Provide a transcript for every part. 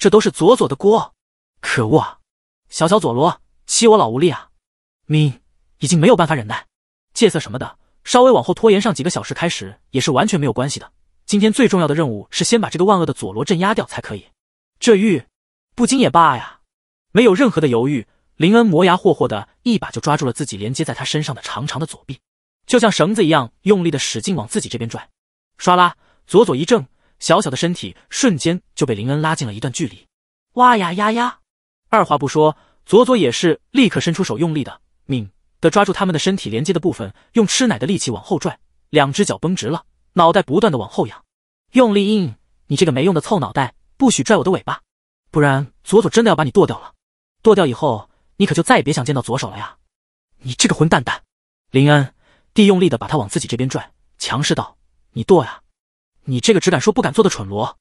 这都是佐佐的锅，可恶啊！小小佐罗欺我老无力啊！咪，已经没有办法忍耐，戒色什么的，稍微往后拖延上几个小时开始也是完全没有关系的。今天最重要的任务是先把这个万恶的佐罗镇压掉才可以。这玉，不禁也罢呀！没有任何的犹豫，林恩磨牙霍霍的一把就抓住了自己连接在他身上的长长的左臂，就像绳子一样，用力的使劲往自己这边拽。唰啦，佐佐一怔。小小的身体瞬间就被林恩拉近了一段距离，哇呀呀呀！二话不说，佐佐也是立刻伸出手，用力的、敏的抓住他们的身体连接的部分，用吃奶的力气往后拽，两只脚绷直了，脑袋不断的往后仰，用力硬！你这个没用的臭脑袋，不许拽我的尾巴，不然佐佐真的要把你剁掉了！剁掉以后，你可就再也别想见到左手了呀！你这个混蛋蛋！林恩，地用力的把他往自己这边拽，强势道：“你剁呀！”你这个只敢说不敢做的蠢骡，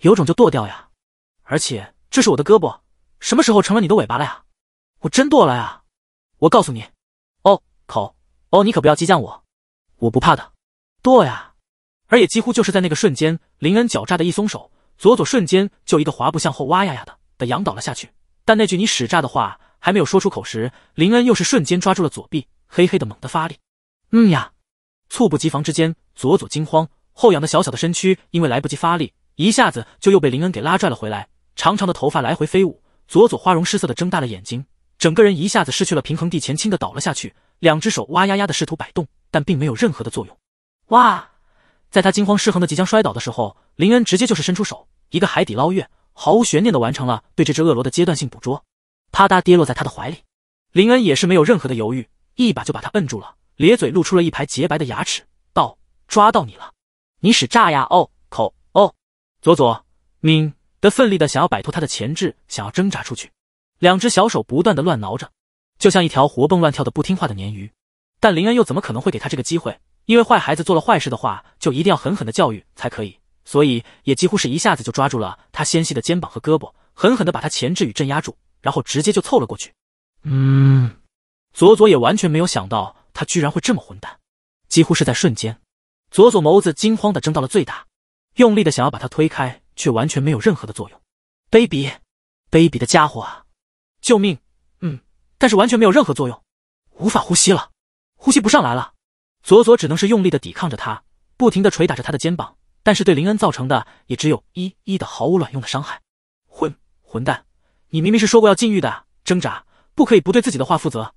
有种就剁掉呀！而且这是我的胳膊，什么时候成了你的尾巴了呀？我真剁了呀！我告诉你，哦口哦，你可不要激将我，我不怕的，剁呀！而也几乎就是在那个瞬间，林恩狡诈的一松手，左左瞬间就一个滑步向后哇呀呀的的仰倒了下去。但那句你使诈的话还没有说出口时，林恩又是瞬间抓住了左臂，嘿嘿的猛地发力，嗯呀！猝不及防之间，左左惊慌。后仰的小小的身躯，因为来不及发力，一下子就又被林恩给拉拽了回来。长长的头发来回飞舞，左左花容失色的睁大了眼睛，整个人一下子失去了平衡，地前倾的倒了下去。两只手哇呀呀的试图摆动，但并没有任何的作用。哇！在他惊慌失衡的即将摔倒的时候，林恩直接就是伸出手，一个海底捞月，毫无悬念的完成了对这只恶罗的阶段性捕捉，啪嗒跌落在他的怀里。林恩也是没有任何的犹豫，一把就把他摁住了，咧嘴露出了一排洁白的牙齿，道：“抓到你了。”你使诈呀！哦口哦，佐佐敏德奋力的想要摆脱他的钳制，想要挣扎出去，两只小手不断的乱挠着，就像一条活蹦乱跳的不听话的鲶鱼。但林恩又怎么可能会给他这个机会？因为坏孩子做了坏事的话，就一定要狠狠的教育才可以，所以也几乎是一下子就抓住了他纤细的肩膀和胳膊，狠狠的把他钳制与镇压住，然后直接就凑了过去。嗯，佐佐也完全没有想到他居然会这么混蛋，几乎是在瞬间。佐佐眸子惊慌的睁到了最大，用力的想要把他推开，却完全没有任何的作用。卑鄙，卑鄙的家伙啊！救命！嗯，但是完全没有任何作用，无法呼吸了，呼吸不上来了。佐佐只能是用力的抵抗着他，不停的捶打着他的肩膀，但是对林恩造成的也只有一一的毫无卵用的伤害。混混蛋，你明明是说过要禁欲的，挣扎不可以不对自己的话负责。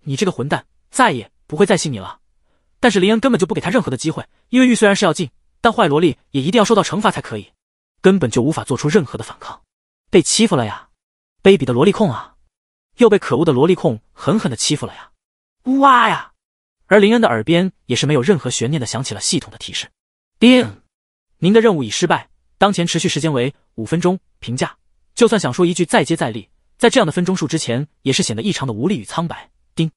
你这个混蛋，再也不会再信你了。但是林恩根本就不给他任何的机会，因为玉虽然是要进，但坏萝莉也一定要受到惩罚才可以，根本就无法做出任何的反抗。被欺负了呀！卑鄙的萝莉控啊！又被可恶的萝莉控狠狠的欺负了呀！哇呀！而林恩的耳边也是没有任何悬念的响起了系统的提示：叮，您的任务已失败，当前持续时间为五分钟。评价，就算想说一句再接再厉，在这样的分钟数之前也是显得异常的无力与苍白。叮，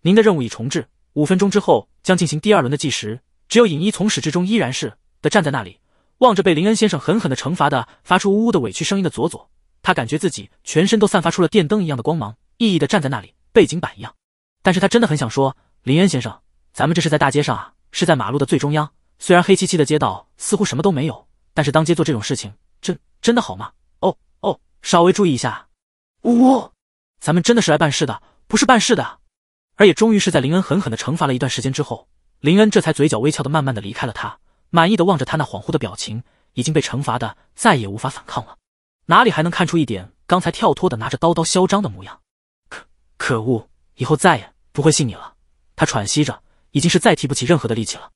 您的任务已重置，五分钟之后。将进行第二轮的计时，只有尹一从始至终依然是的站在那里，望着被林恩先生狠狠的惩罚的、发出呜呜的委屈声音的佐佐，他感觉自己全身都散发出了电灯一样的光芒，熠熠的站在那里，背景板一样。但是他真的很想说，林恩先生，咱们这是在大街上啊，是在马路的最中央。虽然黑漆漆的街道似乎什么都没有，但是当街做这种事情，真真的好吗？哦哦，稍微注意一下，呜，咱们真的是来办事的，不是办事的。而也终于是在林恩狠狠的惩罚了一段时间之后，林恩这才嘴角微翘的慢慢的离开了他，满意的望着他那恍惚的表情，已经被惩罚的再也无法反抗了，哪里还能看出一点刚才跳脱的拿着刀刀嚣张的模样？可可恶，以后再也不会信你了！他喘息着，已经是再提不起任何的力气了。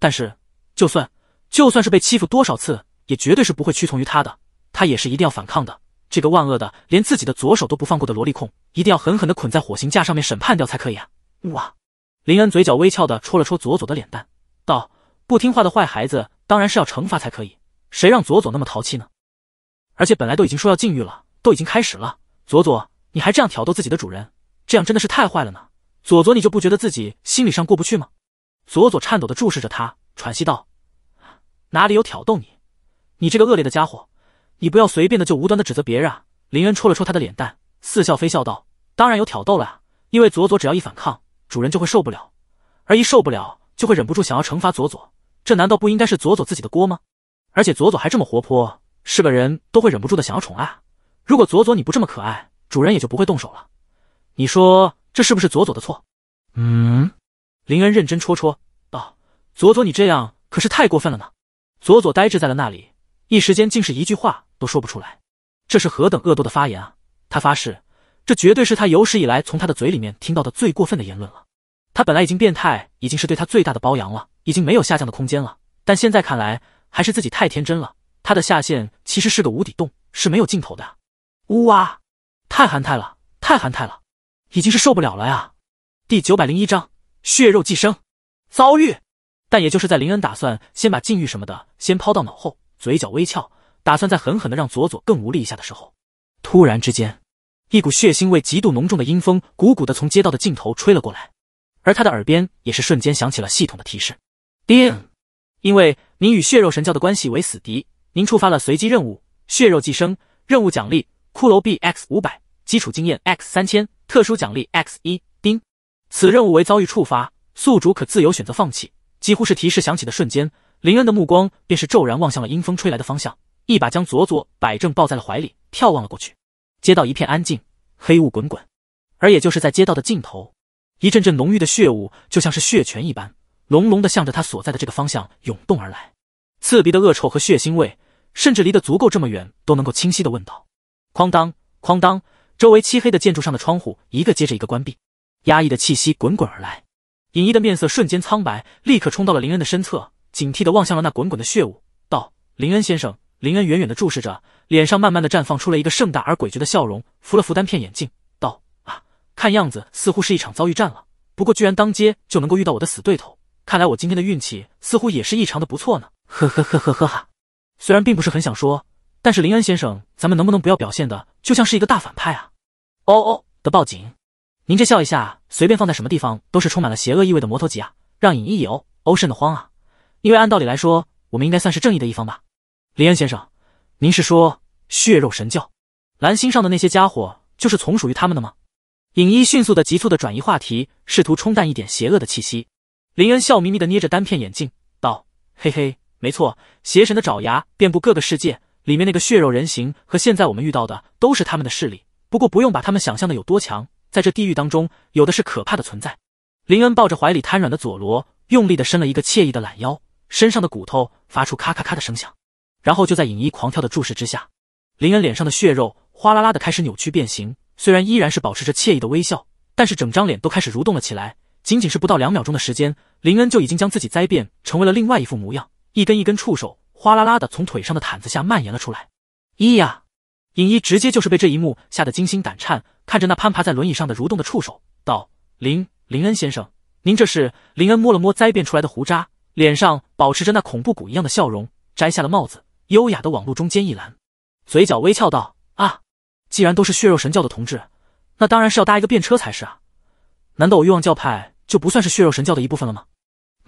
但是，就算就算是被欺负多少次，也绝对是不会屈从于他的，他也是一定要反抗的。这个万恶的连自己的左手都不放过的萝莉控，一定要狠狠的捆在火刑架上面审判掉才可以啊！哇！林恩嘴角微翘的戳了戳佐佐的脸蛋，道：“不听话的坏孩子当然是要惩罚才可以，谁让佐佐那么淘气呢？而且本来都已经说要禁欲了，都已经开始了，佐佐你还这样挑逗自己的主人，这样真的是太坏了呢！佐佐，你就不觉得自己心理上过不去吗？”佐佐颤抖的注视着他，喘息道：“哪里有挑逗你？你这个恶劣的家伙，你不要随便的就无端的指责别人啊！”林恩戳了戳他的脸蛋，似笑非笑道：“当然有挑逗了啊，因为佐佐只要一反抗。”主人就会受不了，而一受不了就会忍不住想要惩罚佐佐，这难道不应该是佐佐自己的锅吗？而且佐佐还这么活泼，是个人都会忍不住的想要宠爱。如果佐佐你不这么可爱，主人也就不会动手了。你说这是不是佐佐的错？嗯，林恩认真戳戳道：“佐佐，你这样可是太过分了呢。”佐佐呆滞在了那里，一时间竟是一句话都说不出来。这是何等恶毒的发言啊！他发誓。这绝对是他有史以来从他的嘴里面听到的最过分的言论了。他本来已经变态，已经是对他最大的包养了，已经没有下降的空间了。但现在看来，还是自己太天真了。他的下限其实是个无底洞，是没有尽头的。呜哇！太寒态了，太寒态了，已经是受不了了呀！第九百零一章：血肉寄生遭遇。但也就是在林恩打算先把禁欲什么的先抛到脑后，嘴角微翘，打算再狠狠的让佐佐更无力一下的时候，突然之间。一股血腥味极度浓重的阴风，鼓鼓的从街道的尽头吹了过来，而他的耳边也是瞬间响起了系统的提示：叮，因为您与血肉神教的关系为死敌，您触发了随机任务——血肉寄生。任务奖励：骷髅币 x 五百，基础经验 x 三千，特殊奖励 x 一。丁。此任务为遭遇触发，宿主可自由选择放弃。几乎是提示响起的瞬间，林恩的目光便是骤然望向了阴风吹来的方向，一把将佐佐摆正抱在了怀里，眺望了过去。街道一片安静，黑雾滚滚，而也就是在街道的尽头，一阵阵浓郁的血雾就像是血泉一般，隆隆的向着他所在的这个方向涌动而来，刺鼻的恶臭和血腥味，甚至离得足够这么远都能够清晰的闻到。哐当，哐当，周围漆黑的建筑上的窗户一个接着一个关闭，压抑的气息滚滚而来，尹一的面色瞬间苍白，立刻冲到了林恩的身侧，警惕的望向了那滚滚的血雾，道：“林恩先生。”林恩远远的注视着。脸上慢慢的绽放出了一个盛大而诡谲的笑容，扶了扶单片眼镜，道：“啊，看样子似乎是一场遭遇战了。不过居然当街就能够遇到我的死对头，看来我今天的运气似乎也是异常的不错呢。呵呵呵呵呵哈，虽然并不是很想说，但是林恩先生，咱们能不能不要表现的就像是一个大反派啊？哦哦的报警，您这笑一下，随便放在什么地方都是充满了邪恶意味的摩托级啊，让尹一游欧慎瘆得慌啊。因为按道理来说，我们应该算是正义的一方吧，林恩先生，您是说？”血肉神教，蓝星上的那些家伙就是从属于他们的吗？影一迅速的、急促的转移话题，试图冲淡一点邪恶的气息。林恩笑眯眯的捏着单片眼镜道：“嘿嘿，没错，邪神的爪牙遍布各个世界，里面那个血肉人形和现在我们遇到的都是他们的势力。不过不用把他们想象的有多强，在这地狱当中，有的是可怕的存在。”林恩抱着怀里瘫软的佐罗，用力的伸了一个惬意的懒腰，身上的骨头发出咔咔咔的声响，然后就在影一狂跳的注视之下。林恩脸上的血肉哗啦啦的开始扭曲变形，虽然依然是保持着惬意的微笑，但是整张脸都开始蠕动了起来。仅仅是不到两秒钟的时间，林恩就已经将自己灾变成为了另外一副模样，一根一根触手哗啦啦的从腿上的毯子下蔓延了出来。一呀，尹一直接就是被这一幕吓得惊心胆颤，看着那攀爬在轮椅上的蠕动的触手，道：“林林恩先生，您这是？”林恩摸了摸灾变出来的胡渣，脸上保持着那恐怖谷一样的笑容，摘下了帽子，优雅的往路中间一拦。嘴角微翘道：“啊，既然都是血肉神教的同志，那当然是要搭一个便车才是啊！难道我欲望教派就不算是血肉神教的一部分了吗？”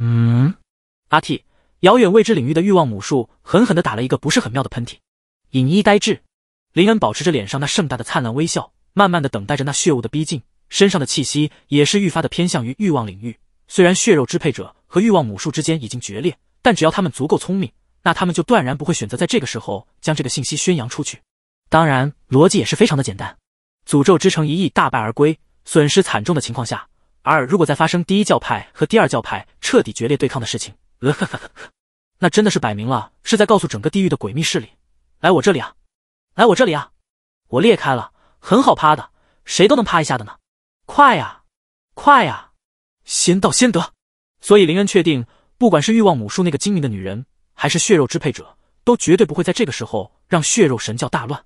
嗯，阿嚏！遥远未知领域的欲望母树狠狠的打了一个不是很妙的喷嚏。隐衣呆滞，林恩保持着脸上那盛大的灿烂微笑，慢慢的等待着那血雾的逼近，身上的气息也是愈发的偏向于欲望领域。虽然血肉支配者和欲望母树之间已经决裂，但只要他们足够聪明。那他们就断然不会选择在这个时候将这个信息宣扬出去。当然，逻辑也是非常的简单：诅咒之城一役大败而归，损失惨重的情况下，而如果在发生第一教派和第二教派彻底决裂对抗的事情，呵呵呵呵，那真的是摆明了是在告诉整个地狱的诡秘势力：“来我这里啊，来我这里啊，我裂开了，很好趴的，谁都能趴一下的呢！快呀，快呀，先到先得。”所以林恩确定，不管是欲望母树那个精明的女人。还是血肉支配者，都绝对不会在这个时候让血肉神教大乱。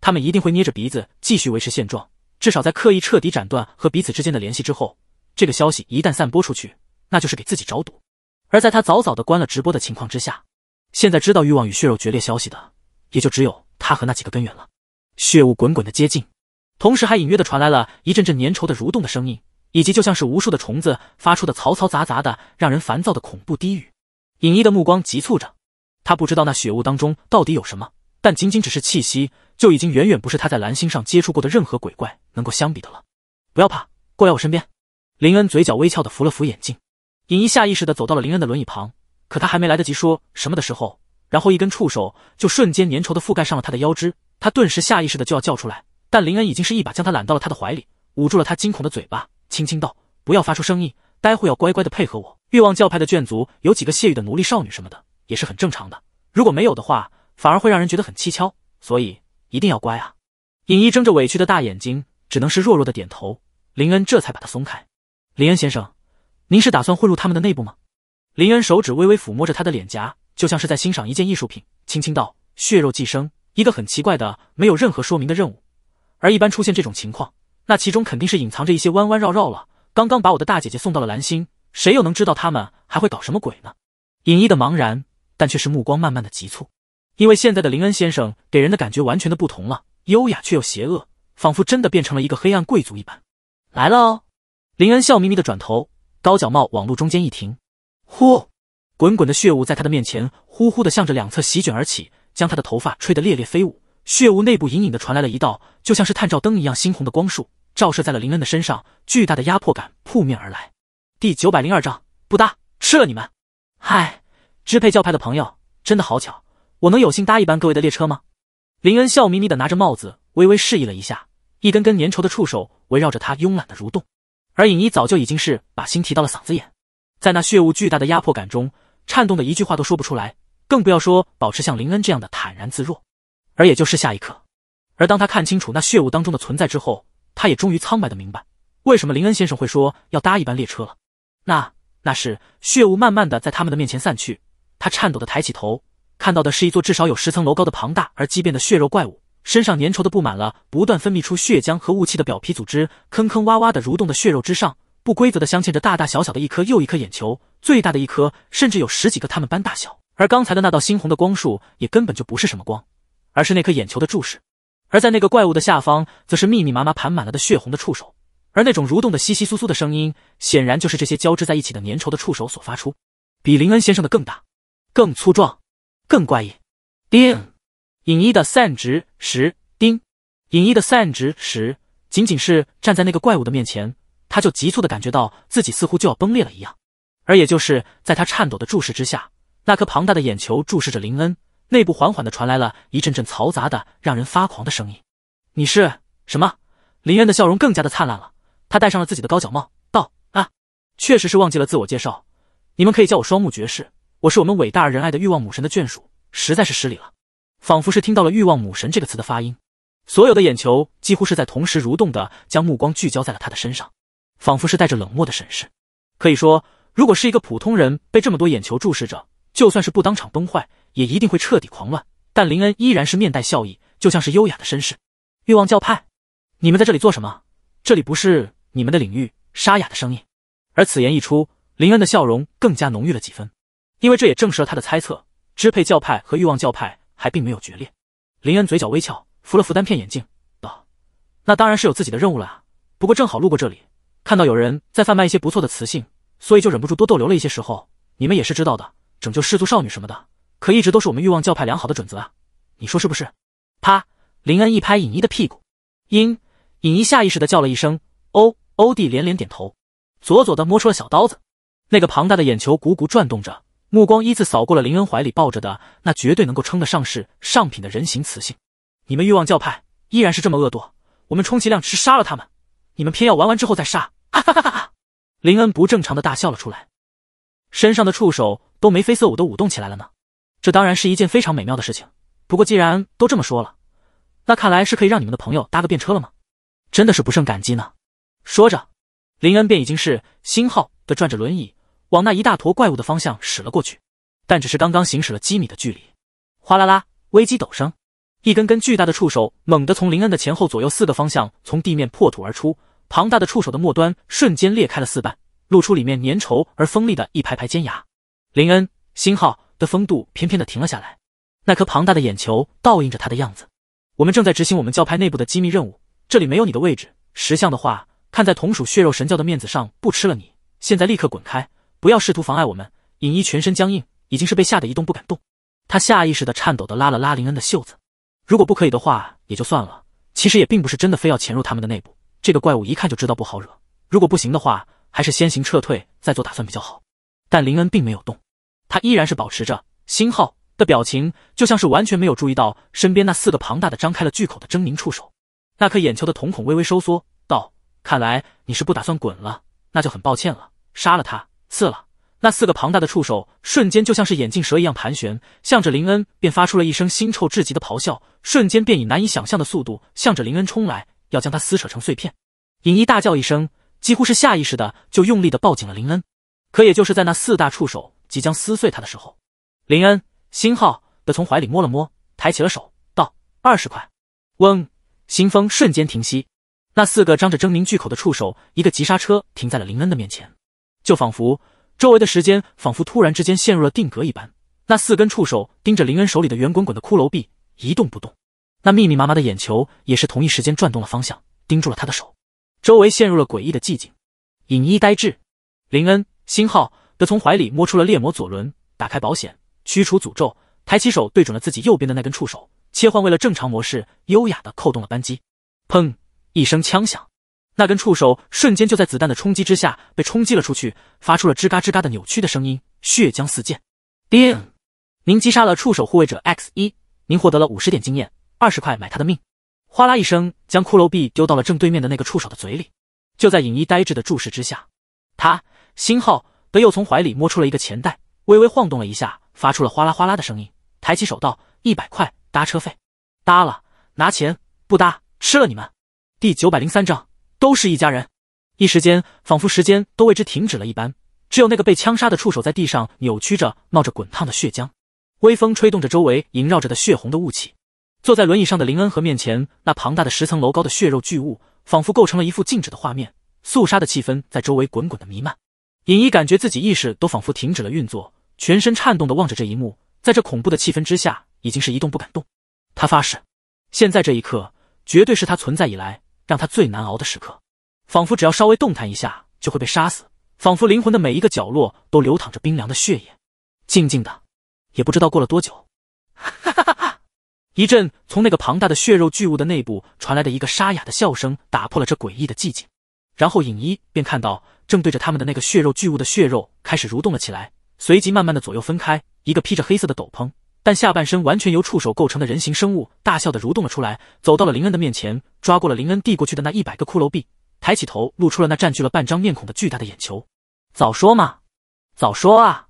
他们一定会捏着鼻子继续维持现状，至少在刻意彻底斩断和彼此之间的联系之后，这个消息一旦散播出去，那就是给自己找堵。而在他早早的关了直播的情况之下，现在知道欲望与血肉决裂消息的，也就只有他和那几个根源了。血雾滚滚的接近，同时还隐约的传来了一阵阵粘稠的蠕动的声音，以及就像是无数的虫子发出的嘈嘈杂杂的、让人烦躁的恐怖低语。尹一的目光急促着，他不知道那血雾当中到底有什么，但仅仅只是气息，就已经远远不是他在蓝星上接触过的任何鬼怪能够相比的了。不要怕，过来我身边。林恩嘴角微翘的扶了扶眼镜，尹一下意识的走到了林恩的轮椅旁，可他还没来得及说什么的时候，然后一根触手就瞬间粘稠的覆盖上了他的腰肢，他顿时下意识的就要叫出来，但林恩已经是一把将他揽到了他的怀里，捂住了他惊恐的嘴巴，轻轻道：“不要发出声音，待会要乖乖的配合我。”欲望教派的眷族有几个泄欲的奴隶少女什么的也是很正常的。如果没有的话，反而会让人觉得很蹊跷。所以一定要乖啊！尹一睁着委屈的大眼睛，只能是弱弱的点头。林恩这才把他松开。林恩先生，您是打算混入他们的内部吗？林恩手指微微抚摸着他的脸颊，就像是在欣赏一件艺术品，轻轻道：“血肉寄生，一个很奇怪的没有任何说明的任务。而一般出现这种情况，那其中肯定是隐藏着一些弯弯绕绕了。刚刚把我的大姐姐送到了蓝星。”谁又能知道他们还会搞什么鬼呢？尹一的茫然，但却是目光慢慢的急促，因为现在的林恩先生给人的感觉完全的不同了，优雅却又邪恶，仿佛真的变成了一个黑暗贵族一般。来了，林恩笑眯眯的转头，高脚帽往路中间一停，呼，滚滚的血雾在他的面前呼呼的向着两侧席卷而起，将他的头发吹得猎猎飞舞。血雾内部隐隐的传来了一道就像是探照灯一样猩红的光束，照射在了林恩的身上，巨大的压迫感扑面而来。第九百零二章不搭，吃了你们！嗨，支配教派的朋友，真的好巧，我能有幸搭一班各位的列车吗？林恩笑眯眯的拿着帽子，微微示意了一下，一根根粘稠的触手围绕着他慵懒的蠕动。而影一早就已经是把心提到了嗓子眼，在那血雾巨大的压迫感中，颤动的一句话都说不出来，更不要说保持像林恩这样的坦然自若。而也就是下一刻，而当他看清楚那血雾当中的存在之后，他也终于苍白的明白，为什么林恩先生会说要搭一班列车了。那那是血雾，慢慢的在他们的面前散去。他颤抖的抬起头，看到的是一座至少有十层楼高的庞大而畸变的血肉怪物，身上粘稠的布满了不断分泌出血浆和雾气的表皮组织，坑坑洼洼的蠕动的血肉之上，不规则的镶嵌着大大小小的一颗又一颗眼球，最大的一颗甚至有十几个他们般大小。而刚才的那道猩红的光束也根本就不是什么光，而是那颗眼球的注视。而在那个怪物的下方，则是密密麻麻盘满了的血红的触手。而那种蠕动的窸窸窣窣的声音，显然就是这些交织在一起的粘稠的触手所发出，比林恩先生的更大、更粗壮、更怪异。叮，影一的散值十。丁，影一的散值十。仅仅是站在那个怪物的面前，他就急促的感觉到自己似乎就要崩裂了一样。而也就是在他颤抖的注视之下，那颗庞大的眼球注视着林恩，内部缓缓的传来了一阵阵嘈杂的、让人发狂的声音。你是什么？林恩的笑容更加的灿烂了。他戴上了自己的高脚帽，道：“啊，确实是忘记了自我介绍，你们可以叫我双目爵士，我是我们伟大而仁爱的欲望母神的眷属，实在是失礼了。”仿佛是听到了“欲望母神”这个词的发音，所有的眼球几乎是在同时蠕动的，将目光聚焦在了他的身上，仿佛是带着冷漠的审视。可以说，如果是一个普通人被这么多眼球注视着，就算是不当场崩坏，也一定会彻底狂乱。但林恩依然是面带笑意，就像是优雅的绅士。欲望教派，你们在这里做什么？这里不是。你们的领域，沙哑的声音。而此言一出，林恩的笑容更加浓郁了几分，因为这也证实了他的猜测：支配教派和欲望教派还并没有决裂。林恩嘴角微翘，扶了扶单片眼镜，道：“那当然是有自己的任务了啊。不过正好路过这里，看到有人在贩卖一些不错的雌性，所以就忍不住多逗留了一些时候。你们也是知道的，拯救失足少女什么的，可一直都是我们欲望教派良好的准则啊。你说是不是？”啪！林恩一拍尹一的屁股，因尹一下意识的叫了一声：“哦。”欧弟连连点头，左左的摸出了小刀子，那个庞大的眼球鼓鼓转动着，目光依次扫过了林恩怀里抱着的那绝对能够称得上是上品的人形雌性。你们欲望教派依然是这么恶毒，我们充其量只是杀了他们，你们偏要玩完之后再杀！哈哈哈哈！林恩不正常的大笑了出来，身上的触手都眉飞色舞的舞动起来了呢。这当然是一件非常美妙的事情。不过既然都这么说了，那看来是可以让你们的朋友搭个便车了吗？真的是不胜感激呢。说着，林恩便已经是星号的转着轮椅往那一大坨怪物的方向驶了过去。但只是刚刚行驶了几米的距离，哗啦啦，危机陡生！一根根巨大的触手猛地从林恩的前后左右四个方向从地面破土而出，庞大的触手的末端瞬间裂开了四瓣，露出里面粘稠而锋利的一排排尖牙。林恩星号的风度偏偏的停了下来，那颗庞大的眼球倒映着他的样子。我们正在执行我们教派内部的机密任务，这里没有你的位置，识相的话。看在同属血肉神教的面子上，不吃了。你现在立刻滚开，不要试图妨碍我们。尹一全身僵硬，已经是被吓得一动不敢动。他下意识的颤抖的拉了拉林恩的袖子。如果不可以的话，也就算了。其实也并不是真的非要潜入他们的内部。这个怪物一看就知道不好惹。如果不行的话，还是先行撤退，再做打算比较好。但林恩并没有动，他依然是保持着星号的表情，就像是完全没有注意到身边那四个庞大的、张开了巨口的狰狞触手。那颗眼球的瞳孔微微收缩。看来你是不打算滚了，那就很抱歉了。杀了他！刺了！那四个庞大的触手瞬间就像是眼镜蛇一样盘旋，向着林恩便发出了一声腥臭至极的咆哮，瞬间便以难以想象的速度向着林恩冲来，要将他撕扯成碎片。尹一大叫一声，几乎是下意识的就用力的抱紧了林恩。可也就是在那四大触手即将撕碎他的时候，林恩星号的从怀里摸了摸，抬起了手，道：“二十块。”嗡，新风瞬间停息。那四个张着狰狞巨口的触手，一个急刹车停在了林恩的面前，就仿佛周围的时间仿佛突然之间陷入了定格一般。那四根触手盯着林恩手里的圆滚滚的骷髅臂，一动不动。那密密麻麻的眼球也是同一时间转动了方向，盯住了他的手。周围陷入了诡异的寂静。隐一呆滞，林恩星号得从怀里摸出了猎魔左轮，打开保险，驱除诅咒，抬起手对准了自己右边的那根触手，切换为了正常模式，优雅的扣动了扳机，砰。一声枪响，那根触手瞬间就在子弹的冲击之下被冲击了出去，发出了吱嘎吱嘎的扭曲的声音，血浆四溅。爹，您击杀了触手护卫者 X 一，您获得了五十点经验，二十块买他的命。哗啦一声，将骷髅币丢到了正对面的那个触手的嘴里。就在影一呆滞的注视之下，他星号的又从怀里摸出了一个钱袋，微微晃动了一下，发出了哗啦哗啦的声音，抬起手道：“一百块搭车费，搭了拿钱，不搭吃了你们。”第九百零三章，都是一家人。一时间，仿佛时间都为之停止了一般，只有那个被枪杀的触手在地上扭曲着，冒着滚烫的血浆。微风吹动着周围萦绕着的血红的雾气。坐在轮椅上的林恩和面前那庞大的十层楼高的血肉巨物，仿佛构成了一幅静止的画面。肃杀的气氛在周围滚滚的弥漫。尹一感觉自己意识都仿佛停止了运作，全身颤动的望着这一幕。在这恐怖的气氛之下，已经是一动不敢动。他发誓，现在这一刻，绝对是他存在以来。让他最难熬的时刻，仿佛只要稍微动弹一下就会被杀死，仿佛灵魂的每一个角落都流淌着冰凉的血液。静静的，也不知道过了多久，哈，一阵从那个庞大的血肉巨物的内部传来的一个沙哑的笑声打破了这诡异的寂静。然后影一便看到正对着他们的那个血肉巨物的血肉开始蠕动了起来，随即慢慢的左右分开，一个披着黑色的斗篷。但下半身完全由触手构成的人形生物大笑的蠕动了出来，走到了林恩的面前，抓过了林恩递过去的那一百个骷髅币，抬起头，露出了那占据了半张面孔的巨大的眼球。早说嘛，早说啊，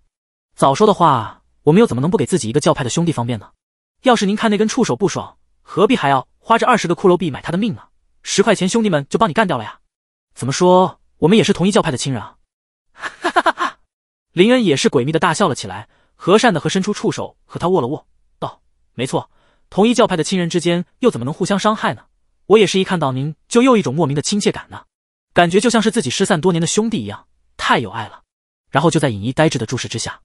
早说的话，我们又怎么能不给自己一个教派的兄弟方便呢？要是您看那根触手不爽，何必还要花这二十个骷髅币买他的命呢？十块钱，兄弟们就帮你干掉了呀。怎么说，我们也是同一教派的亲人啊！哈！哈哈哈，林恩也是诡秘的大笑了起来。和善的，和伸出触手和他握了握，道：“没错，同一教派的亲人之间又怎么能互相伤害呢？我也是一看到您就又一种莫名的亲切感呢，感觉就像是自己失散多年的兄弟一样，太有爱了。”然后就在尹一呆滞的注视之下，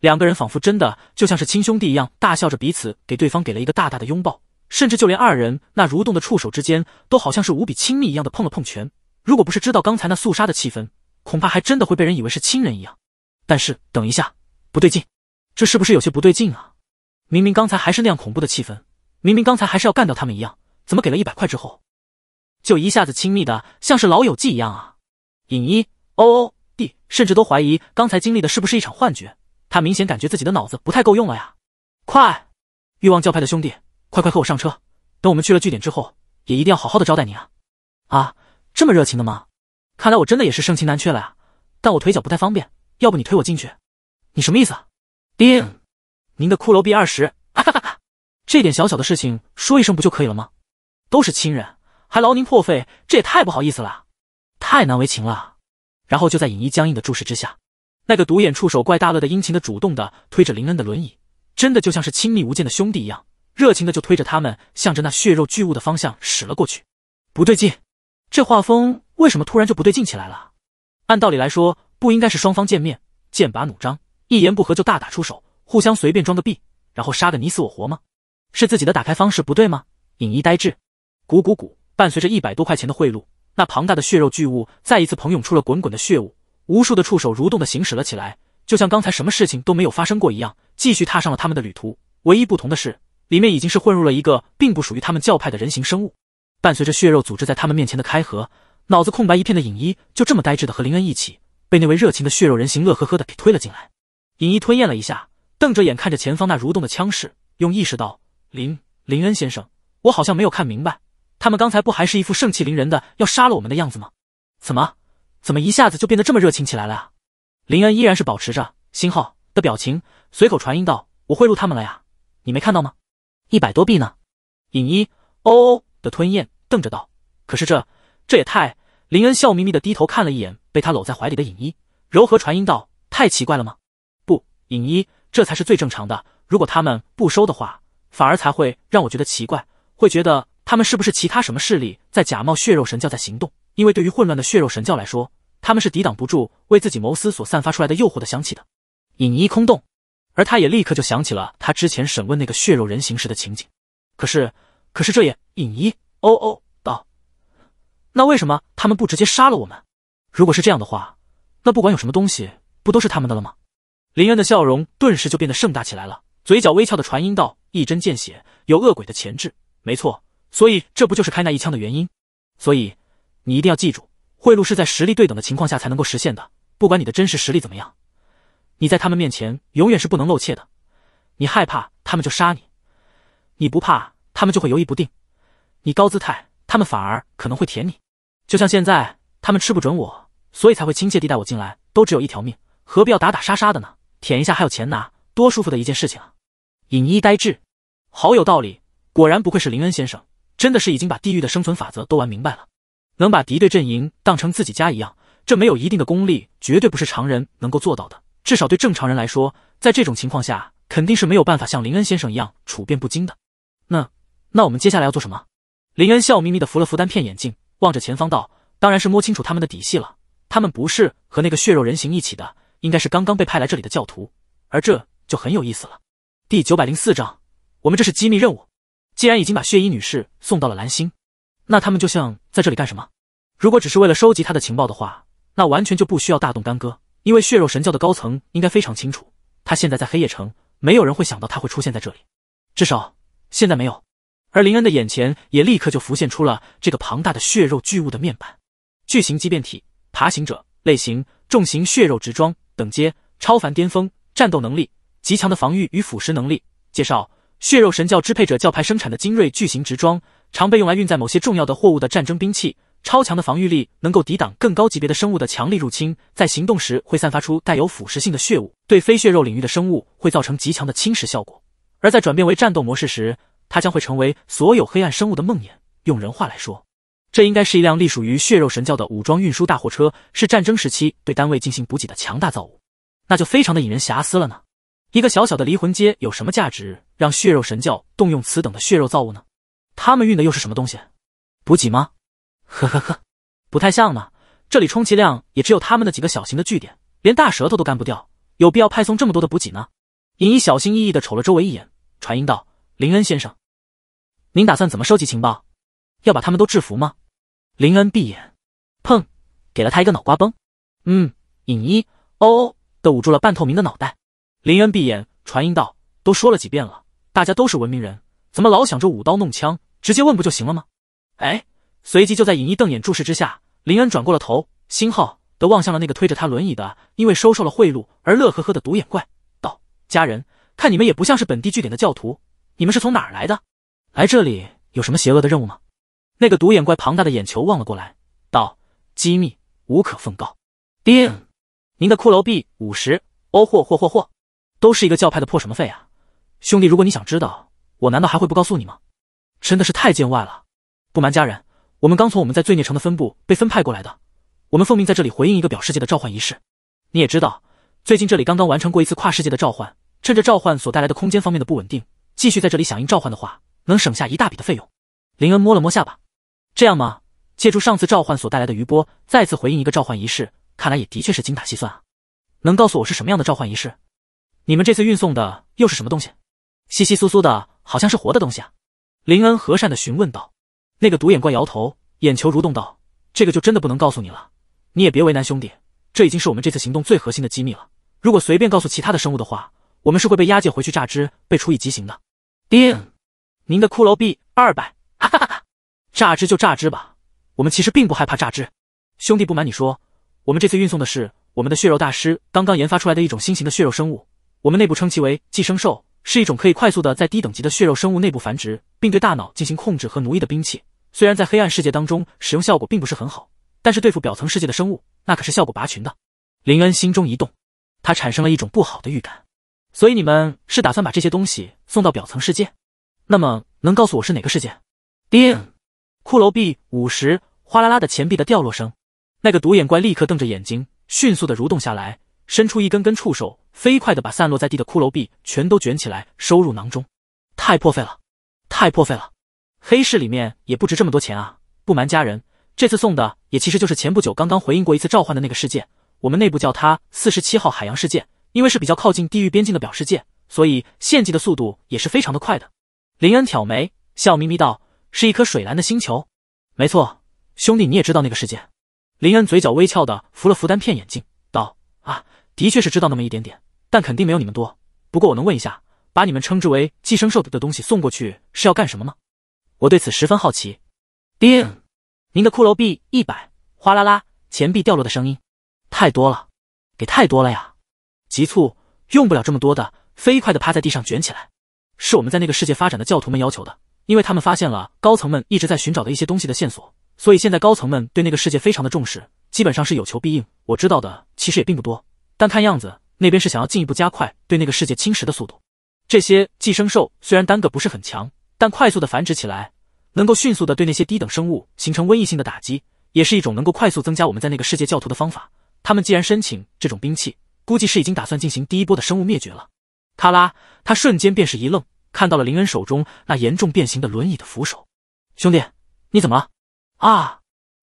两个人仿佛真的就像是亲兄弟一样，大笑着彼此给对方给了一个大大的拥抱，甚至就连二人那蠕动的触手之间都好像是无比亲密一样的碰了碰拳。如果不是知道刚才那肃杀的气氛，恐怕还真的会被人以为是亲人一样。但是等一下，不对劲。这是不是有些不对劲啊？明明刚才还是那样恐怖的气氛，明明刚才还是要干掉他们一样，怎么给了一百块之后，就一下子亲密的像是老友记一样啊？尹一欧欧弟，甚至都怀疑刚才经历的是不是一场幻觉，他明显感觉自己的脑子不太够用了呀！快，欲望教派的兄弟，快快和我上车，等我们去了据点之后，也一定要好好的招待你啊！啊，这么热情的吗？看来我真的也是盛情难却了呀，但我腿脚不太方便，要不你推我进去？你什么意思啊？丁，您的骷髅币二十，哈哈哈这点小小的事情说一声不就可以了吗？都是亲人，还劳您破费，这也太不好意思了，太难为情了。然后就在尹一僵硬的注视之下，那个独眼触手怪大乐的殷勤的主动的推着林恩的轮椅，真的就像是亲密无间的兄弟一样，热情的就推着他们向着那血肉巨物的方向驶了过去。不对劲，这画风为什么突然就不对劲起来了？按道理来说，不应该是双方见面，剑拔弩张。一言不合就大打出手，互相随便装个逼，然后杀个你死我活吗？是自己的打开方式不对吗？隐一呆滞，鼓鼓鼓，伴随着一百多块钱的贿赂，那庞大的血肉巨物再一次膨涌出了滚滚的血雾，无数的触手蠕动的行驶了起来，就像刚才什么事情都没有发生过一样，继续踏上了他们的旅途。唯一不同的是，里面已经是混入了一个并不属于他们教派的人形生物。伴随着血肉组织在他们面前的开合，脑子空白一片的尹一就这么呆滞的和林恩一起，被那位热情的血肉人形乐呵呵的给推了进来。尹一吞咽了一下，瞪着眼看着前方那蠕动的枪势，用意识道：“林林恩先生，我好像没有看明白，他们刚才不还是一副盛气凌人的要杀了我们的样子吗？怎么，怎么一下子就变得这么热情起来了啊？”林恩依然是保持着新号的表情，随口传音道：“我贿赂他们了呀，你没看到吗？一百多币呢。”尹一哦哦的吞咽，瞪着道：“可是这这也太……”林恩笑眯眯的低头看了一眼被他搂在怀里的尹一，柔和传音道：“太奇怪了吗？”尹一，这才是最正常的。如果他们不收的话，反而才会让我觉得奇怪，会觉得他们是不是其他什么势力在假冒血肉神教在行动？因为对于混乱的血肉神教来说，他们是抵挡不住为自己谋私所散发出来的诱惑的香气的。尹一空洞，而他也立刻就想起了他之前审问那个血肉人形时的情景。可是，可是这也……尹一，哦哦，道，那为什么他们不直接杀了我们？如果是这样的话，那不管有什么东西，不都是他们的了吗？林渊的笑容顿时就变得盛大起来了，嘴角微翘的传音道：“一针见血，有恶鬼的潜质，没错，所以这不就是开那一枪的原因。所以你一定要记住，贿赂是在实力对等的情况下才能够实现的。不管你的真实实力怎么样，你在他们面前永远是不能露怯的。你害怕他们就杀你，你不怕他们就会犹豫不定。你高姿态，他们反而可能会舔你。就像现在，他们吃不准我，所以才会亲切地带我进来。都只有一条命，何必要打打杀杀的呢？”舔一下还有钱拿，多舒服的一件事情啊！隐一呆滞，好有道理，果然不愧是林恩先生，真的是已经把地狱的生存法则都玩明白了。能把敌对阵营当成自己家一样，这没有一定的功力，绝对不是常人能够做到的。至少对正常人来说，在这种情况下，肯定是没有办法像林恩先生一样处变不惊的。那那我们接下来要做什么？林恩笑眯眯的扶了扶单片眼镜，望着前方道：“当然是摸清楚他们的底细了。他们不是和那个血肉人形一起的。”应该是刚刚被派来这里的教徒，而这就很有意思了。第九百零四章，我们这是机密任务。既然已经把血衣女士送到了蓝星，那他们就像在这里干什么？如果只是为了收集他的情报的话，那完全就不需要大动干戈。因为血肉神教的高层应该非常清楚，他现在在黑夜城，没有人会想到他会出现在这里，至少现在没有。而林恩的眼前也立刻就浮现出了这个庞大的血肉巨物的面板：巨型畸变体，爬行者类型，重型血肉植装，等阶超凡巅峰，战斗能力极强的防御与腐蚀能力。介绍：血肉神教支配者教派生产的精锐巨型直装，常被用来运载某些重要的货物的战争兵器。超强的防御力能够抵挡更高级别的生物的强力入侵。在行动时会散发出带有腐蚀性的血雾，对非血肉领域的生物会造成极强的侵蚀效果。而在转变为战斗模式时，它将会成为所有黑暗生物的梦魇。用人话来说。这应该是一辆隶属于血肉神教的武装运输大货车，是战争时期对单位进行补给的强大造物。那就非常的引人遐思了呢。一个小小的离魂街有什么价值，让血肉神教动用此等的血肉造物呢？他们运的又是什么东西？补给吗？呵呵呵，不太像呢。这里充其量也只有他们的几个小型的据点，连大舌头都干不掉，有必要派送这么多的补给呢？尹一小心翼翼的瞅了周围一眼，传音道：“林恩先生，您打算怎么收集情报？”要把他们都制服吗？林恩闭眼，砰，给了他一个脑瓜崩。嗯，影一哦哦的捂住了半透明的脑袋。林恩闭眼传音道：“都说了几遍了，大家都是文明人，怎么老想着舞刀弄枪？直接问不就行了吗？”哎，随即就在影一瞪眼注视之下，林恩转过了头，星号的望向了那个推着他轮椅的，因为收受了贿赂而乐呵呵的独眼怪，道：“家人，看你们也不像是本地据点的教徒，你们是从哪儿来的？来这里有什么邪恶的任务吗？”那个独眼怪庞大的眼球望了过来，道：“机密，无可奉告。”爹，您的骷髅币五十欧。嚯嚯嚯嚯，都是一个教派的破什么费啊，兄弟！如果你想知道，我难道还会不告诉你吗？真的是太见外了。不瞒家人，我们刚从我们在罪孽城的分部被分派过来的，我们奉命在这里回应一个表世界的召唤仪式。你也知道，最近这里刚刚完成过一次跨世界的召唤，趁着召唤所带来的空间方面的不稳定，继续在这里响应召唤的话，能省下一大笔的费用。林恩摸了摸下巴。这样吗？借助上次召唤所带来的余波，再次回应一个召唤仪式，看来也的确是精打细算啊。能告诉我是什么样的召唤仪式？你们这次运送的又是什么东西？稀稀疏疏的，好像是活的东西啊。林恩和善的询问道。那个独眼怪摇头，眼球蠕动道：“这个就真的不能告诉你了。你也别为难兄弟，这已经是我们这次行动最核心的机密了。如果随便告诉其他的生物的话，我们是会被押解回去榨汁，被处以极刑的。”叮，您的骷髅币二百。榨汁就榨汁吧，我们其实并不害怕榨汁。兄弟，不瞒你说，我们这次运送的是我们的血肉大师刚刚研发出来的一种新型的血肉生物，我们内部称其为寄生兽，是一种可以快速的在低等级的血肉生物内部繁殖，并对大脑进行控制和奴役的兵器。虽然在黑暗世界当中使用效果并不是很好，但是对付表层世界的生物，那可是效果拔群的。林恩心中一动，他产生了一种不好的预感。所以你们是打算把这些东西送到表层世界？那么能告诉我是哪个世界？丁。骷髅币五十，哗啦啦的钱币的掉落声。那个独眼怪立刻瞪着眼睛，迅速的蠕动下来，伸出一根根触手，飞快的把散落在地的骷髅币全都卷起来，收入囊中。太破费了，太破费了！黑市里面也不值这么多钱啊！不瞒家人，这次送的也其实就是前不久刚刚回应过一次召唤的那个世界，我们内部叫它四十七号海洋世界，因为是比较靠近地狱边境的表世界，所以献祭的速度也是非常的快的。林恩挑眉，笑眯眯道。是一颗水蓝的星球，没错，兄弟，你也知道那个世界。林恩嘴角微翘的扶了扶单片眼镜，道：“啊，的确是知道那么一点点，但肯定没有你们多。不过我能问一下，把你们称之为寄生兽的东西送过去是要干什么吗？我对此十分好奇。”叮，您的骷髅币一百，哗啦啦，钱币掉落的声音，太多了，给太多了呀！急促，用不了这么多的，飞快的趴在地上卷起来。是我们在那个世界发展的教徒们要求的。因为他们发现了高层们一直在寻找的一些东西的线索，所以现在高层们对那个世界非常的重视，基本上是有求必应。我知道的其实也并不多，但看样子那边是想要进一步加快对那个世界侵蚀的速度。这些寄生兽虽然单个不是很强，但快速的繁殖起来，能够迅速的对那些低等生物形成瘟疫性的打击，也是一种能够快速增加我们在那个世界教徒的方法。他们既然申请这种兵器，估计是已经打算进行第一波的生物灭绝了。卡拉，他瞬间便是一愣。看到了林恩手中那严重变形的轮椅的扶手，兄弟，你怎么了？啊！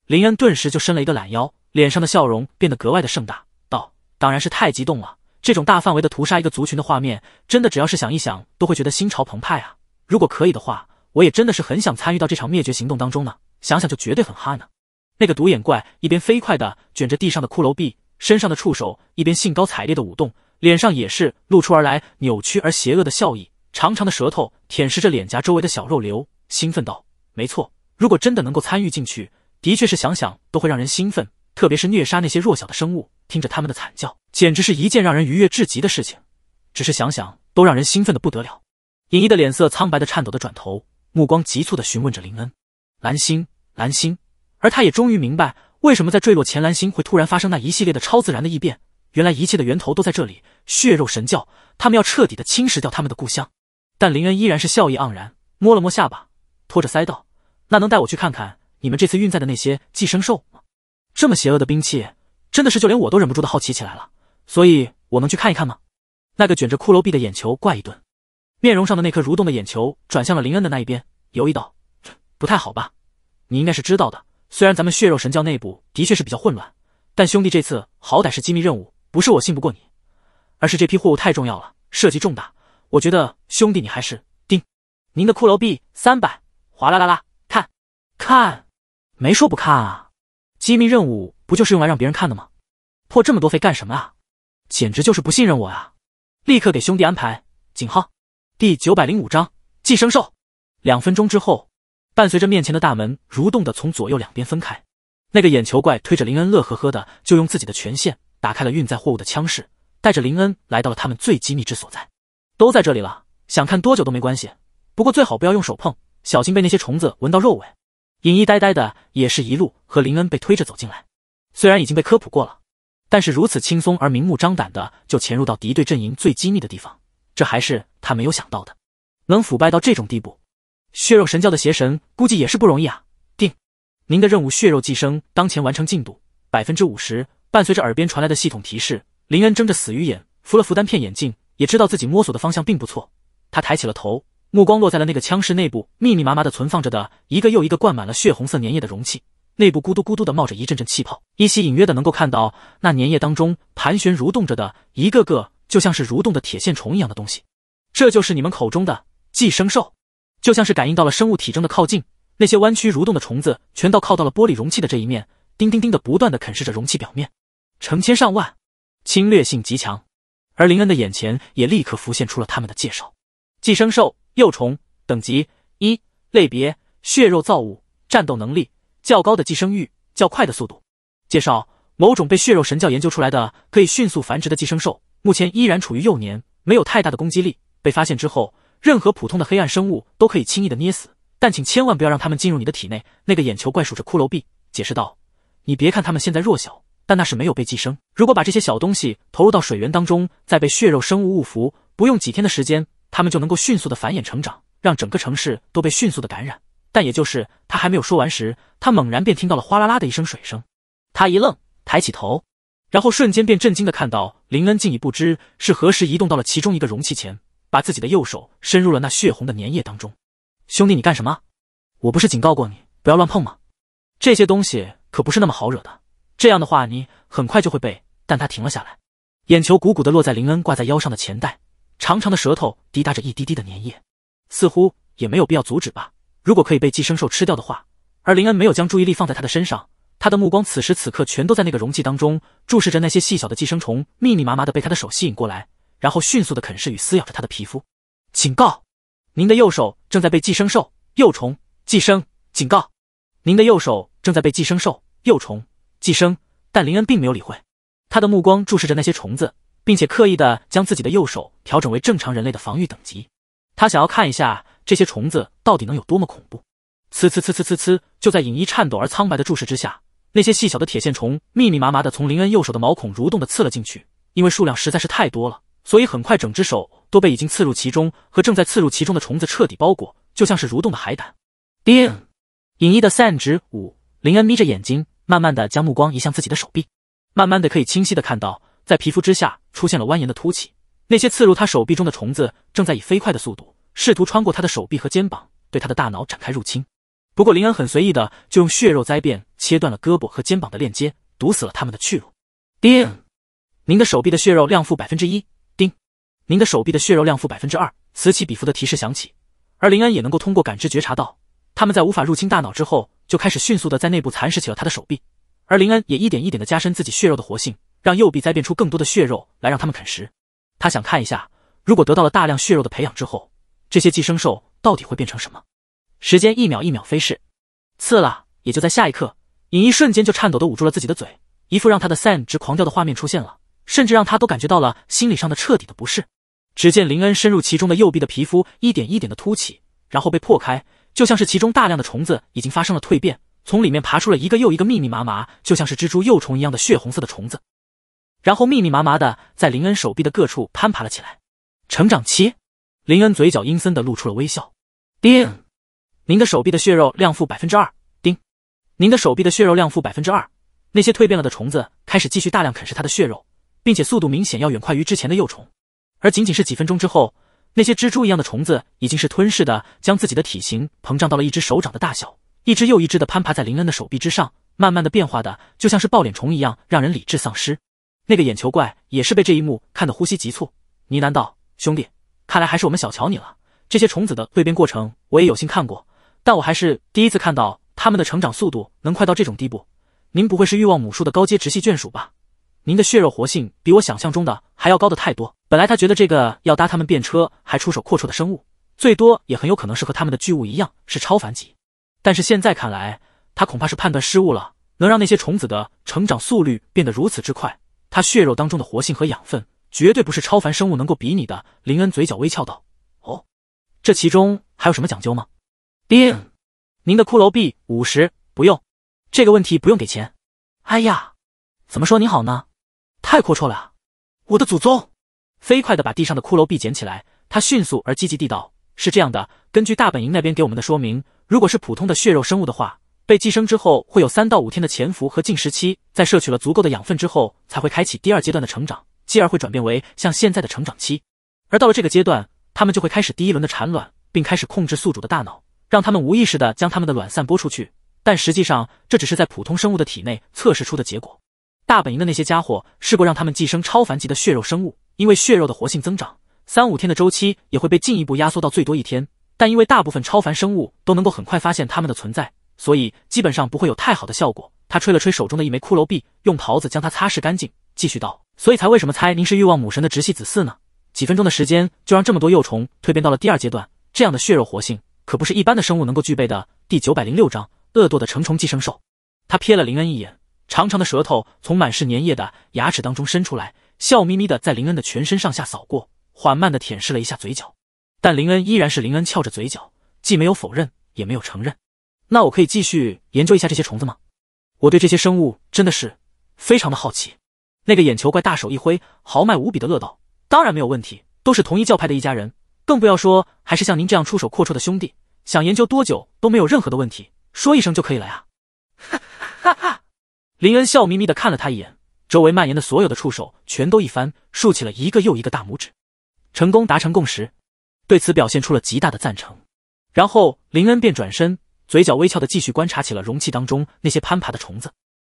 林恩顿时就伸了一个懒腰，脸上的笑容变得格外的盛大，道：“当然是太激动了！这种大范围的屠杀一个族群的画面，真的只要是想一想都会觉得心潮澎湃啊！如果可以的话，我也真的是很想参与到这场灭绝行动当中呢，想想就绝对很哈呢。”那个独眼怪一边飞快的卷着地上的骷髅臂身上的触手，一边兴高采烈的舞动，脸上也是露出而来扭曲而邪恶的笑意。长长的舌头舔舐着脸颊周围的小肉瘤，兴奋道：“没错，如果真的能够参与进去，的确是想想都会让人兴奋。特别是虐杀那些弱小的生物，听着他们的惨叫，简直是一件让人愉悦至极的事情。只是想想都让人兴奋的不得了。”尹一的脸色苍白的、颤抖的转头，目光急促的询问着林恩：“蓝星，蓝星。”而他也终于明白，为什么在坠落前蓝星会突然发生那一系列的超自然的异变。原来一切的源头都在这里。血肉神教，他们要彻底的侵蚀掉他们的故乡。但林恩依然是笑意盎然，摸了摸下巴，托着腮道：“那能带我去看看你们这次运载的那些寄生兽吗？这么邪恶的兵器，真的是就连我都忍不住的好奇起来了。所以我能去看一看吗？”那个卷着骷髅臂的眼球怪一顿，面容上的那颗蠕动的眼球转向了林恩的那一边，犹豫道：“不太好吧？你应该是知道的。虽然咱们血肉神教内部的确是比较混乱，但兄弟这次好歹是机密任务，不是我信不过你，而是这批货物太重要了，涉及重大。”我觉得兄弟你还是盯您的骷髅币三百，哗啦啦啦，看，看，没说不看啊，机密任务不就是用来让别人看的吗？破这么多费干什么啊？简直就是不信任我呀！立刻给兄弟安排。井号第九百零五章寄生兽。两分钟之后，伴随着面前的大门蠕动的从左右两边分开，那个眼球怪推着林恩乐呵呵的就用自己的权限打开了运载货物的舱室，带着林恩来到了他们最机密之所在。都在这里了，想看多久都没关系，不过最好不要用手碰，小心被那些虫子闻到肉味。尹一呆呆的，也是一路和林恩被推着走进来。虽然已经被科普过了，但是如此轻松而明目张胆的就潜入到敌对阵营最机密的地方，这还是他没有想到的。能腐败到这种地步，血肉神教的邪神估计也是不容易啊。定，您的任务血肉寄生当前完成进度百分之五十。伴随着耳边传来的系统提示，林恩睁着死鱼眼，扶了扶单片眼镜。也知道自己摸索的方向并不错，他抬起了头，目光落在了那个枪室内部密密麻麻的存放着的一个又一个灌满了血红色粘液的容器，内部咕嘟咕嘟的冒着一阵阵气泡，依稀隐约的能够看到那粘液当中盘旋蠕动着的一个个就像是蠕动的铁线虫一样的东西。这就是你们口中的寄生兽，就像是感应到了生物体征的靠近，那些弯曲蠕动的虫子全都靠到了玻璃容器的这一面，叮叮叮的不断的啃噬着容器表面，成千上万，侵略性极强。而林恩的眼前也立刻浮现出了他们的介绍：寄生兽幼虫，等级一，类别血肉造物，战斗能力较高的寄生欲，较快的速度。介绍：某种被血肉神教研究出来的可以迅速繁殖的寄生兽，目前依然处于幼年，没有太大的攻击力。被发现之后，任何普通的黑暗生物都可以轻易的捏死，但请千万不要让它们进入你的体内。那个眼球怪数着骷髅币解释道：“你别看他们现在弱小。”但那是没有被寄生。如果把这些小东西投入到水源当中，再被血肉生物误服，不用几天的时间，它们就能够迅速的繁衍成长，让整个城市都被迅速的感染。但也就是他还没有说完时，他猛然便听到了哗啦啦的一声水声。他一愣，抬起头，然后瞬间便震惊的看到林恩竟已不知是何时移动到了其中一个容器前，把自己的右手伸入了那血红的粘液当中。兄弟，你干什么？我不是警告过你不要乱碰吗？这些东西可不是那么好惹的。这样的话，你很快就会被。但他停了下来，眼球鼓鼓的落在林恩挂在腰上的钱袋，长长的舌头滴答着一滴滴的粘液，似乎也没有必要阻止吧。如果可以被寄生兽吃掉的话。而林恩没有将注意力放在他的身上，他的目光此时此刻全都在那个容器当中，注视着那些细小的寄生虫密密麻麻的被他的手吸引过来，然后迅速的啃噬与撕咬着他的皮肤。警告！您的右手正在被寄生兽幼虫寄生。警告！您的右手正在被寄生兽幼虫。寄生，但林恩并没有理会，他的目光注视着那些虫子，并且刻意的将自己的右手调整为正常人类的防御等级。他想要看一下这些虫子到底能有多么恐怖。呲呲呲呲呲呲！就在影一颤抖而苍白的注视之下，那些细小的铁线虫密密麻麻的从林恩右手的毛孔蠕动的刺了进去。因为数量实在是太多了，所以很快整只手都被已经刺入其中和正在刺入其中的虫子彻底包裹，就像是蠕动的海胆。叮！影一的 SAN 值五。林恩眯着眼睛。慢慢的将目光移向自己的手臂，慢慢的可以清晰的看到，在皮肤之下出现了蜿蜒的凸起，那些刺入他手臂中的虫子正在以飞快的速度试图穿过他的手臂和肩膀，对他的大脑展开入侵。不过林恩很随意的就用血肉灾变切断了胳膊和肩膀的链接，堵死了他们的去路。叮，您的手臂的血肉量负百分之一。您的手臂的血肉量负百分之二。此起彼伏的提示响起，而林恩也能够通过感知觉察到，他们在无法入侵大脑之后。就开始迅速的在内部蚕食起了他的手臂，而林恩也一点一点的加深自己血肉的活性，让右臂栽变出更多的血肉来让他们啃食。他想看一下，如果得到了大量血肉的培养之后，这些寄生兽到底会变成什么？时间一秒一秒飞逝，刺了！也就在下一刻，尹一瞬间就颤抖的捂住了自己的嘴，一副让他的 san 值狂掉的画面出现了，甚至让他都感觉到了心理上的彻底的不适。只见林恩深入其中的右臂的皮肤一点一点的凸起，然后被破开。就像是其中大量的虫子已经发生了蜕变，从里面爬出了一个又一个密密麻麻，就像是蜘蛛幼虫一样的血红色的虫子，然后密密麻麻的在林恩手臂的各处攀爬了起来。成长期，林恩嘴角阴森的露出了微笑。叮，您的手臂的血肉量负百分之二。叮，您的手臂的血肉量负百分之二。那些蜕变了的虫子开始继续大量啃食它的血肉，并且速度明显要远快于之前的幼虫。而仅仅是几分钟之后。那些蜘蛛一样的虫子已经是吞噬的，将自己的体型膨胀到了一只手掌的大小，一只又一只的攀爬在林恩的手臂之上，慢慢的变化的，就像是抱脸虫一样，让人理智丧失。那个眼球怪也是被这一幕看得呼吸急促，呢喃道：“兄弟，看来还是我们小瞧你了。这些虫子的蜕变过程我也有幸看过，但我还是第一次看到它们的成长速度能快到这种地步。您不会是欲望母树的高阶直系眷属吧？您的血肉活性比我想象中的还要高的太多。”本来他觉得这个要搭他们便车还出手阔绰的生物，最多也很有可能是和他们的巨物一样是超凡级，但是现在看来，他恐怕是判断失误了。能让那些虫子的成长速率变得如此之快，他血肉当中的活性和养分绝对不是超凡生物能够比拟的。林恩嘴角微翘道：“哦，这其中还有什么讲究吗？”爹，您的骷髅币五十不用，这个问题不用给钱。哎呀，怎么说你好呢？太阔绰了我的祖宗！飞快地把地上的骷髅币捡起来，他迅速而积极地道：“是这样的，根据大本营那边给我们的说明，如果是普通的血肉生物的话，被寄生之后会有三到五天的潜伏和进食期，在摄取了足够的养分之后，才会开启第二阶段的成长，继而会转变为像现在的成长期。而到了这个阶段，它们就会开始第一轮的产卵，并开始控制宿主的大脑，让他们无意识地将他们的卵散播出去。但实际上，这只是在普通生物的体内测试出的结果。”大本营的那些家伙试过让他们寄生超凡级的血肉生物，因为血肉的活性增长，三五天的周期也会被进一步压缩到最多一天。但因为大部分超凡生物都能够很快发现他们的存在，所以基本上不会有太好的效果。他吹了吹手中的一枚骷髅币，用袍子将它擦拭干净，继续道：“所以才为什么猜您是欲望母神的直系子嗣呢？几分钟的时间就让这么多幼虫蜕变到了第二阶段，这样的血肉活性可不是一般的生物能够具备的。”第九百零六章恶堕的成虫寄生兽。他瞥了林恩一眼。长长的舌头从满是粘液的牙齿当中伸出来，笑眯眯的在林恩的全身上下扫过，缓慢的舔舐了一下嘴角。但林恩依然是林恩翘着嘴角，既没有否认，也没有承认。那我可以继续研究一下这些虫子吗？我对这些生物真的是非常的好奇。那个眼球怪大手一挥，豪迈无比的乐道：“当然没有问题，都是同一教派的一家人，更不要说还是像您这样出手阔绰的兄弟，想研究多久都没有任何的问题，说一声就可以了呀。”哈哈。哈。林恩笑眯眯的看了他一眼，周围蔓延的所有的触手全都一翻，竖起了一个又一个大拇指，成功达成共识，对此表现出了极大的赞成。然后林恩便转身，嘴角微翘的继续观察起了容器当中那些攀爬的虫子。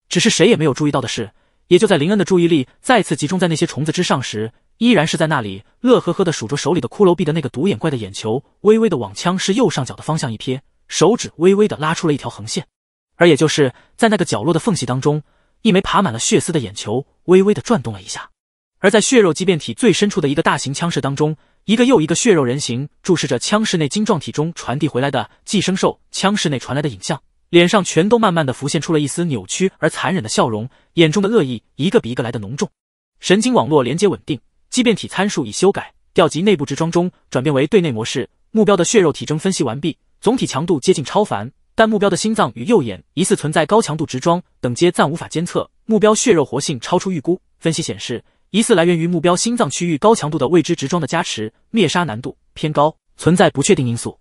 只是谁也没有注意到的是，也就在林恩的注意力再次集中在那些虫子之上时，依然是在那里乐呵呵的数着手里的骷髅币的那个独眼怪的眼球微微的往枪师右上角的方向一瞥，手指微微的拉出了一条横线。而也就是在那个角落的缝隙当中，一枚爬满了血丝的眼球微微的转动了一下。而在血肉畸变体最深处的一个大型枪室当中，一个又一个血肉人形注视着枪室内晶状体中传递回来的寄生兽枪室内传来的影像，脸上全都慢慢的浮现出了一丝扭曲而残忍的笑容，眼中的恶意一个比一个来的浓重。神经网络连接稳定，畸变体参数已修改，调集内部之装中，转变为对内模式。目标的血肉体征分析完毕，总体强度接近超凡。但目标的心脏与右眼疑似存在高强度直装，等阶暂无法监测。目标血肉活性超出预估，分析显示疑似来源于目标心脏区域高强度的未知直装的加持，灭杀难度偏高，存在不确定因素。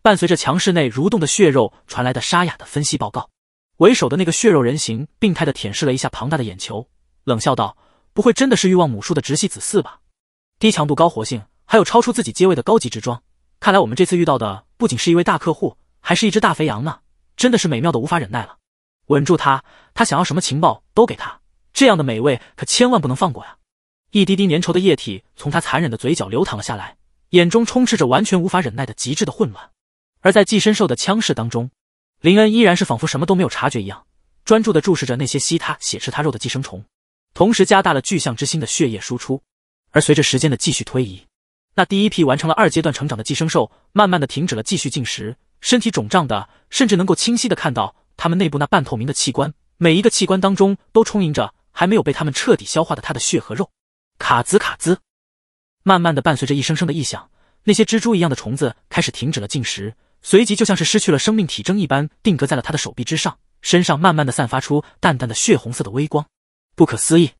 伴随着墙室内蠕动的血肉传来的沙哑的分析报告，为首的那个血肉人形病态的舔舐了一下庞大的眼球，冷笑道：“不会真的是欲望母树的直系子嗣吧？低强度高活性，还有超出自己阶位的高级直装，看来我们这次遇到的不仅是一位大客户，还是一只大肥羊呢。”真的是美妙的无法忍耐了，稳住他，他想要什么情报都给他，这样的美味可千万不能放过呀！一滴滴粘稠的液体从他残忍的嘴角流淌了下来，眼中充斥着完全无法忍耐的极致的混乱。而在寄生兽的枪势当中，林恩依然是仿佛什么都没有察觉一样，专注的注视着那些吸他血吃他肉的寄生虫，同时加大了巨象之心的血液输出。而随着时间的继续推移，那第一批完成了二阶段成长的寄生兽，慢慢的停止了继续进食。身体肿胀的，甚至能够清晰的看到他们内部那半透明的器官，每一个器官当中都充盈着还没有被他们彻底消化的他的血和肉。卡兹卡兹，慢慢的伴随着一声声的异响，那些蜘蛛一样的虫子开始停止了进食，随即就像是失去了生命体征一般，定格在了他的手臂之上，身上慢慢的散发出淡淡的血红色的微光。不可思议！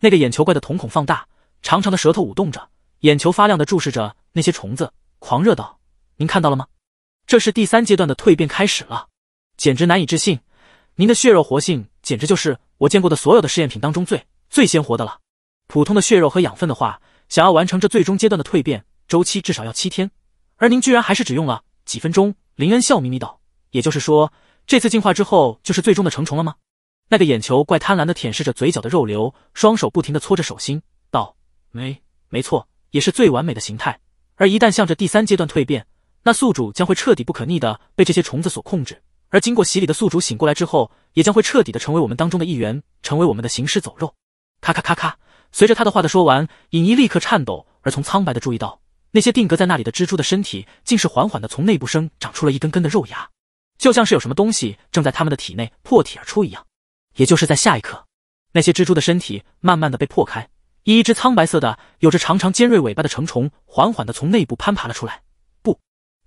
那个眼球怪的瞳孔放大，长长的舌头舞动着，眼球发亮的注视着那些虫子，狂热道：“您看到了吗？”这是第三阶段的蜕变开始了，简直难以置信！您的血肉活性简直就是我见过的所有的试验品当中最最鲜活的了。普通的血肉和养分的话，想要完成这最终阶段的蜕变周期至少要七天，而您居然还是只用了几分钟。林恩笑眯眯道：“也就是说，这次进化之后就是最终的成虫了吗？”那个眼球怪贪婪的舔舐着嘴角的肉瘤，双手不停地搓着手心，道：“没，没错，也是最完美的形态。而一旦向着第三阶段蜕变。”那宿主将会彻底不可逆的被这些虫子所控制，而经过洗礼的宿主醒过来之后，也将会彻底的成为我们当中的一员，成为我们的行尸走肉。咔咔咔咔，随着他的话的说完，尹一立刻颤抖，而从苍白的注意到，那些定格在那里的蜘蛛的身体，竟是缓缓的从内部生长出了一根根的肉芽，就像是有什么东西正在他们的体内破体而出一样。也就是在下一刻，那些蜘蛛的身体慢慢的被破开，一只苍白色的、有着长长尖锐尾巴的成虫，缓缓的从内部攀爬了出来。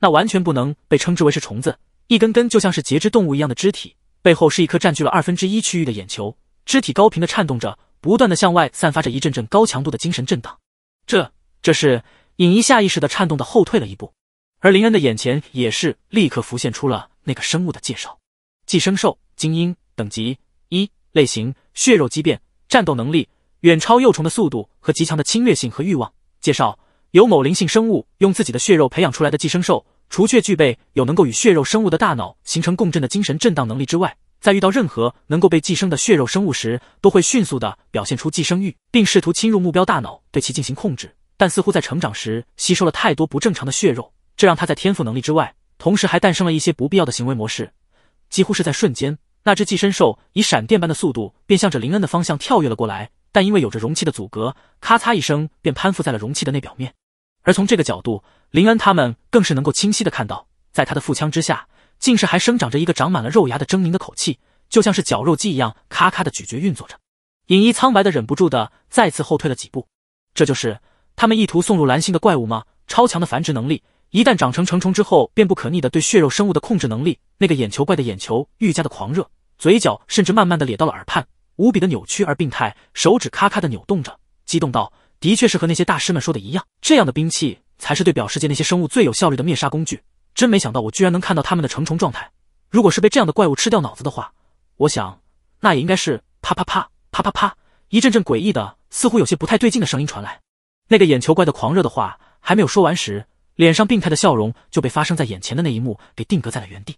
那完全不能被称之为是虫子，一根根就像是节肢动物一样的肢体，背后是一颗占据了二分之一区域的眼球，肢体高频的颤动着，不断的向外散发着一阵阵高强度的精神震荡。这，这是尹一下意识的颤动的后退了一步，而林恩的眼前也是立刻浮现出了那个生物的介绍：寄生兽，精英等级一，类型血肉畸变，战斗能力远超幼虫的速度和极强的侵略性和欲望。介绍：由某灵性生物用自己的血肉培养出来的寄生兽。除却具备有能够与血肉生物的大脑形成共振的精神震荡能力之外，在遇到任何能够被寄生的血肉生物时，都会迅速的表现出寄生欲，并试图侵入目标大脑对其进行控制。但似乎在成长时吸收了太多不正常的血肉，这让他在天赋能力之外，同时还诞生了一些不必要的行为模式。几乎是在瞬间，那只寄生兽以闪电般的速度便向着林恩的方向跳跃了过来，但因为有着容器的阻隔，咔嚓一声便攀附在了容器的内表面。而从这个角度。林恩他们更是能够清晰的看到，在他的腹腔之下，竟是还生长着一个长满了肉芽的狰狞的口气，就像是绞肉机一样，咔咔的咀嚼运作着。尹衣苍白的忍不住的再次后退了几步。这就是他们意图送入蓝星的怪物吗？超强的繁殖能力，一旦长成成虫之后，便不可逆的对血肉生物的控制能力。那个眼球怪的眼球愈加的狂热，嘴角甚至慢慢的咧到了耳畔，无比的扭曲而病态，手指咔咔的扭动着，激动道：“的确是和那些大师们说的一样，这样的兵器。”才是对表世界那些生物最有效率的灭杀工具。真没想到，我居然能看到他们的成虫状态。如果是被这样的怪物吃掉脑子的话，我想那也应该是啪啪啪啪啪啪，一阵阵诡异的，似乎有些不太对劲的声音传来。那个眼球怪的狂热的话还没有说完时，脸上病态的笑容就被发生在眼前的那一幕给定格在了原地。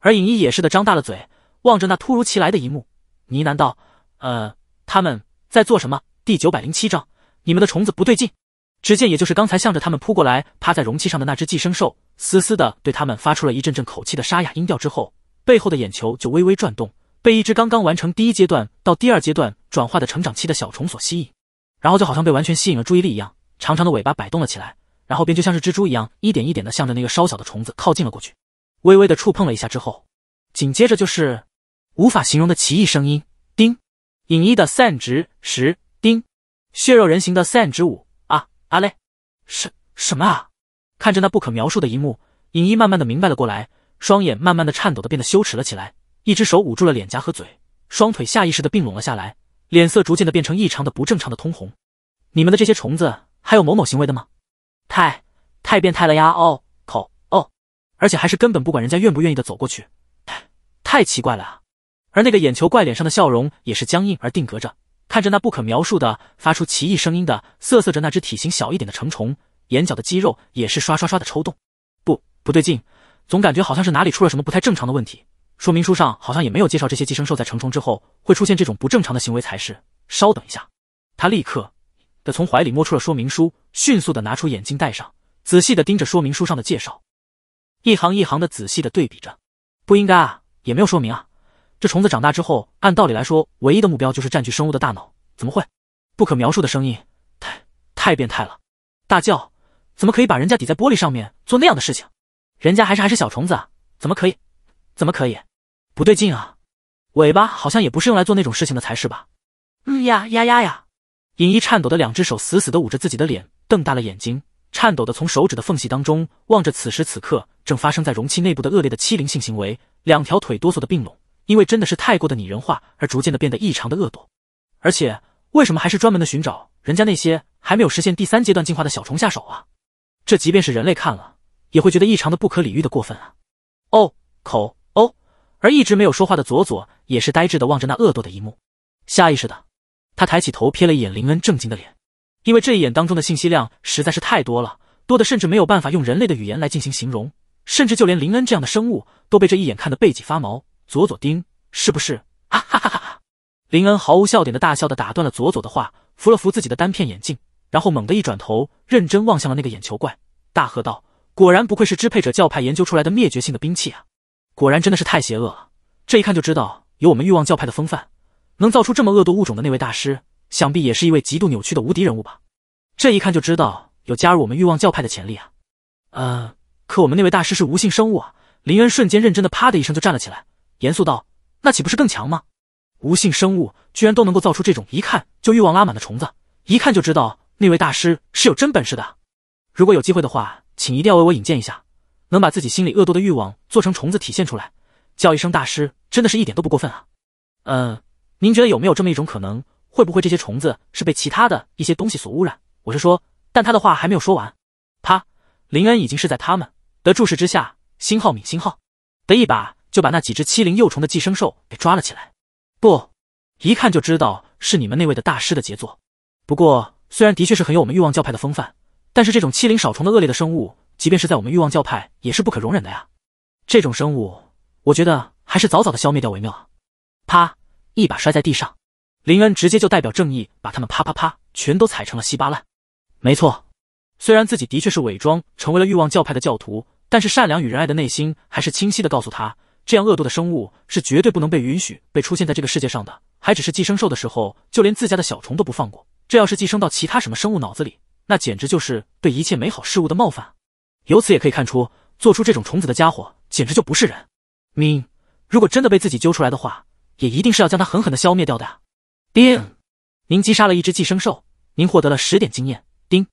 而影一也是的，张大了嘴，望着那突如其来的一幕，呢喃道：“呃，他们在做什么？”第九百零七章，你们的虫子不对劲。只见，也就是刚才向着他们扑过来、趴在容器上的那只寄生兽，嘶嘶的对他们发出了一阵阵口气的沙哑音调之后，背后的眼球就微微转动，被一只刚刚完成第一阶段到第二阶段转化的成长期的小虫所吸引，然后就好像被完全吸引了注意力一样，长长的尾巴摆动了起来，然后便就像是蜘蛛一样，一点一点的向着那个稍小的虫子靠近了过去，微微的触碰了一下之后，紧接着就是无法形容的奇异声音，叮，影一的散值十，叮，血肉人形的散值五。阿雷，什什么啊？看着那不可描述的一幕，尹一慢慢的明白了过来，双眼慢慢的颤抖的变得羞耻了起来，一只手捂住了脸颊和嘴，双腿下意识的并拢了下来，脸色逐渐的变成异常的不正常的通红。你们的这些虫子还有某某行为的吗？太太变态了呀！哦，口哦，而且还是根本不管人家愿不愿意的走过去，太太奇怪了啊！而那个眼球怪脸上的笑容也是僵硬而定格着。看着那不可描述的、发出奇异声音的、瑟瑟着那只体型小一点的成虫，眼角的肌肉也是刷刷刷的抽动。不，不对劲，总感觉好像是哪里出了什么不太正常的问题。说明书上好像也没有介绍这些寄生兽在成虫之后会出现这种不正常的行为才是。稍等一下，他立刻的从怀里摸出了说明书，迅速的拿出眼镜戴上，仔细的盯着说明书上的介绍，一行一行的仔细的对比着。不应该啊，也没有说明啊。这虫子长大之后，按道理来说，唯一的目标就是占据生物的大脑。怎么会？不可描述的声音，太太变态了！大叫，怎么可以把人家抵在玻璃上面做那样的事情？人家还是还是小虫子，啊，怎么可以？怎么可以？不对劲啊！尾巴好像也不是用来做那种事情的，才是吧？嗯呀呀呀呀！尹一颤抖的两只手死死的捂着自己的脸，瞪大了眼睛，颤抖的从手指的缝隙当中望着此时此刻正发生在容器内部的恶劣的欺凌性行为，两条腿哆嗦的并拢。因为真的是太过的拟人化而逐渐的变得异常的恶毒，而且为什么还是专门的寻找人家那些还没有实现第三阶段进化的小虫下手啊？这即便是人类看了也会觉得异常的不可理喻的过分啊！哦，口哦，而一直没有说话的佐佐也是呆滞的望着那恶毒的一幕，下意识的，他抬起头瞥了一眼林恩正经的脸，因为这一眼当中的信息量实在是太多了，多的甚至没有办法用人类的语言来进行形容，甚至就连林恩这样的生物都被这一眼看得背脊发毛。佐佐丁是不是？啊哈哈哈！林恩毫无笑点的大笑的打断了佐佐的话，扶了扶自己的单片眼镜，然后猛地一转头，认真望向了那个眼球怪，大喝道：“果然不愧是支配者教派研究出来的灭绝性的兵器啊！果然真的是太邪恶了！这一看就知道有我们欲望教派的风范，能造出这么恶毒物种的那位大师，想必也是一位极度扭曲的无敌人物吧？这一看就知道有加入我们欲望教派的潜力啊！呃，可我们那位大师是无性生物啊！”林恩瞬间认真的啪的一声就站了起来。严肃道：“那岂不是更强吗？无性生物居然都能够造出这种一看就欲望拉满的虫子，一看就知道那位大师是有真本事的。如果有机会的话，请一定要为我引荐一下，能把自己心里恶毒的欲望做成虫子体现出来，叫一声大师，真的是一点都不过分啊。”嗯，您觉得有没有这么一种可能？会不会这些虫子是被其他的一些东西所污染？我是说，但他的话还没有说完，他林恩已经是在他们的注视之下，星号敏星号的一把。就把那几只欺凌幼虫的寄生兽给抓了起来，不，一看就知道是你们那位的大师的杰作。不过，虽然的确是很有我们欲望教派的风范，但是这种欺凌少虫的恶劣的生物，即便是在我们欲望教派也是不可容忍的呀。这种生物，我觉得还是早早的消灭掉为妙啊！啪，一把摔在地上，林恩直接就代表正义，把他们啪啪啪全都踩成了稀巴烂。没错，虽然自己的确是伪装成为了欲望教派的教徒，但是善良与仁爱的内心还是清晰的告诉他。这样恶毒的生物是绝对不能被允许被出现在这个世界上的。还只是寄生兽的时候，就连自家的小虫都不放过。这要是寄生到其他什么生物脑子里，那简直就是对一切美好事物的冒犯。由此也可以看出，做出这种虫子的家伙简直就不是人。敏，如果真的被自己揪出来的话，也一定是要将它狠狠的消灭掉的。丁，您击杀了一只寄生兽，您获得了十点经验。丁，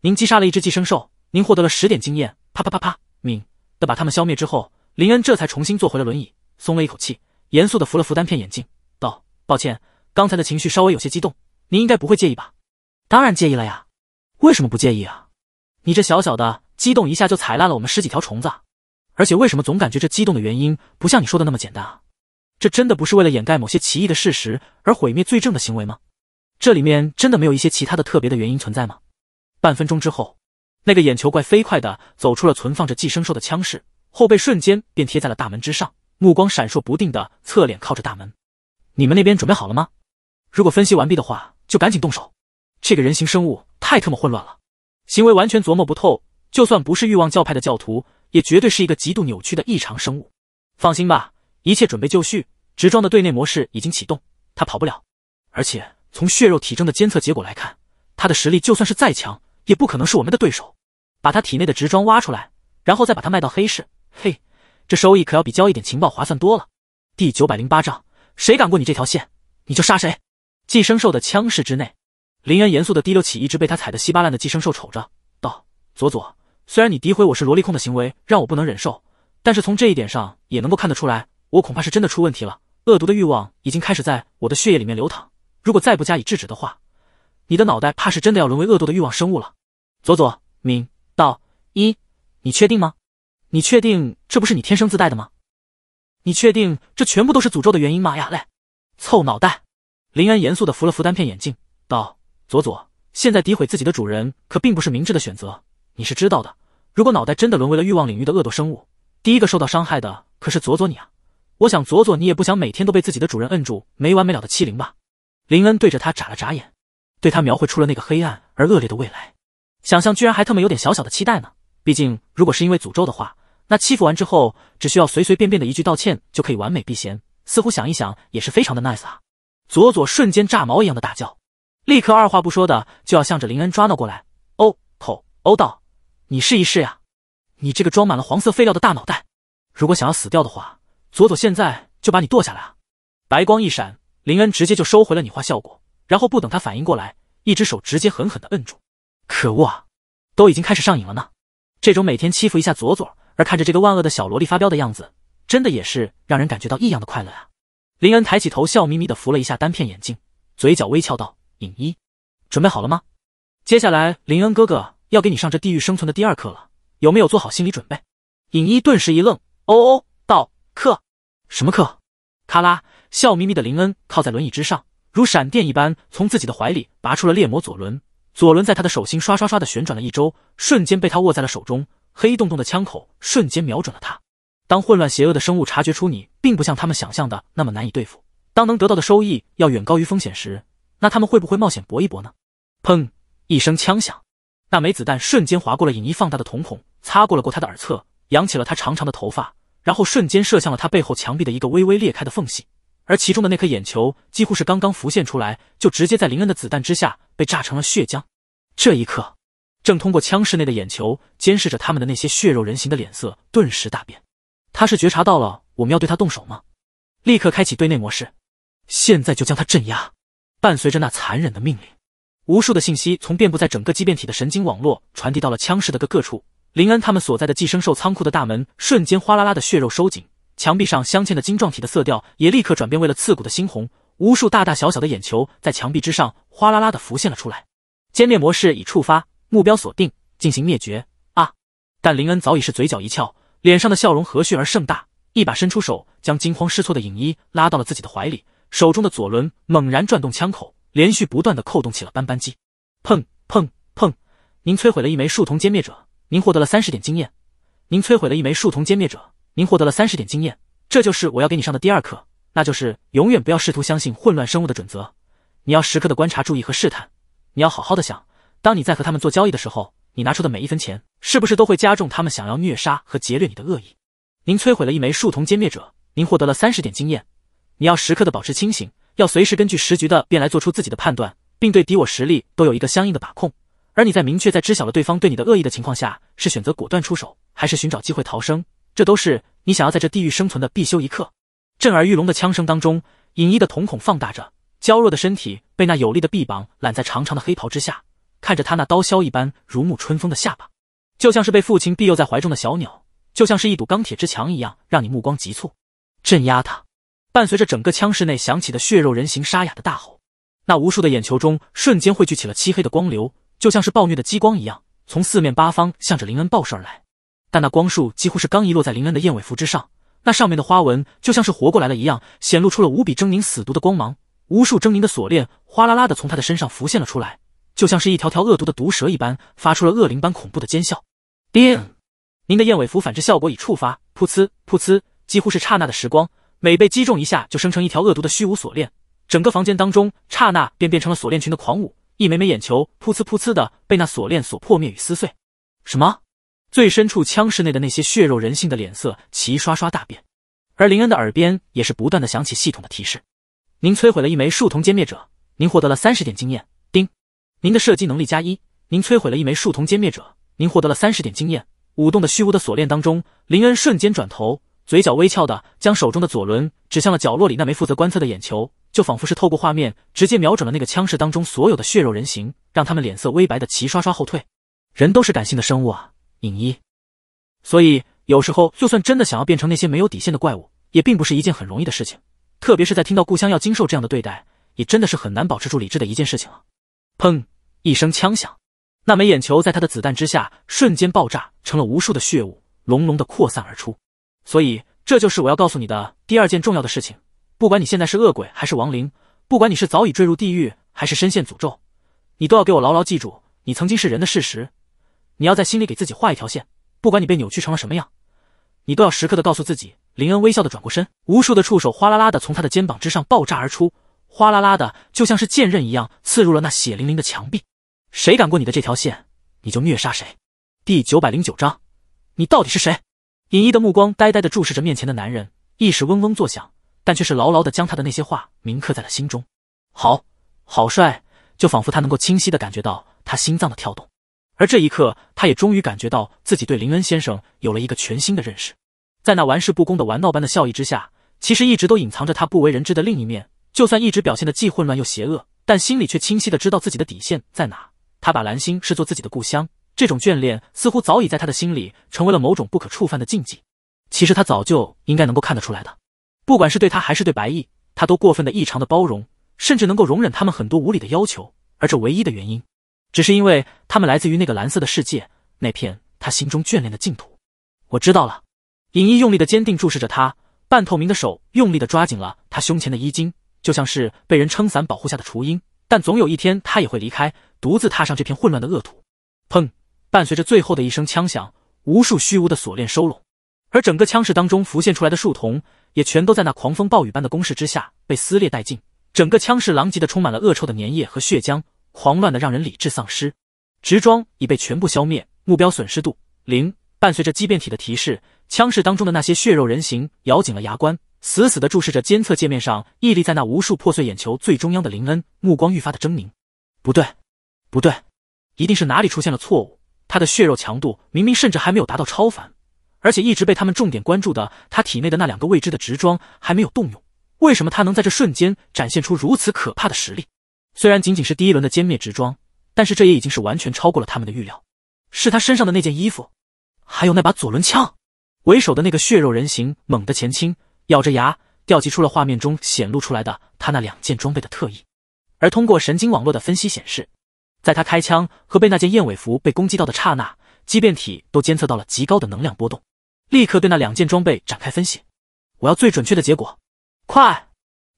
您击杀了一只寄生兽，您获得了十点经验。啪啪啪啪，敏的把它们消灭之后。林恩这才重新坐回了轮椅，松了一口气，严肃地扶了扶单片眼镜，道：“抱歉，刚才的情绪稍微有些激动，您应该不会介意吧？”“当然介意了呀！为什么不介意啊？你这小小的激动一下就踩烂了我们十几条虫子，而且为什么总感觉这激动的原因不像你说的那么简单啊？这真的不是为了掩盖某些奇异的事实而毁灭罪证的行为吗？这里面真的没有一些其他的特别的原因存在吗？”半分钟之后，那个眼球怪飞快地走出了存放着寄生兽的枪室。后背瞬间便贴在了大门之上，目光闪烁不定的侧脸靠着大门。你们那边准备好了吗？如果分析完毕的话，就赶紧动手。这个人形生物太特么混乱了，行为完全琢磨不透。就算不是欲望教派的教徒，也绝对是一个极度扭曲的异常生物。放心吧，一切准备就绪，直装的队内模式已经启动，他跑不了。而且从血肉体征的监测结果来看，他的实力就算是再强，也不可能是我们的对手。把他体内的直装挖出来，然后再把他卖到黑市。嘿，这收益可要比交易点情报划算多了。第九百零八章，谁敢过你这条线，你就杀谁。寄生兽的枪势之内，林渊严肃的提溜起一只被他踩得稀巴烂的寄生兽，瞅着道：“佐佐，虽然你诋毁我是萝莉控的行为让我不能忍受，但是从这一点上也能够看得出来，我恐怕是真的出问题了。恶毒的欲望已经开始在我的血液里面流淌，如果再不加以制止的话，你的脑袋怕是真的要沦为恶毒的欲望生物了。”佐佐敏道：“一，你确定吗？”你确定这不是你天生自带的吗？你确定这全部都是诅咒的原因吗？呀嘞，凑脑袋！林恩严肃的扶了扶单片眼镜，道：“佐佐，现在诋毁自己的主人可并不是明智的选择，你是知道的。如果脑袋真的沦为了欲望领域的恶毒生物，第一个受到伤害的可是佐佐你啊！我想佐佐你也不想每天都被自己的主人摁住，没完没了的欺凌吧？”林恩对着他眨了眨眼，对他描绘出了那个黑暗而恶劣的未来，想象居然还特么有点小小的期待呢。毕竟，如果是因为诅咒的话，那欺负完之后只需要随随便便的一句道歉就可以完美避嫌，似乎想一想也是非常的 nice 啊！佐佐瞬间炸毛一样的大叫，立刻二话不说的就要向着林恩抓挠过来。哦吼！哦道，你试一试呀！你这个装满了黄色废料的大脑袋，如果想要死掉的话，佐佐现在就把你剁下来！啊！白光一闪，林恩直接就收回了拟化效果，然后不等他反应过来，一只手直接狠狠的摁住。可恶啊！都已经开始上瘾了呢！这种每天欺负一下左左，而看着这个万恶的小萝莉发飙的样子，真的也是让人感觉到异样的快乐啊！林恩抬起头，笑眯眯的扶了一下单片眼镜，嘴角微翘道：“影一，准备好了吗？接下来林恩哥哥要给你上这地狱生存的第二课了，有没有做好心理准备？”影一顿时一愣，哦哦，道课什么课？咔啦，笑眯眯的林恩靠在轮椅之上，如闪电一般从自己的怀里拔出了猎魔左轮。左轮在他的手心刷刷刷的旋转了一周，瞬间被他握在了手中。黑洞洞的枪口瞬间瞄准了他。当混乱邪恶的生物察觉出你并不像他们想象的那么难以对付，当能得到的收益要远高于风险时，那他们会不会冒险搏一搏呢？砰！一声枪响，那枚子弹瞬间划过了尹一放大的瞳孔，擦过了过他的耳侧，扬起了他长长的头发，然后瞬间射向了他背后墙壁的一个微微裂开的缝隙。而其中的那颗眼球几乎是刚刚浮现出来，就直接在林恩的子弹之下被炸成了血浆。这一刻，正通过枪室内的眼球监视着他们的那些血肉人形的脸色顿时大变。他是觉察到了我们要对他动手吗？立刻开启对内模式，现在就将他镇压！伴随着那残忍的命令，无数的信息从遍布在整个畸变体的神经网络传递到了枪室的各各处。林恩他们所在的寄生兽仓库的大门瞬间哗啦啦的血肉收紧。墙壁上镶嵌的晶状体的色调也立刻转变为了刺骨的猩红，无数大大小小的眼球在墙壁之上哗啦啦的浮现了出来。歼灭模式已触发，目标锁定，进行灭绝！啊！但林恩早已是嘴角一翘，脸上的笑容和煦而盛大，一把伸出手将惊慌失措的影衣拉到了自己的怀里，手中的左轮猛然转动，枪口连续不断地扣动起了扳扳机。砰砰砰！您摧毁了一枚树丛歼灭者，您获得了三十点经验。您摧毁了一枚树丛歼灭者。您获得了三十点经验，这就是我要给你上的第二课，那就是永远不要试图相信混乱生物的准则。你要时刻的观察、注意和试探。你要好好的想，当你在和他们做交易的时候，你拿出的每一分钱，是不是都会加重他们想要虐杀和劫掠你的恶意？您摧毁了一枚树丛歼灭者，您获得了三十点经验。你要时刻的保持清醒，要随时根据时局的变来做出自己的判断，并对敌我实力都有一个相应的把控。而你在明确在知晓了对方对你的恶意的情况下，是选择果断出手，还是寻找机会逃生？这都是你想要在这地狱生存的必修一课。震耳欲聋的枪声当中，尹一的瞳孔放大着，娇弱的身体被那有力的臂膀揽在长长的黑袍之下，看着他那刀削一般、如沐春风的下巴，就像是被父亲庇佑在怀中的小鸟，就像是一堵钢铁之墙一样，让你目光急促，镇压他。伴随着整个枪室内响起的血肉人形沙哑的大吼，那无数的眼球中瞬间汇聚起了漆黑的光流，就像是暴虐的激光一样，从四面八方向着林恩暴射而来。但那光束几乎是刚一落在林恩的燕尾服之上，那上面的花纹就像是活过来了一样，显露出了无比狰狞、死毒的光芒。无数狰狞的锁链哗啦啦的从他的身上浮现了出来，就像是一条条恶毒的毒蛇一般，发出了恶灵般恐怖的尖啸。叮，您的燕尾服反制效果已触发！噗呲噗呲，几乎是刹那的时光，每被击中一下，就生成一条恶毒的虚无锁链。整个房间当中，刹那便变成了锁链群的狂舞，一枚枚眼球噗呲噗呲的被那锁链所破灭与撕碎。什么？最深处枪室内的那些血肉人性的脸色齐刷刷大变，而林恩的耳边也是不断的响起系统的提示：“您摧毁了一枚树丛歼灭者，您获得了三十点经验。叮，您的射击能力加一。您摧毁了一枚树丛歼灭者，您获得了三十点经验。”舞动的虚无的锁链当中，林恩瞬间转头，嘴角微翘的将手中的左轮指向了角落里那枚负责观测的眼球，就仿佛是透过画面直接瞄准了那个枪室当中所有的血肉人形，让他们脸色微白的齐刷刷后退。人都是感性的生物啊！影一，所以有时候就算真的想要变成那些没有底线的怪物，也并不是一件很容易的事情。特别是在听到故乡要经受这样的对待，也真的是很难保持住理智的一件事情了。砰！一声枪响，那枚眼球在他的子弹之下瞬间爆炸，成了无数的血雾，隆隆的扩散而出。所以，这就是我要告诉你的第二件重要的事情：不管你现在是恶鬼还是亡灵，不管你是早已坠入地狱还是深陷诅咒，你都要给我牢牢记住，你曾经是人的事实。你要在心里给自己画一条线，不管你被扭曲成了什么样，你都要时刻的告诉自己。林恩微笑的转过身，无数的触手哗啦啦的从他的肩膀之上爆炸而出，哗啦啦的就像是剑刃一样刺入了那血淋淋的墙壁。谁敢过你的这条线，你就虐杀谁。第九百零九章，你到底是谁？尹一的目光呆呆的注视着面前的男人，意识嗡嗡作响，但却是牢牢的将他的那些话铭刻在了心中。好，好帅，就仿佛他能够清晰的感觉到他心脏的跳动。而这一刻，他也终于感觉到自己对林恩先生有了一个全新的认识。在那玩世不恭的玩闹般的笑意之下，其实一直都隐藏着他不为人知的另一面。就算一直表现的既混乱又邪恶，但心里却清晰的知道自己的底线在哪。他把蓝星视作自己的故乡，这种眷恋似乎早已在他的心里成为了某种不可触犯的禁忌。其实他早就应该能够看得出来的。不管是对他还是对白毅，他都过分的异常的包容，甚至能够容忍他们很多无理的要求。而这唯一的原因。只是因为他们来自于那个蓝色的世界，那片他心中眷恋的净土。我知道了，尹一用力的坚定注视着他，半透明的手用力的抓紧了他胸前的衣襟，就像是被人撑伞保护下的雏鹰。但总有一天，他也会离开，独自踏上这片混乱的恶土。砰！伴随着最后的一声枪响，无数虚无的锁链收拢，而整个枪室当中浮现出来的树桐也全都在那狂风暴雨般的攻势之下被撕裂殆尽。整个枪室狼藉的充满了恶臭的粘液和血浆。狂乱的让人理智丧失，植桩已被全部消灭，目标损失度零。伴随着畸变体的提示，枪室当中的那些血肉人形咬紧了牙关，死死的注视着监测界面上屹立在那无数破碎眼球最中央的林恩，目光愈发的狰狞。不对，不对，一定是哪里出现了错误。他的血肉强度明明甚至还没有达到超凡，而且一直被他们重点关注的他体内的那两个未知的植桩还没有动用，为什么他能在这瞬间展现出如此可怕的实力？虽然仅仅是第一轮的歼灭直装，但是这也已经是完全超过了他们的预料。是他身上的那件衣服，还有那把左轮枪。为首的那个血肉人形猛地前倾，咬着牙调集出了画面中显露出来的他那两件装备的特异。而通过神经网络的分析显示，在他开枪和被那件燕尾服被攻击到的刹那，机变体都监测到了极高的能量波动，立刻对那两件装备展开分析。我要最准确的结果，快！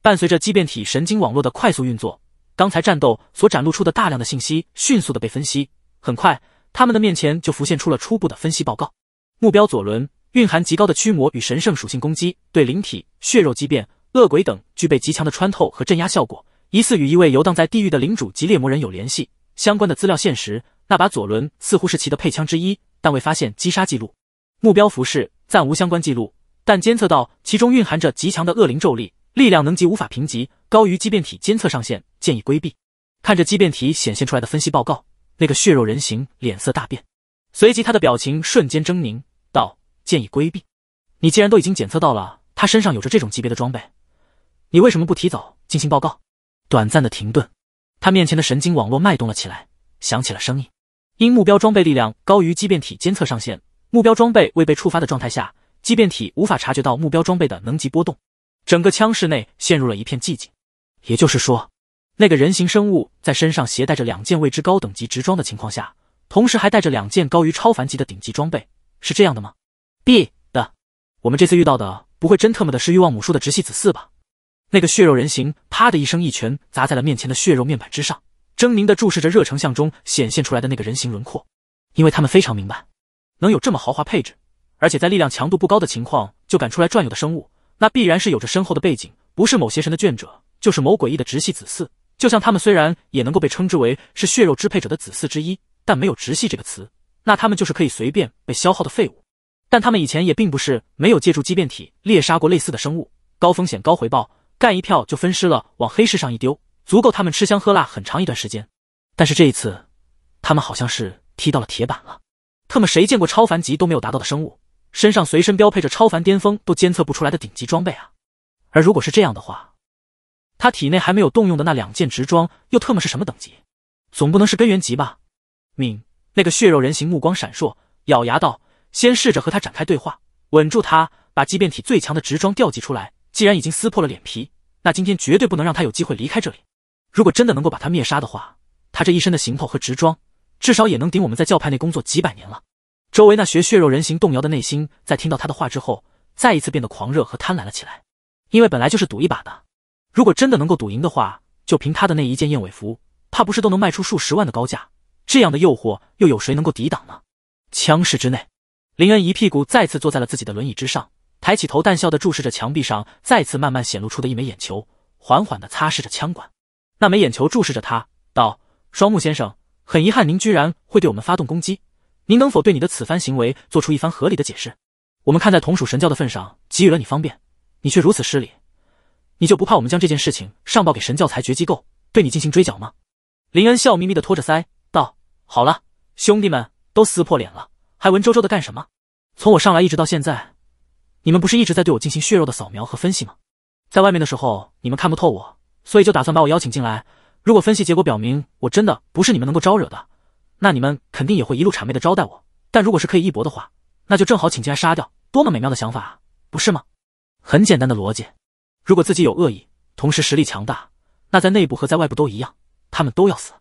伴随着机变体神经网络的快速运作。刚才战斗所展露出的大量的信息，迅速的被分析。很快，他们的面前就浮现出了初步的分析报告。目标左轮，蕴含极高的驱魔与神圣属性攻击，对灵体、血肉畸变、恶鬼等具备极强的穿透和镇压效果。疑似与一位游荡在地狱的领主及猎魔人有联系。相关的资料现实，那把左轮似乎是其的配枪之一，但未发现击杀记录。目标服饰暂无相关记录，但监测到其中蕴含着极强的恶灵咒力。力量能级无法评级，高于机变体监测上限，建议规避。看着机变体显现出来的分析报告，那个血肉人形脸色大变，随即他的表情瞬间狰狞，道：“建议规避。你既然都已经检测到了他身上有着这种级别的装备，你为什么不提早进行报告？”短暂的停顿，他面前的神经网络脉动了起来，响起了声音：“因目标装备力量高于机变体监测上限，目标装备未被触发的状态下，机变体无法察觉到目标装备的能级波动。”整个枪室内陷入了一片寂静。也就是说，那个人形生物在身上携带着两件未知高等级直装的情况下，同时还带着两件高于超凡级的顶级装备，是这样的吗？B 的，我们这次遇到的不会真特么的是欲望母树的直系子嗣吧？那个血肉人形，啪的一声一拳砸在了面前的血肉面板之上，狰狞的注视着热成像中显现出来的那个人形轮廓。因为他们非常明白，能有这么豪华配置，而且在力量强度不高的情况就敢出来转悠的生物。那必然是有着深厚的背景，不是某邪神的眷者，就是某诡异的直系子嗣。就像他们虽然也能够被称之为是血肉支配者的子嗣之一，但没有直系这个词，那他们就是可以随便被消耗的废物。但他们以前也并不是没有借助畸变体猎杀过类似的生物，高风险高回报，干一票就分尸了，往黑市上一丢，足够他们吃香喝辣很长一段时间。但是这一次，他们好像是踢到了铁板了。他们谁见过超凡级都没有达到的生物？身上随身标配着超凡巅峰都监测不出来的顶级装备啊！而如果是这样的话，他体内还没有动用的那两件职装又特么是什么等级？总不能是根源级吧？敏，那个血肉人形目光闪烁，咬牙道：“先试着和他展开对话，稳住他，把畸变体最强的直装调集出来。既然已经撕破了脸皮，那今天绝对不能让他有机会离开这里。如果真的能够把他灭杀的话，他这一身的行头和职装，至少也能顶我们在教派内工作几百年了。”周围那学血肉人形动摇的内心，在听到他的话之后，再一次变得狂热和贪婪了起来。因为本来就是赌一把的，如果真的能够赌赢的话，就凭他的那一件燕尾服，怕不是都能卖出数十万的高价。这样的诱惑，又有谁能够抵挡呢？枪室之内，林恩一屁股再次坐在了自己的轮椅之上，抬起头淡笑的注视着墙壁上再次慢慢显露出的一枚眼球，缓缓的擦拭着枪管。那枚眼球注视着他，道：“双木先生，很遗憾，您居然会对我们发动攻击。”您能否对你的此番行为做出一番合理的解释？我们看在同属神教的份上，给予了你方便，你却如此失礼，你就不怕我们将这件事情上报给神教裁决机构，对你进行追缴吗？林恩笑眯眯的托着腮道：“好了，兄弟们都撕破脸了，还文绉绉的干什么？从我上来一直到现在，你们不是一直在对我进行血肉的扫描和分析吗？在外面的时候你们看不透我，所以就打算把我邀请进来。如果分析结果表明我真的不是你们能够招惹的。”那你们肯定也会一路谄媚的招待我，但如果是可以一搏的话，那就正好请进来杀掉，多么美妙的想法，不是吗？很简单的逻辑，如果自己有恶意，同时实力强大，那在内部和在外部都一样，他们都要死。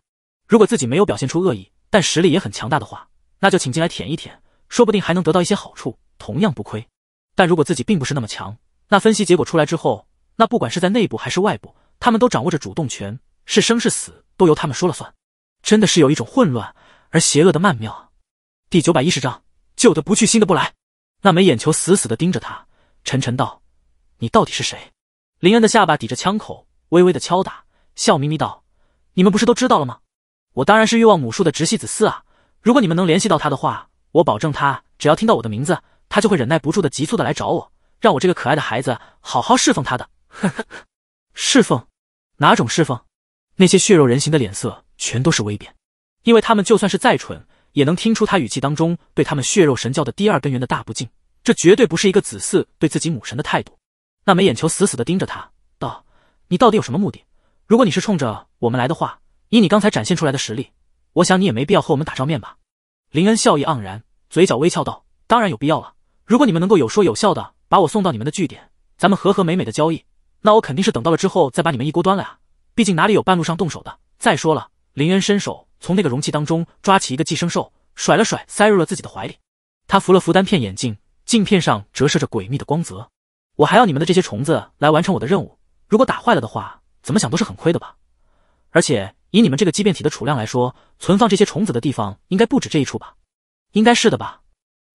如果自己没有表现出恶意，但实力也很强大的话，那就请进来舔一舔，说不定还能得到一些好处，同样不亏。但如果自己并不是那么强，那分析结果出来之后，那不管是在内部还是外部，他们都掌握着主动权，是生是死都由他们说了算，真的是有一种混乱。而邪恶的曼妙，第九百一十章：旧的不去，新的不来。那枚眼球死死的盯着他，沉沉道：“你到底是谁？”林恩的下巴抵着枪口，微微的敲打，笑眯眯道：“你们不是都知道了吗？我当然是欲望母树的直系子嗣啊！如果你们能联系到他的话，我保证他只要听到我的名字，他就会忍耐不住的急促的来找我，让我这个可爱的孩子好好侍奉他的。呵呵，侍奉？哪种侍奉？那些血肉人形的脸色全都是微变。”因为他们就算是再蠢，也能听出他语气当中对他们血肉神教的第二根源的大不敬，这绝对不是一个子嗣对自己母神的态度。那枚眼球死死的盯着他，道：“你到底有什么目的？如果你是冲着我们来的话，以你刚才展现出来的实力，我想你也没必要和我们打照面吧？”林恩笑意盎然，嘴角微翘道：“当然有必要了。如果你们能够有说有笑的把我送到你们的据点，咱们和和美美的交易，那我肯定是等到了之后再把你们一锅端了呀。毕竟哪里有半路上动手的？再说了，林恩伸手。”从那个容器当中抓起一个寄生兽，甩了甩，塞入了自己的怀里。他扶了扶单片眼镜，镜片上折射着诡秘的光泽。我还要你们的这些虫子来完成我的任务，如果打坏了的话，怎么想都是很亏的吧？而且以你们这个畸变体的储量来说，存放这些虫子的地方应该不止这一处吧？应该是的吧？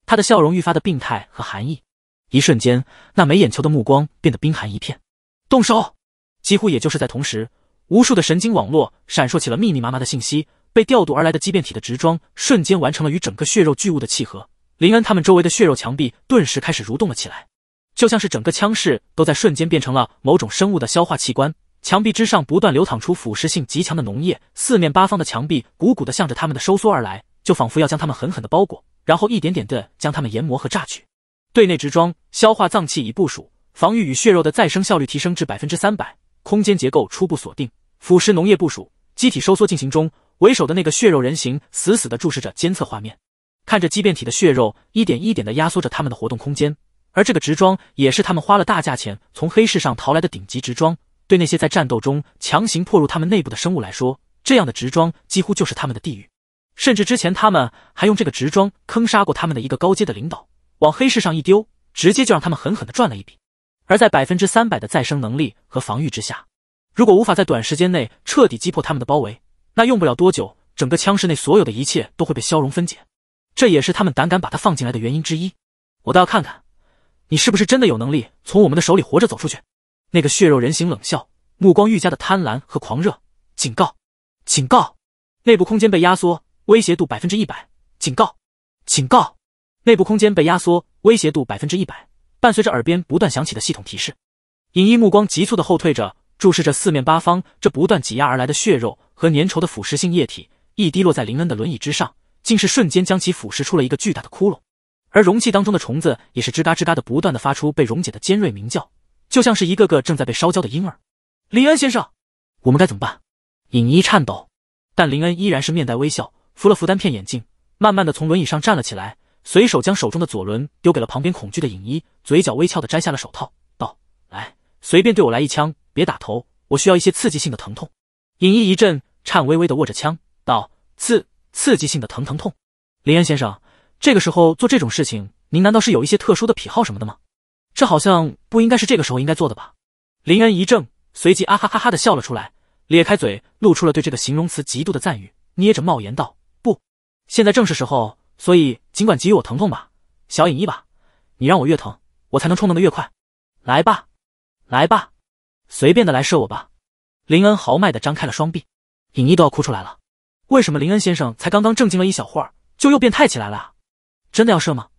他的笑容愈发的病态和寒意。一瞬间，那没眼球的目光变得冰寒一片。动手！几乎也就是在同时，无数的神经网络闪烁起了密密麻麻的信息。被调度而来的畸变体的植桩瞬间完成了与整个血肉巨物的契合，林恩他们周围的血肉墙壁顿时开始蠕动了起来，就像是整个腔室都在瞬间变成了某种生物的消化器官。墙壁之上不断流淌出腐蚀性极强的脓液，四面八方的墙壁鼓鼓的向着他们的收缩而来，就仿佛要将他们狠狠的包裹，然后一点点的将他们研磨和榨取。对内植桩消化脏器已部署，防御与血肉的再生效率提升至百分之三百，空间结构初步锁定，腐蚀农液部署，机体收缩进行中。为首的那个血肉人形死死地注视着监测画面，看着畸变体的血肉一点一点地压缩着他们的活动空间。而这个直装也是他们花了大价钱从黑市上淘来的顶级直装。对那些在战斗中强行破入他们内部的生物来说，这样的直装几乎就是他们的地狱。甚至之前他们还用这个直装坑杀过他们的一个高阶的领导。往黑市上一丢，直接就让他们狠狠地赚了一笔。而在百分之三百的再生能力和防御之下，如果无法在短时间内彻底击破他们的包围，那用不了多久，整个枪室内所有的一切都会被消融分解，这也是他们胆敢把他放进来的原因之一。我倒要看看，你是不是真的有能力从我们的手里活着走出去。那个血肉人形冷笑，目光愈加的贪婪和狂热。警告！警告！内部空间被压缩，威胁度百分之一百。警告！警告！内部空间被压缩，威胁度百分之一百。伴随着耳边不断响起的系统提示，尹一目光急促的后退着，注视着四面八方这不断挤压而来的血肉。和粘稠的腐蚀性液体一滴落在林恩的轮椅之上，竟是瞬间将其腐蚀出了一个巨大的窟窿，而容器当中的虫子也是吱嘎吱嘎的不断的发出被溶解的尖锐鸣叫，就像是一个个正在被烧焦的婴儿。林恩先生，我们该怎么办？尹一颤抖，但林恩依然是面带微笑，扶了扶单片眼镜，慢慢的从轮椅上站了起来，随手将手中的左轮丢给了旁边恐惧的尹一，嘴角微翘的摘下了手套，道：“来，随便对我来一枪，别打头，我需要一些刺激性的疼痛。”尹一一阵。颤巍巍的握着枪，道：“刺刺激性的疼疼痛，林恩先生，这个时候做这种事情，您难道是有一些特殊的癖好什么的吗？这好像不应该是这个时候应该做的吧？”林恩一怔，随即啊哈哈哈的笑了出来，咧开嘴，露出了对这个形容词极度的赞誉，捏着帽檐道：“不，现在正是时候，所以尽管给予我疼痛吧，小影一把，你让我越疼，我才能冲动的越快，来吧，来吧，随便的来射我吧。”林恩豪迈的张开了双臂。隐逸都要哭出来了，为什么林恩先生才刚刚震惊了一小会儿，就又变态起来了？真的要射吗？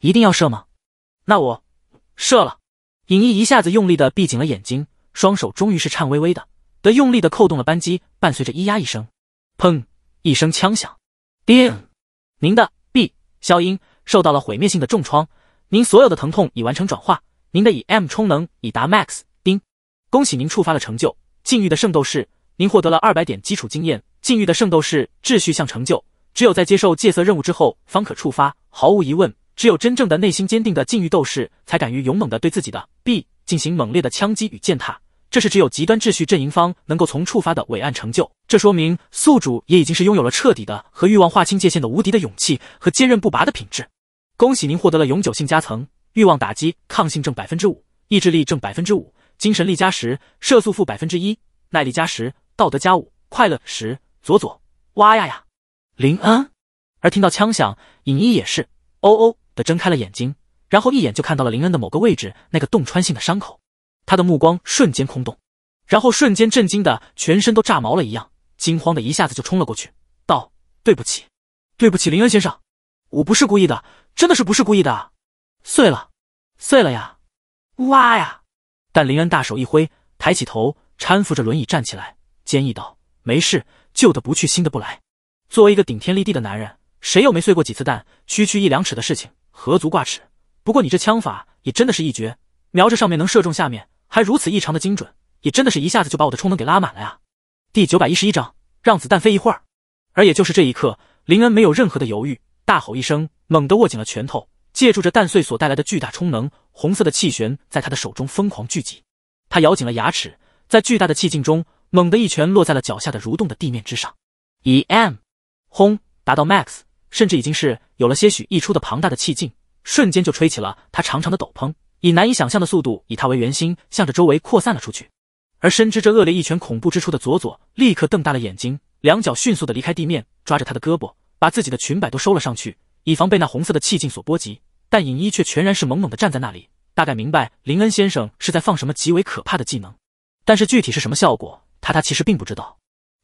一定要射吗？那我射了！隐逸一下子用力的闭紧了眼睛，双手终于是颤巍巍的，得用力的扣动了扳机，伴随着咿呀一声，砰一声枪响。叮，您的 B 消音受到了毁灭性的重创，您所有的疼痛已完成转化，您的以 M 充能已达 MAX。叮，恭喜您触发了成就，禁欲的圣斗士。您获得了二百点基础经验，禁欲的圣斗士秩序向成就，只有在接受戒色任务之后方可触发。毫无疑问，只有真正的内心坚定的禁欲斗士，才敢于勇猛的对自己的 B 进行猛烈的枪击与践踏。这是只有极端秩序阵营方能够从触发的伟岸成就。这说明宿主也已经是拥有了彻底的和欲望划清界限的无敌的勇气和坚韧不拔的品质。恭喜您获得了永久性加层，欲望打击抗性正百分之五，意志力正百分之五，精神力加十，射速负百分之一，耐力加十。道德家务，快乐时，左左哇呀呀，林恩。而听到枪响，尹一也是哦哦的睁开了眼睛，然后一眼就看到了林恩的某个位置那个洞穿性的伤口，他的目光瞬间空洞，然后瞬间震惊的全身都炸毛了一样，惊慌的一下子就冲了过去，道：“对不起，对不起，林恩先生，我不是故意的，真的是不是故意的，碎了，碎了呀，哇呀！”但林恩大手一挥，抬起头，搀扶着轮椅站起来。坚毅道：“没事，旧的不去，新的不来。作为一个顶天立地的男人，谁又没碎过几次蛋？区区一两尺的事情，何足挂齿？不过你这枪法也真的是一绝，瞄着上面能射中下面，还如此异常的精准，也真的是一下子就把我的充能给拉满了呀！”第九百一十一章让子弹飞一会儿。而也就是这一刻，林恩没有任何的犹豫，大吼一声，猛地握紧了拳头，借助着蛋碎所带来的巨大充能，红色的气旋在他的手中疯狂聚集。他咬紧了牙齿，在巨大的气劲中。猛地一拳落在了脚下的蠕动的地面之上，以 M，轰达到 MAX，甚至已经是有了些许溢出的庞大的气劲，瞬间就吹起了他长长的斗篷，以难以想象的速度以他为圆心，向着周围扩散了出去。而深知这恶劣一拳恐怖之处的佐佐，立刻瞪大了眼睛，两脚迅速的离开地面，抓着他的胳膊，把自己的裙摆都收了上去，以防被那红色的气劲所波及。但影一却全然是懵懵的站在那里，大概明白林恩先生是在放什么极为可怕的技能，但是具体是什么效果？他他其实并不知道，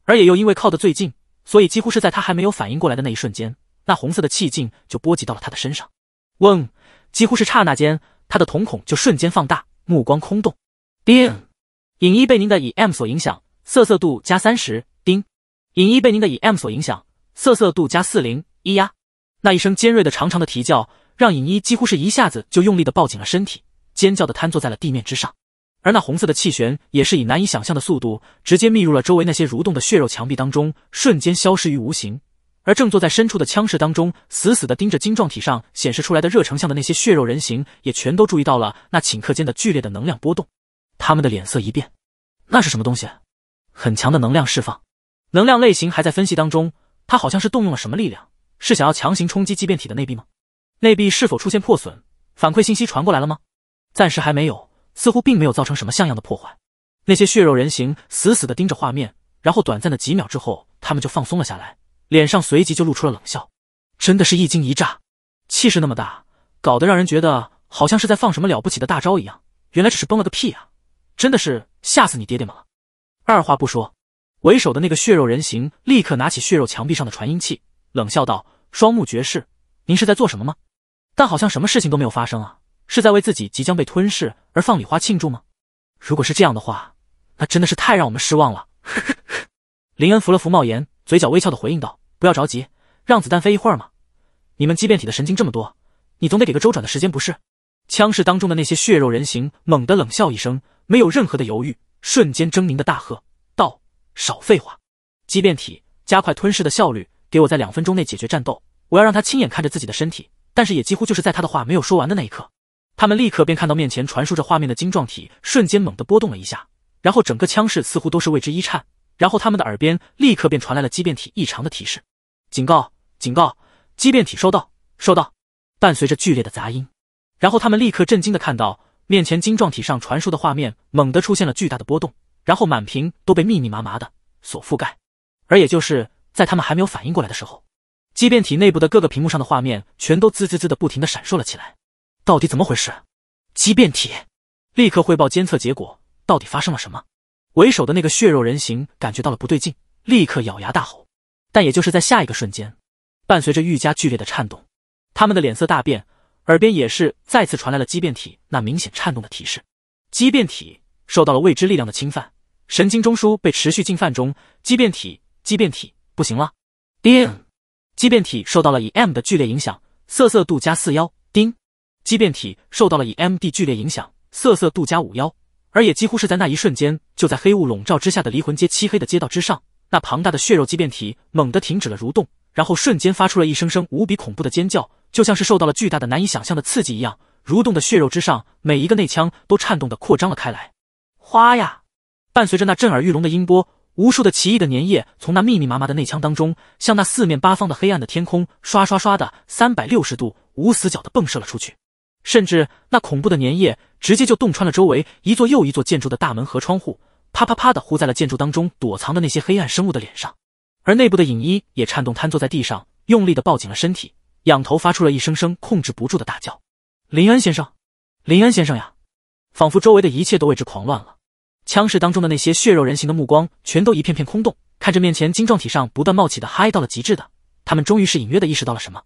而也又因为靠得最近，所以几乎是在他还没有反应过来的那一瞬间，那红色的气劲就波及到了他的身上。嗡，几乎是刹那间，他的瞳孔就瞬间放大，目光空洞。叮，隐一被您的以 M 所影响，色色度加三十。叮，隐一被您的以 M 所影响，色色度加四零。咿呀，那一声尖锐的长长的啼叫，让隐一几乎是一下子就用力的抱紧了身体，尖叫的瘫坐在了地面之上。而那红色的气旋也是以难以想象的速度，直接密入了周围那些蠕动的血肉墙壁当中，瞬间消失于无形。而正坐在深处的枪室当中，死死的盯着晶状体上显示出来的热成像的那些血肉人形，也全都注意到了那顷刻间的剧烈的能量波动。他们的脸色一变，那是什么东西？很强的能量释放，能量类型还在分析当中。他好像是动用了什么力量，是想要强行冲击畸变体的内壁吗？内壁是否出现破损？反馈信息传过来了吗？暂时还没有。似乎并没有造成什么像样的破坏。那些血肉人形死死地盯着画面，然后短暂的几秒之后，他们就放松了下来，脸上随即就露出了冷笑。真的是一惊一乍，气势那么大，搞得让人觉得好像是在放什么了不起的大招一样。原来只是崩了个屁啊！真的是吓死你爹爹们了。二话不说，为首的那个血肉人形立刻拿起血肉墙壁上的传音器，冷笑道：“双目绝视，您是在做什么吗？但好像什么事情都没有发生啊。”是在为自己即将被吞噬而放礼花庆祝吗？如果是这样的话，那真的是太让我们失望了。林恩扶了扶帽檐，嘴角微翘的回应道：“不要着急，让子弹飞一会儿嘛。你们畸变体的神经这么多，你总得给个周转的时间不是？”枪士当中的那些血肉人形猛地冷笑一声，没有任何的犹豫，瞬间狰狞的大喝道：“少废话！畸变体，加快吞噬的效率，给我在两分钟内解决战斗！我要让他亲眼看着自己的身体。”但是也几乎就是在他的话没有说完的那一刻。他们立刻便看到面前传输着画面的晶状体瞬间猛地波动了一下，然后整个腔室似乎都是为之一颤。然后他们的耳边立刻便传来了畸变体异常的提示：“警告，警告！畸变体收到，收到。”伴随着剧烈的杂音，然后他们立刻震惊的看到面前晶状体上传输的画面猛地出现了巨大的波动，然后满屏都被密密麻麻的所覆盖。而也就是在他们还没有反应过来的时候，畸变体内部的各个屏幕上的画面全都滋滋滋的不停的闪烁了起来。到底怎么回事？畸变体，立刻汇报监测结果。到底发生了什么？为首的那个血肉人形感觉到了不对劲，立刻咬牙大吼。但也就是在下一个瞬间，伴随着愈加剧烈的颤动，他们的脸色大变，耳边也是再次传来了畸变体那明显颤动的提示。畸变体受到了未知力量的侵犯，神经中枢被持续进犯中。畸变体，畸变体，不行了！叮，畸变体受到了以 M 的剧烈影响，色色度加四幺。叮。畸变体受到了以 M D 剧烈影响，瑟瑟杜加五幺，而也几乎是在那一瞬间，就在黑雾笼罩之下的离魂街漆黑的街道之上，那庞大的血肉畸变体猛地停止了蠕动，然后瞬间发出了一声声无比恐怖的尖叫，就像是受到了巨大的难以想象的刺激一样，蠕动的血肉之上每一个内腔都颤动的扩张了开来。花呀！伴随着那震耳欲聋的音波，无数的奇异的粘液从那密密麻麻的内腔当中，向那四面八方的黑暗的天空刷刷刷的三百六十度无死角的迸射了出去。甚至那恐怖的粘液直接就洞穿了周围一座又一座建筑的大门和窗户，啪啪啪的呼在了建筑当中躲藏的那些黑暗生物的脸上，而内部的影衣也颤动瘫坐在地上，用力的抱紧了身体，仰头发出了一声声控制不住的大叫：“林恩先生，林恩先生呀！”仿佛周围的一切都为之狂乱了，枪室当中的那些血肉人形的目光全都一片片空洞，看着面前晶状体上不断冒起的嗨到了极致的，他们终于是隐约的意识到了什么。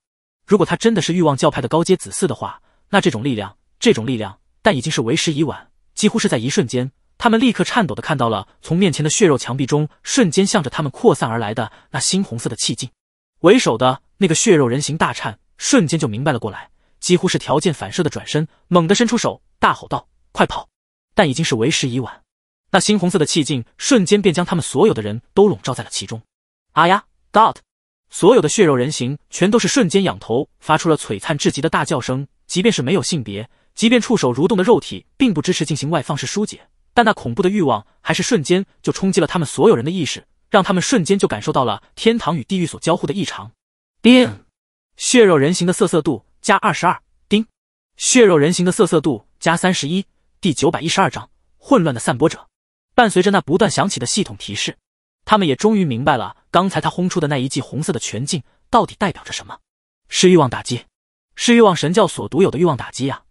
如果他真的是欲望教派的高阶子嗣的话。那这种力量，这种力量，但已经是为时已晚。几乎是在一瞬间，他们立刻颤抖的看到了从面前的血肉墙壁中瞬间向着他们扩散而来的那猩红色的气劲。为首的那个血肉人形大颤，瞬间就明白了过来，几乎是条件反射的转身，猛地伸出手，大吼道：“快跑！”但已经是为时已晚，那猩红色的气劲瞬间便将他们所有的人都笼罩在了其中。啊呀，God！所有的血肉人形全都是瞬间仰头，发出了璀璨至极的大叫声。即便是没有性别，即便触手蠕动的肉体并不支持进行外放式疏解，但那恐怖的欲望还是瞬间就冲击了他们所有人的意识，让他们瞬间就感受到了天堂与地狱所交互的异常。叮，血肉人形的涩涩度加二十二。丁，血肉人形的涩涩度加三十一。第九百一十二章：混乱的散播者。伴随着那不断响起的系统提示，他们也终于明白了刚才他轰出的那一记红色的拳劲到底代表着什么——是欲望打击。是欲望神教所独有的欲望打击呀，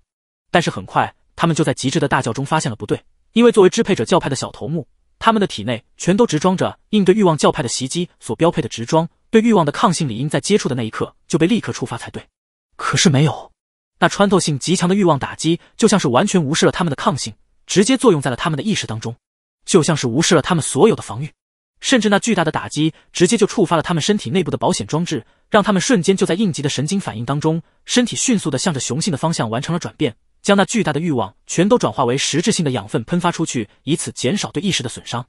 但是很快他们就在极致的大叫中发现了不对，因为作为支配者教派的小头目，他们的体内全都植装着应对欲望教派的袭击所标配的植装，对欲望的抗性理应在接触的那一刻就被立刻触发才对，可是没有，那穿透性极强的欲望打击就像是完全无视了他们的抗性，直接作用在了他们的意识当中，就像是无视了他们所有的防御。甚至那巨大的打击直接就触发了他们身体内部的保险装置，让他们瞬间就在应急的神经反应当中，身体迅速的向着雄性的方向完成了转变，将那巨大的欲望全都转化为实质性的养分喷发出去，以此减少对意识的损伤。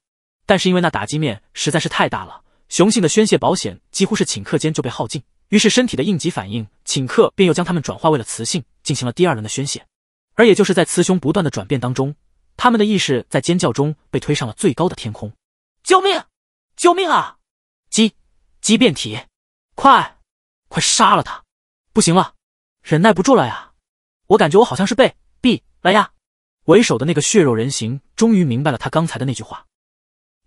但是因为那打击面实在是太大了，雄性的宣泄保险几乎是顷刻间就被耗尽，于是身体的应急反应顷刻便又将他们转化为了雌性，进行了第二轮的宣泄。而也就是在雌雄不断的转变当中，他们的意识在尖叫中被推上了最高的天空，救命！救命啊！鸡鸡变体，快快杀了他！不行了，忍耐不住了呀！我感觉我好像是被毙了呀！为首的那个血肉人形终于明白了他刚才的那句话，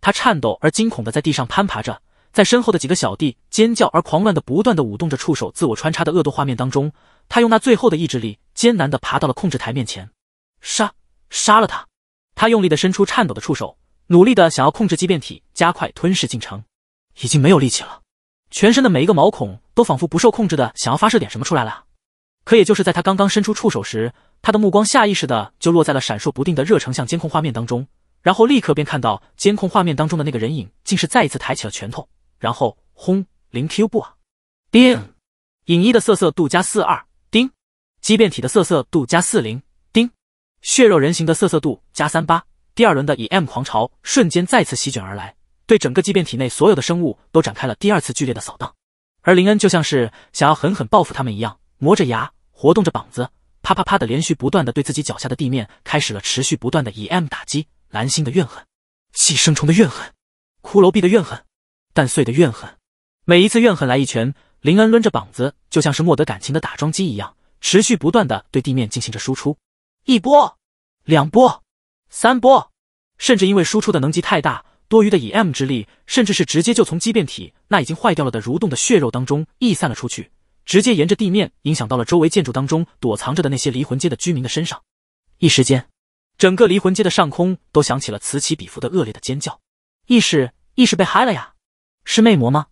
他颤抖而惊恐的在地上攀爬着，在身后的几个小弟尖叫而狂乱的不断的舞动着触手，自我穿插的恶毒画面当中，他用那最后的意志力艰难的爬到了控制台面前，杀杀了他！他用力的伸出颤抖的触手。努力的想要控制畸变体，加快吞噬进程，已经没有力气了。全身的每一个毛孔都仿佛不受控制的想要发射点什么出来了。可也就是在他刚刚伸出触手时，他的目光下意识的就落在了闪烁不定的热成像监控画面当中，然后立刻便看到监控画面当中的那个人影，竟是再一次抬起了拳头，然后轰零 Q 步啊！叮，影一的色色度加四二，叮，畸变体的色色度加四零，叮，血肉人形的色色度加三八。第二轮的以 M 狂潮瞬间再次席卷而来，对整个畸变体内所有的生物都展开了第二次剧烈的扫荡。而林恩就像是想要狠狠报复他们一样，磨着牙，活动着膀子，啪啪啪的连续不断的对自己脚下的地面开始了持续不断的以 M 打击。蓝星的怨恨，寄生虫的怨恨，骷髅臂的怨恨，蛋碎的怨恨，每一次怨恨来一拳，林恩抡着膀子就像是莫得感情的打桩机一样，持续不断的对地面进行着输出。一波，两波。三波，甚至因为输出的能级太大，多余的以 M 之力，甚至是直接就从畸变体那已经坏掉了的蠕动的血肉当中溢散了出去，直接沿着地面影响到了周围建筑当中躲藏着的那些离魂街的居民的身上。一时间，整个离魂街的上空都响起了此起彼伏的恶劣的尖叫。意识意识被嗨了呀！是魅魔吗？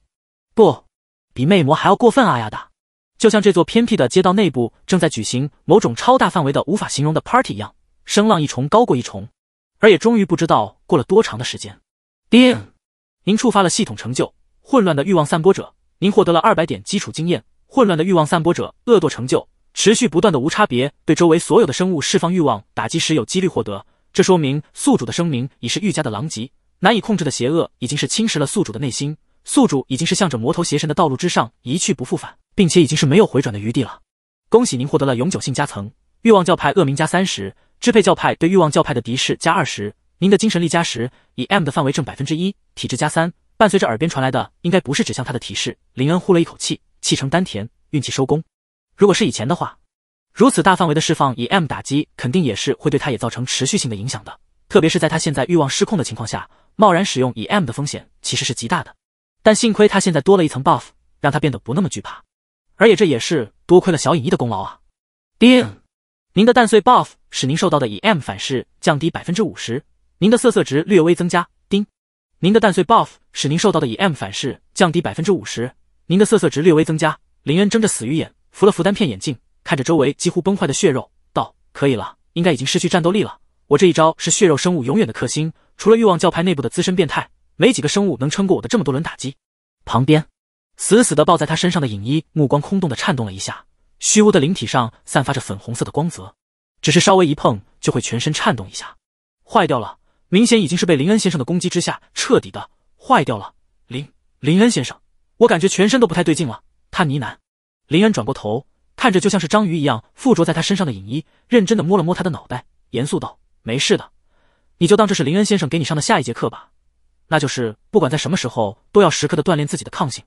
不，比魅魔还要过分啊呀的，就像这座偏僻的街道内部正在举行某种超大范围的无法形容的 party 一样。声浪一重高过一重，而也终于不知道过了多长的时间。叮，您触发了系统成就“混乱的欲望散播者”，您获得了二百点基础经验。“混乱的欲望散播者”恶堕成就，持续不断的无差别对周围所有的生物释放欲望打击时有几率获得。这说明宿主的声明已是愈加的狼藉，难以控制的邪恶已经是侵蚀了宿主的内心，宿主已经是向着魔头邪神的道路之上一去不复返，并且已经是没有回转的余地了。恭喜您获得了永久性加层“欲望教派恶名”加三十。支配教派对欲望教派的敌视加二十，您的精神力加十，以 M 的范围正百分之一，体质加三。伴随着耳边传来的，应该不是指向他的提示。林恩呼了一口气，气成丹田，运气收工。如果是以前的话，如此大范围的释放以 M 打击，肯定也是会对他也造成持续性的影响的。特别是在他现在欲望失控的情况下，贸然使用以 M 的风险其实是极大的。但幸亏他现在多了一层 buff，让他变得不那么惧怕。而也这也是多亏了小影一的功劳啊！定。您的蛋碎 buff 使您受到的以 m 反噬降低百分之五十，您的瑟瑟值略微增加。叮，您的蛋碎 buff 使您受到的以 m 反噬降低百分之五十，您的瑟瑟值略微增加。林恩睁着死鱼眼，扶了扶单片眼镜，看着周围几乎崩坏的血肉，道：“可以了，应该已经失去战斗力了。我这一招是血肉生物永远的克星，除了欲望教派内部的资深变态，没几个生物能撑过我的这么多轮打击。”旁边，死死的抱在他身上的影衣目光空洞的颤动了一下。虚无的灵体上散发着粉红色的光泽，只是稍微一碰就会全身颤动一下，坏掉了，明显已经是被林恩先生的攻击之下彻底的坏掉了。林林恩先生，我感觉全身都不太对劲了。”他呢喃。林恩转过头，看着就像是章鱼一样附着在他身上的影衣，认真的摸了摸他的脑袋，严肃道：“没事的，你就当这是林恩先生给你上的下一节课吧，那就是不管在什么时候都要时刻的锻炼自己的抗性，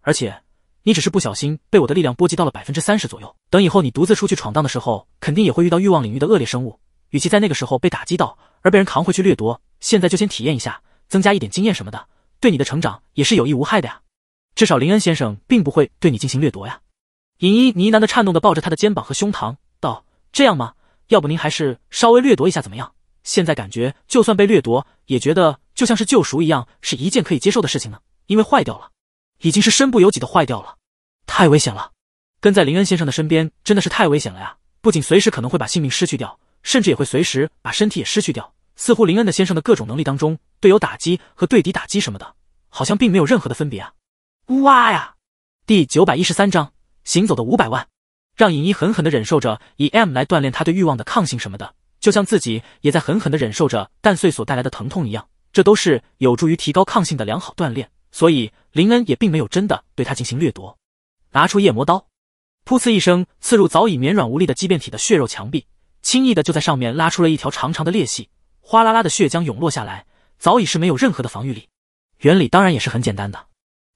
而且。”你只是不小心被我的力量波及到了百分之三十左右。等以后你独自出去闯荡的时候，肯定也会遇到欲望领域的恶劣生物。与其在那个时候被打击到而被人扛回去掠夺，现在就先体验一下，增加一点经验什么的，对你的成长也是有益无害的呀。至少林恩先生并不会对你进行掠夺呀。尹一呢喃的颤动的抱着他的肩膀和胸膛，道：“这样吗？要不您还是稍微掠夺一下怎么样？现在感觉就算被掠夺，也觉得就像是救赎一样，是一件可以接受的事情呢。因为坏掉了。”已经是身不由己的坏掉了，太危险了！跟在林恩先生的身边真的是太危险了呀！不仅随时可能会把性命失去掉，甚至也会随时把身体也失去掉。似乎林恩的先生的各种能力当中，队友打击和对敌打击什么的，好像并没有任何的分别啊！哇呀！第九百一十三章：行走的五百万，让尹一狠狠的忍受着以 M 来锻炼他对欲望的抗性什么的，就像自己也在狠狠的忍受着蛋碎所带来的疼痛一样。这都是有助于提高抗性的良好锻炼。所以林恩也并没有真的对他进行掠夺，拿出夜魔刀，噗呲一声刺入早已绵软无力的畸变体的血肉墙壁，轻易的就在上面拉出了一条长长的裂隙，哗啦啦的血浆涌落下来，早已是没有任何的防御力。原理当然也是很简单的，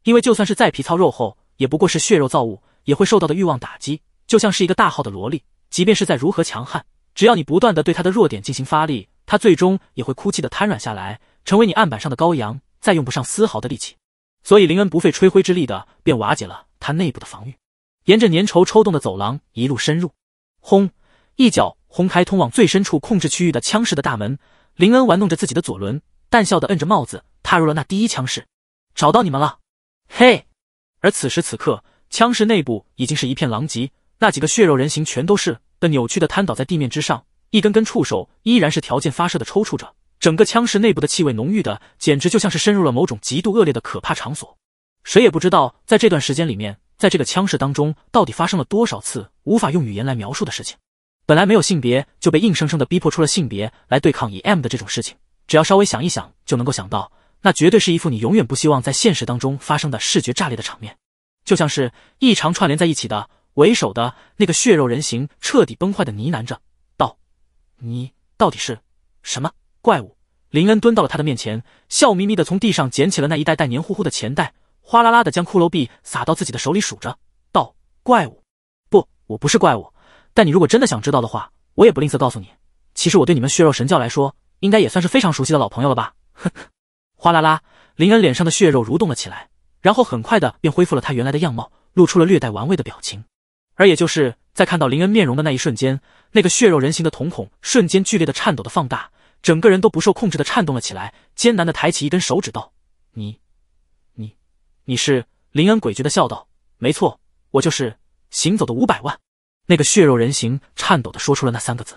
因为就算是再皮糙肉厚，也不过是血肉造物，也会受到的欲望打击，就像是一个大号的萝莉，即便是在如何强悍，只要你不断的对他的弱点进行发力，他最终也会哭泣的瘫软下来，成为你案板上的羔羊，再用不上丝毫的力气。所以林恩不费吹灰之力的便瓦解了他内部的防御，沿着粘稠抽动的走廊一路深入，轰，一脚轰开通往最深处控制区域的枪室的大门。林恩玩弄着自己的左轮，淡笑的摁着帽子，踏入了那第一枪室。找到你们了，嘿！而此时此刻，枪室内部已经是一片狼藉，那几个血肉人形全都是的扭曲的瘫倒在地面之上，一根根触手依然是条件发射的抽搐着。整个枪室内部的气味浓郁的，简直就像是深入了某种极度恶劣的可怕场所。谁也不知道，在这段时间里面，在这个枪室当中，到底发生了多少次无法用语言来描述的事情。本来没有性别就被硬生生的逼迫出了性别来对抗以 M 的这种事情，只要稍微想一想，就能够想到，那绝对是一副你永远不希望在现实当中发生的视觉炸裂的场面。就像是异常串联在一起的，为首的那个血肉人形彻底崩坏的呢喃着道：“你到底是什么？”怪物林恩蹲到了他的面前，笑眯眯的从地上捡起了那一袋袋黏糊糊的钱袋，哗啦啦的将骷髅币撒到自己的手里，数着道：“怪物，不，我不是怪物。但你如果真的想知道的话，我也不吝啬告诉你。其实我对你们血肉神教来说，应该也算是非常熟悉的老朋友了吧？”呵呵，哗啦啦，林恩脸上的血肉蠕动了起来，然后很快的便恢复了他原来的样貌，露出了略带玩味的表情。而也就是在看到林恩面容的那一瞬间，那个血肉人形的瞳孔瞬间剧烈的颤抖的放大。整个人都不受控制的颤动了起来，艰难的抬起一根手指道：“你，你，你是林恩。”诡谲的笑道：“没错，我就是行走的五百万。”那个血肉人形颤抖的说出了那三个字。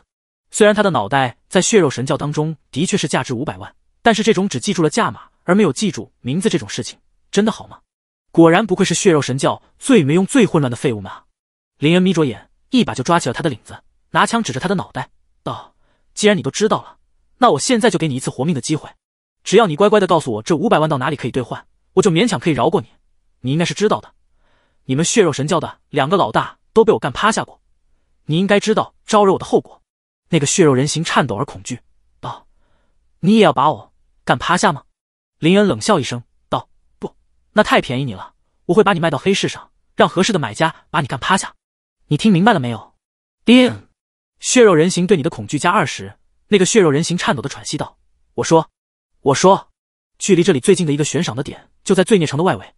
虽然他的脑袋在血肉神教当中的确是价值五百万，但是这种只记住了价码而没有记住名字这种事情，真的好吗？果然不愧是血肉神教最没用、最混乱的废物们啊！林恩眯着眼，一把就抓起了他的领子，拿枪指着他的脑袋道：“既然你都知道了。”那我现在就给你一次活命的机会，只要你乖乖的告诉我这五百万到哪里可以兑换，我就勉强可以饶过你。你应该是知道的，你们血肉神教的两个老大都被我干趴下过，你应该知道招惹我的后果。那个血肉人形颤抖而恐惧道：“你也要把我干趴下吗？”林恩冷笑一声道：“不，那太便宜你了，我会把你卖到黑市上，让合适的买家把你干趴下。你听明白了没有？”丁，血肉人形对你的恐惧加二十。那个血肉人形颤抖的喘息道：“我说，我说，距离这里最近的一个悬赏的点就在罪孽城的外围。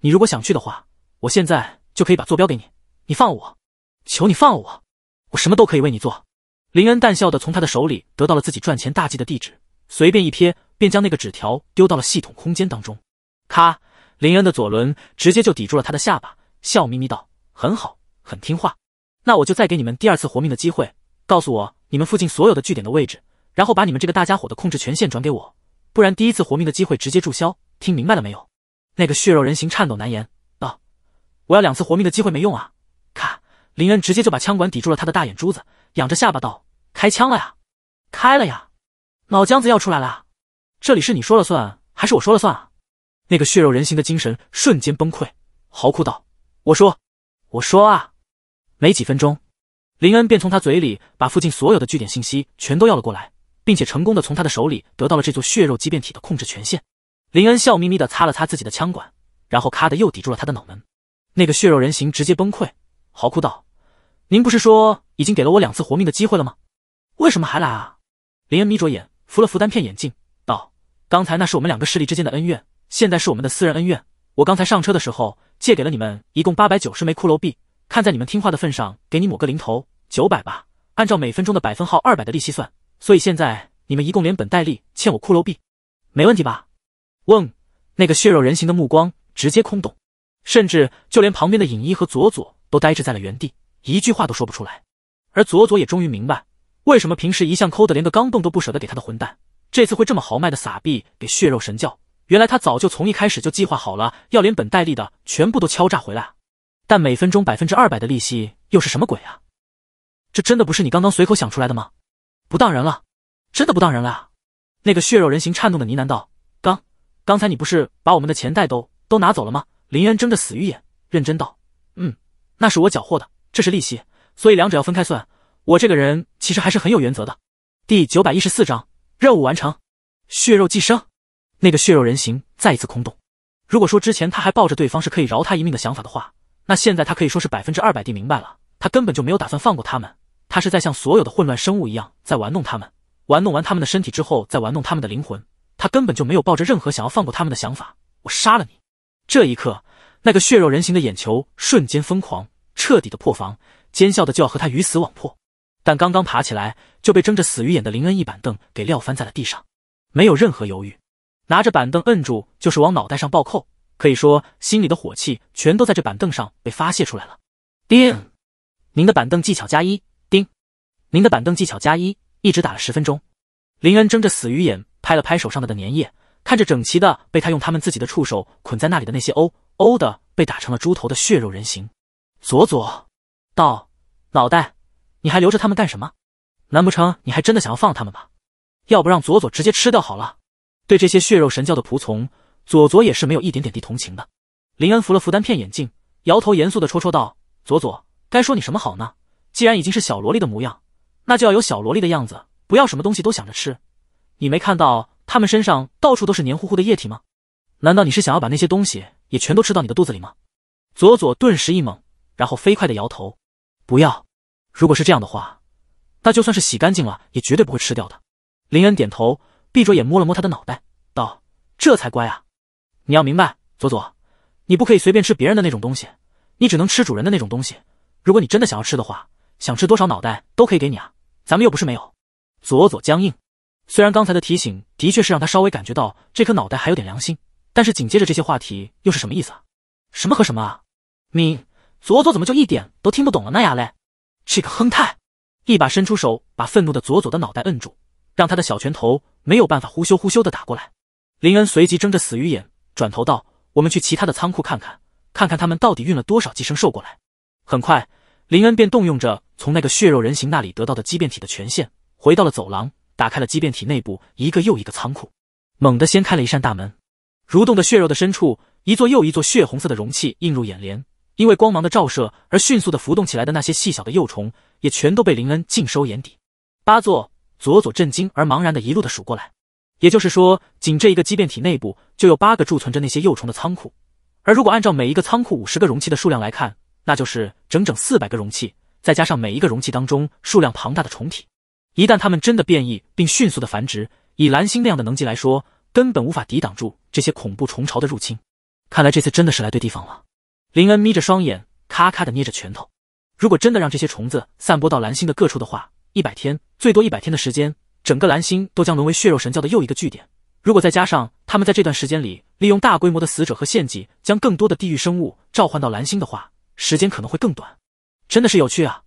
你如果想去的话，我现在就可以把坐标给你。你放了我，求你放了我，我什么都可以为你做。”林恩淡笑的从他的手里得到了自己赚钱大计的地址，随便一瞥，便将那个纸条丢到了系统空间当中。咔，林恩的左轮直接就抵住了他的下巴，笑眯眯道：“很好，很听话。那我就再给你们第二次活命的机会。”告诉我你们附近所有的据点的位置，然后把你们这个大家伙的控制权限转给我，不然第一次活命的机会直接注销。听明白了没有？那个血肉人形颤抖难言道：“我要两次活命的机会没用啊！”咔，林恩直接就把枪管抵住了他的大眼珠子，仰着下巴道：“开枪了呀，开了呀，脑浆子要出来了！这里是你说了算还是我说了算？”啊？”那个血肉人形的精神瞬间崩溃，嚎哭道：“我说，我说啊！”没几分钟。林恩便从他嘴里把附近所有的据点信息全都要了过来，并且成功的从他的手里得到了这座血肉畸变体的控制权限。林恩笑眯眯的擦了擦自己的枪管，然后咔的又抵住了他的脑门。那个血肉人形直接崩溃，嚎哭道：“您不是说已经给了我两次活命的机会了吗？为什么还来啊？”林恩眯着眼，扶了扶单片眼镜，道：“刚才那是我们两个势力之间的恩怨，现在是我们的私人恩怨。我刚才上车的时候借给了你们一共八百九十枚骷髅币，看在你们听话的份上，给你抹个零头。”九百吧，按照每分钟的百分号二百的利息算，所以现在你们一共连本带利欠我骷髅币，没问题吧？嗡，那个血肉人形的目光直接空洞，甚至就连旁边的影一和佐佐都呆滞在了原地，一句话都说不出来。而佐佐也终于明白，为什么平时一向抠的连个钢镚都不舍得给他的混蛋，这次会这么豪迈的撒币给血肉神教。原来他早就从一开始就计划好了，要连本带利的全部都敲诈回来。但每分钟百分之二百的利息又是什么鬼啊？这真的不是你刚刚随口想出来的吗？不当人了，真的不当人了！那个血肉人形颤动的呢喃道：“刚，刚才你不是把我们的钱袋都都拿走了吗？”林渊睁着死鱼眼，认真道：“嗯，那是我缴获的，这是利息，所以两者要分开算。我这个人其实还是很有原则的。”第九百一十四章任务完成，血肉寄生。那个血肉人形再一次空洞。如果说之前他还抱着对方是可以饶他一命的想法的话，那现在他可以说是百分之二百地明白了，他根本就没有打算放过他们。他是在像所有的混乱生物一样，在玩弄他们，玩弄完他们的身体之后，再玩弄他们的灵魂。他根本就没有抱着任何想要放过他们的想法。我杀了你！这一刻，那个血肉人形的眼球瞬间疯狂，彻底的破防，奸笑的就要和他鱼死网破。但刚刚爬起来，就被睁着死鱼眼的林恩一板凳给撂翻在了地上。没有任何犹豫，拿着板凳摁住，就是往脑袋上暴扣。可以说，心里的火气全都在这板凳上被发泄出来了。叮，您的板凳技巧加一。您的板凳技巧加一，一直打了十分钟。林恩睁着死鱼眼，拍了拍手上的的粘液，看着整齐的被他用他们自己的触手捆在那里的那些欧欧的被打成了猪头的血肉人形。佐佐道：“脑袋，你还留着他们干什么？难不成你还真的想要放他们吧？要不让佐佐直接吃掉好了。”对这些血肉神教的仆从，佐佐也是没有一点点地同情的。林恩扶了扶单片眼镜，摇头严肃的戳戳道：“佐佐，该说你什么好呢？既然已经是小萝莉的模样。”那就要有小萝莉的样子，不要什么东西都想着吃。你没看到他们身上到处都是黏糊糊的液体吗？难道你是想要把那些东西也全都吃到你的肚子里吗？佐佐顿时一懵，然后飞快的摇头，不要。如果是这样的话，那就算是洗干净了，也绝对不会吃掉的。林恩点头，闭着眼摸了摸他的脑袋，道：“这才乖啊！你要明白，佐佐，你不可以随便吃别人的那种东西，你只能吃主人的那种东西。如果你真的想要吃的话，想吃多少脑袋都可以给你啊。”咱们又不是没有，佐佐僵硬。虽然刚才的提醒的确是让他稍微感觉到这颗脑袋还有点良心，但是紧接着这些话题又是什么意思？啊？什么和什么啊？你佐佐怎么就一点都听不懂了呢呀嘞？这个亨泰一把伸出手把愤怒的佐佐的脑袋摁住，让他的小拳头没有办法呼咻呼咻的打过来。林恩随即睁着死鱼眼转头道：“我们去其他的仓库看看，看看他们到底运了多少寄生兽过来。”很快。林恩便动用着从那个血肉人形那里得到的畸变体的权限，回到了走廊，打开了畸变体内部一个又一个仓库，猛地掀开了一扇大门。蠕动的血肉的深处，一座又一座血红色的容器映入眼帘，因为光芒的照射而迅速的浮动起来的那些细小的幼虫，也全都被林恩尽收眼底。八座，佐佐震惊而茫然的一路的数过来。也就是说，仅这一个畸变体内部就有八个贮存着那些幼虫的仓库，而如果按照每一个仓库五十个容器的数量来看。那就是整整四百个容器，再加上每一个容器当中数量庞大的虫体，一旦它们真的变异并迅速的繁殖，以蓝星那样的能级来说，根本无法抵挡住这些恐怖虫巢的入侵。看来这次真的是来对地方了。林恩眯着双眼，咔咔的捏着拳头。如果真的让这些虫子散播到蓝星的各处的话，一百天，最多一百天的时间，整个蓝星都将沦为血肉神教的又一个据点。如果再加上他们在这段时间里利用大规模的死者和献祭，将更多的地狱生物召唤到蓝星的话，时间可能会更短，真的是有趣啊！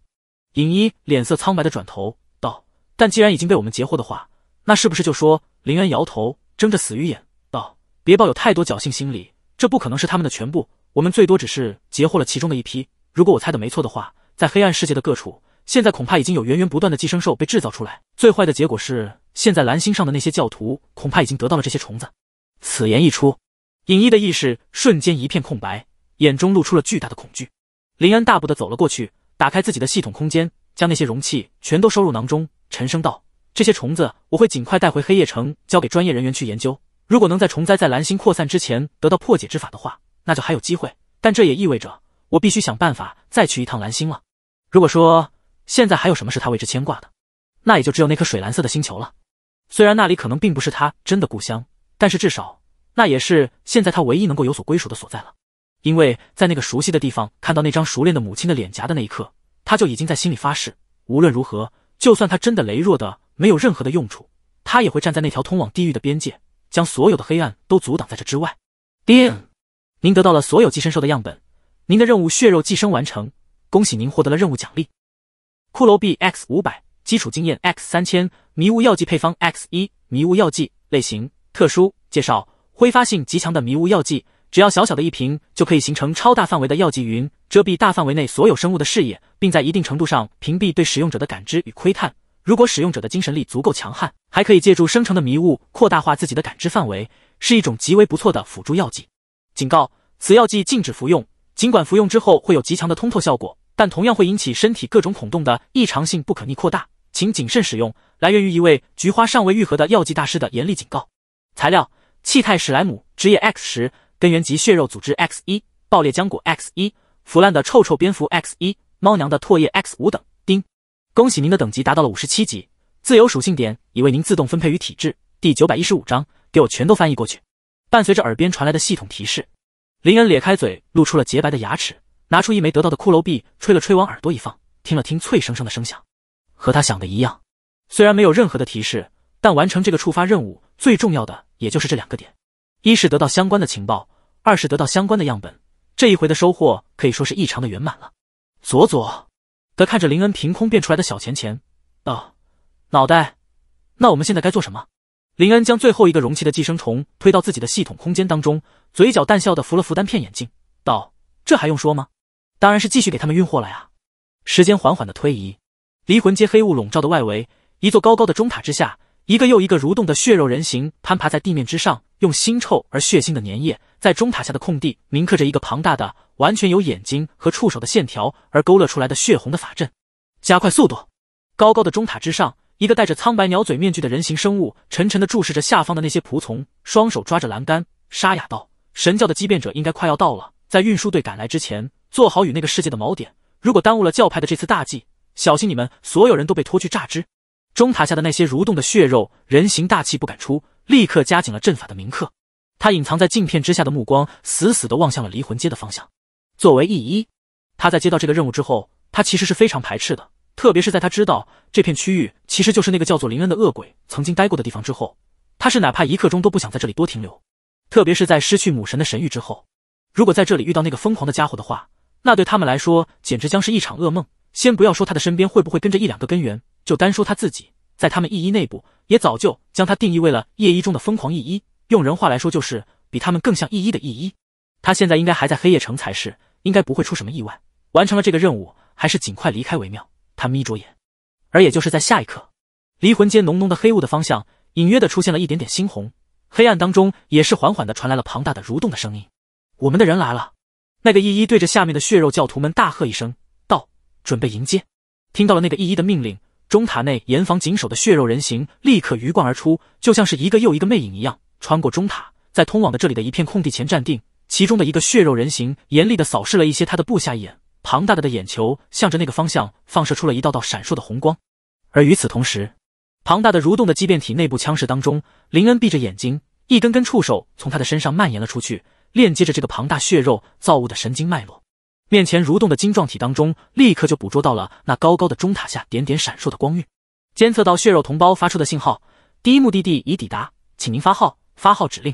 尹一脸色苍白的转头道：“但既然已经被我们截获的话，那是不是就说……”林安摇头，睁着死鱼眼道：“别抱有太多侥幸心理，这不可能是他们的全部。我们最多只是截获了其中的一批。如果我猜的没错的话，在黑暗世界的各处，现在恐怕已经有源源不断的寄生兽被制造出来。最坏的结果是，现在蓝星上的那些教徒恐怕已经得到了这些虫子。”此言一出，尹一的意识瞬间一片空白，眼中露出了巨大的恐惧。林安大步的走了过去，打开自己的系统空间，将那些容器全都收入囊中。沉声道：“这些虫子我会尽快带回黑夜城，交给专业人员去研究。如果能在虫灾在蓝星扩散之前得到破解之法的话，那就还有机会。但这也意味着我必须想办法再去一趟蓝星了。如果说现在还有什么是他为之牵挂的，那也就只有那颗水蓝色的星球了。虽然那里可能并不是他真的故乡，但是至少那也是现在他唯一能够有所归属的所在了。”因为在那个熟悉的地方，看到那张熟练的母亲的脸颊的那一刻，他就已经在心里发誓，无论如何，就算他真的羸弱的没有任何的用处，他也会站在那条通往地狱的边界，将所有的黑暗都阻挡在这之外。爹，您得到了所有寄生兽的样本，您的任务血肉寄生完成，恭喜您获得了任务奖励：骷髅币 x 五百，基础经验 x 三千，迷雾药剂配方 x 一，迷雾药剂类型特殊，介绍：挥发性极强的迷雾药剂。只要小小的一瓶，就可以形成超大范围的药剂云，遮蔽大范围内所有生物的视野，并在一定程度上屏蔽对使用者的感知与窥探。如果使用者的精神力足够强悍，还可以借助生成的迷雾扩大化自己的感知范围，是一种极为不错的辅助药剂。警告：此药剂禁止服用。尽管服用之后会有极强的通透效果，但同样会引起身体各种孔洞的异常性不可逆扩大，请谨慎使用。来源于一位菊花尚未愈合的药剂大师的严厉警告。材料：气态史莱姆职业 X 十。根源级血肉组织 X 一，爆裂浆果 X 一，腐烂的臭臭蝙蝠 X 一，猫娘的唾液 X 五等。丁，恭喜您的等级达到了五十七级，自由属性点已为您自动分配于体质。第九百一十五章，给我全都翻译过去。伴随着耳边传来的系统提示，林恩咧开嘴露出了洁白的牙齿，拿出一枚得到的骷髅币，吹了吹往耳朵一放，听了听脆生生的声响，和他想的一样。虽然没有任何的提示，但完成这个触发任务最重要的也就是这两个点。一是得到相关的情报，二是得到相关的样本。这一回的收获可以说是异常的圆满了。左左，得看着林恩凭空变出来的小钱钱，道：“脑袋，那我们现在该做什么？”林恩将最后一个容器的寄生虫推到自己的系统空间当中，嘴角淡笑的扶了扶单片眼镜，道：“这还用说吗？当然是继续给他们运货了呀。”时间缓缓的推移，离魂街黑雾笼罩的外围，一座高高的钟塔之下。一个又一个蠕动的血肉人形攀爬在地面之上，用腥臭而血腥的粘液，在中塔下的空地铭刻着一个庞大的、完全由眼睛和触手的线条而勾勒出来的血红的法阵。加快速度！高高的中塔之上，一个戴着苍白鸟嘴面具的人形生物沉沉地注视着下方的那些仆从，双手抓着栏杆，沙哑道：“神教的畸变者应该快要到了，在运输队赶来之前，做好与那个世界的锚点。如果耽误了教派的这次大计，小心你们所有人都被拖去榨汁。”中塔下的那些蠕动的血肉人形大气不敢出，立刻加紧了阵法的铭刻。他隐藏在镜片之下的目光，死死地望向了离魂街的方向。作为一一，他在接到这个任务之后，他其实是非常排斥的。特别是在他知道这片区域其实就是那个叫做林恩的恶鬼曾经待过的地方之后，他是哪怕一刻钟都不想在这里多停留。特别是在失去母神的神域之后，如果在这里遇到那个疯狂的家伙的话，那对他们来说简直将是一场噩梦。先不要说他的身边会不会跟着一两个根源。就单说他自己，在他们异一内部，也早就将他定义为了夜一中的疯狂异一。用人话来说，就是比他们更像异一的异一。他现在应该还在黑夜城才是，应该不会出什么意外。完成了这个任务，还是尽快离开为妙。他眯着眼，而也就是在下一刻，离魂间浓浓的黑雾的方向，隐约的出现了一点点猩红。黑暗当中，也是缓缓的传来了庞大的蠕动的声音。我们的人来了！那个异一对着下面的血肉教徒们大喝一声道：“准备迎接！”听到了那个异一的命令。中塔内严防紧守的血肉人形立刻鱼贯而出，就像是一个又一个魅影一样，穿过中塔，在通往的这里的一片空地前站定。其中的一个血肉人形严厉地扫视了一些他的部下一眼，庞大的的眼球向着那个方向放射出了一道道闪烁的红光。而与此同时，庞大的蠕动的畸变体内部腔室当中，林恩闭着眼睛，一根根触手从他的身上蔓延了出去，链接着这个庞大血肉造物的神经脉络。面前蠕动的晶状体当中，立刻就捕捉到了那高高的钟塔下点点闪烁的光晕，监测到血肉同胞发出的信号，第一目的地已抵达，请您发号发号指令。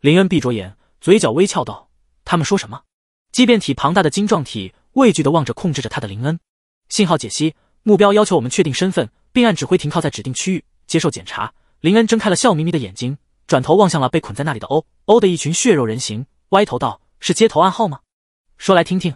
林恩闭着眼，嘴角微翘道：“他们说什么？”畸变体庞大的晶状体畏惧地望着控制着他的林恩。信号解析：目标要求我们确定身份，并按指挥停靠在指定区域，接受检查。林恩睁开了笑眯眯的眼睛，转头望向了被捆在那里的欧欧的一群血肉人形，歪头道：“是街头暗号吗？说来听听。”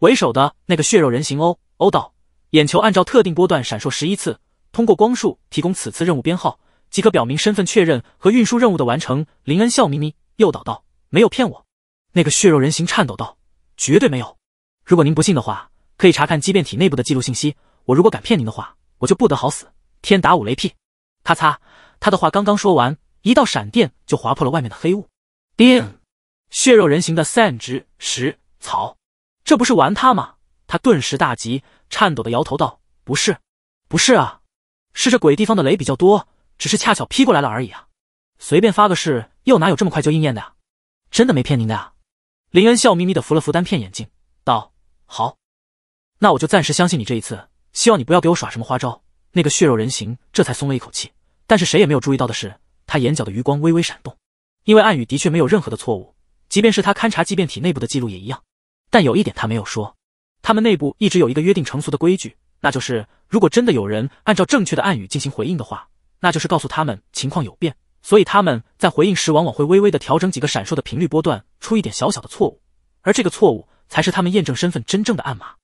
为首的那个血肉人形哦哦道，眼球按照特定波段闪烁十一次，通过光束提供此次任务编号，即可表明身份确认和运输任务的完成。林恩笑眯眯诱导道：“没有骗我。”那个血肉人形颤抖道：“绝对没有。如果您不信的话，可以查看畸变体内部的记录信息。我如果敢骗您的话，我就不得好死，天打五雷劈！”咔嚓，他的话刚刚说完，一道闪电就划破了外面的黑雾。叮，血肉人形的 s 三值食草。这不是玩他吗？他顿时大急，颤抖的摇头道：“不是，不是啊，是这鬼地方的雷比较多，只是恰巧劈过来了而已啊！随便发个誓，又哪有这么快就应验的呀？真的没骗您的啊！”林恩笑眯眯的扶了扶单片眼镜，道：“好，那我就暂时相信你这一次，希望你不要给我耍什么花招。”那个血肉人形这才松了一口气，但是谁也没有注意到的是，他眼角的余光微微闪动，因为暗语的确没有任何的错误，即便是他勘察畸变体内部的记录也一样。但有一点他没有说，他们内部一直有一个约定成俗的规矩，那就是如果真的有人按照正确的暗语进行回应的话，那就是告诉他们情况有变。所以他们在回应时往往会微微的调整几个闪烁的频率波段，出一点小小的错误，而这个错误才是他们验证身份真正的暗码。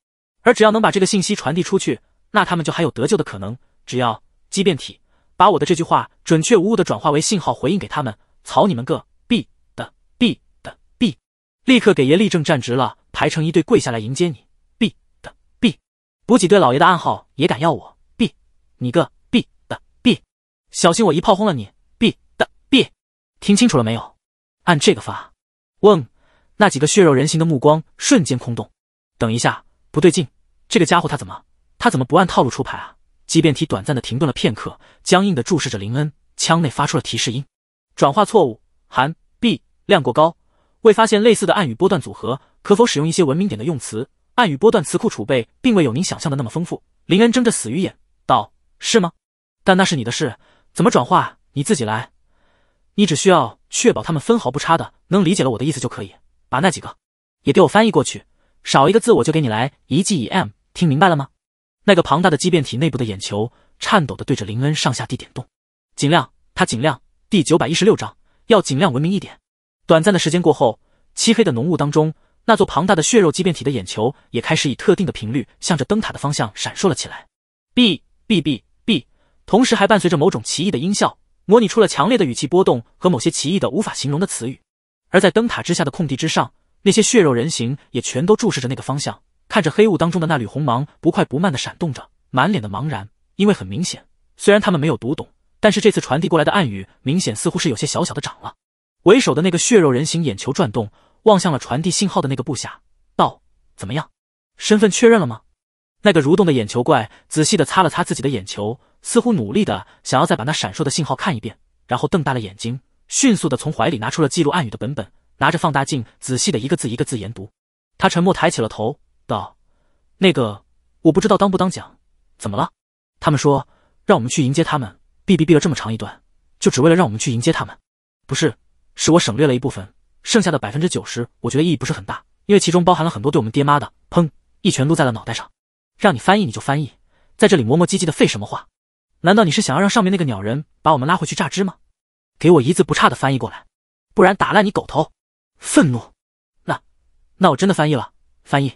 而只要能把这个信息传递出去，那他们就还有得救的可能。只要畸变体把我的这句话准确无误的转化为信号回应给他们，草你们个 B 的 B 的 B，立刻给爷立正站直了！排成一队跪下来迎接你，B 的 B 补给队老爷的暗号也敢要我，B 你个 B 的 B，小心我一炮轰了你，B 的 B，听清楚了没有？按这个发。嗡，那几个血肉人形的目光瞬间空洞。等一下，不对劲，这个家伙他怎么他怎么不按套路出牌啊？即变体短暂的停顿了片刻，僵硬的注视着林恩，枪内发出了提示音，转化错误，含 B 量过高，未发现类似的暗语波段组合。可否使用一些文明点的用词？暗语波段词库储备并未有您想象的那么丰富。林恩睁着死鱼眼道：“是吗？但那是你的事，怎么转化你自己来。你只需要确保他们分毫不差的能理解了我的意思就可以。把那几个也给我翻译过去，少一个字我就给你来一记以 m。听明白了吗？”那个庞大的畸变体内部的眼球颤抖的对着林恩上下地点动，尽量他尽量第九百一十六章要尽量文明一点。短暂的时间过后，漆黑的浓雾当中。那座庞大的血肉畸变体的眼球也开始以特定的频率向着灯塔的方向闪烁了起来，bbb b，同时还伴随着某种奇异的音效，模拟出了强烈的语气波动和某些奇异的无法形容的词语。而在灯塔之下的空地之上，那些血肉人形也全都注视着那个方向，看着黑雾当中的那缕红芒不快不慢的闪动着，满脸的茫然，因为很明显，虽然他们没有读懂，但是这次传递过来的暗语明显似乎是有些小小的涨了。为首的那个血肉人形眼球转动。望向了传递信号的那个部下，道：“怎么样，身份确认了吗？”那个蠕动的眼球怪仔细的擦了擦自己的眼球，似乎努力的想要再把那闪烁的信号看一遍，然后瞪大了眼睛，迅速的从怀里拿出了记录暗语的本本，拿着放大镜仔细的一个字一个字研读。他沉默抬起了头，道：“那个，我不知道当不当讲。怎么了？他们说让我们去迎接他们。哔哔哔了这么长一段，就只为了让我们去迎接他们？不是？是我省略了一部分。”剩下的百分之九十，我觉得意义不是很大，因为其中包含了很多对我们爹妈的。砰！一拳撸在了脑袋上。让你翻译你就翻译，在这里磨磨唧唧的废什么话？难道你是想要让上面那个鸟人把我们拉回去榨汁吗？给我一字不差的翻译过来，不然打烂你狗头！愤怒。那……那我真的翻译了。翻译。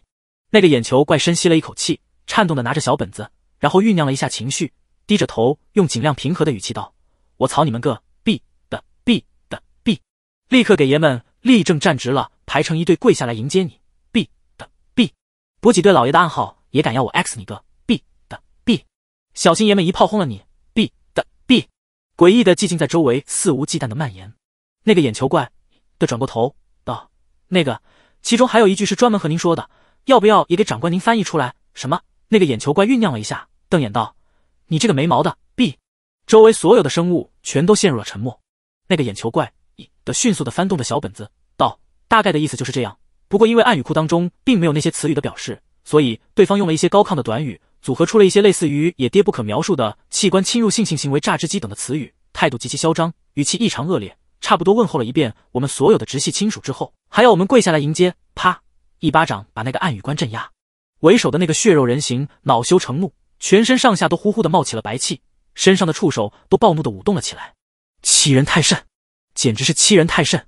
那个眼球怪深吸了一口气，颤动的拿着小本子，然后酝酿了一下情绪，低着头，用尽量平和的语气道：“我操你们个 B 的 B 的 B！立刻给爷们。”立正，站直了，排成一队，跪下来迎接你。B 的 B 补给队老爷的暗号也敢要我 X 你个 B 的 B，小心爷们一炮轰了你。B 的 B 诡异的寂静在周围肆无忌惮的蔓延。那个眼球怪的转过头道：“那个，其中还有一句是专门和您说的，要不要也给长官您翻译出来？”什么？那个眼球怪酝酿了一下，瞪眼道：“你这个没毛的 B。”周围所有的生物全都陷入了沉默。那个眼球怪。的迅速的翻动着小本子，道：“大概的意思就是这样。不过因为暗语库当中并没有那些词语的表示，所以对方用了一些高亢的短语，组合出了一些类似于‘也爹不可描述的器官侵入性性行为榨汁机’等的词语，态度极其嚣张，语气异常恶劣。差不多问候了一遍我们所有的直系亲属之后，还要我们跪下来迎接。啪！一巴掌把那个暗语官镇压。为首的那个血肉人形恼羞成怒，全身上下都呼呼的冒起了白气，身上的触手都暴怒的舞动了起来，欺人太甚。”简直是欺人太甚！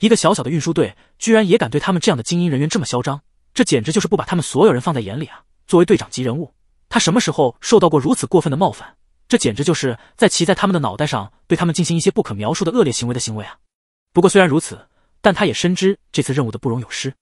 一个小小的运输队，居然也敢对他们这样的精英人员这么嚣张，这简直就是不把他们所有人放在眼里啊！作为队长级人物，他什么时候受到过如此过分的冒犯？这简直就是在骑在他们的脑袋上，对他们进行一些不可描述的恶劣行为的行为啊！不过虽然如此，但他也深知这次任务的不容有失。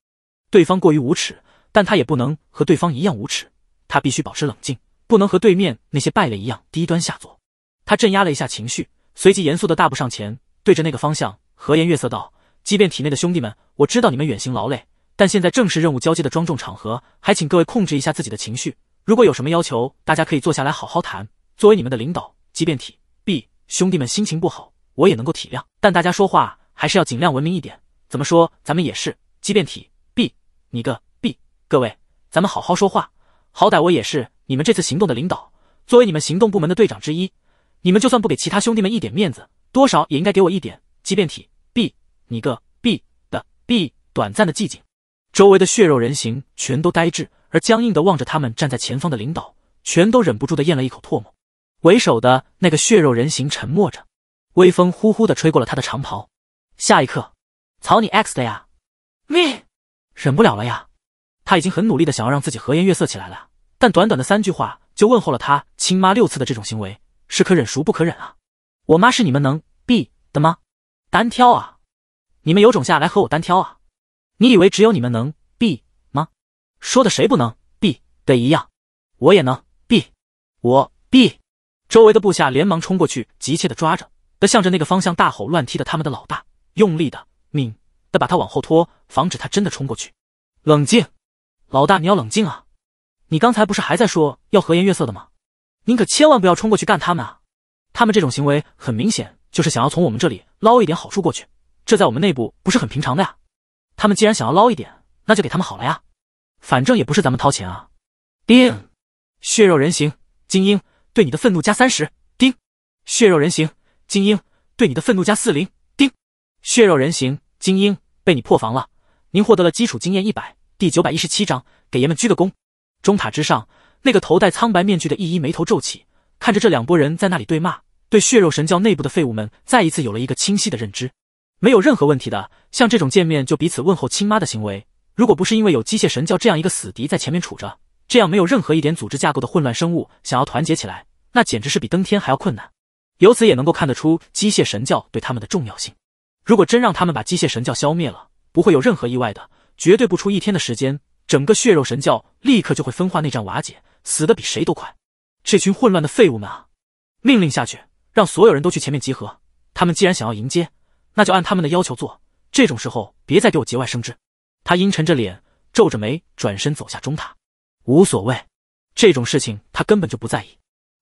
对方过于无耻，但他也不能和对方一样无耻，他必须保持冷静，不能和对面那些败类一样低端下作。他镇压了一下情绪，随即严肃的大步上前。对着那个方向和颜悦色道：“即便体内的兄弟们，我知道你们远行劳累，但现在正是任务交接的庄重场合，还请各位控制一下自己的情绪。如果有什么要求，大家可以坐下来好好谈。作为你们的领导，即便体 B 兄弟们心情不好，我也能够体谅。但大家说话还是要尽量文明一点。怎么说，咱们也是即便体 B，你个 B，各位，咱们好好说话。好歹我也是你们这次行动的领导，作为你们行动部门的队长之一，你们就算不给其他兄弟们一点面子。”多少也应该给我一点，即便体 B，你个 B 的 B，短暂的寂静，周围的血肉人形全都呆滞而僵硬的望着他们站在前方的领导，全都忍不住的咽了一口唾沫。为首的那个血肉人形沉默着，微风呼呼的吹过了他的长袍。下一刻，草你 X 的呀，命忍不了了呀！他已经很努力的想要让自己和颜悦色起来了，但短短的三句话就问候了他亲妈六次的这种行为，是可忍孰不可忍啊！我妈是你们能。的吗？单挑啊！你们有种下来和我单挑啊！你以为只有你们能避吗？说的谁不能避的一样，我也能避。我避。周围的部下连忙冲过去，急切的抓着的，向着那个方向大吼乱踢的他们的老大，用力的命的把他往后拖，防止他真的冲过去。冷静，老大你要冷静啊！你刚才不是还在说要和颜悦色的吗？您可千万不要冲过去干他们啊！他们这种行为很明显。就是想要从我们这里捞一点好处过去，这在我们内部不是很平常的呀。他们既然想要捞一点，那就给他们好了呀，反正也不是咱们掏钱啊。叮，血肉人形精英对你的愤怒加三十。叮，血肉人形精英对你的愤怒加四零。叮，血肉人形精英被你破防了，您获得了基础经验一百。第九百一十七章，给爷们鞠个躬。中塔之上，那个头戴苍白面具的一一眉头皱起，看着这两拨人在那里对骂。对血肉神教内部的废物们再一次有了一个清晰的认知，没有任何问题的。像这种见面就彼此问候亲妈的行为，如果不是因为有机械神教这样一个死敌在前面杵着，这样没有任何一点组织架构的混乱生物想要团结起来，那简直是比登天还要困难。由此也能够看得出机械神教对他们的重要性。如果真让他们把机械神教消灭了，不会有任何意外的，绝对不出一天的时间，整个血肉神教立刻就会分化内战瓦解，死的比谁都快。这群混乱的废物们啊！命令下去。让所有人都去前面集合。他们既然想要迎接，那就按他们的要求做。这种时候，别再给我节外生枝。他阴沉着脸，皱着眉，转身走下中塔。无所谓，这种事情他根本就不在意，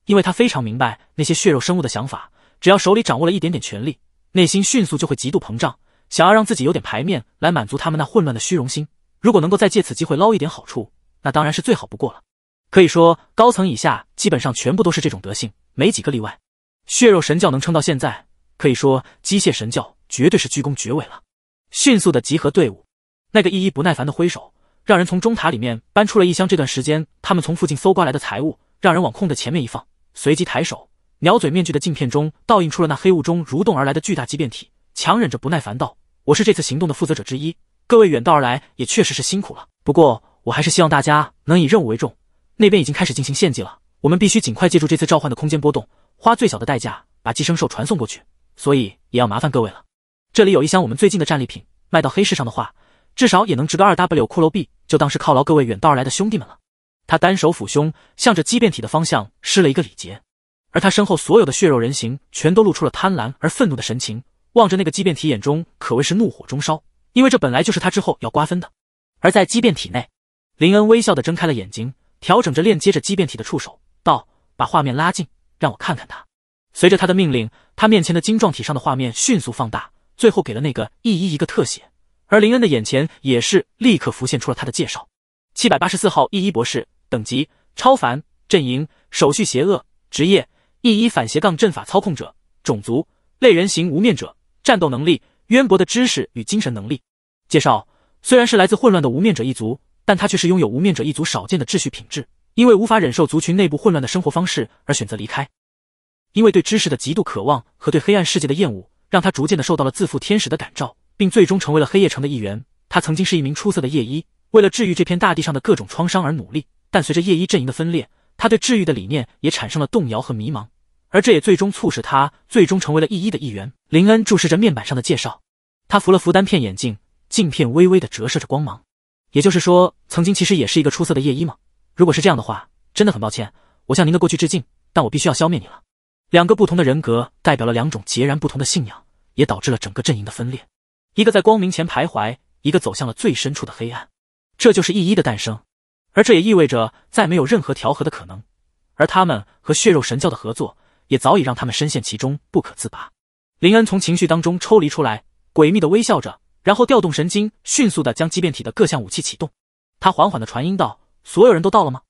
因为他非常明白那些血肉生物的想法。只要手里掌握了一点点权力，内心迅速就会极度膨胀，想要让自己有点牌面来满足他们那混乱的虚荣心。如果能够再借此机会捞一点好处，那当然是最好不过了。可以说，高层以下基本上全部都是这种德性，没几个例外。血肉神教能撑到现在，可以说机械神教绝对是鞠躬绝尾了。迅速的集合队伍，那个依依不耐烦的挥手，让人从中塔里面搬出了一箱这段时间他们从附近搜刮来的财物，让人往空的前面一放，随即抬手，鸟嘴面具的镜片中倒映出了那黑雾中蠕动而来的巨大畸变体，强忍着不耐烦道：“我是这次行动的负责者之一，各位远道而来也确实是辛苦了，不过我还是希望大家能以任务为重。那边已经开始进行献祭了，我们必须尽快借助这次召唤的空间波动。”花最小的代价把寄生兽传送过去，所以也要麻烦各位了。这里有一箱我们最近的战利品，卖到黑市上的话，至少也能值个二 w 骷髅币，就当是犒劳各位远道而来的兄弟们了。他单手抚胸，向着畸变体的方向施了一个礼节，而他身后所有的血肉人形全都露出了贪婪而愤怒的神情，望着那个畸变体，眼中可谓是怒火中烧，因为这本来就是他之后要瓜分的。而在畸变体内，林恩微笑的睁开了眼睛，调整着链接着畸变体的触手，道：“把画面拉近。”让我看看他。随着他的命令，他面前的晶状体上的画面迅速放大，最后给了那个一一一个特写。而林恩的眼前也是立刻浮现出了他的介绍：七百八十四号一一博士，等级超凡，阵营手续邪恶，职业一一反斜杠阵法操控者，种族类人形无面者，战斗能力渊博的知识与精神能力。介绍虽然是来自混乱的无面者一族，但他却是拥有无面者一族少见的秩序品质。因为无法忍受族群内部混乱的生活方式而选择离开，因为对知识的极度渴望和对黑暗世界的厌恶，让他逐渐的受到了自负天使的感召，并最终成为了黑夜城的一员。他曾经是一名出色的夜医，为了治愈这片大地上的各种创伤而努力。但随着夜医阵营的分裂，他对治愈的理念也产生了动摇和迷茫，而这也最终促使他最终成为了夜医的一员。林恩注视着面板上的介绍，他扶了扶单片眼镜，镜片微微的折射着光芒。也就是说，曾经其实也是一个出色的夜医吗？如果是这样的话，真的很抱歉，我向您的过去致敬，但我必须要消灭你了。两个不同的人格代表了两种截然不同的信仰，也导致了整个阵营的分裂。一个在光明前徘徊，一个走向了最深处的黑暗。这就是意义的诞生，而这也意味着再没有任何调和的可能。而他们和血肉神教的合作，也早已让他们深陷其中不可自拔。林恩从情绪当中抽离出来，诡秘的微笑着，然后调动神经，迅速的将畸变体的各项武器启动。他缓缓的传音道。所有人都到了吗？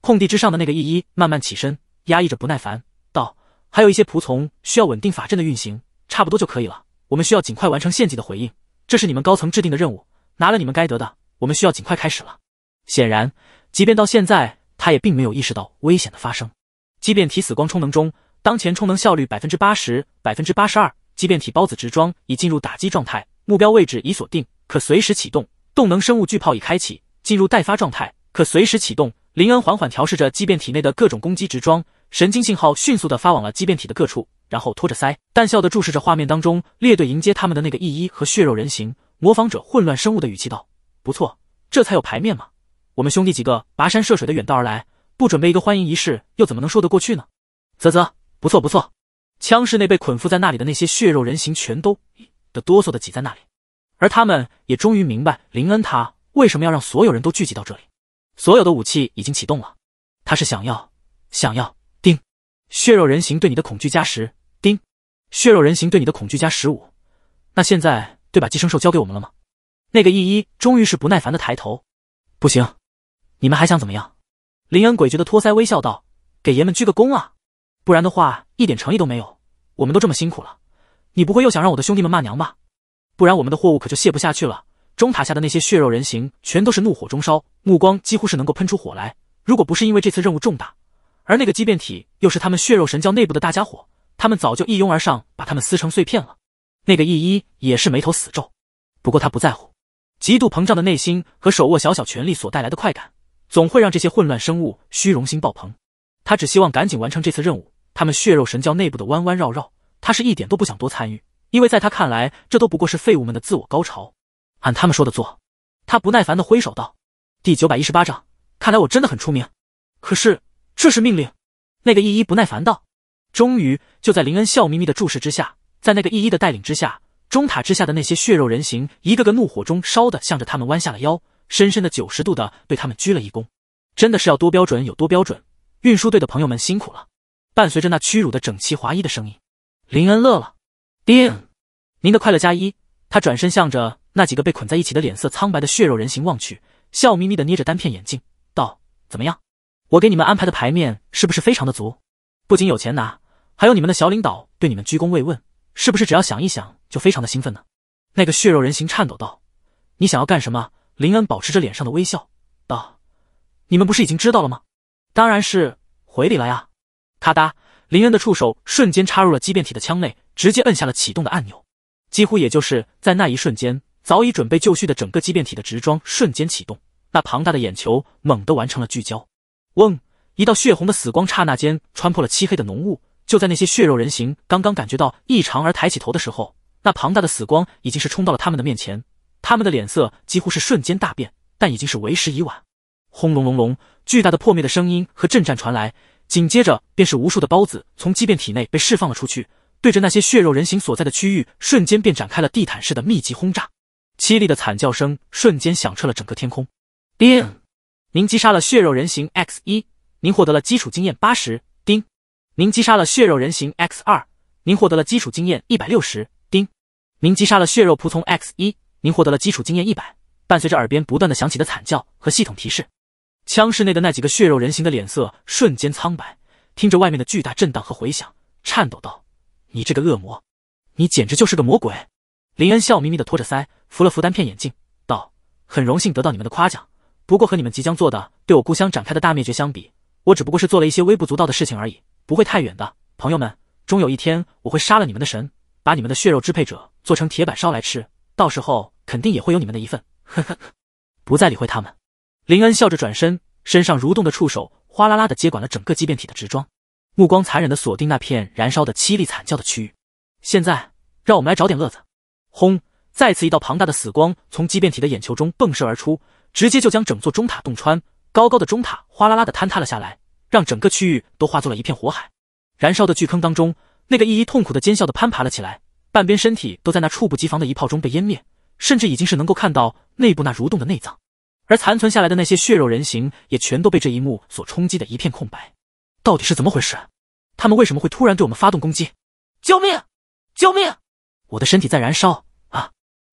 空地之上的那个一一慢慢起身，压抑着不耐烦道：“还有一些仆从需要稳定法阵的运行，差不多就可以了。我们需要尽快完成献祭的回应，这是你们高层制定的任务，拿了你们该得的。我们需要尽快开始了。”显然，即便到现在，他也并没有意识到危险的发生。畸变体死光充能中，当前充能效率百分之八十，百分之八十二。畸变体孢子植装已进入打击状态，目标位置已锁定，可随时启动。动能生物巨炮已开启，进入待发状态。可随时启动。林恩缓缓调试着畸变体内的各种攻击直装，神经信号迅速的发往了畸变体的各处，然后托着腮，淡笑的注视着画面当中列队迎接他们的那个异衣和血肉人形模仿者混乱生物的语气道：“不错，这才有牌面嘛！我们兄弟几个跋山涉水的远道而来，不准备一个欢迎仪式又怎么能说得过去呢？”啧啧，不错不错。枪室内被捆缚在那里的那些血肉人形全都的哆嗦的挤在那里，而他们也终于明白林恩他为什么要让所有人都聚集到这里。所有的武器已经启动了，他是想要想要。叮，血肉人形对你的恐惧加十。叮，血肉人形对你的恐惧加十五。那现在对把寄生兽交给我们了吗？那个一一终于是不耐烦的抬头。不行，你们还想怎么样？林恩诡谲的托腮微笑道：“给爷们鞠个躬啊，不然的话一点诚意都没有。我们都这么辛苦了，你不会又想让我的兄弟们骂娘吧？不然我们的货物可就卸不下去了。”中塔下的那些血肉人形全都是怒火中烧，目光几乎是能够喷出火来。如果不是因为这次任务重大，而那个畸变体又是他们血肉神教内部的大家伙，他们早就一拥而上把他们撕成碎片了。那个一一也是眉头死皱，不过他不在乎，极度膨胀的内心和手握小小权力所带来的快感，总会让这些混乱生物虚荣心爆棚。他只希望赶紧完成这次任务。他们血肉神教内部的弯弯绕绕，他是一点都不想多参与，因为在他看来，这都不过是废物们的自我高潮。按他们说的做，他不耐烦的挥手道：“第九百一十八章，看来我真的很出名。可是这是命令。”那个一一不耐烦道。终于，就在林恩笑眯眯的注视之下，在那个一一的带领之下，中塔之下的那些血肉人形，一个个怒火中烧的，向着他们弯下了腰，深深的九十度的对他们鞠了一躬。真的是要多标准有多标准，运输队的朋友们辛苦了。伴随着那屈辱的整齐划一的声音，林恩乐了。叮，您的快乐加一。他转身向着。那几个被捆在一起的、脸色苍白的血肉人形望去，笑眯眯的捏着单片眼镜道：“怎么样？我给你们安排的牌面是不是非常的足？不仅有钱拿，还有你们的小领导对你们鞠躬慰问，是不是只要想一想就非常的兴奋呢？”那个血肉人形颤抖道：“你想要干什么？”林恩保持着脸上的微笑道：“你们不是已经知道了吗？当然是回礼了呀！”咔嗒，林恩的触手瞬间插入了畸变体的腔内，直接摁下了启动的按钮。几乎也就是在那一瞬间。早已准备就绪的整个畸变体的植桩瞬间启动，那庞大的眼球猛地完成了聚焦。嗡，一道血红的死光刹那间穿破了漆黑的浓雾。就在那些血肉人形刚刚感觉到异常而抬起头的时候，那庞大的死光已经是冲到了他们的面前。他们的脸色几乎是瞬间大变，但已经是为时已晚。轰隆隆隆，巨大的破灭的声音和震颤传来，紧接着便是无数的孢子从畸变体内被释放了出去，对着那些血肉人形所在的区域瞬间便展开了地毯式的密集轰炸。凄厉的惨叫声瞬间响彻了整个天空。叮，您击杀了血肉人形 X 一，您获得了基础经验八十。叮，您击杀了血肉人形 X 二，您获得了基础经验一百六十。您击杀了血肉仆从 X 一，您获得了基础经验一百。伴随着耳边不断的响起的惨叫和系统提示，枪室内的那几个血肉人形的脸色瞬间苍白，听着外面的巨大震荡和回响，颤抖道：“你这个恶魔，你简直就是个魔鬼！”林恩笑眯眯的托着腮，扶了扶单片眼镜，道：“很荣幸得到你们的夸奖，不过和你们即将做的对我故乡展开的大灭绝相比，我只不过是做了一些微不足道的事情而已，不会太远的。朋友们，终有一天我会杀了你们的神，把你们的血肉支配者做成铁板烧来吃，到时候肯定也会有你们的一份。”呵呵，不再理会他们。林恩笑着转身，身上蠕动的触手哗啦啦的接管了整个畸变体的植装，目光残忍的锁定那片燃烧的凄厉惨叫的区域。现在，让我们来找点乐子。轰！再次一道庞大的死光从畸变体的眼球中迸射而出，直接就将整座中塔洞穿，高高的中塔哗啦啦的坍塌了下来，让整个区域都化作了一片火海。燃烧的巨坑当中，那个一一痛苦的尖笑的攀爬了起来，半边身体都在那猝不及防的一炮中被湮灭，甚至已经是能够看到内部那蠕动的内脏。而残存下来的那些血肉人形也全都被这一幕所冲击的一片空白。到底是怎么回事？他们为什么会突然对我们发动攻击？救命！救命！我的身体在燃烧啊！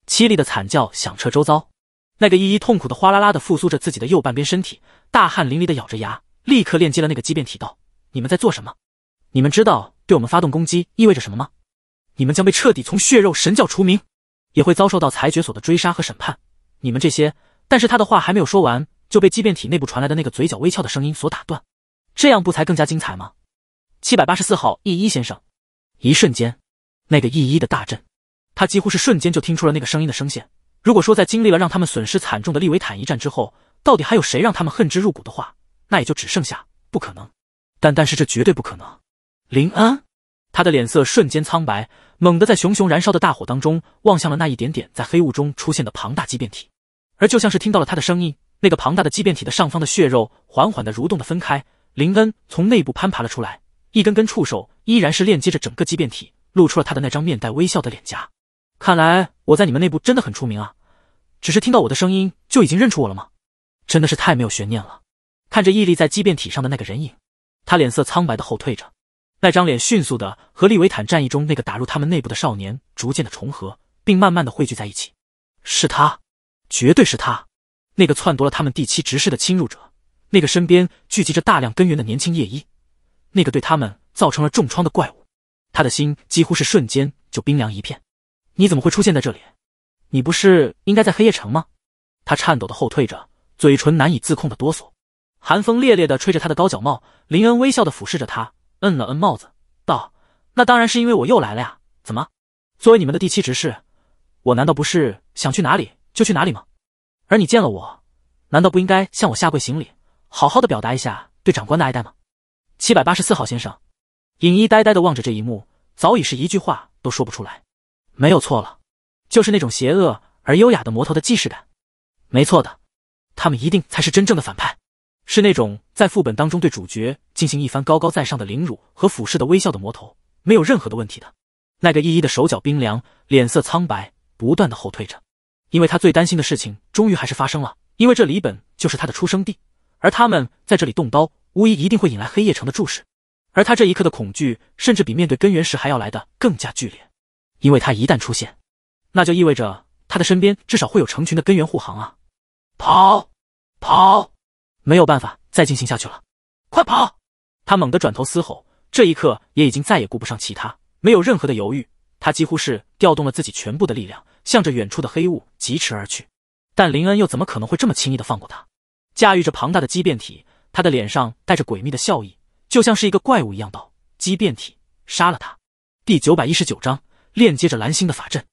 凄厉的惨叫响彻周遭，那个一一痛苦的哗啦啦的复苏着自己的右半边身体，大汗淋漓的咬着牙，立刻链接了那个畸变体道：“你们在做什么？你们知道对我们发动攻击意味着什么吗？你们将被彻底从血肉神教除名，也会遭受到裁决所的追杀和审判。你们这些……”但是他的话还没有说完，就被畸变体内部传来的那个嘴角微翘的声音所打断：“这样不才更加精彩吗？”七百八十四号一一先生，一瞬间，那个一一的大阵。他几乎是瞬间就听出了那个声音的声线。如果说在经历了让他们损失惨重的利维坦一战之后，到底还有谁让他们恨之入骨的话，那也就只剩下不可能。但但是这绝对不可能。林恩，他的脸色瞬间苍白，猛地在熊熊燃烧的大火当中望向了那一点点在黑雾中出现的庞大畸变体。而就像是听到了他的声音，那个庞大的畸变体的上方的血肉缓缓的蠕动的分开，林恩从内部攀爬了出来，一根根触手依然是链接着整个畸变体，露出了他的那张面带微笑的脸颊。看来我在你们内部真的很出名啊！只是听到我的声音就已经认出我了吗？真的是太没有悬念了。看着屹立在畸变体上的那个人影，他脸色苍白的后退着，那张脸迅速的和利维坦战役中那个打入他们内部的少年逐渐的重合，并慢慢的汇聚在一起。是他，绝对是他，那个篡夺了他们第七执事的侵入者，那个身边聚集着大量根源的年轻夜医，那个对他们造成了重创的怪物。他的心几乎是瞬间就冰凉一片。你怎么会出现在这里？你不是应该在黑夜城吗？他颤抖的后退着，嘴唇难以自控的哆嗦。寒风烈烈的吹着他的高脚帽，林恩微笑的俯视着他，摁了摁帽子，道：“那当然是因为我又来了呀。怎么，作为你们的第七执事，我难道不是想去哪里就去哪里吗？而你见了我，难道不应该向我下跪行礼，好好的表达一下对长官的爱戴吗？”七百八十四号先生，尹一呆呆的望着这一幕，早已是一句话都说不出来。没有错了，就是那种邪恶而优雅的魔头的既视感，没错的，他们一定才是真正的反派，是那种在副本当中对主角进行一番高高在上的凌辱和俯视的微笑的魔头，没有任何的问题的。那个依依的手脚冰凉，脸色苍白，不断的后退着，因为他最担心的事情终于还是发生了，因为这里本就是他的出生地，而他们在这里动刀，无疑一定会引来黑夜城的注视，而他这一刻的恐惧，甚至比面对根源时还要来的更加剧烈。因为他一旦出现，那就意味着他的身边至少会有成群的根源护航啊！跑，跑，没有办法再进行下去了，快跑！他猛地转头嘶吼，这一刻也已经再也顾不上其他，没有任何的犹豫，他几乎是调动了自己全部的力量，向着远处的黑雾疾驰而去。但林恩又怎么可能会这么轻易的放过他？驾驭着庞大的畸变体，他的脸上带着诡秘的笑意，就像是一个怪物一样道：“畸变体，杀了他！”第九百一十九章。链接着蓝星的法阵，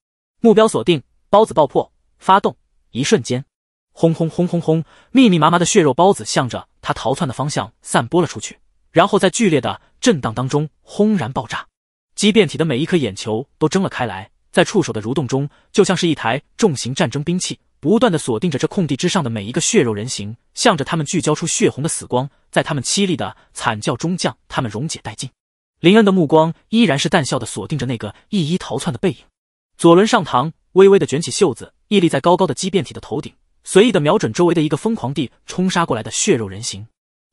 目标锁定，包子爆破发动。一瞬间，轰轰轰轰轰！密密麻麻的血肉包子向着他逃窜的方向散播了出去，然后在剧烈的震荡当中轰然爆炸。畸变体的每一颗眼球都睁了开来，在触手的蠕动中，就像是一台重型战争兵器，不断的锁定着这空地之上的每一个血肉人形，向着他们聚焦出血红的死光，在他们凄厉的惨叫中，将他们溶解殆尽。林恩的目光依然是淡笑的，锁定着那个一一逃窜的背影。左轮上膛，微微的卷起袖子，屹立在高高的畸变体的头顶，随意的瞄准周围的一个疯狂地冲杀过来的血肉人形。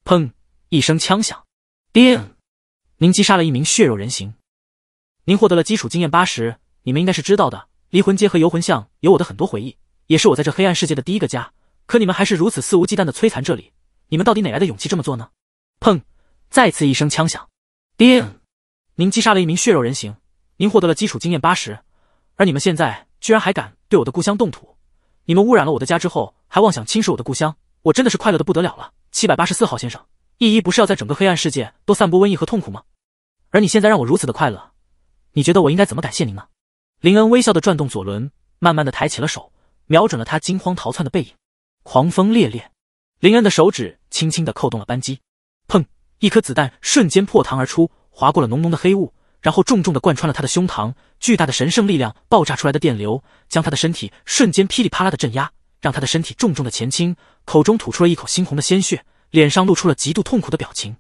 砰！一声枪响。叮！您击杀了一名血肉人形，您获得了基础经验八十。你们应该是知道的，离魂街和游魂巷有我的很多回忆，也是我在这黑暗世界的第一个家。可你们还是如此肆无忌惮的摧残这里，你们到底哪来的勇气这么做呢？砰！再次一声枪响。爹，您击杀了一名血肉人形，您获得了基础经验八十。而你们现在居然还敢对我的故乡动土，你们污染了我的家之后，还妄想侵蚀我的故乡，我真的是快乐的不得了了。七百八十四号先生，一依不是要在整个黑暗世界都散播瘟疫和痛苦吗？而你现在让我如此的快乐，你觉得我应该怎么感谢您呢？林恩微笑的转动左轮，慢慢的抬起了手，瞄准了他惊慌逃窜的背影，狂风烈烈，林恩的手指轻轻的扣动了扳机。一颗子弹瞬间破膛而出，划过了浓浓的黑雾，然后重重的贯穿了他的胸膛。巨大的神圣力量爆炸出来的电流，将他的身体瞬间噼里啪啦的镇压，让他的身体重重的前倾，口中吐出了一口猩红的鲜血，脸上露出了极度痛苦的表情。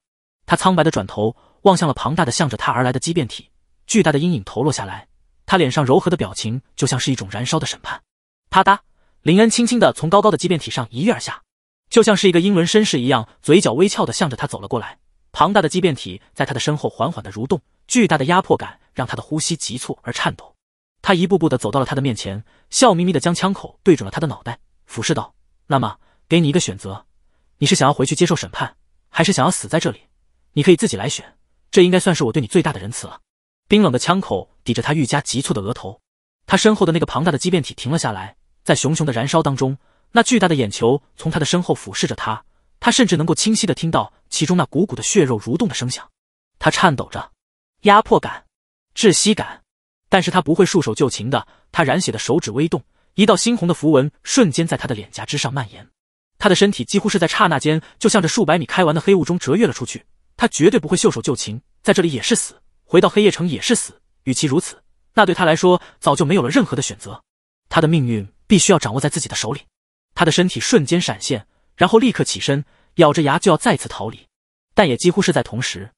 他苍白的转头，望向了庞大的向着他而来的畸变体，巨大的阴影投落下来，他脸上柔和的表情，就像是一种燃烧的审判。啪嗒，林恩轻轻的从高高的畸变体上一跃而下，就像是一个英伦绅士一样，嘴角微翘的向着他走了过来。庞大的畸变体在他的身后缓缓的蠕动，巨大的压迫感让他的呼吸急促而颤抖。他一步步的走到了他的面前，笑眯眯的将枪口对准了他的脑袋，俯视道：“那么，给你一个选择，你是想要回去接受审判，还是想要死在这里？你可以自己来选，这应该算是我对你最大的仁慈了。”冰冷的枪口抵着他愈加急促的额头，他身后的那个庞大的畸变体停了下来，在熊熊的燃烧当中，那巨大的眼球从他的身后俯视着他。他甚至能够清晰的听到其中那鼓鼓的血肉蠕动的声响，他颤抖着，压迫感，窒息感，但是他不会束手就擒的。他染血的手指微动，一道猩红的符文瞬间在他的脸颊之上蔓延。他的身体几乎是在刹那间就向着数百米开外的黑雾中折跃了出去。他绝对不会袖手就擒，在这里也是死，回到黑夜城也是死。与其如此，那对他来说早就没有了任何的选择。他的命运必须要掌握在自己的手里。他的身体瞬间闪现，然后立刻起身。咬着牙就要再次逃离，但也几乎是在同时，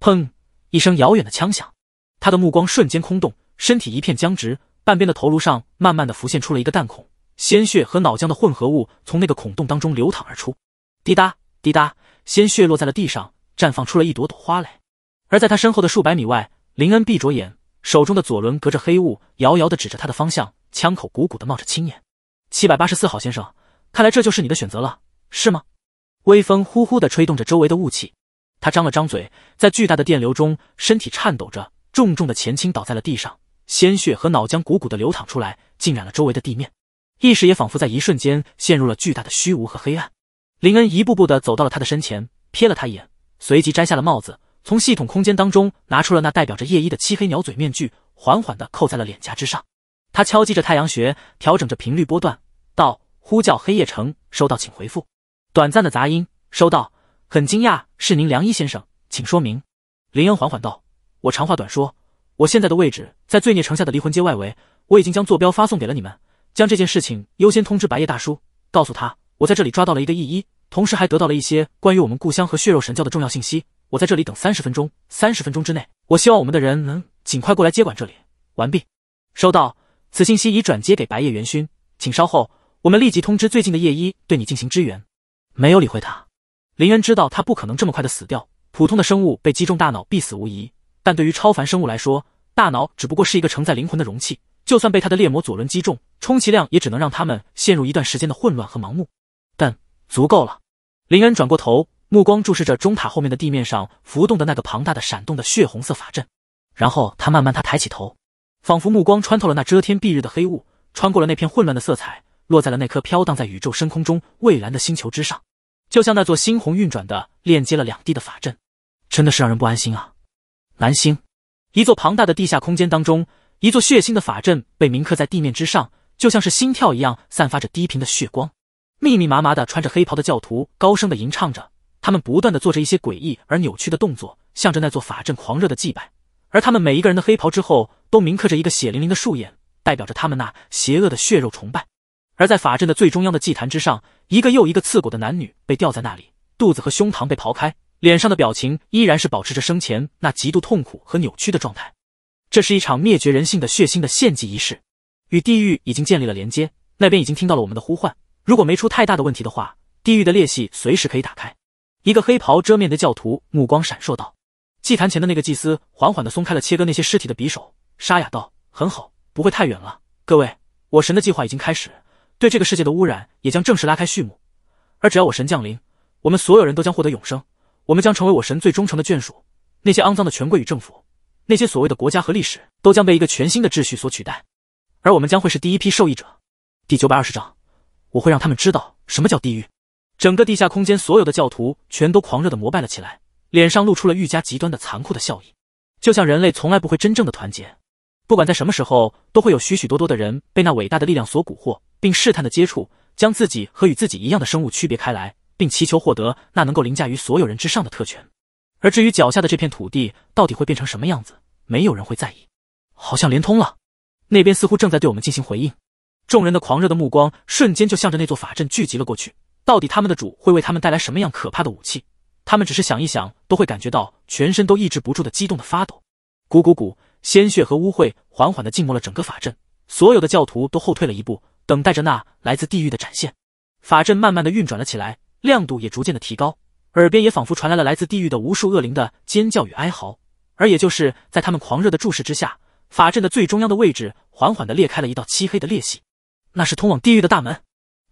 砰一声遥远的枪响，他的目光瞬间空洞，身体一片僵直，半边的头颅上慢慢的浮现出了一个弹孔，鲜血和脑浆的混合物从那个孔洞当中流淌而出，滴答滴答，鲜血落在了地上，绽放出了一朵朵花蕾。而在他身后的数百米外，林恩闭着眼，手中的左轮隔着黑雾，遥遥的指着他的方向，枪口鼓鼓的冒着青烟。七百八十四号先生，看来这就是你的选择了，是吗？微风呼呼地吹动着周围的雾气，他张了张嘴，在巨大的电流中，身体颤抖着，重重的前倾倒在了地上，鲜血和脑浆汩汩的流淌出来，浸染了周围的地面，意识也仿佛在一瞬间陷入了巨大的虚无和黑暗。林恩一步步地走到了他的身前，瞥了他一眼，随即摘下了帽子，从系统空间当中拿出了那代表着夜一的漆黑鸟嘴面具，缓缓地扣在了脸颊之上。他敲击着太阳穴，调整着频率波段，道：“呼叫黑夜城，收到，请回复。”短暂的杂音，收到。很惊讶，是您，梁一先生，请说明。林恩缓缓道：“我长话短说，我现在的位置在罪孽城下的离魂街外围，我已经将坐标发送给了你们，将这件事情优先通知白夜大叔，告诉他我在这里抓到了一个异一，同时还得到了一些关于我们故乡和血肉神教的重要信息。我在这里等三十分钟，三十分钟之内，我希望我们的人能尽快过来接管这里。完毕，收到。此信息已转接给白夜元勋，请稍后，我们立即通知最近的叶一对你进行支援。”没有理会他，林恩知道他不可能这么快的死掉。普通的生物被击中大脑必死无疑，但对于超凡生物来说，大脑只不过是一个承载灵魂的容器。就算被他的猎魔左轮击中，充其量也只能让他们陷入一段时间的混乱和盲目，但足够了。林恩转过头，目光注视着钟塔后面的地面上浮动的那个庞大的、闪动的血红色法阵，然后他慢慢他抬起头，仿佛目光穿透了那遮天蔽日的黑雾，穿过了那片混乱的色彩。落在了那颗飘荡在宇宙深空中蔚蓝的星球之上，就像那座猩红运转的链接了两地的法阵，真的是让人不安心啊！蓝星，一座庞大的地下空间当中，一座血腥的法阵被铭刻在地面之上，就像是心跳一样，散发着低频的血光。密密麻麻的穿着黑袍的教徒高声的吟唱着，他们不断的做着一些诡异而扭曲的动作，向着那座法阵狂热的祭拜。而他们每一个人的黑袍之后，都铭刻着一个血淋淋的树眼，代表着他们那邪恶的血肉崇拜。而在法阵的最中央的祭坛之上，一个又一个刺骨的男女被吊在那里，肚子和胸膛被刨开，脸上的表情依然是保持着生前那极度痛苦和扭曲的状态。这是一场灭绝人性的血腥的献祭仪式，与地狱已经建立了连接，那边已经听到了我们的呼唤。如果没出太大的问题的话，地狱的裂隙随时可以打开。一个黑袍遮面的教徒目光闪烁道：“祭坛前的那个祭司缓缓地松开了切割那些尸体的匕首，沙哑道：‘很好，不会太远了。各位，我神的计划已经开始。’”对这个世界的污染也将正式拉开序幕，而只要我神降临，我们所有人都将获得永生，我们将成为我神最忠诚的眷属。那些肮脏的权贵与政府，那些所谓的国家和历史，都将被一个全新的秩序所取代，而我们将会是第一批受益者。第九百二十章，我会让他们知道什么叫地狱。整个地下空间，所有的教徒全都狂热的膜拜了起来，脸上露出了愈加极端的残酷的笑意，就像人类从来不会真正的团结。不管在什么时候，都会有许许多多的人被那伟大的力量所蛊惑，并试探的接触，将自己和与自己一样的生物区别开来，并祈求获得那能够凌驾于所有人之上的特权。而至于脚下的这片土地到底会变成什么样子，没有人会在意。好像连通了，那边似乎正在对我们进行回应。众人的狂热的目光瞬间就向着那座法阵聚集了过去。到底他们的主会为他们带来什么样可怕的武器？他们只是想一想，都会感觉到全身都抑制不住的激动的发抖。鼓鼓鼓。鲜血和污秽缓缓的浸没了整个法阵，所有的教徒都后退了一步，等待着那来自地狱的展现。法阵慢慢的运转了起来，亮度也逐渐的提高，耳边也仿佛传来了来自地狱的无数恶灵的尖叫与哀嚎。而也就是在他们狂热的注视之下，法阵的最中央的位置缓缓的裂开了一道漆黑的裂隙，那是通往地狱的大门。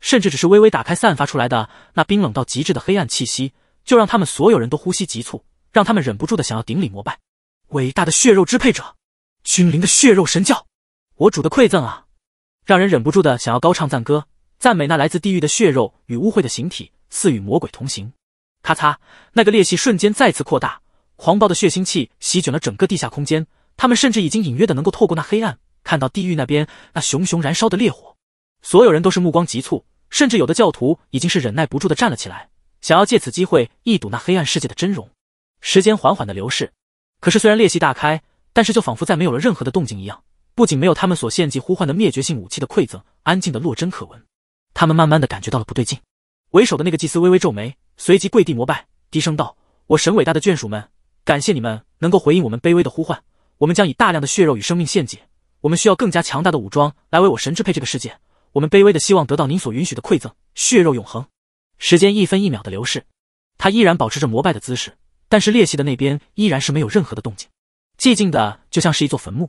甚至只是微微打开，散发出来的那冰冷到极致的黑暗气息，就让他们所有人都呼吸急促，让他们忍不住的想要顶礼膜拜，伟大的血肉支配者。君临的血肉神教，我主的馈赠啊，让人忍不住的想要高唱赞歌，赞美那来自地狱的血肉与污秽的形体，似与魔鬼同行。咔嚓，那个裂隙瞬间再次扩大，狂暴的血腥气席卷了整个地下空间。他们甚至已经隐约的能够透过那黑暗，看到地狱那边那熊熊燃烧的烈火。所有人都是目光急促，甚至有的教徒已经是忍耐不住的站了起来，想要借此机会一睹那黑暗世界的真容。时间缓缓的流逝，可是虽然裂隙大开。但是，就仿佛再没有了任何的动静一样，不仅没有他们所献祭呼唤的灭绝性武器的馈赠，安静的落针可闻。他们慢慢的感觉到了不对劲，为首的那个祭司微微皱眉，随即跪地膜拜，低声道：“我神伟大的眷属们，感谢你们能够回应我们卑微的呼唤，我们将以大量的血肉与生命献祭。我们需要更加强大的武装来为我神支配这个世界。我们卑微的希望得到您所允许的馈赠，血肉永恒。”时间一分一秒的流逝，他依然保持着膜拜的姿势，但是裂隙的那边依然是没有任何的动静。寂静的，就像是一座坟墓。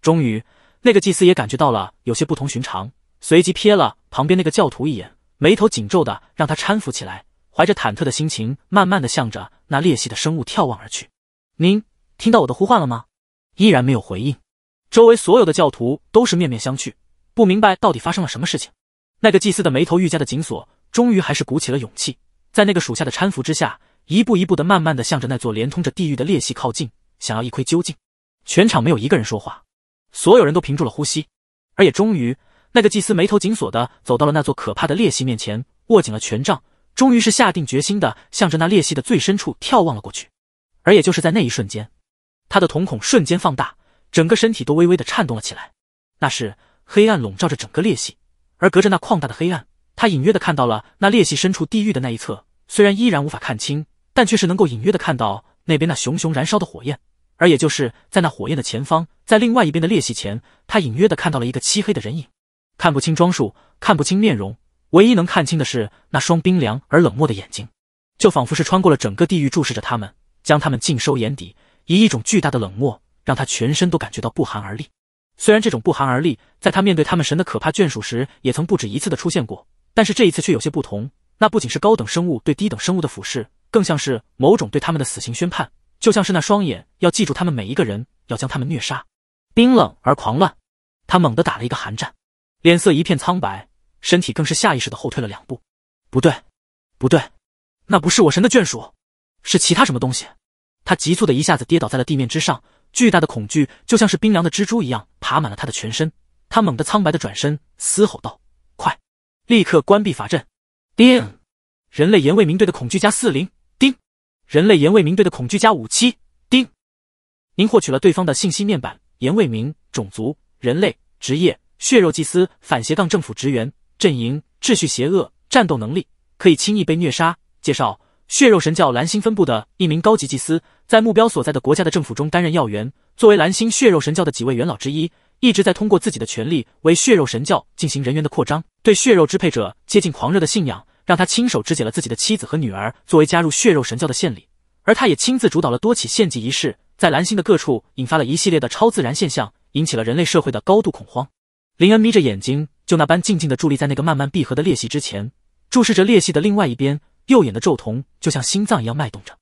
终于，那个祭司也感觉到了有些不同寻常，随即瞥了旁边那个教徒一眼，眉头紧皱的让他搀扶起来，怀着忐忑的心情，慢慢的向着那裂隙的生物眺望而去。您听到我的呼唤了吗？依然没有回应。周围所有的教徒都是面面相觑，不明白到底发生了什么事情。那个祭司的眉头愈加的紧锁，终于还是鼓起了勇气，在那个属下的搀扶之下，一步一步的慢慢的向着那座连通着地狱的裂隙靠近。想要一窥究竟，全场没有一个人说话，所有人都屏住了呼吸，而也终于，那个祭司眉头紧锁的走到了那座可怕的裂隙面前，握紧了权杖，终于是下定决心的向着那裂隙的最深处眺望了过去。而也就是在那一瞬间，他的瞳孔瞬间放大，整个身体都微微的颤动了起来。那是黑暗笼罩着整个裂隙，而隔着那旷大的黑暗，他隐约的看到了那裂隙深处地狱的那一侧，虽然依然无法看清，但却是能够隐约的看到那边那熊熊燃烧的火焰。而也就是在那火焰的前方，在另外一边的裂隙前，他隐约的看到了一个漆黑的人影，看不清装束，看不清面容，唯一能看清的是那双冰凉而冷漠的眼睛，就仿佛是穿过了整个地狱注视着他们，将他们尽收眼底，以一种巨大的冷漠，让他全身都感觉到不寒而栗。虽然这种不寒而栗，在他面对他们神的可怕眷属时，也曾不止一次的出现过，但是这一次却有些不同。那不仅是高等生物对低等生物的俯视，更像是某种对他们的死刑宣判。就像是那双眼要记住他们每一个人，要将他们虐杀，冰冷而狂乱。他猛地打了一个寒战，脸色一片苍白，身体更是下意识的后退了两步。不对，不对，那不是我神的眷属，是其他什么东西？他急促的一下子跌倒在了地面之上，巨大的恐惧就像是冰凉的蜘蛛一样爬满了他的全身。他猛地苍白的转身，嘶吼道：“快，立刻关闭法阵！”定，人类言卫明队的恐惧加四零。人类严卫明队的恐惧加武器。丁，您获取了对方的信息面板。严卫明，种族人类，职业血肉祭司，反斜杠政府职员，阵营秩序邪恶，战斗能力可以轻易被虐杀。介绍：血肉神教蓝星分部的一名高级祭司，在目标所在的国家的政府中担任要员。作为蓝星血肉神教的几位元老之一，一直在通过自己的权力为血肉神教进行人员的扩张。对血肉支配者接近狂热的信仰。让他亲手肢解了自己的妻子和女儿，作为加入血肉神教的献礼，而他也亲自主导了多起献祭仪式，在蓝星的各处引发了一系列的超自然现象，引起了人类社会的高度恐慌。林恩眯着眼睛，就那般静静的伫立在那个慢慢闭合的裂隙之前，注视着裂隙的另外一边，右眼的皱瞳就像心脏一样脉动着，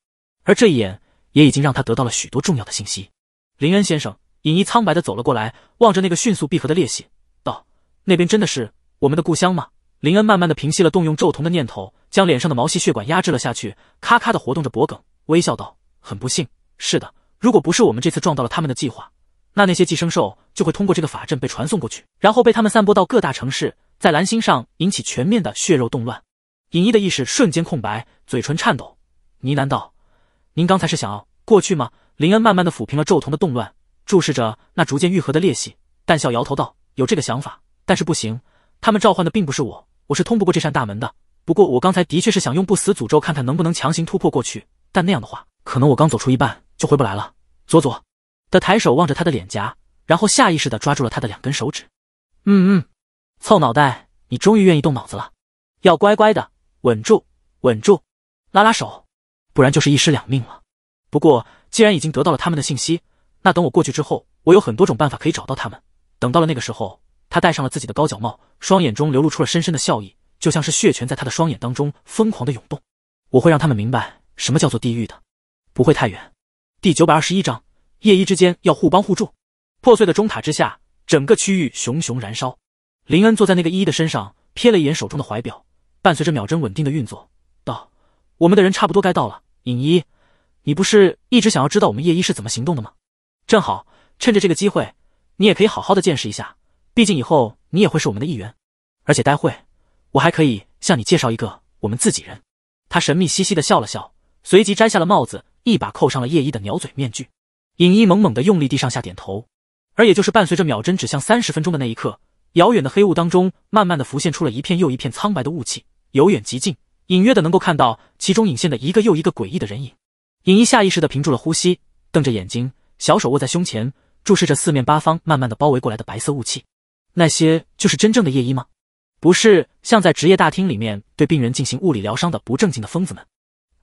而这一眼也已经让他得到了许多重要的信息。林恩先生，隐衣苍白的走了过来，望着那个迅速闭合的裂隙，道：“那边真的是我们的故乡吗？”林恩慢慢的平息了动用咒瞳的念头，将脸上的毛细血管压制了下去，咔咔的活动着脖梗，微笑道：“很不幸，是的，如果不是我们这次撞到了他们的计划，那那些寄生兽就会通过这个法阵被传送过去，然后被他们散播到各大城市，在蓝星上引起全面的血肉动乱。”尹一的意识瞬间空白，嘴唇颤抖，呢喃道：“您刚才是想要过去吗？”林恩慢慢的抚平了咒瞳的动乱，注视着那逐渐愈合的裂隙，淡笑摇头道：“有这个想法，但是不行，他们召唤的并不是我。”我是通不过这扇大门的。不过我刚才的确是想用不死诅咒，看看能不能强行突破过去。但那样的话，可能我刚走出一半就回不来了。佐佐的抬手望着他的脸颊，然后下意识的抓住了他的两根手指。嗯嗯，凑脑袋，你终于愿意动脑子了。要乖乖的，稳住，稳住，拉拉手，不然就是一尸两命了。不过既然已经得到了他们的信息，那等我过去之后，我有很多种办法可以找到他们。等到了那个时候。他戴上了自己的高脚帽，双眼中流露出了深深的笑意，就像是血泉在他的双眼当中疯狂的涌动。我会让他们明白什么叫做地狱的，不会太远。第九百二十一章：夜一之间要互帮互助。破碎的钟塔之下，整个区域熊熊燃烧。林恩坐在那个依依的身上，瞥了一眼手中的怀表，伴随着秒针稳定的运作，道：“我们的人差不多该到了。影一，你不是一直想要知道我们夜一是怎么行动的吗？正好趁着这个机会，你也可以好好的见识一下。”毕竟以后你也会是我们的一员，而且待会我还可以向你介绍一个我们自己人。他神秘兮兮的笑了笑，随即摘下了帽子，一把扣上了叶一的鸟嘴面具。尹一猛猛的用力地上下点头。而也就是伴随着秒针指向三十分钟的那一刻，遥远的黑雾当中慢慢的浮现出了一片又一片苍白的雾气，由远及近，隐约的能够看到其中隐现的一个又一个诡异的人影。尹一下意识的屏住了呼吸，瞪着眼睛，小手握在胸前，注视着四面八方慢慢的包围过来的白色雾气。那些就是真正的夜医吗？不是像在职业大厅里面对病人进行物理疗伤的不正经的疯子们，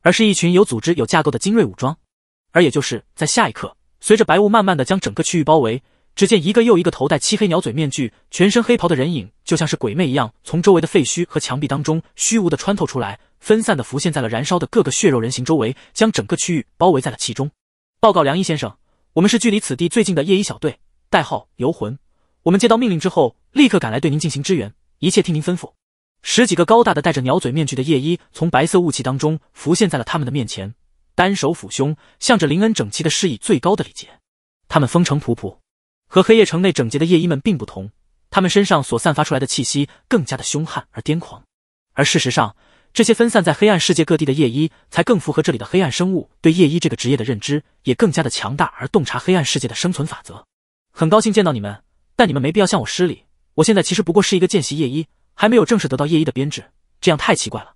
而是一群有组织、有架构的精锐武装。而也就是在下一刻，随着白雾慢慢的将整个区域包围，只见一个又一个头戴漆黑鸟嘴面具、全身黑袍的人影，就像是鬼魅一样，从周围的废墟和墙壁当中虚无的穿透出来，分散的浮现在了燃烧的各个血肉人形周围，将整个区域包围在了其中。报告梁一先生，我们是距离此地最近的夜医小队，代号游魂。我们接到命令之后，立刻赶来对您进行支援，一切听您吩咐。十几个高大的、戴着鸟嘴面具的夜衣从白色雾气当中浮现在了他们的面前，单手抚胸，向着林恩整齐的施以最高的礼节。他们风尘仆仆，和黑夜城内整洁的夜衣们并不同，他们身上所散发出来的气息更加的凶悍而癫狂。而事实上，这些分散在黑暗世界各地的夜衣才更符合这里的黑暗生物对夜衣这个职业的认知，也更加的强大而洞察黑暗世界的生存法则。很高兴见到你们。但你们没必要向我施礼。我现在其实不过是一个见习夜医，还没有正式得到夜医的编制，这样太奇怪了。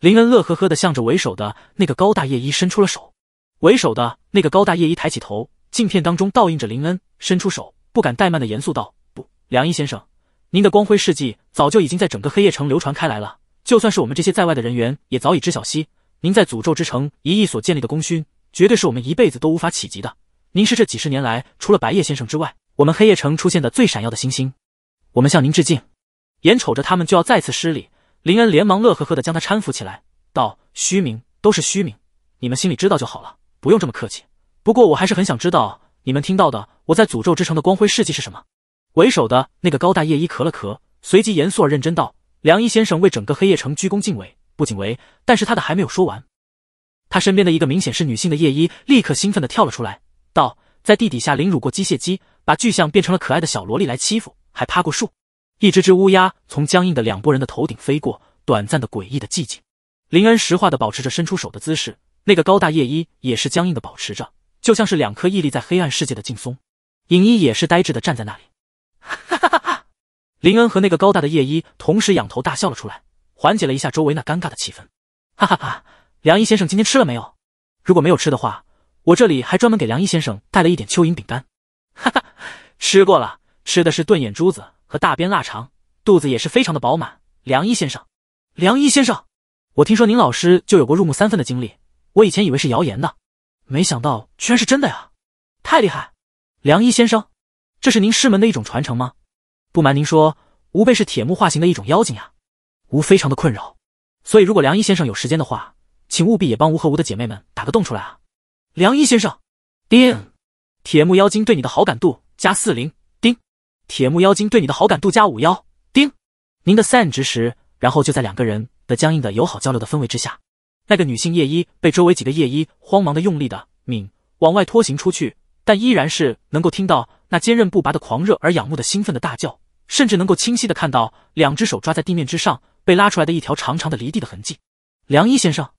林恩乐呵呵地向着为首的那个高大夜医伸出了手。为首的那个高大夜医抬起头，镜片当中倒映着林恩，伸出手，不敢怠慢的严肃道：“不，梁医先生，您的光辉事迹早就已经在整个黑夜城流传开来了，就算是我们这些在外的人员，也早已知晓。息，您在诅咒之城一役所建立的功勋，绝对是我们一辈子都无法企及的。您是这几十年来除了白夜先生之外。”我们黑夜城出现的最闪耀的星星，我们向您致敬。眼瞅着他们就要再次失礼，林恩连忙乐呵呵地将他搀扶起来，道：“虚名都是虚名，你们心里知道就好了，不用这么客气。不过我还是很想知道你们听到的我在诅咒之城的光辉事迹是什么。”为首的那个高大夜衣咳了咳，随即严肃而认真道：“梁医先生为整个黑夜城鞠躬尽瘁，不仅为……但是他的还没有说完。他身边的一个明显是女性的夜衣立刻兴奋地跳了出来，道：‘在地底下凌辱过机械姬。’”把巨象变成了可爱的小萝莉来欺负，还趴过树。一只只乌鸦从僵硬的两拨人的头顶飞过，短暂的诡异的寂静。林恩石化的保持着伸出手的姿势，那个高大叶衣也是僵硬的保持着，就像是两颗屹立在黑暗世界的劲松。影一也是呆滞的站在那里。哈哈哈！哈林恩和那个高大的叶一同时仰头大笑了出来，缓解了一下周围那尴尬的气氛。哈哈哈！梁一先生今天吃了没有？如果没有吃的话，我这里还专门给梁一先生带了一点蚯蚓饼干。哈哈，吃过了，吃的是炖眼珠子和大边腊肠，肚子也是非常的饱满。梁一先生，梁一先生，我听说您老师就有过入木三分的经历，我以前以为是谣言的，没想到居然是真的呀，太厉害！梁一先生，这是您师门的一种传承吗？不瞒您说，吾辈是铁木化形的一种妖精呀，吾非常的困扰，所以如果梁一先生有时间的话，请务必也帮吾和吾的姐妹们打个洞出来啊！梁一先生，叮。铁木妖精对你的好感度加四零，叮。铁木妖精对你的好感度加五幺，叮。您的 SEN 值时，然后就在两个人的僵硬的友好交流的氛围之下，那个女性夜衣被周围几个夜衣慌忙的用力的抿往外拖行出去，但依然是能够听到那坚韧不拔的狂热而仰慕的兴奋的大叫，甚至能够清晰的看到两只手抓在地面之上被拉出来的一条长长的离地的痕迹。良一先生，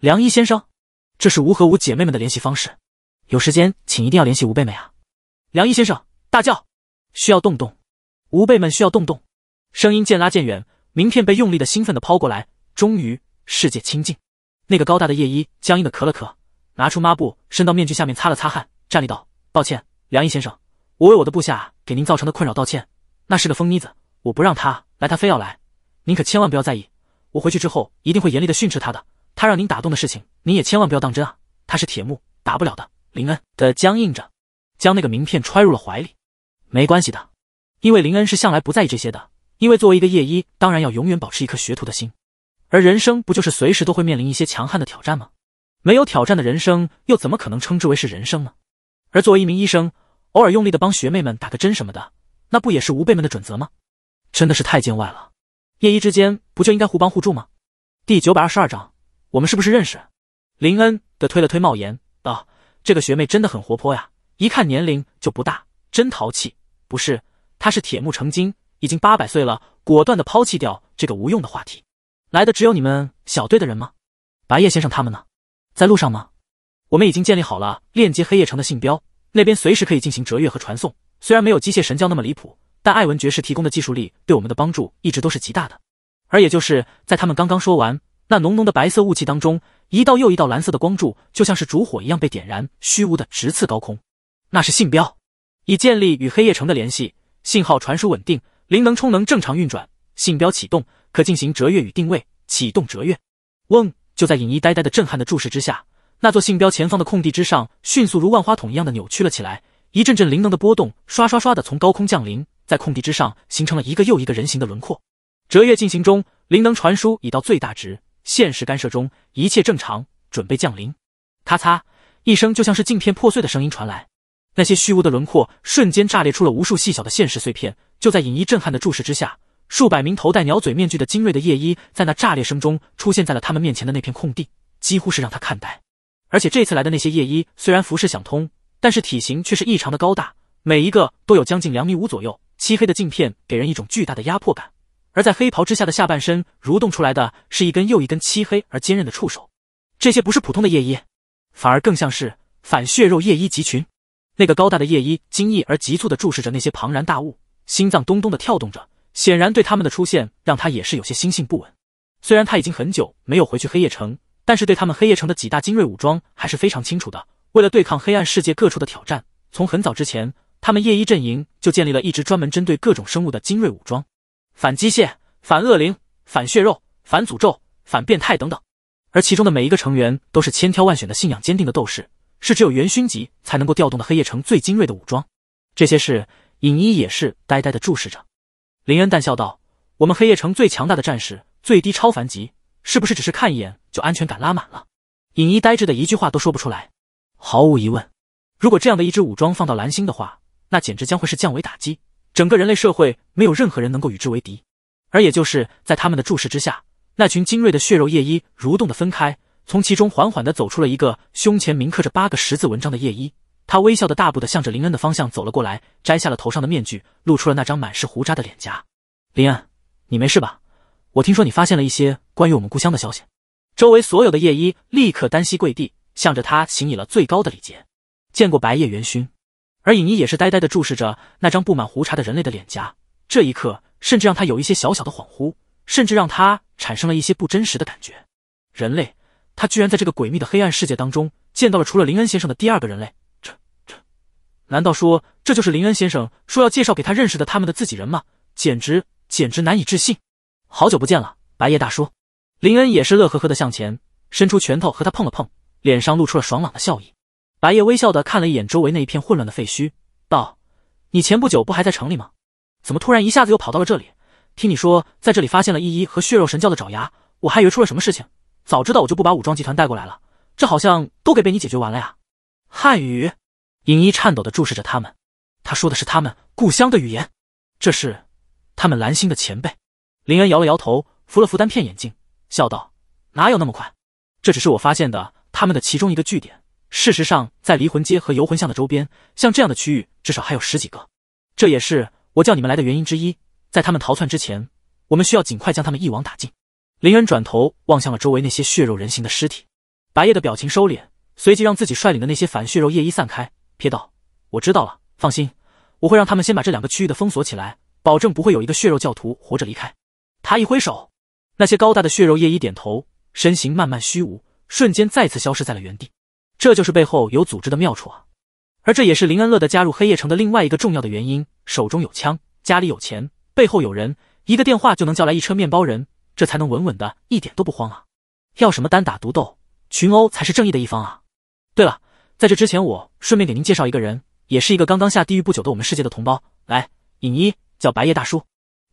良一先生，这是吴和吴姐妹们的联系方式。有时间请一定要联系吴辈们啊！梁一先生大叫：“需要动动，吴辈们需要动动。”声音渐拉渐远，名片被用力的、兴奋的抛过来。终于，世界清静。那个高大的夜衣僵硬的咳了咳，拿出抹布，伸到面具下面擦了擦汗，站立道：“抱歉，梁一先生，我为我的部下给您造成的困扰道歉。那是个疯妮子，我不让他来，他非要来。您可千万不要在意，我回去之后一定会严厉的训斥他的。他让您打动的事情，您也千万不要当真啊！他是铁木，打不了的。”林恩的僵硬着，将那个名片揣入了怀里。没关系的，因为林恩是向来不在意这些的。因为作为一个夜医，当然要永远保持一颗学徒的心。而人生不就是随时都会面临一些强悍的挑战吗？没有挑战的人生，又怎么可能称之为是人生呢？而作为一名医生，偶尔用力的帮学妹们打个针什么的，那不也是吾辈们的准则吗？真的是太见外了，夜医之间不就应该互帮互助吗？第九百二十二章，我们是不是认识？林恩的推了推帽檐，道。这个学妹真的很活泼呀，一看年龄就不大，真淘气。不是，她是铁木成金，已经八百岁了。果断的抛弃掉这个无用的话题。来的只有你们小队的人吗？白夜先生他们呢？在路上吗？我们已经建立好了链接黑夜城的信标，那边随时可以进行折跃和传送。虽然没有机械神教那么离谱，但艾文爵士提供的技术力对我们的帮助一直都是极大的。而也就是在他们刚刚说完。那浓浓的白色雾气当中，一道又一道蓝色的光柱，就像是烛火一样被点燃，虚无的直刺高空。那是信标，以建立与黑夜城的联系。信号传输稳定，灵能充能正常运转。信标启动，可进行折跃与定位。启动折跃。嗡！就在尹一呆呆的震撼的注视之下，那座信标前方的空地之上，迅速如万花筒一样的扭曲了起来。一阵阵灵能的波动，刷刷刷的从高空降临，在空地之上形成了一个又一个人形的轮廓。折跃进行中，灵能传输已到最大值。现实干涉中一切正常，准备降临。咔嚓一声，就像是镜片破碎的声音传来，那些虚无的轮廓瞬间炸裂出了无数细小的现实碎片。就在尹一震撼的注视之下，数百名头戴鸟嘴面具的精锐的夜衣，在那炸裂声中出现在了他们面前的那片空地，几乎是让他看呆。而且这次来的那些夜衣虽然服饰想通，但是体型却是异常的高大，每一个都有将近两米五左右，漆黑的镜片给人一种巨大的压迫感。而在黑袍之下的下半身蠕动出来的是一根又一根漆黑而坚韧的触手，这些不是普通的夜衣，反而更像是反血肉夜衣集群。那个高大的夜衣惊异而急促地注视着那些庞然大物，心脏咚咚地跳动着，显然对他们的出现让他也是有些心性不稳。虽然他已经很久没有回去黑夜城，但是对他们黑夜城的几大精锐武装还是非常清楚的。为了对抗黑暗世界各处的挑战，从很早之前，他们夜衣阵营就建立了一支专门针对各种生物的精锐武装。反机械、反恶灵、反血肉、反诅咒、反变态等等，而其中的每一个成员都是千挑万选的信仰坚定的斗士，是只有元勋级才能够调动的黑夜城最精锐的武装。这些事，尹一也是呆呆的注视着。林恩淡笑道：“我们黑夜城最强大的战士，最低超凡级，是不是只是看一眼就安全感拉满了？”尹一呆滞的一句话都说不出来。毫无疑问，如果这样的一支武装放到蓝星的话，那简直将会是降维打击。整个人类社会没有任何人能够与之为敌，而也就是在他们的注视之下，那群精锐的血肉夜衣蠕动的分开，从其中缓缓的走出了一个胸前铭刻着八个十字纹章的夜衣。他微笑的大步的向着林恩的方向走了过来，摘下了头上的面具，露出了那张满是胡渣的脸颊。林恩，你没事吧？我听说你发现了一些关于我们故乡的消息。周围所有的夜衣立刻单膝跪地，向着他行以了最高的礼节，见过白夜元勋。而尹一也是呆呆的注视着那张布满胡茬的人类的脸颊，这一刻甚至让他有一些小小的恍惚，甚至让他产生了一些不真实的感觉。人类，他居然在这个诡秘的黑暗世界当中见到了除了林恩先生的第二个人类，这这，难道说这就是林恩先生说要介绍给他认识的他们的自己人吗？简直简直难以置信！好久不见了，白夜大叔。林恩也是乐呵呵的向前伸出拳头和他碰了碰，脸上露出了爽朗的笑意。白夜微笑的看了一眼周围那一片混乱的废墟，道：“你前不久不还在城里吗？怎么突然一下子又跑到了这里？听你说在这里发现了依依和血肉神教的爪牙，我还以为出了什么事情。早知道我就不把武装集团带过来了。这好像都给被你解决完了呀！”汉语，尹一颤抖的注视着他们。他说的是他们故乡的语言。这是他们蓝星的前辈林恩摇了摇头，扶了扶单片眼镜，笑道：“哪有那么快？这只是我发现的他们的其中一个据点。”事实上，在离魂街和游魂巷的周边，像这样的区域至少还有十几个。这也是我叫你们来的原因之一。在他们逃窜之前，我们需要尽快将他们一网打尽。林恩转头望向了周围那些血肉人形的尸体，白夜的表情收敛，随即让自己率领的那些反血肉夜衣散开，瞥道：“我知道了，放心，我会让他们先把这两个区域的封锁起来，保证不会有一个血肉教徒活着离开。”他一挥手，那些高大的血肉夜衣点头，身形慢慢虚无，瞬间再次消失在了原地。这就是背后有组织的妙处啊，而这也是林恩乐的加入黑夜城的另外一个重要的原因：手中有枪，家里有钱，背后有人，一个电话就能叫来一车面包人，这才能稳稳的，一点都不慌啊！要什么单打独斗，群殴才是正义的一方啊！对了，在这之前，我顺便给您介绍一个人，也是一个刚刚下地狱不久的我们世界的同胞，来，影一，叫白夜大叔。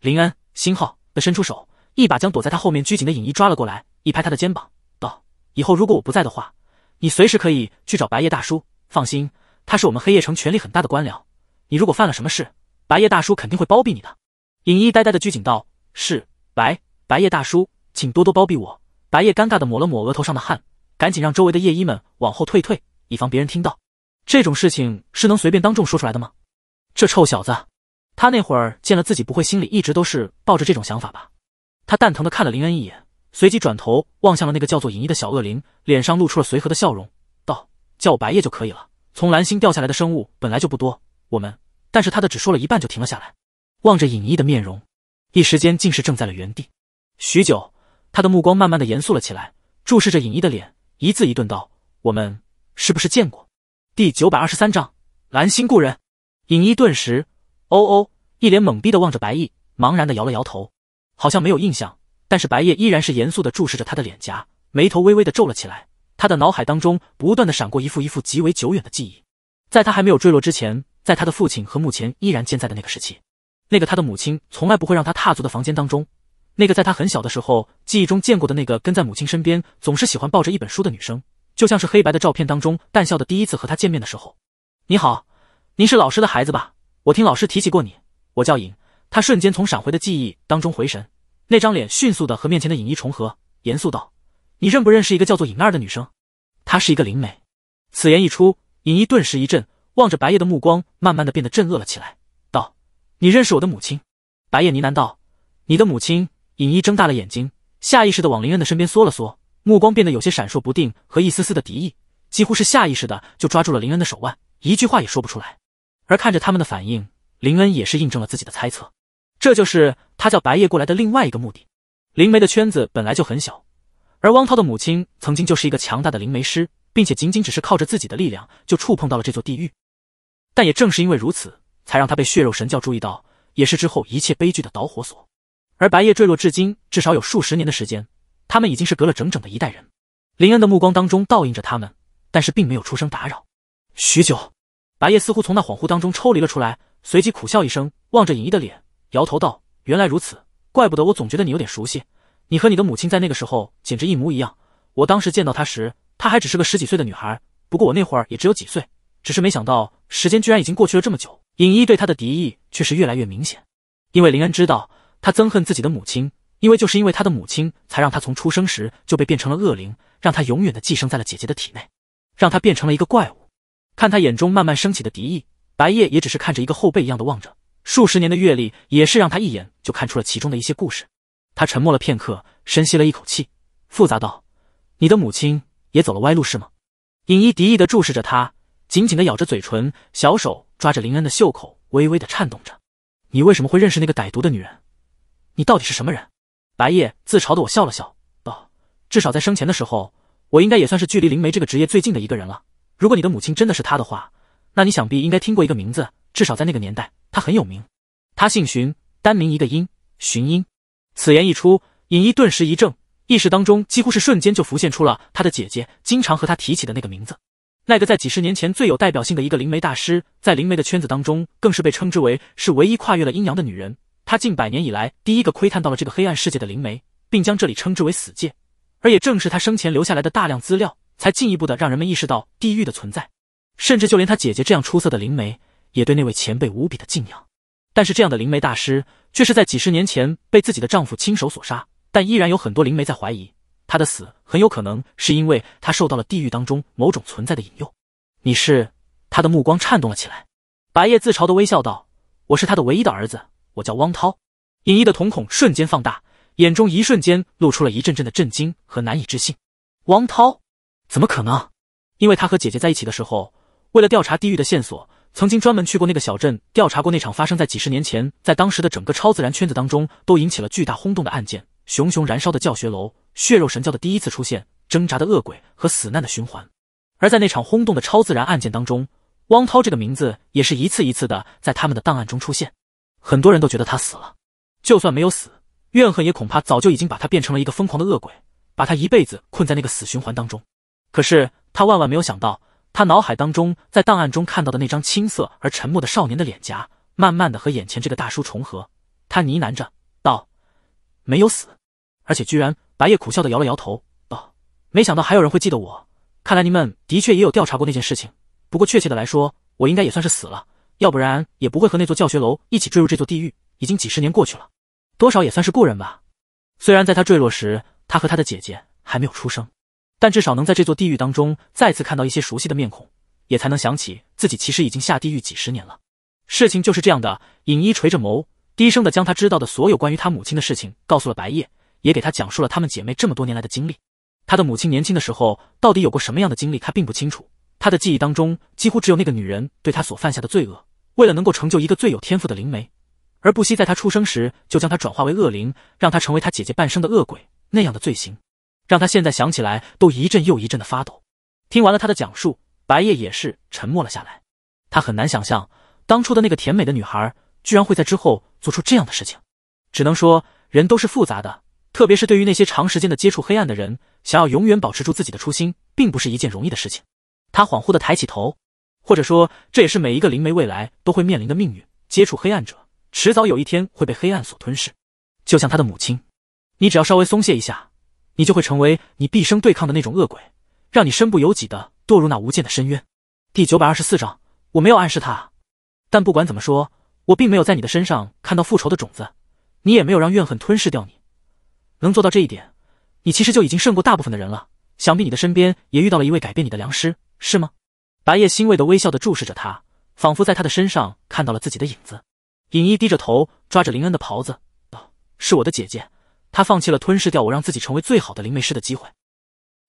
林恩星号的伸出手，一把将躲在他后面拘谨的影一抓了过来，一拍他的肩膀，道：“以后如果我不在的话。”你随时可以去找白夜大叔，放心，他是我们黑夜城权力很大的官僚。你如果犯了什么事，白夜大叔肯定会包庇你的。尹一呆呆的拘谨道：“是白白夜大叔，请多多包庇我。”白夜尴尬的抹了抹额头上的汗，赶紧让周围的夜衣们往后退退，以防别人听到。这种事情是能随便当众说出来的吗？这臭小子，他那会儿见了自己不会心里一直都是抱着这种想法吧？他蛋疼的看了林恩一眼。随即转头望向了那个叫做尹逸的小恶灵，脸上露出了随和的笑容，道：“叫我白夜就可以了。从蓝星掉下来的生物本来就不多，我们……”但是他的只说了一半就停了下来，望着尹逸的面容，一时间竟是怔在了原地。许久，他的目光慢慢的严肃了起来，注视着尹逸的脸，一字一顿道：“我们是不是见过？”第九百二十三章蓝星故人。尹伊顿时，哦哦，一脸懵逼的望着白夜，茫然的摇了摇头，好像没有印象。但是白夜依然是严肃的注视着他的脸颊，眉头微微的皱了起来。他的脑海当中不断的闪过一副一副极为久远的记忆，在他还没有坠落之前，在他的父亲和目前依然健在的那个时期，那个他的母亲从来不会让他踏足的房间当中，那个在他很小的时候记忆中见过的那个跟在母亲身边总是喜欢抱着一本书的女生，就像是黑白的照片当中淡笑的第一次和他见面的时候。你好，您是老师的孩子吧？我听老师提起过你。我叫尹。他瞬间从闪回的记忆当中回神。那张脸迅速的和面前的尹一重合，严肃道：“你认不认识一个叫做尹二的女生？她是一个灵媒。”此言一出，尹一顿时一震，望着白夜的目光慢慢的变得震恶了起来，道：“你认识我的母亲？”白夜呢喃道：“你的母亲。”尹一睁大了眼睛，下意识的往林恩的身边缩了缩，目光变得有些闪烁不定和一丝丝的敌意，几乎是下意识的就抓住了林恩的手腕，一句话也说不出来。而看着他们的反应，林恩也是印证了自己的猜测。这就是他叫白夜过来的另外一个目的。灵媒的圈子本来就很小，而汪涛的母亲曾经就是一个强大的灵媒师，并且仅仅只是靠着自己的力量就触碰到了这座地狱。但也正是因为如此，才让他被血肉神教注意到，也是之后一切悲剧的导火索。而白夜坠落至今，至少有数十年的时间，他们已经是隔了整整的一代人。林恩的目光当中倒映着他们，但是并没有出声打扰。许久，白夜似乎从那恍惚当中抽离了出来，随即苦笑一声，望着尹逸的脸。摇头道：“原来如此，怪不得我总觉得你有点熟悉。你和你的母亲在那个时候简直一模一样。我当时见到她时，她还只是个十几岁的女孩。不过我那会儿也只有几岁，只是没想到时间居然已经过去了这么久。尹一对她的敌意却是越来越明显，因为林安知道他憎恨自己的母亲，因为就是因为他的母亲才让他从出生时就被变成了恶灵，让他永远的寄生在了姐姐的体内，让他变成了一个怪物。看他眼中慢慢升起的敌意，白夜也只是看着一个后辈一样的望着。”数十年的阅历也是让他一眼就看出了其中的一些故事。他沉默了片刻，深吸了一口气，复杂道：“你的母亲也走了歪路是吗？”尹一敌意的注视着他，紧紧的咬着嘴唇，小手抓着林恩的袖口，微微的颤动着。“你为什么会认识那个歹毒的女人？你到底是什么人？”白夜自嘲的我笑了笑，道：“至少在生前的时候，我应该也算是距离灵媒这个职业最近的一个人了。如果你的母亲真的是她的话，那你想必应该听过一个名字，至少在那个年代。”他很有名，他姓荀，单名一个音，荀音。此言一出，尹一顿时一怔，意识当中几乎是瞬间就浮现出了他的姐姐经常和他提起的那个名字。那个在几十年前最有代表性的一个灵媒大师，在灵媒的圈子当中，更是被称之为是唯一跨越了阴阳的女人。她近百年以来第一个窥探到了这个黑暗世界的灵媒，并将这里称之为死界。而也正是她生前留下来的大量资料，才进一步的让人们意识到地狱的存在。甚至就连她姐姐这样出色的灵媒。也对那位前辈无比的敬仰，但是这样的灵媒大师却是在几十年前被自己的丈夫亲手所杀，但依然有很多灵媒在怀疑他的死很有可能是因为他受到了地狱当中某种存在的引诱。你是他的目光颤动了起来，白夜自嘲的微笑道：“我是他的唯一的儿子，我叫汪涛。”隐逸的瞳孔瞬间放大，眼中一瞬间露出了一阵阵的震惊和难以置信。汪涛，怎么可能？因为他和姐姐在一起的时候，为了调查地狱的线索。曾经专门去过那个小镇，调查过那场发生在几十年前，在当时的整个超自然圈子当中都引起了巨大轰动的案件，熊熊燃烧的教学楼，血肉神教的第一次出现，挣扎的恶鬼和死难的循环。而在那场轰动的超自然案件当中，汪涛这个名字也是一次一次的在他们的档案中出现。很多人都觉得他死了，就算没有死，怨恨也恐怕早就已经把他变成了一个疯狂的恶鬼，把他一辈子困在那个死循环当中。可是他万万没有想到。他脑海当中在档案中看到的那张青涩而沉默的少年的脸颊，慢慢的和眼前这个大叔重合。他呢喃着道：“没有死，而且居然……”白夜苦笑的摇了摇头道：“没想到还有人会记得我，看来您们的确也有调查过那件事情。不过确切的来说，我应该也算是死了，要不然也不会和那座教学楼一起坠入这座地狱。已经几十年过去了，多少也算是故人吧。虽然在他坠落时，他和他的姐姐还没有出生。”但至少能在这座地狱当中再次看到一些熟悉的面孔，也才能想起自己其实已经下地狱几十年了。事情就是这样的。尹一垂着眸，低声的将他知道的所有关于他母亲的事情告诉了白夜，也给他讲述了他们姐妹这么多年来的经历。他的母亲年轻的时候到底有过什么样的经历，他并不清楚。他的记忆当中几乎只有那个女人对他所犯下的罪恶，为了能够成就一个最有天赋的灵媒，而不惜在他出生时就将他转化为恶灵，让他成为他姐姐半生的恶鬼那样的罪行。让他现在想起来都一阵又一阵的发抖。听完了他的讲述，白夜也是沉默了下来。他很难想象，当初的那个甜美的女孩，居然会在之后做出这样的事情。只能说，人都是复杂的，特别是对于那些长时间的接触黑暗的人，想要永远保持住自己的初心，并不是一件容易的事情。他恍惚的抬起头，或者说，这也是每一个灵媒未来都会面临的命运：接触黑暗者，迟早有一天会被黑暗所吞噬。就像他的母亲，你只要稍微松懈一下。你就会成为你毕生对抗的那种恶鬼，让你身不由己的堕入那无尽的深渊。第九百二十四章，我没有暗示他，但不管怎么说，我并没有在你的身上看到复仇的种子，你也没有让怨恨吞噬掉你。能做到这一点，你其实就已经胜过大部分的人了。想必你的身边也遇到了一位改变你的良师，是吗？白夜欣慰的微笑的注视着他，仿佛在他的身上看到了自己的影子。尹一低着头，抓着林恩的袍子道：“是我的姐姐。”他放弃了吞噬掉我，让自己成为最好的灵媒师的机会。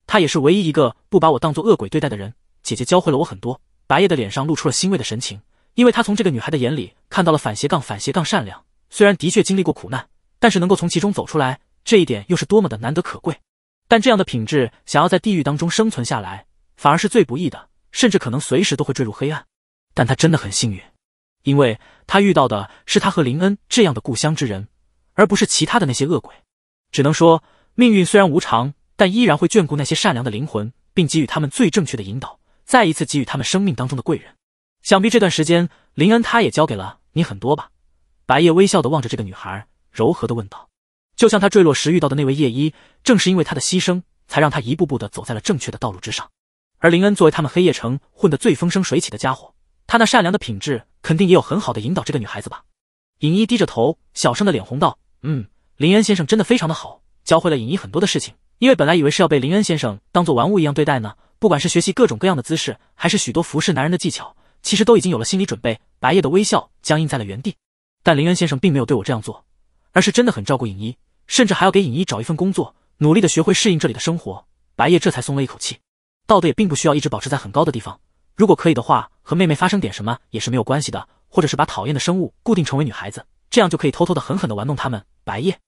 他也是唯一一个不把我当做恶鬼对待的人。姐姐教会了我很多。白夜的脸上露出了欣慰的神情，因为他从这个女孩的眼里看到了反斜杠反斜杠善良。虽然的确经历过苦难，但是能够从其中走出来，这一点又是多么的难得可贵。但这样的品质，想要在地狱当中生存下来，反而是最不易的，甚至可能随时都会坠入黑暗。但他真的很幸运，因为他遇到的是他和林恩这样的故乡之人，而不是其他的那些恶鬼。只能说，命运虽然无常，但依然会眷顾那些善良的灵魂，并给予他们最正确的引导，再一次给予他们生命当中的贵人。想必这段时间，林恩他也教给了你很多吧？白夜微笑的望着这个女孩，柔和的问道：“就像他坠落时遇到的那位夜医，正是因为他的牺牲，才让他一步步的走在了正确的道路之上。而林恩作为他们黑夜城混得最风生水起的家伙，他那善良的品质，肯定也有很好的引导这个女孩子吧？”尹一低着头，小声的脸红道：“嗯。”林恩先生真的非常的好，教会了尹一很多的事情。因为本来以为是要被林恩先生当做玩物一样对待呢，不管是学习各种各样的姿势，还是许多服侍男人的技巧，其实都已经有了心理准备。白夜的微笑僵硬在了原地，但林恩先生并没有对我这样做，而是真的很照顾尹一，甚至还要给尹一找一份工作，努力的学会适应这里的生活。白夜这才松了一口气。道德也并不需要一直保持在很高的地方，如果可以的话，和妹妹发生点什么也是没有关系的，或者是把讨厌的生物固定成为女孩子，这样就可以偷偷的狠狠的玩弄他们。白夜。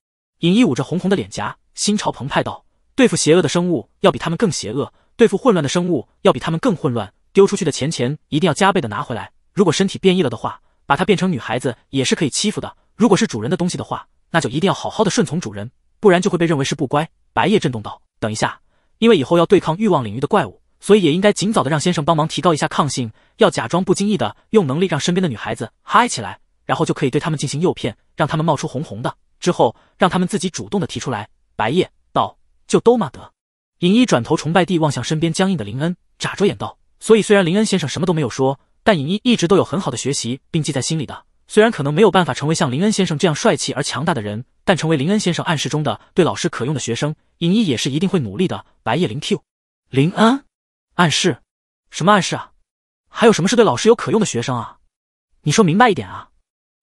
尹毅捂着红红的脸颊，心潮澎湃道：“对付邪恶的生物，要比他们更邪恶；对付混乱的生物，要比他们更混乱。丢出去的钱钱，一定要加倍的拿回来。如果身体变异了的话，把它变成女孩子也是可以欺负的。如果是主人的东西的话，那就一定要好好的顺从主人，不然就会被认为是不乖。”白夜震动道：“等一下，因为以后要对抗欲望领域的怪物，所以也应该尽早的让先生帮忙提高一下抗性。要假装不经意的用能力让身边的女孩子嗨起来，然后就可以对他们进行诱骗，让他们冒出红红的。”之后让他们自己主动的提出来。白夜道就都嘛得。尹一转头崇拜地望向身边僵硬的林恩，眨着眼道：“所以虽然林恩先生什么都没有说，但尹一一直都有很好的学习，并记在心里的。虽然可能没有办法成为像林恩先生这样帅气而强大的人，但成为林恩先生暗示中的对老师可用的学生，尹一也是一定会努力的。”白夜林 q 林恩暗示什么暗示啊？还有什么是对老师有可用的学生啊？你说明白一点啊！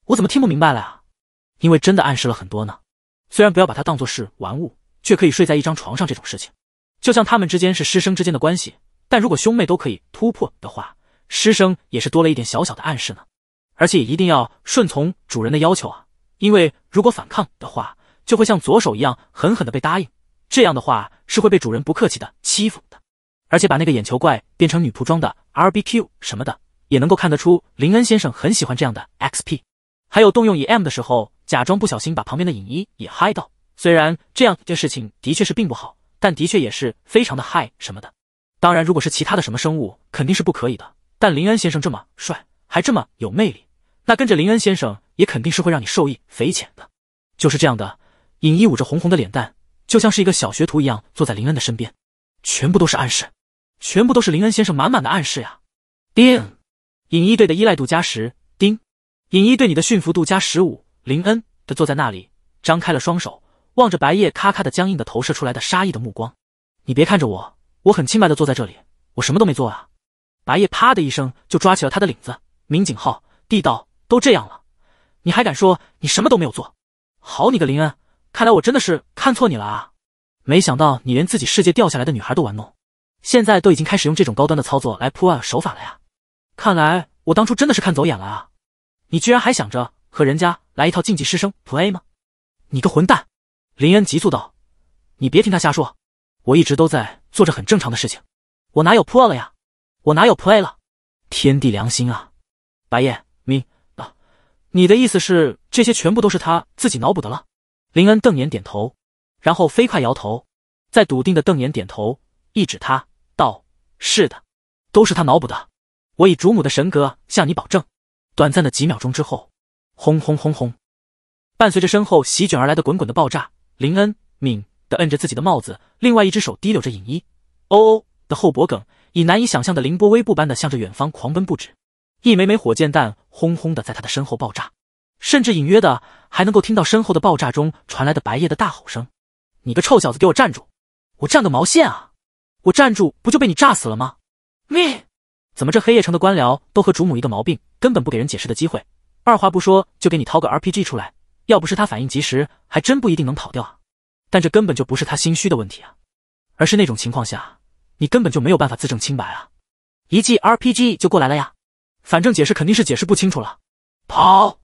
我怎么听不明白了啊？因为真的暗示了很多呢，虽然不要把它当做是玩物，却可以睡在一张床上这种事情，就像他们之间是师生之间的关系，但如果兄妹都可以突破的话，师生也是多了一点小小的暗示呢。而且也一定要顺从主人的要求啊，因为如果反抗的话，就会像左手一样狠狠的被答应，这样的话是会被主人不客气的欺负的。而且把那个眼球怪变成女仆装的 R B Q 什么的，也能够看得出林恩先生很喜欢这样的 X P，还有动用 E M 的时候。假装不小心把旁边的影一也嗨到，虽然这样这事情的确是并不好，但的确也是非常的嗨什么的。当然，如果是其他的什么生物，肯定是不可以的。但林恩先生这么帅，还这么有魅力，那跟着林恩先生也肯定是会让你受益匪浅的。就是这样的，影一捂着红红的脸蛋，就像是一个小学徒一样坐在林恩的身边，全部都是暗示，全部都是林恩先生满满的暗示呀。丁，影一对的依赖度加十。丁，影一对你的驯服度加十五。林恩的坐在那里，张开了双手，望着白夜咔咔的僵硬的投射出来的杀意的目光。你别看着我，我很清白的坐在这里，我什么都没做啊！白夜啪的一声就抓起了他的领子。民警号地道，都这样了，你还敢说你什么都没有做？好你个林恩，看来我真的是看错你了啊！没想到你连自己世界掉下来的女孩都玩弄，现在都已经开始用这种高端的操作来破案手法了呀！看来我当初真的是看走眼了啊！你居然还想着。和人家来一套竞技师生 play 吗？你个混蛋！林恩急促道：“你别听他瞎说，我一直都在做着很正常的事情，我哪有破了呀？我哪有 play 了？天地良心啊！”白燕，你啊，你的意思是这些全部都是他自己脑补的了？林恩瞪眼点头，然后飞快摇头，再笃定的瞪眼点头，一指他道：“是的，都是他脑补的。我以主母的神格向你保证。”短暂的几秒钟之后。轰轰轰轰！伴随着身后席卷而来的滚滚的爆炸，林恩敏的摁着自己的帽子，另外一只手提溜着影衣，哦哦的后脖梗，以难以想象的凌波微步般的向着远方狂奔不止。一枚枚火箭弹轰轰的在他的身后爆炸，甚至隐约的还能够听到身后的爆炸中传来的白夜的大吼声：“你个臭小子，给我站住！我站个毛线啊！我站住不就被你炸死了吗？咩？怎么这黑夜城的官僚都和主母一个毛病，根本不给人解释的机会？”二话不说就给你掏个 RPG 出来，要不是他反应及时，还真不一定能跑掉啊！但这根本就不是他心虚的问题啊，而是那种情况下，你根本就没有办法自证清白啊！一记 RPG 就过来了呀，反正解释肯定是解释不清楚了，跑，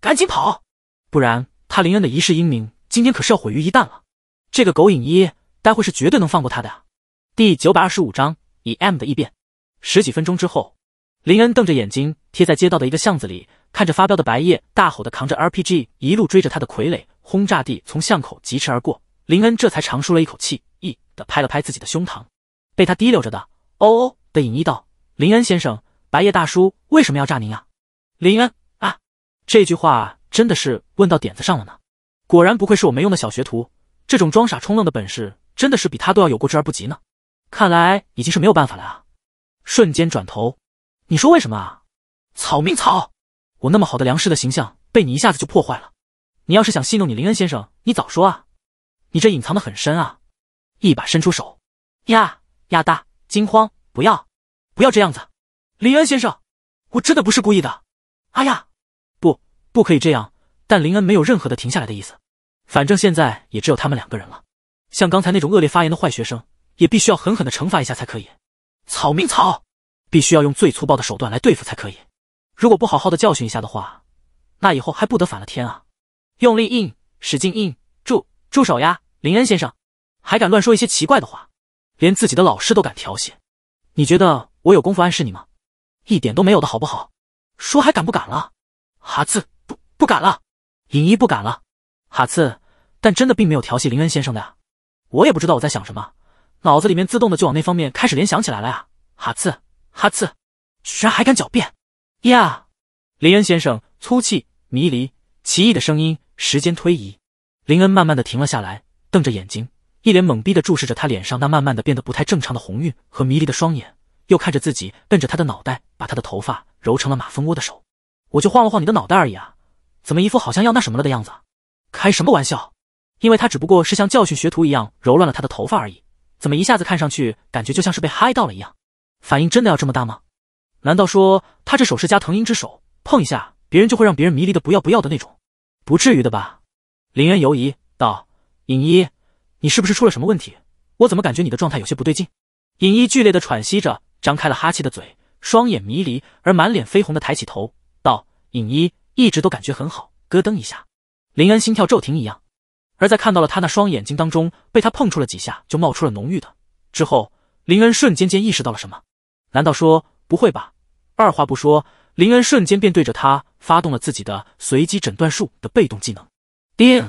赶紧跑，不然他林恩的一世英名今天可是要毁于一旦了。这个狗影一待会是绝对能放过他的啊！第九百二十五章以 M 的异变，十几分钟之后。林恩瞪着眼睛，贴在街道的一个巷子里，看着发飙的白夜，大吼的扛着 RPG，一路追着他的傀儡轰炸地从巷口疾驰而过。林恩这才长舒了一口气，一的拍了拍自己的胸膛。被他提溜着的，哦哦的尹一道，林恩先生，白夜大叔为什么要炸您啊？林恩啊，这句话真的是问到点子上了呢。果然不愧是我没用的小学徒，这种装傻充愣的本事真的是比他都要有过之而不及呢。看来已经是没有办法了啊！瞬间转头。你说为什么啊？草民草，我那么好的良师的形象被你一下子就破坏了。你要是想戏弄你林恩先生，你早说啊！你这隐藏的很深啊！一把伸出手，呀，呀大惊慌，不要，不要这样子，林恩先生，我真的不是故意的。哎呀，不，不可以这样。但林恩没有任何的停下来的意思，反正现在也只有他们两个人了。像刚才那种恶劣发言的坏学生，也必须要狠狠的惩罚一下才可以。草民草。必须要用最粗暴的手段来对付才可以。如果不好好的教训一下的话，那以后还不得反了天啊！用力硬，使劲硬，住住手呀，林恩先生！还敢乱说一些奇怪的话，连自己的老师都敢调戏？你觉得我有功夫暗示你吗？一点都没有的好不好？说还敢不敢了？哈刺不不敢了，尹一不敢了。哈刺，但真的并没有调戏林恩先生的呀。我也不知道我在想什么，脑子里面自动的就往那方面开始联想起来了呀。哈刺。哈刺，居然还敢狡辩呀！林恩先生粗气迷离奇异的声音。时间推移，林恩慢慢的停了下来，瞪着眼睛，一脸懵逼的注视着他脸上那慢慢的变得不太正常的红晕和迷离的双眼，又看着自己摁着他的脑袋，把他的头发揉成了马蜂窝的手。我就晃了晃你的脑袋而已啊，怎么一副好像要那什么了的样子？开什么玩笑？因为他只不过是像教训学徒一样揉乱了他的头发而已，怎么一下子看上去感觉就像是被嗨到了一样？反应真的要这么大吗？难道说他这手是加藤鹰之手，碰一下别人就会让别人迷离的不要不要的那种？不至于的吧？林恩犹疑道：“尹一，你是不是出了什么问题？我怎么感觉你的状态有些不对劲？”尹一剧烈的喘息着，张开了哈气的嘴，双眼迷离而满脸绯红的抬起头道：“尹一一直都感觉很好，咯噔一下，林恩心跳骤停一样。而在看到了他那双眼睛当中被他碰触了几下就冒出了浓郁的之后，林恩瞬间间意识到了什么。”难道说不会吧？二话不说，林恩瞬间便对着他发动了自己的随机诊断术的被动技能。叮，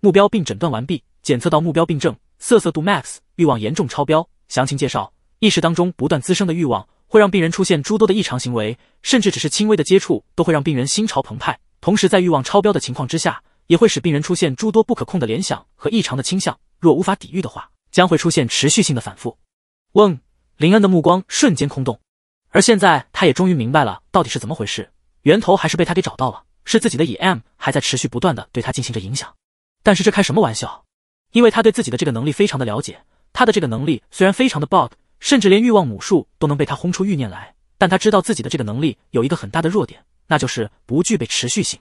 目标病诊断完毕，检测到目标病症：色色度 max，欲望严重超标。详情介绍：意识当中不断滋生的欲望，会让病人出现诸多的异常行为，甚至只是轻微的接触都会让病人心潮澎湃。同时，在欲望超标的情况之下，也会使病人出现诸多不可控的联想和异常的倾向。若无法抵御的话，将会出现持续性的反复。嗡。林恩的目光瞬间空洞，而现在他也终于明白了到底是怎么回事。源头还是被他给找到了，是自己的 E.M. 还在持续不断的对他进行着影响。但是这开什么玩笑？因为他对自己的这个能力非常的了解，他的这个能力虽然非常的 BUG，甚至连欲望母术都能被他轰出欲念来，但他知道自己的这个能力有一个很大的弱点，那就是不具备持续性。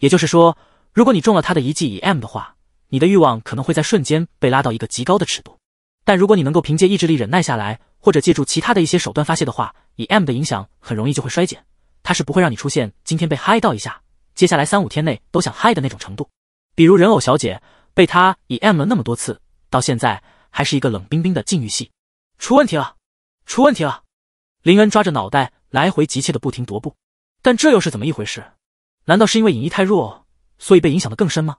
也就是说，如果你中了他的一迹 E.M. 的话，你的欲望可能会在瞬间被拉到一个极高的尺度，但如果你能够凭借意志力忍耐下来。或者借助其他的一些手段发泄的话，以 M 的影响很容易就会衰减。他是不会让你出现今天被嗨到一下，接下来三五天内都想嗨的那种程度。比如人偶小姐被他以 M 了那么多次，到现在还是一个冷冰冰的禁欲系，出问题了，出问题了！林恩抓着脑袋来回急切的不停踱步，但这又是怎么一回事？难道是因为隐衣太弱，所以被影响的更深吗？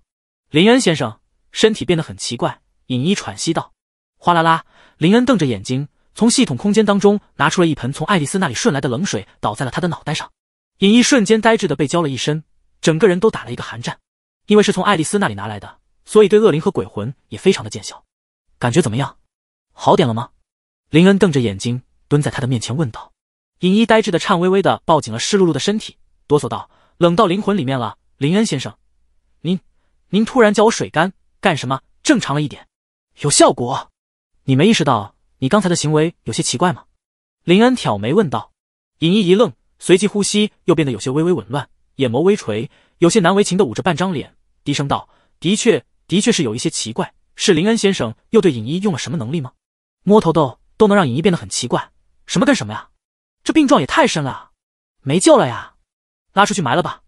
林恩先生身体变得很奇怪，隐衣喘息道：“哗啦啦！”林恩瞪着眼睛。从系统空间当中拿出了一盆从爱丽丝那里顺来的冷水，倒在了他的脑袋上。尹一瞬间呆滞的被浇了一身，整个人都打了一个寒战。因为是从爱丽丝那里拿来的，所以对恶灵和鬼魂也非常的见效。感觉怎么样？好点了吗？林恩瞪着眼睛蹲在他的面前问道。尹一呆滞的颤巍巍的抱紧了湿漉漉的身体，哆嗦道：“冷到灵魂里面了，林恩先生，您您突然叫我水干干什么？正常了一点，有效果，你没意识到。”你刚才的行为有些奇怪吗？林恩挑眉问道。尹一一愣，随即呼吸又变得有些微微紊乱，眼眸微垂，有些难为情的捂着半张脸，低声道：“的确，的确是有一些奇怪。是林恩先生又对尹一用了什么能力吗？摸头豆都能让尹一变得很奇怪，什么跟什么呀？这病状也太深了，没救了呀！拉出去埋了吧！”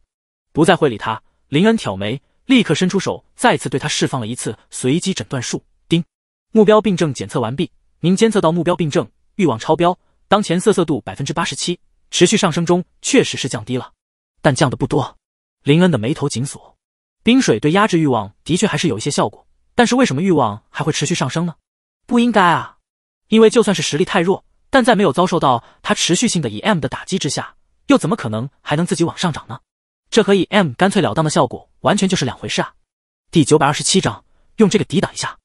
不再会理他，林恩挑眉，立刻伸出手，再次对他释放了一次随机诊断术。叮，目标病症检测完毕。您监测到目标病症欲望超标，当前涩涩度百分之八十七，持续上升中。确实是降低了，但降的不多。林恩的眉头紧锁，冰水对压制欲望的确还是有一些效果，但是为什么欲望还会持续上升呢？不应该啊！因为就算是实力太弱，但在没有遭受到他持续性的以 M 的打击之下，又怎么可能还能自己往上涨呢？这和以 M 干脆了当的效果完全就是两回事啊！第九百二十七章，用这个抵挡一下。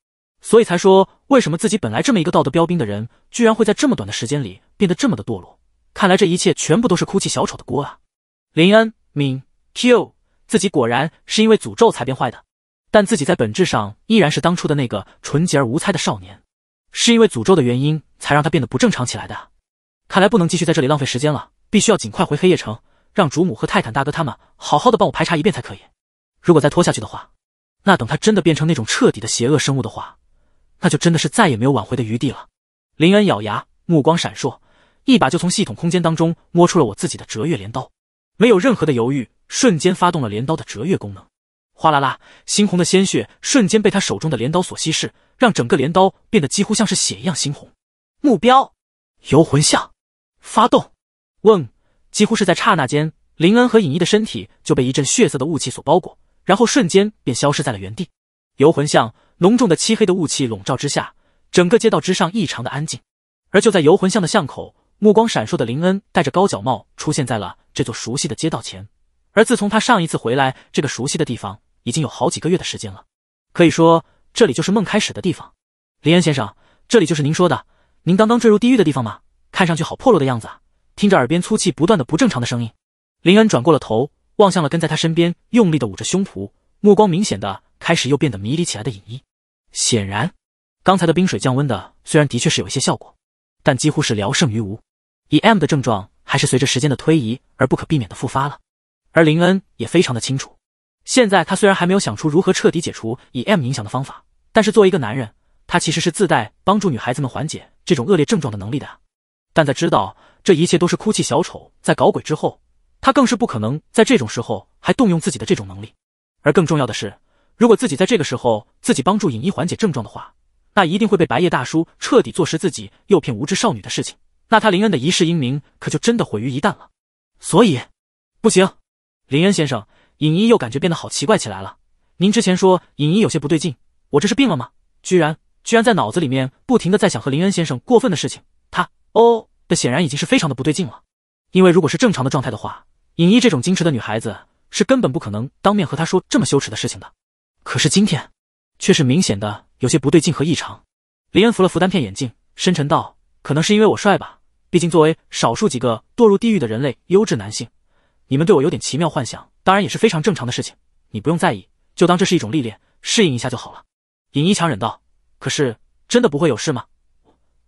所以才说，为什么自己本来这么一个道德标兵的人，居然会在这么短的时间里变得这么的堕落？看来这一切全部都是哭泣小丑的锅啊！林恩敏 Q，自己果然是因为诅咒才变坏的，但自己在本质上依然是当初的那个纯洁而无猜的少年，是因为诅咒的原因才让他变得不正常起来的。看来不能继续在这里浪费时间了，必须要尽快回黑夜城，让主母和泰坦大哥他们好好的帮我排查一遍才可以。如果再拖下去的话，那等他真的变成那种彻底的邪恶生物的话，那就真的是再也没有挽回的余地了。林恩咬牙，目光闪烁，一把就从系统空间当中摸出了我自己的折月镰刀，没有任何的犹豫，瞬间发动了镰刀的折月功能。哗啦啦，猩红的鲜血瞬间被他手中的镰刀所稀释，让整个镰刀变得几乎像是血一样猩红。目标，游魂像，发动。嗡，几乎是在刹那间，林恩和尹一的身体就被一阵血色的雾气所包裹，然后瞬间便消失在了原地。游魂像。浓重的漆黑的雾气笼罩之下，整个街道之上异常的安静。而就在游魂巷的巷口，目光闪烁的林恩戴着高脚帽出现在了这座熟悉的街道前。而自从他上一次回来这个熟悉的地方，已经有好几个月的时间了。可以说，这里就是梦开始的地方。林恩先生，这里就是您说的您刚刚坠入地狱的地方吗？看上去好破落的样子啊！听着耳边粗气不断的不正常的声音，林恩转过了头，望向了跟在他身边用力的捂着胸脯，目光明显的。开始又变得迷离起来的影衣，显然，刚才的冰水降温的虽然的确是有一些效果，但几乎是聊胜于无。以 M 的症状还是随着时间的推移而不可避免的复发了。而林恩也非常的清楚，现在他虽然还没有想出如何彻底解除以 M 影响的方法，但是作为一个男人，他其实是自带帮助女孩子们缓解这种恶劣症状的能力的啊。但在知道这一切都是哭泣小丑在搞鬼之后，他更是不可能在这种时候还动用自己的这种能力。而更重要的是。如果自己在这个时候自己帮助尹一缓解症状的话，那一定会被白夜大叔彻底坐实自己诱骗无知少女的事情。那他林恩的一世英名可就真的毁于一旦了。所以，不行，林恩先生，尹一又感觉变得好奇怪起来了。您之前说尹一有些不对劲，我这是病了吗？居然居然在脑子里面不停的在想和林恩先生过分的事情。他哦的显然已经是非常的不对劲了。因为如果是正常的状态的话，尹一这种矜持的女孩子是根本不可能当面和他说这么羞耻的事情的。可是今天，却是明显的有些不对劲和异常。林恩扶了扶单片眼镜，深沉道：“可能是因为我帅吧，毕竟作为少数几个堕入地狱的人类优质男性，你们对我有点奇妙幻想，当然也是非常正常的事情，你不用在意，就当这是一种历练，适应一下就好了。”尹一强忍道：“可是真的不会有事吗？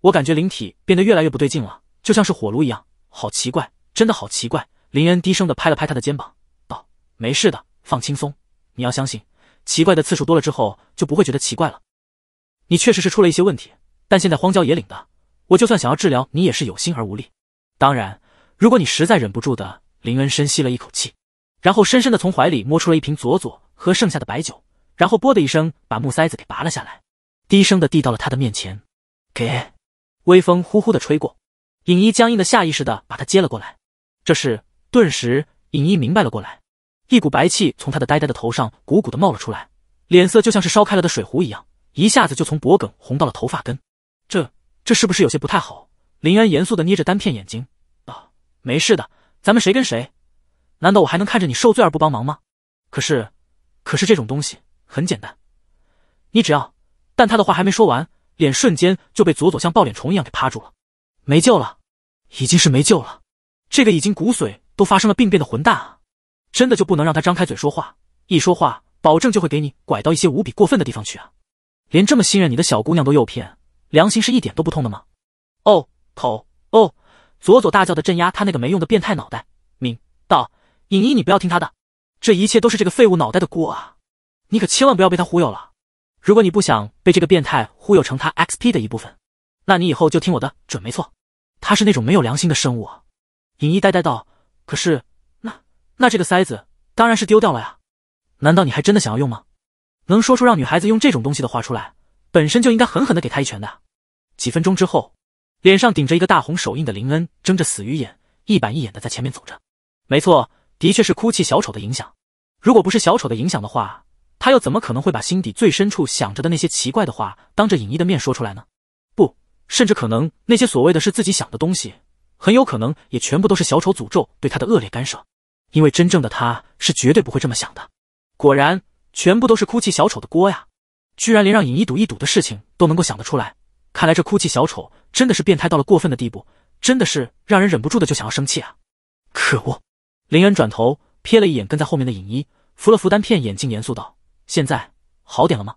我感觉灵体变得越来越不对劲了，就像是火炉一样，好奇怪，真的好奇怪。”林恩低声的拍了拍他的肩膀，道：“没事的，放轻松，你要相信。”奇怪的次数多了之后，就不会觉得奇怪了。你确实是出了一些问题，但现在荒郊野岭的，我就算想要治疗你，也是有心而无力。当然，如果你实在忍不住的，林恩深吸了一口气，然后深深的从怀里摸出了一瓶佐佐喝剩下的白酒，然后啵的一声把木塞子给拔了下来，低声的递到了他的面前，给。微风呼呼的吹过，尹一僵硬的下意识的把他接了过来，这时，顿时尹一明白了过来。一股白气从他的呆呆的头上鼓鼓的冒了出来，脸色就像是烧开了的水壶一样，一下子就从脖梗红到了头发根。这，这是不是有些不太好？林安严肃的捏着单片眼睛，啊，没事的，咱们谁跟谁？难道我还能看着你受罪而不帮忙吗？可是，可是这种东西很简单，你只要……但他的话还没说完，脸瞬间就被左左像抱脸虫一样给趴住了。没救了，已经是没救了。这个已经骨髓都发生了病变的混蛋啊！真的就不能让他张开嘴说话？一说话，保证就会给你拐到一些无比过分的地方去啊！连这么信任你的小姑娘都诱骗，良心是一点都不痛的吗？哦，口哦，左左大叫的镇压他那个没用的变态脑袋，敏道：尹一，你不要听他的，这一切都是这个废物脑袋的锅啊！你可千万不要被他忽悠了。如果你不想被这个变态忽悠成他 xp 的一部分，那你以后就听我的准没错。他是那种没有良心的生物啊！尹一呆呆道：可是。那这个塞子当然是丢掉了呀，难道你还真的想要用吗？能说出让女孩子用这种东西的话出来，本身就应该狠狠的给她一拳的。几分钟之后，脸上顶着一个大红手印的林恩睁着死鱼眼，一板一眼的在前面走着。没错，的确是哭泣小丑的影响。如果不是小丑的影响的话，他又怎么可能会把心底最深处想着的那些奇怪的话当着尹一的面说出来呢？不，甚至可能那些所谓的是自己想的东西，很有可能也全部都是小丑诅咒对他的恶劣干涉。因为真正的他是绝对不会这么想的。果然，全部都是哭泣小丑的锅呀！居然连让尹一赌一赌的事情都能够想得出来，看来这哭泣小丑真的是变态到了过分的地步，真的是让人忍不住的就想要生气啊！可恶！林恩转头瞥了一眼跟在后面的尹一，扶了扶单片眼镜，严肃道：“现在好点了吗？”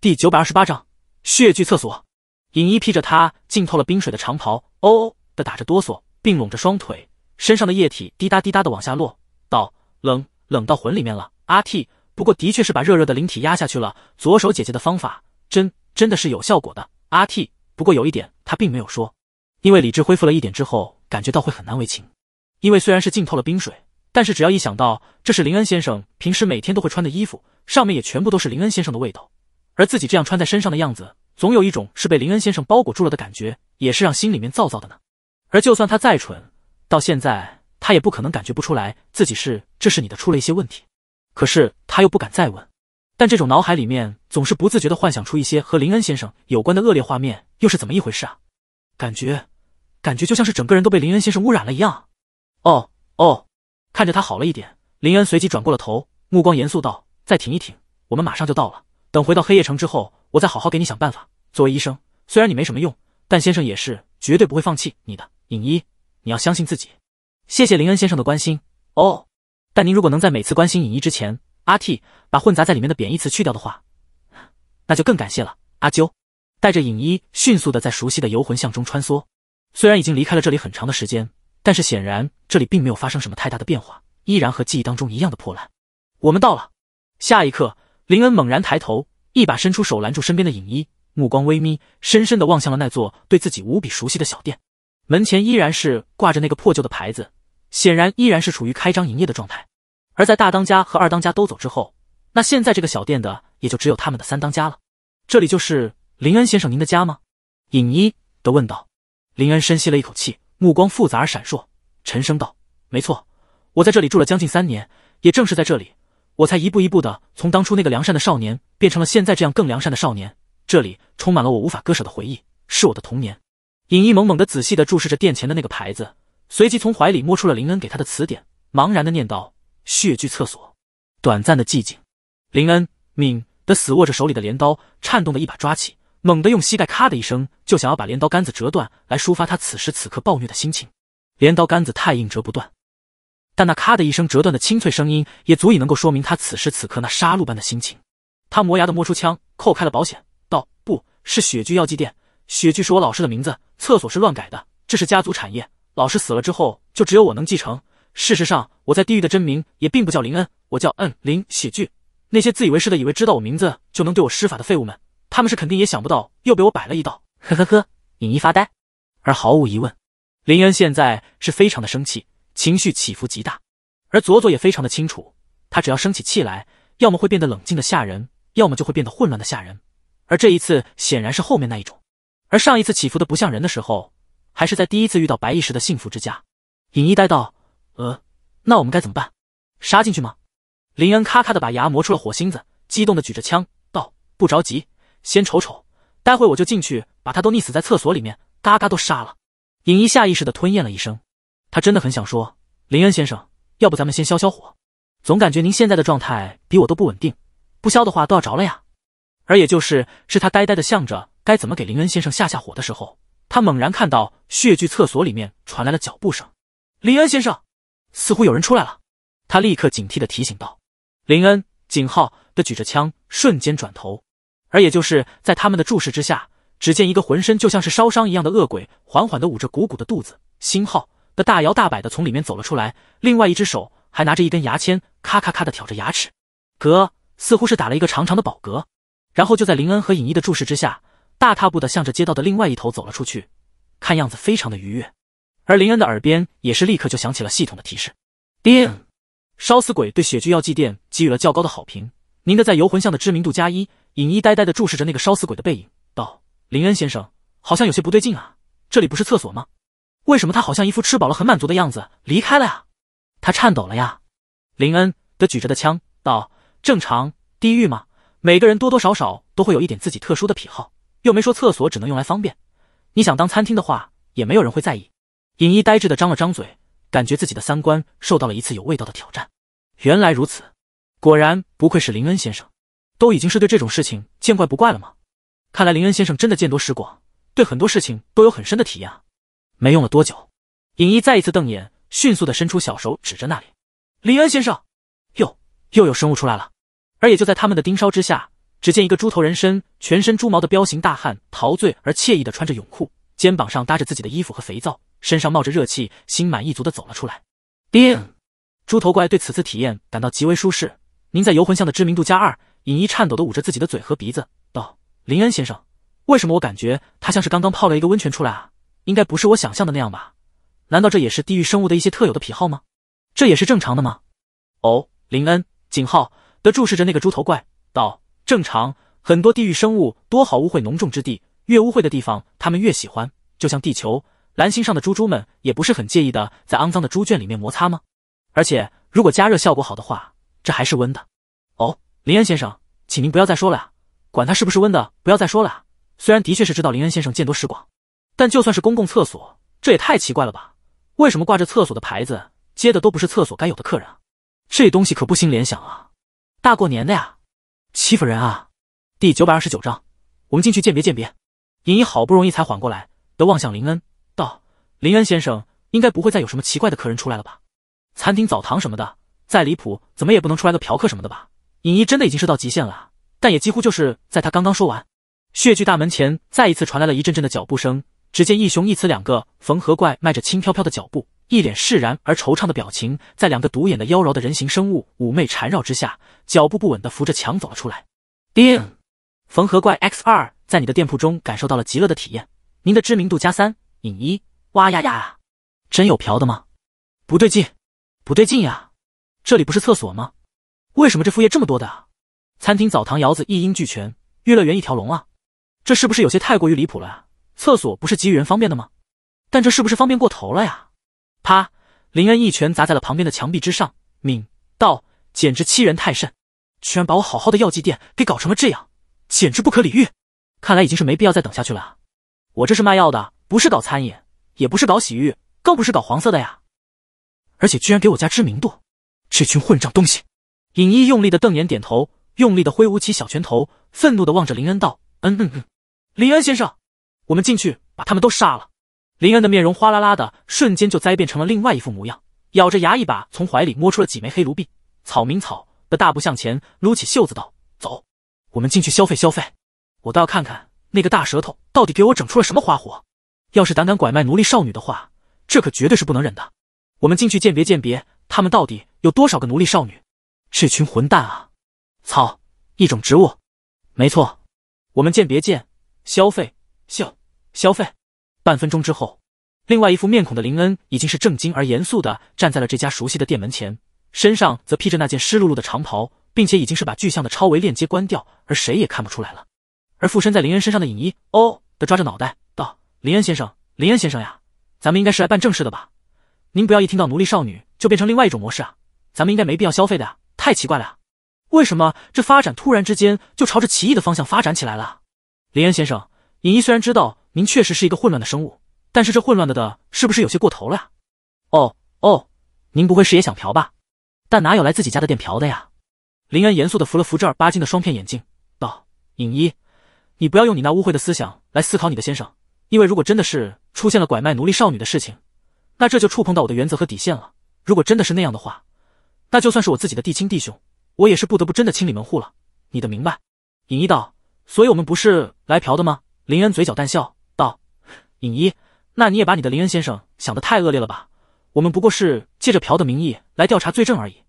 第九百二十八章血剧厕所。尹一披着他浸透了冰水的长袍，哦哦的打着哆嗦，并拢着双腿，身上的液体滴答滴答的往下落。冷冷到魂里面了，阿 T，不过的确是把热热的灵体压下去了。左手姐姐的方法真真的是有效果的，阿 T，不过有一点他并没有说，因为理智恢复了一点之后，感觉到会很难为情。因为虽然是浸透了冰水，但是只要一想到这是林恩先生平时每天都会穿的衣服，上面也全部都是林恩先生的味道，而自己这样穿在身上的样子，总有一种是被林恩先生包裹住了的感觉，也是让心里面燥燥的呢。而就算他再蠢，到现在。他也不可能感觉不出来自己是这是你的出了一些问题，可是他又不敢再问。但这种脑海里面总是不自觉的幻想出一些和林恩先生有关的恶劣画面，又是怎么一回事啊？感觉感觉就像是整个人都被林恩先生污染了一样哦哦，看着他好了一点，林恩随即转过了头，目光严肃道：“再挺一挺，我们马上就到了。等回到黑夜城之后，我再好好给你想办法。作为医生，虽然你没什么用，但先生也是绝对不会放弃你的。影一，你要相信自己。”谢谢林恩先生的关心哦，但您如果能在每次关心尹一之前，阿 T 把混杂在里面的贬义词去掉的话，那就更感谢了。阿修带着尹一迅速的在熟悉的游魂巷中穿梭，虽然已经离开了这里很长的时间，但是显然这里并没有发生什么太大的变化，依然和记忆当中一样的破烂。我们到了，下一刻，林恩猛然抬头，一把伸出手拦住身边的影一，目光微眯，深深的望向了那座对自己无比熟悉的小店，门前依然是挂着那个破旧的牌子。显然依然是处于开张营业的状态。而在大当家和二当家都走之后，那现在这个小店的也就只有他们的三当家了。这里就是林恩先生您的家吗？尹一的问道。林恩深吸了一口气，目光复杂而闪烁，沉声道：“没错，我在这里住了将近三年，也正是在这里，我才一步一步的从当初那个良善的少年变成了现在这样更良善的少年。这里充满了我无法割舍的回忆，是我的童年。”尹一猛猛的仔细的注视着店前的那个牌子。随即从怀里摸出了林恩给他的词典，茫然的念道：“血锯厕所。”短暂的寂静。林恩敏的死握着手里的镰刀，颤动的一把抓起，猛地用膝盖咔的一声就想要把镰刀杆子折断，来抒发他此时此刻暴虐的心情。镰刀杆子太硬，折不断。但那咔的一声折断的清脆声音，也足以能够说明他此时此刻那杀戮般的心情。他磨牙的摸出枪，扣开了保险，道：“不是血锯药剂店，血锯是我老师的名字，厕所是乱改的，这是家族产业。”老师死了之后，就只有我能继承。事实上，我在地狱的真名也并不叫林恩，我叫恩林喜剧。那些自以为是的，以为知道我名字就能对我施法的废物们，他们是肯定也想不到又被我摆了一道。呵呵呵，隐一发呆。而毫无疑问，林恩现在是非常的生气，情绪起伏极大。而佐佐也非常的清楚，他只要生起气来，要么会变得冷静的吓人，要么就会变得混乱的吓人。而这一次显然是后面那一种。而上一次起伏的不像人的时候。还是在第一次遇到白毅时的幸福之家。尹一呆道：“呃，那我们该怎么办？杀进去吗？”林恩咔咔的把牙磨出了火星子，激动的举着枪道：“不着急，先瞅瞅，待会我就进去，把他都溺死在厕所里面，嘎嘎都杀了。”尹一下意识的吞咽了一声，他真的很想说：“林恩先生，要不咱们先消消火？总感觉您现在的状态比我都不稳定，不消的话都要着了呀。”而也就是是他呆呆的想着该怎么给林恩先生下下火的时候。他猛然看到血具厕所里面传来了脚步声，林恩先生，似乎有人出来了。他立刻警惕的提醒道。林恩井号的举着枪，瞬间转头。而也就是在他们的注视之下，只见一个浑身就像是烧伤一样的恶鬼，缓缓的捂着鼓鼓的肚子，星号的大摇大摆的从里面走了出来，另外一只手还拿着一根牙签，咔咔咔的挑着牙齿，嗝，似乎是打了一个长长的饱嗝。然后就在林恩和尹一的注视之下。大踏步的向着街道的另外一头走了出去，看样子非常的愉悦。而林恩的耳边也是立刻就响起了系统的提示：叮，烧死鬼对雪聚药剂店给予了较高的好评，您的在游魂巷的知名度加一。尹一呆呆的注视着那个烧死鬼的背影，道：“林恩先生，好像有些不对劲啊，这里不是厕所吗？为什么他好像一副吃饱了很满足的样子离开了呀？他颤抖了呀。”林恩的举着的枪道：“正常，地狱吗？每个人多多少少都会有一点自己特殊的癖好。”又没说厕所只能用来方便，你想当餐厅的话，也没有人会在意。尹一呆滞的张了张嘴，感觉自己的三观受到了一次有味道的挑战。原来如此，果然不愧是林恩先生，都已经是对这种事情见怪不怪了吗？看来林恩先生真的见多识广，对很多事情都有很深的体验啊。没用了多久，尹一再一次瞪眼，迅速的伸出小手指着那里。林恩先生，哟，又有生物出来了。而也就在他们的盯梢之下。只见一个猪头人身、全身猪毛的彪形大汉，陶醉而惬意地穿着泳裤，肩膀上搭着自己的衣服和肥皂，身上冒着热气，心满意足地走了出来。叮！猪头怪对此次体验感到极为舒适。您在游魂巷的知名度加二。尹一颤抖地捂着自己的嘴和鼻子，道：“林恩先生，为什么我感觉他像是刚刚泡了一个温泉出来啊？应该不是我想象的那样吧？难道这也是地狱生物的一些特有的癖好吗？这也是正常的吗？”哦，林恩，景浩的注视着那个猪头怪，道。正常，很多地狱生物多好污秽浓重之地，越污秽的地方他们越喜欢。就像地球蓝星上的猪猪们，也不是很介意的，在肮脏的猪圈里面摩擦吗？而且如果加热效果好的话，这还是温的。哦，林恩先生，请您不要再说了，呀，管他是不是温的，不要再说了。虽然的确是知道林恩先生见多识广，但就算是公共厕所，这也太奇怪了吧？为什么挂着厕所的牌子，接的都不是厕所该有的客人啊？这东西可不兴联想啊！大过年的呀。欺负人啊！第九百二十九章，我们进去鉴别鉴别。尹一好不容易才缓过来，得望向林恩，道：“林恩先生，应该不会再有什么奇怪的客人出来了吧？餐厅、澡堂什么的，再离谱，怎么也不能出来个嫖客什么的吧？”尹一真的已经是到极限了，但也几乎就是在他刚刚说完，血剧大门前再一次传来了一阵阵的脚步声。只见一雄一雌两个缝合怪迈着轻飘飘的脚步。一脸释然而惆怅的表情，在两个独眼的妖娆的人形生物妩媚缠绕之下，脚步不稳的扶着墙走了出来。叮，缝合怪 X 二在你的店铺中感受到了极乐的体验，您的知名度加三。影一，哇呀呀呀，真有嫖的吗？不对劲，不对劲呀，这里不是厕所吗？为什么这副业这么多的啊？餐厅、澡堂、窑子一应俱全，娱乐园一条龙啊，这是不是有些太过于离谱了啊？厕所不是给予人方便的吗？但这是不是方便过头了呀？啪！林恩一拳砸在了旁边的墙壁之上，敏道简直欺人太甚，居然把我好好的药剂店给搞成了这样，简直不可理喻。看来已经是没必要再等下去了啊！我这是卖药的，不是搞餐饮，也不是搞洗浴，更不是搞黄色的呀！而且居然给我加知名度，这群混账东西！尹一用力的瞪眼点头，用力的挥舞起小拳头，愤怒的望着林恩道：“嗯嗯嗯，林恩先生，我们进去把他们都杀了。”林恩的面容哗啦啦的，瞬间就栽变成了另外一副模样，咬着牙一把从怀里摸出了几枚黑卢币，草民草的大步向前，撸起袖子道：“走，我们进去消费消费，我倒要看看那个大舌头到底给我整出了什么花活。要是胆敢拐卖奴隶少女的话，这可绝对是不能忍的。我们进去鉴别鉴别，他们到底有多少个奴隶少女？这群混蛋啊！草，一种植物，没错，我们鉴别鉴，消费消，消费。”半分钟之后，另外一副面孔的林恩已经是震惊而严肃的站在了这家熟悉的店门前，身上则披着那件湿漉漉的长袍，并且已经是把巨象的超维链接关掉，而谁也看不出来了。而附身在林恩身上的影衣哦的抓着脑袋道：“林恩先生，林恩先生呀，咱们应该是来办正事的吧？您不要一听到奴隶少女就变成另外一种模式啊！咱们应该没必要消费的呀，太奇怪了！为什么这发展突然之间就朝着奇异的方向发展起来了？林恩先生，影一虽然知道。”您确实是一个混乱的生物，但是这混乱的的，是不是有些过头了呀？哦哦，您不会是也想嫖吧？但哪有来自己家的店嫖的呀？林恩严肃的扶了扶正儿八经的双片眼镜，道：“尹一，你不要用你那污秽的思想来思考你的先生，因为如果真的是出现了拐卖奴隶少女的事情，那这就触碰到我的原则和底线了。如果真的是那样的话，那就算是我自己的弟亲弟兄，我也是不得不真的清理门户了。你的明白？”尹一道：“所以我们不是来嫖的吗？”林恩嘴角淡笑。影一，那你也把你的林恩先生想得太恶劣了吧？我们不过是借着朴的名义来调查罪证而已。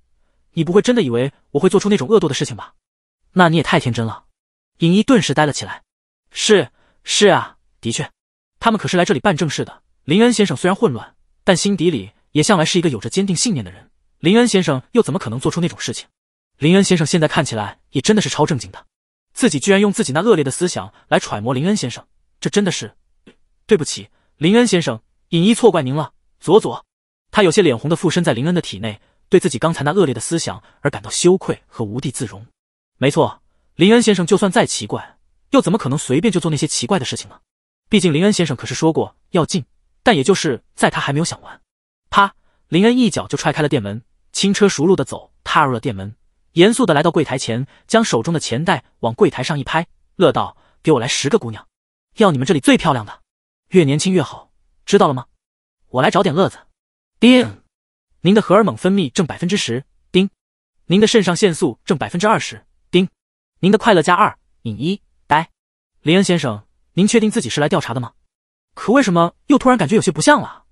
你不会真的以为我会做出那种恶毒的事情吧？那你也太天真了。影一顿时呆了起来。是是啊，的确，他们可是来这里办正事的。林恩先生虽然混乱，但心底里也向来是一个有着坚定信念的人。林恩先生又怎么可能做出那种事情？林恩先生现在看起来也真的是超正经的。自己居然用自己那恶劣的思想来揣摩林恩先生，这真的是……对不起，林恩先生，尹一错怪您了。佐佐，他有些脸红的附身在林恩的体内，对自己刚才那恶劣的思想而感到羞愧和无地自容。没错，林恩先生就算再奇怪，又怎么可能随便就做那些奇怪的事情呢？毕竟林恩先生可是说过要禁。但也就是在他还没有想完，啪！林恩一脚就踹开了店门，轻车熟路的走踏入了店门，严肃的来到柜台前，将手中的钱袋往柜台上一拍，乐道：“给我来十个姑娘，要你们这里最漂亮的。”越年轻越好，知道了吗？我来找点乐子。叮，您的荷尔蒙分泌正百分之十。您的肾上腺素正百分之二十。您的快乐加二，引一呆。林恩先生，您确定自己是来调查的吗？可为什么又突然感觉有些不像了？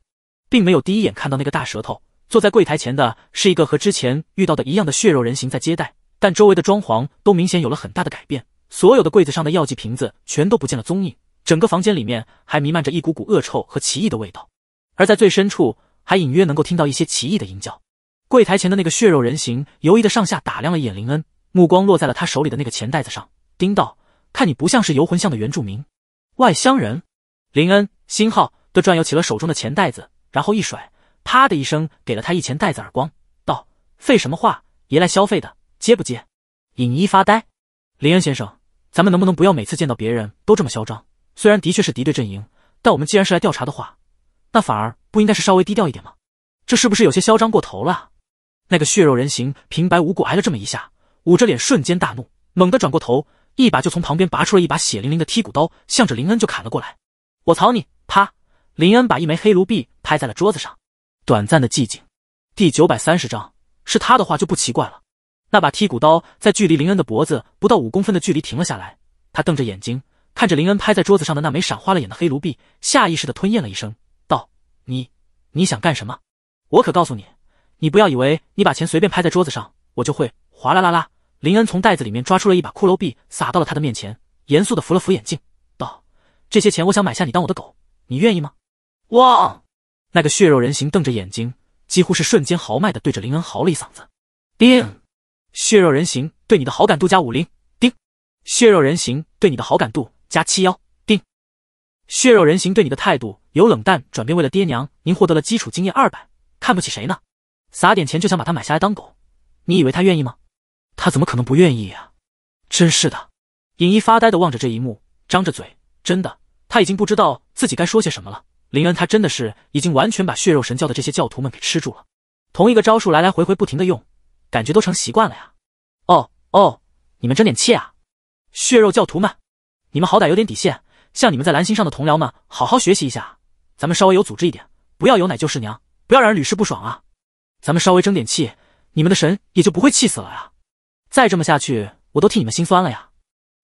并没有第一眼看到那个大舌头，坐在柜台前的是一个和之前遇到的一样的血肉人形在接待，但周围的装潢都明显有了很大的改变，所有的柜子上的药剂瓶子全都不见了踪影。整个房间里面还弥漫着一股股恶臭和奇异的味道，而在最深处还隐约能够听到一些奇异的音叫。柜台前的那个血肉人形犹疑的上下打量了一眼林恩，目光落在了他手里的那个钱袋子上，盯道：“看你不像是游魂巷的原住民，外乡人。”林恩星号的转悠起了手中的钱袋子，然后一甩，啪的一声给了他一钱袋子耳光，道：“废什么话，爷来消费的，接不接？”尹一发呆，林恩先生，咱们能不能不要每次见到别人都这么嚣张？虽然的确是敌对阵营，但我们既然是来调查的话，那反而不应该是稍微低调一点吗？这是不是有些嚣张过头了？那个血肉人形平白无故挨了这么一下，捂着脸瞬间大怒，猛地转过头，一把就从旁边拔出了一把血淋淋的剔骨刀，向着林恩就砍了过来。我操你！啪！林恩把一枚黑卢币拍在了桌子上。短暂的寂静。第九百三十章，是他的话就不奇怪了。那把剔骨刀在距离林恩的脖子不到五公分的距离停了下来，他瞪着眼睛。看着林恩拍在桌子上的那枚闪花了眼的黑卢币，下意识的吞咽了一声，道：“你你想干什么？我可告诉你，你不要以为你把钱随便拍在桌子上，我就会哗啦啦啦。”林恩从袋子里面抓出了一把骷髅币，撒到了他的面前，严肃的扶了扶眼镜，道：“这些钱我想买下你当我的狗，你愿意吗？”哇！那个血肉人形瞪着眼睛，几乎是瞬间豪迈的对着林恩嚎了一嗓子：“叮！血肉人形对你的好感度加五零。叮。血肉人形对你的好感度。加七幺定，血肉人形对你的态度由冷淡转变为了爹娘，您获得了基础经验二百。看不起谁呢？撒点钱就想把他买下来当狗？你以为他愿意吗？他怎么可能不愿意呀？真是的！尹一发呆的望着这一幕，张着嘴。真的，他已经不知道自己该说些什么了。林恩，他真的是已经完全把血肉神教的这些教徒们给吃住了。同一个招数来来回回不停的用，感觉都成习惯了呀。哦哦，你们争点气啊！血肉教徒们。你们好歹有点底线，向你们在蓝星上的同僚们好好学习一下。咱们稍微有组织一点，不要有奶就是娘，不要让人屡试不爽啊！咱们稍微争点气，你们的神也就不会气死了啊！再这么下去，我都替你们心酸了呀！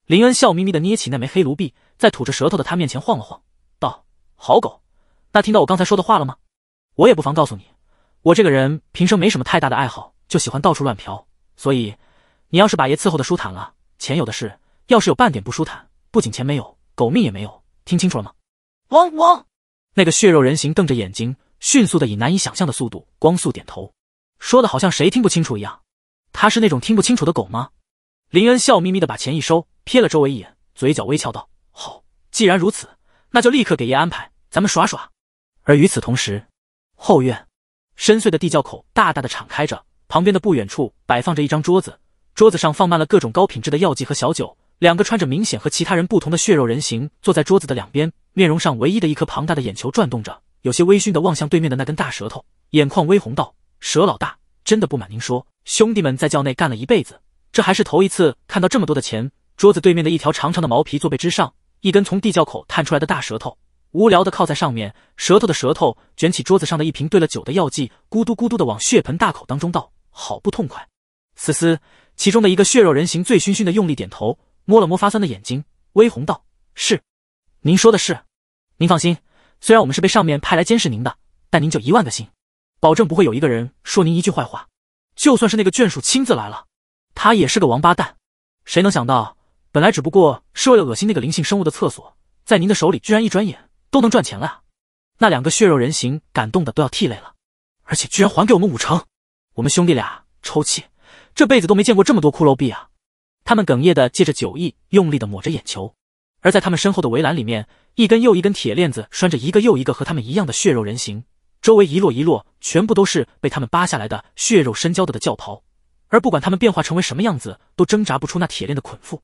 林恩笑眯眯的捏起那枚黑卢币，在吐着舌头的他面前晃了晃，道：“好狗，那听到我刚才说的话了吗？我也不妨告诉你，我这个人平生没什么太大的爱好，就喜欢到处乱嫖。所以，你要是把爷伺候的舒坦了，钱有的是；要是有半点不舒坦，不仅钱没有，狗命也没有，听清楚了吗？汪汪！那个血肉人形瞪着眼睛，迅速的以难以想象的速度，光速点头，说的好像谁听不清楚一样。他是那种听不清楚的狗吗？林恩笑眯眯的把钱一收，瞥了周围一眼，嘴角微翘道：“好，既然如此，那就立刻给爷安排，咱们耍耍。”而与此同时，后院深邃的地窖口大大的敞开着，旁边的不远处摆放着一张桌子，桌子上放满了各种高品质的药剂和小酒。两个穿着明显和其他人不同的血肉人形坐在桌子的两边，面容上唯一的一颗庞大的眼球转动着，有些微醺的望向对面的那根大舌头，眼眶微红道：“蛇老大，真的不瞒您说，兄弟们在窖内干了一辈子，这还是头一次看到这么多的钱。”桌子对面的一条长长的毛皮坐背之上，一根从地窖口探出来的大舌头无聊的靠在上面，舌头的舌头卷起桌子上的一瓶兑了酒的药剂，咕嘟咕嘟的往血盆大口当中倒，好不痛快。嘶嘶，其中的一个血肉人形醉醺醺的用力点头。摸了摸发酸的眼睛，微红道：“是，您说的是。您放心，虽然我们是被上面派来监视您的，但您就一万个心，保证不会有一个人说您一句坏话。就算是那个眷属亲自来了，他也是个王八蛋。谁能想到，本来只不过是为了恶心那个灵性生物的厕所，在您的手里居然一转眼都能赚钱了？那两个血肉人形感动的都要涕泪了，而且居然还给我们五成。我们兄弟俩抽泣，这辈子都没见过这么多骷髅币啊！”他们哽咽的借着酒意，用力的抹着眼球，而在他们身后的围栏里面，一根又一根铁链子拴着一个又一个和他们一样的血肉人形，周围一摞一摞，全部都是被他们扒下来的血肉深焦的的教袍，而不管他们变化成为什么样子，都挣扎不出那铁链的捆缚。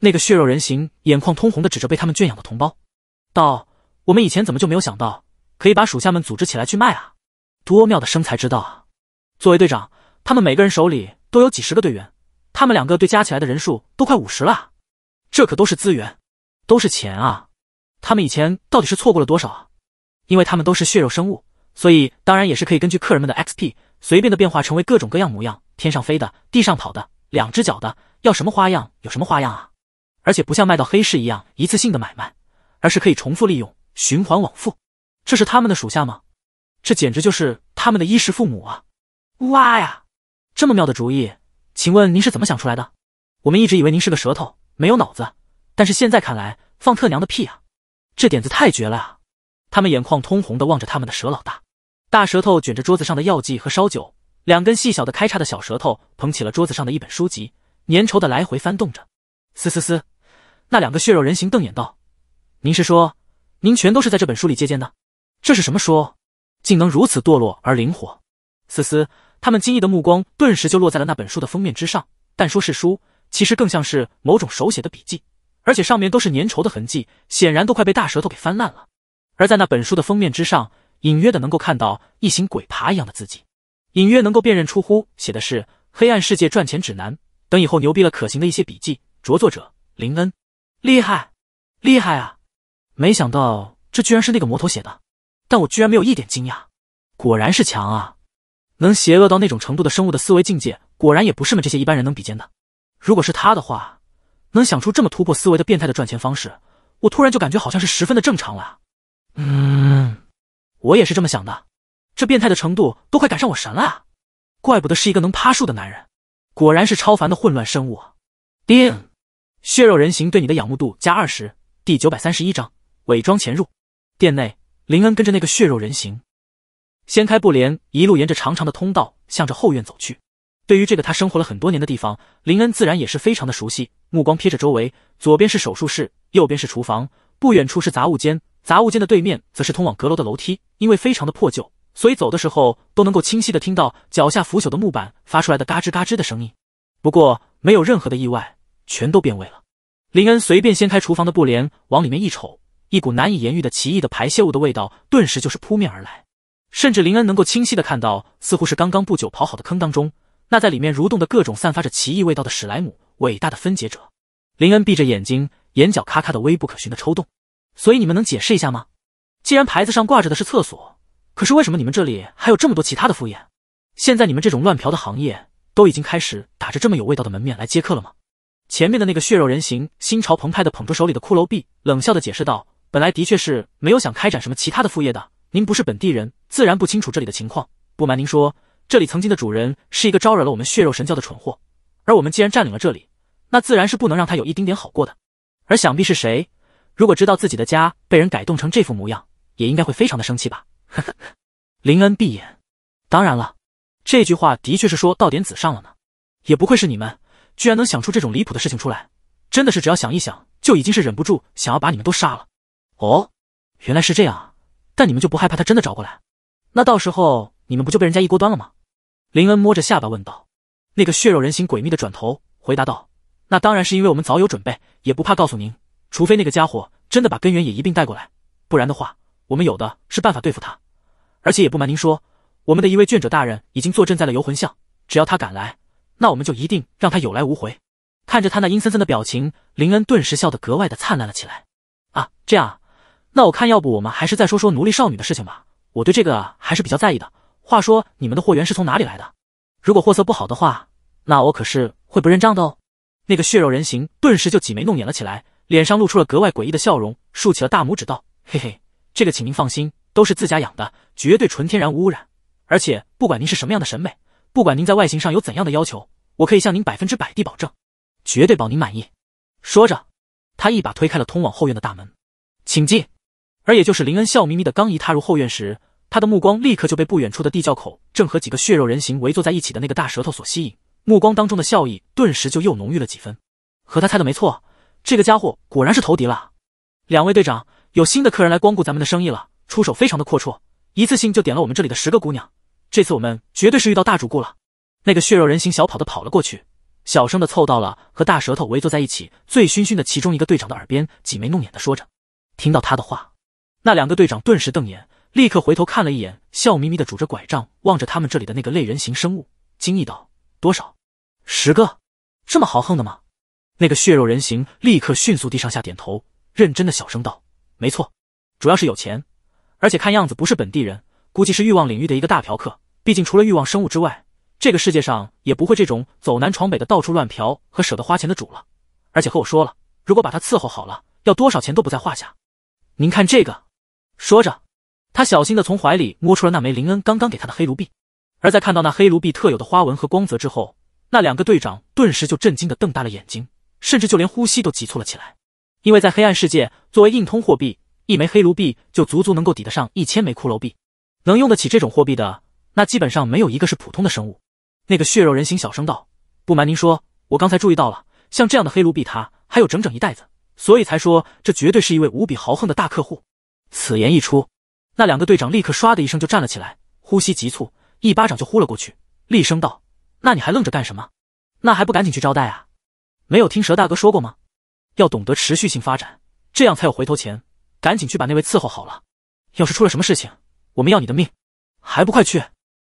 那个血肉人形眼眶通红的指着被他们圈养的同胞，道：“我们以前怎么就没有想到，可以把属下们组织起来去卖啊？多妙的生财之道啊！作为队长，他们每个人手里都有几十个队员。”他们两个对加起来的人数都快五十了，这可都是资源，都是钱啊！他们以前到底是错过了多少啊？因为他们都是血肉生物，所以当然也是可以根据客人们的 XP 随便的变化，成为各种各样模样：天上飞的，地上跑的，两只脚的，要什么花样有什么花样啊！而且不像卖到黑市一样一次性的买卖，而是可以重复利用，循环往复。这是他们的属下吗？这简直就是他们的衣食父母啊！哇呀，这么妙的主意！请问您是怎么想出来的？我们一直以为您是个舌头，没有脑子，但是现在看来，放特娘的屁啊！这点子太绝了啊！他们眼眶通红的望着他们的蛇老大，大舌头卷着桌子上的药剂和烧酒，两根细小的开叉的小舌头捧起了桌子上的一本书籍，粘稠的来回翻动着。嘶嘶嘶！那两个血肉人形瞪眼道：“您是说，您全都是在这本书里借鉴的？这是什么书？竟能如此堕落而灵活？”嘶嘶。他们惊异的目光顿时就落在了那本书的封面之上。但说是书，其实更像是某种手写的笔记，而且上面都是粘稠的痕迹，显然都快被大舌头给翻烂了。而在那本书的封面之上，隐约的能够看到一行鬼爬一样的字迹，隐约能够辨认出乎写的是《黑暗世界赚钱指南》等以后牛逼了可行的一些笔记。着作者林恩，厉害，厉害啊！没想到这居然是那个魔头写的，但我居然没有一点惊讶，果然是强啊！能邪恶到那种程度的生物的思维境界，果然也不是们这些一般人能比肩的。如果是他的话，能想出这么突破思维的变态的赚钱方式，我突然就感觉好像是十分的正常了。嗯，我也是这么想的。这变态的程度都快赶上我神了啊！怪不得是一个能趴树的男人，果然是超凡的混乱生物啊！叮，血肉人形对你的仰慕度加二十。第九百三十一章：伪装潜入。店内，林恩跟着那个血肉人形。掀开布帘，一路沿着长长的通道向着后院走去。对于这个他生活了很多年的地方，林恩自然也是非常的熟悉。目光瞥着周围，左边是手术室，右边是厨房，不远处是杂物间，杂物间的对面则是通往阁楼的楼梯。因为非常的破旧，所以走的时候都能够清晰的听到脚下腐朽的木板发出来的嘎吱嘎吱的声音。不过没有任何的意外，全都变味了。林恩随便掀开厨房的布帘，往里面一瞅，一股难以言喻的奇异的排泄物的味道顿时就是扑面而来。甚至林恩能够清晰的看到，似乎是刚刚不久刨好的坑当中，那在里面蠕动的各种散发着奇异味道的史莱姆——伟大的分解者。林恩闭着眼睛，眼角咔咔的微不可寻的抽动。所以你们能解释一下吗？既然牌子上挂着的是厕所，可是为什么你们这里还有这么多其他的副业？现在你们这种乱嫖的行业都已经开始打着这么有味道的门面来接客了吗？前面的那个血肉人形心潮澎湃的捧着手里的骷髅币，冷笑的解释道：“本来的确是没有想开展什么其他的副业的。”您不是本地人，自然不清楚这里的情况。不瞒您说，这里曾经的主人是一个招惹了我们血肉神教的蠢货，而我们既然占领了这里，那自然是不能让他有一丁点好过的。而想必是谁，如果知道自己的家被人改动成这副模样，也应该会非常的生气吧。呵呵，林恩闭眼。当然了，这句话的确是说到点子上了呢。也不愧是你们，居然能想出这种离谱的事情出来，真的是只要想一想就已经是忍不住想要把你们都杀了。哦，原来是这样啊。但你们就不害怕他真的找过来？那到时候你们不就被人家一锅端了吗？林恩摸着下巴问道。那个血肉人形诡秘的转头回答道：“那当然是因为我们早有准备，也不怕告诉您，除非那个家伙真的把根源也一并带过来，不然的话，我们有的是办法对付他。而且也不瞒您说，我们的一位卷者大人已经坐镇在了游魂巷，只要他敢来，那我们就一定让他有来无回。”看着他那阴森森的表情，林恩顿时笑得格外的灿烂了起来。啊，这样啊。那我看，要不我们还是再说说奴隶少女的事情吧。我对这个还是比较在意的。话说，你们的货源是从哪里来的？如果货色不好的话，那我可是会不认账的哦。那个血肉人形顿时就挤眉弄眼了起来，脸上露出了格外诡异的笑容，竖起了大拇指道：“嘿嘿，这个请您放心，都是自家养的，绝对纯天然无污染。而且不管您是什么样的审美，不管您在外形上有怎样的要求，我可以向您百分之百地保证，绝对保您满意。”说着，他一把推开了通往后院的大门，请进。而也就是林恩笑眯眯的，刚一踏入后院时，他的目光立刻就被不远处的地窖口正和几个血肉人形围坐在一起的那个大舌头所吸引，目光当中的笑意顿时就又浓郁了几分。和他猜的没错，这个家伙果然是投敌了。两位队长，有新的客人来光顾咱们的生意了，出手非常的阔绰，一次性就点了我们这里的十个姑娘。这次我们绝对是遇到大主顾了。那个血肉人形小跑的跑了过去，小声的凑到了和大舌头围坐在一起醉醺醺的其中一个队长的耳边，挤眉弄眼的说着。听到他的话。那两个队长顿时瞪眼，立刻回头看了一眼，笑眯眯的拄着拐杖望着他们这里的那个类人形生物，惊异道：“多少？十个？这么豪横的吗？”那个血肉人形立刻迅速地上下点头，认真的小声道：“没错，主要是有钱，而且看样子不是本地人，估计是欲望领域的一个大嫖客。毕竟除了欲望生物之外，这个世界上也不会这种走南闯北的到处乱嫖和舍得花钱的主了。而且和我说了，如果把他伺候好了，要多少钱都不在话下。您看这个。”说着，他小心的从怀里摸出了那枚林恩刚刚给他的黑卢币，而在看到那黑卢币特有的花纹和光泽之后，那两个队长顿时就震惊的瞪大了眼睛，甚至就连呼吸都急促了起来。因为在黑暗世界，作为硬通货币，一枚黑卢币就足足能够抵得上一千枚骷髅币，能用得起这种货币的，那基本上没有一个是普通的生物。那个血肉人形小声道：“不瞒您说，我刚才注意到了，像这样的黑卢币，他还有整整一袋子，所以才说这绝对是一位无比豪横的大客户。”此言一出，那两个队长立刻唰的一声就站了起来，呼吸急促，一巴掌就呼了过去，厉声道：“那你还愣着干什么？那还不赶紧去招待啊？没有听蛇大哥说过吗？要懂得持续性发展，这样才有回头钱。赶紧去把那位伺候好了，要是出了什么事情，我们要你的命！还不快去！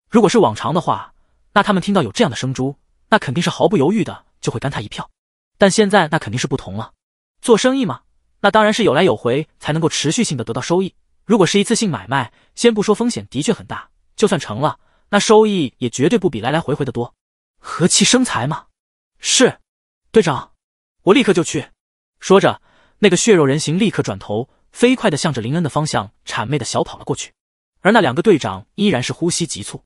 如果是往常的话，那他们听到有这样的生猪，那肯定是毫不犹豫的就会干他一票。但现在那肯定是不同了，做生意嘛。”那当然是有来有回才能够持续性的得到收益。如果是一次性买卖，先不说风险的确很大，就算成了，那收益也绝对不比来来回回的多。和气生财嘛。是，队长，我立刻就去。说着，那个血肉人形立刻转头，飞快的向着林恩的方向谄媚的小跑了过去。而那两个队长依然是呼吸急促，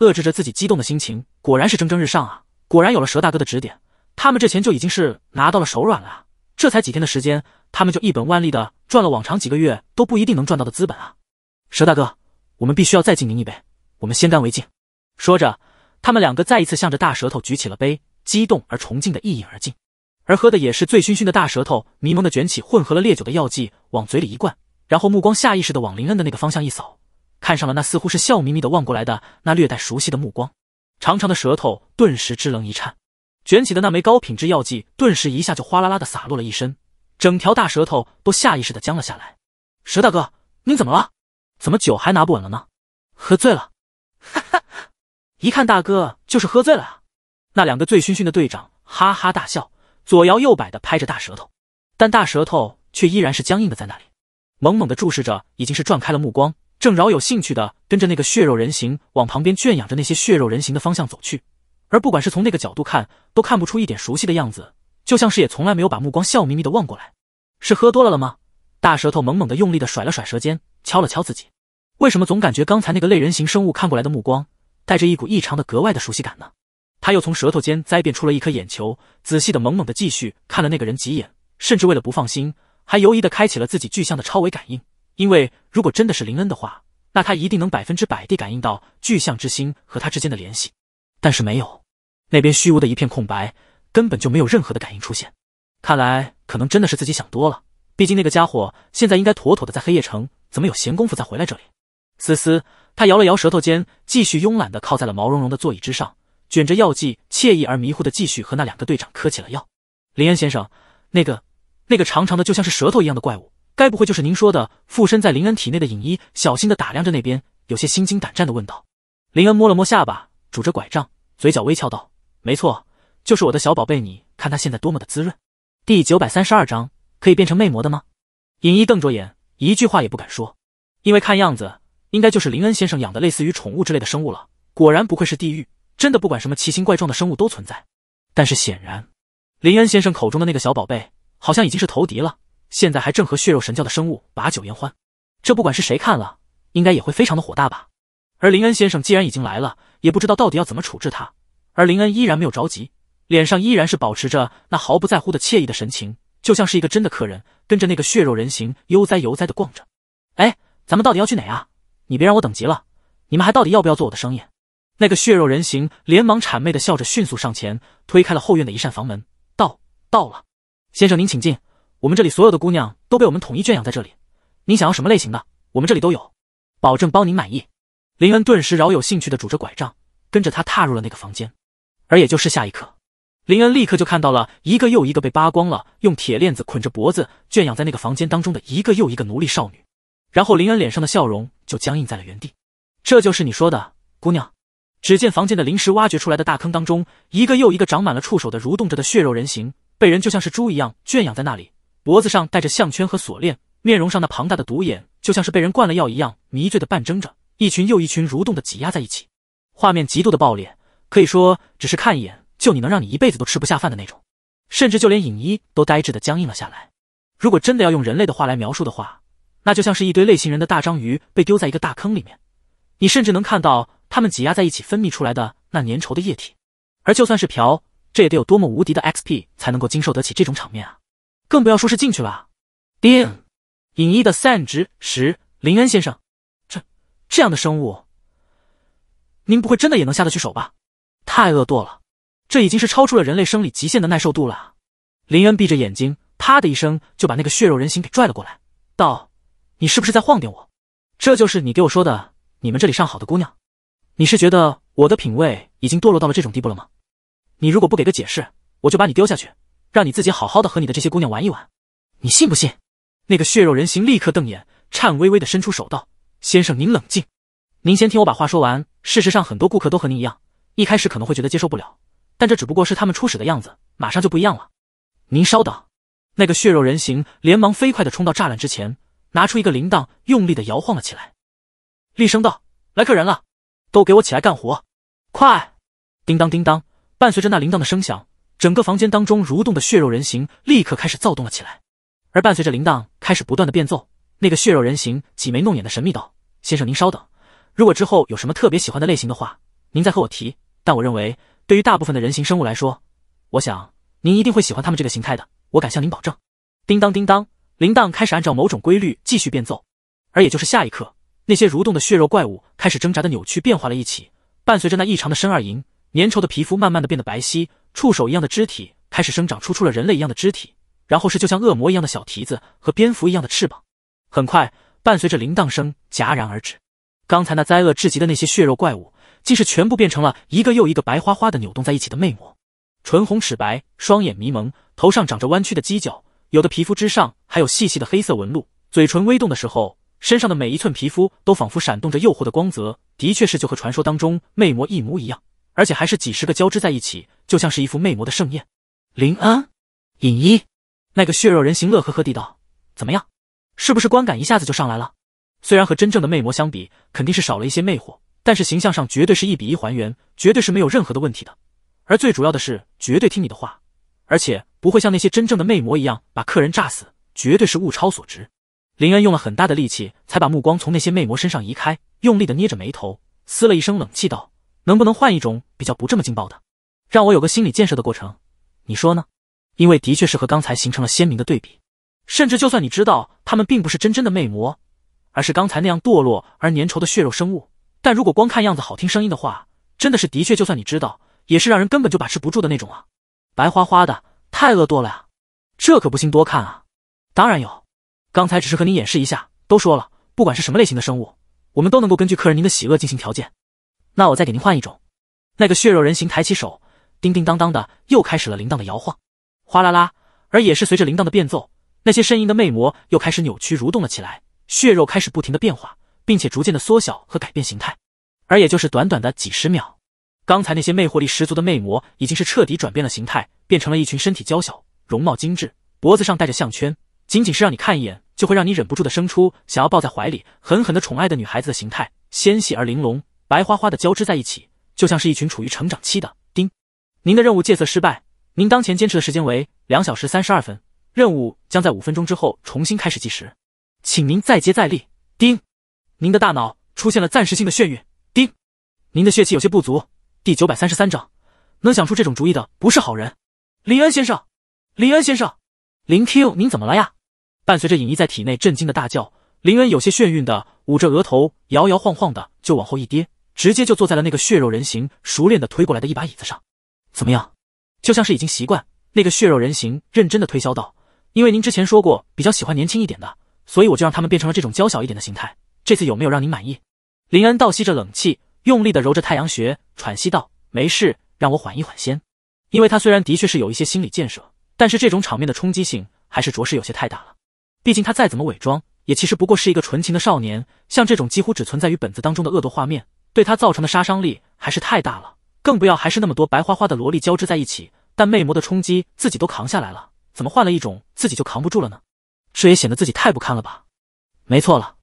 遏制着自己激动的心情。果然是蒸蒸日上啊！果然有了蛇大哥的指点，他们这钱就已经是拿到了手软了这才几天的时间，他们就一本万利的赚了往常几个月都不一定能赚到的资本啊！蛇大哥，我们必须要再敬您一杯，我们先干为敬。说着，他们两个再一次向着大舌头举起了杯，激动而崇敬的一饮而尽。而喝的也是醉醺醺的大舌头，迷蒙的卷起混合了烈酒的药剂往嘴里一灌，然后目光下意识的往林恩的那个方向一扫，看上了那似乎是笑眯眯的望过来的那略带熟悉的目光，长长的舌头顿时支棱一颤。卷起的那枚高品质药剂，顿时一下就哗啦啦的洒落了一身，整条大舌头都下意识的僵了下来。蛇大哥，您怎么了？怎么酒还拿不稳了呢？喝醉了？哈哈，一看大哥就是喝醉了啊！那两个醉醺醺的队长哈哈大笑，左摇右摆的拍着大舌头，但大舌头却依然是僵硬的在那里，猛猛的注视着，已经是转开了目光，正饶有兴趣的跟着那个血肉人形往旁边圈养着那些血肉人形的方向走去。而不管是从那个角度看，都看不出一点熟悉的样子，就像是也从来没有把目光笑眯眯的望过来。是喝多了了吗？大舌头猛猛的用力的甩了甩舌尖，敲了敲自己。为什么总感觉刚才那个类人形生物看过来的目光，带着一股异常的格外的熟悉感呢？他又从舌头间栽变出了一颗眼球，仔细的猛猛的继续看了那个人几眼，甚至为了不放心，还犹疑的开启了自己巨象的超维感应。因为如果真的是林恩的话，那他一定能百分之百地感应到巨象之心和他之间的联系。但是没有。那边虚无的一片空白，根本就没有任何的感应出现。看来可能真的是自己想多了。毕竟那个家伙现在应该妥妥的在黑夜城，怎么有闲工夫再回来这里？思思，他摇了摇舌头间，继续慵懒的靠在了毛茸茸的座椅之上，卷着药剂，惬意而迷糊的继续和那两个队长磕起了药。林恩先生，那个那个长长的就像是舌头一样的怪物，该不会就是您说的附身在林恩体内的影衣？小心的打量着那边，有些心惊胆战的问道。林恩摸了摸下巴，拄着拐杖，嘴角微翘道。没错，就是我的小宝贝，你看它现在多么的滋润。第九百三十二章，可以变成魅魔的吗？尹一瞪着眼，一句话也不敢说，因为看样子应该就是林恩先生养的类似于宠物之类的生物了。果然不愧是地狱，真的不管什么奇形怪状的生物都存在。但是显然，林恩先生口中的那个小宝贝好像已经是投敌了，现在还正和血肉神教的生物把酒言欢。这不管是谁看了，应该也会非常的火大吧？而林恩先生既然已经来了，也不知道到底要怎么处置他。而林恩依然没有着急，脸上依然是保持着那毫不在乎的惬意的神情，就像是一个真的客人，跟着那个血肉人形悠哉悠哉的逛着。哎，咱们到底要去哪啊？你别让我等急了！你们还到底要不要做我的生意？那个血肉人形连忙谄媚的笑着，迅速上前推开了后院的一扇房门，道：“到了，先生您请进。我们这里所有的姑娘都被我们统一圈养在这里，您想要什么类型的，我们这里都有，保证包您满意。”林恩顿时饶有兴趣的拄着拐杖，跟着他踏入了那个房间。而也就是下一刻，林恩立刻就看到了一个又一个被扒光了、用铁链子捆着脖子、圈养在那个房间当中的一个又一个奴隶少女。然后林恩脸上的笑容就僵硬在了原地。这就是你说的姑娘？只见房间的临时挖掘出来的大坑当中，一个又一个长满了触手的蠕动着的血肉人形，被人就像是猪一样圈养在那里，脖子上戴着项圈和锁链，面容上那庞大的独眼就像是被人灌了药一样迷醉的半睁着，一群又一群蠕动的挤压在一起，画面极度的暴烈。可以说，只是看一眼，就你能让你一辈子都吃不下饭的那种。甚至就连影一都呆滞的僵硬了下来。如果真的要用人类的话来描述的话，那就像是一堆类型人的大章鱼被丢在一个大坑里面。你甚至能看到它们挤压在一起分泌出来的那粘稠的液体。而就算是朴，这也得有多么无敌的 XP 才能够经受得起这种场面啊！更不要说是进去了。丁，影一的 SAN 值十。林恩先生，这这样的生物，您不会真的也能下得去手吧？太恶堕了，这已经是超出了人类生理极限的耐受度了。林恩闭着眼睛，啪的一声就把那个血肉人形给拽了过来，道：“你是不是在晃点我？这就是你给我说的你们这里上好的姑娘？你是觉得我的品味已经堕落到了这种地步了吗？你如果不给个解释，我就把你丢下去，让你自己好好的和你的这些姑娘玩一玩。你信不信？”那个血肉人形立刻瞪眼，颤巍巍的伸出手，道：“先生，您冷静，您先听我把话说完。事实上，很多顾客都和您一样。”一开始可能会觉得接受不了，但这只不过是他们初始的样子，马上就不一样了。您稍等，那个血肉人形连忙飞快地冲到栅栏之前，拿出一个铃铛，用力地摇晃了起来，厉声道：“来客人了，都给我起来干活，快！”叮当叮当，伴随着那铃铛的声响，整个房间当中蠕动的血肉人形立刻开始躁动了起来。而伴随着铃铛开始不断的变奏，那个血肉人形挤眉弄眼的神秘道：“先生，您稍等，如果之后有什么特别喜欢的类型的话。”您再和我提，但我认为，对于大部分的人形生物来说，我想您一定会喜欢他们这个形态的。我敢向您保证。叮当叮当，铃铛开始按照某种规律继续变奏。而也就是下一刻，那些蠕动的血肉怪物开始挣扎的扭曲变化了一起，伴随着那异常的深二音，粘稠的皮肤慢慢的变得白皙，触手一样的肢体开始生长，出出了人类一样的肢体，然后是就像恶魔一样的小蹄子和蝙蝠一样的翅膀。很快，伴随着铃铛声戛然而止，刚才那灾厄至极的那些血肉怪物。竟是全部变成了一个又一个白花花的扭动在一起的魅魔，唇红齿白，双眼迷蒙，头上长着弯曲的犄角，有的皮肤之上还有细细的黑色纹路，嘴唇微动的时候，身上的每一寸皮肤都仿佛闪动着诱惑的光泽。的确是就和传说当中魅魔一模一样，而且还是几十个交织在一起，就像是一幅魅魔的盛宴。林安，尹一，那个血肉人形乐呵呵地道：“怎么样，是不是观感一下子就上来了？虽然和真正的魅魔相比，肯定是少了一些魅惑。”但是形象上绝对是一比一还原，绝对是没有任何的问题的。而最主要的是，绝对听你的话，而且不会像那些真正的魅魔一样把客人炸死，绝对是物超所值。林恩用了很大的力气，才把目光从那些魅魔身上移开，用力的捏着眉头，嘶了一声冷气道：“能不能换一种比较不这么劲爆的，让我有个心理建设的过程？你说呢？因为的确是和刚才形成了鲜明的对比，甚至就算你知道他们并不是真正的魅魔，而是刚才那样堕落而粘稠的血肉生物。”但如果光看样子好听声音的话，真的是的确，就算你知道，也是让人根本就把持不住的那种啊！白花花的，太恶堕了呀！这可不行，多看啊！当然有，刚才只是和您演示一下。都说了，不管是什么类型的生物，我们都能够根据客人您的喜恶进行条件。那我再给您换一种。那个血肉人形抬起手，叮叮当当的又开始了铃铛的摇晃，哗啦啦。而也是随着铃铛的变奏，那些呻吟的魅魔又开始扭曲蠕动了起来，血肉开始不停的变化。并且逐渐的缩小和改变形态，而也就是短短的几十秒，刚才那些魅惑力十足的魅魔，已经是彻底转变了形态，变成了一群身体娇小、容貌精致、脖子上戴着项圈，仅仅是让你看一眼，就会让你忍不住的生出想要抱在怀里狠狠的宠爱的女孩子的形态，纤细而玲珑，白花花的交织在一起，就像是一群处于成长期的。丁，您的任务戒色失败，您当前坚持的时间为两小时三十二分，任务将在五分钟之后重新开始计时，请您再接再厉。丁。您的大脑出现了暂时性的眩晕。丁，您的血气有些不足。第九百三十三章，能想出这种主意的不是好人。林恩先生，林恩先生，林 Q，您怎么了呀？伴随着尹一在体内震惊的大叫，林恩有些眩晕的捂着额头，摇摇晃晃的就往后一跌，直接就坐在了那个血肉人形熟练的推过来的一把椅子上。怎么样？就像是已经习惯。那个血肉人形认真的推销道：“因为您之前说过比较喜欢年轻一点的，所以我就让他们变成了这种娇小一点的形态。”这次有没有让你满意？林恩倒吸着冷气，用力的揉着太阳穴，喘息道：“没事，让我缓一缓先。”因为他虽然的确是有一些心理建设，但是这种场面的冲击性还是着实有些太大了。毕竟他再怎么伪装，也其实不过是一个纯情的少年。像这种几乎只存在于本子当中的恶毒画面，对他造成的杀伤力还是太大了。更不要还是那么多白花花的萝莉交织在一起。但魅魔的冲击自己都扛下来了，怎么换了一种自己就扛不住了呢？这也显得自己太不堪了吧？没错了。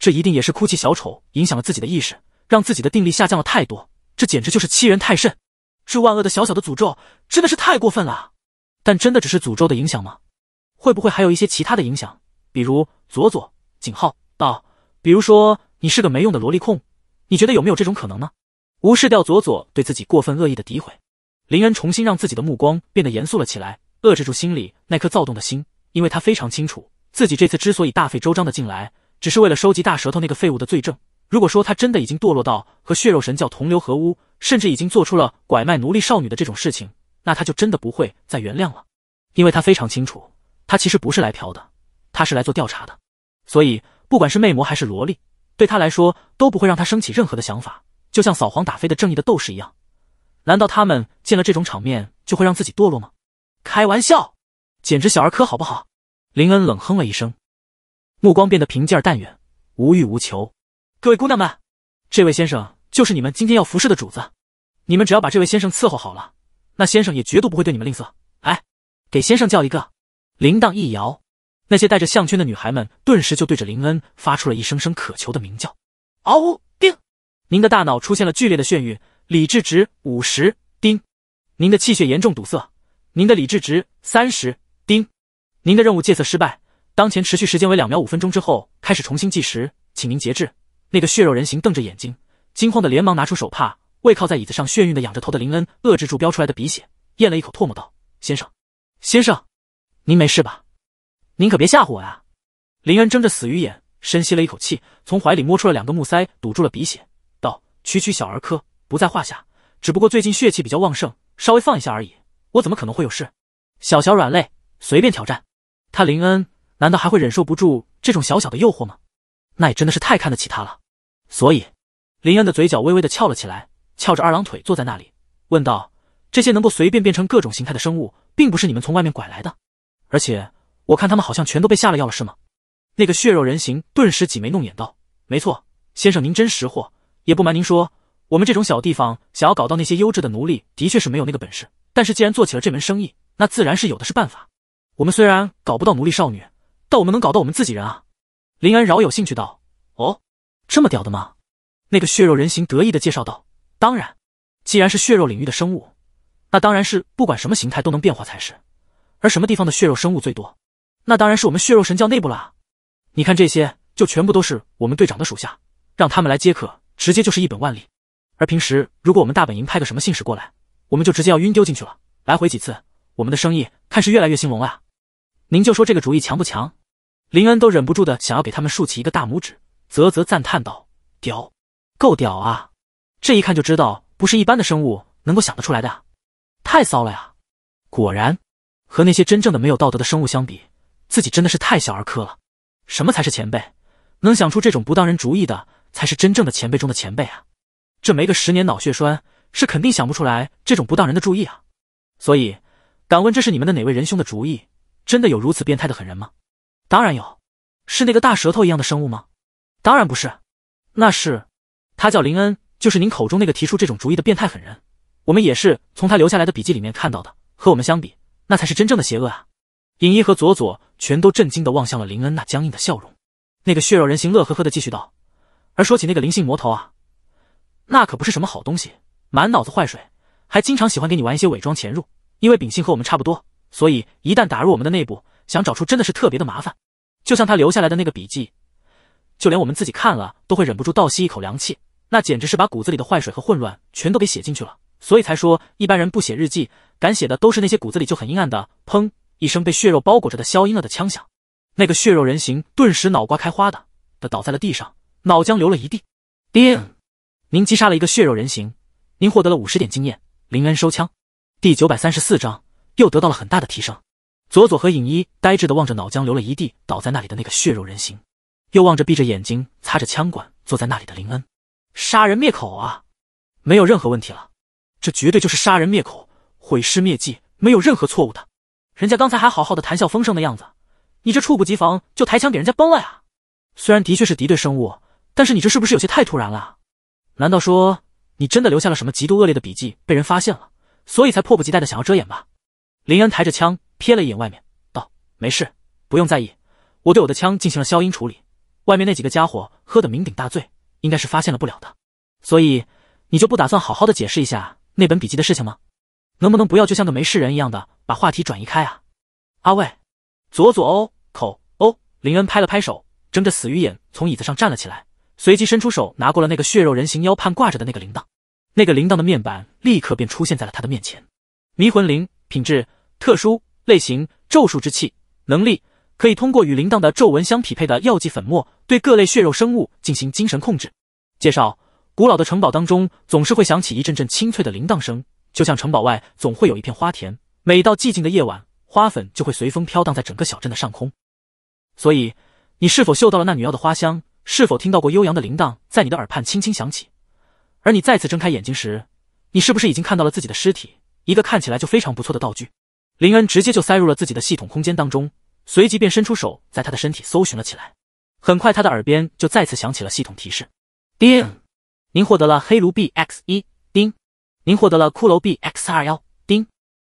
这一定也是哭泣小丑影响了自己的意识，让自己的定力下降了太多。这简直就是欺人太甚！这万恶的小小的诅咒真的是太过分了。但真的只是诅咒的影响吗？会不会还有一些其他的影响？比如佐佐井浩道，比如说你是个没用的萝莉控，你觉得有没有这种可能呢？无视掉佐佐对自己过分恶意的诋毁，林恩重新让自己的目光变得严肃了起来，遏制住心里那颗躁动的心，因为他非常清楚自己这次之所以大费周章的进来。只是为了收集大舌头那个废物的罪证。如果说他真的已经堕落到和血肉神教同流合污，甚至已经做出了拐卖奴隶少女的这种事情，那他就真的不会再原谅了。因为他非常清楚，他其实不是来嫖的，他是来做调查的。所以不管是魅魔还是萝莉，对他来说都不会让他升起任何的想法。就像扫黄打非的正义的斗士一样，难道他们见了这种场面就会让自己堕落吗？开玩笑，简直小儿科，好不好？林恩冷哼了一声。目光变得平静而淡远，无欲无求。各位姑娘们，这位先生就是你们今天要服侍的主子。你们只要把这位先生伺候好了，那先生也绝对不会对你们吝啬。哎，给先生叫一个。铃铛一摇，那些戴着项圈的女孩们顿时就对着林恩发出了一声声渴求的鸣叫。嗷呜！叮！您的大脑出现了剧烈的眩晕，理智值五十。丁，您的气血严重堵塞，您的理智值三十。丁，您的任务戒色失败。当前持续时间为两秒，五分钟之后开始重新计时，请您节制。那个血肉人形瞪着眼睛，惊慌的连忙拿出手帕，位靠在椅子上，眩晕的仰着头的林恩遏制住飙出来的鼻血，咽了一口唾沫道：“先生，先生，您没事吧？您可别吓唬我呀！”林恩睁着死鱼眼，深吸了一口气，从怀里摸出了两个木塞堵住了鼻血，道：“区区小儿科不在话下，只不过最近血气比较旺盛，稍微放一下而已。我怎么可能会有事？小小软肋，随便挑战他，林恩。”难道还会忍受不住这种小小的诱惑吗？那也真的是太看得起他了。所以，林恩的嘴角微微的翘了起来，翘着二郎腿坐在那里，问道：“这些能够随便变成各种形态的生物，并不是你们从外面拐来的，而且我看他们好像全都被下了药了，是吗？”那个血肉人形顿时挤眉弄眼道：“没错，先生您真识货。也不瞒您说，我们这种小地方想要搞到那些优质的奴隶，的确是没有那个本事。但是既然做起了这门生意，那自然是有的是办法。我们虽然搞不到奴隶少女。”但我们能搞到我们自己人啊！林安饶有兴趣道：“哦，这么屌的吗？”那个血肉人形得意的介绍道：“当然，既然是血肉领域的生物，那当然是不管什么形态都能变化才是。而什么地方的血肉生物最多，那当然是我们血肉神教内部啦。你看这些，就全部都是我们队长的属下，让他们来接客，直接就是一本万利。而平时如果我们大本营派个什么信使过来，我们就直接要晕丢进去了。来回几次，我们的生意看是越来越兴隆了您就说这个主意强不强？”林恩都忍不住的想要给他们竖起一个大拇指，啧啧赞叹道：“屌，够屌啊！这一看就知道不是一般的生物能够想得出来的啊，太骚了呀！果然，和那些真正的没有道德的生物相比，自己真的是太小儿科了。什么才是前辈？能想出这种不当人主意的，才是真正的前辈中的前辈啊！这没个十年脑血栓是肯定想不出来这种不当人的主意啊！所以，敢问这是你们的哪位仁兄的主意？真的有如此变态的狠人吗？”当然有，是那个大舌头一样的生物吗？当然不是，那是他叫林恩，就是您口中那个提出这种主意的变态狠人。我们也是从他留下来的笔记里面看到的。和我们相比，那才是真正的邪恶啊！尹一和佐佐全都震惊的望向了林恩那僵硬的笑容。那个血肉人形乐呵呵的继续道：“而说起那个灵性魔头啊，那可不是什么好东西，满脑子坏水，还经常喜欢给你玩一些伪装潜入。因为秉性和我们差不多，所以一旦打入我们的内部。”想找出真的是特别的麻烦，就像他留下来的那个笔记，就连我们自己看了都会忍不住倒吸一口凉气，那简直是把骨子里的坏水和混乱全都给写进去了。所以才说一般人不写日记，敢写的都是那些骨子里就很阴暗的。砰！一声被血肉包裹着的消音了的枪响，那个血肉人形顿时脑瓜开花的的倒在了地上，脑浆流了一地。叮，您击杀了一个血肉人形，您获得了五十点经验。林恩收枪。第九百三十四章又得到了很大的提升。佐佐和影一呆滞的望着脑浆流了一地倒在那里的那个血肉人形，又望着闭着眼睛擦着枪管坐在那里的林恩，杀人灭口啊！没有任何问题了，这绝对就是杀人灭口、毁尸灭迹，没有任何错误的。人家刚才还好好的谈笑风生的样子，你这猝不及防就抬枪给人家崩了呀！虽然的确是敌对生物，但是你这是不是有些太突然了？难道说你真的留下了什么极度恶劣的笔记被人发现了，所以才迫不及待的想要遮掩吧？林恩抬着枪。瞥了一眼外面，道：“没事，不用在意。我对我的枪进行了消音处理。外面那几个家伙喝得酩酊大醉，应该是发现了不了的。所以你就不打算好好的解释一下那本笔记的事情吗？能不能不要就像个没事人一样的把话题转移开啊？”阿卫，左左哦，口哦，林恩拍了拍手，睁着死鱼眼从椅子上站了起来，随即伸出手拿过了那个血肉人形腰畔挂着的那个铃铛。那个铃铛的面板立刻便出现在了他的面前。迷魂铃，品质特殊。类型：咒术之气。能力可以通过与铃铛的咒纹相匹配的药剂粉末，对各类血肉生物进行精神控制。介绍：古老的城堡当中，总是会响起一阵阵清脆的铃铛声，就像城堡外总会有一片花田。每到寂静的夜晚，花粉就会随风飘荡在整个小镇的上空。所以，你是否嗅到了那女妖的花香？是否听到过悠扬的铃铛在你的耳畔轻轻响起？而你再次睁开眼睛时，你是不是已经看到了自己的尸体？一个看起来就非常不错的道具。林恩直接就塞入了自己的系统空间当中，随即便伸出手，在他的身体搜寻了起来。很快，他的耳边就再次响起了系统提示：叮，您获得了黑炉币 X 一；叮，您获得了骷髅币 X 二幺；叮，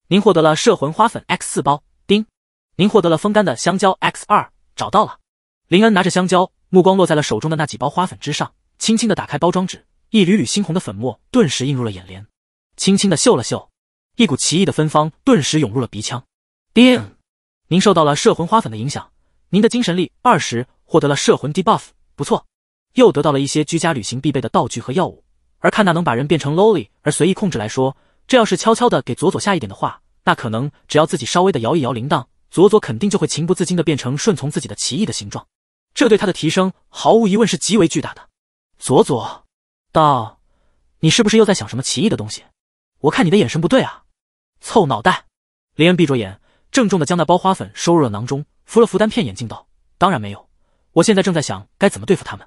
您获得了摄魂花粉 X 四包；叮，您获得了风干的香蕉 X 二。找到了。林恩拿着香蕉，目光落在了手中的那几包花粉之上，轻轻的打开包装纸，一缕缕猩红的粉末顿时映入了眼帘，轻轻的嗅了嗅。一股奇异的芬芳顿时涌入了鼻腔。叮，您受到了摄魂花粉的影响，您的精神力二十获得了摄魂 debuff。不错，又得到了一些居家旅行必备的道具和药物。而看那能把人变成 lowly 而随意控制来说，这要是悄悄的给左左下一点的话，那可能只要自己稍微的摇一摇铃铛，左左肯定就会情不自禁的变成顺从自己的奇异的形状。这对他的提升毫无疑问是极为巨大的。左左道，你是不是又在想什么奇异的东西？我看你的眼神不对啊！凑脑袋，林恩闭着眼，郑重的将那包花粉收入了囊中，扶了扶单片眼镜，道：“当然没有，我现在正在想该怎么对付他们。”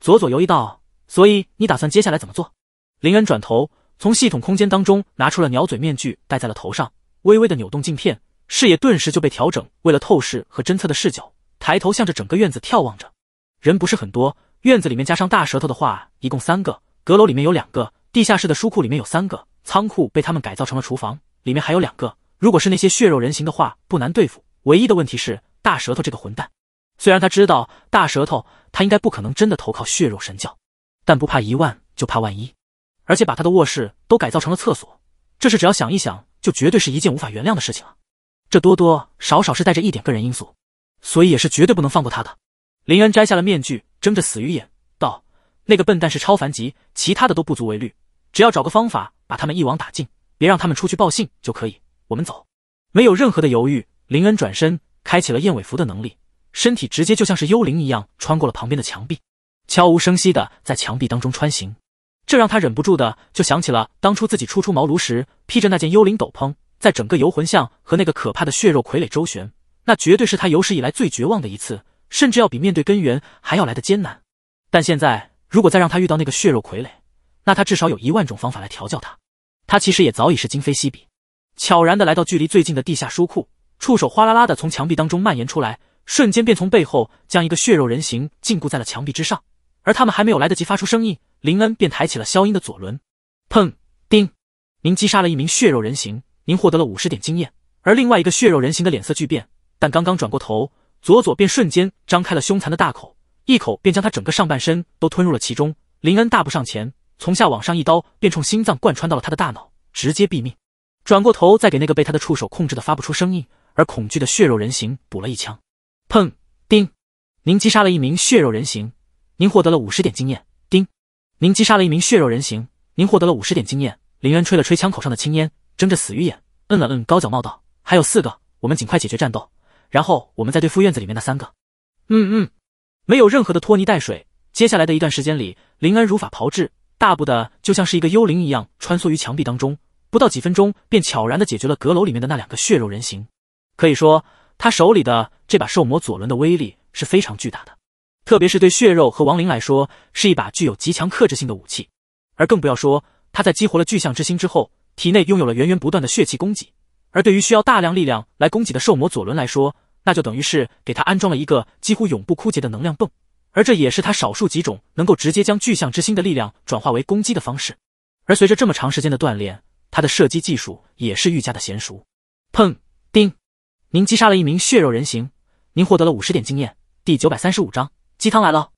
佐佐犹豫道：“所以你打算接下来怎么做？”林恩转头，从系统空间当中拿出了鸟嘴面具，戴在了头上，微微的扭动镜片，视野顿时就被调整为了透视和侦测的视角，抬头向着整个院子眺望着。人不是很多，院子里面加上大舌头的话，一共三个；阁楼里面有两个，地下室的书库里面有三个。仓库被他们改造成了厨房，里面还有两个。如果是那些血肉人形的话，不难对付。唯一的问题是大舌头这个混蛋。虽然他知道大舌头，他应该不可能真的投靠血肉神教，但不怕一万就怕万一。而且把他的卧室都改造成了厕所，这是只要想一想就绝对是一件无法原谅的事情了。这多多少少是带着一点个人因素，所以也是绝对不能放过他的。林恩摘下了面具，睁着死鱼眼道：“那个笨蛋是超凡级，其他的都不足为虑。只要找个方法。”把他们一网打尽，别让他们出去报信就可以。我们走，没有任何的犹豫，林恩转身开启了燕尾服的能力，身体直接就像是幽灵一样穿过了旁边的墙壁，悄无声息的在墙壁当中穿行。这让他忍不住的就想起了当初自己初出茅庐时，披着那件幽灵斗篷，在整个游魂巷和那个可怕的血肉傀儡周旋，那绝对是他有史以来最绝望的一次，甚至要比面对根源还要来的艰难。但现在如果再让他遇到那个血肉傀儡，那他至少有一万种方法来调教他，他其实也早已是今非昔比。悄然的来到距离最近的地下书库，触手哗啦啦的从墙壁当中蔓延出来，瞬间便从背后将一个血肉人形禁锢在了墙壁之上。而他们还没有来得及发出声音，林恩便抬起了消音的左轮，砰！叮！您击杀了一名血肉人形，您获得了五十点经验。而另外一个血肉人形的脸色巨变，但刚刚转过头，佐佐便瞬间张开了凶残的大口，一口便将他整个上半身都吞入了其中。林恩大步上前。从下往上一刀，便冲心脏贯穿到了他的大脑，直接毙命。转过头，再给那个被他的触手控制的发不出声音而恐惧的血肉人形补了一枪。砰！丁，您击杀了一名血肉人形，您获得了五十点经验。丁，您击杀了一名血肉人形，您获得了五十点经验。林恩吹了吹枪口上的青烟，睁着死鱼眼，摁了摁高脚帽道：“还有四个，我们尽快解决战斗，然后我们再对付院子里面的三个。”嗯嗯，没有任何的拖泥带水。接下来的一段时间里，林恩如法炮制。大步的就像是一个幽灵一样穿梭于墙壁当中，不到几分钟便悄然的解决了阁楼里面的那两个血肉人形。可以说，他手里的这把兽魔左轮的威力是非常巨大的，特别是对血肉和亡灵来说，是一把具有极强克制性的武器。而更不要说他在激活了巨象之心之后，体内拥有了源源不断的血气供给。而对于需要大量力量来供给的兽魔左轮来说，那就等于是给他安装了一个几乎永不枯竭的能量泵。而这也是他少数几种能够直接将巨象之心的力量转化为攻击的方式。而随着这么长时间的锻炼，他的射击技术也是愈加的娴熟。砰！叮！您击杀了一名血肉人形，您获得了五十点经验。第九百三十五章：鸡汤来了。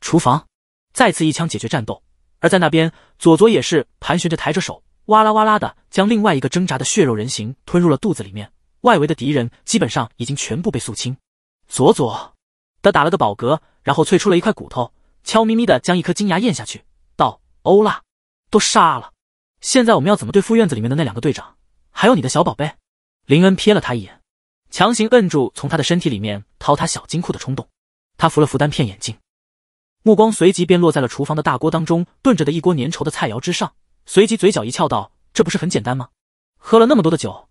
厨房，再次一枪解决战斗。而在那边，佐佐也是盘旋着抬着手，哇啦哇啦的将另外一个挣扎的血肉人形吞入了肚子里面。外围的敌人基本上已经全部被肃清。佐佐。他打了个饱嗝，然后啐出了一块骨头，悄咪咪的将一颗金牙咽下去，道：“欧拉，都杀了。现在我们要怎么对付院子里面的那两个队长，还有你的小宝贝？”林恩瞥了他一眼，强行摁住从他的身体里面掏他小金库的冲动。他扶了扶单片眼镜，目光随即便落在了厨房的大锅当中炖着的一锅粘稠的菜肴之上，随即嘴角一翘，道：“这不是很简单吗？喝了那么多的酒，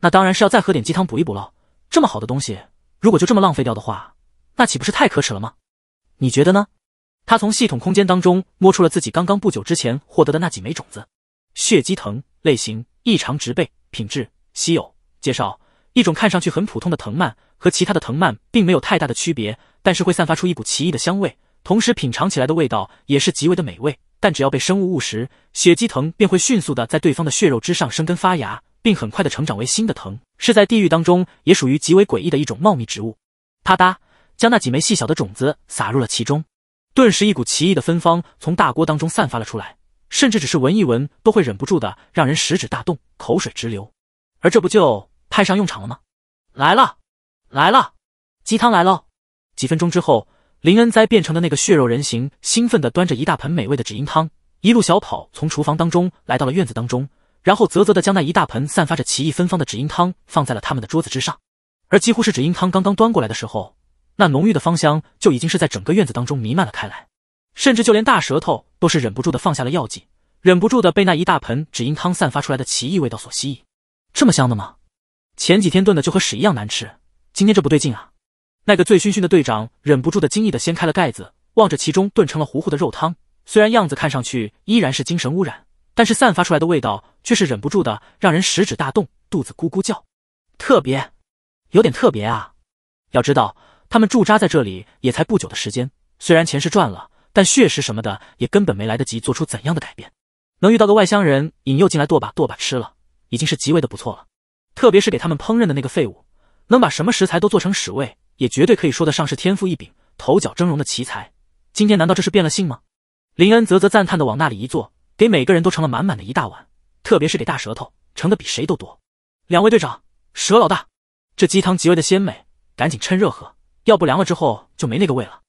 那当然是要再喝点鸡汤补一补了。这么好的东西，如果就这么浪费掉的话……”那岂不是太可耻了吗？你觉得呢？他从系统空间当中摸出了自己刚刚不久之前获得的那几枚种子，血鸡藤类型异常植被，品质稀有。介绍：一种看上去很普通的藤蔓，和其他的藤蔓并没有太大的区别，但是会散发出一股奇异的香味，同时品尝起来的味道也是极为的美味。但只要被生物误食，血鸡藤便会迅速的在对方的血肉之上生根发芽，并很快的成长为新的藤。是在地狱当中也属于极为诡异的一种茂密植物。啪嗒。将那几枚细小的种子撒入了其中，顿时一股奇异的芬芳从大锅当中散发了出来，甚至只是闻一闻都会忍不住的让人食指大动，口水直流。而这不就派上用场了吗？来了，来了，鸡汤来了！几分钟之后，林恩哉变成的那个血肉人形，兴奋的端着一大盆美味的止阴汤，一路小跑从厨房当中来到了院子当中，然后啧啧的将那一大盆散发着奇异芬芳的止阴汤放在了他们的桌子之上。而几乎是止阴汤刚刚端过来的时候。那浓郁的芳香就已经是在整个院子当中弥漫了开来，甚至就连大舌头都是忍不住的放下了药剂，忍不住的被那一大盆止因汤散发出来的奇异味道所吸引。这么香的吗？前几天炖的就和屎一样难吃，今天这不对劲啊！那个醉醺醺的队长忍不住的惊异的掀开了盖子，望着其中炖成了糊糊的肉汤，虽然样子看上去依然是精神污染，但是散发出来的味道却是忍不住的让人食指大动，肚子咕咕叫，特别，有点特别啊！要知道。他们驻扎在这里也才不久的时间，虽然钱是赚了，但血食什么的也根本没来得及做出怎样的改变。能遇到个外乡人引诱进来剁吧剁吧吃了，已经是极为的不错了。特别是给他们烹饪的那个废物，能把什么食材都做成屎味，也绝对可以说得上是天赋异禀、头角峥嵘的奇才。今天难道这是变了性吗？林恩啧啧赞叹的往那里一坐，给每个人都盛了满满的一大碗，特别是给大舌头盛的比谁都多。两位队长，蛇老大，这鸡汤极为的鲜美，赶紧趁热喝。要不凉了之后就没那个味了。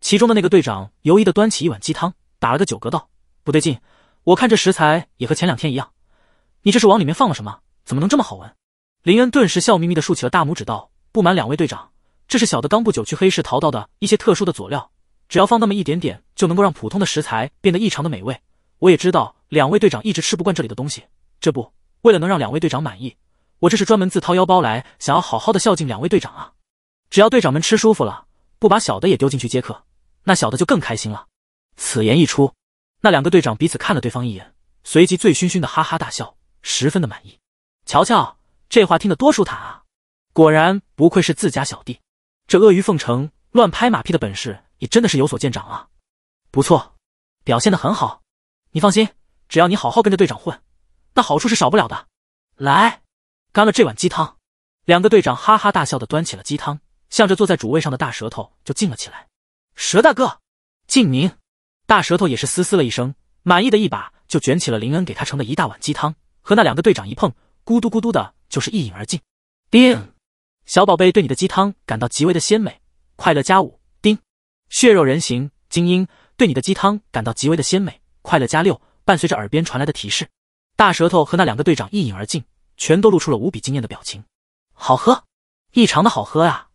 其中的那个队长犹疑的端起一碗鸡汤，打了个酒嗝道：“不对劲，我看这食材也和前两天一样，你这是往里面放了什么？怎么能这么好闻？”林恩顿时笑眯眯的竖起了大拇指道：“不瞒两位队长，这是小的刚不久去黑市淘到的一些特殊的佐料，只要放那么一点点，就能够让普通的食材变得异常的美味。我也知道两位队长一直吃不惯这里的东西，这不，为了能让两位队长满意，我这是专门自掏腰包来，想要好好的孝敬两位队长啊。”只要队长们吃舒服了，不把小的也丢进去接客，那小的就更开心了。此言一出，那两个队长彼此看了对方一眼，随即醉醺醺的哈哈大笑，十分的满意。瞧瞧，这话听得多舒坦啊！果然不愧是自家小弟，这阿谀奉承、乱拍马屁的本事也真的是有所见长啊！不错，表现得很好。你放心，只要你好好跟着队长混，那好处是少不了的。来，干了这碗鸡汤！两个队长哈哈大笑的端起了鸡汤。向着坐在主位上的大舌头就敬了起来，蛇大哥，敬您！大舌头也是嘶嘶了一声，满意的一把就卷起了林恩给他盛的一大碗鸡汤，和那两个队长一碰，咕嘟咕嘟的，就是一饮而尽。叮，小宝贝对你的鸡汤感到极为的鲜美，快乐加五。叮，血肉人形精英对你的鸡汤感到极为的鲜美，快乐加六。伴随着耳边传来的提示，大舌头和那两个队长一饮而尽，全都露出了无比惊艳的表情。好喝，异常的好喝啊！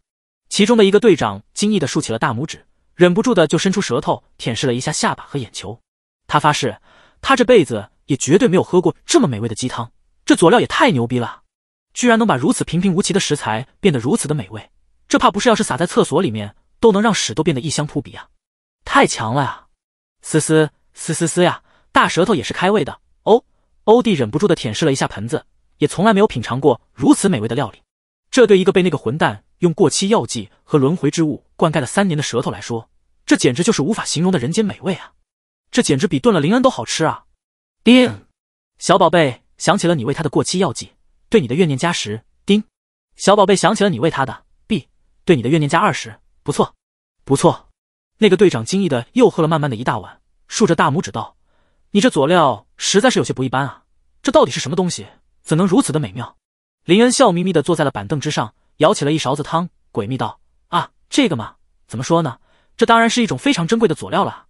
其中的一个队长惊异的竖起了大拇指，忍不住的就伸出舌头舔舐了一下下巴和眼球。他发誓，他这辈子也绝对没有喝过这么美味的鸡汤，这佐料也太牛逼了，居然能把如此平平无奇的食材变得如此的美味，这怕不是要是撒在厕所里面，都能让屎都变得异香扑鼻啊！太强了呀！嘶嘶嘶嘶嘶呀！大舌头也是开胃的哦。欧弟忍不住的舔舐了一下盆子，也从来没有品尝过如此美味的料理。这对一个被那个混蛋用过期药剂和轮回之物灌溉了三年的舌头来说，这简直就是无法形容的人间美味啊！这简直比炖了灵恩都好吃啊！叮，小宝贝想起了你喂他的过期药剂，对你的怨念加十。叮，小宝贝想起了你喂他的 B，对你的怨念加二十。不错，不错。那个队长惊异的又喝了慢慢的一大碗，竖着大拇指道：“你这佐料实在是有些不一般啊！这到底是什么东西？怎能如此的美妙？”林恩笑眯眯的坐在了板凳之上，舀起了一勺子汤，诡秘道：“啊，这个嘛，怎么说呢？这当然是一种非常珍贵的佐料了。”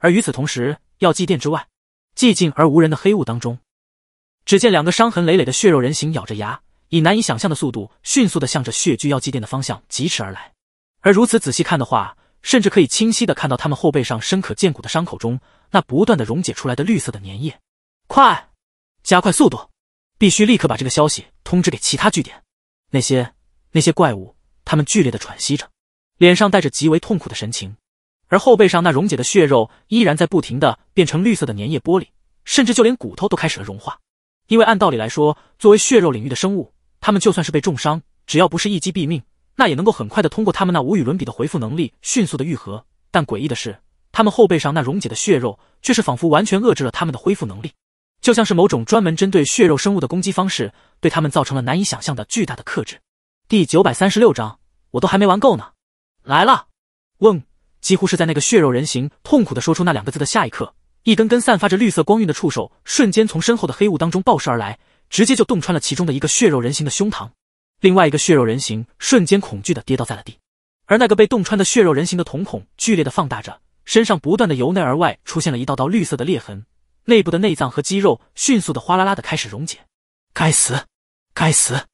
而与此同时，药剂店之外，寂静而无人的黑雾当中，只见两个伤痕累累的血肉人形咬着牙，以难以想象的速度，迅速的向着血居药剂店的方向疾驰而来。而如此仔细看的话，甚至可以清晰的看到他们后背上深可见骨的伤口中，那不断的溶解出来的绿色的粘液。快，加快速度，必须立刻把这个消息。通知给其他据点，那些那些怪物，他们剧烈的喘息着，脸上带着极为痛苦的神情，而后背上那溶解的血肉依然在不停的变成绿色的粘液玻璃，甚至就连骨头都开始了融化。因为按道理来说，作为血肉领域的生物，他们就算是被重伤，只要不是一击毙命，那也能够很快的通过他们那无与伦比的恢复能力迅速的愈合。但诡异的是，他们后背上那溶解的血肉却是仿佛完全遏制了他们的恢复能力。就像是某种专门针对血肉生物的攻击方式，对他们造成了难以想象的巨大的克制。第九百三十六章，我都还没玩够呢，来了！嗡，几乎是在那个血肉人形痛苦的说出那两个字的下一刻，一根根散发着绿色光晕的触手瞬间从身后的黑雾当中爆射而来，直接就洞穿了其中的一个血肉人形的胸膛，另外一个血肉人形瞬间恐惧的跌倒在了地，而那个被洞穿的血肉人形的瞳孔剧烈的放大着，身上不断的由内而外出现了一道道绿色的裂痕。内部的内脏和肌肉迅速的哗啦啦的开始溶解，该死，该死，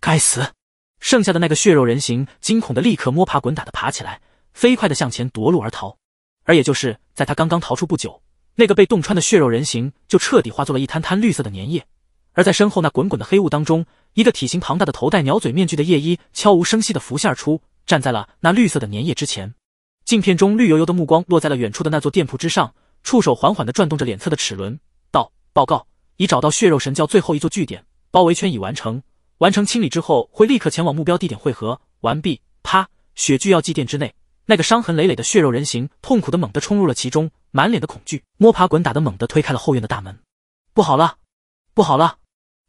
该死！剩下的那个血肉人形惊恐的立刻摸爬滚打的爬起来，飞快的向前夺路而逃。而也就是在他刚刚逃出不久，那个被洞穿的血肉人形就彻底化作了一滩滩绿色的粘液。而在身后那滚滚的黑雾当中，一个体型庞大的头戴鸟嘴面具的夜衣悄无声息的浮现而出，站在了那绿色的粘液之前。镜片中绿油油的目光落在了远处的那座店铺之上。触手缓缓地转动着脸侧的齿轮，道：“报告，已找到血肉神教最后一座据点，包围圈已完成。完成清理之后，会立刻前往目标地点汇合。完毕。”啪！血巨药祭殿之内，那个伤痕累累的血肉人形痛苦的猛地冲入了其中，满脸的恐惧，摸爬滚打的猛地推开了后院的大门。不好了，不好了！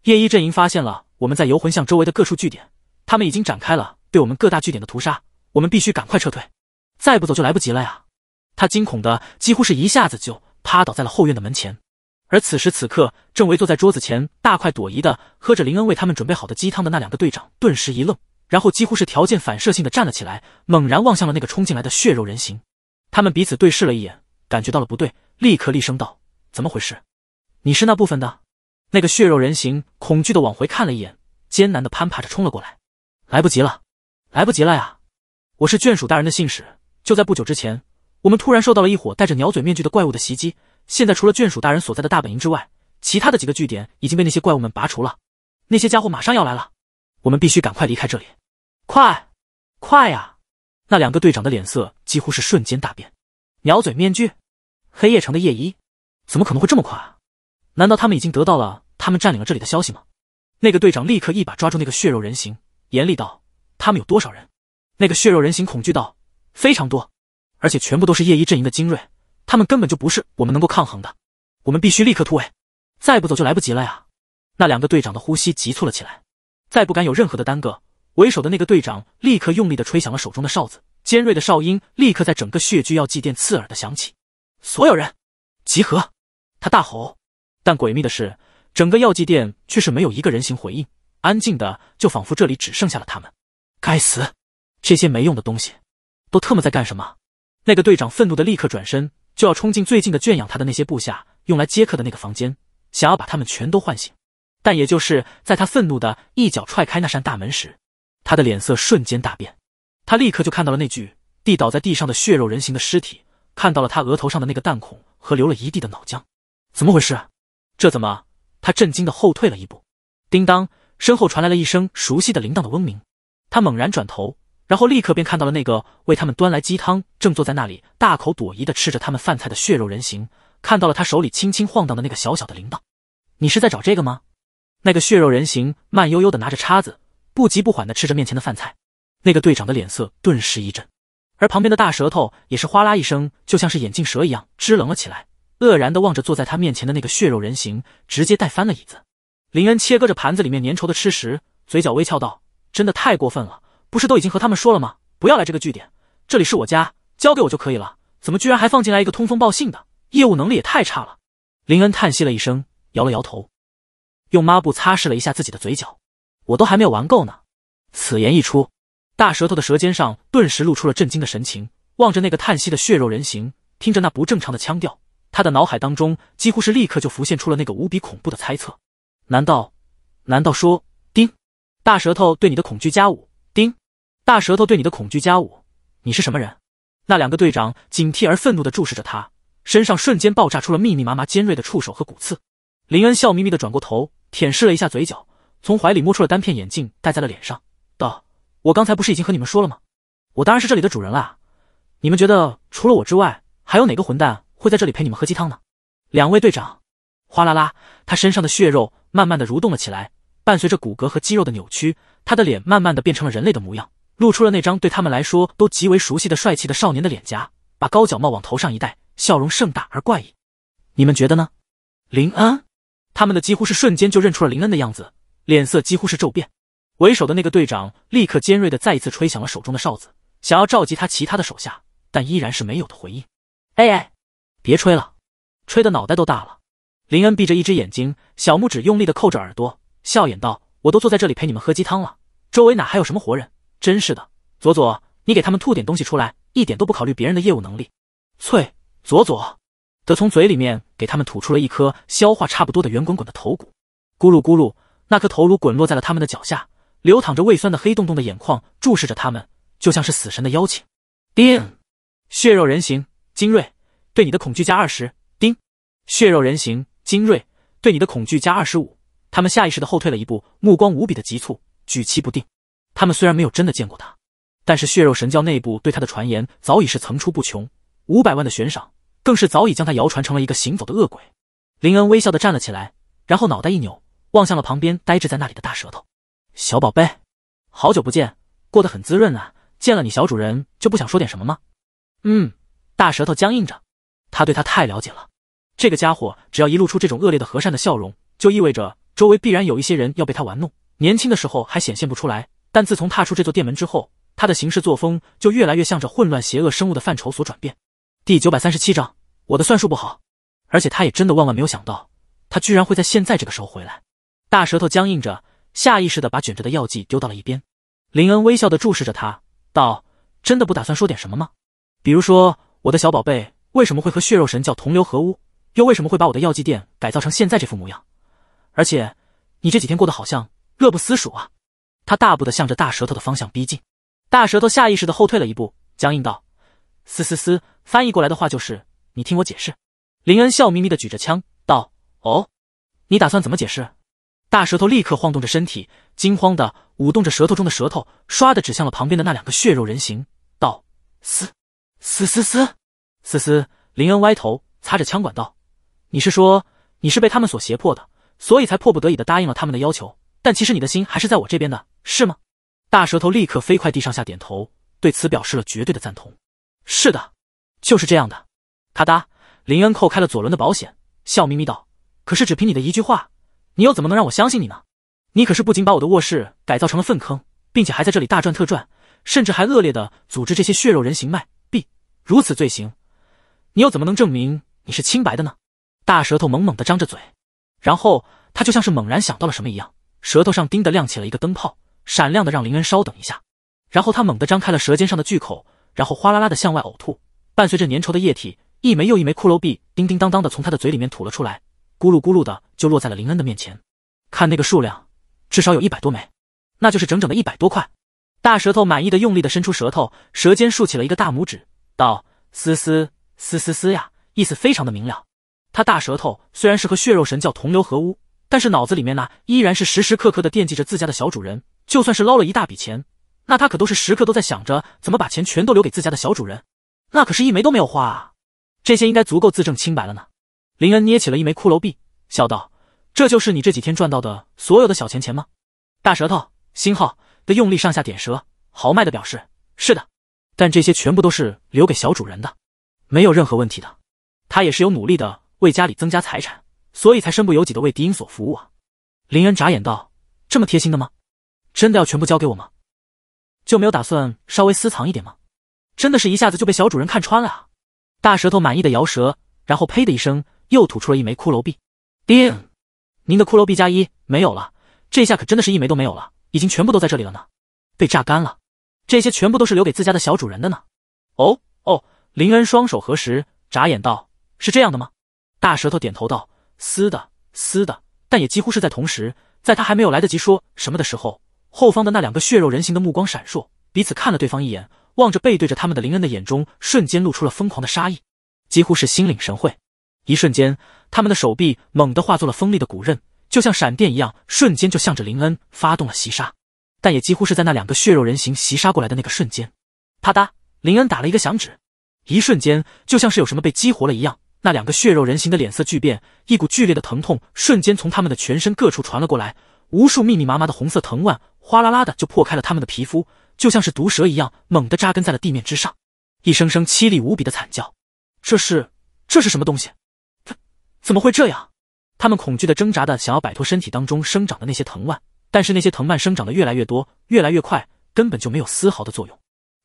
夜一阵营发现了我们在游魂巷周围的各处据点，他们已经展开了对我们各大据点的屠杀，我们必须赶快撤退，再不走就来不及了呀！他惊恐的几乎是一下子就趴倒在了后院的门前，而此时此刻正围坐在桌子前大快朵颐的喝着林恩为他们准备好的鸡汤的那两个队长顿时一愣，然后几乎是条件反射性的站了起来，猛然望向了那个冲进来的血肉人形。他们彼此对视了一眼，感觉到了不对，立刻厉声道：“怎么回事？你是那部分的？”那个血肉人形恐惧的往回看了一眼，艰难的攀爬着冲了过来。来不及了，来不及了呀！我是眷属大人的信使，就在不久之前。我们突然受到了一伙戴着鸟嘴面具的怪物的袭击。现在除了眷属大人所在的大本营之外，其他的几个据点已经被那些怪物们拔除了。那些家伙马上要来了，我们必须赶快离开这里！快，快呀！那两个队长的脸色几乎是瞬间大变。鸟嘴面具？黑夜城的夜衣，怎么可能会这么快？难道他们已经得到了他们占领了这里的消息吗？那个队长立刻一把抓住那个血肉人形，严厉道：“他们有多少人？”那个血肉人形恐惧道：“非常多。”而且全部都是夜一阵营的精锐，他们根本就不是我们能够抗衡的。我们必须立刻突围，再不走就来不及了呀！那两个队长的呼吸急促了起来，再不敢有任何的耽搁。为首的那个队长立刻用力的吹响了手中的哨子，尖锐的哨音立刻在整个血巨药剂店刺耳的响起。所有人，集合！他大吼。但诡秘的是，整个药剂店却是没有一个人形回应，安静的就仿佛这里只剩下了他们。该死，这些没用的东西，都特么在干什么？那个队长愤怒的立刻转身，就要冲进最近的圈养他的那些部下用来接客的那个房间，想要把他们全都唤醒。但也就是在他愤怒的一脚踹开那扇大门时，他的脸色瞬间大变。他立刻就看到了那具地倒在地上的血肉人形的尸体，看到了他额头上的那个弹孔和流了一地的脑浆。怎么回事？这怎么？他震惊的后退了一步。叮当，身后传来了一声熟悉的铃铛的嗡鸣。他猛然转头。然后立刻便看到了那个为他们端来鸡汤，正坐在那里大口朵颐的吃着他们饭菜的血肉人形，看到了他手里轻轻晃荡的那个小小的铃铛。你是在找这个吗？那个血肉人形慢悠悠的拿着叉子，不急不缓的吃着面前的饭菜。那个队长的脸色顿时一震，而旁边的大舌头也是哗啦一声，就像是眼镜蛇一样支棱了起来，愕然的望着坐在他面前的那个血肉人形，直接带翻了椅子。林恩切割着盘子里面粘稠的吃食，嘴角微翘道：“真的太过分了。”不是都已经和他们说了吗？不要来这个据点，这里是我家，交给我就可以了。怎么居然还放进来一个通风报信的？业务能力也太差了！林恩叹息了一声，摇了摇头，用抹布擦拭了一下自己的嘴角。我都还没有玩够呢。此言一出，大舌头的舌尖上顿时露出了震惊的神情，望着那个叹息的血肉人形，听着那不正常的腔调，他的脑海当中几乎是立刻就浮现出了那个无比恐怖的猜测：难道，难道说，叮！大舌头对你的恐惧加五。大舌头对你的恐惧加五，你是什么人？那两个队长警惕而愤怒地注视着他，身上瞬间爆炸出了密密麻麻尖锐的触手和骨刺。林恩笑眯眯地转过头，舔舐了一下嘴角，从怀里摸出了单片眼镜，戴在了脸上，道：“我刚才不是已经和你们说了吗？我当然是这里的主人啦！你们觉得除了我之外，还有哪个混蛋会在这里陪你们喝鸡汤呢？”两位队长，哗啦啦，他身上的血肉慢慢地蠕动了起来，伴随着骨骼和肌肉的扭曲，他的脸慢慢地变成了人类的模样。露出了那张对他们来说都极为熟悉的帅气的少年的脸颊，把高脚帽往头上一戴，笑容盛大而怪异。你们觉得呢？林恩，他们的几乎是瞬间就认出了林恩的样子，脸色几乎是骤变。为首的那个队长立刻尖锐的再一次吹响了手中的哨子，想要召集他其他的手下，但依然是没有的回应。哎哎，别吹了，吹的脑袋都大了。林恩闭着一只眼睛，小拇指用力的扣着耳朵，笑眼道：“我都坐在这里陪你们喝鸡汤了，周围哪还有什么活人？”真是的，佐佐，你给他们吐点东西出来，一点都不考虑别人的业务能力。翠，佐佐，得从嘴里面给他们吐出了一颗消化差不多的圆滚滚的头骨，咕噜咕噜，那颗头颅滚落在了他们的脚下，流淌着胃酸的黑洞洞的眼眶注视着他们，就像是死神的邀请。叮，血肉人形精锐，对你的恐惧加二十。叮，血肉人形精锐，对你的恐惧加二十五。他们下意识的后退了一步，目光无比的急促，举棋不定。他们虽然没有真的见过他，但是血肉神教内部对他的传言早已是层出不穷，五百万的悬赏更是早已将他谣传成了一个行走的恶鬼。林恩微笑的站了起来，然后脑袋一扭，望向了旁边呆滞在那里的大舌头。小宝贝，好久不见，过得很滋润啊！见了你小主人就不想说点什么吗？嗯。大舌头僵硬着，他对他太了解了。这个家伙只要一露出这种恶劣的和善的笑容，就意味着周围必然有一些人要被他玩弄。年轻的时候还显现不出来。但自从踏出这座店门之后，他的行事作风就越来越向着混乱邪恶生物的范畴所转变。第九百三十七章，我的算术不好，而且他也真的万万没有想到，他居然会在现在这个时候回来。大舌头僵硬着，下意识的把卷着的药剂丢到了一边。林恩微笑的注视着他，道：“真的不打算说点什么吗？比如说，我的小宝贝为什么会和血肉神教同流合污，又为什么会把我的药剂店改造成现在这副模样？而且，你这几天过得好像乐不思蜀啊。”他大步的向着大舌头的方向逼近，大舌头下意识的后退了一步，僵硬道：“嘶嘶嘶。”翻译过来的话就是：“你听我解释。”林恩笑眯眯的举着枪道：“哦，你打算怎么解释？”大舌头立刻晃动着身体，惊慌的舞动着舌头中的舌头，唰的指向了旁边的那两个血肉人形，道：“嘶嘶嘶嘶嘶嘶。”林恩歪头擦着枪管道：“你是说你是被他们所胁迫的，所以才迫不得已的答应了他们的要求？但其实你的心还是在我这边的。”是吗？大舌头立刻飞快地上下点头，对此表示了绝对的赞同。是的，就是这样的。咔哒，林恩扣开了左轮的保险，笑眯眯道：“可是只凭你的一句话，你又怎么能让我相信你呢？你可是不仅把我的卧室改造成了粪坑，并且还在这里大赚特赚，甚至还恶劣的组织这些血肉人形卖币，如此罪行，你又怎么能证明你是清白的呢？”大舌头猛猛的张着嘴，然后他就像是猛然想到了什么一样，舌头上叮的亮起了一个灯泡。闪亮的，让林恩稍等一下，然后他猛地张开了舌尖上的巨口，然后哗啦啦的向外呕吐，伴随着粘稠的液体，一枚又一枚骷髅币叮叮当当的从他的嘴里面吐了出来，咕噜咕噜的就落在了林恩的面前。看那个数量，至少有一百多枚，那就是整整的一百多块。大舌头满意的用力的伸出舌头，舌尖竖起了一个大拇指，道：“嘶嘶嘶嘶嘶呀，意思非常的明了。”他大舌头虽然是和血肉神教同流合污，但是脑子里面呢，依然是时时刻刻的惦记着自家的小主人。就算是捞了一大笔钱，那他可都是时刻都在想着怎么把钱全都留给自家的小主人，那可是一枚都没有花啊。这些应该足够自证清白了呢。林恩捏起了一枚骷髅币，笑道：“这就是你这几天赚到的所有的小钱钱吗？”大舌头星号的用力上下点舌，豪迈的表示：“是的，但这些全部都是留给小主人的，没有任何问题的。他也是有努力的为家里增加财产，所以才身不由己的为迪恩所服务啊。”林恩眨眼道：“这么贴心的吗？”真的要全部交给我吗？就没有打算稍微私藏一点吗？真的是一下子就被小主人看穿了啊！大舌头满意的摇舌，然后呸的一声，又吐出了一枚骷髅币。叮，您的骷髅币加一，没有了，这下可真的是一枚都没有了，已经全部都在这里了呢，被榨干了。这些全部都是留给自家的小主人的呢。哦哦，林恩双手合十，眨眼道：“是这样的吗？”大舌头点头道：“撕的撕的，但也几乎是在同时，在他还没有来得及说什么的时候。”后方的那两个血肉人形的目光闪烁，彼此看了对方一眼，望着背对着他们的林恩的眼中，瞬间露出了疯狂的杀意，几乎是心领神会。一瞬间，他们的手臂猛地化作了锋利的骨刃，就像闪电一样，瞬间就向着林恩发动了袭杀。但也几乎是在那两个血肉人形袭杀过来的那个瞬间，啪嗒，林恩打了一个响指，一瞬间，就像是有什么被激活了一样，那两个血肉人形的脸色巨变，一股剧烈的疼痛瞬间从他们的全身各处传了过来，无数密密麻麻的红色藤蔓。哗啦啦的就破开了他们的皮肤，就像是毒蛇一样猛地扎根在了地面之上。一声声凄厉无比的惨叫，这是这是什么东西？怎怎么会这样？他们恐惧的挣扎的想要摆脱身体当中生长的那些藤蔓，但是那些藤蔓生长的越来越多，越来越快，根本就没有丝毫的作用，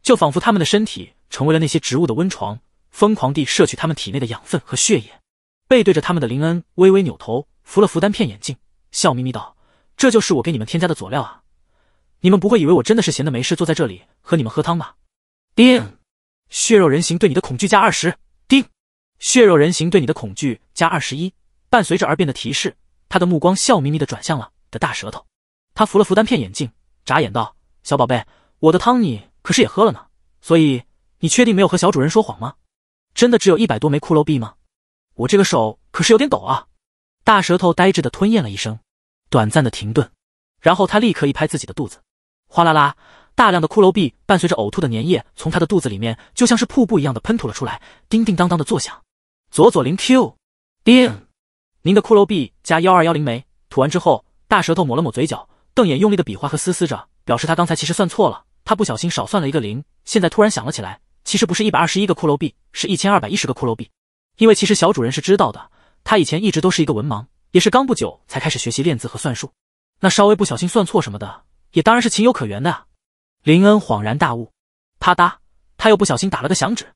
就仿佛他们的身体成为了那些植物的温床，疯狂地摄取他们体内的养分和血液。背对着他们的林恩微微扭头，扶了扶单片眼镜，笑眯眯道：“这就是我给你们添加的佐料啊。”你们不会以为我真的是闲的没事坐在这里和你们喝汤吧？叮，血肉人形对你的恐惧加二十。叮，血肉人形对你的恐惧加二十一。伴随着而变的提示，他的目光笑眯眯的转向了的大舌头。他扶了扶单片眼镜，眨眼道：“小宝贝，我的汤你可是也喝了呢，所以你确定没有和小主人说谎吗？真的只有一百多枚骷髅币吗？我这个手可是有点抖啊。”大舌头呆滞的吞咽了一声，短暂的停顿，然后他立刻一拍自己的肚子。哗啦啦，大量的骷髅币伴随着呕吐的粘液从他的肚子里面，就像是瀑布一样的喷吐了出来，叮叮当当的作响。左左林 Q，叮，您的骷髅币加幺二幺零枚。吐完之后，大舌头抹了抹嘴角，瞪眼用力的比划和嘶嘶着，表示他刚才其实算错了，他不小心少算了一个零。现在突然想了起来，其实不是一百二十一个骷髅币，是一千二百一十个骷髅币。因为其实小主人是知道的，他以前一直都是一个文盲，也是刚不久才开始学习练字和算术，那稍微不小心算错什么的。也当然是情有可原的啊！林恩恍然大悟，啪嗒，他又不小心打了个响指，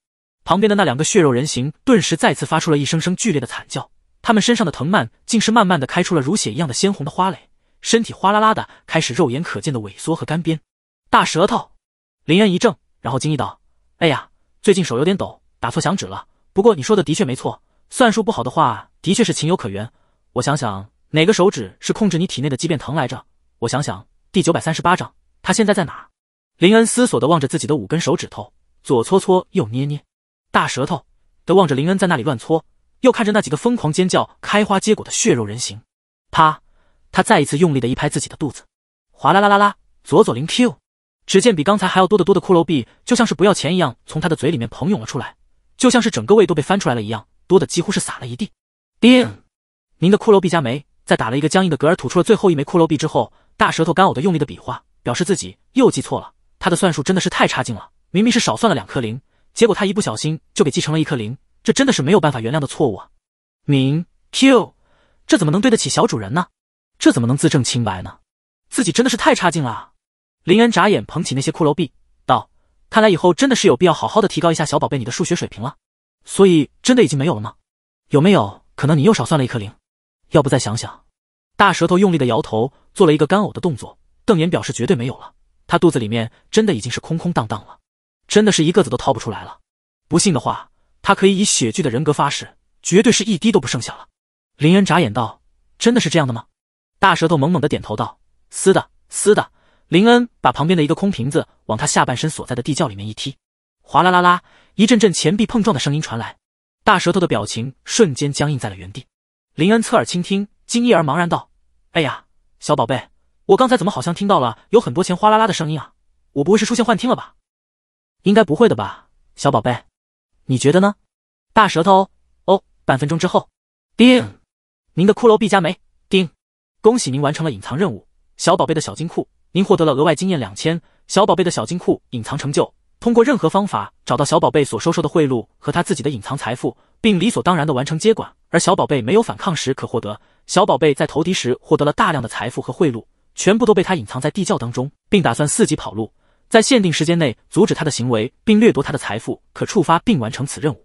旁边的那两个血肉人形顿时再次发出了一声声剧烈的惨叫，他们身上的藤蔓竟是慢慢的开出了如血一样的鲜红的花蕾，身体哗啦啦的开始肉眼可见的萎缩和干瘪。大舌头，林恩一怔，然后惊异道：“哎呀，最近手有点抖，打错响指了。不过你说的的确没错，算术不好的话的确是情有可原。我想想，哪个手指是控制你体内的畸变藤来着？我想想。”第九百三十八章，他现在在哪？林恩思索的望着自己的五根手指头，左搓搓，右捏捏，大舌头的望着林恩在那里乱搓，又看着那几个疯狂尖叫、开花结果的血肉人形。啪！他再一次用力的一拍自己的肚子，哗啦啦啦啦！左左零 Q。只见比刚才还要多得多的骷髅币，就像是不要钱一样从他的嘴里面喷涌了出来，就像是整个胃都被翻出来了一样，多的几乎是撒了一地。叮！您的骷髅币加没，在打了一个僵硬的嗝儿，吐出了最后一枚骷髅币之后。大舌头干呕的用力的比划，表示自己又记错了。他的算术真的是太差劲了，明明是少算了两颗零，结果他一不小心就给记成了一颗零，这真的是没有办法原谅的错误啊！明 Q，这怎么能对得起小主人呢？这怎么能自证清白呢？自己真的是太差劲了！林恩眨眼捧起那些骷髅币，道：“看来以后真的是有必要好好的提高一下小宝贝你的数学水平了。”所以真的已经没有了吗？有没有可能你又少算了一颗零？要不再想想？大舌头用力的摇头。做了一个干呕的动作，瞪眼表示绝对没有了。他肚子里面真的已经是空空荡荡了，真的是一个子都掏不出来了。不信的话，他可以以血剧的人格发誓，绝对是一滴都不剩下了。林恩眨眼道：“真的是这样的吗？”大舌头猛猛的点头道：“撕的撕的。”林恩把旁边的一个空瓶子往他下半身所在的地窖里面一踢，哗啦啦啦一阵阵钱币碰撞的声音传来，大舌头的表情瞬间僵硬在了原地。林恩侧耳倾听，惊异而茫然道：“哎呀！”小宝贝，我刚才怎么好像听到了有很多钱哗啦啦的声音啊？我不会是出现幻听了吧？应该不会的吧，小宝贝，你觉得呢？大舌头哦，半分钟之后，叮，您的骷髅币加没，叮，恭喜您完成了隐藏任务。小宝贝的小金库，您获得了额外经验两千。小宝贝的小金库隐藏成就：通过任何方法找到小宝贝所收受的贿赂和他自己的隐藏财富，并理所当然的完成接管。而小宝贝没有反抗时，可获得。小宝贝在投敌时获得了大量的财富和贿赂，全部都被他隐藏在地窖当中，并打算伺机跑路。在限定时间内阻止他的行为并掠夺他的财富，可触发并完成此任务。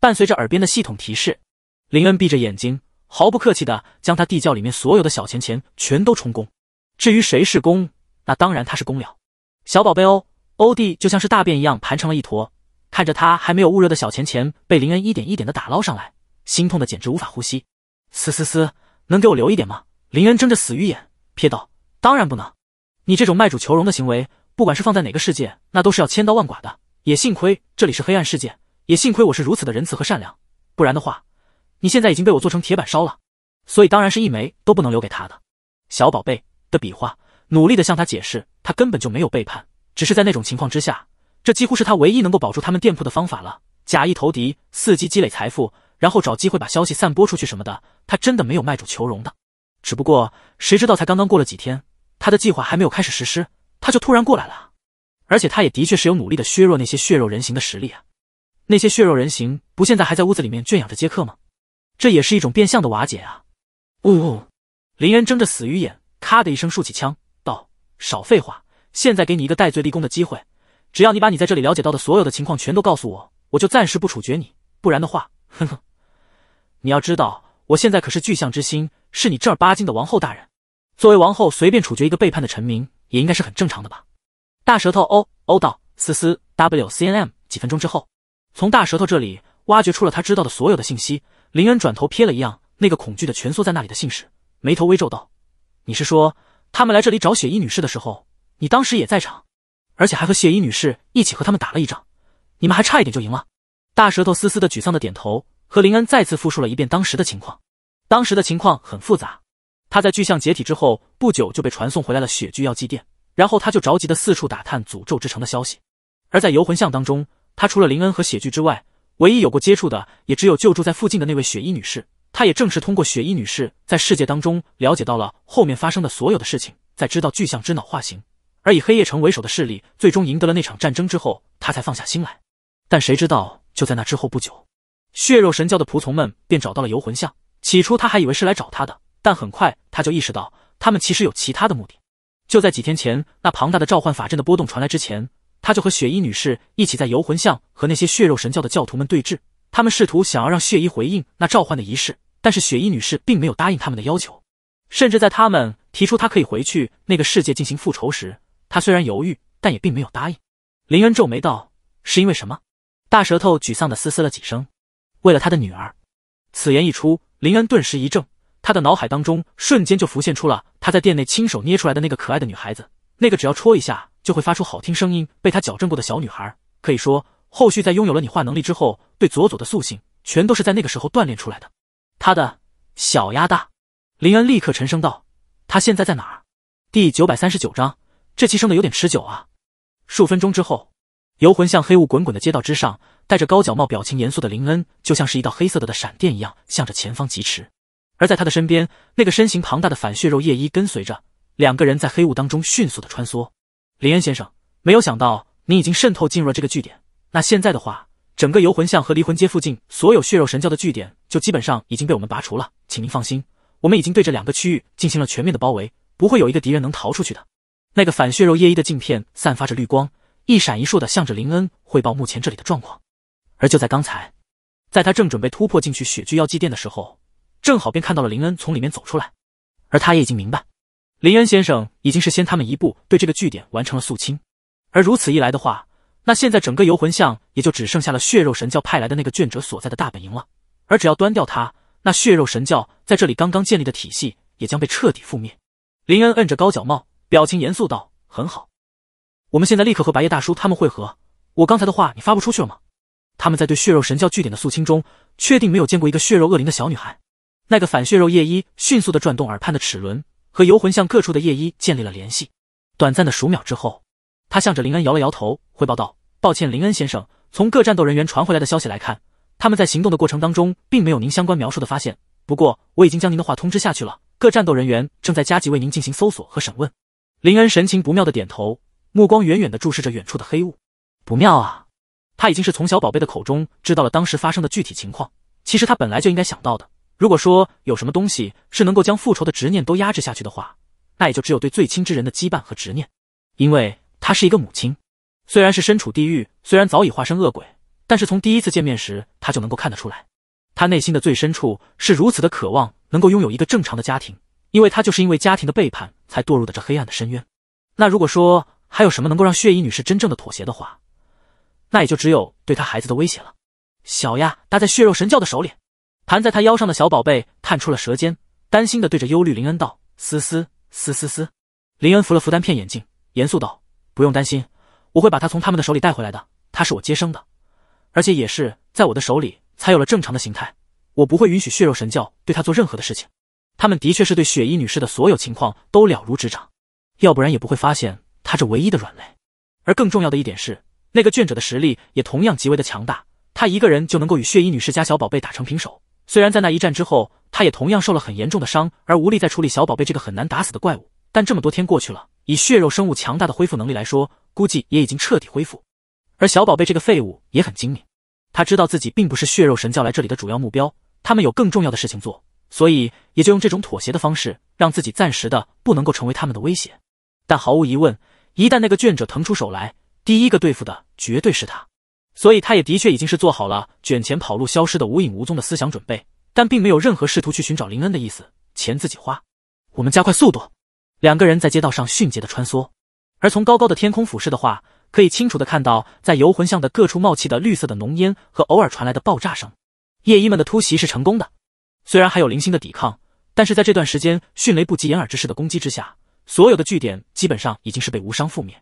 伴随着耳边的系统提示，林恩闭着眼睛，毫不客气的将他地窖里面所有的小钱钱全都充公。至于谁是公，那当然他是公了。小宝贝，哦，欧弟就像是大便一样盘成了一坨，看着他还没有捂热的小钱钱被林恩一点一点的打捞上来，心痛的简直无法呼吸。嘶嘶嘶。能给我留一点吗？林恩睁着死鱼眼瞥道：“当然不能，你这种卖主求荣的行为，不管是放在哪个世界，那都是要千刀万剐的。也幸亏这里是黑暗世界，也幸亏我是如此的仁慈和善良，不然的话，你现在已经被我做成铁板烧了。所以当然是一枚都不能留给他的。”小宝贝的比划，努力的向他解释，他根本就没有背叛，只是在那种情况之下，这几乎是他唯一能够保住他们店铺的方法了。假意投敌，伺机积累财富，然后找机会把消息散播出去什么的。他真的没有卖主求荣的，只不过谁知道才刚刚过了几天，他的计划还没有开始实施，他就突然过来了。而且他也的确是有努力的削弱那些血肉人形的实力啊。那些血肉人形不现在还在屋子里面圈养着接客吗？这也是一种变相的瓦解啊。呜！呜，林恩睁着死鱼眼，咔的一声竖起枪，道：“少废话，现在给你一个戴罪立功的机会，只要你把你在这里了解到的所有的情况全都告诉我，我就暂时不处决你。不然的话，哼哼，你要知道。”我现在可是巨象之星，是你正儿八经的王后大人。作为王后，随便处决一个背叛的臣民，也应该是很正常的吧？大舌头哦哦道思思 wcnm。几分钟之后，从大舌头这里挖掘出了他知道的所有的信息。林恩转头瞥了一样那个恐惧的蜷缩在那里的信使，眉头微皱道：“你是说，他们来这里找血衣女士的时候，你当时也在场，而且还和血衣女士一起和他们打了一仗，你们还差一点就赢了？”大舌头思思的沮丧的点头。和林恩再次复述了一遍当时的情况。当时的情况很复杂。他在巨象解体之后不久就被传送回来了血剧药祭奠，然后他就着急的四处打探诅咒之城的消息。而在游魂巷当中，他除了林恩和血剧之外，唯一有过接触的也只有就住在附近的那位雪衣女士。他也正是通过雪衣女士在世界当中了解到了后面发生的所有的事情，在知道巨象之脑化形，而以黑夜城为首的势力最终赢得了那场战争之后，他才放下心来。但谁知道就在那之后不久。血肉神教的仆从们便找到了游魂像。起初他还以为是来找他的，但很快他就意识到他们其实有其他的目的。就在几天前，那庞大的召唤法阵的波动传来之前，他就和雪衣女士一起在游魂像和那些血肉神教的教徒们对峙。他们试图想要让血衣回应那召唤的仪式，但是雪衣女士并没有答应他们的要求。甚至在他们提出他可以回去那个世界进行复仇时，他虽然犹豫，但也并没有答应。林恩皱眉道：“是因为什么？”大舌头沮丧地嘶嘶了几声。为了他的女儿，此言一出，林恩顿时一怔，他的脑海当中瞬间就浮现出了他在店内亲手捏出来的那个可爱的女孩子，那个只要戳一下就会发出好听声音、被他矫正过的小女孩。可以说，后续在拥有了你化能力之后，对佐佐的塑性全都是在那个时候锻炼出来的。他的小丫大，林恩立刻沉声道：“他现在在哪儿？”第九百三十九章，这期生的有点持久啊。数分钟之后。游魂像黑雾滚滚的街道之上，戴着高脚帽、表情严肃的林恩，就像是一道黑色的的闪电一样，向着前方疾驰。而在他的身边，那个身形庞大的反血肉夜衣跟随着，两个人在黑雾当中迅速的穿梭。林恩先生，没有想到你已经渗透进入了这个据点。那现在的话，整个游魂巷和离魂街附近所有血肉神教的据点，就基本上已经被我们拔除了。请您放心，我们已经对这两个区域进行了全面的包围，不会有一个敌人能逃出去的。那个反血肉夜衣的镜片散发着绿光。一闪一烁的，向着林恩汇报目前这里的状况。而就在刚才，在他正准备突破进去雪巨妖祭殿的时候，正好便看到了林恩从里面走出来。而他也已经明白，林恩先生已经是先他们一步对这个据点完成了肃清。而如此一来的话，那现在整个游魂巷也就只剩下了血肉神教派来的那个卷者所在的大本营了。而只要端掉他，那血肉神教在这里刚刚建立的体系也将被彻底覆灭。林恩摁着高脚帽，表情严肃道：“很好。”我们现在立刻和白夜大叔他们会合。我刚才的话你发不出去了吗？他们在对血肉神教据点的肃清中，确定没有见过一个血肉恶灵的小女孩。那个反血肉夜衣迅速的转动耳畔的齿轮，和游魂巷各处的夜衣建立了联系。短暂的数秒之后，他向着林恩摇了摇头，汇报道：“抱歉，林恩先生，从各战斗人员传回来的消息来看，他们在行动的过程当中，并没有您相关描述的发现。不过，我已经将您的话通知下去了，各战斗人员正在加急为您进行搜索和审问。”林恩神情不妙的点头。目光远远的注视着远处的黑雾，不妙啊！他已经是从小宝贝的口中知道了当时发生的具体情况。其实他本来就应该想到的。如果说有什么东西是能够将复仇的执念都压制下去的话，那也就只有对最亲之人的羁绊和执念。因为她是一个母亲，虽然是身处地狱，虽然早已化身恶鬼，但是从第一次见面时，他就能够看得出来，他内心的最深处是如此的渴望能够拥有一个正常的家庭。因为他就是因为家庭的背叛才堕入的这黑暗的深渊。那如果说……还有什么能够让血衣女士真正的妥协的话，那也就只有对她孩子的威胁了。小丫搭在血肉神教的手里，盘在她腰上的小宝贝探出了舌尖，担心的对着忧虑林恩道：“嘶嘶嘶嘶嘶。”林恩扶了扶单片眼镜，严肃道：“不用担心，我会把她从他们的手里带回来的。她是我接生的，而且也是在我的手里才有了正常的形态。我不会允许血肉神教对她做任何的事情。他们的确是对雪衣女士的所有情况都了如指掌，要不然也不会发现。”他这唯一的软肋，而更重要的一点是，那个卷者的实力也同样极为的强大。他一个人就能够与血衣女士家小宝贝打成平手。虽然在那一战之后，他也同样受了很严重的伤，而无力再处理小宝贝这个很难打死的怪物。但这么多天过去了，以血肉生物强大的恢复能力来说，估计也已经彻底恢复。而小宝贝这个废物也很精明，他知道自己并不是血肉神教来这里的主要目标，他们有更重要的事情做，所以也就用这种妥协的方式，让自己暂时的不能够成为他们的威胁。但毫无疑问。一旦那个卷者腾出手来，第一个对付的绝对是他，所以他也的确已经是做好了卷钱跑路、消失的无影无踪的思想准备，但并没有任何试图去寻找林恩的意思。钱自己花，我们加快速度。两个人在街道上迅捷的穿梭，而从高高的天空俯视的话，可以清楚的看到在游魂巷的各处冒气的绿色的浓烟和偶尔传来的爆炸声。夜衣们的突袭是成功的，虽然还有零星的抵抗，但是在这段时间迅雷不及掩耳之势的攻击之下。所有的据点基本上已经是被无伤覆灭。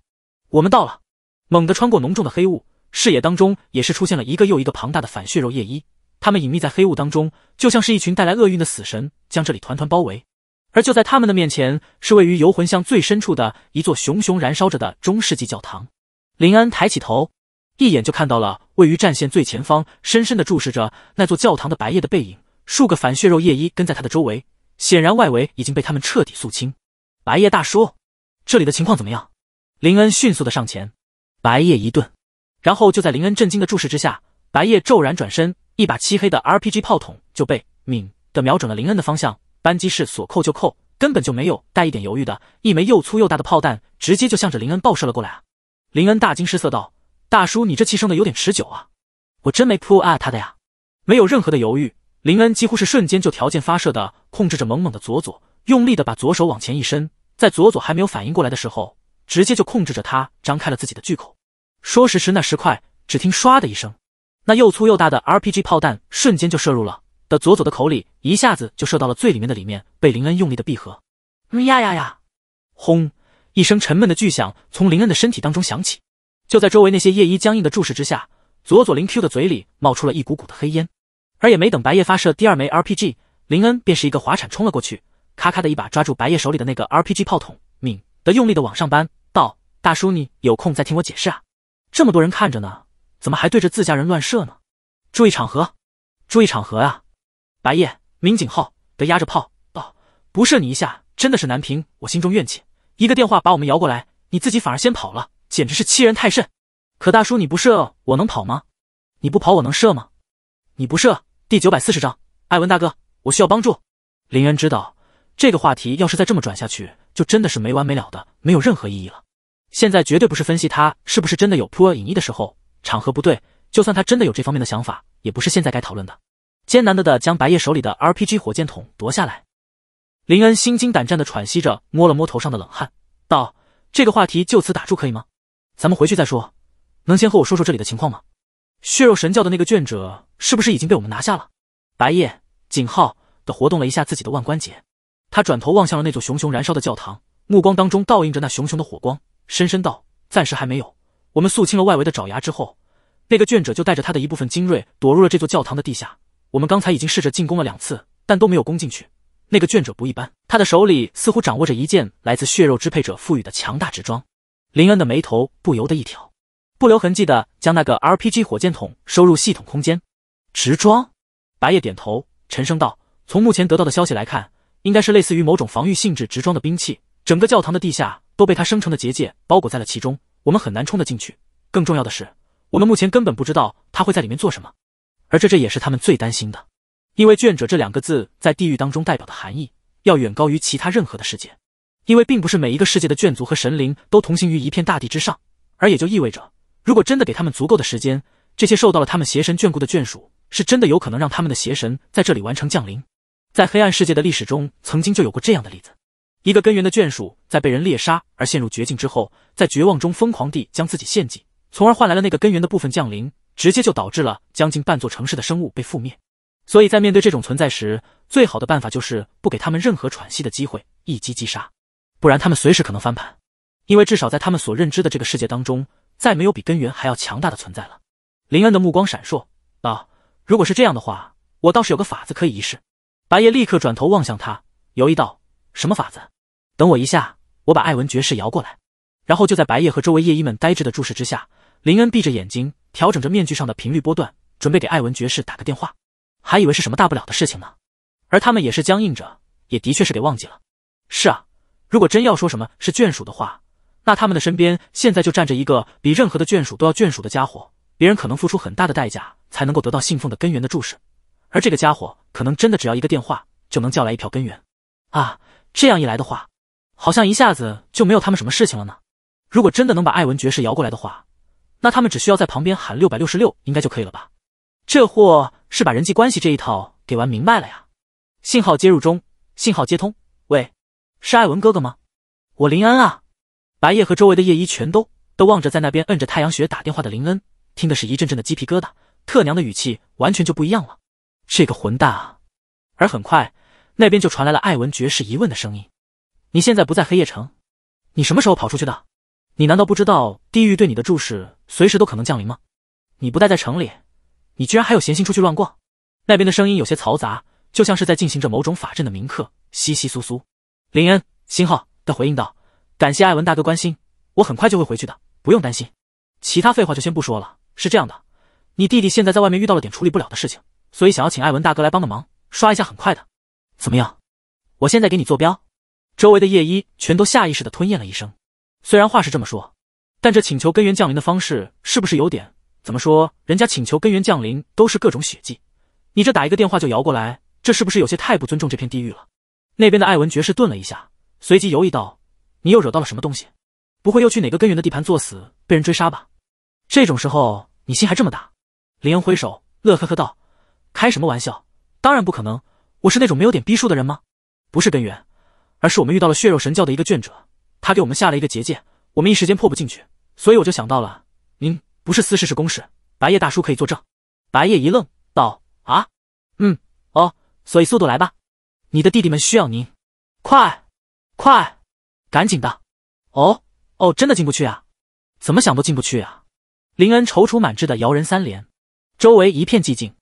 我们到了，猛地穿过浓重的黑雾，视野当中也是出现了一个又一个庞大的反血肉夜衣。他们隐秘在黑雾当中，就像是一群带来厄运的死神，将这里团团包围。而就在他们的面前，是位于游魂巷最深处的一座熊熊燃烧着的中世纪教堂。林安抬起头，一眼就看到了位于战线最前方，深深的注视着那座教堂的白夜的背影。数个反血肉夜衣跟在他的周围，显然外围已经被他们彻底肃清。白夜大叔，这里的情况怎么样？林恩迅速的上前，白夜一顿，然后就在林恩震惊的注视之下，白夜骤然转身，一把漆黑的 RPG 炮筒就被敏的瞄准了林恩的方向，扳机是锁扣就扣，根本就没有带一点犹豫的，一枚又粗又大的炮弹直接就向着林恩爆射了过来啊！林恩大惊失色道：“大叔，你这气生的有点持久啊，我真没扑啊他的呀！”没有任何的犹豫，林恩几乎是瞬间就条件发射的控制着猛猛的左左用力的把左手往前一伸，在佐佐还没有反应过来的时候，直接就控制着他张开了自己的巨口。说时迟那时快，只听唰的一声，那又粗又大的 RPG 炮弹瞬间就射入了的佐佐的口里，一下子就射到了最里面的里面，被林恩用力的闭合。嗯呀呀呀！轰一声沉闷的巨响从林恩的身体当中响起。就在周围那些夜衣僵硬的注视之下，佐佐林 Q 的嘴里冒出了一股股的黑烟。而也没等白夜发射第二枚 RPG，林恩便是一个滑铲冲了过去。咔咔的一把抓住白夜手里的那个 RPG 炮筒，敏的用力的往上扳，道：“大叔，你有空再听我解释啊！这么多人看着呢，怎么还对着自家人乱射呢？注意场合，注意场合啊！”白夜，民警号得压着炮，道：“不射你一下，真的是难平我心中怨气。一个电话把我们摇过来，你自己反而先跑了，简直是欺人太甚！可大叔，你不射我能跑吗？你不跑我能射吗？你不射……”第九百四十章，艾文大哥，我需要帮助。林渊知道。这个话题要是再这么转下去，就真的是没完没了的，没有任何意义了。现在绝对不是分析他是不是真的有破隐逸的时候，场合不对。就算他真的有这方面的想法，也不是现在该讨论的。艰难的的将白夜手里的 RPG 火箭筒夺下来，林恩心惊胆战的喘息着，摸了摸头上的冷汗，道：“这个话题就此打住可以吗？咱们回去再说。能先和我说说这里的情况吗？血肉神教的那个卷者是不是已经被我们拿下了？”白夜景浩的活动了一下自己的腕关节。他转头望向了那座熊熊燃烧的教堂，目光当中倒映着那熊熊的火光，深深道：“暂时还没有。我们肃清了外围的爪牙之后，那个卷者就带着他的一部分精锐躲入了这座教堂的地下。我们刚才已经试着进攻了两次，但都没有攻进去。那个卷者不一般，他的手里似乎掌握着一件来自血肉支配者赋予的强大职装。”林恩的眉头不由得一挑，不留痕迹的将那个 RPG 火箭筒收入系统空间。直装。白夜点头，沉声道：“从目前得到的消息来看。”应该是类似于某种防御性质直装的兵器，整个教堂的地下都被它生成的结界包裹在了其中，我们很难冲得进去。更重要的是，我们目前根本不知道他会在里面做什么，而这这也是他们最担心的。因为“眷者”这两个字在地狱当中代表的含义要远高于其他任何的世界，因为并不是每一个世界的眷族和神灵都同行于一片大地之上，而也就意味着，如果真的给他们足够的时间，这些受到了他们邪神眷顾的眷属，是真的有可能让他们的邪神在这里完成降临。在黑暗世界的历史中，曾经就有过这样的例子：一个根源的眷属在被人猎杀而陷入绝境之后，在绝望中疯狂地将自己献祭，从而换来了那个根源的部分降临，直接就导致了将近半座城市的生物被覆灭。所以在面对这种存在时，最好的办法就是不给他们任何喘息的机会，一击击杀，不然他们随时可能翻盘。因为至少在他们所认知的这个世界当中，再没有比根源还要强大的存在了。林恩的目光闪烁道：“如果是这样的话，我倒是有个法子可以一试。”白夜立刻转头望向他，犹豫道：“什么法子？等我一下，我把艾文爵士摇过来。”然后就在白夜和周围夜衣们呆滞的注视之下，林恩闭着眼睛调整着面具上的频率波段，准备给艾文爵士打个电话。还以为是什么大不了的事情呢，而他们也是僵硬着，也的确是给忘记了。是啊，如果真要说什么是眷属的话，那他们的身边现在就站着一个比任何的眷属都要眷属的家伙，别人可能付出很大的代价才能够得到信奉的根源的注视。而这个家伙可能真的只要一个电话就能叫来一票根源啊！这样一来的话，好像一下子就没有他们什么事情了呢。如果真的能把艾文爵士摇过来的话，那他们只需要在旁边喊六百六十六应该就可以了吧？这货是把人际关系这一套给玩明白了呀！信号接入中，信号接通。喂，是艾文哥哥吗？我林恩啊。白夜和周围的夜衣全都都望着在那边摁着太阳穴打电话的林恩，听的是一阵阵的鸡皮疙瘩。特娘的语气完全就不一样了。这个混蛋！啊！而很快，那边就传来了艾文爵士疑问的声音：“你现在不在黑夜城？你什么时候跑出去的？你难道不知道地狱对你的注视随时都可能降临吗？你不待在城里，你居然还有闲心出去乱逛？”那边的声音有些嘈杂，就像是在进行着某种法阵的铭刻，稀稀疏疏。林恩星号的回应道：“感谢艾文大哥关心，我很快就会回去的，不用担心。其他废话就先不说了。是这样的，你弟弟现在在外面遇到了点处理不了的事情。”所以想要请艾文大哥来帮个忙，刷一下很快的，怎么样？我现在给你坐标，周围的夜衣全都下意识地吞咽了一声。虽然话是这么说，但这请求根源降临的方式是不是有点……怎么说，人家请求根源降临都是各种血迹，你这打一个电话就摇过来，这是不是有些太不尊重这片地狱了？那边的艾文爵士顿了一下，随即犹疑道：“你又惹到了什么东西？不会又去哪个根源的地盘作死，被人追杀吧？这种时候你心还这么大？”林恩挥手乐呵呵道。开什么玩笑？当然不可能！我是那种没有点逼数的人吗？不是根源，而是我们遇到了血肉神教的一个卷者，他给我们下了一个结界，我们一时间破不进去，所以我就想到了您不是私事是公事，白夜大叔可以作证。白夜一愣，道：啊？嗯，哦，所以速度来吧，你的弟弟们需要您，快，快，赶紧的，哦，哦，真的进不去啊，怎么想都进不去啊！林恩踌躇满志的摇人三连，周围一片寂静。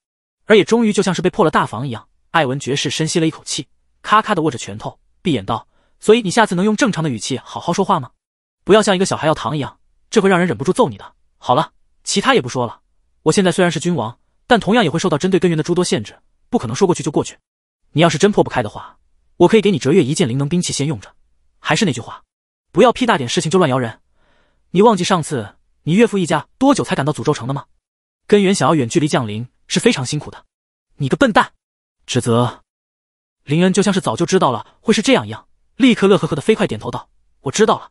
而也终于就像是被破了大防一样，艾文爵士深吸了一口气，咔咔的握着拳头，闭眼道：“所以你下次能用正常的语气好好说话吗？不要像一个小孩要糖一样，这会让人忍不住揍你的。好了，其他也不说了。我现在虽然是君王，但同样也会受到针对根源的诸多限制，不可能说过去就过去。你要是真破不开的话，我可以给你折月一件灵能兵器先用着。还是那句话，不要屁大点事情就乱摇人。你忘记上次你岳父一家多久才赶到诅咒城的吗？根源想要远距离降临。”是非常辛苦的，你个笨蛋！指责林恩就像是早就知道了会是这样一样，立刻乐呵呵的飞快点头道：“我知道了，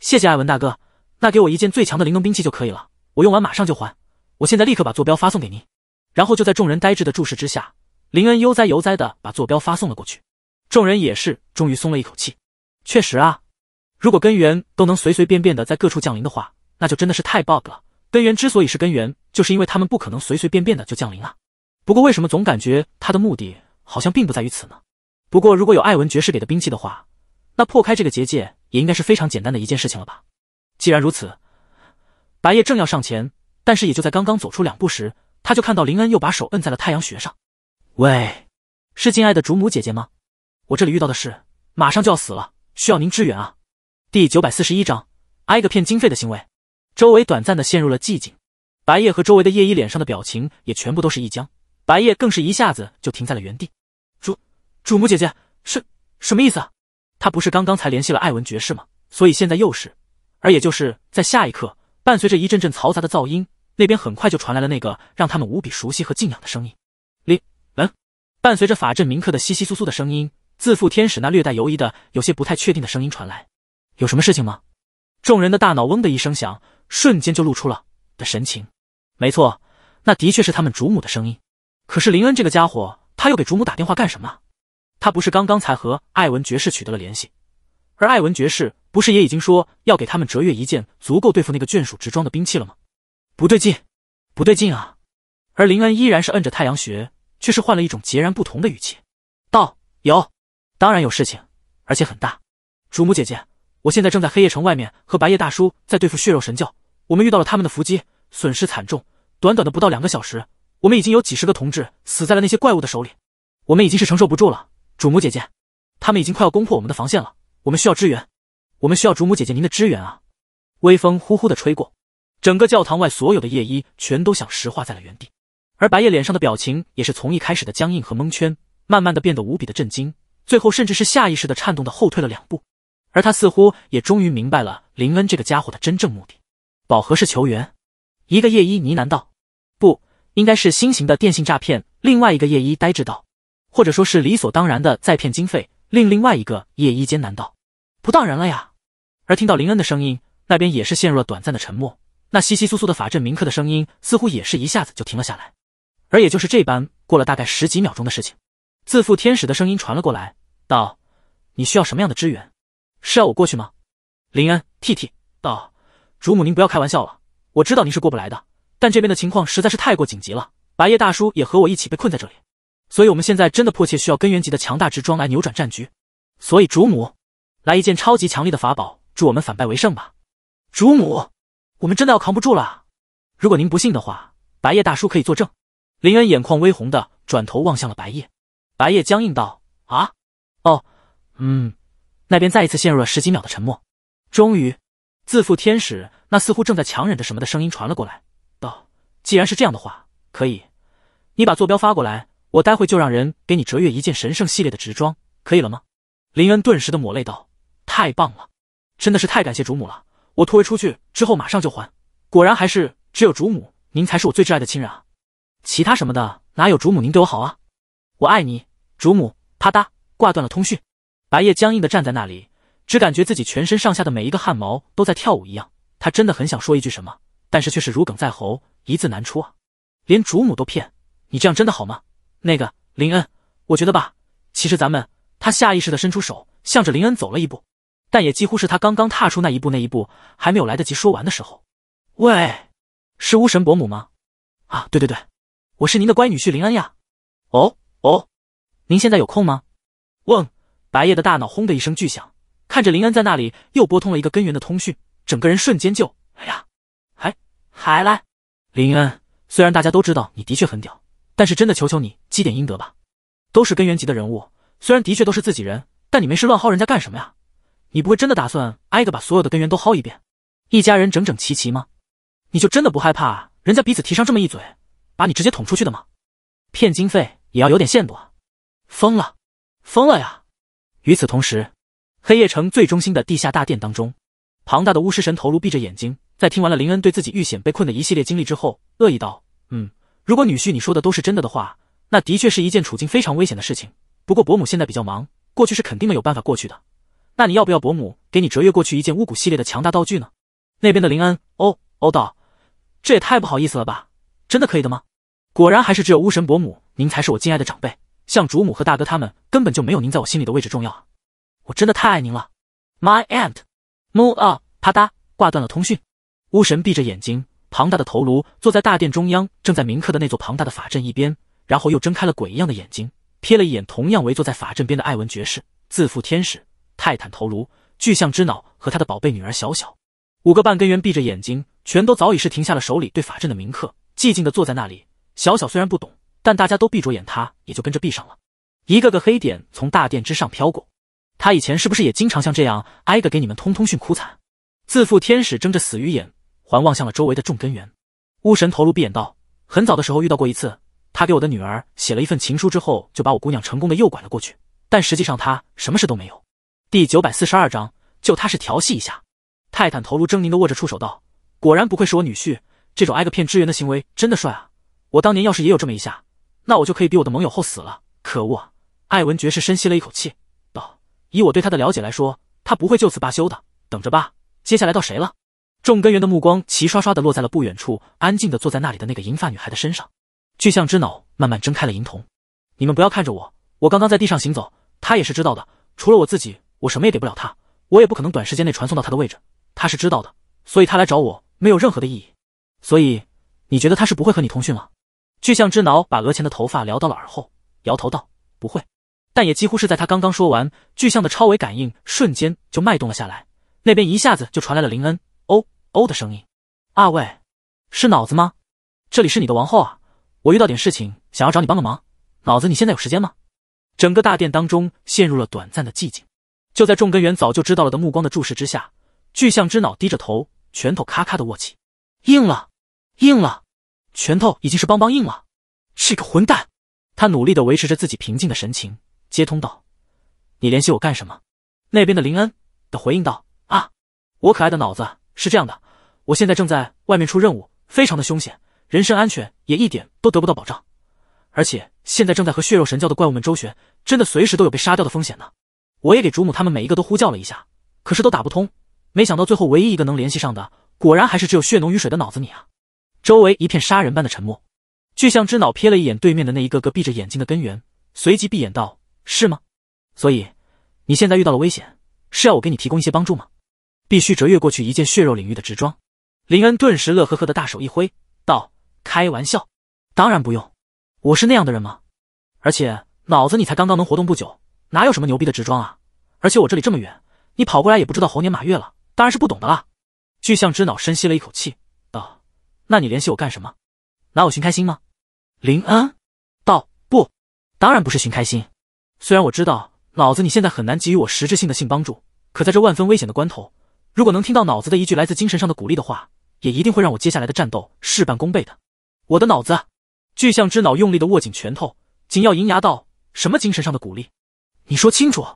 谢谢艾文大哥，那给我一件最强的灵能兵器就可以了，我用完马上就还。我现在立刻把坐标发送给您。”然后就在众人呆滞的注视之下，林恩悠哉悠哉的把坐标发送了过去。众人也是终于松了一口气。确实啊，如果根源都能随随便便的在各处降临的话，那就真的是太 bug 了。根源之所以是根源。就是因为他们不可能随随便便的就降临啊。不过为什么总感觉他的目的好像并不在于此呢？不过如果有艾文爵士给的兵器的话，那破开这个结界也应该是非常简单的一件事情了吧？既然如此，白夜正要上前，但是也就在刚刚走出两步时，他就看到林恩又把手摁在了太阳穴上。喂，是敬爱的主母姐姐吗？我这里遇到的事，马上就要死了，需要您支援啊！第九百四十一章，挨个骗经费的行为。周围短暂的陷入了寂静。白夜和周围的叶一脸上的表情也全部都是一僵，白夜更是一下子就停在了原地。主主母姐姐是什么意思？啊？他不是刚刚才联系了艾文爵士吗？所以现在又是？而也就是在下一刻，伴随着一阵阵嘈杂的噪音，那边很快就传来了那个让他们无比熟悉和敬仰的声音。李嗯，伴随着法阵铭刻的稀稀疏疏的声音，自负天使那略带犹疑的、有些不太确定的声音传来：“有什么事情吗？”众人的大脑嗡的一声响，瞬间就露出了。神情，没错，那的确是他们主母的声音。可是林恩这个家伙，他又给主母打电话干什么？他不是刚刚才和艾文爵士取得了联系，而艾文爵士不是也已经说要给他们折月一件足够对付那个眷属执装的兵器了吗？不对劲，不对劲啊！而林恩依然是摁着太阳穴，却是换了一种截然不同的语气，道：“有，当然有事情，而且很大。主母姐姐，我现在正在黑夜城外面和白夜大叔在对付血肉神教，我们遇到了他们的伏击。”损失惨重，短短的不到两个小时，我们已经有几十个同志死在了那些怪物的手里，我们已经是承受不住了。主母姐姐，他们已经快要攻破我们的防线了，我们需要支援，我们需要主母姐姐您的支援啊！微风呼呼的吹过，整个教堂外所有的夜衣全都想石化在了原地，而白夜脸上的表情也是从一开始的僵硬和蒙圈，慢慢的变得无比的震惊，最后甚至是下意识的颤动的后退了两步，而他似乎也终于明白了林恩这个家伙的真正目的，饱和式求援。一个夜医呢喃道：“不，应该是新型的电信诈骗。”另外一个夜医呆滞道：“或者说是理所当然的在骗经费。”另另外一个夜医艰难道：“不当人了呀！”而听到林恩的声音，那边也是陷入了短暂的沉默。那稀稀疏疏的法阵铭刻的声音，似乎也是一下子就停了下来。而也就是这般，过了大概十几秒钟的事情，自负天使的声音传了过来，道：“你需要什么样的支援？是要我过去吗？”林恩替替道：“主母，您不要开玩笑了。”我知道您是过不来的，但这边的情况实在是太过紧急了。白夜大叔也和我一起被困在这里，所以我们现在真的迫切需要根源级的强大之装来扭转战局。所以主母，来一件超级强力的法宝助我们反败为胜吧！主母，我们真的要扛不住了。如果您不信的话，白夜大叔可以作证。林渊眼眶微红的转头望向了白夜，白夜僵硬道：“啊？哦，嗯。”那边再一次陷入了十几秒的沉默。终于，自负天使。那似乎正在强忍着什么的声音传了过来，道：“既然是这样的话，可以，你把坐标发过来，我待会就让人给你折月一件神圣系列的直装，可以了吗？”林恩顿时的抹泪道：“太棒了，真的是太感谢主母了！我突围出去之后马上就还。果然还是只有主母您才是我最挚爱的亲人啊，其他什么的哪有主母您对我好啊！我爱你，主母。”啪嗒，挂断了通讯。白夜僵硬的站在那里，只感觉自己全身上下的每一个汗毛都在跳舞一样。他真的很想说一句什么，但是却是如鲠在喉，一字难出啊！连主母都骗你这样真的好吗？那个林恩，我觉得吧，其实咱们……他下意识的伸出手，向着林恩走了一步，但也几乎是他刚刚踏出那一步，那一步还没有来得及说完的时候，喂，是巫神伯母吗？啊，对对对，我是您的乖女婿林恩呀！哦哦，您现在有空吗？嗡，白夜的大脑轰的一声巨响，看着林恩在那里又拨通了一个根源的通讯。整个人瞬间就哎呀，还还来林恩。虽然大家都知道你的确很屌，但是真的求求你积点阴德吧。都是根源级的人物，虽然的确都是自己人，但你没事乱薅人家干什么呀？你不会真的打算挨个把所有的根源都薅一遍，一家人整整齐齐吗？你就真的不害怕人家彼此提上这么一嘴，把你直接捅出去的吗？骗经费也要有点限度啊！疯了，疯了呀！与此同时，黑夜城最中心的地下大殿当中。庞大的巫师神头颅闭着眼睛，在听完了林恩对自己遇险被困的一系列经历之后，恶意道：“嗯，如果女婿你说的都是真的的话，那的确是一件处境非常危险的事情。不过伯母现在比较忙，过去是肯定没有办法过去的。那你要不要伯母给你折越过去一件巫蛊系列的强大道具呢？”那边的林恩哦哦道：“这也太不好意思了吧？真的可以的吗？果然还是只有巫神伯母您才是我敬爱的长辈，像祖母和大哥他们根本就没有您在我心里的位置重要我真的太爱您了，My Aunt。” move up，啪嗒，挂断了通讯。巫神闭着眼睛，庞大的头颅坐在大殿中央，正在铭刻的那座庞大的法阵一边，然后又睁开了鬼一样的眼睛，瞥了一眼同样围坐在法阵边的艾文爵士、自负天使、泰坦头颅、巨象之脑和他的宝贝女儿小小。五个半根源闭着眼睛，全都早已是停下了手里对法阵的铭刻，寂静的坐在那里。小小虽然不懂，但大家都闭着眼，他也就跟着闭上了。一个个黑点从大殿之上飘过。他以前是不是也经常像这样挨个给你们通通讯哭惨？自负天使睁着死鱼眼，环望向了周围的众根源。巫神头颅闭眼道：“很早的时候遇到过一次，他给我的女儿写了一份情书之后，就把我姑娘成功的诱拐了过去。但实际上他什么事都没有。”第九百四十二章，就他是调戏一下。泰坦头颅狰狞的握着触手道：“果然不愧是我女婿，这种挨个骗支援的行为真的帅啊！我当年要是也有这么一下，那我就可以比我的盟友后死了。可恶！”艾文爵士深吸了一口气。以我对他的了解来说，他不会就此罢休的，等着吧。接下来到谁了？众根源的目光齐刷刷地落在了不远处安静地坐在那里的那个银发女孩的身上。巨象之脑慢慢睁开了银瞳。你们不要看着我，我刚刚在地上行走，他也是知道的。除了我自己，我什么也给不了他，我也不可能短时间内传送到他的位置，他是知道的，所以他来找我没有任何的意义。所以，你觉得他是不会和你通讯了？巨象之脑把额前的头发撩到了耳后，摇头道：“不会。”但也几乎是在他刚刚说完，巨象的超维感应瞬间就脉动了下来，那边一下子就传来了林恩“哦哦”的声音。啊喂，是脑子吗？这里是你的王后啊，我遇到点事情，想要找你帮个忙。脑子，你现在有时间吗？整个大殿当中陷入了短暂的寂静。就在众根源早就知道了的目光的注视之下，巨象之脑低着头，拳头咔咔的握起，硬了，硬了，拳头已经是梆梆硬了。这个混蛋，他努力的维持着自己平静的神情。接通道，你联系我干什么？那边的林恩的回应道：“啊，我可爱的脑子是这样的，我现在正在外面出任务，非常的凶险，人身安全也一点都得不到保障。而且现在正在和血肉神教的怪物们周旋，真的随时都有被杀掉的风险呢。我也给主母他们每一个都呼叫了一下，可是都打不通。没想到最后唯一一个能联系上的，果然还是只有血浓于水的脑子你啊。”周围一片杀人般的沉默。巨象之脑瞥了一眼对面的那一个个闭着眼睛的根源，随即闭眼道。是吗？所以你现在遇到了危险，是要我给你提供一些帮助吗？必须折越过去一件血肉领域的直装。林恩顿时乐呵呵的大手一挥道：“开玩笑，当然不用，我是那样的人吗？而且脑子你才刚刚能活动不久，哪有什么牛逼的直装啊？而且我这里这么远，你跑过来也不知道猴年马月了，当然是不懂的啦。”巨象之脑深吸了一口气道：“那你联系我干什么？拿我寻开心吗？”林恩道：“不，当然不是寻开心。”虽然我知道脑子你现在很难给予我实质性的性帮助，可在这万分危险的关头，如果能听到脑子的一句来自精神上的鼓励的话，也一定会让我接下来的战斗事半功倍的。我的脑子，巨象之脑用力的握紧拳头，紧咬银牙道：“什么精神上的鼓励？你说清楚，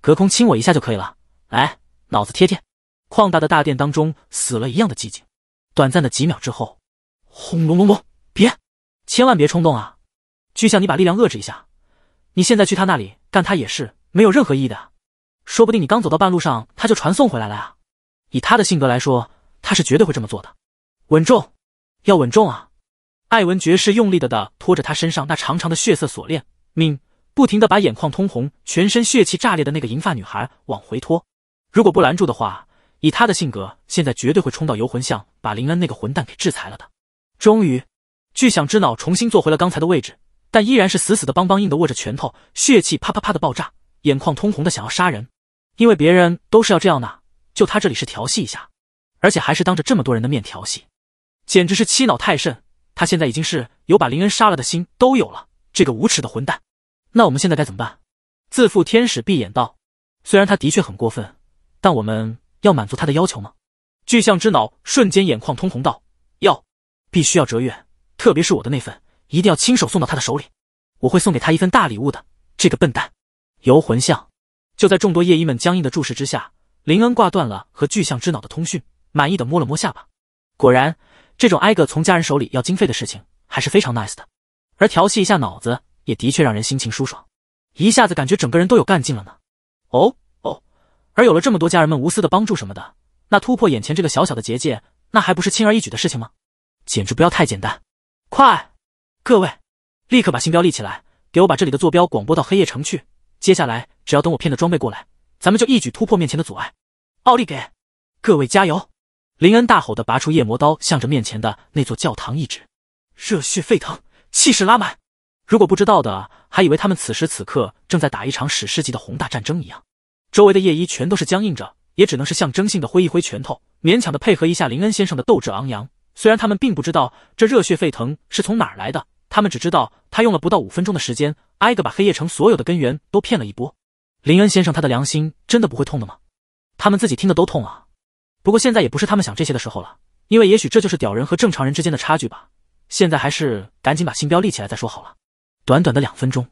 隔空亲我一下就可以了。”来，脑子贴贴。旷大的大殿当中，死了一样的寂静。短暂的几秒之后，轰隆隆隆！别，千万别冲动啊！巨象，你把力量遏制一下。你现在去他那里干，他也是没有任何意义的啊！说不定你刚走到半路上，他就传送回来了啊！以他的性格来说，他是绝对会这么做的。稳重，要稳重啊！艾文爵士用力的的拖着他身上那长长的血色锁链，命不停的把眼眶通红、全身血气炸裂的那个银发女孩往回拖。如果不拦住的话，以他的性格，现在绝对会冲到游魂巷把林恩那个混蛋给制裁了的。终于，巨响之脑重新坐回了刚才的位置。但依然是死死的邦邦硬的握着拳头，血气啪啪啪的爆炸，眼眶通红的想要杀人，因为别人都是要这样呢，就他这里是调戏一下，而且还是当着这么多人的面调戏，简直是欺恼太甚，他现在已经是有把林恩杀了的心都有了，这个无耻的混蛋。那我们现在该怎么办？自负天使闭眼道，虽然他的确很过分，但我们要满足他的要求吗？巨象之脑瞬间眼眶通红道，要，必须要折月，特别是我的那份。一定要亲手送到他的手里，我会送给他一份大礼物的。这个笨蛋游魂像就在众多夜衣们僵硬的注视之下，林恩挂断了和巨象之脑的通讯，满意的摸了摸下巴。果然，这种挨个从家人手里要经费的事情还是非常 nice 的。而调戏一下脑子也的确让人心情舒爽，一下子感觉整个人都有干劲了呢。哦哦，而有了这么多家人们无私的帮助什么的，那突破眼前这个小小的结界，那还不是轻而易举的事情吗？简直不要太简单！快！各位，立刻把信标立起来，给我把这里的坐标广播到黑夜城去。接下来只要等我骗的装备过来，咱们就一举突破面前的阻碍。奥利给，各位加油！林恩大吼的拔出夜魔刀，向着面前的那座教堂一指，热血沸腾，气势拉满。如果不知道的，还以为他们此时此刻正在打一场史诗级的宏大战争一样。周围的夜衣全都是僵硬着，也只能是象征性的挥一挥拳头，勉强的配合一下林恩先生的斗志昂扬。虽然他们并不知道这热血沸腾是从哪来的。他们只知道他用了不到五分钟的时间，挨个把黑夜城所有的根源都骗了一波。林恩先生，他的良心真的不会痛的吗？他们自己听的都痛啊！不过现在也不是他们想这些的时候了，因为也许这就是屌人和正常人之间的差距吧。现在还是赶紧把信标立起来再说好了。短短的两分钟，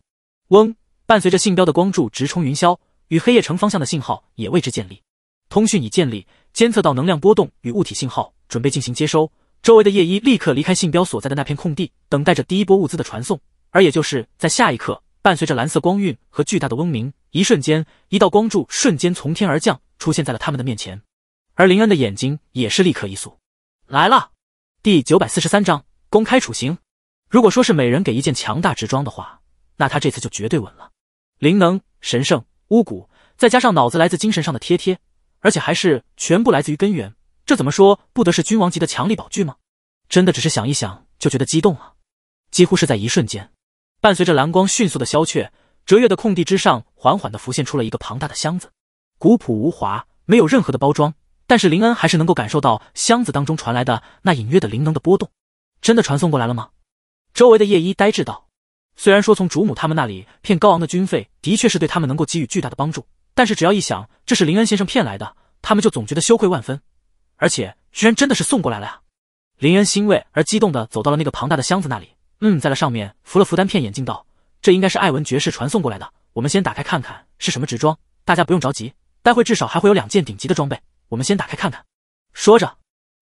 嗡，伴随着信标的光柱直冲云霄，与黑夜城方向的信号也为之建立，通讯已建立，监测到能量波动与物体信号，准备进行接收。周围的夜衣立刻离开信标所在的那片空地，等待着第一波物资的传送。而也就是在下一刻，伴随着蓝色光晕和巨大的嗡鸣，一瞬间，一道光柱瞬间从天而降，出现在了他们的面前。而林恩的眼睛也是立刻一缩，来了。第九百四十三章公开处刑。如果说是每人给一件强大职装的话，那他这次就绝对稳了。灵能、神圣、巫蛊，再加上脑子来自精神上的贴贴，而且还是全部来自于根源。这怎么说不得是君王级的强力宝具吗？真的只是想一想就觉得激动啊！几乎是在一瞬间，伴随着蓝光迅速的消却，折月的空地之上缓缓的浮现出了一个庞大的箱子，古朴无华，没有任何的包装。但是林恩还是能够感受到箱子当中传来的那隐约的灵能的波动。真的传送过来了吗？周围的夜衣呆滞道：“虽然说从主母他们那里骗高昂的军费的确是对他们能够给予巨大的帮助，但是只要一想这是林恩先生骗来的，他们就总觉得羞愧万分。”而且居然真的是送过来了呀！林恩欣慰而激动的走到了那个庞大的箱子那里，嗯，在了上面，扶了扶单片眼镜，道：“这应该是艾文爵士传送过来的，我们先打开看看是什么直装。大家不用着急，待会至少还会有两件顶级的装备，我们先打开看看。”说着，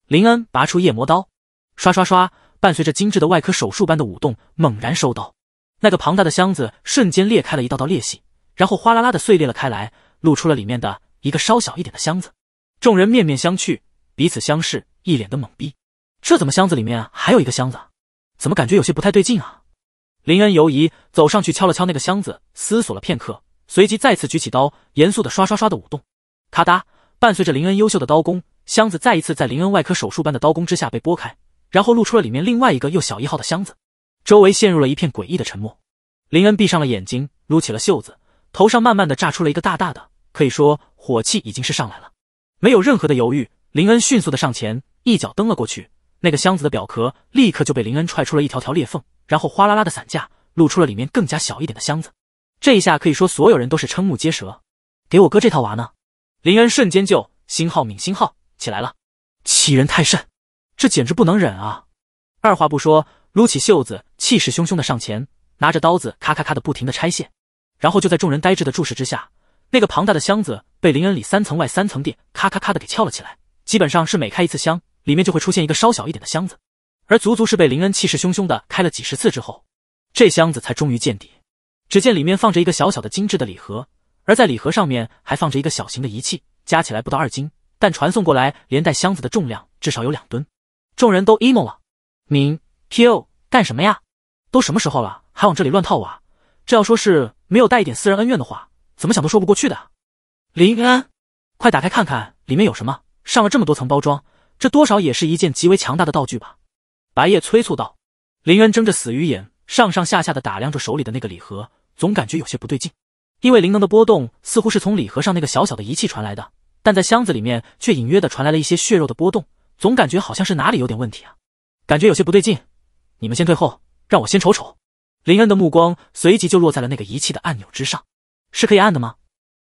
林恩拔出夜魔刀，刷刷刷，伴随着精致的外科手术般的舞动，猛然收刀，那个庞大的箱子瞬间裂开了一道道裂隙，然后哗啦啦的碎裂了开来，露出了里面的一个稍小一点的箱子。众人面面相觑。彼此相视，一脸的懵逼。这怎么箱子里面还有一个箱子？怎么感觉有些不太对劲啊？林恩犹疑，走上去敲了敲那个箱子，思索了片刻，随即再次举起刀，严肃的刷刷刷的舞动。咔嗒，伴随着林恩优秀的刀工，箱子再一次在林恩外科手术般的刀工之下被拨开，然后露出了里面另外一个又小一号的箱子。周围陷入了一片诡异的沉默。林恩闭上了眼睛，撸起了袖子，头上慢慢的炸出了一个大大的，可以说火气已经是上来了。没有任何的犹豫。林恩迅速的上前，一脚蹬了过去，那个箱子的表壳立刻就被林恩踹出了一条条裂缝，然后哗啦啦的散架，露出了里面更加小一点的箱子。这一下可以说所有人都是瞠目结舌。给我哥这套娃呢？林恩瞬间就星号敏星号起来了，欺人太甚，这简直不能忍啊！二话不说，撸起袖子，气势汹汹的上前，拿着刀子咔咔咔的不停的拆卸，然后就在众人呆滞的注视之下，那个庞大的箱子被林恩里三层外三层地咔咔咔的给撬了起来。基本上是每开一次箱，里面就会出现一个稍小一点的箱子，而足足是被林恩气势汹汹的开了几十次之后，这箱子才终于见底。只见里面放着一个小小的精致的礼盒，而在礼盒上面还放着一个小型的仪器，加起来不到二斤，但传送过来连带箱子的重量至少有两吨。众人都 emo 了，敏 kill 干什么呀？都什么时候了，还往这里乱套啊？这要说是没有带一点私人恩怨的话，怎么想都说不过去的。林恩，快打开看看里面有什么。上了这么多层包装，这多少也是一件极为强大的道具吧？白夜催促道。林恩睁着死鱼眼，上上下下的打量着手里的那个礼盒，总感觉有些不对劲。因为灵能的波动似乎是从礼盒上那个小小的仪器传来的，但在箱子里面却隐约的传来了一些血肉的波动，总感觉好像是哪里有点问题啊，感觉有些不对劲。你们先退后，让我先瞅瞅。林恩的目光随即就落在了那个仪器的按钮之上，是可以按的吗？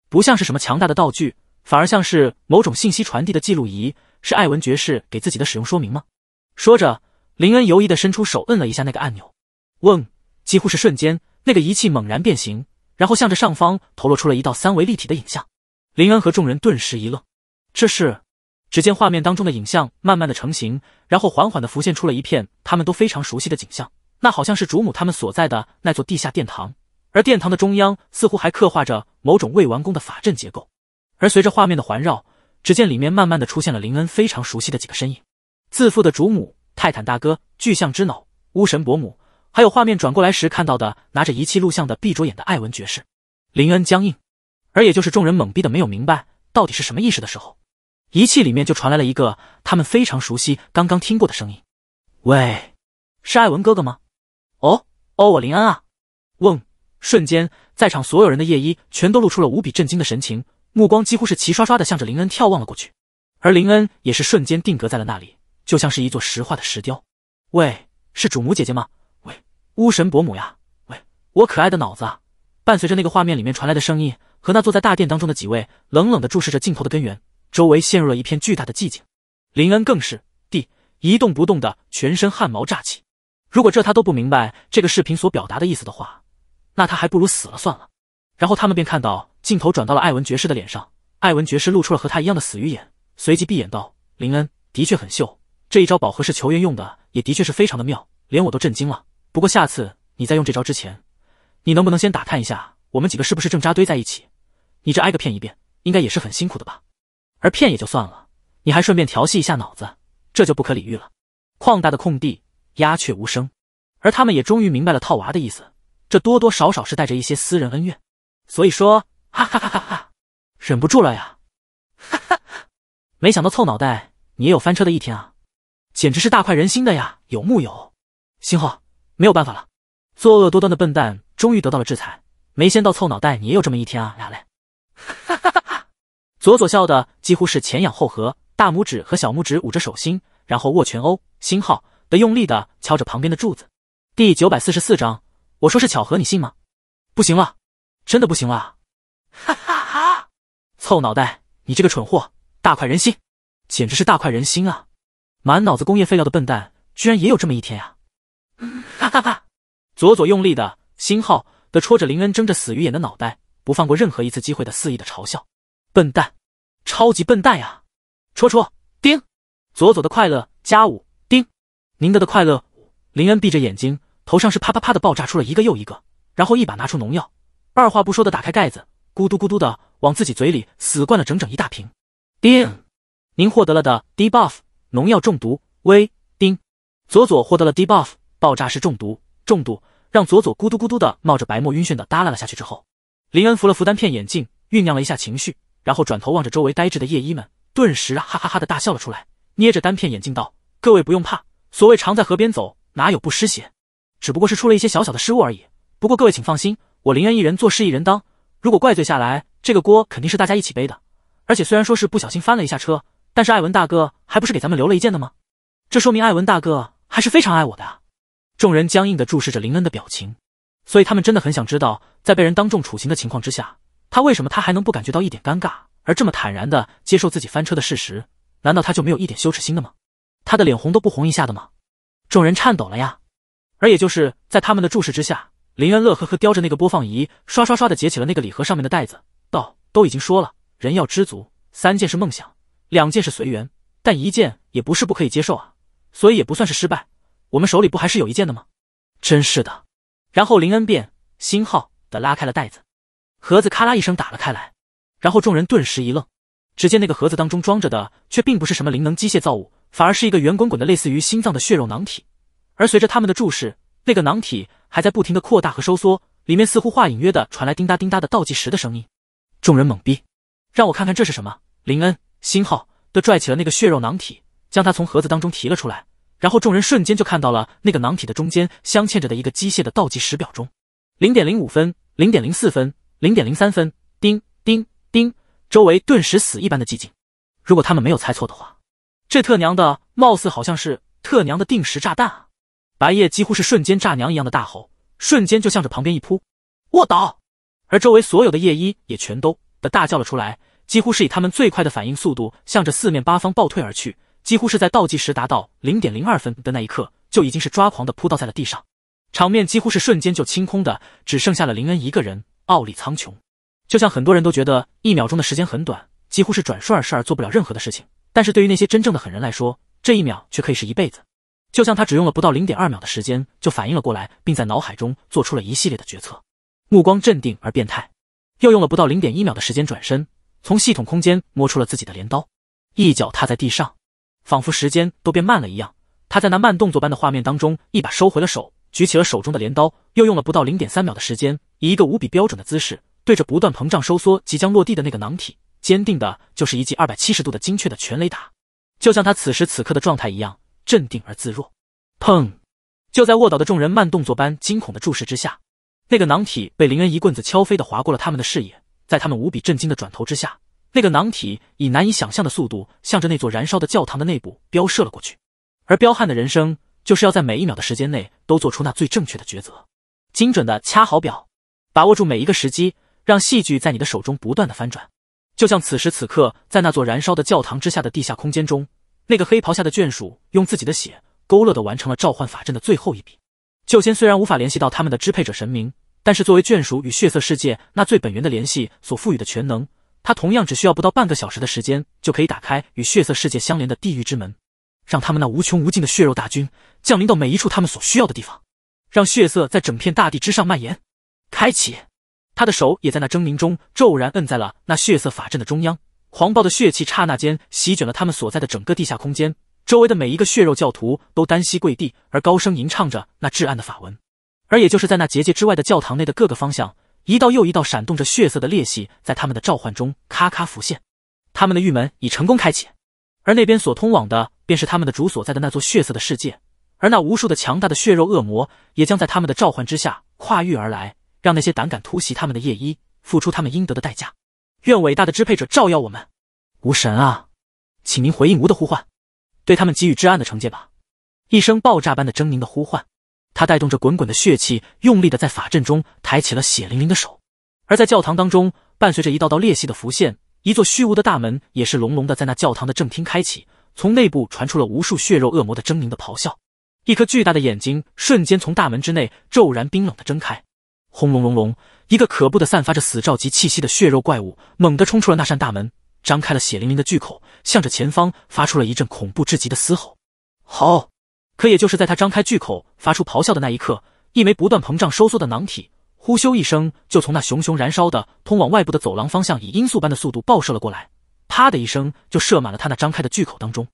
不像是什么强大的道具。反而像是某种信息传递的记录仪，是艾文爵士给自己的使用说明吗？说着，林恩犹疑的伸出手摁了一下那个按钮。嗡，几乎是瞬间，那个仪器猛然变形，然后向着上方投落出了一道三维立体的影像。林恩和众人顿时一愣，这是？只见画面当中的影像慢慢的成型，然后缓缓的浮现出了一片他们都非常熟悉的景象，那好像是主母他们所在的那座地下殿堂，而殿堂的中央似乎还刻画着某种未完工的法阵结构。而随着画面的环绕，只见里面慢慢的出现了林恩非常熟悉的几个身影：自负的主母泰坦大哥、巨象之脑、巫神伯母，还有画面转过来时看到的拿着仪器录像的闭着眼的艾文爵士。林恩僵硬，而也就是众人懵逼的没有明白到底是什么意思的时候，仪器里面就传来了一个他们非常熟悉、刚刚听过的声音：“喂，是艾文哥哥吗？哦哦，我林恩啊。”嗡！瞬间，在场所有人的夜衣全都露出了无比震惊的神情。目光几乎是齐刷刷的向着林恩眺望了过去，而林恩也是瞬间定格在了那里，就像是一座石化的石雕。喂，是主母姐姐吗？喂，巫神伯母呀？喂，我可爱的脑子！啊！伴随着那个画面里面传来的声音和那坐在大殿当中的几位冷冷的注视着镜头的根源，周围陷入了一片巨大的寂静。林恩更是地一动不动的，全身汗毛炸起。如果这他都不明白这个视频所表达的意思的话，那他还不如死了算了。然后他们便看到镜头转到了艾文爵士的脸上，艾文爵士露出了和他一样的死鱼眼，随即闭眼道：“林恩的确很秀，这一招饱和式球员用的也的确是非常的妙，连我都震惊了。不过下次你在用这招之前，你能不能先打探一下我们几个是不是正扎堆在一起？你这挨个骗一遍，应该也是很辛苦的吧？而骗也就算了，你还顺便调戏一下脑子，这就不可理喻了。”旷大的空地鸦雀无声，而他们也终于明白了套娃的意思，这多多少少是带着一些私人恩怨。所以说，哈哈哈哈哈忍不住了呀，哈哈，没想到凑脑袋你也有翻车的一天啊，简直是大快人心的呀，有木有？星号没有办法了，作恶多端的笨蛋终于得到了制裁，没先到凑脑袋你也有这么一天啊，俩嘞，哈哈哈哈！左左笑的几乎是前仰后合，大拇指和小拇指捂着手心，然后握拳哦，星号，的用力的敲着旁边的柱子。第九百四十四章，我说是巧合，你信吗？不行了。真的不行了，哈哈哈！凑脑袋，你这个蠢货，大快人心，简直是大快人心啊！满脑子工业废料的笨蛋，居然也有这么一天呀！哈哈哈！左左用力的、星号的戳着林恩睁着死鱼眼的脑袋，不放过任何一次机会的肆意的嘲笑，笨蛋，超级笨蛋呀！戳戳，叮！左左的快乐加五，叮！宁德的快乐。林恩闭着眼睛，头上是啪啪啪的爆炸出了一个又一个，然后一把拿出农药。二话不说的打开盖子，咕嘟咕嘟的往自己嘴里死灌了整整一大瓶。叮，您获得了的 debuff 农药中毒。微叮，佐佐获得了 debuff 爆炸式中毒，中毒让佐佐咕嘟咕嘟的冒着白沫，晕眩的耷拉了下去。之后，林恩扶了扶单片眼镜，酝酿了一下情绪，然后转头望着周围呆滞的夜衣们，顿时哈哈哈的大笑了出来，捏着单片眼镜道：“各位不用怕，所谓常在河边走，哪有不湿鞋？只不过是出了一些小小的失误而已。不过各位请放心。”我林恩一人做事一人当，如果怪罪下来，这个锅肯定是大家一起背的。而且虽然说是不小心翻了一下车，但是艾文大哥还不是给咱们留了一件的吗？这说明艾文大哥还是非常爱我的啊！众人僵硬的注视着林恩的表情，所以他们真的很想知道，在被人当众处刑的情况之下，他为什么他还能不感觉到一点尴尬，而这么坦然的接受自己翻车的事实？难道他就没有一点羞耻心的吗？他的脸红都不红一下的吗？众人颤抖了呀！而也就是在他们的注视之下。林恩乐呵呵叼着那个播放仪，刷刷刷的解起了那个礼盒上面的袋子，道：“都已经说了，人要知足，三件是梦想，两件是随缘，但一件也不是不可以接受啊，所以也不算是失败。我们手里不还是有一件的吗？”真是的。然后林恩便心号的拉开了袋子，盒子咔啦一声打了开来，然后众人顿时一愣，只见那个盒子当中装着的却并不是什么灵能机械造物，反而是一个圆滚滚的类似于心脏的血肉囊体，而随着他们的注视。那个囊体还在不停的扩大和收缩，里面似乎话隐约的传来叮哒叮哒的倒计时的声音。众人懵逼，让我看看这是什么。林恩星号的拽起了那个血肉囊体，将它从盒子当中提了出来，然后众人瞬间就看到了那个囊体的中间镶嵌着的一个机械的倒计时表钟，零点零五分，零点零四分，零点零三分，叮叮叮，周围顿时死一般的寂静。如果他们没有猜错的话，这特娘的貌似好像是特娘的定时炸弹啊！白夜几乎是瞬间炸娘一样的大吼，瞬间就向着旁边一扑卧倒，而周围所有的夜衣也全都的大叫了出来，几乎是以他们最快的反应速度，向着四面八方暴退而去，几乎是在倒计时达到零点零二分的那一刻，就已经是抓狂的扑倒在了地上，场面几乎是瞬间就清空的，只剩下了林恩一个人傲立苍穹。就像很多人都觉得一秒钟的时间很短，几乎是转瞬而逝而做不了任何的事情，但是对于那些真正的狠人来说，这一秒却可以是一辈子。就像他只用了不到零点二秒的时间就反应了过来，并在脑海中做出了一系列的决策，目光镇定而变态，又用了不到零点一秒的时间转身，从系统空间摸出了自己的镰刀，一脚踏在地上，仿佛时间都变慢了一样。他在那慢动作般的画面当中，一把收回了手，举起了手中的镰刀，又用了不到零点三秒的时间，以一个无比标准的姿势，对着不断膨胀收缩、即将落地的那个囊体，坚定的就是一记二百七十度的精确的全雷打。就像他此时此刻的状态一样。镇定而自若。砰！就在卧倒的众人慢动作般惊恐的注视之下，那个囊体被林恩一棍子敲飞的划过了他们的视野。在他们无比震惊的转头之下，那个囊体以难以想象的速度向着那座燃烧的教堂的内部飙射了过去。而彪悍的人生就是要在每一秒的时间内都做出那最正确的抉择，精准的掐好表，把握住每一个时机，让戏剧在你的手中不断的翻转。就像此时此刻，在那座燃烧的教堂之下的地下空间中。那个黑袍下的眷属用自己的血勾勒的完成了召唤法阵的最后一笔。旧仙虽然无法联系到他们的支配者神明，但是作为眷属与血色世界那最本源的联系所赋予的全能，他同样只需要不到半个小时的时间就可以打开与血色世界相连的地狱之门，让他们那无穷无尽的血肉大军降临到每一处他们所需要的地方，让血色在整片大地之上蔓延。开启，他的手也在那狰狞中骤然摁在了那血色法阵的中央。狂暴的血气刹那间席卷了他们所在的整个地下空间，周围的每一个血肉教徒都单膝跪地，而高声吟唱着那至暗的法文。而也就是在那结界之外的教堂内的各个方向，一道又一道闪动着血色的裂隙在他们的召唤中咔咔浮现，他们的狱门已成功开启，而那边所通往的便是他们的主所在的那座血色的世界，而那无数的强大的血肉恶魔也将在他们的召唤之下跨域而来，让那些胆敢突袭他们的夜医付出他们应得的代价。愿伟大的支配者照耀我们，无神啊，请您回应吾的呼唤，对他们给予至暗的惩戒吧！一声爆炸般的狰狞的呼唤，他带动着滚滚的血气，用力的在法阵中抬起了血淋淋的手。而在教堂当中，伴随着一道道裂隙的浮现，一座虚无的大门也是隆隆的在那教堂的正厅开启，从内部传出了无数血肉恶魔的狰狞的咆哮。一颗巨大的眼睛瞬间从大门之内骤然冰冷的睁开。轰隆隆隆！一个可怖的、散发着死兆级气息的血肉怪物猛地冲出了那扇大门，张开了血淋淋的巨口，向着前方发出了一阵恐怖至极的嘶吼。好，可也就是在他张开巨口发出咆哮的那一刻，一枚不断膨胀收缩的囊体呼咻一声，就从那熊熊燃烧的通往外部的走廊方向，以音速般的速度爆射了过来，啪的一声就射满了他那张开的巨口当中。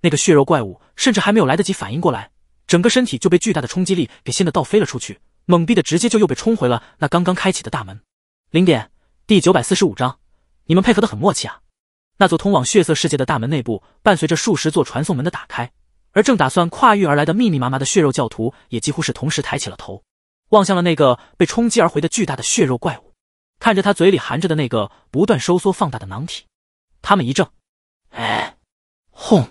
那个血肉怪物甚至还没有来得及反应过来，整个身体就被巨大的冲击力给掀得倒飞了出去。懵逼的，直接就又被冲回了那刚刚开启的大门。零点第九百四十五章，你们配合的很默契啊！那座通往血色世界的大门内部，伴随着数十座传送门的打开，而正打算跨越而来的密密麻麻的血肉教徒，也几乎是同时抬起了头，望向了那个被冲击而回的巨大的血肉怪物，看着他嘴里含着的那个不断收缩放大的囊体，他们一怔。哎，轰！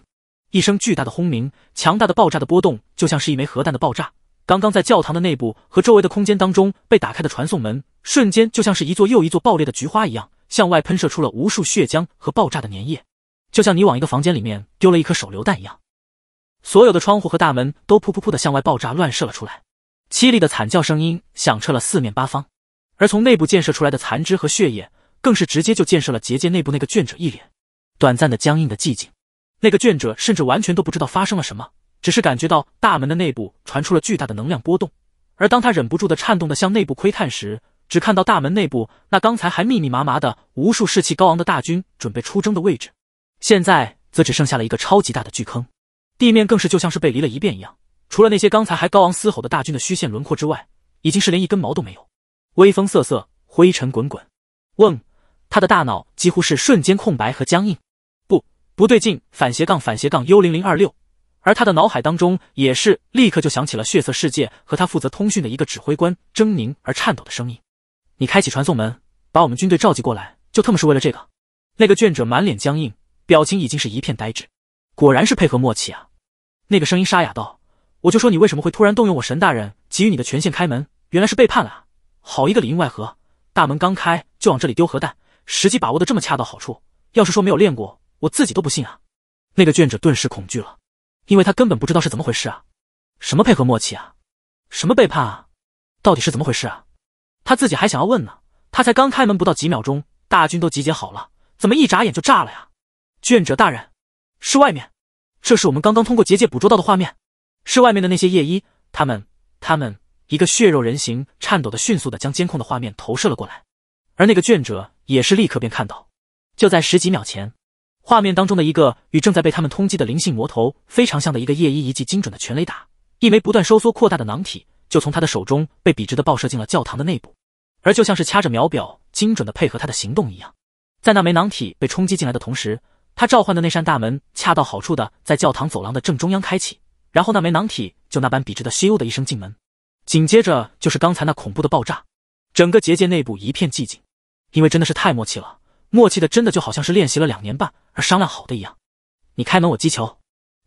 一声巨大的轰鸣，强大的爆炸的波动，就像是一枚核弹的爆炸。刚刚在教堂的内部和周围的空间当中被打开的传送门，瞬间就像是一座又一座爆裂的菊花一样，向外喷射出了无数血浆和爆炸的粘液，就像你往一个房间里面丢了一颗手榴弹一样，所有的窗户和大门都噗噗噗的向外爆炸，乱射了出来，凄厉的惨叫声音响彻了四面八方，而从内部溅射出来的残肢和血液，更是直接就溅射了结界内部那个卷者一脸。短暂的僵硬的寂静，那个卷者甚至完全都不知道发生了什么。只是感觉到大门的内部传出了巨大的能量波动，而当他忍不住的颤动的向内部窥探时，只看到大门内部那刚才还密密麻麻的无数士气高昂的大军准备出征的位置，现在则只剩下了一个超级大的巨坑，地面更是就像是被犁了一遍一样，除了那些刚才还高昂嘶吼的大军的虚线轮廓之外，已经是连一根毛都没有，微风瑟瑟，灰尘滚滚。嗡，他的大脑几乎是瞬间空白和僵硬，不，不对劲，反斜杠反斜杠 U 零零二六。而他的脑海当中也是立刻就响起了血色世界和他负责通讯的一个指挥官狰狞而颤抖的声音：“你开启传送门，把我们军队召集过来，就特么是为了这个？”那个卷者满脸僵硬，表情已经是一片呆滞。果然是配合默契啊！那个声音沙哑道：“我就说你为什么会突然动用我神大人给予你的权限开门，原来是背叛了啊！好一个里应外合，大门刚开就往这里丢核弹，时机把握的这么恰到好处，要是说没有练过，我自己都不信啊！”那个卷者顿时恐惧了。因为他根本不知道是怎么回事啊，什么配合默契啊，什么背叛啊，到底是怎么回事啊？他自己还想要问呢。他才刚开门不到几秒钟，大军都集结好了，怎么一眨眼就炸了呀？卷者大人，是外面，这是我们刚刚通过结界捕捉到的画面，是外面的那些夜衣，他们，他们一个血肉人形，颤抖的、迅速的将监控的画面投射了过来，而那个卷者也是立刻便看到，就在十几秒前。画面当中的一个与正在被他们通缉的灵性魔头非常像的一个夜衣，一记精准的全雷打，一枚不断收缩扩大的囊体就从他的手中被笔直的爆射进了教堂的内部。而就像是掐着秒表精准的配合他的行动一样，在那枚囊体被冲击进来的同时，他召唤的那扇大门恰到好处的在教堂走廊的正中央开启，然后那枚囊体就那般笔直的咻的一声进门，紧接着就是刚才那恐怖的爆炸，整个结界内部一片寂静，因为真的是太默契了。默契的，真的就好像是练习了两年半而商量好的一样。你开门，我击球。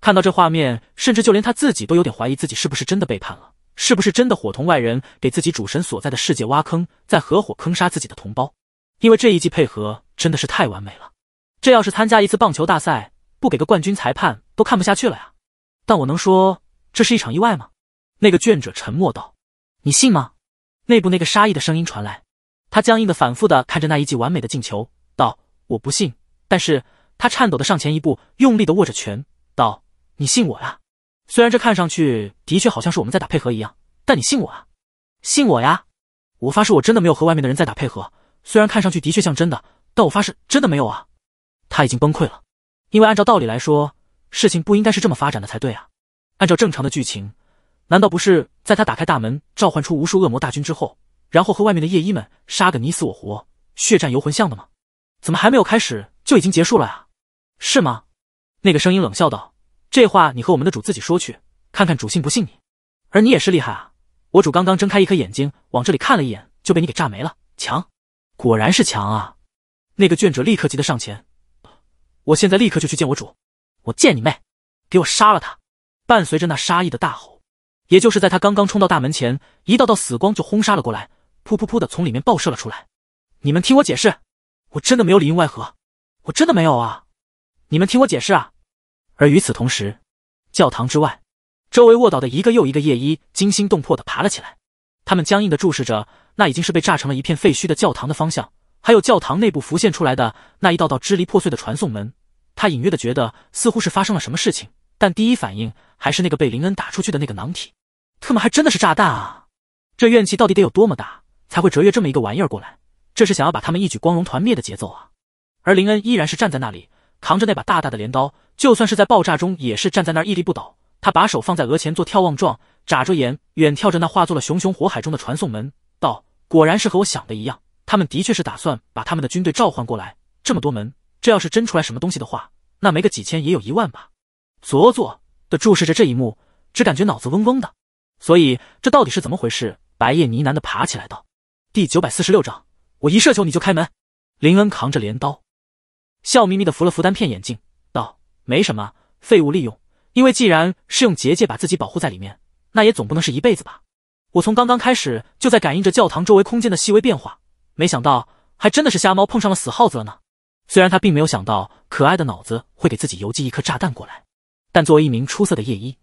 看到这画面，甚至就连他自己都有点怀疑自己是不是真的背叛了，是不是真的伙同外人给自己主神所在的世界挖坑，在合伙坑杀自己的同胞？因为这一记配合真的是太完美了。这要是参加一次棒球大赛，不给个冠军裁判都看不下去了呀！但我能说这是一场意外吗？那个卷者沉默道：“你信吗？”内部那个杀意的声音传来，他僵硬的、反复的看着那一记完美的进球。我不信，但是他颤抖的上前一步，用力的握着拳，道：“你信我呀！虽然这看上去的确好像是我们在打配合一样，但你信我啊！信我呀！我发誓，我真的没有和外面的人在打配合。虽然看上去的确像真的，但我发誓真的没有啊！”他已经崩溃了，因为按照道理来说，事情不应该是这么发展的才对啊！按照正常的剧情，难道不是在他打开大门，召唤出无数恶魔大军之后，然后和外面的夜衣们杀个你死我活，血战游魂像的吗？怎么还没有开始就已经结束了啊？是吗？那个声音冷笑道：“这话你和我们的主自己说去，看看主信不信你。而你也是厉害啊！我主刚刚睁开一颗眼睛往这里看了一眼，就被你给炸没了。强，果然是强啊！”那个卷者立刻急得上前：“我现在立刻就去见我主，我见你妹，给我杀了他！”伴随着那杀意的大吼，也就是在他刚刚冲到大门前，一道道死光就轰杀了过来，噗噗噗的从里面爆射了出来。你们听我解释。我真的没有里应外合，我真的没有啊！你们听我解释啊！而与此同时，教堂之外，周围卧倒的一个又一个夜衣惊心动魄的爬了起来，他们僵硬的注视着那已经是被炸成了一片废墟的教堂的方向，还有教堂内部浮现出来的那一道道支离破碎的传送门。他隐约的觉得似乎是发生了什么事情，但第一反应还是那个被林恩打出去的那个囊体。特么还真的是炸弹啊！这怨气到底得有多么大，才会折越这么一个玩意儿过来？这是想要把他们一举光荣团灭的节奏啊！而林恩依然是站在那里，扛着那把大大的镰刀，就算是在爆炸中也是站在那儿屹立不倒。他把手放在额前做眺望状，眨着眼远眺着那化作了熊熊火海中的传送门，道：“果然是和我想的一样，他们的确是打算把他们的军队召唤过来。这么多门，这要是真出来什么东西的话，那没个几千也有一万吧。”佐佐的注视着这一幕，只感觉脑子嗡嗡的。所以这到底是怎么回事？白夜呢喃的爬起来道：“第九百四十六章。”我一射球你就开门，林恩扛着镰刀，笑眯眯地扶了扶单片眼镜，道：“没什么废物利用，因为既然是用结界把自己保护在里面，那也总不能是一辈子吧？我从刚刚开始就在感应着教堂周围空间的细微变化，没想到还真的是瞎猫碰上了死耗子了呢。虽然他并没有想到可爱的脑子会给自己邮寄一颗炸弹过来，但作为一名出色的夜医，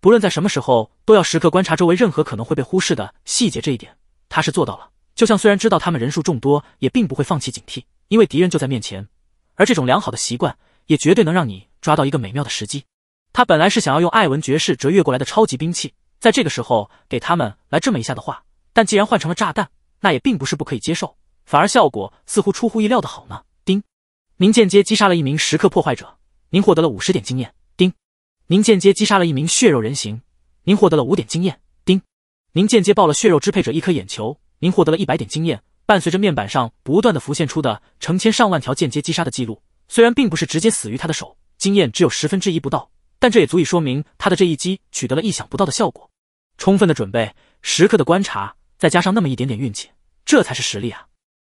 不论在什么时候都要时刻观察周围任何可能会被忽视的细节，这一点他是做到了。”就像虽然知道他们人数众多，也并不会放弃警惕，因为敌人就在面前。而这种良好的习惯，也绝对能让你抓到一个美妙的时机。他本来是想要用艾文爵士折越过来的超级兵器，在这个时候给他们来这么一下的话，但既然换成了炸弹，那也并不是不可以接受，反而效果似乎出乎意料的好呢。丁，您间接击杀了一名食客破坏者，您获得了五十点经验。丁，您间接击杀了一名血肉人形，您获得了五点经验。丁，您间接爆了血肉支配者一颗眼球。您获得了一百点经验，伴随着面板上不断的浮现出的成千上万条间接击杀的记录，虽然并不是直接死于他的手，经验只有十分之一不到，但这也足以说明他的这一击取得了意想不到的效果。充分的准备，时刻的观察，再加上那么一点点运气，这才是实力啊！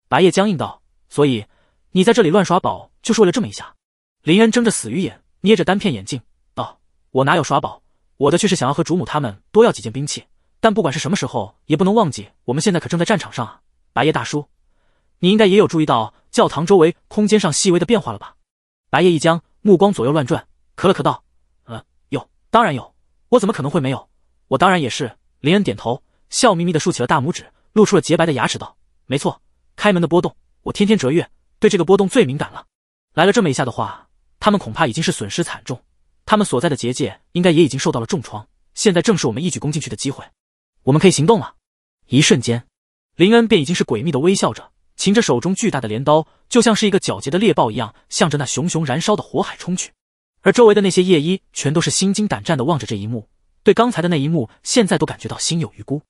白夜僵硬道：“所以你在这里乱耍宝，就是为了这么一下？”林恩睁着死鱼眼，捏着单片眼镜道：“我哪有耍宝，我的却是想要和主母他们多要几件兵器。”但不管是什么时候，也不能忘记我们现在可正在战场上啊！白夜大叔，你应该也有注意到教堂周围空间上细微的变化了吧？白夜一僵，目光左右乱转，咳了咳道：“呃，有，当然有，我怎么可能会没有？我当然也是。”林恩点头，笑眯眯的竖起了大拇指，露出了洁白的牙齿道：“没错，开门的波动，我天天折月对这个波动最敏感了。来了这么一下的话，他们恐怕已经是损失惨重，他们所在的结界应该也已经受到了重创。现在正是我们一举攻进去的机会。”我们可以行动了。一瞬间，林恩便已经是诡秘的微笑着，擎着手中巨大的镰刀，就像是一个皎洁的猎豹一样，向着那熊熊燃烧的火海冲去。而周围的那些夜衣全都是心惊胆战的望着这一幕，对刚才的那一幕，现在都感觉到心有余辜。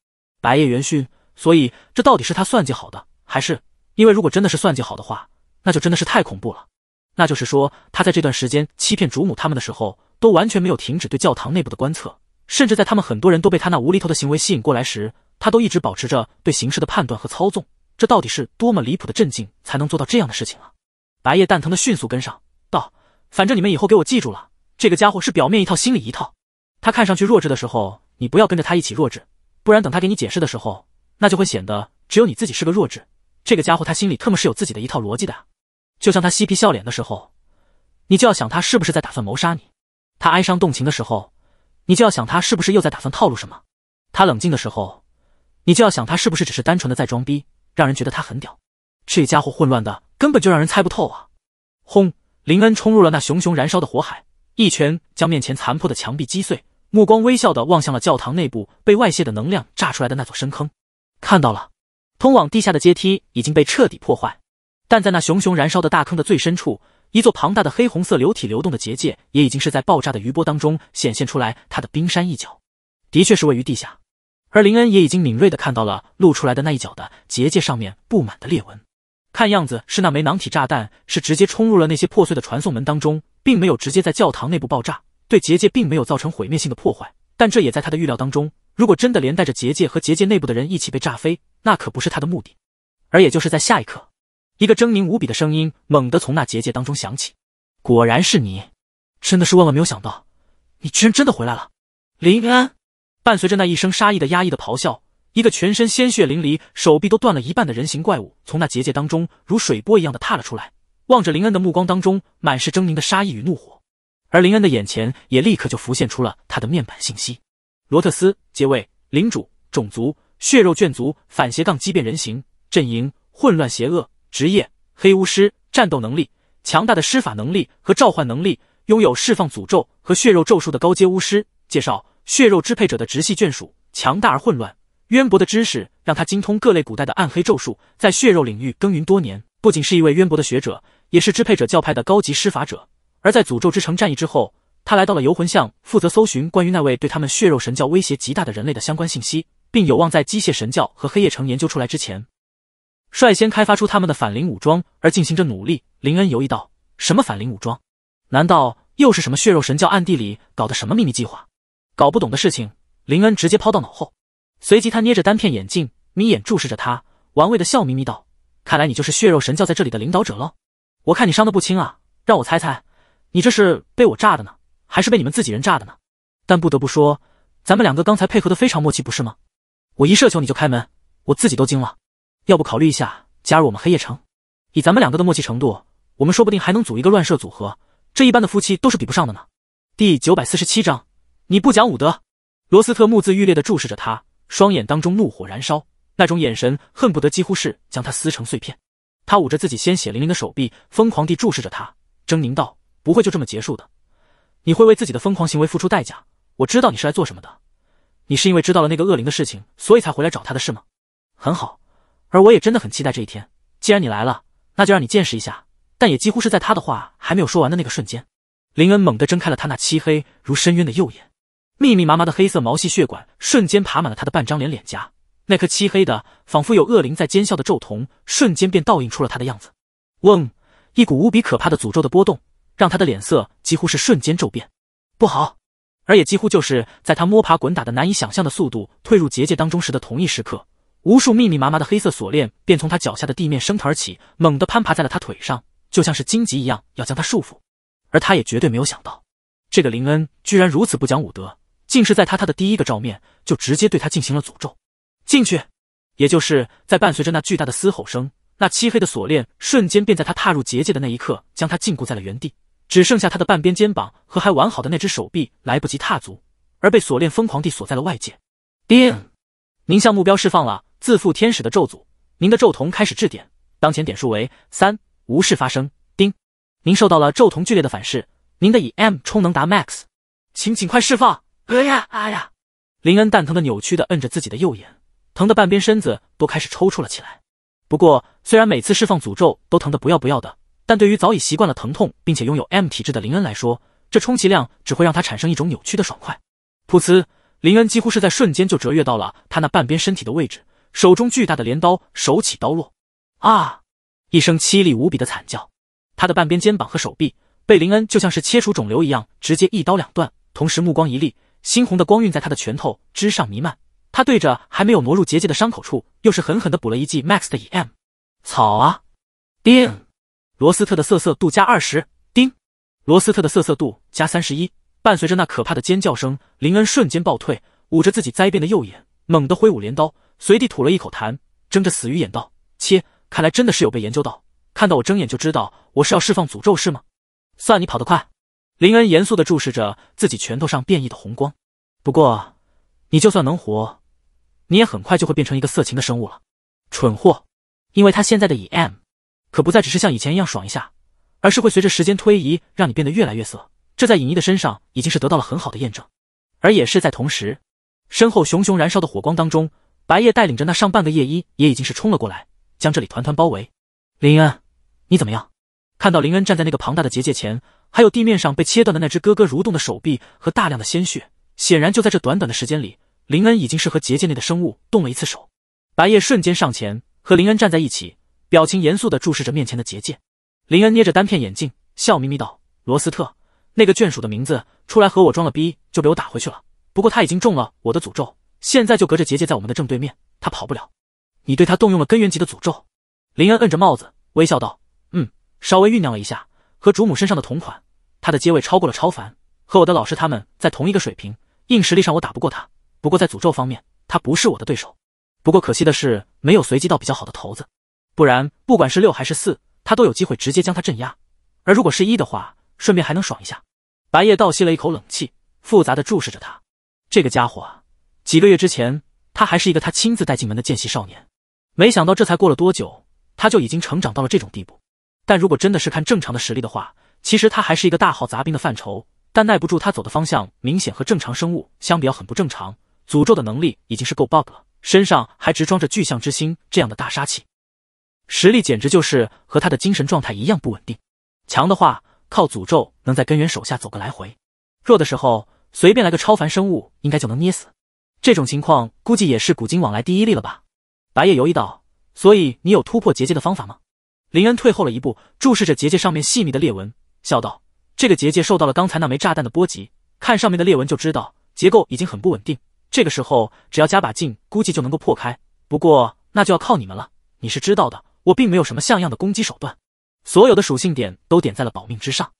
白夜元勋，所以这到底是他算计好的，还是因为如果真的是算计好的话，那就真的是太恐怖了。那就是说，他在这段时间欺骗主母他们的时候，都完全没有停止对教堂内部的观测。甚至在他们很多人都被他那无厘头的行为吸引过来时，他都一直保持着对形势的判断和操纵。这到底是多么离谱的镇静才能做到这样的事情啊！白夜蛋疼的迅速跟上道：“反正你们以后给我记住了，这个家伙是表面一套，心里一套。他看上去弱智的时候，你不要跟着他一起弱智，不然等他给你解释的时候，那就会显得只有你自己是个弱智。这个家伙他心里特么是有自己的一套逻辑的，就像他嬉皮笑脸的时候，你就要想他是不是在打算谋杀你；他哀伤动情的时候。”你就要想他是不是又在打算套路什么？他冷静的时候，你就要想他是不是只是单纯的在装逼，让人觉得他很屌。这家伙混乱的，根本就让人猜不透啊！轰！林恩冲入了那熊熊燃烧的火海，一拳将面前残破的墙壁击碎，目光微笑的望向了教堂内部被外泄的能量炸出来的那座深坑。看到了，通往地下的阶梯已经被彻底破坏，但在那熊熊燃烧的大坑的最深处。一座庞大的黑红色流体流动的结界也已经是在爆炸的余波当中显现出来它的冰山一角，的确是位于地下，而林恩也已经敏锐的看到了露出来的那一角的结界上面布满的裂纹，看样子是那枚囊体炸弹是直接冲入了那些破碎的传送门当中，并没有直接在教堂内部爆炸，对结界并没有造成毁灭性的破坏，但这也在他的预料当中，如果真的连带着结界和结界内部的人一起被炸飞，那可不是他的目的，而也就是在下一刻。一个狰狞无比的声音猛地从那结界当中响起，果然是你，真的是万万没有想到，你居然真的回来了，林恩！伴随着那一声杀意的压抑的咆哮，一个全身鲜血淋漓、手臂都断了一半的人形怪物从那结界当中如水波一样的踏了出来，望着林恩的目光当中满是狰狞的杀意与怒火。而林恩的眼前也立刻就浮现出了他的面板信息：罗特斯，阶位领主，种族血肉眷族，反斜杠畸变人形，阵营混乱邪恶。职业黑巫师，战斗能力强大的施法能力和召唤能力，拥有释放诅咒和血肉咒术的高阶巫师。介绍：血肉支配者的直系眷属，强大而混乱，渊博的知识让他精通各类古代的暗黑咒术，在血肉领域耕耘多年，不仅是一位渊博的学者，也是支配者教派的高级施法者。而在诅咒之城战役之后，他来到了游魂巷，负责搜寻关于那位对他们血肉神教威胁极大的人类的相关信息，并有望在机械神教和黑夜城研究出来之前。率先开发出他们的反灵武装而进行着努力，林恩犹豫道：“什么反灵武装？难道又是什么血肉神教暗地里搞的什么秘密计划？”搞不懂的事情，林恩直接抛到脑后。随即他捏着单片眼镜，眯眼注视着他，玩味的笑眯眯道：“看来你就是血肉神教在这里的领导者喽？我看你伤得不轻啊，让我猜猜，你这是被我炸的呢，还是被你们自己人炸的呢？但不得不说，咱们两个刚才配合的非常默契，不是吗？我一射球你就开门，我自己都惊了。”要不考虑一下加入我们黑夜城？以咱们两个的默契程度，我们说不定还能组一个乱射组合，这一般的夫妻都是比不上的呢。第九百四十七章，你不讲武德！罗斯特目眦欲裂地注视着他，双眼当中怒火燃烧，那种眼神恨不得几乎是将他撕成碎片。他捂着自己鲜血淋淋的手臂，疯狂地注视着他，狰狞道：“不会就这么结束的！你会为自己的疯狂行为付出代价。我知道你是来做什么的，你是因为知道了那个恶灵的事情，所以才回来找他的事吗？很好。”而我也真的很期待这一天。既然你来了，那就让你见识一下。但也几乎是在他的话还没有说完的那个瞬间，林恩猛地睁开了他那漆黑如深渊的右眼，密密麻麻的黑色毛细血管瞬间爬满了他的半张脸。脸颊那颗漆黑的，仿佛有恶灵在奸笑的咒瞳，瞬间便倒映出了他的样子。嗡，一股无比可怕的诅咒的波动，让他的脸色几乎是瞬间骤变。不好！而也几乎就是在他摸爬滚打的难以想象的速度退入结界当中时的同一时刻。无数密密麻麻的黑色锁链便从他脚下的地面升腾而起，猛地攀爬在了他腿上，就像是荆棘一样，要将他束缚。而他也绝对没有想到，这个林恩居然如此不讲武德，竟是在他他的第一个照面就直接对他进行了诅咒。进去，也就是在伴随着那巨大的嘶吼声，那漆黑的锁链瞬间便在他踏入结界的那一刻将他禁锢在了原地，只剩下他的半边肩膀和还完好的那只手臂来不及踏足，而被锁链疯狂地锁在了外界。叮，您向目标释放了。自负天使的咒诅，您的咒瞳开始质点，当前点数为三，无事发生。叮，您受到了咒瞳剧烈的反噬，您的以 M 充能达 Max，请尽快释放。哎呀哎呀！林恩蛋疼的扭曲的摁着自己的右眼，疼的半边身子都开始抽搐了起来。不过，虽然每次释放诅咒都疼得不要不要的，但对于早已习惯了疼痛并且拥有 M 体质的林恩来说，这充其量只会让他产生一种扭曲的爽快。噗呲！林恩几乎是在瞬间就折跃到了他那半边身体的位置。手中巨大的镰刀，手起刀落，啊！一声凄厉无比的惨叫，他的半边肩膀和手臂被林恩就像是切除肿瘤一样，直接一刀两断。同时目光一厉，猩红的光晕在他的拳头之上弥漫。他对着还没有挪入结界的伤口处，又是狠狠的补了一记 Max 的 M。草啊！叮，罗斯特的瑟瑟度加二十。叮，罗斯特的瑟瑟度加三十一。伴随着那可怕的尖叫声，林恩瞬间暴退，捂着自己灾变的右眼，猛地挥舞镰刀。随地吐了一口痰，睁着死鱼眼道：“切，看来真的是有被研究到。看到我睁眼就知道我是要释放诅咒是吗？算你跑得快。”林恩严肃地注视着自己拳头上变异的红光。不过，你就算能活，你也很快就会变成一个色情的生物了，蠢货！因为他现在的 EM 可不再只是像以前一样爽一下，而是会随着时间推移让你变得越来越色。这在尹一的身上已经是得到了很好的验证。而也是在同时，身后熊熊燃烧的火光当中。白夜带领着那上半个夜衣也已经是冲了过来，将这里团团包围。林恩，你怎么样？看到林恩站在那个庞大的结界前，还有地面上被切断的那只咯咯蠕动的手臂和大量的鲜血，显然就在这短短的时间里，林恩已经是和结界内的生物动了一次手。白夜瞬间上前和林恩站在一起，表情严肃地注视着面前的结界。林恩捏着单片眼镜，笑眯眯道：“罗斯特，那个眷属的名字出来和我装了逼，就被我打回去了。不过他已经中了我的诅咒。”现在就隔着结界在我们的正对面，他跑不了。你对他动用了根源级的诅咒。林恩摁着帽子微笑道：“嗯，稍微酝酿了一下，和主母身上的同款。他的阶位超过了超凡，和我的老师他们在同一个水平。硬实力上我打不过他，不过在诅咒方面，他不是我的对手。不过可惜的是没有随机到比较好的头子，不然不管是六还是四，他都有机会直接将他镇压。而如果是一的话，顺便还能爽一下。”白夜倒吸了一口冷气，复杂的注视着他，这个家伙啊。几个月之前，他还是一个他亲自带进门的见习少年，没想到这才过了多久，他就已经成长到了这种地步。但如果真的是看正常的实力的话，其实他还是一个大号杂兵的范畴。但耐不住他走的方向明显和正常生物相比要很不正常，诅咒的能力已经是够 bug 了，身上还直装着巨象之心这样的大杀器，实力简直就是和他的精神状态一样不稳定。强的话，靠诅咒能在根源手下走个来回；弱的时候，随便来个超凡生物应该就能捏死。这种情况估计也是古今往来第一例了吧？白夜犹豫道。所以你有突破结界的方法吗？林恩退后了一步，注视着结界上面细密的裂纹，笑道：“这个结界受到了刚才那枚炸弹的波及，看上面的裂纹就知道，结构已经很不稳定。这个时候只要加把劲，估计就能够破开。不过那就要靠你们了。你是知道的，我并没有什么像样的攻击手段，所有的属性点都点在了保命之上，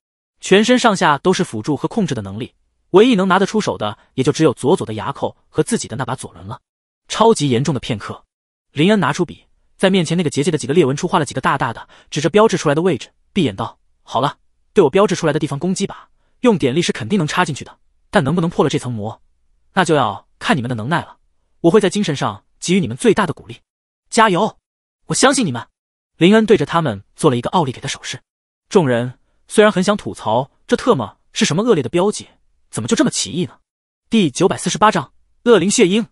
全身上下都是辅助和控制的能力。”唯一能拿得出手的，也就只有左左的牙口和自己的那把左轮了。超级严重的片刻，林恩拿出笔，在面前那个结界的几个裂纹处画了几个大大的指着标志出来的位置，闭眼道：“好了，对我标志出来的地方攻击吧，用点力是肯定能插进去的，但能不能破了这层膜，那就要看你们的能耐了。我会在精神上给予你们最大的鼓励，加油！我相信你们。”林恩对着他们做了一个奥利给的手势。众人虽然很想吐槽，这特么是什么恶劣的标记。怎么就这么奇异呢？第九百四十八章恶灵血鹰，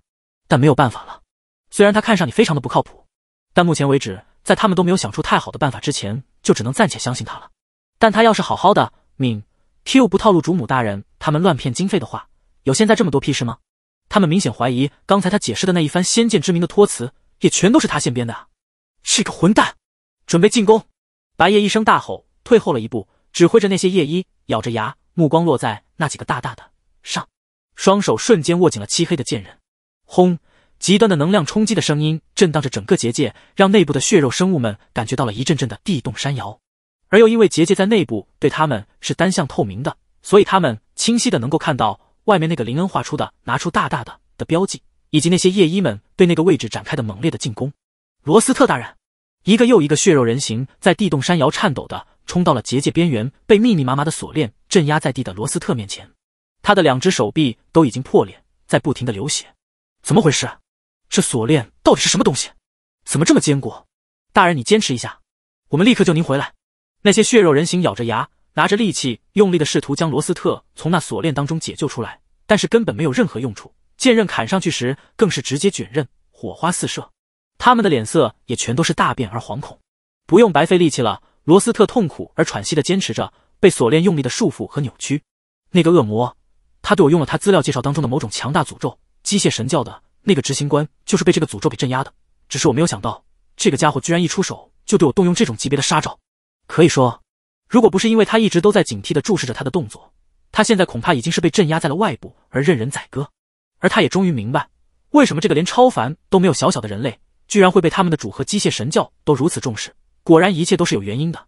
但没有办法了。虽然他看上你非常的不靠谱，但目前为止，在他们都没有想出太好的办法之前，就只能暂且相信他了。但他要是好好的，敏 Q 不套路主母大人他们乱骗经费的话，有现在这么多屁事吗？他们明显怀疑刚才他解释的那一番先见之明的托词，也全都是他现编的。啊。这个混蛋！准备进攻！白夜一声大吼，退后了一步，指挥着那些夜衣，咬着牙。目光落在那几个大大的上，双手瞬间握紧了漆黑的剑刃，轰！极端的能量冲击的声音震荡着整个结界，让内部的血肉生物们感觉到了一阵阵的地动山摇。而又因为结界在内部对他们是单向透明的，所以他们清晰的能够看到外面那个林恩画出的拿出大大的的标记，以及那些夜衣们对那个位置展开的猛烈的进攻。罗斯特大人，一个又一个血肉人形在地动山摇、颤抖的。冲到了结界边缘，被密密麻麻的锁链镇压在地的罗斯特面前，他的两只手臂都已经破裂，在不停的流血。怎么回事？这锁链到底是什么东西？怎么这么坚固？大人，你坚持一下，我们立刻救您回来。那些血肉人形咬着牙，拿着利器，用力的试图将罗斯特从那锁链当中解救出来，但是根本没有任何用处。剑刃砍上去时，更是直接卷刃，火花四射。他们的脸色也全都是大变而惶恐。不用白费力气了。罗斯特痛苦而喘息地坚持着，被锁链用力的束缚和扭曲。那个恶魔，他对我用了他资料介绍当中的某种强大诅咒。机械神教的那个执行官就是被这个诅咒给镇压的。只是我没有想到，这个家伙居然一出手就对我动用这种级别的杀招。可以说，如果不是因为他一直都在警惕地注视着他的动作，他现在恐怕已经是被镇压在了外部而任人宰割。而他也终于明白，为什么这个连超凡都没有小小的人类，居然会被他们的主和机械神教都如此重视。果然，一切都是有原因的。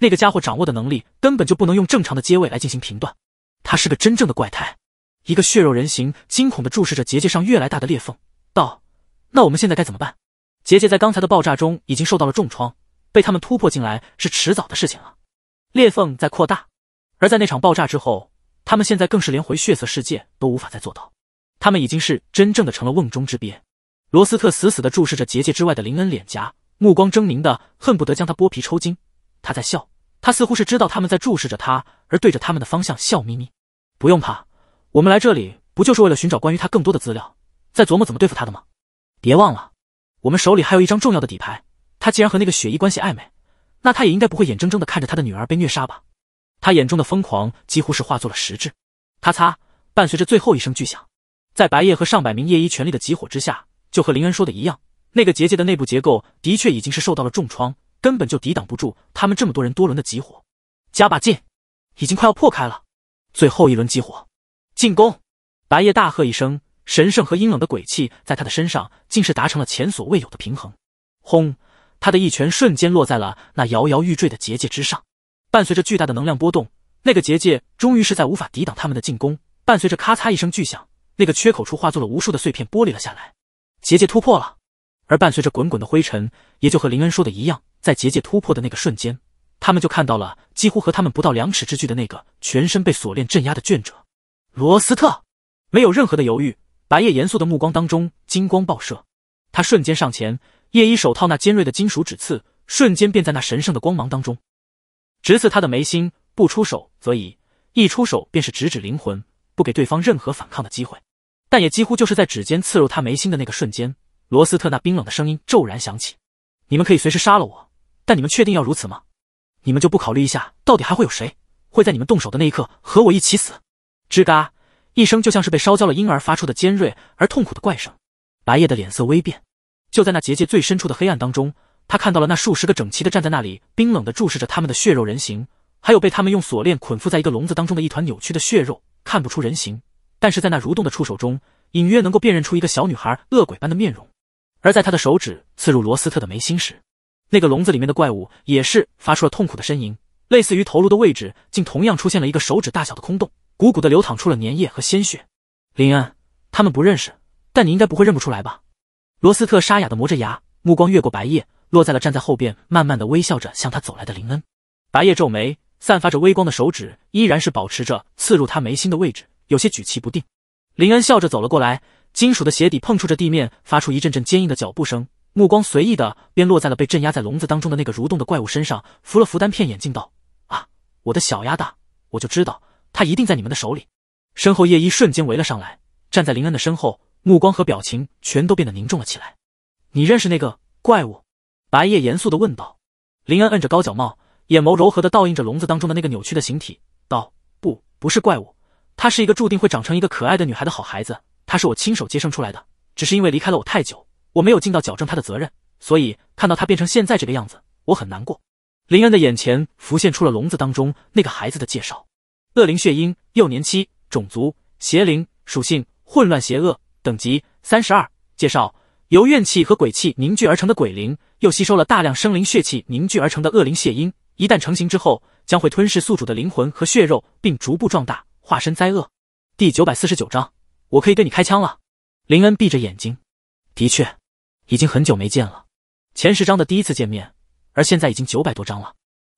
那个家伙掌握的能力根本就不能用正常的阶位来进行评断，他是个真正的怪胎。一个血肉人形惊恐的注视着结界上越来大的裂缝，道：“那我们现在该怎么办？”结界在刚才的爆炸中已经受到了重创，被他们突破进来是迟早的事情了。裂缝在扩大，而在那场爆炸之后，他们现在更是连回血色世界都无法再做到，他们已经是真正的成了瓮中之鳖。罗斯特死死的注视着结界之外的林恩脸颊。目光狰狞的，恨不得将他剥皮抽筋。他在笑，他似乎是知道他们在注视着他，而对着他们的方向笑眯眯。不用怕，我们来这里不就是为了寻找关于他更多的资料，在琢磨怎么对付他的吗？别忘了，我们手里还有一张重要的底牌。他既然和那个雪衣关系暧昧，那他也应该不会眼睁睁的看着他的女儿被虐杀吧？他眼中的疯狂几乎是化作了实质。咔嚓，伴随着最后一声巨响，在白夜和上百名夜衣全力的集火之下，就和林恩说的一样。那个结界的内部结构的确已经是受到了重创，根本就抵挡不住他们这么多人多轮的集火。加把劲，已经快要破开了。最后一轮集火，进攻！白夜大喝一声，神圣和阴冷的鬼气在他的身上竟是达成了前所未有的平衡。轰！他的一拳瞬间落在了那摇摇欲坠的结界之上，伴随着巨大的能量波动，那个结界终于是在无法抵挡他们的进攻。伴随着咔嚓一声巨响，那个缺口处化作了无数的碎片剥离了下来。结界突破了！而伴随着滚滚的灰尘，也就和林恩说的一样，在结界突破的那个瞬间，他们就看到了几乎和他们不到两尺之距的那个全身被锁链镇压的卷者罗斯特。没有任何的犹豫，白夜严肃的目光当中金光爆射，他瞬间上前，夜衣手套那尖锐的金属指刺瞬间便在那神圣的光芒当中直刺他的眉心。不出手则已，一出手便是直指灵魂，不给对方任何反抗的机会。但也几乎就是在指尖刺入他眉心的那个瞬间。罗斯特那冰冷的声音骤然响起：“你们可以随时杀了我，但你们确定要如此吗？你们就不考虑一下，到底还会有谁会在你们动手的那一刻和我一起死？”吱嘎一声，就像是被烧焦了婴儿发出的尖锐而痛苦的怪声。白夜的脸色微变。就在那结界最深处的黑暗当中，他看到了那数十个整齐的站在那里、冰冷的注视着他们的血肉人形，还有被他们用锁链捆缚在一个笼子当中的一团扭曲的血肉，看不出人形，但是在那蠕动的触手中，隐约能够辨认出一个小女孩恶鬼般的面容。而在他的手指刺入罗斯特的眉心时，那个笼子里面的怪物也是发出了痛苦的呻吟，类似于头颅的位置竟同样出现了一个手指大小的空洞，鼓鼓的流淌出了粘液和鲜血。林恩，他们不认识，但你应该不会认不出来吧？罗斯特沙哑的磨着牙，目光越过白夜，落在了站在后边慢慢的微笑着向他走来的林恩。白夜皱眉，散发着微光的手指依然是保持着刺入他眉心的位置，有些举棋不定。林恩笑着走了过来。金属的鞋底碰触着地面，发出一阵阵坚硬的脚步声。目光随意的便落在了被镇压在笼子当中的那个蠕动的怪物身上，扶了扶单片眼镜道：“啊，我的小鸭蛋，我就知道它一定在你们的手里。”身后叶一瞬间围了上来，站在林恩的身后，目光和表情全都变得凝重了起来。“你认识那个怪物？”白夜严肃的问道。林恩摁着高脚帽，眼眸柔和的倒映着笼子当中的那个扭曲的形体，道：“不，不是怪物，他是一个注定会长成一个可爱的女孩的好孩子。”他是我亲手接生出来的，只是因为离开了我太久，我没有尽到矫正他的责任，所以看到他变成现在这个样子，我很难过。林恩的眼前浮现出了笼子当中那个孩子的介绍：恶灵血婴，幼年期，种族邪灵，属性混乱邪恶，等级三十二。介绍：由怨气和鬼气凝聚而成的鬼灵，又吸收了大量生灵血气凝聚而成的恶灵血婴，一旦成型之后，将会吞噬宿主的灵魂和血肉，并逐步壮大，化身灾厄。第九百四十九章。我可以对你开枪了，林恩闭着眼睛。的确，已经很久没见了，前十章的第一次见面，而现在已经九百多章了。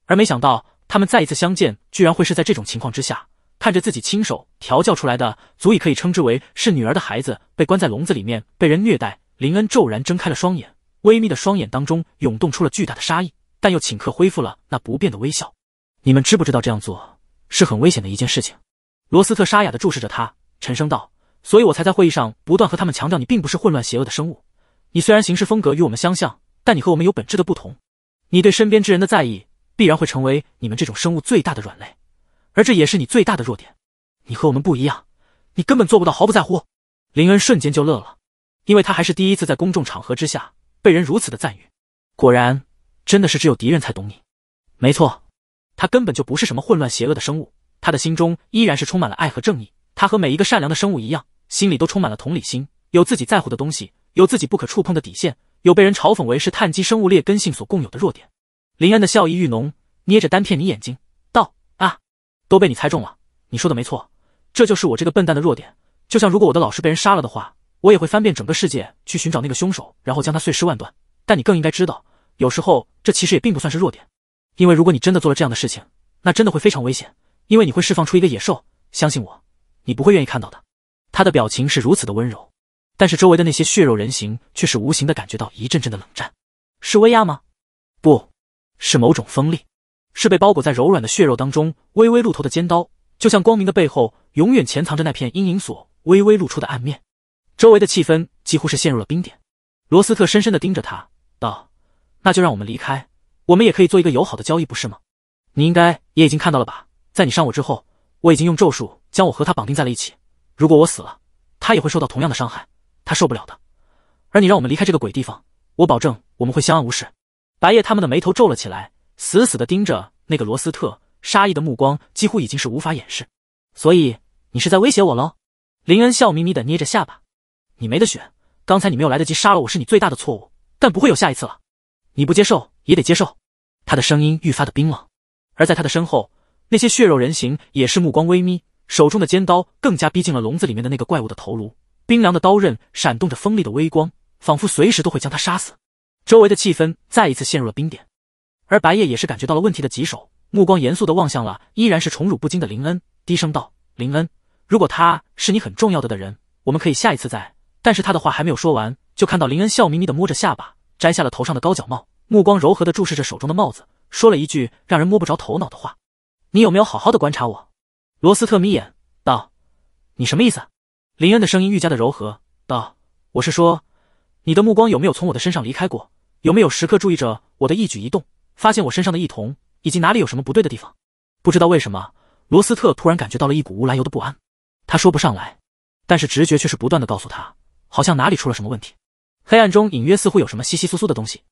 而没想到他们再一次相见，居然会是在这种情况之下。看着自己亲手调教出来的，足以可以称之为是女儿的孩子被关在笼子里面，被人虐待。林恩骤然睁开了双眼，微眯的双眼当中涌动出了巨大的杀意，但又顷刻恢复了那不变的微笑。你们知不知道这样做是很危险的一件事情？罗斯特沙哑的注视着他，沉声道。所以我才在会议上不断和他们强调，你并不是混乱邪恶的生物。你虽然行事风格与我们相像，但你和我们有本质的不同。你对身边之人的在意，必然会成为你们这种生物最大的软肋，而这也是你最大的弱点。你和我们不一样，你根本做不到毫不在乎。林恩瞬间就乐了，因为他还是第一次在公众场合之下被人如此的赞誉。果然，真的是只有敌人才懂你。没错，他根本就不是什么混乱邪恶的生物，他的心中依然是充满了爱和正义。他和每一个善良的生物一样。心里都充满了同理心，有自己在乎的东西，有自己不可触碰的底线，有被人嘲讽为是碳基生物劣根性所共有的弱点。林安的笑意愈浓，捏着单片你眼睛道：“啊，都被你猜中了，你说的没错，这就是我这个笨蛋的弱点。就像如果我的老师被人杀了的话，我也会翻遍整个世界去寻找那个凶手，然后将他碎尸万段。但你更应该知道，有时候这其实也并不算是弱点，因为如果你真的做了这样的事情，那真的会非常危险，因为你会释放出一个野兽。相信我，你不会愿意看到的。”他的表情是如此的温柔，但是周围的那些血肉人形却是无形的感觉到一阵阵的冷战。是威压吗？不，是某种锋利，是被包裹在柔软的血肉当中微微露头的尖刀。就像光明的背后永远潜藏着那片阴影所微微露出的暗面。周围的气氛几乎是陷入了冰点。罗斯特深深的盯着他道：“那就让我们离开，我们也可以做一个友好的交易，不是吗？你应该也已经看到了吧，在你伤我之后，我已经用咒术将我和他绑定在了一起。”如果我死了，他也会受到同样的伤害，他受不了的。而你让我们离开这个鬼地方，我保证我们会相安无事。白夜他们的眉头皱了起来，死死的盯着那个罗斯特，杀意的目光几乎已经是无法掩饰。所以你是在威胁我喽？林恩笑眯眯的捏着下巴，你没得选。刚才你没有来得及杀了我，是你最大的错误，但不会有下一次了。你不接受也得接受。他的声音愈发的冰冷，而在他的身后，那些血肉人形也是目光微眯。手中的尖刀更加逼近了笼子里面的那个怪物的头颅，冰凉的刀刃闪动着锋利的微光，仿佛随时都会将他杀死。周围的气氛再一次陷入了冰点，而白夜也是感觉到了问题的棘手，目光严肃的望向了依然是宠辱不惊的林恩，低声道：“林恩，如果他是你很重要的的人，我们可以下一次再。”但是他的话还没有说完，就看到林恩笑眯眯的摸着下巴，摘下了头上的高脚帽，目光柔和的注视着手中的帽子，说了一句让人摸不着头脑的话：“你有没有好好的观察我？”罗斯特眯眼道：“你什么意思？”林恩的声音愈加的柔和道：“我是说，你的目光有没有从我的身上离开过？有没有时刻注意着我的一举一动，发现我身上的异同，以及哪里有什么不对的地方？”不知道为什么，罗斯特突然感觉到了一股无来由的不安，他说不上来，但是直觉却是不断的告诉他，好像哪里出了什么问题。黑暗中隐约似乎有什么稀稀疏疏的东西。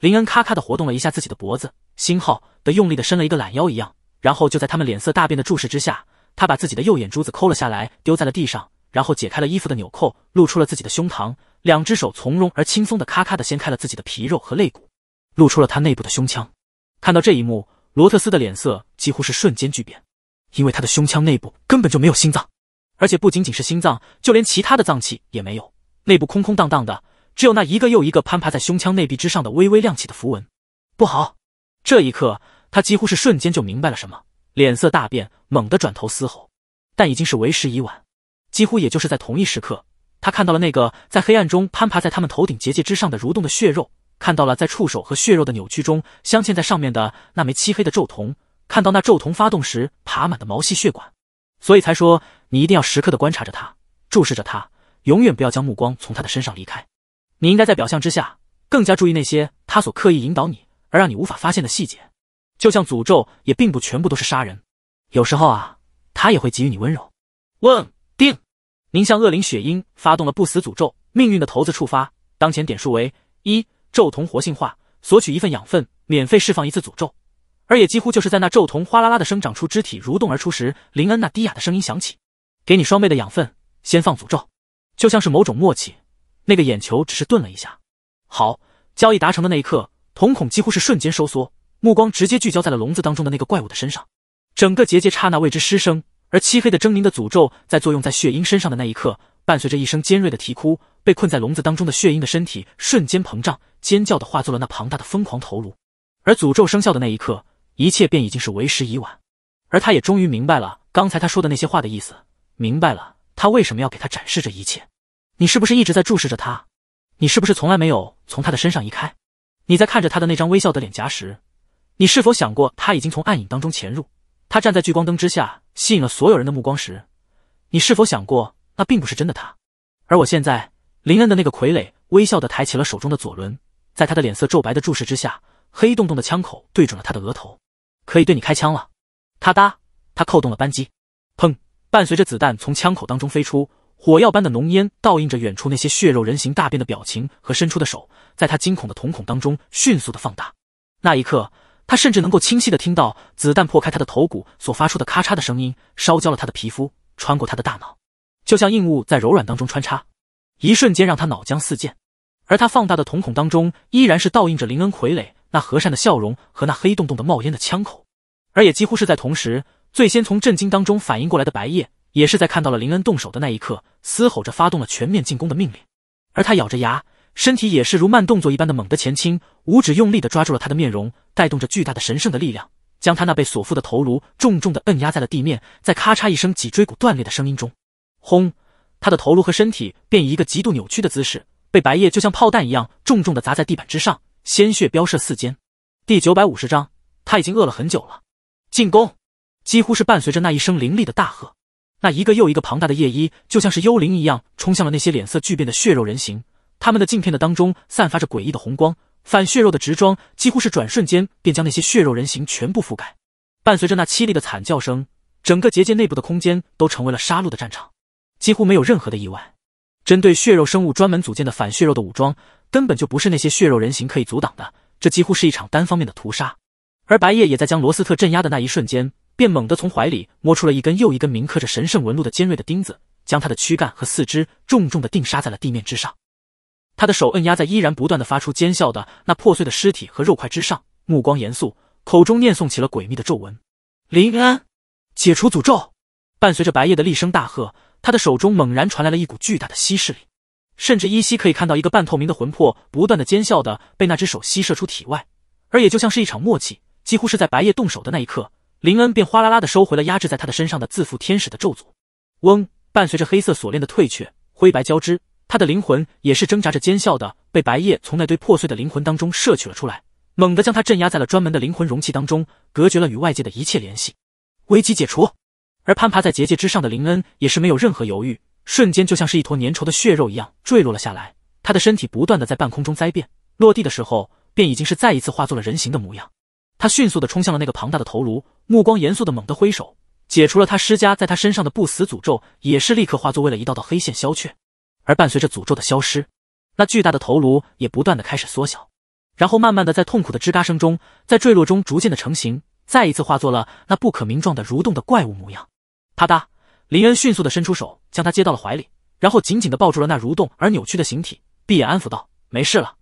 林恩咔咔的活动了一下自己的脖子，星号的用力的伸了一个懒腰一样，然后就在他们脸色大变的注视之下。他把自己的右眼珠子抠了下来，丢在了地上，然后解开了衣服的纽扣，露出了自己的胸膛。两只手从容而轻松的咔咔的掀开了自己的皮肉和肋骨，露出了他内部的胸腔。看到这一幕，罗特斯的脸色几乎是瞬间巨变，因为他的胸腔内部根本就没有心脏，而且不仅仅是心脏，就连其他的脏器也没有，内部空空荡荡的，只有那一个又一个攀爬在胸腔内壁之上的微微亮起的符文。不好，这一刻他几乎是瞬间就明白了什么。脸色大变，猛地转头嘶吼，但已经是为时已晚。几乎也就是在同一时刻，他看到了那个在黑暗中攀爬在他们头顶结界之上的蠕动的血肉，看到了在触手和血肉的扭曲中镶嵌在上面的那枚漆黑的皱瞳，看到那皱瞳发动时爬满的毛细血管。所以才说，你一定要时刻的观察着他，注视着他，永远不要将目光从他的身上离开。你应该在表象之下，更加注意那些他所刻意引导你而让你无法发现的细节。就像诅咒也并不全部都是杀人，有时候啊，他也会给予你温柔。问定，您向恶灵雪鹰发动了不死诅咒，命运的骰子触发，当前点数为一，咒童活性化，索取一份养分，免费释放一次诅咒。而也几乎就是在那咒童哗啦啦的生长出肢体蠕动而出时，林恩那低哑的声音响起：“给你双倍的养分，先放诅咒。”就像是某种默契，那个眼球只是顿了一下。好，交易达成的那一刻，瞳孔几乎是瞬间收缩。目光直接聚焦在了笼子当中的那个怪物的身上，整个结界刹那为之失声。而漆黑的、狰狞的诅咒在作用在血鹰身上的那一刻，伴随着一声尖锐的啼哭，被困在笼子当中的血鹰的身体瞬间膨胀，尖叫的化作了那庞大的疯狂头颅。而诅咒生效的那一刻，一切便已经是为时已晚。而他也终于明白了刚才他说的那些话的意思，明白了他为什么要给他展示这一切。你是不是一直在注视着他？你是不是从来没有从他的身上移开？你在看着他的那张微笑的脸颊时。你是否想过，他已经从暗影当中潜入？他站在聚光灯之下，吸引了所有人的目光时，你是否想过，那并不是真的他？而我现在，林恩的那个傀儡微笑的抬起了手中的左轮，在他的脸色骤白的注视之下，黑洞洞的枪口对准了他的额头，可以对你开枪了。嗒嗒，他扣动了扳机，砰！伴随着子弹从枪口当中飞出，火药般的浓烟倒映着远处那些血肉人形大便的表情和伸出的手，在他惊恐的瞳孔当中迅速的放大。那一刻。他甚至能够清晰的听到子弹破开他的头骨所发出的咔嚓的声音，烧焦了他的皮肤，穿过他的大脑，就像硬物在柔软当中穿插，一瞬间让他脑浆四溅。而他放大的瞳孔当中，依然是倒映着林恩傀儡那和善的笑容和那黑洞洞的冒烟的枪口。而也几乎是在同时，最先从震惊当中反应过来的白夜，也是在看到了林恩动手的那一刻，嘶吼着发动了全面进攻的命令。而他咬着牙。身体也是如慢动作一般的猛地前倾，五指用力的抓住了他的面容，带动着巨大的神圣的力量，将他那被锁缚的头颅重重的摁压在了地面，在咔嚓一声脊椎骨断裂的声音中，轰，他的头颅和身体便以一个极度扭曲的姿势，被白夜就像炮弹一样重重的砸在地板之上，鲜血飙射四溅。第九百五十章，他已经饿了很久了。进攻，几乎是伴随着那一声凌厉的大喝，那一个又一个庞大的夜衣就像是幽灵一样，冲向了那些脸色巨变的血肉人形。他们的镜片的当中散发着诡异的红光，反血肉的直装几乎是转瞬间便将那些血肉人形全部覆盖。伴随着那凄厉的惨叫声，整个结界内部的空间都成为了杀戮的战场，几乎没有任何的意外。针对血肉生物专门组建的反血肉的武装，根本就不是那些血肉人形可以阻挡的。这几乎是一场单方面的屠杀。而白夜也在将罗斯特镇压的那一瞬间，便猛地从怀里摸出了一根又一根铭刻着神圣纹路的尖锐的钉子，将他的躯干和四肢重重的钉杀在了地面之上。他的手摁压在依然不断的发出尖笑的那破碎的尸体和肉块之上，目光严肃，口中念诵起了诡秘的咒文：“林恩，解除诅咒！”伴随着白夜的厉声大喝，他的手中猛然传来了一股巨大的吸势力，甚至依稀可以看到一个半透明的魂魄不断的尖笑的被那只手吸射出体外。而也就像是一场默契，几乎是在白夜动手的那一刻，林恩便哗啦啦的收回了压制在他的身上的自负天使的咒诅。嗡，伴随着黑色锁链的退却，灰白交织。他的灵魂也是挣扎着尖笑的，被白夜从那堆破碎的灵魂当中摄取了出来，猛地将他镇压在了专门的灵魂容器当中，隔绝了与外界的一切联系。危机解除，而攀爬在结界之上的林恩也是没有任何犹豫，瞬间就像是一坨粘稠的血肉一样坠落了下来。他的身体不断的在半空中灾变，落地的时候便已经是再一次化作了人形的模样。他迅速的冲向了那个庞大的头颅，目光严肃的猛地挥手，解除了他施加在他身上的不死诅咒，也是立刻化作为了一道道黑线消去。而伴随着诅咒的消失，那巨大的头颅也不断的开始缩小，然后慢慢的在痛苦的吱嘎声中，在坠落中逐渐的成型，再一次化作了那不可名状的蠕动的怪物模样。啪嗒，林恩迅速的伸出手，将他接到了怀里，然后紧紧的抱住了那蠕动而扭曲的形体，闭眼安抚道：“没事了，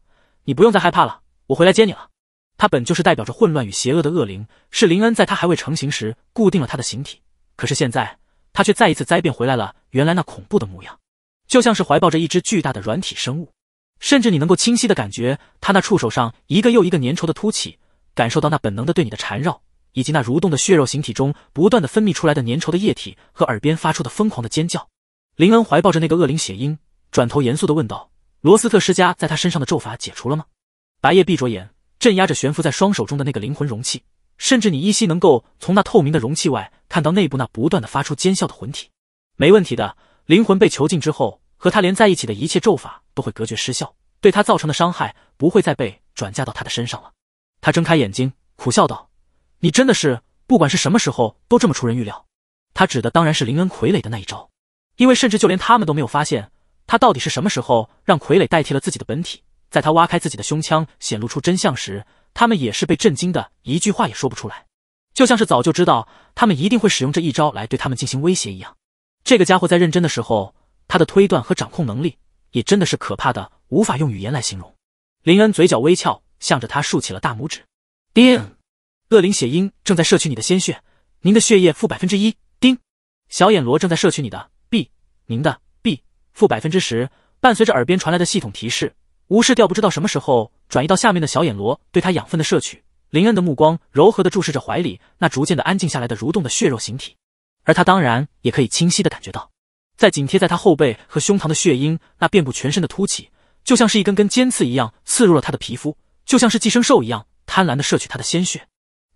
你不用再害怕了，我回来接你了。”他本就是代表着混乱与邪恶的恶灵，是林恩在他还未成型时固定了他的形体，可是现在他却再一次灾变回来了，原来那恐怖的模样。就像是怀抱着一只巨大的软体生物，甚至你能够清晰的感觉它那触手上一个又一个粘稠的凸起，感受到那本能的对你的缠绕，以及那蠕动的血肉形体中不断的分泌出来的粘稠的液体和耳边发出的疯狂的尖叫。林恩怀抱着那个恶灵血鹰，转头严肃的问道：“罗斯特施加在他身上的咒法解除了吗？”白夜闭着眼，镇压着悬浮在双手中的那个灵魂容器，甚至你依稀能够从那透明的容器外看到内部那不断的发出尖啸的魂体。没问题的，灵魂被囚禁之后。和他连在一起的一切咒法都会隔绝失效，对他造成的伤害不会再被转嫁到他的身上了。他睁开眼睛，苦笑道：“你真的是，不管是什么时候都这么出人预料。”他指的当然是林恩傀儡的那一招，因为甚至就连他们都没有发现，他到底是什么时候让傀儡代替了自己的本体。在他挖开自己的胸腔，显露出真相时，他们也是被震惊的，一句话也说不出来，就像是早就知道他们一定会使用这一招来对他们进行威胁一样。这个家伙在认真的时候。他的推断和掌控能力也真的是可怕的，无法用语言来形容。林恩嘴角微翘，向着他竖起了大拇指。丁，恶灵血鹰正在摄取你的鲜血，您的血液负百分之一。丁，小眼螺正在摄取你的 B，您的 B 负百分之十。伴随着耳边传来的系统提示，无视掉不知道什么时候转移到下面的小眼螺对他养分的摄取，林恩的目光柔和的注视着怀里那逐渐的安静下来的蠕动的血肉形体，而他当然也可以清晰的感觉到。在紧贴在他后背和胸膛的血鹰，那遍布全身的凸起，就像是一根根尖刺一样刺入了他的皮肤，就像是寄生兽一样贪婪的摄取他的鲜血。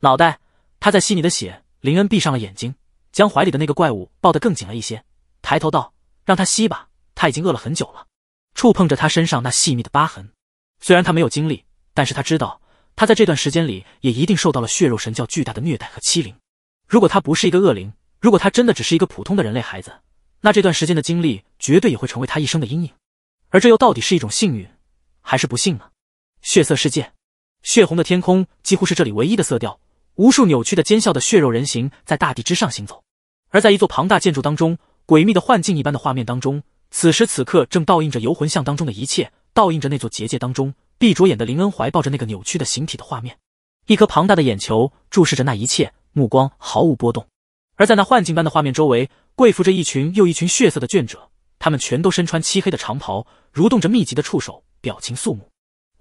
脑袋，他在吸你的血。林恩闭上了眼睛，将怀里的那个怪物抱得更紧了一些，抬头道：“让他吸吧，他已经饿了很久了。”触碰着他身上那细密的疤痕，虽然他没有经历，但是他知道，他在这段时间里也一定受到了血肉神教巨大的虐待和欺凌。如果他不是一个恶灵，如果他真的只是一个普通的人类孩子。那这段时间的经历绝对也会成为他一生的阴影，而这又到底是一种幸运还是不幸呢？血色世界，血红的天空几乎是这里唯一的色调，无数扭曲的尖笑的血肉人形在大地之上行走。而在一座庞大建筑当中，诡秘的幻境一般的画面当中，此时此刻正倒映着游魂像当中的一切，倒映着那座结界当中闭着眼的林恩怀抱着那个扭曲的形体的画面。一颗庞大的眼球注视着那一切，目光毫无波动。而在那幻境般的画面周围。跪伏着一群又一群血色的卷者，他们全都身穿漆黑的长袍，蠕动着密集的触手，表情肃穆。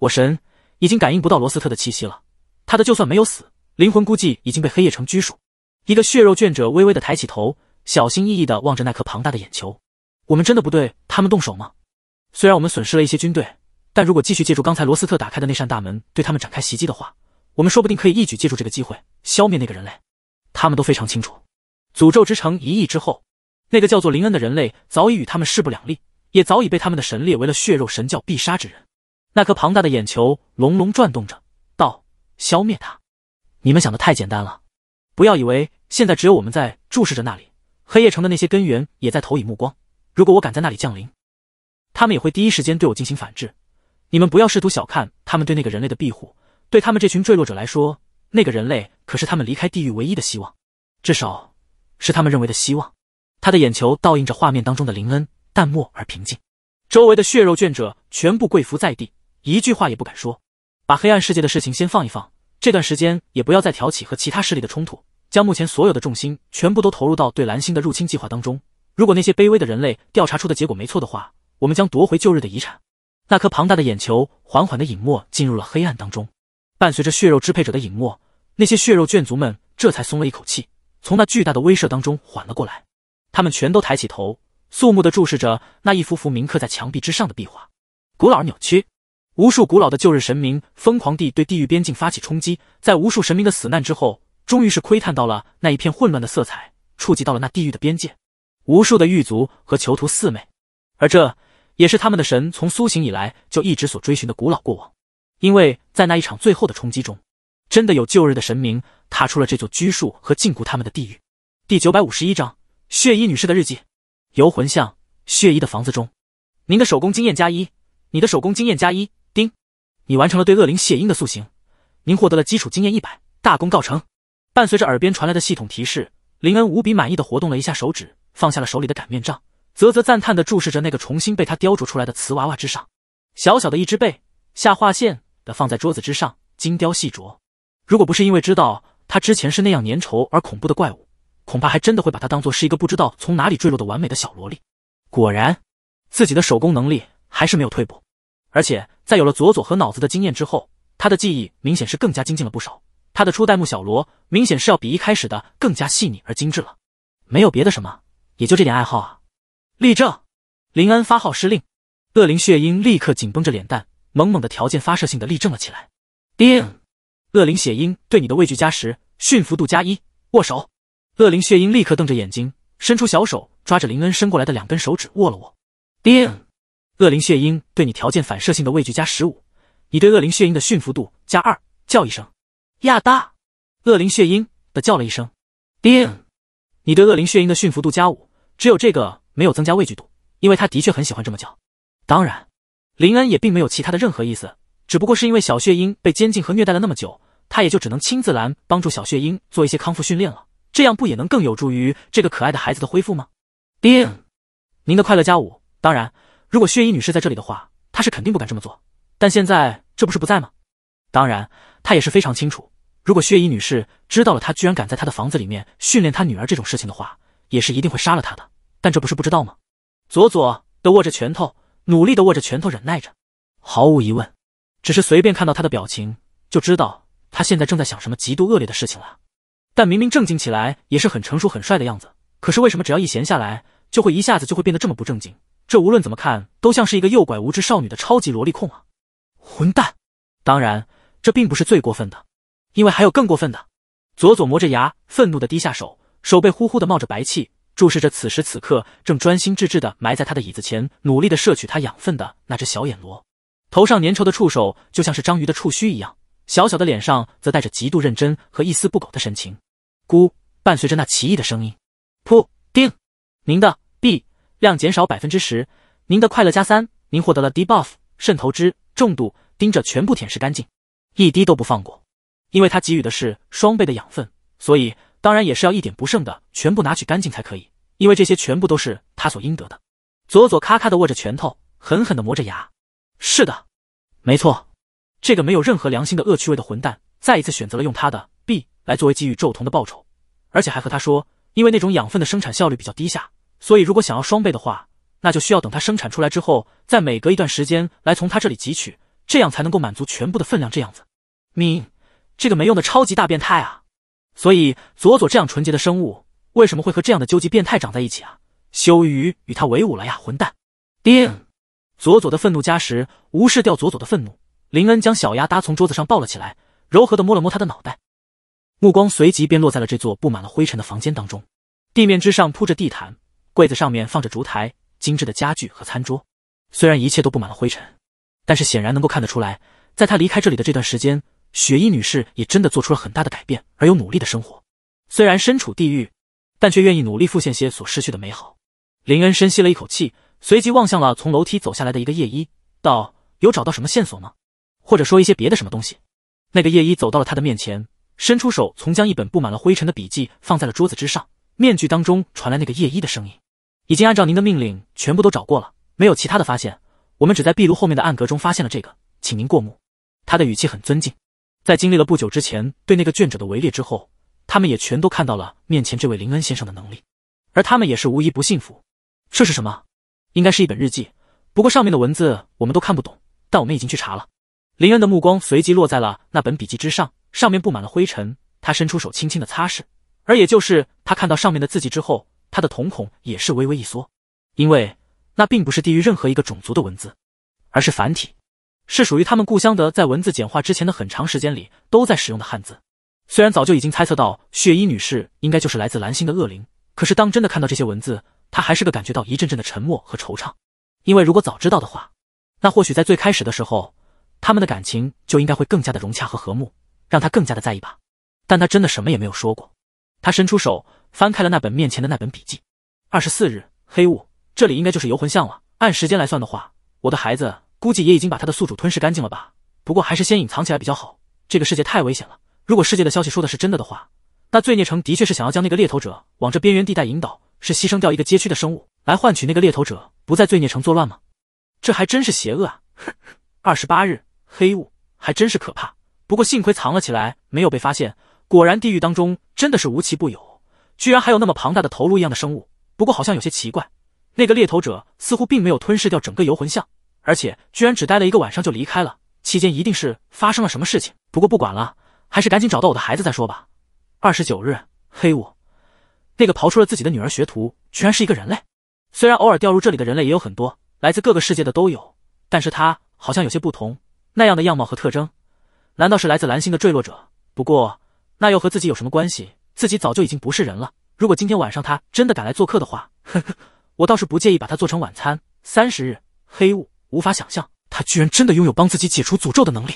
我神已经感应不到罗斯特的气息了，他的就算没有死，灵魂估计已经被黑夜城拘束。一个血肉卷者微微的抬起头，小心翼翼的望着那颗庞大的眼球。我们真的不对他们动手吗？虽然我们损失了一些军队，但如果继续借助刚才罗斯特打开的那扇大门对他们展开袭击的话，我们说不定可以一举借助这个机会消灭那个人类。他们都非常清楚，诅咒之城一役之后。那个叫做林恩的人类早已与他们势不两立，也早已被他们的神列为了血肉神教必杀之人。那颗庞大的眼球隆隆转动着，道：“消灭他！你们想的太简单了。不要以为现在只有我们在注视着那里，黑夜城的那些根源也在投以目光。如果我敢在那里降临，他们也会第一时间对我进行反制。你们不要试图小看他们对那个人类的庇护。对他们这群坠落者来说，那个人类可是他们离开地狱唯一的希望，至少是他们认为的希望。”他的眼球倒映着画面当中的林恩，淡漠而平静。周围的血肉眷者全部跪伏在地，一句话也不敢说。把黑暗世界的事情先放一放，这段时间也不要再挑起和其他势力的冲突，将目前所有的重心全部都投入到对蓝星的入侵计划当中。如果那些卑微的人类调查出的结果没错的话，我们将夺回旧日的遗产。那颗庞大的眼球缓缓的隐没进入了黑暗当中，伴随着血肉支配者的隐没，那些血肉眷族们这才松了一口气，从那巨大的威慑当中缓了过来。他们全都抬起头，肃穆地注视着那一幅幅铭刻在墙壁之上的壁画，古老而扭曲。无数古老的旧日神明疯狂地对地狱边境发起冲击，在无数神明的死难之后，终于是窥探到了那一片混乱的色彩，触及到了那地狱的边界。无数的狱卒和囚徒四面，而这也是他们的神从苏醒以来就一直所追寻的古老过往。因为在那一场最后的冲击中，真的有旧日的神明踏出了这座拘束和禁锢他们的地狱。第九百五十一章。血衣女士的日记，游魂像血衣的房子中，您的手工经验加一，你的手工经验加一。丁，你完成了对恶灵血英的塑形，您获得了基础经验一百，大功告成。伴随着耳边传来的系统提示，林恩无比满意的活动了一下手指，放下了手里的擀面杖，啧啧赞叹的注视着那个重新被他雕琢出来的瓷娃娃之上，小小的一只背下划线的放在桌子之上，精雕细琢。如果不是因为知道他之前是那样粘稠而恐怖的怪物。恐怕还真的会把她当做是一个不知道从哪里坠落的完美的小萝莉。果然，自己的手工能力还是没有退步，而且在有了佐佐和脑子的经验之后，他的记忆明显是更加精进了不少。他的初代木小罗明显是要比一开始的更加细腻而精致了。没有别的什么，也就这点爱好啊。立正，林安发号施令，恶灵血鹰立刻紧绷着脸蛋，猛猛的条件发射性的立正了起来。定，恶灵血鹰对你的畏惧加十，驯服度加一。握手。恶灵血鹰立刻瞪着眼睛，伸出小手抓着林恩伸过来的两根手指握了握。叮，恶灵血鹰对你条件反射性的畏惧加十五，你对恶灵血鹰的驯服度加二。叫一声，亚大。恶灵血鹰的叫了一声。叮，你对恶灵血鹰的驯服度加五。只有这个没有增加畏惧度，因为他的确很喜欢这么叫。当然，林恩也并没有其他的任何意思，只不过是因为小血鹰被监禁和虐待了那么久，他也就只能亲自来帮助小血鹰做一些康复训练了。这样不也能更有助于这个可爱的孩子的恢复吗？丁，您的快乐加五。当然，如果血衣女士在这里的话，她是肯定不敢这么做。但现在这不是不在吗？当然，她也是非常清楚，如果血衣女士知道了她居然敢在她的房子里面训练她女儿这种事情的话，也是一定会杀了她的。但这不是不知道吗？佐佐的握着拳头，努力的握着拳头，忍耐着。毫无疑问，只是随便看到他的表情，就知道他现在正在想什么极度恶劣的事情了。但明明正经起来也是很成熟很帅的样子，可是为什么只要一闲下来，就会一下子就会变得这么不正经？这无论怎么看都像是一个诱拐无知少女的超级萝莉控啊！混蛋！当然，这并不是最过分的，因为还有更过分的。佐佐磨着牙，愤怒的低下手，手背呼呼的冒着白气，注视着此时此刻正专心致志的埋在他的椅子前，努力的摄取他养分的那只小眼螺，头上粘稠的触手就像是章鱼的触须一样。小小的脸上则带着极度认真和一丝不苟的神情，咕，伴随着那奇异的声音，噗，叮，您的 B 量减少百分之十，您的快乐加三，您获得了 D e buff 滥透之，重度盯着全部舔舐干净，一滴都不放过，因为他给予的是双倍的养分，所以当然也是要一点不剩的全部拿取干净才可以，因为这些全部都是他所应得的。佐佐咔咔的握着拳头，狠狠的磨着牙，是的，没错。这个没有任何良心的恶趣味的混蛋，再一次选择了用他的 B 来作为给予咒童的报酬，而且还和他说，因为那种养分的生产效率比较低下，所以如果想要双倍的话，那就需要等它生产出来之后，再每隔一段时间来从他这里汲取，这样才能够满足全部的分量。这样子，命，这个没用的超级大变态啊！所以佐佐这样纯洁的生物，为什么会和这样的究极变态长在一起啊？羞于与他为伍了呀，混蛋！叮，佐佐的愤怒加时，无视掉佐佐的愤怒。林恩将小鸭搭从桌子上抱了起来，柔和的摸了摸他的脑袋，目光随即便落在了这座布满了灰尘的房间当中。地面之上铺着地毯，柜子上面放着烛台、精致的家具和餐桌。虽然一切都布满了灰尘，但是显然能够看得出来，在他离开这里的这段时间，雪衣女士也真的做出了很大的改变，而又努力的生活。虽然身处地狱，但却愿意努力复现些所失去的美好。林恩深吸了一口气，随即望向了从楼梯走下来的一个夜衣，道：“有找到什么线索吗？”或者说一些别的什么东西。那个夜衣走到了他的面前，伸出手，从将一本布满了灰尘的笔记放在了桌子之上。面具当中传来那个夜衣的声音：“已经按照您的命令全部都找过了，没有其他的发现。我们只在壁炉后面的暗格中发现了这个，请您过目。”他的语气很尊敬。在经历了不久之前对那个卷者的围猎之后，他们也全都看到了面前这位林恩先生的能力，而他们也是无一不信服。这是什么？应该是一本日记，不过上面的文字我们都看不懂，但我们已经去查了。林恩的目光随即落在了那本笔记之上，上面布满了灰尘。他伸出手，轻轻的擦拭。而也就是他看到上面的字迹之后，他的瞳孔也是微微一缩，因为那并不是地狱任何一个种族的文字，而是繁体，是属于他们故乡的，在文字简化之前的很长时间里都在使用的汉字。虽然早就已经猜测到血衣女士应该就是来自蓝星的恶灵，可是当真的看到这些文字，他还是个感觉到一阵阵的沉默和惆怅。因为如果早知道的话，那或许在最开始的时候。他们的感情就应该会更加的融洽和和睦，让他更加的在意吧。但他真的什么也没有说过。他伸出手，翻开了那本面前的那本笔记。二十四日，黑雾，这里应该就是游魂像了。按时间来算的话，我的孩子估计也已经把他的宿主吞噬干净了吧。不过还是先隐藏起来比较好。这个世界太危险了。如果世界的消息说的是真的的话，那罪孽城的确是想要将那个猎头者往这边缘地带引导，是牺牲掉一个街区的生物来换取那个猎头者不在罪孽城作乱吗？这还真是邪恶啊！二十八日。黑雾还真是可怕，不过幸亏藏了起来，没有被发现。果然，地狱当中真的是无奇不有，居然还有那么庞大的头颅一样的生物。不过，好像有些奇怪，那个猎头者似乎并没有吞噬掉整个游魂像，而且居然只待了一个晚上就离开了。期间一定是发生了什么事情。不过不管了，还是赶紧找到我的孩子再说吧。二十九日，黑雾，那个刨出了自己的女儿学徒，居然是一个人类。虽然偶尔掉入这里的人类也有很多，来自各个世界的都有，但是他好像有些不同。那样的样貌和特征，难道是来自蓝星的坠落者？不过那又和自己有什么关系？自己早就已经不是人了。如果今天晚上他真的敢来做客的话，呵呵，我倒是不介意把他做成晚餐。三十日黑雾，无法想象他居然真的拥有帮自己解除诅咒的能力。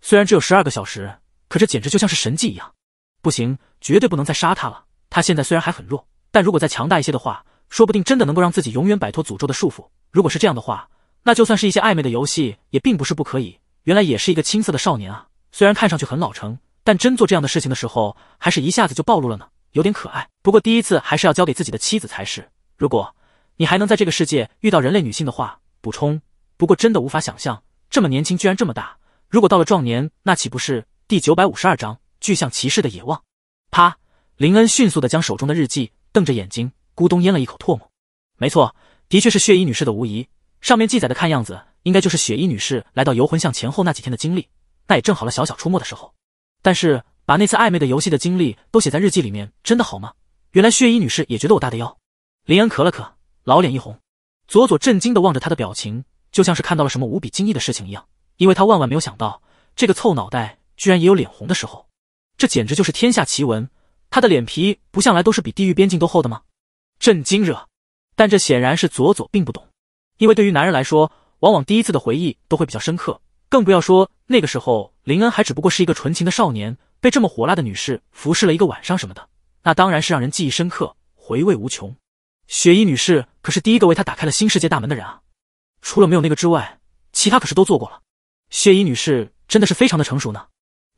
虽然只有十二个小时，可这简直就像是神迹一样。不行，绝对不能再杀他了。他现在虽然还很弱，但如果再强大一些的话，说不定真的能够让自己永远摆脱诅咒的束缚。如果是这样的话，那就算是一些暧昧的游戏也并不是不可以。原来也是一个青涩的少年啊，虽然看上去很老成，但真做这样的事情的时候，还是一下子就暴露了呢，有点可爱。不过第一次还是要交给自己的妻子才是。如果你还能在这个世界遇到人类女性的话，补充。不过真的无法想象，这么年轻居然这么大。如果到了壮年，那岂不是？第九百五十二章巨象骑士的野望。啪！林恩迅速的将手中的日记，瞪着眼睛，咕咚咽了一口唾沫。没错，的确是血衣女士的无疑。上面记载的，看样子。应该就是雪衣女士来到游魂巷前后那几天的经历，那也正好了小小出没的时候。但是把那次暧昧的游戏的经历都写在日记里面，真的好吗？原来血衣女士也觉得我大的哟。林恩咳了咳，老脸一红。佐佐震惊的望着他的表情，就像是看到了什么无比惊异的事情一样，因为他万万没有想到这个臭脑袋居然也有脸红的时候，这简直就是天下奇闻。他的脸皮不向来都是比地狱边境都厚的吗？震惊惹！但这显然是佐佐并不懂，因为对于男人来说。往往第一次的回忆都会比较深刻，更不要说那个时候林恩还只不过是一个纯情的少年，被这么火辣的女士服侍了一个晚上什么的，那当然是让人记忆深刻，回味无穷。雪衣女士可是第一个为他打开了新世界大门的人啊，除了没有那个之外，其他可是都做过了。雪衣女士真的是非常的成熟呢。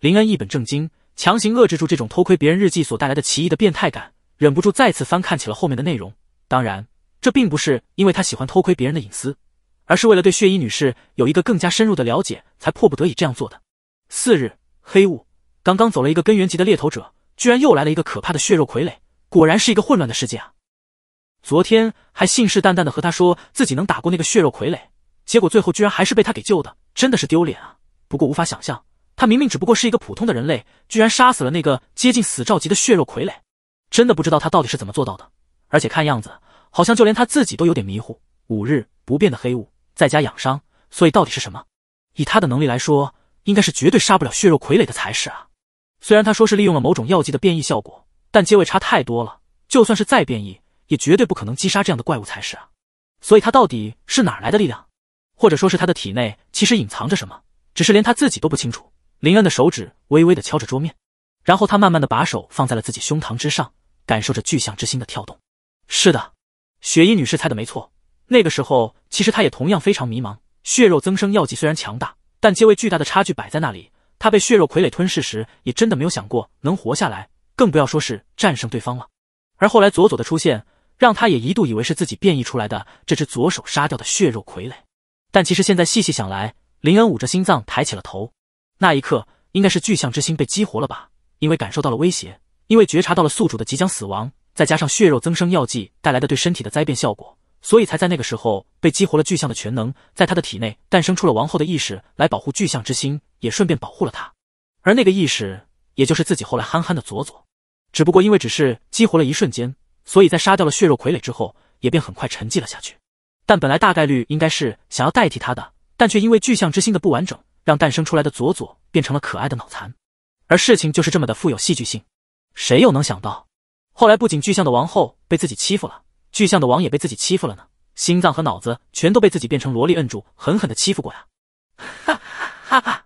林恩一本正经，强行遏制住这种偷窥别人日记所带来的奇异的变态感，忍不住再次翻看起了后面的内容。当然，这并不是因为他喜欢偷窥别人的隐私。而是为了对血衣女士有一个更加深入的了解，才迫不得已这样做的。四日，黑雾刚刚走了一个根源级的猎头者，居然又来了一个可怕的血肉傀儡，果然是一个混乱的世界啊！昨天还信誓旦旦的和他说自己能打过那个血肉傀儡，结果最后居然还是被他给救的，真的是丢脸啊！不过无法想象，他明明只不过是一个普通的人类，居然杀死了那个接近死兆级的血肉傀儡，真的不知道他到底是怎么做到的。而且看样子，好像就连他自己都有点迷糊。五日不变的黑雾。在家养伤，所以到底是什么？以他的能力来说，应该是绝对杀不了血肉傀儡的才是啊。虽然他说是利用了某种药剂的变异效果，但阶位差太多了，就算是再变异，也绝对不可能击杀这样的怪物才是啊。所以他到底是哪来的力量？或者说是他的体内其实隐藏着什么，只是连他自己都不清楚。林恩的手指微微的敲着桌面，然后他慢慢的把手放在了自己胸膛之上，感受着巨象之心的跳动。是的，雪衣女士猜的没错。那个时候，其实他也同样非常迷茫。血肉增生药剂虽然强大，但皆为巨大的差距摆在那里。他被血肉傀儡吞噬时，也真的没有想过能活下来，更不要说是战胜对方了。而后来佐佐的出现，让他也一度以为是自己变异出来的这只左手杀掉的血肉傀儡。但其实现在细细想来，林恩捂着心脏抬起了头，那一刻应该是巨象之心被激活了吧？因为感受到了威胁，因为觉察到了宿主的即将死亡，再加上血肉增生药剂带来的对身体的灾变效果。所以才在那个时候被激活了巨象的全能，在他的体内诞生出了王后的意识来保护巨象之心，也顺便保护了他。而那个意识，也就是自己后来憨憨的佐佐，只不过因为只是激活了一瞬间，所以在杀掉了血肉傀儡之后，也便很快沉寂了下去。但本来大概率应该是想要代替他的，但却因为巨象之心的不完整，让诞生出来的佐佐变成了可爱的脑残。而事情就是这么的富有戏剧性，谁又能想到，后来不仅巨象的王后被自己欺负了。巨象的王也被自己欺负了呢，心脏和脑子全都被自己变成萝莉摁住，狠狠的欺负过呀！哈哈哈哈！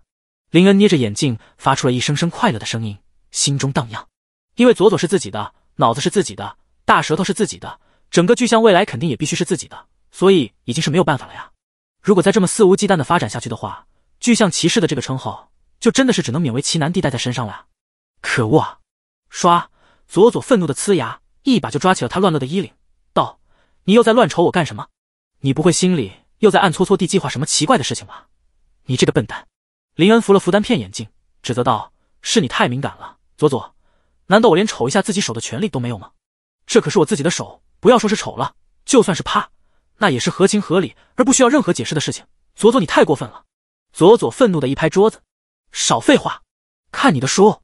林恩捏着眼镜，发出了一声声快乐的声音，心中荡漾。因为佐佐是自己的，脑子是自己的，大舌头是自己的，整个巨象未来肯定也必须是自己的，所以已经是没有办法了呀！如果再这么肆无忌惮的发展下去的话，巨象骑士的这个称号就真的是只能勉为其难地带在身上了。可恶啊！刷！佐佐愤怒的呲牙，一把就抓起了他乱乐的衣领。你又在乱瞅我干什么？你不会心里又在暗搓搓地计划什么奇怪的事情吧？你这个笨蛋！林恩扶了扶单片眼镜，指责道：“是你太敏感了，佐佐，难道我连瞅一下自己手的权利都没有吗？这可是我自己的手，不要说是丑了，就算是怕，那也是合情合理而不需要任何解释的事情。佐佐，你太过分了！”佐佐愤怒的一拍桌子：“少废话，看你的书！”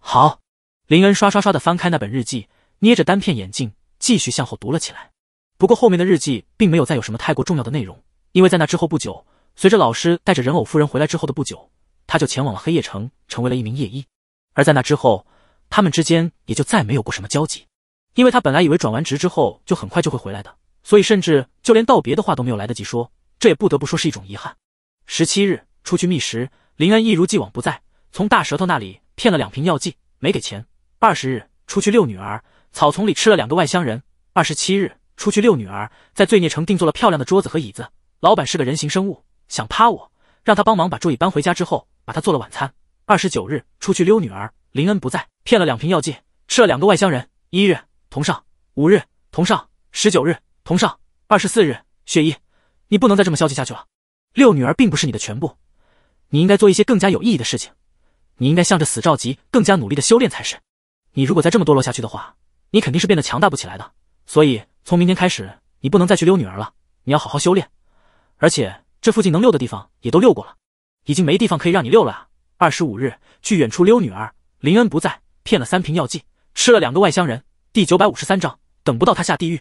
好，林恩刷刷刷的翻开那本日记，捏着单片眼镜继续向后读了起来。不过后面的日记并没有再有什么太过重要的内容，因为在那之后不久，随着老师带着人偶夫人回来之后的不久，他就前往了黑夜城，成为了一名夜医。而在那之后，他们之间也就再没有过什么交集，因为他本来以为转完职之后就很快就会回来的，所以甚至就连道别的话都没有来得及说，这也不得不说是一种遗憾。十七日出去觅食，林安一如既往不在，从大舌头那里骗了两瓶药剂，没给钱。二十日出去遛女儿，草丛里吃了两个外乡人。二十七日。出去遛女儿，在罪孽城定做了漂亮的桌子和椅子。老板是个人形生物，想趴我，让他帮忙把桌椅搬回家。之后，把他做了晚餐。二十九日出去溜女儿，林恩不在，骗了两瓶药剂，吃了两个外乡人。一日同上，五日同上，十九日同上，二十四日血衣，你不能再这么消极下去了。遛女儿并不是你的全部，你应该做一些更加有意义的事情。你应该向着死兆吉更加努力的修炼才是。你如果再这么堕落下去的话，你肯定是变得强大不起来的。所以。从明天开始，你不能再去溜女儿了。你要好好修炼，而且这附近能溜的地方也都溜过了，已经没地方可以让你溜了啊！二十五日去远处溜女儿，林恩不在，骗了三瓶药剂，吃了两个外乡人。第九百五十三章，等不到他下地狱。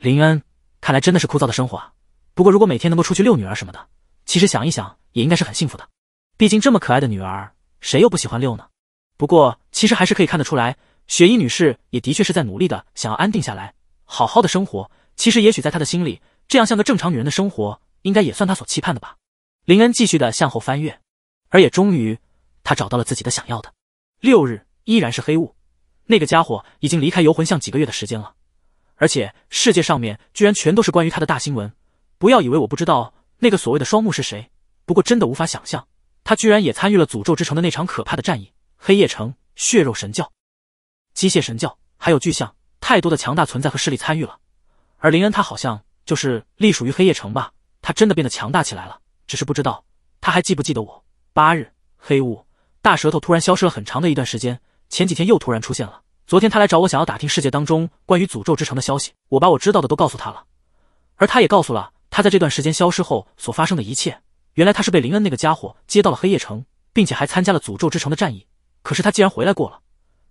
林恩，看来真的是枯燥的生活啊。不过如果每天能够出去溜女儿什么的，其实想一想也应该是很幸福的。毕竟这么可爱的女儿，谁又不喜欢溜呢？不过其实还是可以看得出来，雪衣女士也的确是在努力的想要安定下来。好好的生活，其实也许在他的心里，这样像个正常女人的生活，应该也算他所期盼的吧。林恩继续的向后翻阅，而也终于，他找到了自己的想要的。六日依然是黑雾，那个家伙已经离开游魂巷几个月的时间了，而且世界上面居然全都是关于他的大新闻。不要以为我不知道那个所谓的双目是谁，不过真的无法想象，他居然也参与了诅咒之城的那场可怕的战役。黑夜城、血肉神教、机械神教，还有巨象。太多的强大存在和势力参与了，而林恩他好像就是隶属于黑夜城吧？他真的变得强大起来了，只是不知道他还记不记得我。八日，黑雾，大舌头突然消失了很长的一段时间，前几天又突然出现了。昨天他来找我，想要打听世界当中关于诅咒之城的消息，我把我知道的都告诉他了，而他也告诉了他在这段时间消失后所发生的一切。原来他是被林恩那个家伙接到了黑夜城，并且还参加了诅咒之城的战役。可是他既然回来过了，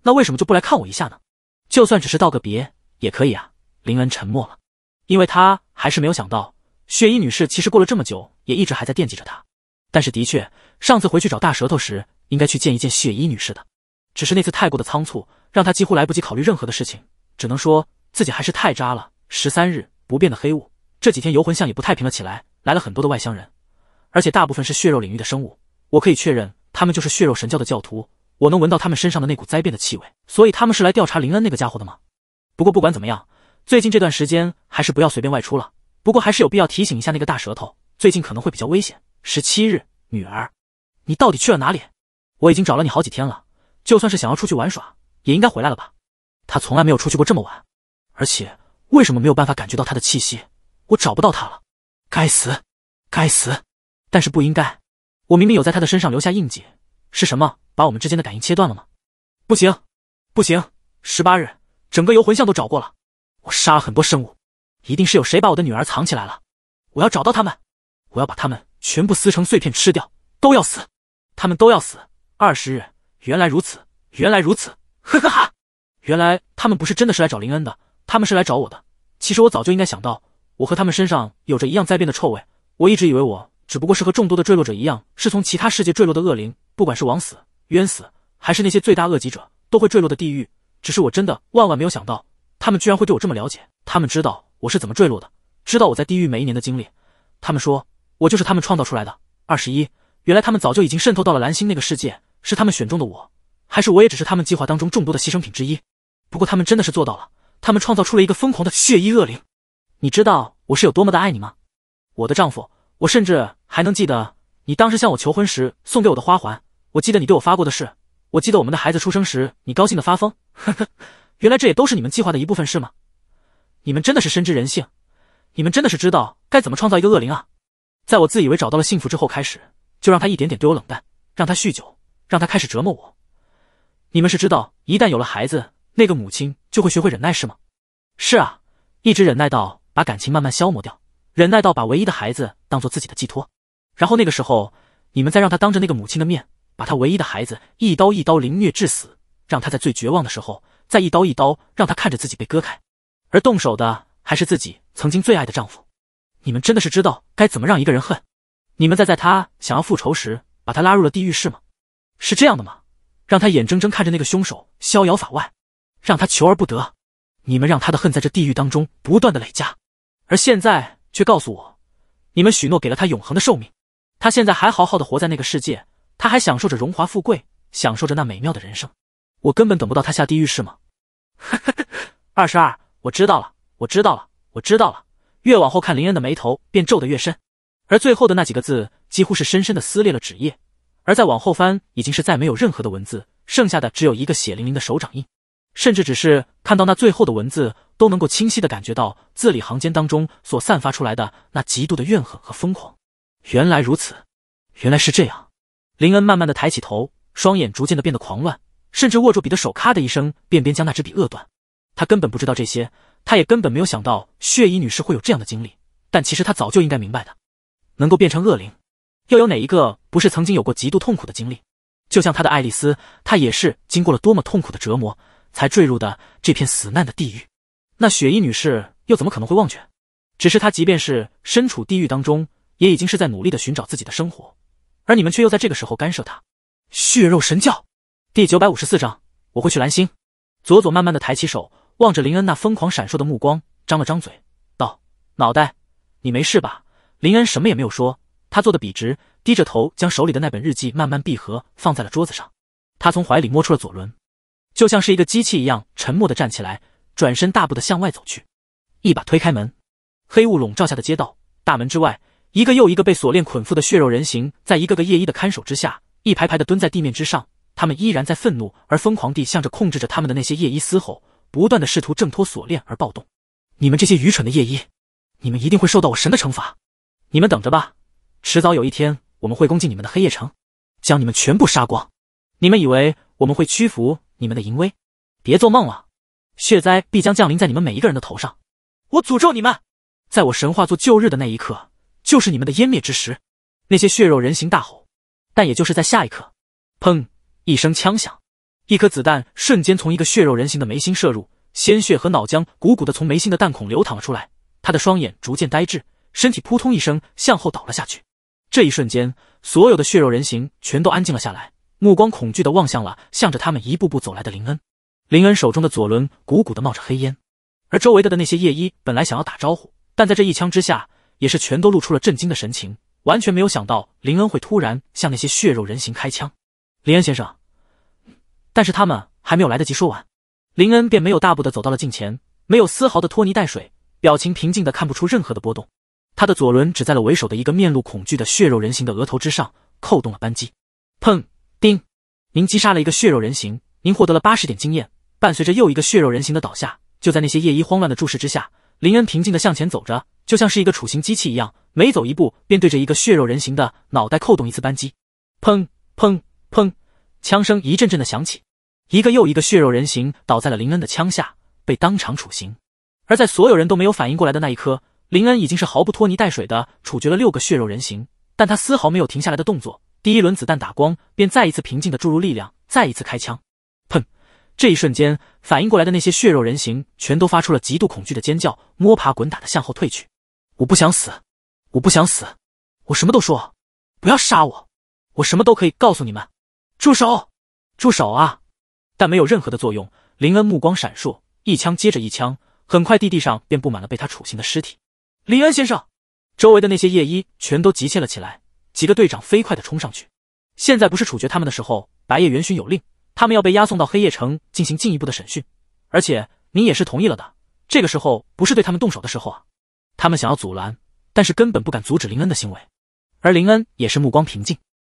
那为什么就不来看我一下呢？就算只是道个别也可以啊。林恩沉默了，因为他还是没有想到，血衣女士其实过了这么久，也一直还在惦记着他。但是的确，上次回去找大舌头时，应该去见一见血衣女士的。只是那次太过的仓促，让他几乎来不及考虑任何的事情，只能说自己还是太渣了。十三日不变的黑雾，这几天游魂巷也不太平了起来，来了很多的外乡人，而且大部分是血肉领域的生物，我可以确认，他们就是血肉神教的教徒。我能闻到他们身上的那股灾变的气味，所以他们是来调查林恩那个家伙的吗？不过不管怎么样，最近这段时间还是不要随便外出了。不过还是有必要提醒一下那个大舌头，最近可能会比较危险。十七日，女儿，你到底去了哪里？我已经找了你好几天了，就算是想要出去玩耍，也应该回来了吧？他从来没有出去过这么晚，而且为什么没有办法感觉到他的气息？我找不到他了，该死，该死！但是不应该，我明明有在他的身上留下印记，是什么？把我们之间的感应切断了吗？不行，不行！十八日，整个游魂巷都找过了，我杀了很多生物，一定是有谁把我的女儿藏起来了。我要找到他们，我要把他们全部撕成碎片吃掉，都要死，他们都要死！二十日，原来如此，原来如此，呵呵哈！原来他们不是真的是来找林恩的，他们是来找我的。其实我早就应该想到，我和他们身上有着一样灾变的臭味。我一直以为我只不过是和众多的坠落者一样，是从其他世界坠落的恶灵，不管是枉死。冤死，还是那些罪大恶极者都会坠落的地狱。只是我真的万万没有想到，他们居然会对我这么了解。他们知道我是怎么坠落的，知道我在地狱每一年的经历。他们说我就是他们创造出来的。二十一，原来他们早就已经渗透到了蓝星那个世界，是他们选中的我，还是我也只是他们计划当中众多的牺牲品之一？不过他们真的是做到了，他们创造出了一个疯狂的血衣恶灵。你知道我是有多么的爱你吗，我的丈夫？我甚至还能记得你当时向我求婚时送给我的花环。我记得你对我发过的事，我记得我们的孩子出生时你高兴的发疯，呵呵，原来这也都是你们计划的一部分，是吗？你们真的是深知人性，你们真的是知道该怎么创造一个恶灵啊！在我自以为找到了幸福之后，开始就让他一点点对我冷淡，让他酗酒，让他开始折磨我。你们是知道，一旦有了孩子，那个母亲就会学会忍耐，是吗？是啊，一直忍耐到把感情慢慢消磨掉，忍耐到把唯一的孩子当做自己的寄托，然后那个时候，你们再让他当着那个母亲的面。把她唯一的孩子一刀一刀凌虐致死，让她在最绝望的时候再一刀一刀让她看着自己被割开，而动手的还是自己曾经最爱的丈夫。你们真的是知道该怎么让一个人恨？你们在在他想要复仇时把他拉入了地狱室吗？是这样的吗？让他眼睁睁看着那个凶手逍遥法外，让他求而不得。你们让他的恨在这地狱当中不断的累加，而现在却告诉我，你们许诺给了他永恒的寿命，他现在还好好的活在那个世界。他还享受着荣华富贵，享受着那美妙的人生，我根本等不到他下地狱，是吗？哈哈，二十二，我知道了，我知道了，我知道了。越往后看，林恩的眉头便皱得越深，而最后的那几个字，几乎是深深的撕裂了纸页。而再往后翻，已经是再没有任何的文字，剩下的只有一个血淋淋的手掌印。甚至只是看到那最后的文字，都能够清晰的感觉到字里行间当中所散发出来的那极度的怨恨和疯狂。原来如此，原来是这样。林恩慢慢的抬起头，双眼逐渐的变得狂乱，甚至握住笔的手，咔的一声便便将那支笔扼断。他根本不知道这些，他也根本没有想到血衣女士会有这样的经历。但其实他早就应该明白的。能够变成恶灵，又有哪一个不是曾经有过极度痛苦的经历？就像他的爱丽丝，她也是经过了多么痛苦的折磨才坠入的这片死难的地狱。那血衣女士又怎么可能会忘却？只是她即便是身处地狱当中，也已经是在努力的寻找自己的生活。而你们却又在这个时候干涉他，血肉神教第九百五十四章，我会去蓝星。佐佐慢慢的抬起手，望着林恩那疯狂闪烁的目光，张了张嘴，道：“脑袋，你没事吧？”林恩什么也没有说，他坐的笔直，低着头，将手里的那本日记慢慢闭合，放在了桌子上。他从怀里摸出了左轮，就像是一个机器一样，沉默的站起来，转身大步的向外走去，一把推开门，黑雾笼罩下的街道，大门之外。一个又一个被锁链捆缚的血肉人形，在一个个夜衣的看守之下，一排排的蹲在地面之上。他们依然在愤怒而疯狂地向着控制着他们的那些夜衣嘶吼，不断地试图挣脱锁链而暴动。你们这些愚蠢的夜衣，你们一定会受到我神的惩罚。你们等着吧，迟早有一天我们会攻进你们的黑夜城，将你们全部杀光。你们以为我们会屈服你们的淫威？别做梦了，血灾必将降临在你们每一个人的头上。我诅咒你们，在我神化作旧日的那一刻。就是你们的湮灭之时！那些血肉人形大吼，但也就是在下一刻，砰！一声枪响，一颗子弹瞬间从一个血肉人形的眉心射入，鲜血和脑浆鼓鼓的从眉心的弹孔流淌了出来，他的双眼逐渐呆滞，身体扑通一声向后倒了下去。这一瞬间，所有的血肉人形全都安静了下来，目光恐惧的望向了向着他们一步步走来的林恩。林恩手中的左轮鼓鼓的冒着黑烟，而周围的的那些夜衣本来想要打招呼，但在这一枪之下。也是全都露出了震惊的神情，完全没有想到林恩会突然向那些血肉人形开枪。林恩先生，但是他们还没有来得及说完，林恩便没有大步的走到了近前，没有丝毫的拖泥带水，表情平静的看不出任何的波动。他的左轮只在了为首的一个面露恐惧的血肉人形的额头之上，扣动了扳机。砰！叮！您击杀了一个血肉人形，您获得了八十点经验。伴随着又一个血肉人形的倒下，就在那些夜衣慌乱的注视之下，林恩平静的向前走着。就像是一个处刑机器一样，每走一步便对着一个血肉人形的脑袋扣动一次扳机，砰砰砰，枪声一阵阵的响起，一个又一个血肉人形倒在了林恩的枪下，被当场处刑。而在所有人都没有反应过来的那一刻，林恩已经是毫不拖泥带水的处决了六个血肉人形，但他丝毫没有停下来的动作。第一轮子弹打光，便再一次平静的注入力量，再一次开枪，砰！这一瞬间，反应过来的那些血肉人形全都发出了极度恐惧的尖叫，摸爬滚打的向后退去。我不想死，我不想死，我什么都说，不要杀我，我什么都可以告诉你们。住手，住手啊！但没有任何的作用。林恩目光闪烁，一枪接着一枪，很快地地上便布满了被他处刑的尸体。林恩先生，周围的那些夜医全都急切了起来，几个队长飞快的冲上去。现在不是处决他们的时候，白夜元勋有令，他们要被押送到黑夜城进行进一步的审讯，而且您也是同意了的。这个时候不是对他们动手的时候啊。他们想要阻拦，但是根本不敢阻止林恩的行为，而林恩也是目光平静，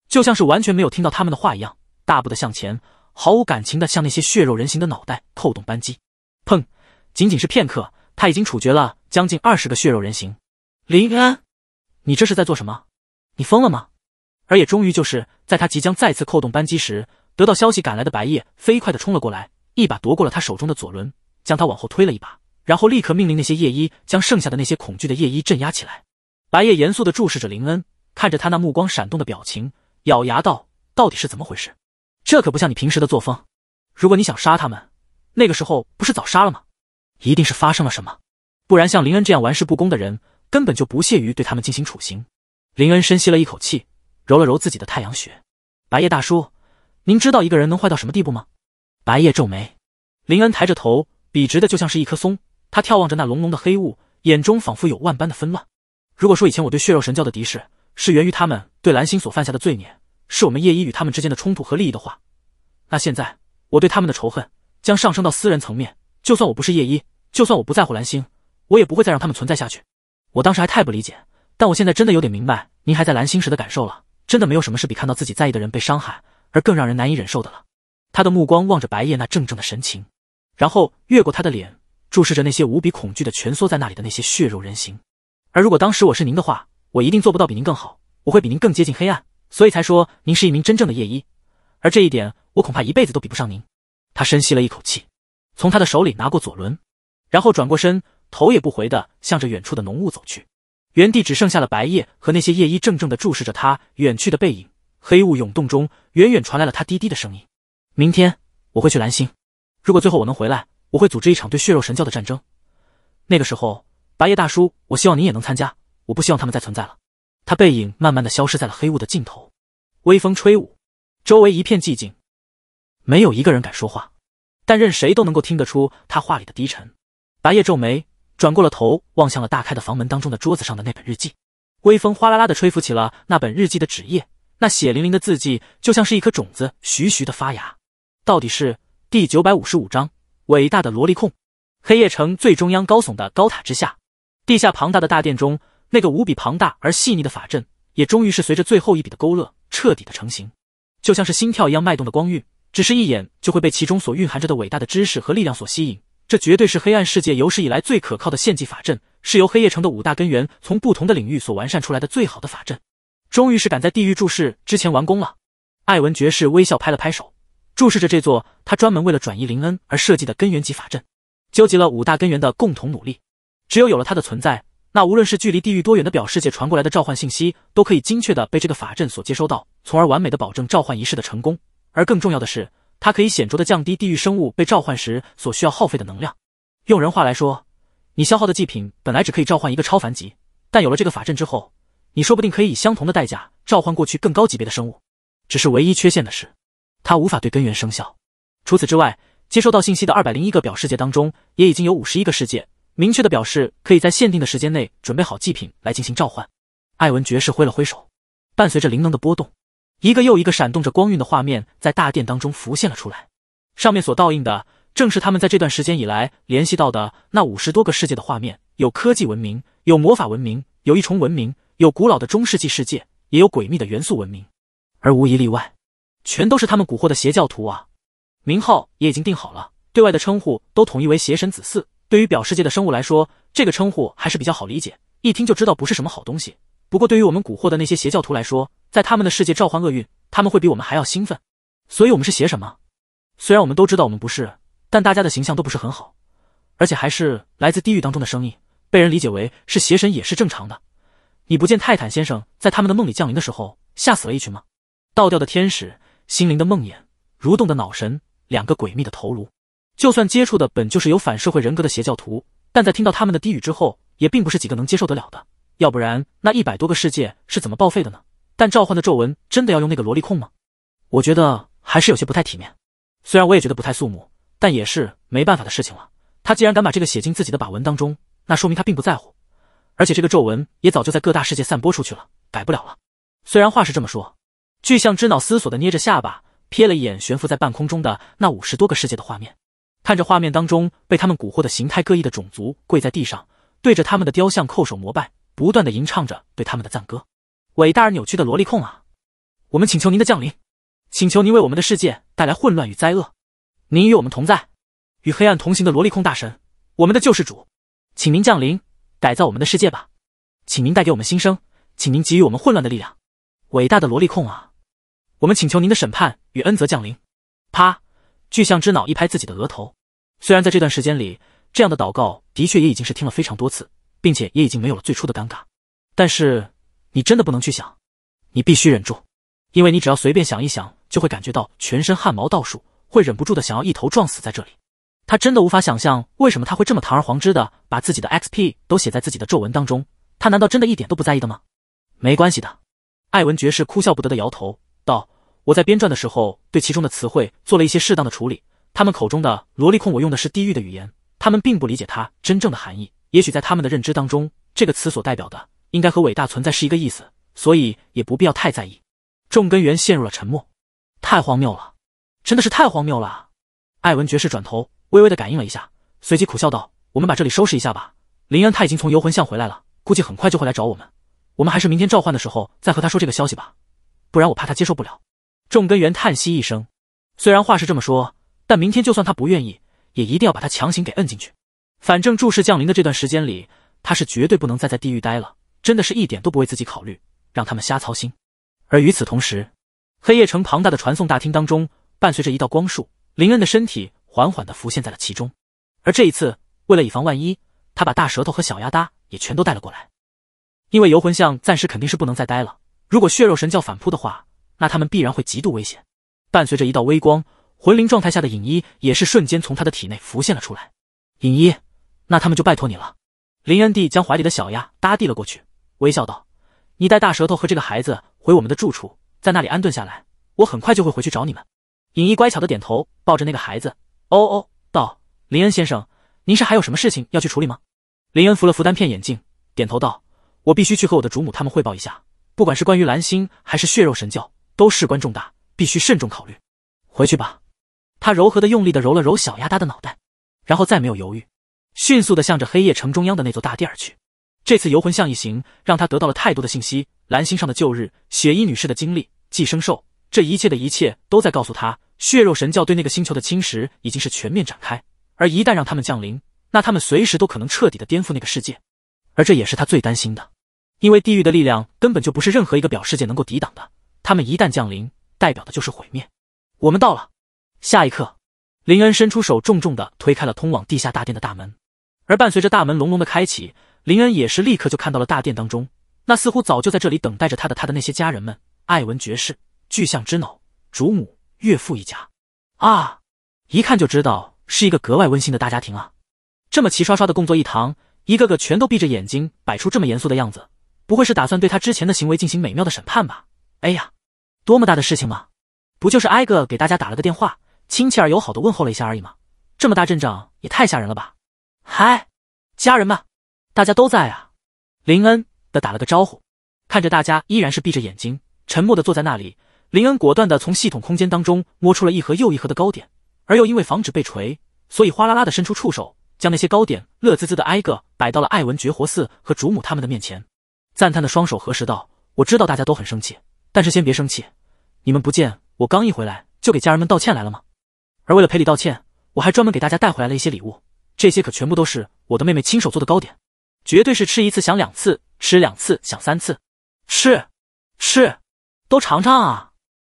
就像是完全没有听到他们的话一样，大步的向前，毫无感情的向那些血肉人形的脑袋扣动扳机，砰！仅仅是片刻，他已经处决了将近二十个血肉人形。林恩，你这是在做什么？你疯了吗？而也终于就是在他即将再次扣动扳机时，得到消息赶来的白夜飞快的冲了过来，一把夺过了他手中的左轮，将他往后推了一把。然后立刻命令那些夜衣将剩下的那些恐惧的夜衣镇压起来。白夜严肃的注视着林恩，看着他那目光闪动的表情，咬牙道：“到底是怎么回事？这可不像你平时的作风。如果你想杀他们，那个时候不是早杀了吗？一定是发生了什么，不然像林恩这样玩世不恭的人，根本就不屑于对他们进行处刑。”林恩深吸了一口气，揉了揉自己的太阳穴。白夜大叔，您知道一个人能坏到什么地步吗？白夜皱眉，林恩抬着头，笔直的就像是一棵松。他眺望着那浓浓的黑雾，眼中仿佛有万般的纷乱。如果说以前我对血肉神教的敌视是源于他们对蓝星所犯下的罪孽，是我们叶一与他们之间的冲突和利益的话，那现在我对他们的仇恨将上升到私人层面。就算我不是叶一，就算我不在乎蓝星，我也不会再让他们存在下去。我当时还太不理解，但我现在真的有点明白您还在蓝星时的感受了。真的没有什么是比看到自己在意的人被伤害而更让人难以忍受的了。他的目光望着白夜那怔怔的神情，然后越过他的脸。注视着那些无比恐惧的蜷缩在那里的那些血肉人形，而如果当时我是您的话，我一定做不到比您更好。我会比您更接近黑暗，所以才说您是一名真正的夜医，而这一点我恐怕一辈子都比不上您。他深吸了一口气，从他的手里拿过左轮，然后转过身，头也不回的向着远处的浓雾走去。原地只剩下了白夜和那些夜衣怔怔的注视着他远去的背影。黑雾涌动中，远远传来了他低低的声音：“明天我会去蓝星，如果最后我能回来。”我会组织一场对血肉神教的战争，那个时候，白夜大叔，我希望你也能参加。我不希望他们再存在了。他背影慢慢的消失在了黑雾的尽头，微风吹舞，周围一片寂静，没有一个人敢说话，但任谁都能够听得出他话里的低沉。白夜皱眉，转过了头，望向了大开的房门当中的桌子上的那本日记。微风哗啦啦的吹拂起了那本日记的纸页，那血淋淋的字迹就像是一颗种子，徐徐的发芽。到底是第九百五十五章。伟大的萝莉控，黑夜城最中央高耸的高塔之下，地下庞大的大殿中，那个无比庞大而细腻的法阵，也终于是随着最后一笔的勾勒，彻底的成型。就像是心跳一样脉动的光晕，只是一眼就会被其中所蕴含着的伟大的知识和力量所吸引。这绝对是黑暗世界有史以来最可靠的献祭法阵，是由黑夜城的五大根源从不同的领域所完善出来的最好的法阵。终于是赶在地狱注视之前完工了。艾文爵士微笑拍了拍手。注视着这座他专门为了转移林恩而设计的根源级法阵，纠集了五大根源的共同努力。只有有了它的存在，那无论是距离地狱多远的表世界传过来的召唤信息，都可以精确的被这个法阵所接收到，从而完美的保证召唤仪式的成功。而更重要的是，它可以显著的降低地狱生物被召唤时所需要耗费的能量。用人话来说，你消耗的祭品本来只可以召唤一个超凡级，但有了这个法阵之后，你说不定可以以相同的代价召唤过去更高级别的生物。只是唯一缺陷的是。它无法对根源生效。除此之外，接收到信息的二百零一个表世界当中，也已经有五十一个世界明确的表示可以在限定的时间内准备好祭品来进行召唤。艾文爵士挥了挥手，伴随着灵能的波动，一个又一个闪动着光晕的画面在大殿当中浮现了出来。上面所倒映的，正是他们在这段时间以来联系到的那五十多个世界的画面。有科技文明，有魔法文明，有一重文明，有古老的中世纪世界，也有诡秘的元素文明，而无一例外。全都是他们蛊惑的邪教徒啊，名号也已经定好了，对外的称呼都统一为邪神子嗣。对于表世界的生物来说，这个称呼还是比较好理解，一听就知道不是什么好东西。不过对于我们蛊惑的那些邪教徒来说，在他们的世界召唤厄运，他们会比我们还要兴奋。所以，我们是邪神吗？虽然我们都知道我们不是，但大家的形象都不是很好，而且还是来自地狱当中的声音，被人理解为是邪神也是正常的。你不见泰坦先生在他们的梦里降临的时候，吓死了一群吗？倒掉的天使。心灵的梦魇，蠕动的脑神，两个诡秘的头颅。就算接触的本就是有反社会人格的邪教徒，但在听到他们的低语之后，也并不是几个能接受得了的。要不然，那一百多个世界是怎么报废的呢？但召唤的咒文真的要用那个萝莉控吗？我觉得还是有些不太体面。虽然我也觉得不太肃穆，但也是没办法的事情了。他既然敢把这个写进自己的把文当中，那说明他并不在乎。而且这个咒文也早就在各大世界散播出去了，改不了了。虽然话是这么说。巨象之脑思索的捏着下巴，瞥了一眼悬浮在半空中的那五十多个世界的画面，看着画面当中被他们蛊惑的形态各异的种族跪在地上，对着他们的雕像叩首膜拜，不断的吟唱着对他们的赞歌。伟大而扭曲的萝莉控啊，我们请求您的降临，请求您为我们的世界带来混乱与灾厄。您与我们同在，与黑暗同行的萝莉控大神，我们的救世主，请您降临，改造我们的世界吧。请您带给我们新生，请您给予我们混乱的力量。伟大的萝莉控啊！我们请求您的审判与恩泽降临。啪！巨象之脑一拍自己的额头。虽然在这段时间里，这样的祷告的确也已经是听了非常多次，并且也已经没有了最初的尴尬，但是你真的不能去想，你必须忍住，因为你只要随便想一想，就会感觉到全身汗毛倒竖，会忍不住的想要一头撞死在这里。他真的无法想象，为什么他会这么堂而皇之的把自己的 XP 都写在自己的皱纹当中？他难道真的一点都不在意的吗？没关系的，艾文爵士哭笑不得的摇头道。我在编撰的时候，对其中的词汇做了一些适当的处理。他们口中的“萝莉控”，我用的是地狱的语言，他们并不理解它真正的含义。也许在他们的认知当中，这个词所代表的应该和伟大存在是一个意思，所以也不必要太在意。众根源陷入了沉默。太荒谬了，真的是太荒谬了！艾文爵士转头，微微的感应了一下，随即苦笑道：“我们把这里收拾一下吧。林恩他已经从游魂巷回来了，估计很快就会来找我们。我们还是明天召唤的时候再和他说这个消息吧，不然我怕他接受不了。”众根源叹息一声，虽然话是这么说，但明天就算他不愿意，也一定要把他强行给摁进去。反正注视降临的这段时间里，他是绝对不能再在地狱待了，真的是一点都不为自己考虑，让他们瞎操心。而与此同时，黑夜城庞大的传送大厅当中，伴随着一道光束，林恩的身体缓缓地浮现在了其中。而这一次，为了以防万一，他把大舌头和小鸭哒也全都带了过来，因为游魂像暂时肯定是不能再待了，如果血肉神教反扑的话。那他们必然会极度危险。伴随着一道微光，魂灵状态下的影一也是瞬间从他的体内浮现了出来。影一，那他们就拜托你了。林恩帝将怀里的小丫搭递了过去，微笑道：“你带大舌头和这个孩子回我们的住处，在那里安顿下来，我很快就会回去找你们。”影一乖巧的点头，抱着那个孩子，哦哦，道：“林恩先生，您是还有什么事情要去处理吗？”林恩扶了扶单片眼镜，点头道：“我必须去和我的主母他们汇报一下，不管是关于蓝星还是血肉神教。”都事关重大，必须慎重考虑。回去吧。他柔和的用力的揉了揉小鸭大的脑袋，然后再没有犹豫，迅速的向着黑夜城中央的那座大殿而去。这次游魂像一行，让他得到了太多的信息：蓝星上的旧日、血衣女士的经历、寄生兽……这一切的一切，都在告诉他，血肉神教对那个星球的侵蚀已经是全面展开。而一旦让他们降临，那他们随时都可能彻底的颠覆那个世界。而这也是他最担心的，因为地狱的力量根本就不是任何一个表世界能够抵挡的。他们一旦降临，代表的就是毁灭。我们到了。下一刻，林恩伸出手，重重的推开了通往地下大殿的大门。而伴随着大门隆隆的开启，林恩也是立刻就看到了大殿当中那似乎早就在这里等待着他的他的那些家人们：艾文爵士、巨象之脑、主母、岳父一家。啊！一看就知道是一个格外温馨的大家庭啊！这么齐刷刷的共坐一堂，一个个全都闭着眼睛，摆出这么严肃的样子，不会是打算对他之前的行为进行美妙的审判吧？哎呀，多么大的事情嘛！不就是挨个给大家打了个电话，亲切而友好的问候了一下而已嘛！这么大阵仗也太吓人了吧！嗨，家人们，大家都在啊！林恩的打了个招呼，看着大家依然是闭着眼睛，沉默的坐在那里。林恩果断的从系统空间当中摸出了一盒又一盒的糕点，而又因为防止被锤，所以哗啦啦的伸出触手，将那些糕点乐滋滋的挨个摆到了艾文绝活寺和主母他们的面前，赞叹的双手合十道：“我知道大家都很生气。”但是先别生气，你们不见我刚一回来就给家人们道歉来了吗？而为了赔礼道歉，我还专门给大家带回来了一些礼物，这些可全部都是我的妹妹亲手做的糕点，绝对是吃一次想两次，吃两次想三次，吃吃都尝尝啊！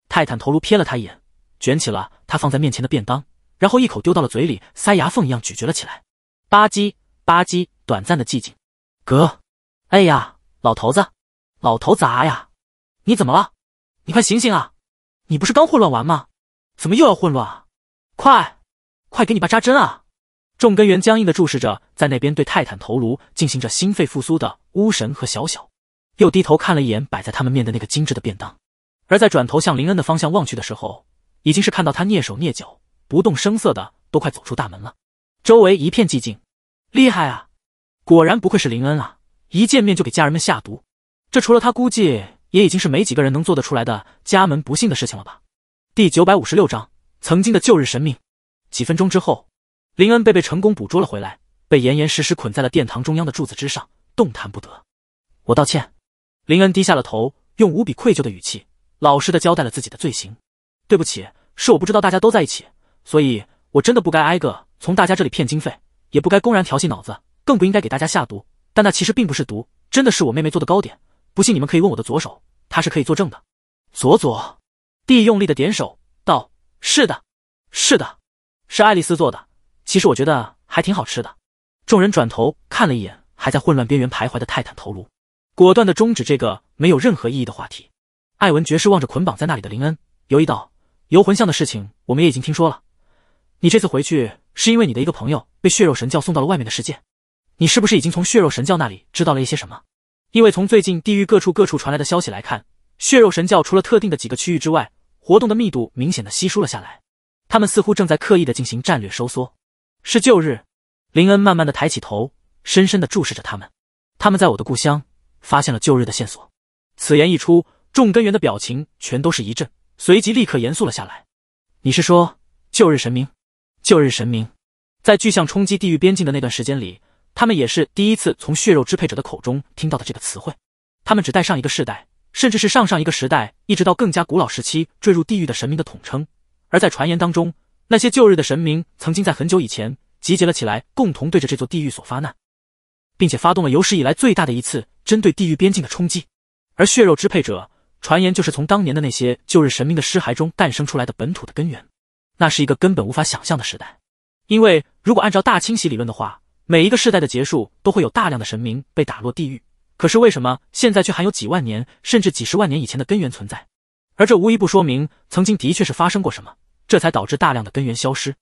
泰坦头颅瞥了他一眼，卷起了他放在面前的便当，然后一口丢到了嘴里，塞牙缝一样咀嚼了起来。吧唧吧唧，短暂的寂静。哥，哎呀，老头子，老头子呀！你怎么了？你快醒醒啊！你不是刚混乱完吗？怎么又要混乱啊？快，快给你爸扎针啊！众根源僵硬的注视着，在那边对泰坦头颅进行着心肺复苏的巫神和小小，又低头看了一眼摆在他们面的那个精致的便当，而在转头向林恩的方向望去的时候，已经是看到他蹑手蹑脚、不动声色的都快走出大门了。周围一片寂静，厉害啊！果然不愧是林恩啊！一见面就给家人们下毒，这除了他，估计。也已经是没几个人能做得出来的家门不幸的事情了吧？第九百五十六章曾经的旧日神明。几分钟之后，林恩被被成功捕捉了回来，被严严实实捆在了殿堂中央的柱子之上，动弹不得。我道歉，林恩低下了头，用无比愧疚的语气，老实的交代了自己的罪行。对不起，是我不知道大家都在一起，所以我真的不该挨个从大家这里骗经费，也不该公然调戏脑子，更不应该给大家下毒。但那其实并不是毒，真的是我妹妹做的糕点。不信你们可以问我的左手，他是可以作证的。佐佐地用力的点手道：“是的，是的，是爱丽丝做的。其实我觉得还挺好吃的。”众人转头看了一眼还在混乱边缘徘徊的泰坦头颅，果断的终止这个没有任何意义的话题。艾文爵士望着捆绑在那里的林恩，犹豫道：“游魂像的事情我们也已经听说了。你这次回去是因为你的一个朋友被血肉神教送到了外面的世界，你是不是已经从血肉神教那里知道了一些什么？”因为从最近地狱各处各处传来的消息来看，血肉神教除了特定的几个区域之外，活动的密度明显的稀疏了下来。他们似乎正在刻意的进行战略收缩。是旧日，林恩慢慢的抬起头，深深的注视着他们。他们在我的故乡发现了旧日的线索。此言一出，众根源的表情全都是一震，随即立刻严肃了下来。你是说旧日神明？旧日神明，在巨象冲击地狱边境的那段时间里。他们也是第一次从血肉支配者的口中听到的这个词汇。他们只带上一个世代，甚至是上上一个时代，一直到更加古老时期坠入地狱的神明的统称。而在传言当中，那些旧日的神明曾经在很久以前集结了起来，共同对着这座地狱所发难，并且发动了有史以来最大的一次针对地狱边境的冲击。而血肉支配者，传言就是从当年的那些旧日神明的尸骸中诞生出来的本土的根源。那是一个根本无法想象的时代，因为如果按照大清洗理论的话。每一个世代的结束都会有大量的神明被打落地狱，可是为什么现在却还有几万年甚至几十万年以前的根源存在？而这无一不说明曾经的确是发生过什么，这才导致大量的根源消失。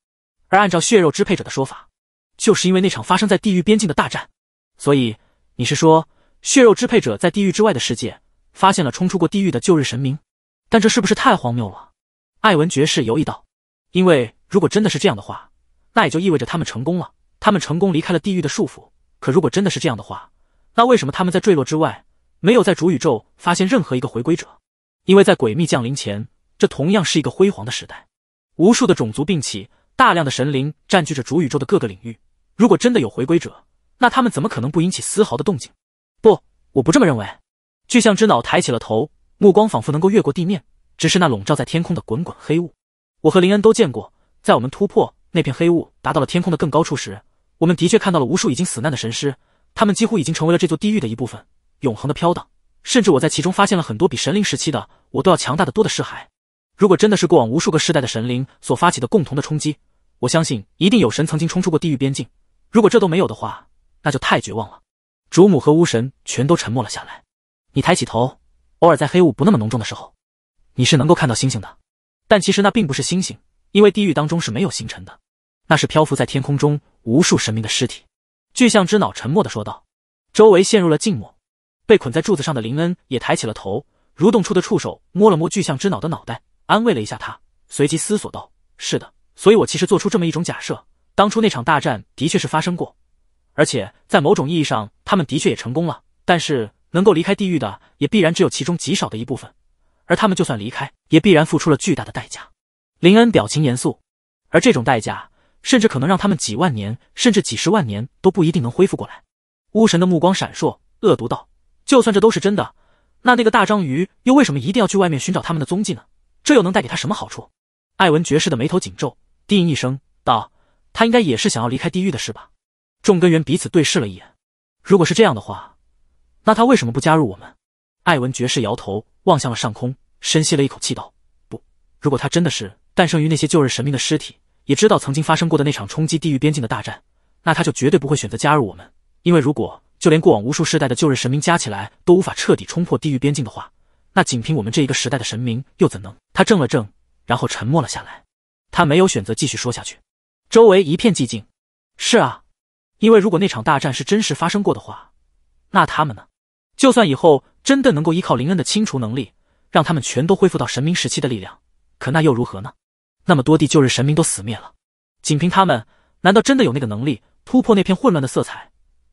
而按照血肉支配者的说法，就是因为那场发生在地狱边境的大战，所以你是说血肉支配者在地狱之外的世界发现了冲出过地狱的旧日神明？但这是不是太荒谬了？艾文爵士犹豫道：“因为如果真的是这样的话，那也就意味着他们成功了。”他们成功离开了地狱的束缚，可如果真的是这样的话，那为什么他们在坠落之外，没有在主宇宙发现任何一个回归者？因为在诡秘降临前，这同样是一个辉煌的时代，无数的种族并起，大量的神灵占据着主宇宙的各个领域。如果真的有回归者，那他们怎么可能不引起丝毫的动静？不，我不这么认为。巨象之脑抬起了头，目光仿佛能够越过地面，直视那笼罩在天空的滚滚黑雾。我和林恩都见过，在我们突破。那片黑雾达到了天空的更高处时，我们的确看到了无数已经死难的神尸，他们几乎已经成为了这座地狱的一部分，永恒的飘荡。甚至我在其中发现了很多比神灵时期的我都要强大的多的尸骸。如果真的是过往无数个世代的神灵所发起的共同的冲击，我相信一定有神曾经冲出过地狱边境。如果这都没有的话，那就太绝望了。主母和巫神全都沉默了下来。你抬起头，偶尔在黑雾不那么浓重的时候，你是能够看到星星的。但其实那并不是星星，因为地狱当中是没有星辰的。那是漂浮在天空中无数神明的尸体，巨象之脑沉默地说道。周围陷入了静默。被捆在柱子上的林恩也抬起了头，蠕动出的触手摸了摸巨象之脑的脑袋，安慰了一下他。随即思索道：“是的，所以我其实做出这么一种假设：当初那场大战的确是发生过，而且在某种意义上，他们的确也成功了。但是能够离开地狱的，也必然只有其中极少的一部分。而他们就算离开，也必然付出了巨大的代价。”林恩表情严肃，而这种代价。甚至可能让他们几万年，甚至几十万年都不一定能恢复过来。巫神的目光闪烁，恶毒道：“就算这都是真的，那那个大章鱼又为什么一定要去外面寻找他们的踪迹呢？这又能带给他什么好处？”艾文爵士的眉头紧皱，低吟一声道：“他应该也是想要离开地狱的事吧？”众根源彼此对视了一眼。如果是这样的话，那他为什么不加入我们？艾文爵士摇头，望向了上空，深吸了一口气道：“不，如果他真的是诞生于那些旧日神明的尸体……”也知道曾经发生过的那场冲击地狱边境的大战，那他就绝对不会选择加入我们。因为如果就连过往无数世代的旧日神明加起来都无法彻底冲破地狱边境的话，那仅凭我们这一个时代的神明又怎能？他怔了怔，然后沉默了下来。他没有选择继续说下去。周围一片寂静。是啊，因为如果那场大战是真实发生过的话，那他们呢？就算以后真的能够依靠林恩的清除能力，让他们全都恢复到神明时期的力量，可那又如何呢？那么多地旧日神明都死灭了，仅凭他们，难道真的有那个能力突破那片混乱的色彩？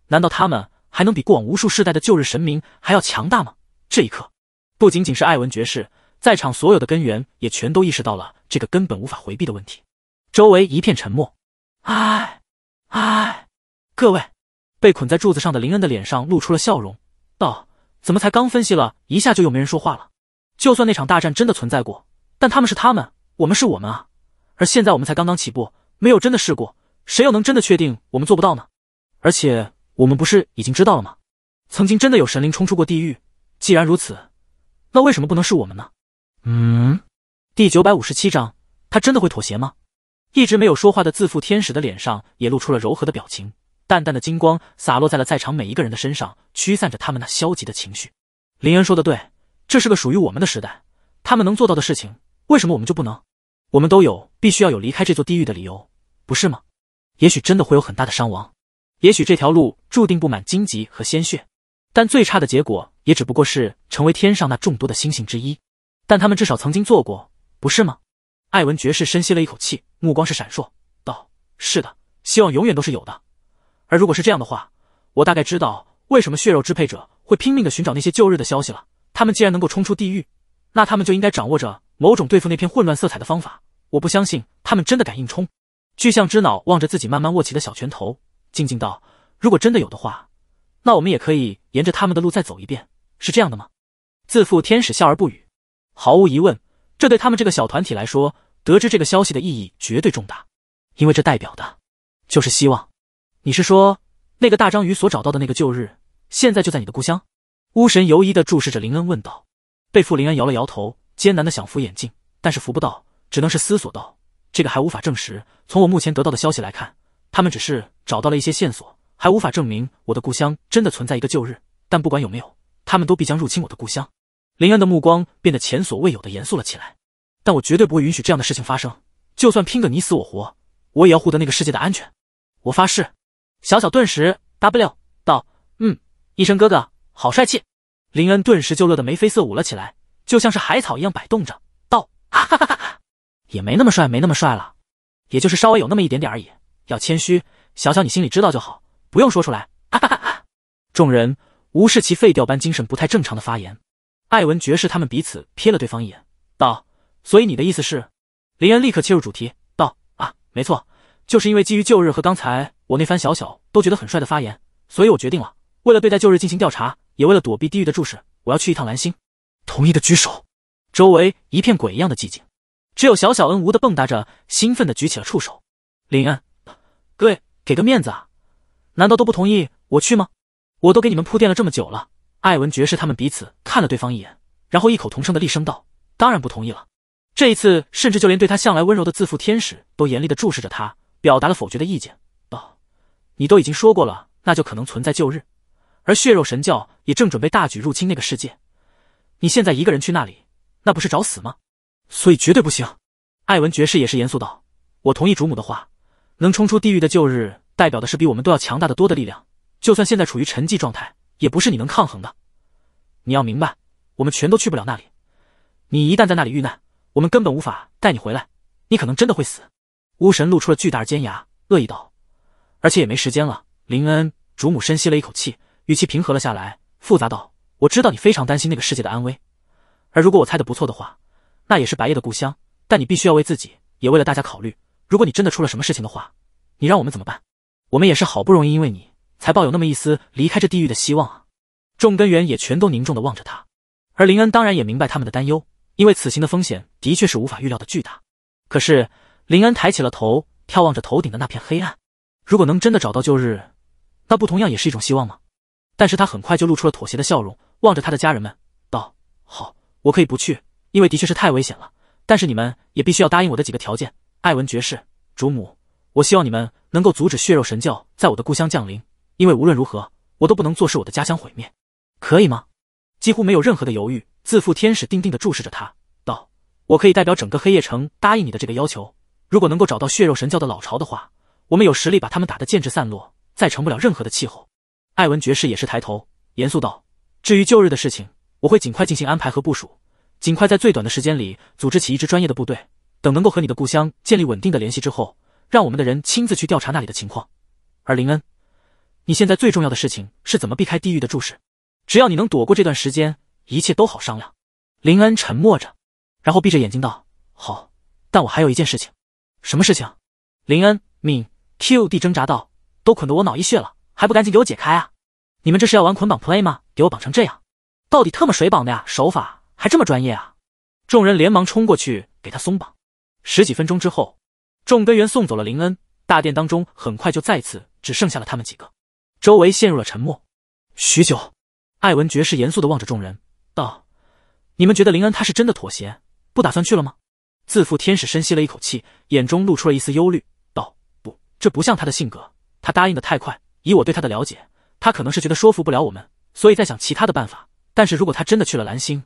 难道他们还能比过往无数世代的旧日神明还要强大吗？这一刻，不仅仅是艾文爵士，在场所有的根源也全都意识到了这个根本无法回避的问题。周围一片沉默。唉，唉，各位，被捆在柱子上的林恩的脸上露出了笑容，道：“怎么才刚分析了一下，就又没人说话了？就算那场大战真的存在过，但他们是他们。”我们是我们啊，而现在我们才刚刚起步，没有真的试过，谁又能真的确定我们做不到呢？而且我们不是已经知道了吗？曾经真的有神灵冲出过地狱，既然如此，那为什么不能是我们呢？嗯，第九百五十七章，他真的会妥协吗？一直没有说话的自负天使的脸上也露出了柔和的表情，淡淡的金光洒落在了在场每一个人的身上，驱散着他们那消极的情绪。林恩说的对，这是个属于我们的时代，他们能做到的事情，为什么我们就不能？我们都有必须要有离开这座地狱的理由，不是吗？也许真的会有很大的伤亡，也许这条路注定布满荆棘和鲜血，但最差的结果也只不过是成为天上那众多的星星之一。但他们至少曾经做过，不是吗？艾文爵士深吸了一口气，目光是闪烁，道：“是的，希望永远都是有的。而如果是这样的话，我大概知道为什么血肉支配者会拼命的寻找那些旧日的消息了。他们既然能够冲出地狱，那他们就应该掌握着。”某种对付那片混乱色彩的方法，我不相信他们真的敢硬冲。巨象之脑望着自己慢慢握起的小拳头，静静道：“如果真的有的话，那我们也可以沿着他们的路再走一遍，是这样的吗？”自负天使笑而不语。毫无疑问，这对他们这个小团体来说，得知这个消息的意义绝对重大，因为这代表的就是希望。你是说，那个大章鱼所找到的那个旧日，现在就在你的故乡？巫神犹疑地注视着林恩，问道。被傅林恩摇了摇头。艰难的想扶眼镜，但是扶不到，只能是思索道：“这个还无法证实。从我目前得到的消息来看，他们只是找到了一些线索，还无法证明我的故乡真的存在一个旧日。但不管有没有，他们都必将入侵我的故乡。”林恩的目光变得前所未有的严肃了起来。但我绝对不会允许这样的事情发生，就算拼个你死我活，我也要护得那个世界的安全。我发誓。”小小顿时 W 道：“嗯，医生哥哥好帅气。”林恩顿时就乐得眉飞色舞了起来。就像是海草一样摆动着，道，也没那么帅，没那么帅了，也就是稍微有那么一点点而已，要谦虚。小小你心里知道就好，不用说出来。哈哈哈哈，众人无视其废掉般精神不太正常的发言，艾文爵士他们彼此瞥了对方一眼，道：“所以你的意思是？”林恩立刻切入主题，道：“啊，没错，就是因为基于旧日和刚才我那番小小都觉得很帅的发言，所以我决定了，为了对待旧日进行调查，也为了躲避地狱的注视，我要去一趟蓝星。”同意的举手，周围一片鬼一样的寂静，只有小小恩无的蹦跶着，兴奋的举起了触手。林恩，各位给个面子啊！难道都不同意我去吗？我都给你们铺垫了这么久了。艾文爵士他们彼此看了对方一眼，然后异口同声的厉声道：“当然不同意了。”这一次，甚至就连对他向来温柔的自负天使都严厉的注视着他，表达了否决的意见。道：“你都已经说过了，那就可能存在旧日，而血肉神教也正准备大举入侵那个世界。”你现在一个人去那里，那不是找死吗？所以绝对不行。艾文爵士也是严肃道：“我同意主母的话，能冲出地狱的旧日，代表的是比我们都要强大的多的力量。就算现在处于沉寂状态，也不是你能抗衡的。你要明白，我们全都去不了那里。你一旦在那里遇难，我们根本无法带你回来，你可能真的会死。”巫神露出了巨大尖牙，恶意道：“而且也没时间了。”林恩主母深吸了一口气，语气平和了下来，复杂道。我知道你非常担心那个世界的安危，而如果我猜的不错的话，那也是白夜的故乡。但你必须要为自己，也为了大家考虑。如果你真的出了什么事情的话，你让我们怎么办？我们也是好不容易因为你才抱有那么一丝离开这地狱的希望啊！众根源也全都凝重的望着他，而林恩当然也明白他们的担忧，因为此行的风险的确是无法预料的巨大。可是林恩抬起了头，眺望着头顶的那片黑暗。如果能真的找到旧日，那不同样也是一种希望吗？但是他很快就露出了妥协的笑容。望着他的家人们，道：“好，我可以不去，因为的确是太危险了。但是你们也必须要答应我的几个条件，艾文爵士，主母，我希望你们能够阻止血肉神教在我的故乡降临，因为无论如何，我都不能坐视我的家乡毁灭，可以吗？”几乎没有任何的犹豫，自负天使定定地注视着他，道：“我可以代表整个黑夜城答应你的这个要求。如果能够找到血肉神教的老巢的话，我们有实力把他们打得剑指散落，再成不了任何的气候。”艾文爵士也是抬头，严肃道。至于旧日的事情，我会尽快进行安排和部署，尽快在最短的时间里组织起一支专业的部队。等能够和你的故乡建立稳定的联系之后，让我们的人亲自去调查那里的情况。而林恩，你现在最重要的事情是怎么避开地狱的注视？只要你能躲过这段时间，一切都好商量。林恩沉默着，然后闭着眼睛道：“好，但我还有一件事情。”“什么事情？”林恩命 Q D 挣扎道：“都捆得我脑溢血了，还不赶紧给我解开啊！”你们这是要玩捆绑 play 吗？给我绑成这样，到底特么谁绑的呀？手法还这么专业啊！众人连忙冲过去给他松绑。十几分钟之后，众根源送走了林恩，大殿当中很快就再次只剩下了他们几个，周围陷入了沉默。许久，艾文爵士严肃的望着众人，道：“你们觉得林恩他是真的妥协，不打算去了吗？”自负天使深吸了一口气，眼中露出了一丝忧虑，道：“不，这不像他的性格，他答应的太快，以我对他的了解。”他可能是觉得说服不了我们，所以在想其他的办法。但是如果他真的去了蓝星，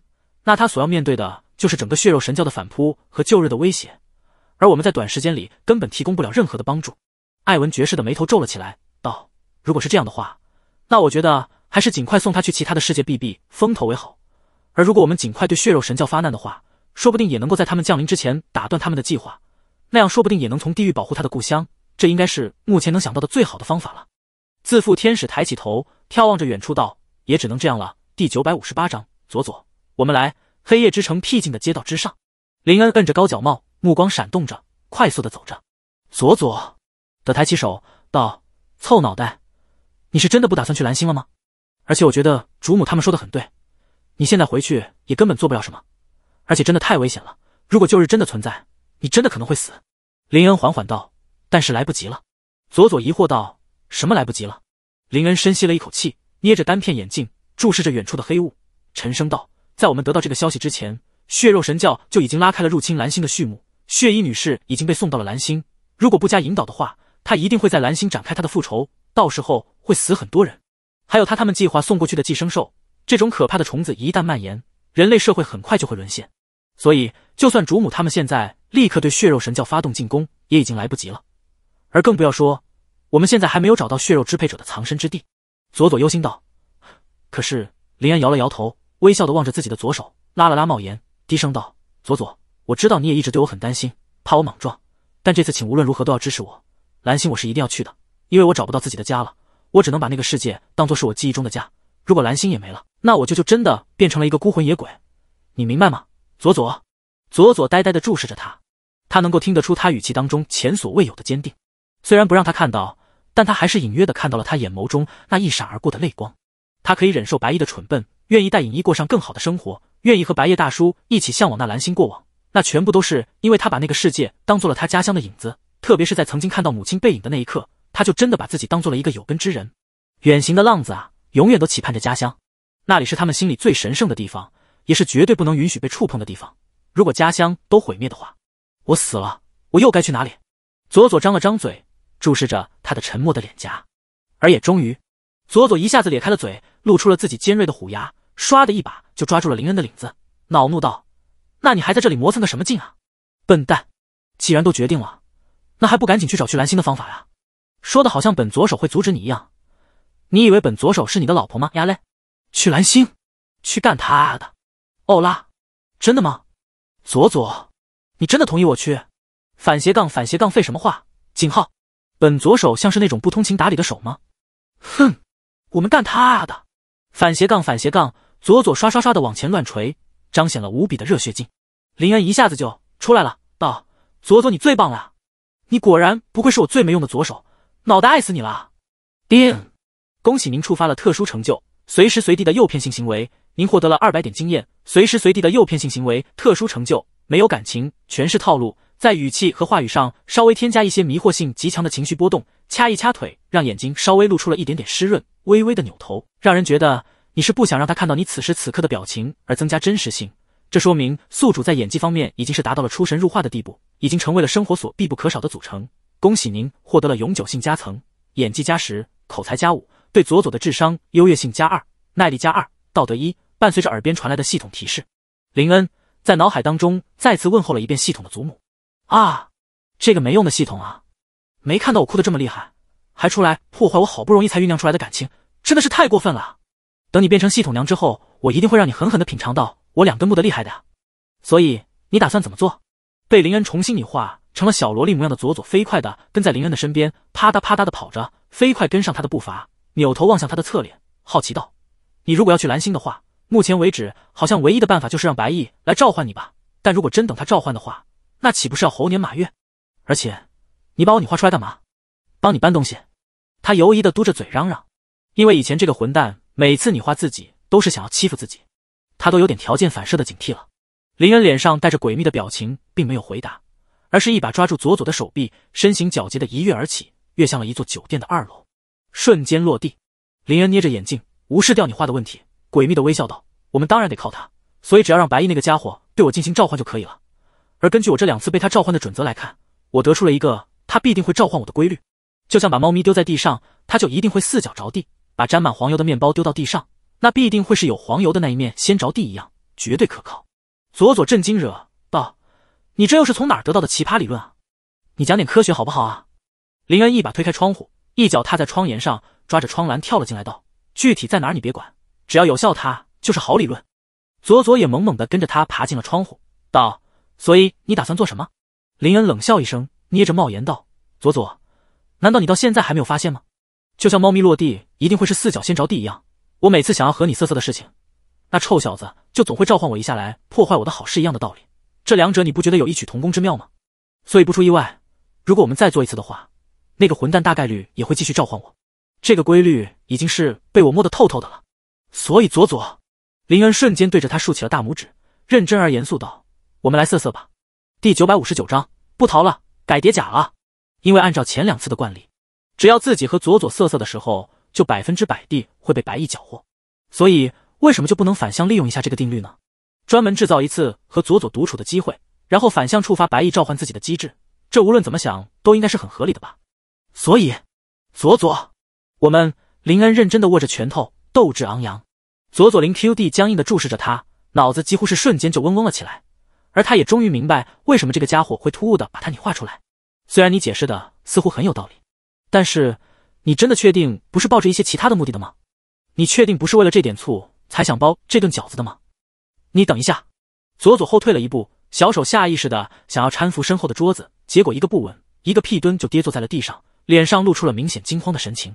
那他所要面对的就是整个血肉神教的反扑和旧日的威胁，而我们在短时间里根本提供不了任何的帮助。艾文爵士的眉头皱了起来，道：“如果是这样的话，那我觉得还是尽快送他去其他的世界避避风头为好。而如果我们尽快对血肉神教发难的话，说不定也能够在他们降临之前打断他们的计划，那样说不定也能从地狱保护他的故乡。这应该是目前能想到的最好的方法了。”自负天使抬起头，眺望着远处，道：“也只能这样了。”第九百五十八章，佐佐，我们来。黑夜之城僻静的街道之上，林恩摁着高脚帽，目光闪动着，快速的走着。佐佐的抬起手，道：“臭脑袋，你是真的不打算去蓝星了吗？而且我觉得主母他们说的很对，你现在回去也根本做不了什么，而且真的太危险了。如果旧日真的存在，你真的可能会死。”林恩缓缓道：“但是来不及了。”佐佐疑惑道。什么来不及了？林恩深吸了一口气，捏着单片眼镜，注视着远处的黑雾，沉声道：“在我们得到这个消息之前，血肉神教就已经拉开了入侵蓝星的序幕。血衣女士已经被送到了蓝星，如果不加引导的话，她一定会在蓝星展开她的复仇，到时候会死很多人。还有他他们计划送过去的寄生兽，这种可怕的虫子一旦蔓延，人类社会很快就会沦陷。所以，就算主母他们现在立刻对血肉神教发动进攻，也已经来不及了。而更不要说……”我们现在还没有找到血肉支配者的藏身之地，佐佐忧心道。可是林安摇了摇头，微笑的望着自己的左手，拉了拉帽檐，低声道：“佐佐，我知道你也一直对我很担心，怕我莽撞，但这次请无论如何都要支持我。蓝星我是一定要去的，因为我找不到自己的家了，我只能把那个世界当做是我记忆中的家。如果蓝星也没了，那我就就真的变成了一个孤魂野鬼，你明白吗，佐佐？”佐佐呆呆的注视着他，他能够听得出他语气当中前所未有的坚定。虽然不让他看到，但他还是隐约的看到了他眼眸中那一闪而过的泪光。他可以忍受白衣的蠢笨，愿意带影衣过上更好的生活，愿意和白夜大叔一起向往那蓝星过往。那全部都是因为他把那个世界当做了他家乡的影子。特别是在曾经看到母亲背影的那一刻，他就真的把自己当做了一个有根之人。远行的浪子啊，永远都期盼着家乡。那里是他们心里最神圣的地方，也是绝对不能允许被触碰的地方。如果家乡都毁灭的话，我死了，我又该去哪里？佐佐张了张嘴。注视着他的沉默的脸颊，而也终于，佐佐一下子咧开了嘴，露出了自己尖锐的虎牙，唰的一把就抓住了林恩的领子，恼怒道：“那你还在这里磨蹭个什么劲啊，笨蛋！既然都决定了，那还不赶紧去找去蓝星的方法呀？说的好像本左手会阻止你一样，你以为本左手是你的老婆吗？呀嘞，去蓝星，去干他的！哦、拉，真的吗？佐佐，你真的同意我去？反斜杠反斜杠废什么话？井号。本左手像是那种不通情达理的手吗？哼，我们干他的！反斜杠反斜杠左左刷刷刷的往前乱锤，彰显了无比的热血劲。林恩一下子就出来了，道：“左左你最棒了，你果然不愧是我最没用的左手，脑袋爱死你了！”叮，恭喜您触发了特殊成就“随时随地的诱骗性行为”，您获得了二百点经验。随时随地的诱骗性行为特殊成就，没有感情，全是套路。在语气和话语上稍微添加一些迷惑性极强的情绪波动，掐一掐腿，让眼睛稍微露出了一点点湿润，微微的扭头，让人觉得你是不想让他看到你此时此刻的表情而增加真实性。这说明宿主在演技方面已经是达到了出神入化的地步，已经成为了生活所必不可少的组成。恭喜您获得了永久性加层，演技加十，口才加五，对佐佐的智商优越性加二，耐力加二，道德一。伴随着耳边传来的系统提示，林恩在脑海当中再次问候了一遍系统的祖母。啊，这个没用的系统啊！没看到我哭的这么厉害，还出来破坏我好不容易才酝酿出来的感情，真的是太过分了！等你变成系统娘之后，我一定会让你狠狠的品尝到我两根木的厉害的所以你打算怎么做？被林恩重新拟化成了小萝莉模样的佐佐，飞快的跟在林恩的身边，啪嗒啪嗒的跑着，飞快跟上他的步伐，扭头望向他的侧脸，好奇道：“你如果要去蓝星的话，目前为止好像唯一的办法就是让白毅来召唤你吧？但如果真等他召唤的话……”那岂不是要猴年马月？而且，你把我拟化出来干嘛？帮你搬东西？他犹疑的嘟着嘴嚷嚷，因为以前这个混蛋每次拟画自己都是想要欺负自己，他都有点条件反射的警惕了。林恩脸上带着诡秘的表情，并没有回答，而是一把抓住左左的手臂，身形矫捷的一跃而起，跃向了一座酒店的二楼，瞬间落地。林恩捏着眼镜，无视掉你画的问题，诡秘的微笑道：“我们当然得靠他，所以只要让白衣那个家伙对我进行召唤就可以了。”而根据我这两次被他召唤的准则来看，我得出了一个他必定会召唤我的规律，就像把猫咪丢在地上，它就一定会四脚着地；把沾满黄油的面包丢到地上，那必定会是有黄油的那一面先着地一样，绝对可靠。佐佐震惊惹道：“你这又是从哪儿得到的奇葩理论啊？你讲点科学好不好啊？”林恩一把推开窗户，一脚踏在窗沿上，抓着窗栏跳了进来，道：“具体在哪你别管，只要有效，它就是好理论。”佐佐也懵懵的跟着他爬进了窗户，道。所以你打算做什么？林恩冷笑一声，捏着帽檐道：“佐佐，难道你到现在还没有发现吗？就像猫咪落地一定会是四脚先着地一样，我每次想要和你瑟瑟的事情，那臭小子就总会召唤我一下来破坏我的好事，一样的道理。这两者你不觉得有异曲同工之妙吗？所以不出意外，如果我们再做一次的话，那个混蛋大概率也会继续召唤我。这个规律已经是被我摸得透透的了。所以，佐佐，林恩瞬间对着他竖起了大拇指，认真而严肃道。”我们来瑟瑟吧。第九百五十九章，不逃了，改叠甲了。因为按照前两次的惯例，只要自己和佐佐瑟瑟的时候，就百分之百地会被白毅缴获。所以，为什么就不能反向利用一下这个定律呢？专门制造一次和佐佐独处的机会，然后反向触发白毅召唤自己的机制，这无论怎么想都应该是很合理的吧？所以，佐佐，我们林恩认真的握着拳头，斗志昂扬。佐佐林 QD 僵硬的注视着他，脑子几乎是瞬间就嗡嗡了起来。而他也终于明白，为什么这个家伙会突兀的把他拟画出来。虽然你解释的似乎很有道理，但是你真的确定不是抱着一些其他的目的的吗？你确定不是为了这点醋才想包这顿饺子的吗？你等一下，左左后退了一步，小手下意识的想要搀扶身后的桌子，结果一个不稳，一个屁蹲就跌坐在了地上，脸上露出了明显惊慌的神情。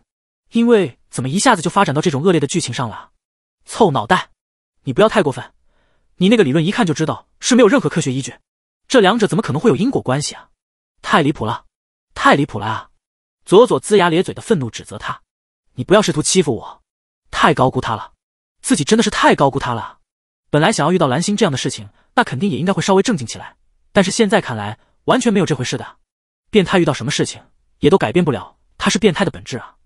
因为怎么一下子就发展到这种恶劣的剧情上了？臭脑袋，你不要太过分！你那个理论一看就知道是没有任何科学依据，这两者怎么可能会有因果关系啊？太离谱了，太离谱了啊！佐佐龇牙咧嘴的愤怒指责他：“你不要试图欺负我，太高估他了，自己真的是太高估他了。本来想要遇到蓝星这样的事情，那肯定也应该会稍微正经起来，但是现在看来完全没有这回事的。变态遇到什么事情也都改变不了他是变态的本质啊。”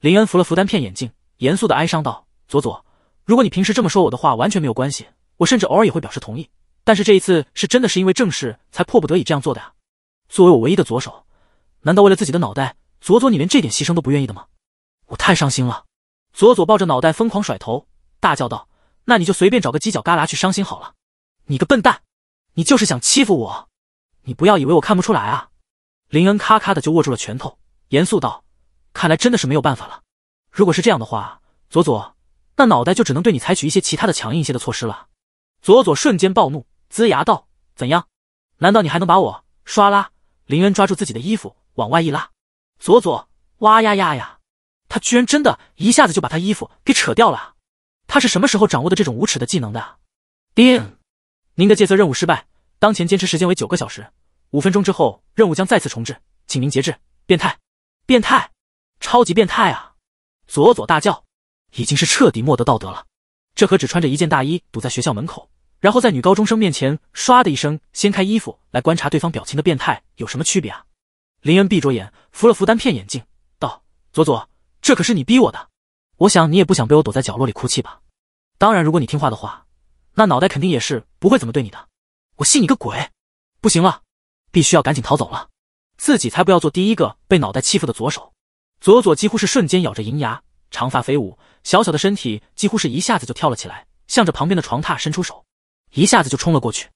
林恩扶了扶单片眼镜，严肃的哀伤道：“佐佐，如果你平时这么说我的话，完全没有关系。”我甚至偶尔也会表示同意，但是这一次是真的是因为正事才迫不得已这样做的啊！作为我唯一的左手，难道为了自己的脑袋，佐佐你连这点牺牲都不愿意的吗？我太伤心了！佐佐抱着脑袋疯狂甩头，大叫道：“那你就随便找个犄角旮旯去伤心好了！你个笨蛋，你就是想欺负我！你不要以为我看不出来啊！”林恩咔咔的就握住了拳头，严肃道：“看来真的是没有办法了。如果是这样的话，佐佐，那脑袋就只能对你采取一些其他的强硬一些的措施了。”佐佐瞬间暴怒，呲牙道：“怎样？难道你还能把我刷拉？”林恩抓住自己的衣服往外一拉，佐佐哇呀呀呀！他居然真的一下子就把他衣服给扯掉了！他是什么时候掌握的这种无耻的技能的？叮，您的戒色任务失败，当前坚持时间为九个小时五分钟之后，任务将再次重置，请您节制！变态！变态！超级变态啊！佐佐大叫，已经是彻底没得道德了，这和只穿着一件大衣堵在学校门口。然后在女高中生面前唰的一声掀开衣服来观察对方表情的变态有什么区别啊？林恩闭着眼扶了扶单片眼镜，道：“左左，这可是你逼我的。我想你也不想被我躲在角落里哭泣吧？当然，如果你听话的话，那脑袋肯定也是不会怎么对你的。我信你个鬼！不行了，必须要赶紧逃走了。自己才不要做第一个被脑袋欺负的左手。”左左几乎是瞬间咬着银牙，长发飞舞，小小的身体几乎是一下子就跳了起来，向着旁边的床榻伸出手。一下子就冲了过去，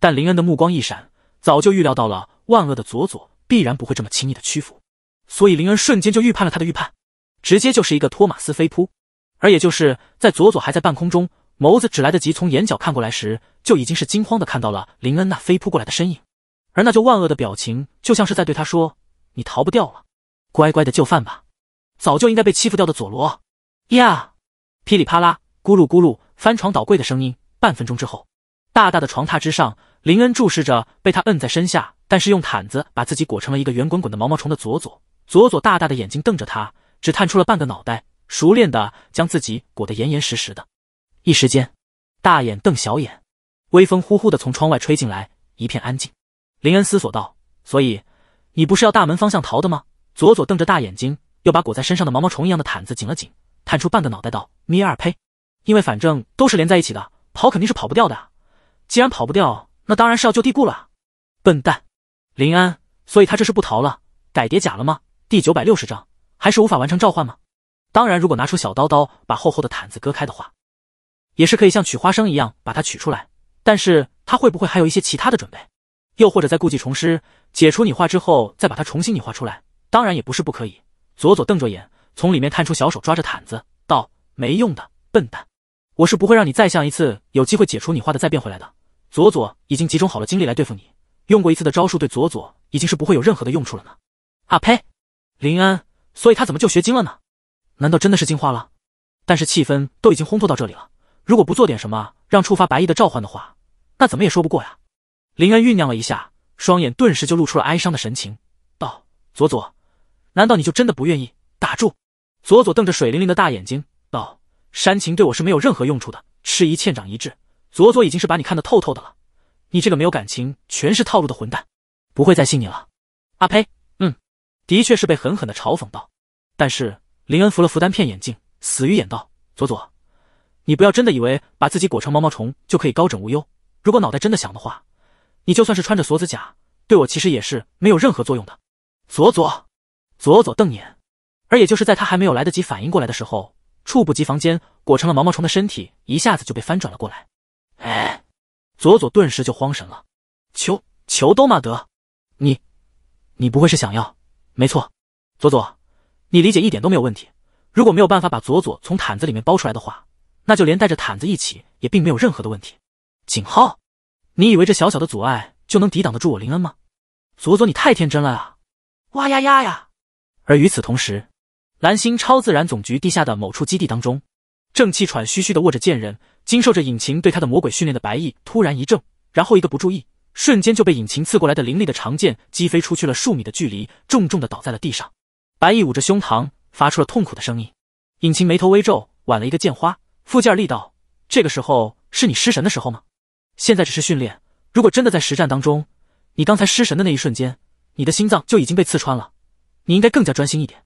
但林恩的目光一闪，早就预料到了万恶的佐佐必然不会这么轻易的屈服，所以林恩瞬间就预判了他的预判，直接就是一个托马斯飞扑。而也就是在佐佐还在半空中，眸子只来得及从眼角看过来时，就已经是惊慌的看到了林恩那飞扑过来的身影，而那就万恶的表情就像是在对他说：“你逃不掉了，乖乖的就范吧。”早就应该被欺负掉的佐罗呀！噼里啪啦，咕噜咕噜，翻床倒柜的声音，半分钟之后。大大的床榻之上，林恩注视着被他摁在身下，但是用毯子把自己裹成了一个圆滚滚的毛毛虫的佐佐。佐佐大大的眼睛瞪着他，只探出了半个脑袋，熟练的将自己裹得严严实实的。一时间，大眼瞪小眼，微风呼呼的从窗外吹进来，一片安静。林恩思索道：“所以你不是要大门方向逃的吗？”佐佐瞪着大眼睛，又把裹在身上的毛毛虫一样的毯子紧了紧，探出半个脑袋道：“咪二呸，因为反正都是连在一起的，跑肯定是跑不掉的啊。”既然跑不掉，那当然是要就地固了啊！笨蛋，林安，所以他这是不逃了，改叠甲了吗？第九百六十章，还是无法完成召唤吗？当然，如果拿出小刀刀把厚厚的毯子割开的话，也是可以像取花生一样把它取出来。但是，他会不会还有一些其他的准备？又或者在故技重施，解除拟化之后再把它重新拟化出来？当然也不是不可以。佐佐瞪着眼，从里面探出小手抓着毯子，道：“没用的，笨蛋。”我是不会让你再像一次有机会解除你画的再变回来的。佐佐已经集中好了精力来对付你，用过一次的招数对佐佐已经是不会有任何的用处了呢。啊呸！林安，所以他怎么就学精了呢？难道真的是进化了？但是气氛都已经烘托到这里了，如果不做点什么让触发白衣的召唤的话，那怎么也说不过呀。林安酝酿了一下，双眼顿时就露出了哀伤的神情，道：“佐佐，难道你就真的不愿意？”打住！佐佐瞪着水灵灵的大眼睛，道。煽情对我是没有任何用处的，吃一堑长一智。佐佐已经是把你看得透透的了，你这个没有感情、全是套路的混蛋，不会再信你了。阿呸，嗯，的确是被狠狠的嘲讽道。但是林恩扶了扶单片眼镜，死鱼眼道：“佐佐，你不要真的以为把自己裹成毛毛虫就可以高枕无忧。如果脑袋真的想的话，你就算是穿着锁子甲，对我其实也是没有任何作用的。”佐佐，佐佐瞪眼。而也就是在他还没有来得及反应过来的时候。猝不及防间，裹成了毛毛虫的身体一下子就被翻转了过来，哎，佐佐顿时就慌神了，求求都嘛得，你你不会是想要？没错，佐佐，你理解一点都没有问题。如果没有办法把佐佐从毯子里面包出来的话，那就连带着毯子一起也并没有任何的问题。景浩，你以为这小小的阻碍就能抵挡得住我林恩吗？佐佐，你太天真了啊！哇呀呀呀！而与此同时。蓝星超自然总局地下的某处基地当中，正气喘吁吁地握着剑刃，经受着引擎对他的魔鬼训练的白毅突然一怔，然后一个不注意，瞬间就被引擎刺过来的凌厉的长剑击飞出去了数米的距离，重重地倒在了地上。白毅捂着胸膛，发出了痛苦的声音。引擎眉头微皱，挽了一个剑花，附加力道。这个时候是你失神的时候吗？现在只是训练，如果真的在实战当中，你刚才失神的那一瞬间，你的心脏就已经被刺穿了。你应该更加专心一点。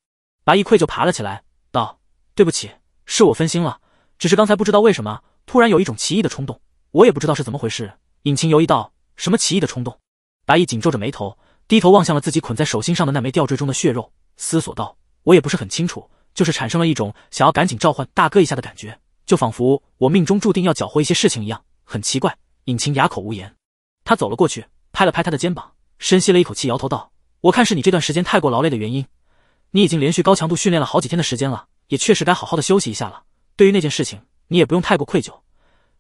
白毅愧疚爬了起来，道：“对不起，是我分心了。只是刚才不知道为什么，突然有一种奇异的冲动，我也不知道是怎么回事。”引擎犹疑道：“什么奇异的冲动？”白毅紧皱着眉头，低头望向了自己捆在手心上的那枚吊坠中的血肉，思索道：“我也不是很清楚，就是产生了一种想要赶紧召唤大哥一下的感觉，就仿佛我命中注定要搅和一些事情一样，很奇怪。”引擎哑口无言。他走了过去，拍了拍他的肩膀，深吸了一口气，摇头道：“我看是你这段时间太过劳累的原因。”你已经连续高强度训练了好几天的时间了，也确实该好好的休息一下了。对于那件事情，你也不用太过愧疚。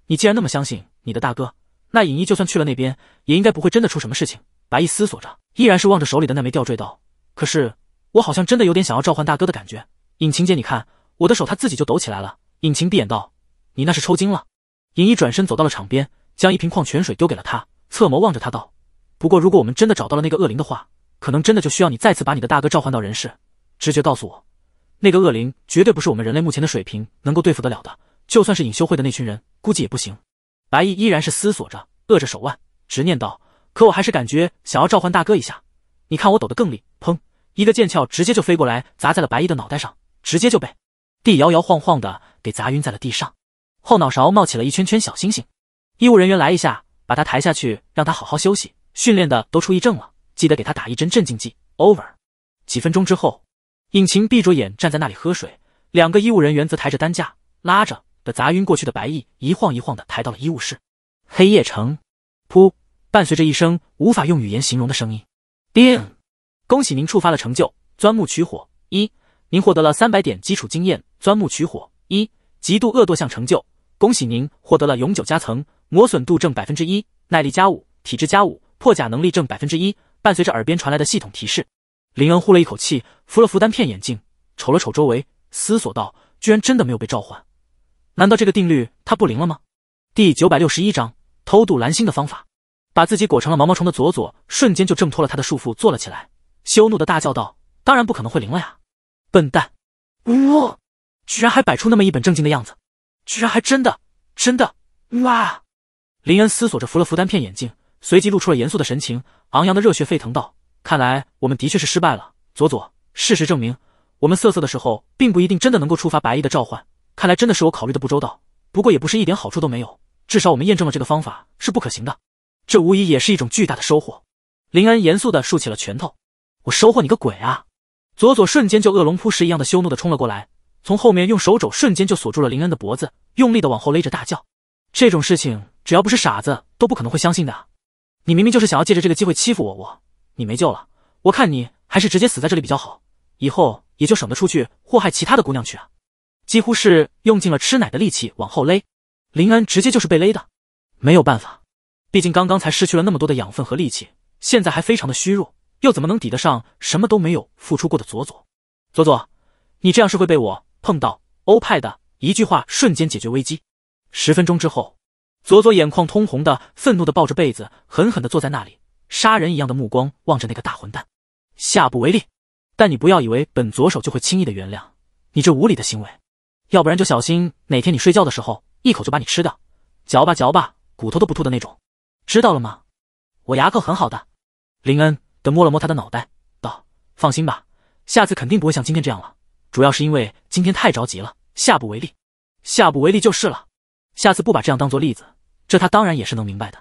你既然那么相信你的大哥，那尹一就算去了那边，也应该不会真的出什么事情。白毅思索着，依然是望着手里的那枚吊坠道：“可是我好像真的有点想要召唤大哥的感觉。”引擎姐，你看我的手，他自己就抖起来了。引擎闭眼道：“你那是抽筋了。”尹一转身走到了场边，将一瓶矿泉水丢给了他，侧眸望着他道：“不过如果我们真的找到了那个恶灵的话，可能真的就需要你再次把你的大哥召唤到人世。”直觉告诉我，那个恶灵绝对不是我们人类目前的水平能够对付得了的。就算是隐修会的那群人，估计也不行。白毅依然是思索着，扼着手腕，执念道：“可我还是感觉想要召唤大哥一下。”你看我抖得更厉，砰！一个剑鞘直接就飞过来，砸在了白毅的脑袋上，直接就被地摇摇晃晃的给砸晕在了地上，后脑勺冒起了一圈圈小星星。医务人员来一下，把他抬下去，让他好好休息。训练的都出异症了，记得给他打一针镇静剂。Over。几分钟之后。引擎闭着眼站在那里喝水，两个医务人员则抬着担架，拉着的砸晕过去的白毅一晃一晃的抬到了医务室。黑夜城，噗，伴随着一声无法用语言形容的声音，叮，恭喜您触发了成就钻木取火一，您获得了三百点基础经验。钻木取火一，极度恶堕向成就，恭喜您获得了永久加层，磨损度正百分之一，耐力加五，体质加五，破甲能力正百分之一，伴随着耳边传来的系统提示。林恩呼了一口气，扶了扶单片眼镜，瞅了瞅周围，思索道：“居然真的没有被召唤，难道这个定律它不灵了吗？”第九百六十一章偷渡蓝星的方法。把自己裹成了毛毛虫的佐佐，瞬间就挣脱了他的束缚，坐了起来，羞怒的大叫道：“当然不可能会灵了呀，笨蛋！呜，居然还摆出那么一本正经的样子，居然还真的真的哇！”林恩思索着，扶了扶单片眼镜，随即露出了严肃的神情，昂扬的热血沸腾道。看来我们的确是失败了，佐佐。事实证明，我们瑟瑟的时候，并不一定真的能够触发白衣的召唤。看来真的是我考虑的不周到。不过也不是一点好处都没有，至少我们验证了这个方法是不可行的。这无疑也是一种巨大的收获。林恩严肃的竖起了拳头，我收获你个鬼啊！佐佐瞬间就恶龙扑食一样的羞怒的冲了过来，从后面用手肘瞬间就锁住了林恩的脖子，用力的往后勒着，大叫：“这种事情只要不是傻子都不可能会相信的，你明明就是想要借着这个机会欺负我，我！”你没救了，我看你还是直接死在这里比较好，以后也就省得出去祸害其他的姑娘去啊！几乎是用尽了吃奶的力气往后勒，林安直接就是被勒的，没有办法，毕竟刚刚才失去了那么多的养分和力气，现在还非常的虚弱，又怎么能抵得上什么都没有付出过的佐佐？佐佐，你这样是会被我碰到欧派的！一句话瞬间解决危机。十分钟之后，佐佐眼眶通红的，愤怒的抱着被子，狠狠的坐在那里。杀人一样的目光望着那个大混蛋，下不为例。但你不要以为本左手就会轻易的原谅你这无理的行为，要不然就小心哪天你睡觉的时候一口就把你吃掉，嚼吧嚼吧骨头都不吐的那种。知道了吗？我牙口很好的。林恩的摸了摸他的脑袋，道：“放心吧，下次肯定不会像今天这样了。主要是因为今天太着急了，下不为例。下不为例就是了，下次不把这样当做例子，这他当然也是能明白的。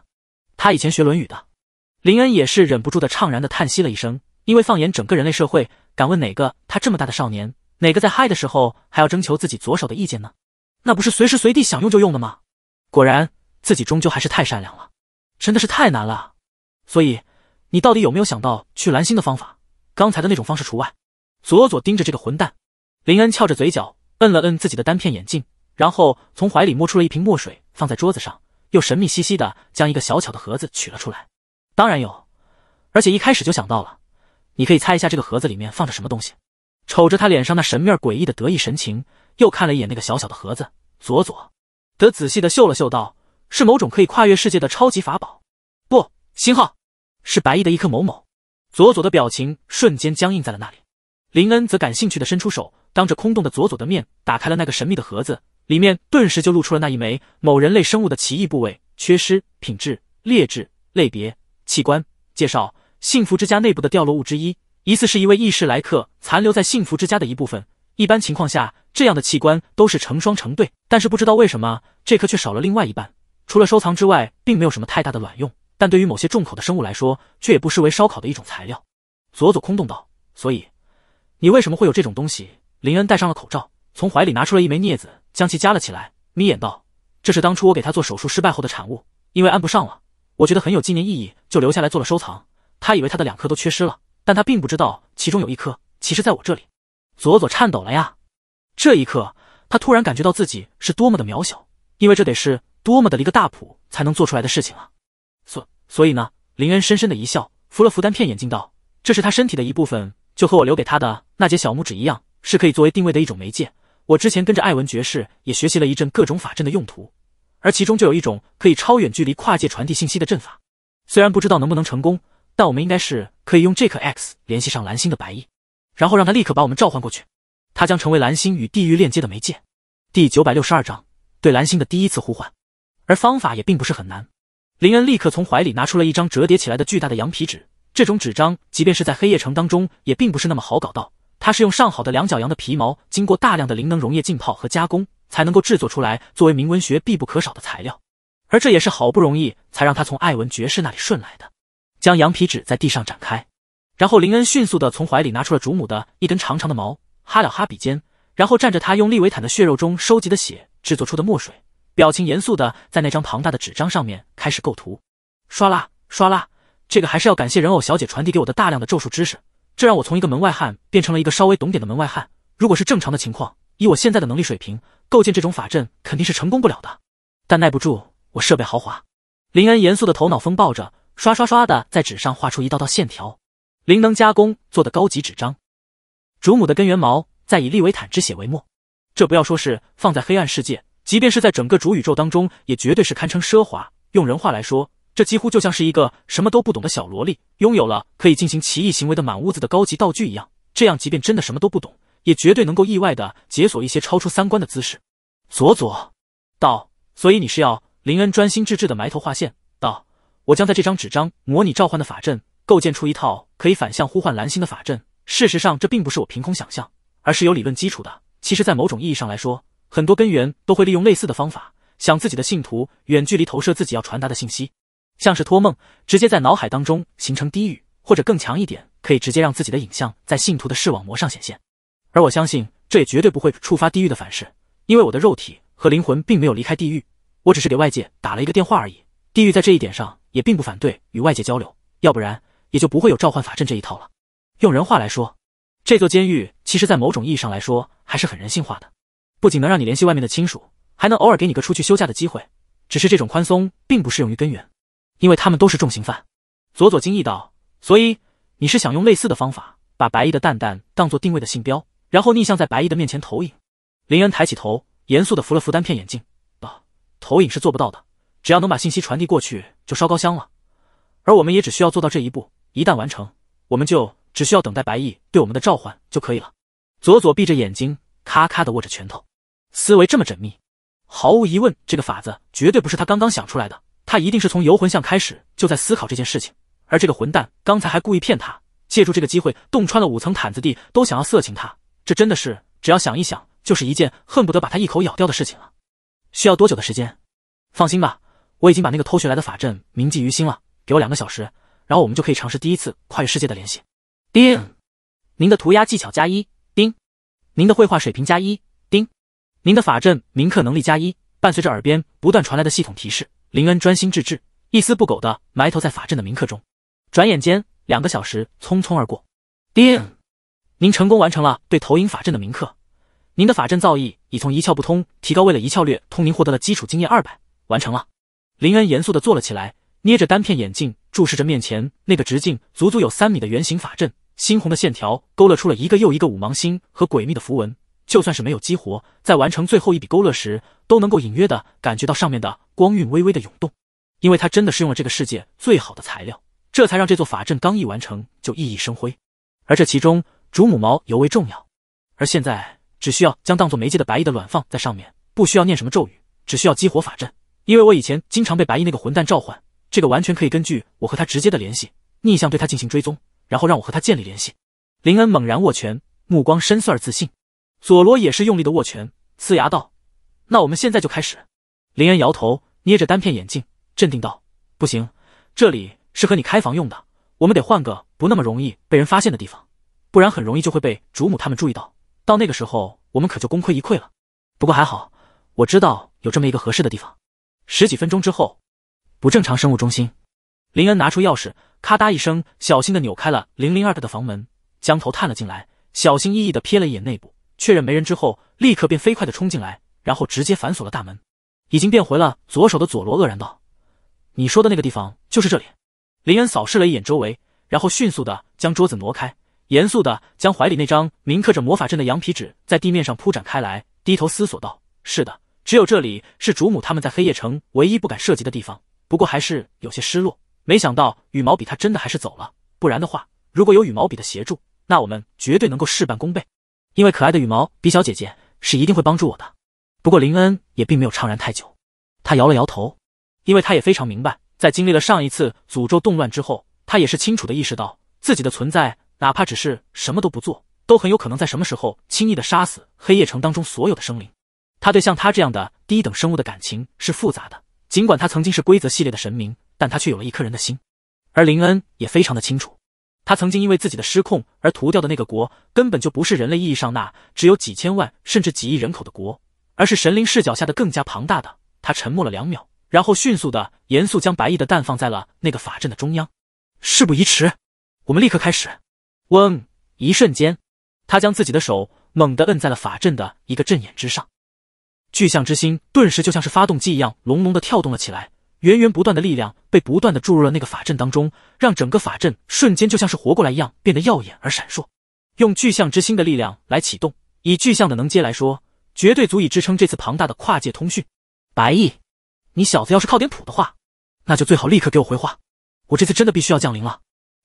他以前学《论语》的。”林恩也是忍不住的怅然的叹息了一声，因为放眼整个人类社会，敢问哪个他这么大的少年，哪个在嗨的时候还要征求自己左手的意见呢？那不是随时随地想用就用的吗？果然，自己终究还是太善良了，真的是太难了。所以，你到底有没有想到去蓝星的方法？刚才的那种方式除外。左左盯着这个混蛋，林恩翘着嘴角，摁了摁自己的单片眼镜，然后从怀里摸出了一瓶墨水，放在桌子上，又神秘兮兮的将一个小巧的盒子取了出来。当然有，而且一开始就想到了。你可以猜一下这个盒子里面放着什么东西？瞅着他脸上那神秘、诡异的得意神情，又看了一眼那个小小的盒子，佐佐得仔细的嗅了嗅，道：“是某种可以跨越世界的超级法宝。”不，星号是白衣的一颗某某。佐佐的表情瞬间僵硬在了那里。林恩则感兴趣的伸出手，当着空洞的佐佐的面打开了那个神秘的盒子，里面顿时就露出了那一枚某人类生物的奇异部位，缺失、品质劣质、类别。器官介绍：幸福之家内部的掉落物之一，疑似是一位异世来客残留在幸福之家的一部分。一般情况下，这样的器官都是成双成对，但是不知道为什么这颗却少了另外一半。除了收藏之外，并没有什么太大的卵用，但对于某些重口的生物来说，却也不失为烧烤的一种材料。佐佐空洞道：“所以，你为什么会有这种东西？”林恩戴上了口罩，从怀里拿出了一枚镊子，将其夹了起来，眯眼道：“这是当初我给他做手术失败后的产物，因为安不上了，我觉得很有纪念意义。”就留下来做了收藏。他以为他的两颗都缺失了，但他并不知道其中有一颗，其实在我这里。佐佐颤抖了呀！这一刻，他突然感觉到自己是多么的渺小，因为这得是多么的一个大谱才能做出来的事情啊！所所以呢，林恩深深的一笑，扶了扶单片眼镜道：“这是他身体的一部分，就和我留给他的那截小拇指一样，是可以作为定位的一种媒介。我之前跟着艾文爵士也学习了一阵各种法阵的用途，而其中就有一种可以超远距离跨界传递信息的阵法。”虽然不知道能不能成功，但我们应该是可以用这颗 X 联系上蓝星的白翼，然后让他立刻把我们召唤过去。他将成为蓝星与地狱链接的媒介。第九百六十二章，对蓝星的第一次呼唤。而方法也并不是很难。林恩立刻从怀里拿出了一张折叠起来的巨大的羊皮纸。这种纸张，即便是在黑夜城当中，也并不是那么好搞到。它是用上好的两角羊的皮毛，经过大量的灵能溶液浸泡和加工，才能够制作出来，作为铭文学必不可少的材料。而这也是好不容易才让他从艾文爵士那里顺来的。将羊皮纸在地上展开，然后林恩迅速的从怀里拿出了主母的一根长长的毛，哈了哈鼻尖，然后蘸着他用利维坦的血肉中收集的血制作出的墨水，表情严肃的在那张庞大的纸张上面开始构图。刷啦刷啦，这个还是要感谢人偶小姐传递给我的大量的咒术知识，这让我从一个门外汉变成了一个稍微懂点的门外汉。如果是正常的情况，以我现在的能力水平，构建这种法阵肯定是成功不了的，但耐不住。我设备豪华，林恩严肃的头脑风暴着，刷刷刷的在纸上画出一道道线条。灵能加工做的高级纸张，主母的根源毛再以利维坦之血为墨，这不要说是放在黑暗世界，即便是在整个主宇宙当中，也绝对是堪称奢华。用人话来说，这几乎就像是一个什么都不懂的小萝莉拥有了可以进行奇异行为的满屋子的高级道具一样。这样，即便真的什么都不懂，也绝对能够意外的解锁一些超出三观的姿势。佐佐道，所以你是要？林恩专心致志地埋头画线，道：“我将在这张纸张模拟召唤的法阵，构建出一套可以反向呼唤蓝星的法阵。事实上，这并不是我凭空想象，而是有理论基础的。其实，在某种意义上来说，很多根源都会利用类似的方法，想自己的信徒远距离投射自己要传达的信息，像是托梦，直接在脑海当中形成低语，或者更强一点，可以直接让自己的影像在信徒的视网膜上显现。而我相信，这也绝对不会触发地狱的反噬，因为我的肉体和灵魂并没有离开地狱。”我只是给外界打了一个电话而已，地狱在这一点上也并不反对与外界交流，要不然也就不会有召唤法阵这一套了。用人话来说，这座监狱其实在某种意义上来说还是很人性化的，不仅能让你联系外面的亲属，还能偶尔给你个出去休假的机会。只是这种宽松并不适用于根源，因为他们都是重刑犯。佐佐惊异道，所以你是想用类似的方法，把白衣的蛋蛋当做定位的信标，然后逆向在白衣的面前投影。林恩抬起头，严肃地扶了扶单片眼镜。投影是做不到的，只要能把信息传递过去，就烧高香了。而我们也只需要做到这一步，一旦完成，我们就只需要等待白毅对我们的召唤就可以了。左左闭着眼睛，咔咔的握着拳头，思维这么缜密，毫无疑问，这个法子绝对不是他刚刚想出来的，他一定是从游魂巷开始就在思考这件事情。而这个混蛋刚才还故意骗他，借助这个机会洞穿了五层毯子地都想要色情他，这真的是只要想一想就是一件恨不得把他一口咬掉的事情了。需要多久的时间？放心吧，我已经把那个偷学来的法阵铭记于心了。给我两个小时，然后我们就可以尝试第一次跨越世界的联系。叮，您的涂鸦技巧加一。叮，您的绘画水平加一。叮，您的法阵铭刻能力加一。伴随着耳边不断传来的系统提示，林恩专心致志，一丝不苟的埋头在法阵的铭刻中。转眼间，两个小时匆匆而过。叮，您成功完成了对投影法阵的铭刻。您的法阵造诣已从一窍不通提高为了一窍略通，您获得了基础经验二百，完成了。林恩严肃的坐了起来，捏着单片眼镜注视着面前那个直径足足有三米的圆形法阵，猩红的线条勾勒出了一个又一个五芒星和诡秘的符文，就算是没有激活，在完成最后一笔勾勒时，都能够隐约的感觉到上面的光晕微微的涌动，因为他真的是用了这个世界最好的材料，这才让这座法阵刚一完成就熠熠生辉，而这其中主母毛尤为重要，而现在。只需要将当做媒介的白衣的卵放在上面，不需要念什么咒语，只需要激活法阵。因为我以前经常被白衣那个混蛋召唤，这个完全可以根据我和他直接的联系，逆向对他进行追踪，然后让我和他建立联系。林恩猛然握拳，目光深邃而自信。佐罗也是用力的握拳，呲牙道：“那我们现在就开始。”林恩摇头，捏着单片眼镜，镇定道：“不行，这里是和你开房用的，我们得换个不那么容易被人发现的地方，不然很容易就会被主母他们注意到。”到那个时候，我们可就功亏一篑了。不过还好，我知道有这么一个合适的地方。十几分钟之后，不正常生物中心。林恩拿出钥匙，咔嗒一声，小心的扭开了零零二的的房门，将头探了进来，小心翼翼的瞥了一眼内部，确认没人之后，立刻便飞快的冲进来，然后直接反锁了大门。已经变回了左手的佐罗愕然道：“你说的那个地方就是这里？”林恩扫视了一眼周围，然后迅速的将桌子挪开。严肃的将怀里那张铭刻着魔法阵的羊皮纸在地面上铺展开来，低头思索道：“是的，只有这里是主母他们在黑夜城唯一不敢涉及的地方。不过还是有些失落，没想到羽毛笔她真的还是走了。不然的话，如果有羽毛笔的协助，那我们绝对能够事半功倍。因为可爱的羽毛笔小姐姐是一定会帮助我的。不过林恩也并没有怅然太久，他摇了摇头，因为他也非常明白，在经历了上一次诅咒动乱之后，他也是清楚的意识到自己的存在。”哪怕只是什么都不做，都很有可能在什么时候轻易的杀死黑夜城当中所有的生灵。他对像他这样的低等生物的感情是复杂的。尽管他曾经是规则系列的神明，但他却有了一颗人的心。而林恩也非常的清楚，他曾经因为自己的失控而屠掉的那个国，根本就不是人类意义上那只有几千万甚至几亿人口的国，而是神灵视角下的更加庞大的。他沉默了两秒，然后迅速的严肃将白翼的蛋放在了那个法阵的中央。事不宜迟，我们立刻开始。嗡！一瞬间，他将自己的手猛地摁在了法阵的一个阵眼之上，巨象之心顿时就像是发动机一样隆隆的跳动了起来，源源不断的力量被不断的注入了那个法阵当中，让整个法阵瞬间就像是活过来一样，变得耀眼而闪烁。用巨象之心的力量来启动，以巨象的能接来说，绝对足以支撑这次庞大的跨界通讯。白毅，你小子要是靠点谱的话，那就最好立刻给我回话，我这次真的必须要降临了。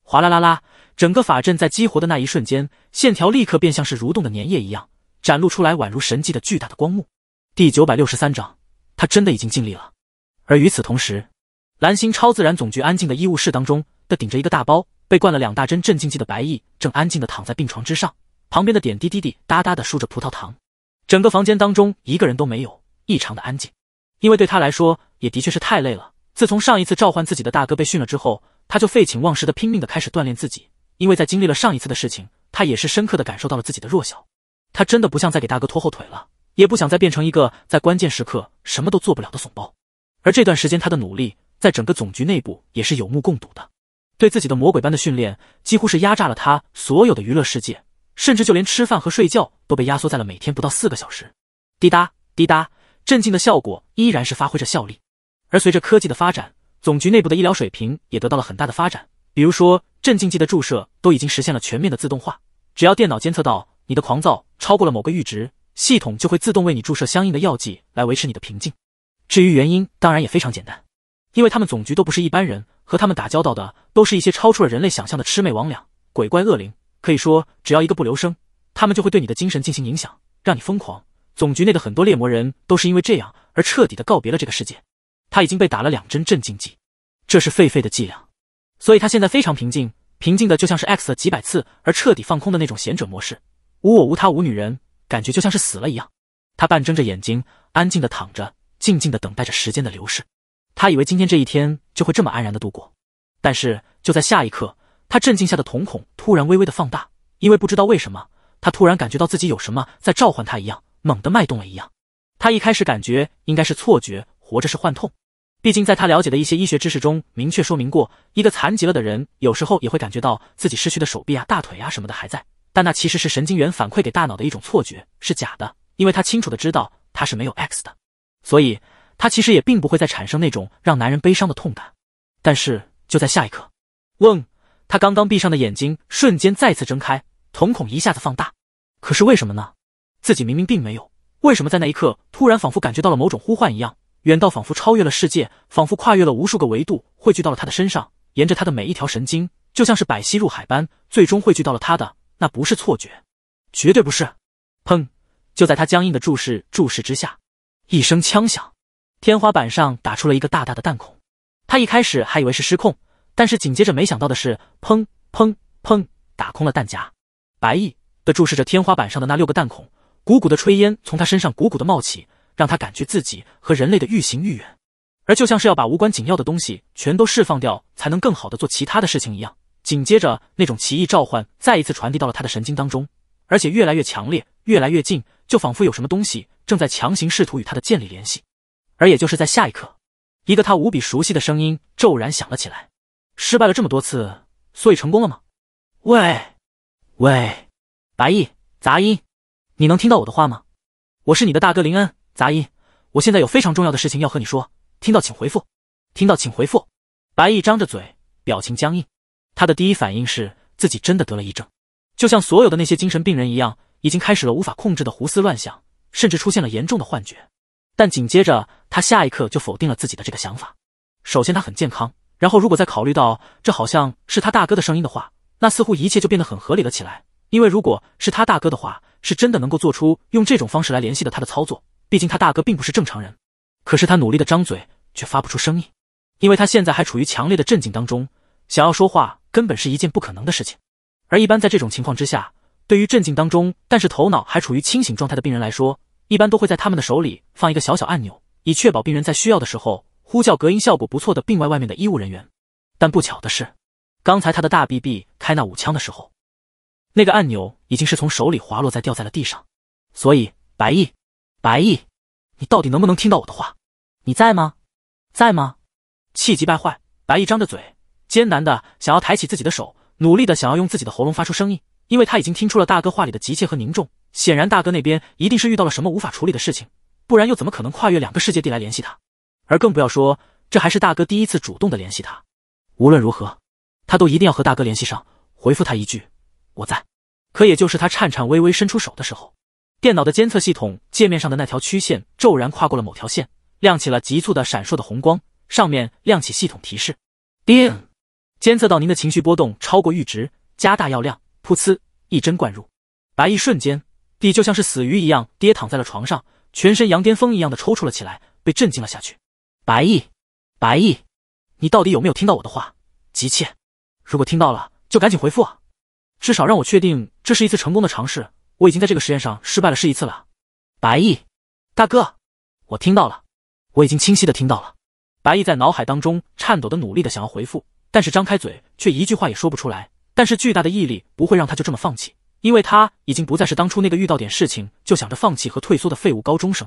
哗啦啦啦！整个法阵在激活的那一瞬间，线条立刻便像是蠕动的粘液一样，展露出来，宛如神迹的巨大的光幕。第九百六十三章，他真的已经尽力了。而与此同时，蓝星超自然总局安静的医务室当中，的顶着一个大包、被灌了两大针镇静剂的白毅，正安静的躺在病床之上，旁边的点滴滴滴答答的输着葡萄糖。整个房间当中一个人都没有，异常的安静。因为对他来说，也的确是太累了。自从上一次召唤自己的大哥被训了之后。他就废寝忘食的拼命的开始锻炼自己，因为在经历了上一次的事情，他也是深刻的感受到了自己的弱小。他真的不想再给大哥拖后腿了，也不想再变成一个在关键时刻什么都做不了的怂包。而这段时间他的努力，在整个总局内部也是有目共睹的。对自己的魔鬼般的训练，几乎是压榨了他所有的娱乐世界，甚至就连吃饭和睡觉都被压缩在了每天不到四个小时。滴答滴答，镇静的效果依然是发挥着效力。而随着科技的发展。总局内部的医疗水平也得到了很大的发展，比如说镇静剂的注射都已经实现了全面的自动化，只要电脑监测到你的狂躁超过了某个阈值，系统就会自动为你注射相应的药剂来维持你的平静。至于原因，当然也非常简单，因为他们总局都不是一般人，和他们打交道的都是一些超出了人类想象的魑魅魍魉、鬼怪恶灵，可以说只要一个不留声，他们就会对你的精神进行影响，让你疯狂。总局内的很多猎魔人都是因为这样而彻底的告别了这个世界。他已经被打了两针镇静剂，这是狒狒的伎俩，所以他现在非常平静，平静的就像是 X 了几百次而彻底放空的那种贤者模式，无我无他无女人，感觉就像是死了一样。他半睁着眼睛，安静的躺着，静静的等待着时间的流逝。他以为今天这一天就会这么安然的度过，但是就在下一刻，他镇静下的瞳孔突然微微的放大，因为不知道为什么，他突然感觉到自己有什么在召唤他一样，猛地脉动了一样。他一开始感觉应该是错觉，活着是幻痛。毕竟，在他了解的一些医学知识中，明确说明过，一个残疾了的人，有时候也会感觉到自己失去的手臂啊、大腿啊什么的还在，但那其实是神经元反馈给大脑的一种错觉，是假的。因为他清楚的知道他是没有 X 的，所以他其实也并不会再产生那种让男人悲伤的痛感。但是就在下一刻，嗡，他刚刚闭上的眼睛瞬间再次睁开，瞳孔一下子放大。可是为什么呢？自己明明并没有，为什么在那一刻突然仿佛感觉到了某种呼唤一样？远到仿佛超越了世界，仿佛跨越了无数个维度，汇聚到了他的身上，沿着他的每一条神经，就像是百溪入海般，最终汇聚到了他的。那不是错觉，绝对不是。砰！就在他僵硬的注视注视之下，一声枪响，天花板上打出了一个大大的弹孔。他一开始还以为是失控，但是紧接着没想到的是，砰砰砰，打空了弹夹。白毅的注视着天花板上的那六个弹孔，鼓鼓的炊烟从他身上鼓鼓的冒起。让他感觉自己和人类的愈行愈远，而就像是要把无关紧要的东西全都释放掉，才能更好的做其他的事情一样。紧接着，那种奇异召唤再一次传递到了他的神经当中，而且越来越强烈，越来越近，就仿佛有什么东西正在强行试图与他的建立联系。而也就是在下一刻，一个他无比熟悉的声音骤然响了起来：“失败了这么多次，所以成功了吗？”“喂，喂，白毅，杂音，你能听到我的话吗？我是你的大哥林恩。”杂音，我现在有非常重要的事情要和你说，听到请回复，听到请回复。白毅张着嘴，表情僵硬，他的第一反应是自己真的得了郁症，就像所有的那些精神病人一样，已经开始了无法控制的胡思乱想，甚至出现了严重的幻觉。但紧接着，他下一刻就否定了自己的这个想法。首先，他很健康，然后如果再考虑到这好像是他大哥的声音的话，那似乎一切就变得很合理了起来。因为如果是他大哥的话，是真的能够做出用这种方式来联系的他的操作。毕竟他大哥并不是正常人，可是他努力的张嘴却发不出声音，因为他现在还处于强烈的镇静当中，想要说话根本是一件不可能的事情。而一般在这种情况之下，对于镇静当中但是头脑还处于清醒状态的病人来说，一般都会在他们的手里放一个小小按钮，以确保病人在需要的时候呼叫隔音效果不错的病外外面的医务人员。但不巧的是，刚才他的大 B B 开那五枪的时候，那个按钮已经是从手里滑落在掉在了地上，所以白毅。白毅，你到底能不能听到我的话？你在吗？在吗？气急败坏，白毅张着嘴，艰难的想要抬起自己的手，努力的想要用自己的喉咙发出声音，因为他已经听出了大哥话里的急切和凝重，显然大哥那边一定是遇到了什么无法处理的事情，不然又怎么可能跨越两个世界地来联系他？而更不要说，这还是大哥第一次主动的联系他。无论如何，他都一定要和大哥联系上，回复他一句，我在。可也就是他颤颤巍巍伸出手的时候。电脑的监测系统界面上的那条曲线骤然跨过了某条线，亮起了急促的闪烁的红光，上面亮起系统提示：叮，监测到您的情绪波动超过阈值，加大药量。噗呲，一针灌入。白毅瞬间，地就像是死鱼一样跌躺在了床上，全身羊癫疯一样的抽搐了起来，被震惊了下去。白毅，白毅，你到底有没有听到我的话？急切，如果听到了就赶紧回复啊，至少让我确定这是一次成功的尝试。我已经在这个实验上失败了试一次了，白毅大哥，我听到了，我已经清晰的听到了。白毅在脑海当中颤抖的努力的想要回复，但是张开嘴却一句话也说不出来。但是巨大的毅力不会让他就这么放弃，因为他已经不再是当初那个遇到点事情就想着放弃和退缩的废物高中生，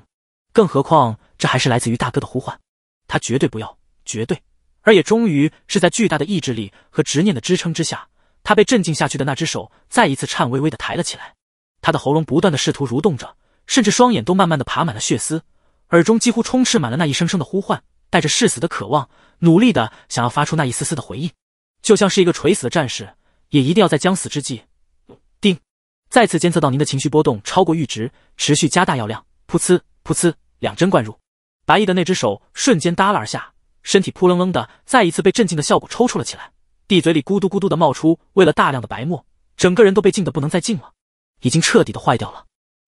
更何况这还是来自于大哥的呼唤，他绝对不要，绝对。而也终于是在巨大的意志力和执念的支撑之下，他被镇静下去的那只手再一次颤巍巍的抬了起来。他的喉咙不断的试图蠕动着，甚至双眼都慢慢的爬满了血丝，耳中几乎充斥满了那一声声的呼唤，带着誓死的渴望，努力的想要发出那一丝丝的回应，就像是一个垂死的战士，也一定要在将死之际。叮，再次监测到您的情绪波动超过阈值，持续加大药量。噗呲，噗呲，两针灌入。白毅的那只手瞬间耷拉而下，身体扑棱棱的再一次被镇静的效果抽搐了起来，地嘴里咕嘟咕嘟的冒出，喂了大量的白沫，整个人都被静的不能再静了。已经彻底的坏掉了，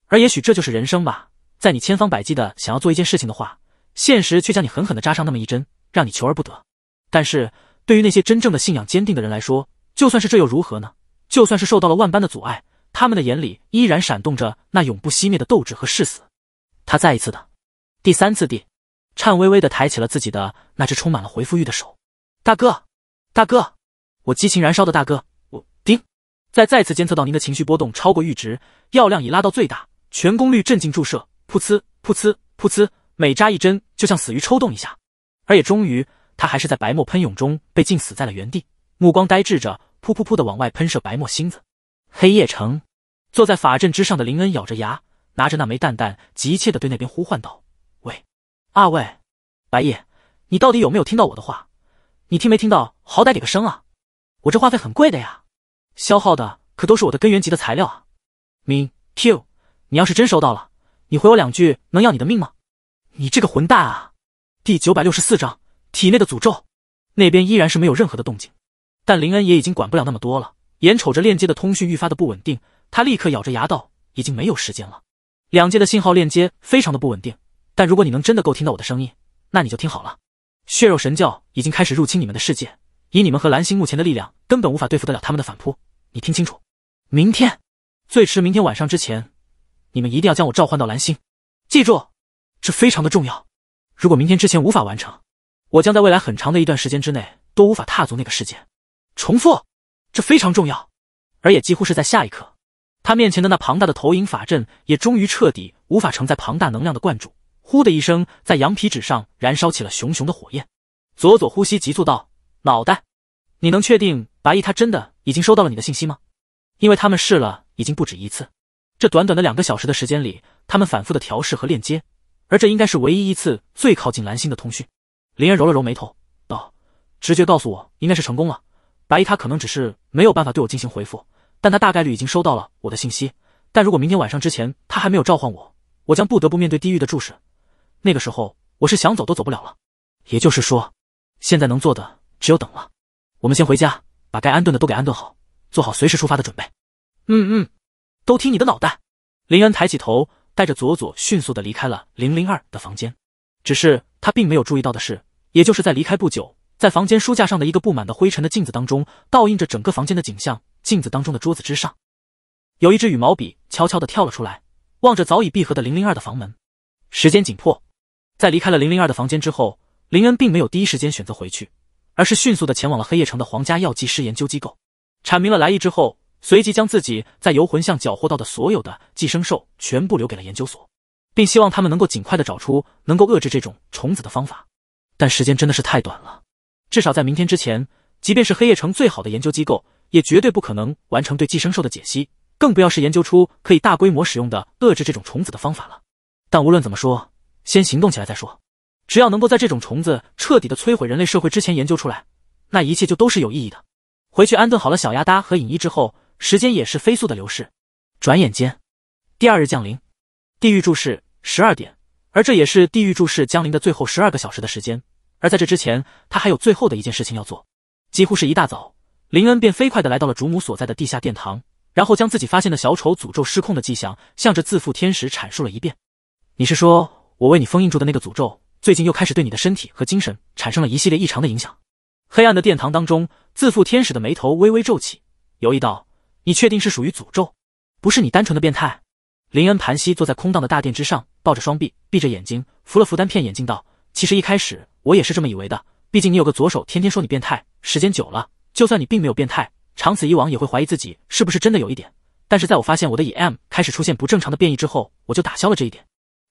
而也许这就是人生吧。在你千方百计的想要做一件事情的话，现实却将你狠狠的扎上那么一针，让你求而不得。但是，对于那些真正的信仰坚定的人来说，就算是这又如何呢？就算是受到了万般的阻碍，他们的眼里依然闪动着那永不熄灭的斗志和誓死。他再一次的，第三次地，颤巍巍的抬起了自己的那只充满了回复欲的手。大哥，大哥，我激情燃烧的大哥。再再次监测到您的情绪波动超过阈值，药量已拉到最大，全功率镇静注射。噗呲，噗呲，噗呲，每扎一针就像死鱼抽动一下。而也终于，他还是在白沫喷涌中被浸死在了原地，目光呆滞着，噗噗噗的往外喷射白沫星子。黑夜城，坐在法阵之上的林恩咬着牙，拿着那枚蛋蛋，急切的对那边呼唤道：“喂，阿喂，白夜，你到底有没有听到我的话？你听没听到？好歹给个声啊！我这话费很贵的呀！”消耗的可都是我的根源级的材料啊！明 Q，你要是真收到了，你回我两句能要你的命吗？你这个混蛋啊！第九百六十四章体内的诅咒。那边依然是没有任何的动静，但林恩也已经管不了那么多了。眼瞅着链接的通讯愈发的不稳定，他立刻咬着牙道：“已经没有时间了。两界的信号链接非常的不稳定，但如果你能真的够听到我的声音，那你就听好了，血肉神教已经开始入侵你们的世界。”以你们和蓝星目前的力量，根本无法对付得了他们的反扑。你听清楚，明天，最迟明天晚上之前，你们一定要将我召唤到蓝星。记住，这非常的重要。如果明天之前无法完成，我将在未来很长的一段时间之内都无法踏足那个世界。重复，这非常重要。而也几乎是在下一刻，他面前的那庞大的投影法阵也终于彻底无法承载庞大能量的灌注，呼的一声，在羊皮纸上燃烧起了熊熊的火焰。佐佐呼吸急促道。脑袋，你能确定白衣他真的已经收到了你的信息吗？因为他们试了已经不止一次。这短短的两个小时的时间里，他们反复的调试和链接，而这应该是唯一一次最靠近蓝星的通讯。林儿揉了揉眉头，道：“直觉告诉我，应该是成功了。白衣他可能只是没有办法对我进行回复，但他大概率已经收到了我的信息。但如果明天晚上之前他还没有召唤我，我将不得不面对地狱的注视。那个时候，我是想走都走不了了。也就是说，现在能做的……”只有等了，我们先回家，把该安顿的都给安顿好，做好随时出发的准备。嗯嗯，都听你的脑袋。林恩抬起头，带着左左迅速的离开了零零二的房间。只是他并没有注意到的是，也就是在离开不久，在房间书架上的一个布满的灰尘的镜子当中，倒映着整个房间的景象。镜子当中的桌子之上，有一支羽毛笔悄悄的跳了出来，望着早已闭合的零零二的房门。时间紧迫，在离开了零零二的房间之后，林恩并没有第一时间选择回去。而是迅速的前往了黑夜城的皇家药剂师研究机构，阐明了来意之后，随即将自己在游魂巷缴获到的所有的寄生兽全部留给了研究所，并希望他们能够尽快的找出能够遏制这种虫子的方法。但时间真的是太短了，至少在明天之前，即便是黑夜城最好的研究机构，也绝对不可能完成对寄生兽的解析，更不要是研究出可以大规模使用的遏制这种虫子的方法了。但无论怎么说，先行动起来再说。只要能够在这种虫子彻底的摧毁人类社会之前研究出来，那一切就都是有意义的。回去安顿好了小亚哒和隐逸之后，时间也是飞速的流逝，转眼间，第二日降临，地狱注视十二点，而这也是地狱注视降临的最后十二个小时的时间。而在这之前，他还有最后的一件事情要做。几乎是一大早，林恩便飞快的来到了主母所在的地下殿堂，然后将自己发现的小丑诅咒失控的迹象，向着自负天使阐述了一遍。你是说我为你封印住的那个诅咒？最近又开始对你的身体和精神产生了一系列异常的影响。黑暗的殿堂当中，自负天使的眉头微微皱起，犹豫道：“你确定是属于诅咒，不是你单纯的变态？”林恩盘膝坐在空荡的大殿之上，抱着双臂，闭着眼睛，扶了扶单片眼镜，道：“其实一开始我也是这么以为的，毕竟你有个左手，天天说你变态，时间久了，就算你并没有变态，长此以往也会怀疑自己是不是真的有一点。但是在我发现我的 EM 开始出现不正常的变异之后，我就打消了这一点。”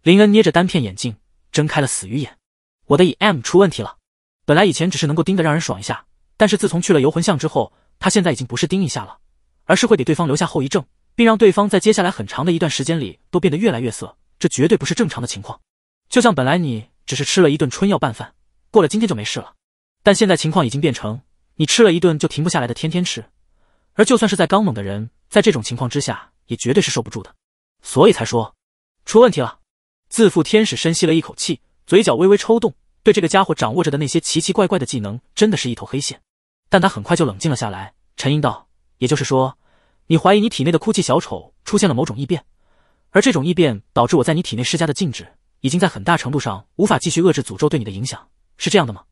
林恩捏着单片眼镜。睁开了死鱼眼，我的以 M 出问题了。本来以前只是能够盯得让人爽一下，但是自从去了游魂巷之后，他现在已经不是盯一下了，而是会给对方留下后遗症，并让对方在接下来很长的一段时间里都变得越来越色。这绝对不是正常的情况。就像本来你只是吃了一顿春药拌饭，过了今天就没事了，但现在情况已经变成你吃了一顿就停不下来的天天吃，而就算是在刚猛的人，在这种情况之下也绝对是受不住的。所以才说出问题了。自负天使深吸了一口气，嘴角微微抽动，对这个家伙掌握着的那些奇奇怪怪的技能，真的是一头黑线。但他很快就冷静了下来，沉吟道：“也就是说，你怀疑你体内的哭泣小丑出现了某种异变，而这种异变导致我在你体内施加的禁制，已经在很大程度上无法继续遏制诅咒对你的影响，是这样的吗？”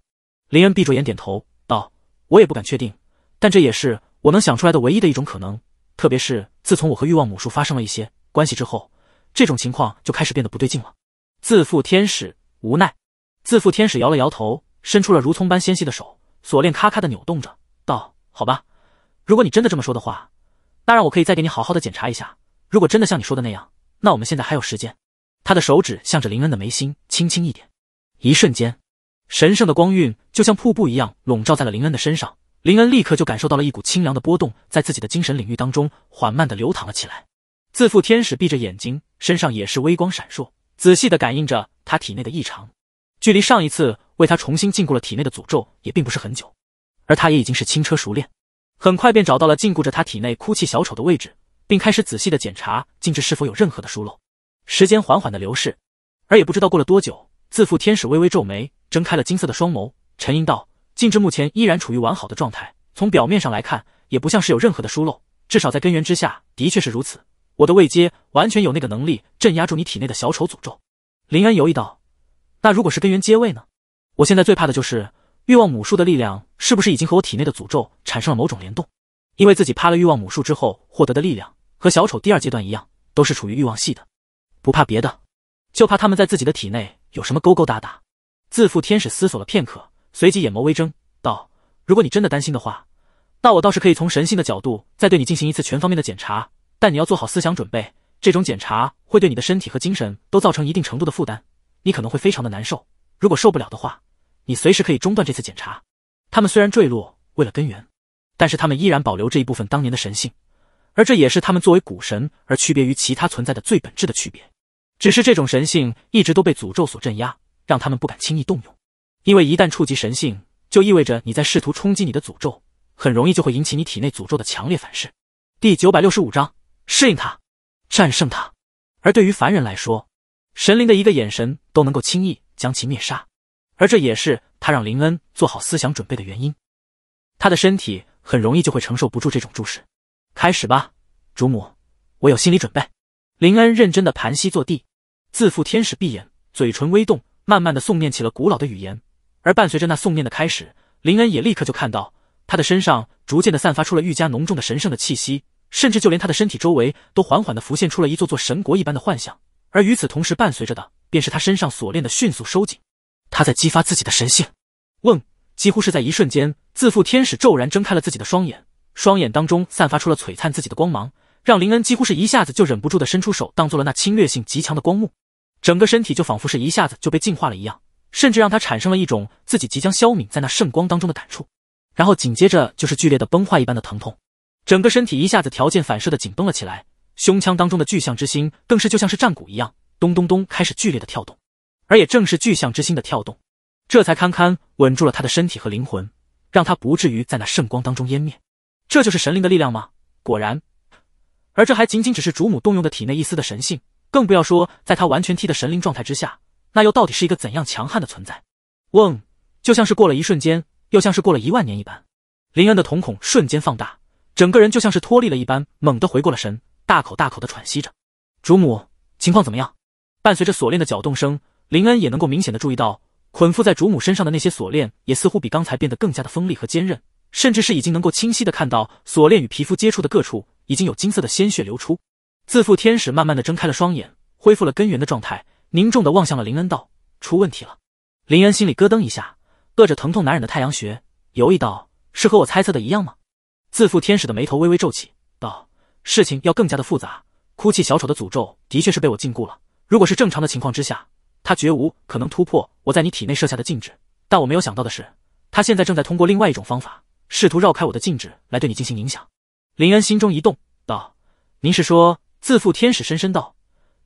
林恩闭着眼点头道：“我也不敢确定，但这也是我能想出来的唯一的一种可能。特别是自从我和欲望母树发生了一些关系之后。”这种情况就开始变得不对劲了。自负天使无奈，自负天使摇了摇头，伸出了如葱般纤细的手，锁链咔咔的扭动着，道：“好吧，如果你真的这么说的话，那让我可以再给你好好的检查一下。如果真的像你说的那样，那我们现在还有时间。”他的手指向着林恩的眉心轻轻一点，一瞬间，神圣的光晕就像瀑布一样笼罩在了林恩的身上。林恩立刻就感受到了一股清凉的波动在自己的精神领域当中缓慢的流淌了起来。自负天使闭着眼睛，身上也是微光闪烁，仔细的感应着他体内的异常。距离上一次为他重新禁锢了体内的诅咒也并不是很久，而他也已经是轻车熟练，很快便找到了禁锢着他体内哭泣小丑的位置，并开始仔细的检查禁制是否有任何的疏漏。时间缓缓的流逝，而也不知道过了多久，自负天使微微皱眉，睁开了金色的双眸，沉吟道：“禁制目前依然处于完好的状态，从表面上来看，也不像是有任何的疏漏，至少在根源之下的确是如此。”我的位阶完全有那个能力镇压住你体内的小丑诅咒，林恩犹豫道：“那如果是根源阶位呢？我现在最怕的就是欲望母树的力量是不是已经和我体内的诅咒产生了某种联动？因为自己趴了欲望母树之后获得的力量和小丑第二阶段一样，都是处于欲望系的，不怕别的，就怕他们在自己的体内有什么勾勾搭搭。”自负天使思索了片刻，随即眼眸微睁道：“如果你真的担心的话，那我倒是可以从神性的角度再对你进行一次全方面的检查。”但你要做好思想准备，这种检查会对你的身体和精神都造成一定程度的负担，你可能会非常的难受。如果受不了的话，你随时可以中断这次检查。他们虽然坠落为了根源，但是他们依然保留这一部分当年的神性，而这也是他们作为古神而区别于其他存在的最本质的区别。只是这种神性一直都被诅咒所镇压，让他们不敢轻易动用，因为一旦触及神性，就意味着你在试图冲击你的诅咒，很容易就会引起你体内诅咒的强烈反噬。第九百六十五章。适应他，战胜他。而对于凡人来说，神灵的一个眼神都能够轻易将其灭杀。而这也是他让林恩做好思想准备的原因。他的身体很容易就会承受不住这种注视。开始吧，主母，我有心理准备。林恩认真的盘膝坐地，自负天使闭眼，嘴唇微动，慢慢的诵念起了古老的语言。而伴随着那诵念的开始，林恩也立刻就看到他的身上逐渐的散发出了愈加浓重的神圣的气息。甚至就连他的身体周围都缓缓地浮现出了一座座神国一般的幻象，而与此同时伴随着的，便是他身上锁链的迅速收紧。他在激发自己的神性。嗡！几乎是在一瞬间，自负天使骤然睁开了自己的双眼，双眼当中散发出了璀璨自己的光芒，让林恩几乎是一下子就忍不住的伸出手，当做了那侵略性极强的光幕。整个身体就仿佛是一下子就被净化了一样，甚至让他产生了一种自己即将消泯在那圣光当中的感触。然后紧接着就是剧烈的崩坏一般的疼痛。整个身体一下子条件反射的紧绷了起来，胸腔当中的巨象之心更是就像是战鼓一样，咚咚咚开始剧烈的跳动。而也正是巨象之心的跳动，这才堪堪稳住了他的身体和灵魂，让他不至于在那圣光当中湮灭。这就是神灵的力量吗？果然，而这还仅仅只是主母动用的体内一丝的神性，更不要说在他完全踢的神灵状态之下，那又到底是一个怎样强悍的存在？嗡，就像是过了一瞬间，又像是过了一万年一般，林恩的瞳孔瞬间放大。整个人就像是脱力了一般，猛地回过了神，大口大口的喘息着。主母，情况怎么样？伴随着锁链的搅动声，林恩也能够明显的注意到，捆缚在主母身上的那些锁链也似乎比刚才变得更加的锋利和坚韧，甚至是已经能够清晰的看到锁链与皮肤接触的各处已经有金色的鲜血流出。自负天使慢慢的睁开了双眼，恢复了根源的状态，凝重的望向了林恩道：“出问题了。”林恩心里咯噔一下，扼着疼痛难忍的太阳穴，犹豫道：“是和我猜测的一样吗？”自负天使的眉头微微皱起，道：“事情要更加的复杂。哭泣小丑的诅咒的确是被我禁锢了。如果是正常的情况之下，他绝无可能突破我在你体内设下的禁制。但我没有想到的是，他现在正在通过另外一种方法，试图绕开我的禁制来对你进行影响。”林恩心中一动，道：“您是说？”自负天使深深道：“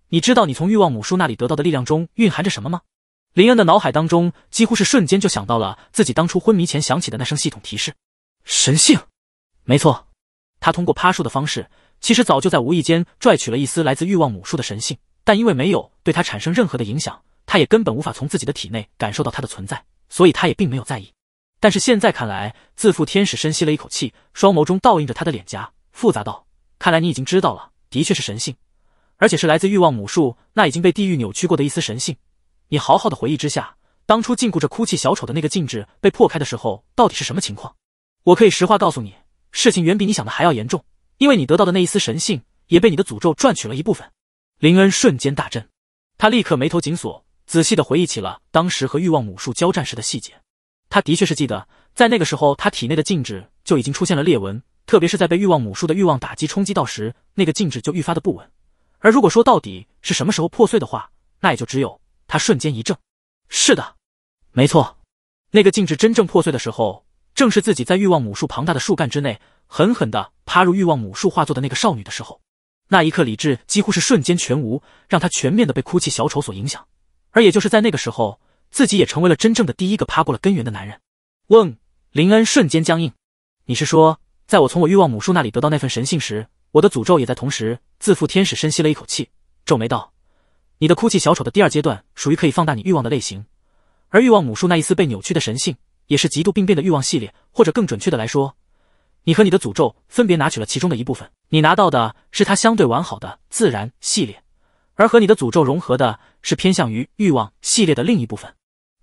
你知道你从欲望母树那里得到的力量中蕴含着什么吗？”林恩的脑海当中几乎是瞬间就想到了自己当初昏迷前响起的那声系统提示：“神性。”没错，他通过趴树的方式，其实早就在无意间拽取了一丝来自欲望母树的神性，但因为没有对他产生任何的影响，他也根本无法从自己的体内感受到它的存在，所以他也并没有在意。但是现在看来，自负天使深吸了一口气，双眸中倒映着他的脸颊，复杂道：“看来你已经知道了，的确是神性，而且是来自欲望母树那已经被地狱扭曲过的一丝神性。你好好的回忆之下，当初禁锢着哭泣小丑的那个禁制被破开的时候，到底是什么情况？我可以实话告诉你。”事情远比你想的还要严重，因为你得到的那一丝神性，也被你的诅咒赚取了一部分。林恩瞬间大震，他立刻眉头紧锁，仔细的回忆起了当时和欲望母树交战时的细节。他的确是记得，在那个时候，他体内的静止就已经出现了裂纹，特别是在被欲望母树的欲望打击冲击到时，那个静止就愈发的不稳。而如果说到底是什么时候破碎的话，那也就只有……他瞬间一怔，是的，没错，那个静止真正破碎的时候。正是自己在欲望母树庞大的树干之内狠狠地趴入欲望母树化作的那个少女的时候，那一刻理智几乎是瞬间全无，让他全面的被哭泣小丑所影响。而也就是在那个时候，自己也成为了真正的第一个趴过了根源的男人。嗡，林恩瞬间僵硬。你是说，在我从我欲望母树那里得到那份神性时，我的诅咒也在同时？自负天使深吸了一口气，皱眉道：“你的哭泣小丑的第二阶段属于可以放大你欲望的类型，而欲望母树那一丝被扭曲的神性。”也是极度病变的欲望系列，或者更准确的来说，你和你的诅咒分别拿取了其中的一部分。你拿到的是它相对完好的自然系列，而和你的诅咒融合的是偏向于欲望系列的另一部分。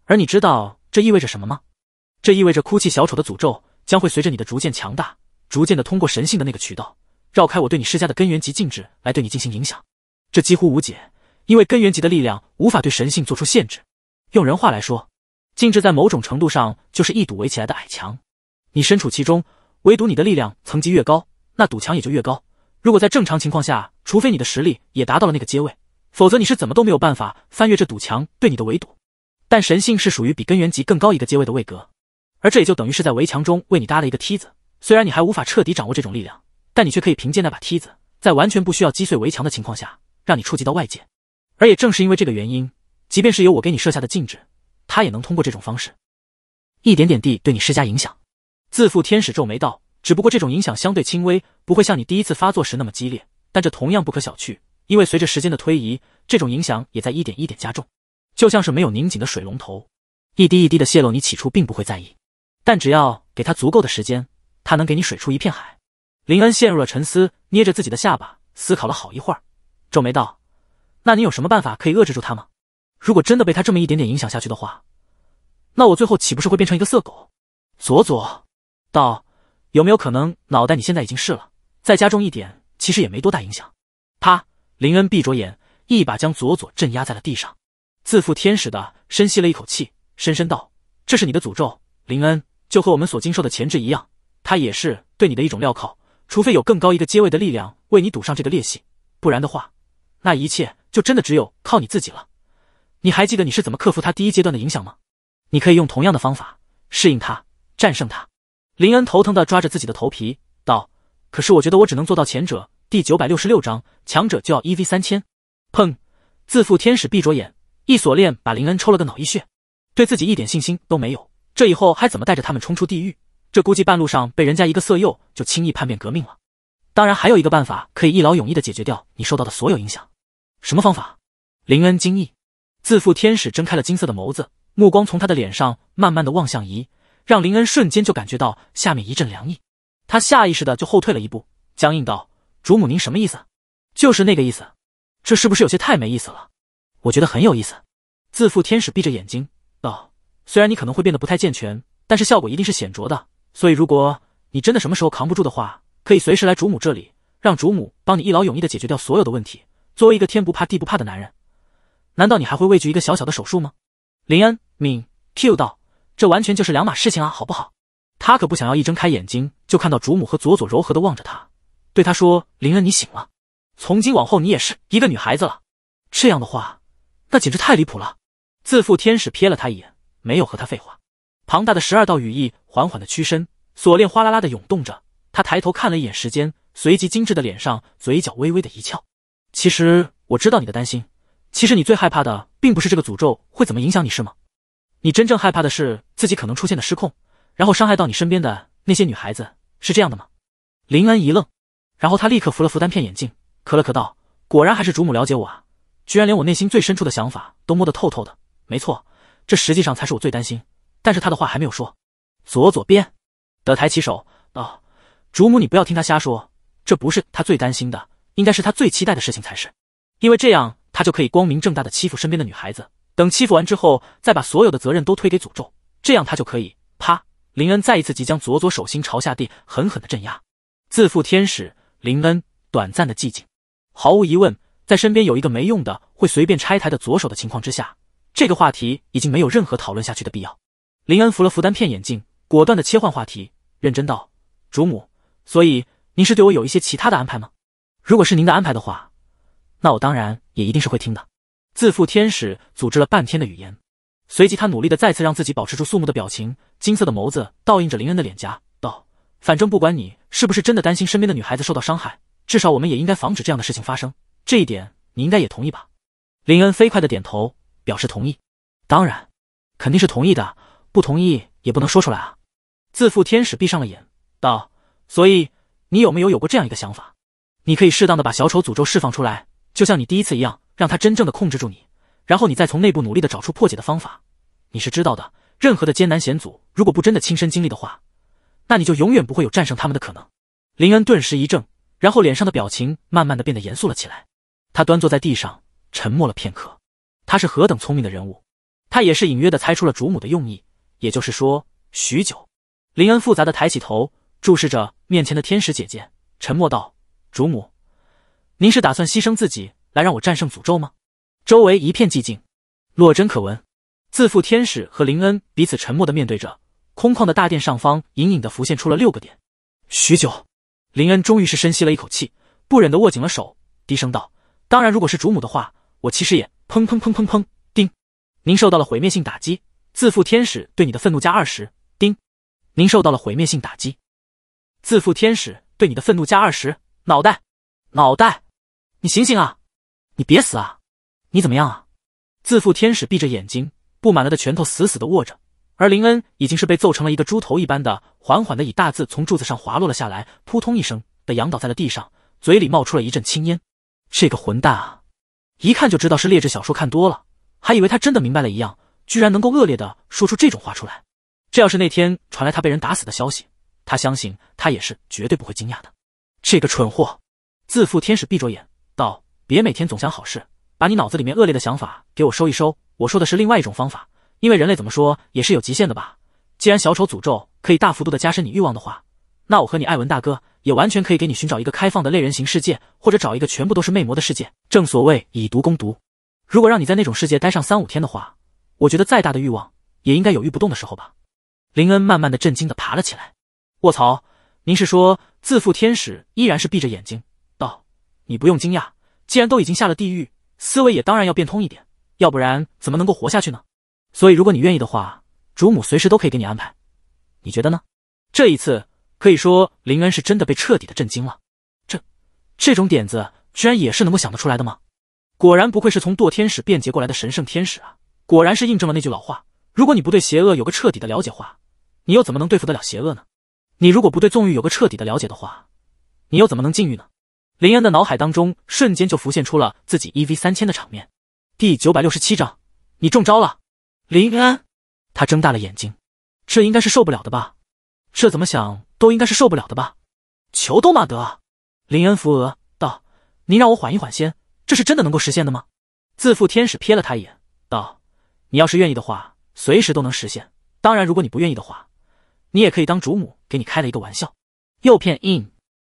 而你知道这意味着什么吗？这意味着哭泣小丑的诅咒将会随着你的逐渐强大，逐渐的通过神性的那个渠道，绕开我对你施加的根源级禁制来对你进行影响。这几乎无解，因为根源级的力量无法对神性做出限制。用人话来说。禁制在某种程度上就是一堵围起来的矮墙，你身处其中，唯独你的力量层级越高，那堵墙也就越高。如果在正常情况下，除非你的实力也达到了那个阶位，否则你是怎么都没有办法翻越这堵墙对你的围堵。但神性是属于比根源级更高一个阶位的位格，而这也就等于是在围墙中为你搭了一个梯子。虽然你还无法彻底掌握这种力量，但你却可以凭借那把梯子，在完全不需要击碎围墙的情况下，让你触及到外界。而也正是因为这个原因，即便是由我给你设下的禁制。他也能通过这种方式，一点点地对你施加影响。自负天使皱眉道：“只不过这种影响相对轻微，不会像你第一次发作时那么激烈。但这同样不可小觑，因为随着时间的推移，这种影响也在一点一点加重，就像是没有拧紧的水龙头，一滴一滴的泄露。你起初并不会在意，但只要给他足够的时间，他能给你水出一片海。”林恩陷入了沉思，捏着自己的下巴思考了好一会儿，皱眉道：“那你有什么办法可以遏制住他吗？”如果真的被他这么一点点影响下去的话，那我最后岂不是会变成一个色狗？佐佐道，有没有可能脑袋？你现在已经试了，再加重一点，其实也没多大影响。啪！林恩闭着眼，一把将佐佐镇压在了地上，自负天使的深吸了一口气，深深道：“这是你的诅咒，林恩，就和我们所经受的前置一样，它也是对你的一种镣铐。除非有更高一个阶位的力量为你堵上这个裂隙，不然的话，那一切就真的只有靠你自己了。”你还记得你是怎么克服他第一阶段的影响吗？你可以用同样的方法适应他，战胜他。林恩头疼的抓着自己的头皮道：“可是我觉得我只能做到前者。”第九百六十六章强者就要一 v 三千。砰！自负天使闭着眼，一锁链把林恩抽了个脑溢血，对自己一点信心都没有。这以后还怎么带着他们冲出地狱？这估计半路上被人家一个色诱就轻易叛变革命了。当然，还有一个办法可以一劳永逸的解决掉你受到的所有影响。什么方法？林恩惊异。自负天使睁开了金色的眸子，目光从他的脸上慢慢的望向仪，让林恩瞬间就感觉到下面一阵凉意，他下意识的就后退了一步，僵硬道：“主母，您什么意思？就是那个意思，这是不是有些太没意思了？我觉得很有意思。”自负天使闭着眼睛道：“虽然你可能会变得不太健全，但是效果一定是显著的。所以如果你真的什么时候扛不住的话，可以随时来主母这里，让主母帮你一劳永逸的解决掉所有的问题。作为一个天不怕地不怕的男人。”难道你还会畏惧一个小小的手术吗？林恩敏 Q 道：“这完全就是两码事情啊，好不好？”他可不想要一睁开眼睛就看到主母和佐佐柔和的望着他，对他说：“林恩，你醒了。从今往后，你也是一个女孩子了。”这样的话，那简直太离谱了。自负天使瞥了他一眼，没有和他废话。庞大的十二道羽翼缓缓的屈身，锁链哗啦啦的涌动着。他抬头看了一眼时间，随即精致的脸上嘴角微微的一翘。其实我知道你的担心。其实你最害怕的并不是这个诅咒会怎么影响你，是吗？你真正害怕的是自己可能出现的失控，然后伤害到你身边的那些女孩子，是这样的吗？林恩一愣，然后他立刻扶了扶单片眼镜，咳了咳道：“果然还是主母了解我啊，居然连我内心最深处的想法都摸得透透的。没错，这实际上才是我最担心。”但是他的话还没有说，左左边的抬起手道：“主母，你不要听他瞎说，这不是他最担心的，应该是他最期待的事情才是，因为这样。”他就可以光明正大的欺负身边的女孩子，等欺负完之后，再把所有的责任都推给诅咒，这样他就可以啪！林恩再一次即将左左手心朝下地狠狠的镇压，自负天使林恩。短暂的寂静，毫无疑问，在身边有一个没用的会随便拆台的左手的情况之下，这个话题已经没有任何讨论下去的必要。林恩扶了扶单片眼镜，果断的切换话题，认真道：“主母，所以您是对我有一些其他的安排吗？如果是您的安排的话。”那我当然也一定是会听的。自负天使组织了半天的语言，随即他努力的再次让自己保持住肃穆的表情，金色的眸子倒映着林恩的脸颊，道：“反正不管你是不是真的担心身边的女孩子受到伤害，至少我们也应该防止这样的事情发生。这一点你应该也同意吧？”林恩飞快的点头表示同意。当然，肯定是同意的。不同意也不能说出来啊！自负天使闭上了眼，道：“所以你有没有有过这样一个想法？你可以适当的把小丑诅咒释放出来。”就像你第一次一样，让他真正的控制住你，然后你再从内部努力的找出破解的方法。你是知道的，任何的艰难险阻，如果不真的亲身经历的话，那你就永远不会有战胜他们的可能。林恩顿时一怔，然后脸上的表情慢慢的变得严肃了起来。他端坐在地上，沉默了片刻。他是何等聪明的人物，他也是隐约的猜出了主母的用意，也就是说，许久，林恩复杂的抬起头，注视着面前的天使姐姐，沉默道：“主母。”您是打算牺牲自己来让我战胜诅咒吗？周围一片寂静，落针可闻。自负天使和林恩彼此沉默的面对着，空旷的大殿上方隐隐的浮现出了六个点。许久，林恩终于是深吸了一口气，不忍的握紧了手，低声道：“当然，如果是主母的话，我其实也……”砰砰砰砰砰！叮！您受到了毁灭性打击，自负天使对你的愤怒加二十。叮！您受到了毁灭性打击，自负天使对你的愤怒加二十。脑袋，脑袋。你醒醒啊！你别死啊！你怎么样啊？自负天使闭着眼睛，布满了的拳头死死的握着，而林恩已经是被揍成了一个猪头一般的，缓缓的以大字从柱子上滑落了下来，扑通一声的仰倒在了地上，嘴里冒出了一阵青烟。这个混蛋啊！一看就知道是劣质小说看多了，还以为他真的明白了一样，居然能够恶劣的说出这种话出来。这要是那天传来他被人打死的消息，他相信他也是绝对不会惊讶的。这个蠢货！自负天使闭着眼。别每天总想好事，把你脑子里面恶劣的想法给我收一收。我说的是另外一种方法，因为人类怎么说也是有极限的吧。既然小丑诅咒可以大幅度的加深你欲望的话，那我和你艾文大哥也完全可以给你寻找一个开放的类人形世界，或者找一个全部都是魅魔的世界。正所谓以毒攻毒，如果让你在那种世界待上三五天的话，我觉得再大的欲望也应该有欲不动的时候吧。林恩慢慢的震惊的爬了起来。卧槽，您是说自负天使依然是闭着眼睛？道，你不用惊讶。既然都已经下了地狱，思维也当然要变通一点，要不然怎么能够活下去呢？所以如果你愿意的话，主母随时都可以给你安排。你觉得呢？这一次可以说林恩是真的被彻底的震惊了。这这种点子居然也是能够想得出来的吗？果然不愧是从堕天使变节过来的神圣天使啊！果然是印证了那句老话：如果你不对邪恶有个彻底的了解话，你又怎么能对付得了邪恶呢？你如果不对纵欲有个彻底的了解的话，你又怎么能禁欲呢？林恩的脑海当中瞬间就浮现出了自己一 v 三千的场面。第九百六十七章，你中招了，林恩。他睁大了眼睛，这应该是受不了的吧？这怎么想都应该是受不了的吧？求都嘛得。林恩扶额道：“您让我缓一缓先，这是真的能够实现的吗？”自负天使瞥了他一眼，道：“你要是愿意的话，随时都能实现。当然，如果你不愿意的话，你也可以当主母，给你开了一个玩笑，诱骗 in。”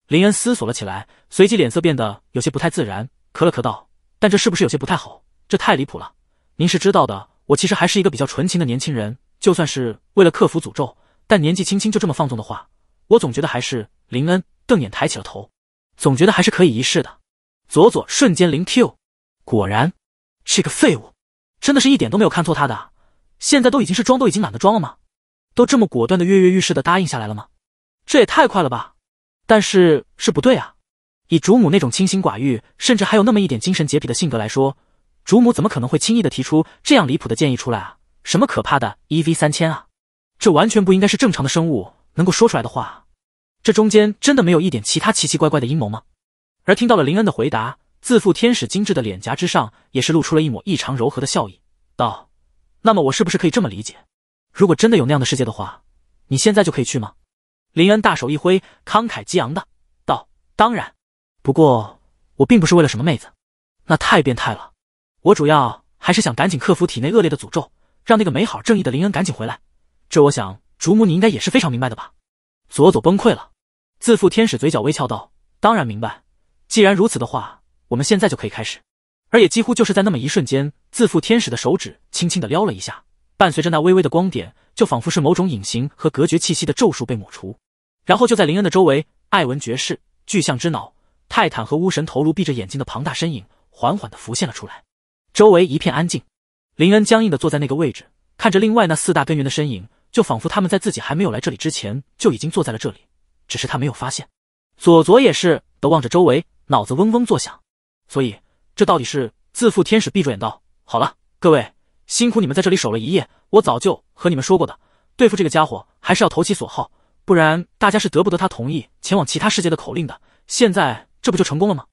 林恩思索了起来。随即脸色变得有些不太自然，咳了咳道：“但这是不是有些不太好？这太离谱了！您是知道的，我其实还是一个比较纯情的年轻人。就算是为了克服诅咒，但年纪轻轻就这么放纵的话，我总觉得还是……”林恩瞪眼抬起了头，总觉得还是可以一试的。佐佐瞬间零 Q，果然这个废物，真的是一点都没有看错他的。现在都已经是装都已经懒得装了吗？都这么果断的跃跃欲试的答应下来了吗？这也太快了吧！但是是不对啊。以主母那种清心寡欲，甚至还有那么一点精神洁癖的性格来说，主母怎么可能会轻易的提出这样离谱的建议出来啊？什么可怕的 e v 三千啊？这完全不应该是正常的生物能够说出来的话。这中间真的没有一点其他奇奇怪怪的阴谋吗？而听到了林恩的回答，自负天使精致的脸颊之上也是露出了一抹异常柔和的笑意，道：“那么我是不是可以这么理解？如果真的有那样的世界的话，你现在就可以去吗？”林恩大手一挥，慷慨激昂的道：“当然。”不过我并不是为了什么妹子，那太变态了。我主要还是想赶紧克服体内恶劣的诅咒，让那个美好正义的林恩赶紧回来。这我想主母你应该也是非常明白的吧？佐佐崩溃了，自负天使嘴角微翘道：“当然明白。既然如此的话，我们现在就可以开始。”而也几乎就是在那么一瞬间，自负天使的手指轻轻的撩了一下，伴随着那微微的光点，就仿佛是某种隐形和隔绝气息的咒术被抹除。然后就在林恩的周围，艾文爵士、巨象之脑。泰坦和巫神头颅闭着眼睛的庞大身影缓缓地浮现了出来，周围一片安静。林恩僵硬地坐在那个位置，看着另外那四大根源的身影，就仿佛他们在自己还没有来这里之前就已经坐在了这里，只是他没有发现。佐佐也是的，望着周围，脑子嗡嗡作响。所以，这到底是自负天使闭着眼道：“好了，各位，辛苦你们在这里守了一夜。我早就和你们说过的，对付这个家伙还是要投其所好，不然大家是得不得他同意前往其他世界的口令的。现在。”这不就成功了吗？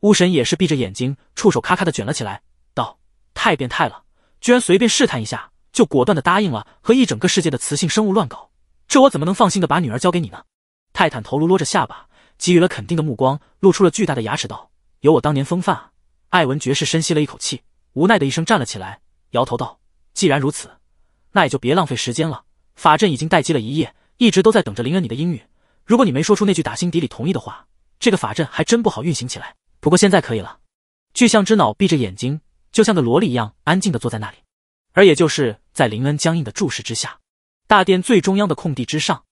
巫神也是闭着眼睛，触手咔咔的卷了起来，道：“太变态了，居然随便试探一下就果断的答应了和一整个世界的雌性生物乱搞，这我怎么能放心的把女儿交给你呢？”泰坦头颅撸着下巴，给予了肯定的目光，露出了巨大的牙齿，道：“有我当年风范啊！”艾文爵士深吸了一口气，无奈的一声站了起来，摇头道：“既然如此，那也就别浪费时间了。法阵已经待机了一夜，一直都在等着林恩你的应允。如果你没说出那句打心底里同意的话，”这个法阵还真不好运行起来，不过现在可以了。巨象之脑闭着眼睛，就像个萝莉一样安静的坐在那里，而也就是在林恩僵硬的注视之下，大殿最中央的空地之上，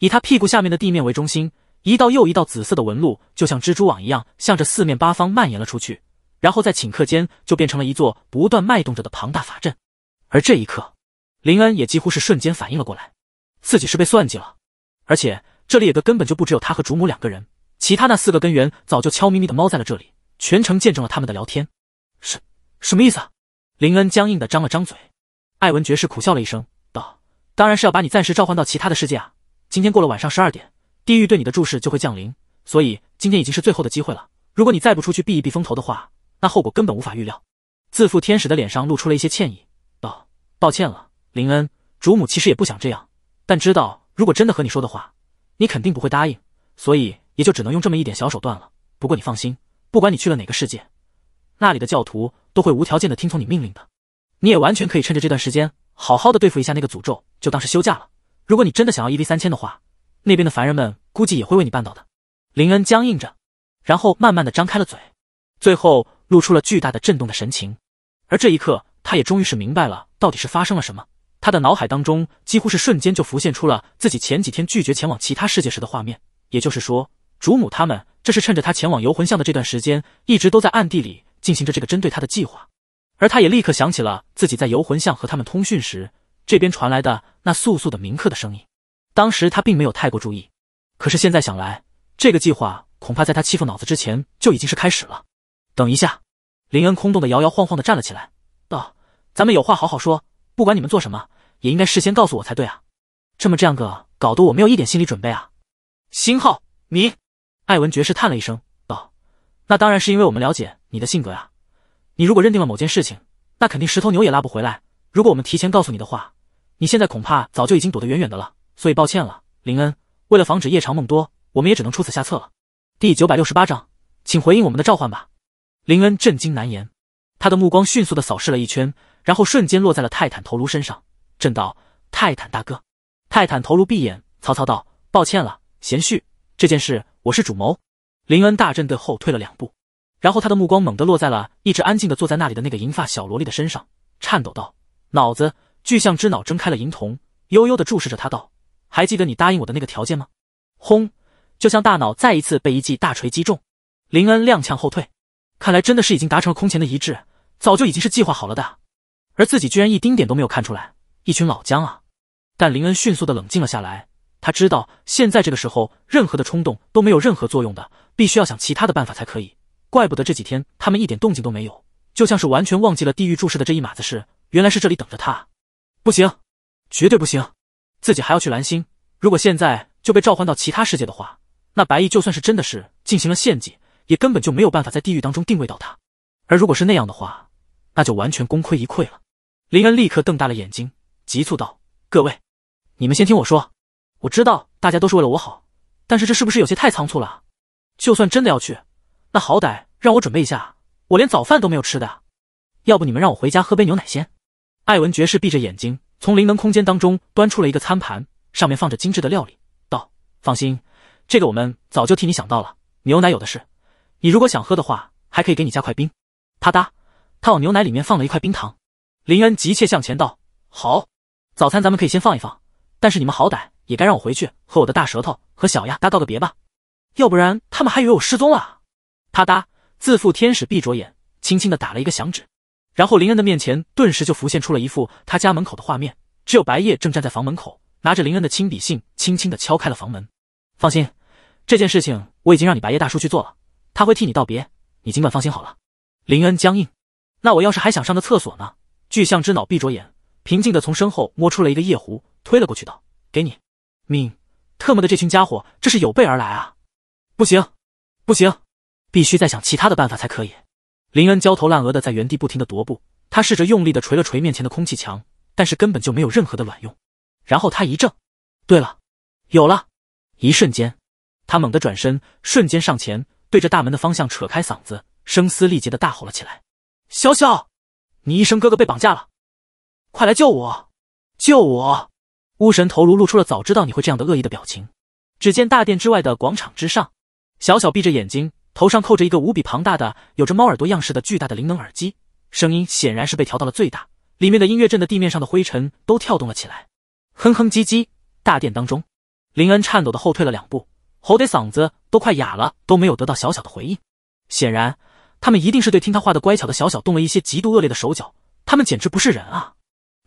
以他屁股下面的地面为中心，一道又一道紫色的纹路就像蜘蛛网一样，向着四面八方蔓延了出去，然后在顷刻间就变成了一座不断脉动着的庞大法阵。而这一刻，林恩也几乎是瞬间反应了过来，自己是被算计了，而且这里也根本就不只有他和主母两个人。其他那四个根源早就悄咪咪的猫在了这里，全程见证了他们的聊天。什什么意思？林恩僵硬的张了张嘴。艾文爵士苦笑了一声，道：“当然是要把你暂时召唤到其他的世界啊！今天过了晚上十二点，地狱对你的注视就会降临，所以今天已经是最后的机会了。如果你再不出去避一避风头的话，那后果根本无法预料。”自负天使的脸上露出了一些歉意，道：“抱歉了，林恩主母，其实也不想这样，但知道如果真的和你说的话，你肯定不会答应，所以……”也就只能用这么一点小手段了。不过你放心，不管你去了哪个世界，那里的教徒都会无条件的听从你命令的。你也完全可以趁着这段时间好好的对付一下那个诅咒，就当是休假了。如果你真的想要一 v 三千的话，那边的凡人们估计也会为你办到的。林恩僵硬着，然后慢慢的张开了嘴，最后露出了巨大的震动的神情。而这一刻，他也终于是明白了到底是发生了什么。他的脑海当中几乎是瞬间就浮现出了自己前几天拒绝前往其他世界时的画面，也就是说。主母他们，这是趁着他前往游魂巷的这段时间，一直都在暗地里进行着这个针对他的计划。而他也立刻想起了自己在游魂巷和他们通讯时，这边传来的那簌簌的铭刻的声音。当时他并没有太过注意，可是现在想来，这个计划恐怕在他欺负脑子之前就已经是开始了。等一下，林恩空洞的摇摇晃晃的站了起来，道：“咱们有话好好说，不管你们做什么，也应该事先告诉我才对啊！这么这样个搞得我没有一点心理准备啊！”星号你。艾文爵士叹了一声，道：“那当然是因为我们了解你的性格啊。你如果认定了某件事情，那肯定十头牛也拉不回来。如果我们提前告诉你的话，你现在恐怕早就已经躲得远远的了。所以抱歉了，林恩。为了防止夜长梦多，我们也只能出此下策了。”第九百六十八章，请回应我们的召唤吧。林恩震惊难言，他的目光迅速的扫视了一圈，然后瞬间落在了泰坦头颅身上，震道：“泰坦大哥。”泰坦头颅闭眼，曹操道：“抱歉了，贤婿。”这件事我是主谋，林恩大阵的后退了两步，然后他的目光猛地落在了一直安静的坐在那里的那个银发小萝莉的身上，颤抖道：“脑子，巨象之脑睁开了银瞳，悠悠的注视着他道，还记得你答应我的那个条件吗？”轰！就像大脑再一次被一记大锤击中，林恩踉跄后退。看来真的是已经达成了空前的一致，早就已经是计划好了的，而自己居然一丁点都没有看出来，一群老姜啊！但林恩迅速的冷静了下来。他知道现在这个时候，任何的冲动都没有任何作用的，必须要想其他的办法才可以。怪不得这几天他们一点动静都没有，就像是完全忘记了地狱注视的这一码子事。原来是这里等着他，不行，绝对不行！自己还要去蓝星，如果现在就被召唤到其他世界的话，那白毅就算是真的是进行了献祭，也根本就没有办法在地狱当中定位到他。而如果是那样的话，那就完全功亏一篑了。林恩立刻瞪大了眼睛，急促道：“各位，你们先听我说。”我知道大家都是为了我好，但是这是不是有些太仓促了？就算真的要去，那好歹让我准备一下，我连早饭都没有吃的啊！要不你们让我回家喝杯牛奶先？艾文爵士闭着眼睛，从灵能空间当中端出了一个餐盘，上面放着精致的料理，道：“放心，这个我们早就替你想到了，牛奶有的是。你如果想喝的话，还可以给你加块冰。”啪嗒，他往牛奶里面放了一块冰糖。林恩急切向前道：“好，早餐咱们可以先放一放。”但是你们好歹也该让我回去和我的大舌头和小丫搭告个别吧，要不然他们还以为我失踪了。啪嗒，自负天使闭着眼，轻轻的打了一个响指，然后林恩的面前顿时就浮现出了一副他家门口的画面，只有白夜正站在房门口，拿着林恩的亲笔信，轻轻的敲开了房门。放心，这件事情我已经让你白夜大叔去做了，他会替你道别，你尽管放心好了。林恩僵硬，那我要是还想上个厕所呢？巨象之脑闭着眼，平静的从身后摸出了一个夜壶。推了过去，道：“给你，命！特么的，这群家伙这是有备而来啊！不行，不行，必须再想其他的办法才可以。”林恩焦头烂额的在原地不停的踱步，他试着用力的捶了捶面前的空气墙，但是根本就没有任何的卵用。然后他一怔，对了，有了！一瞬间，他猛地转身，瞬间上前，对着大门的方向扯开嗓子，声嘶力竭的大吼了起来：“潇潇，你一声哥哥被绑架了，快来救我，救我！”巫神头颅露出了早知道你会这样的恶意的表情。只见大殿之外的广场之上，小小闭着眼睛，头上扣着一个无比庞大的、有着猫耳朵样式的巨大的灵能耳机，声音显然是被调到了最大，里面的音乐震的地面上的灰尘都跳动了起来。哼哼唧唧，大殿当中，林恩颤抖的后退了两步，吼得嗓子都快哑了，都没有得到小小的回应。显然，他们一定是对听他话的乖巧的小小动了一些极度恶劣的手脚，他们简直不是人啊！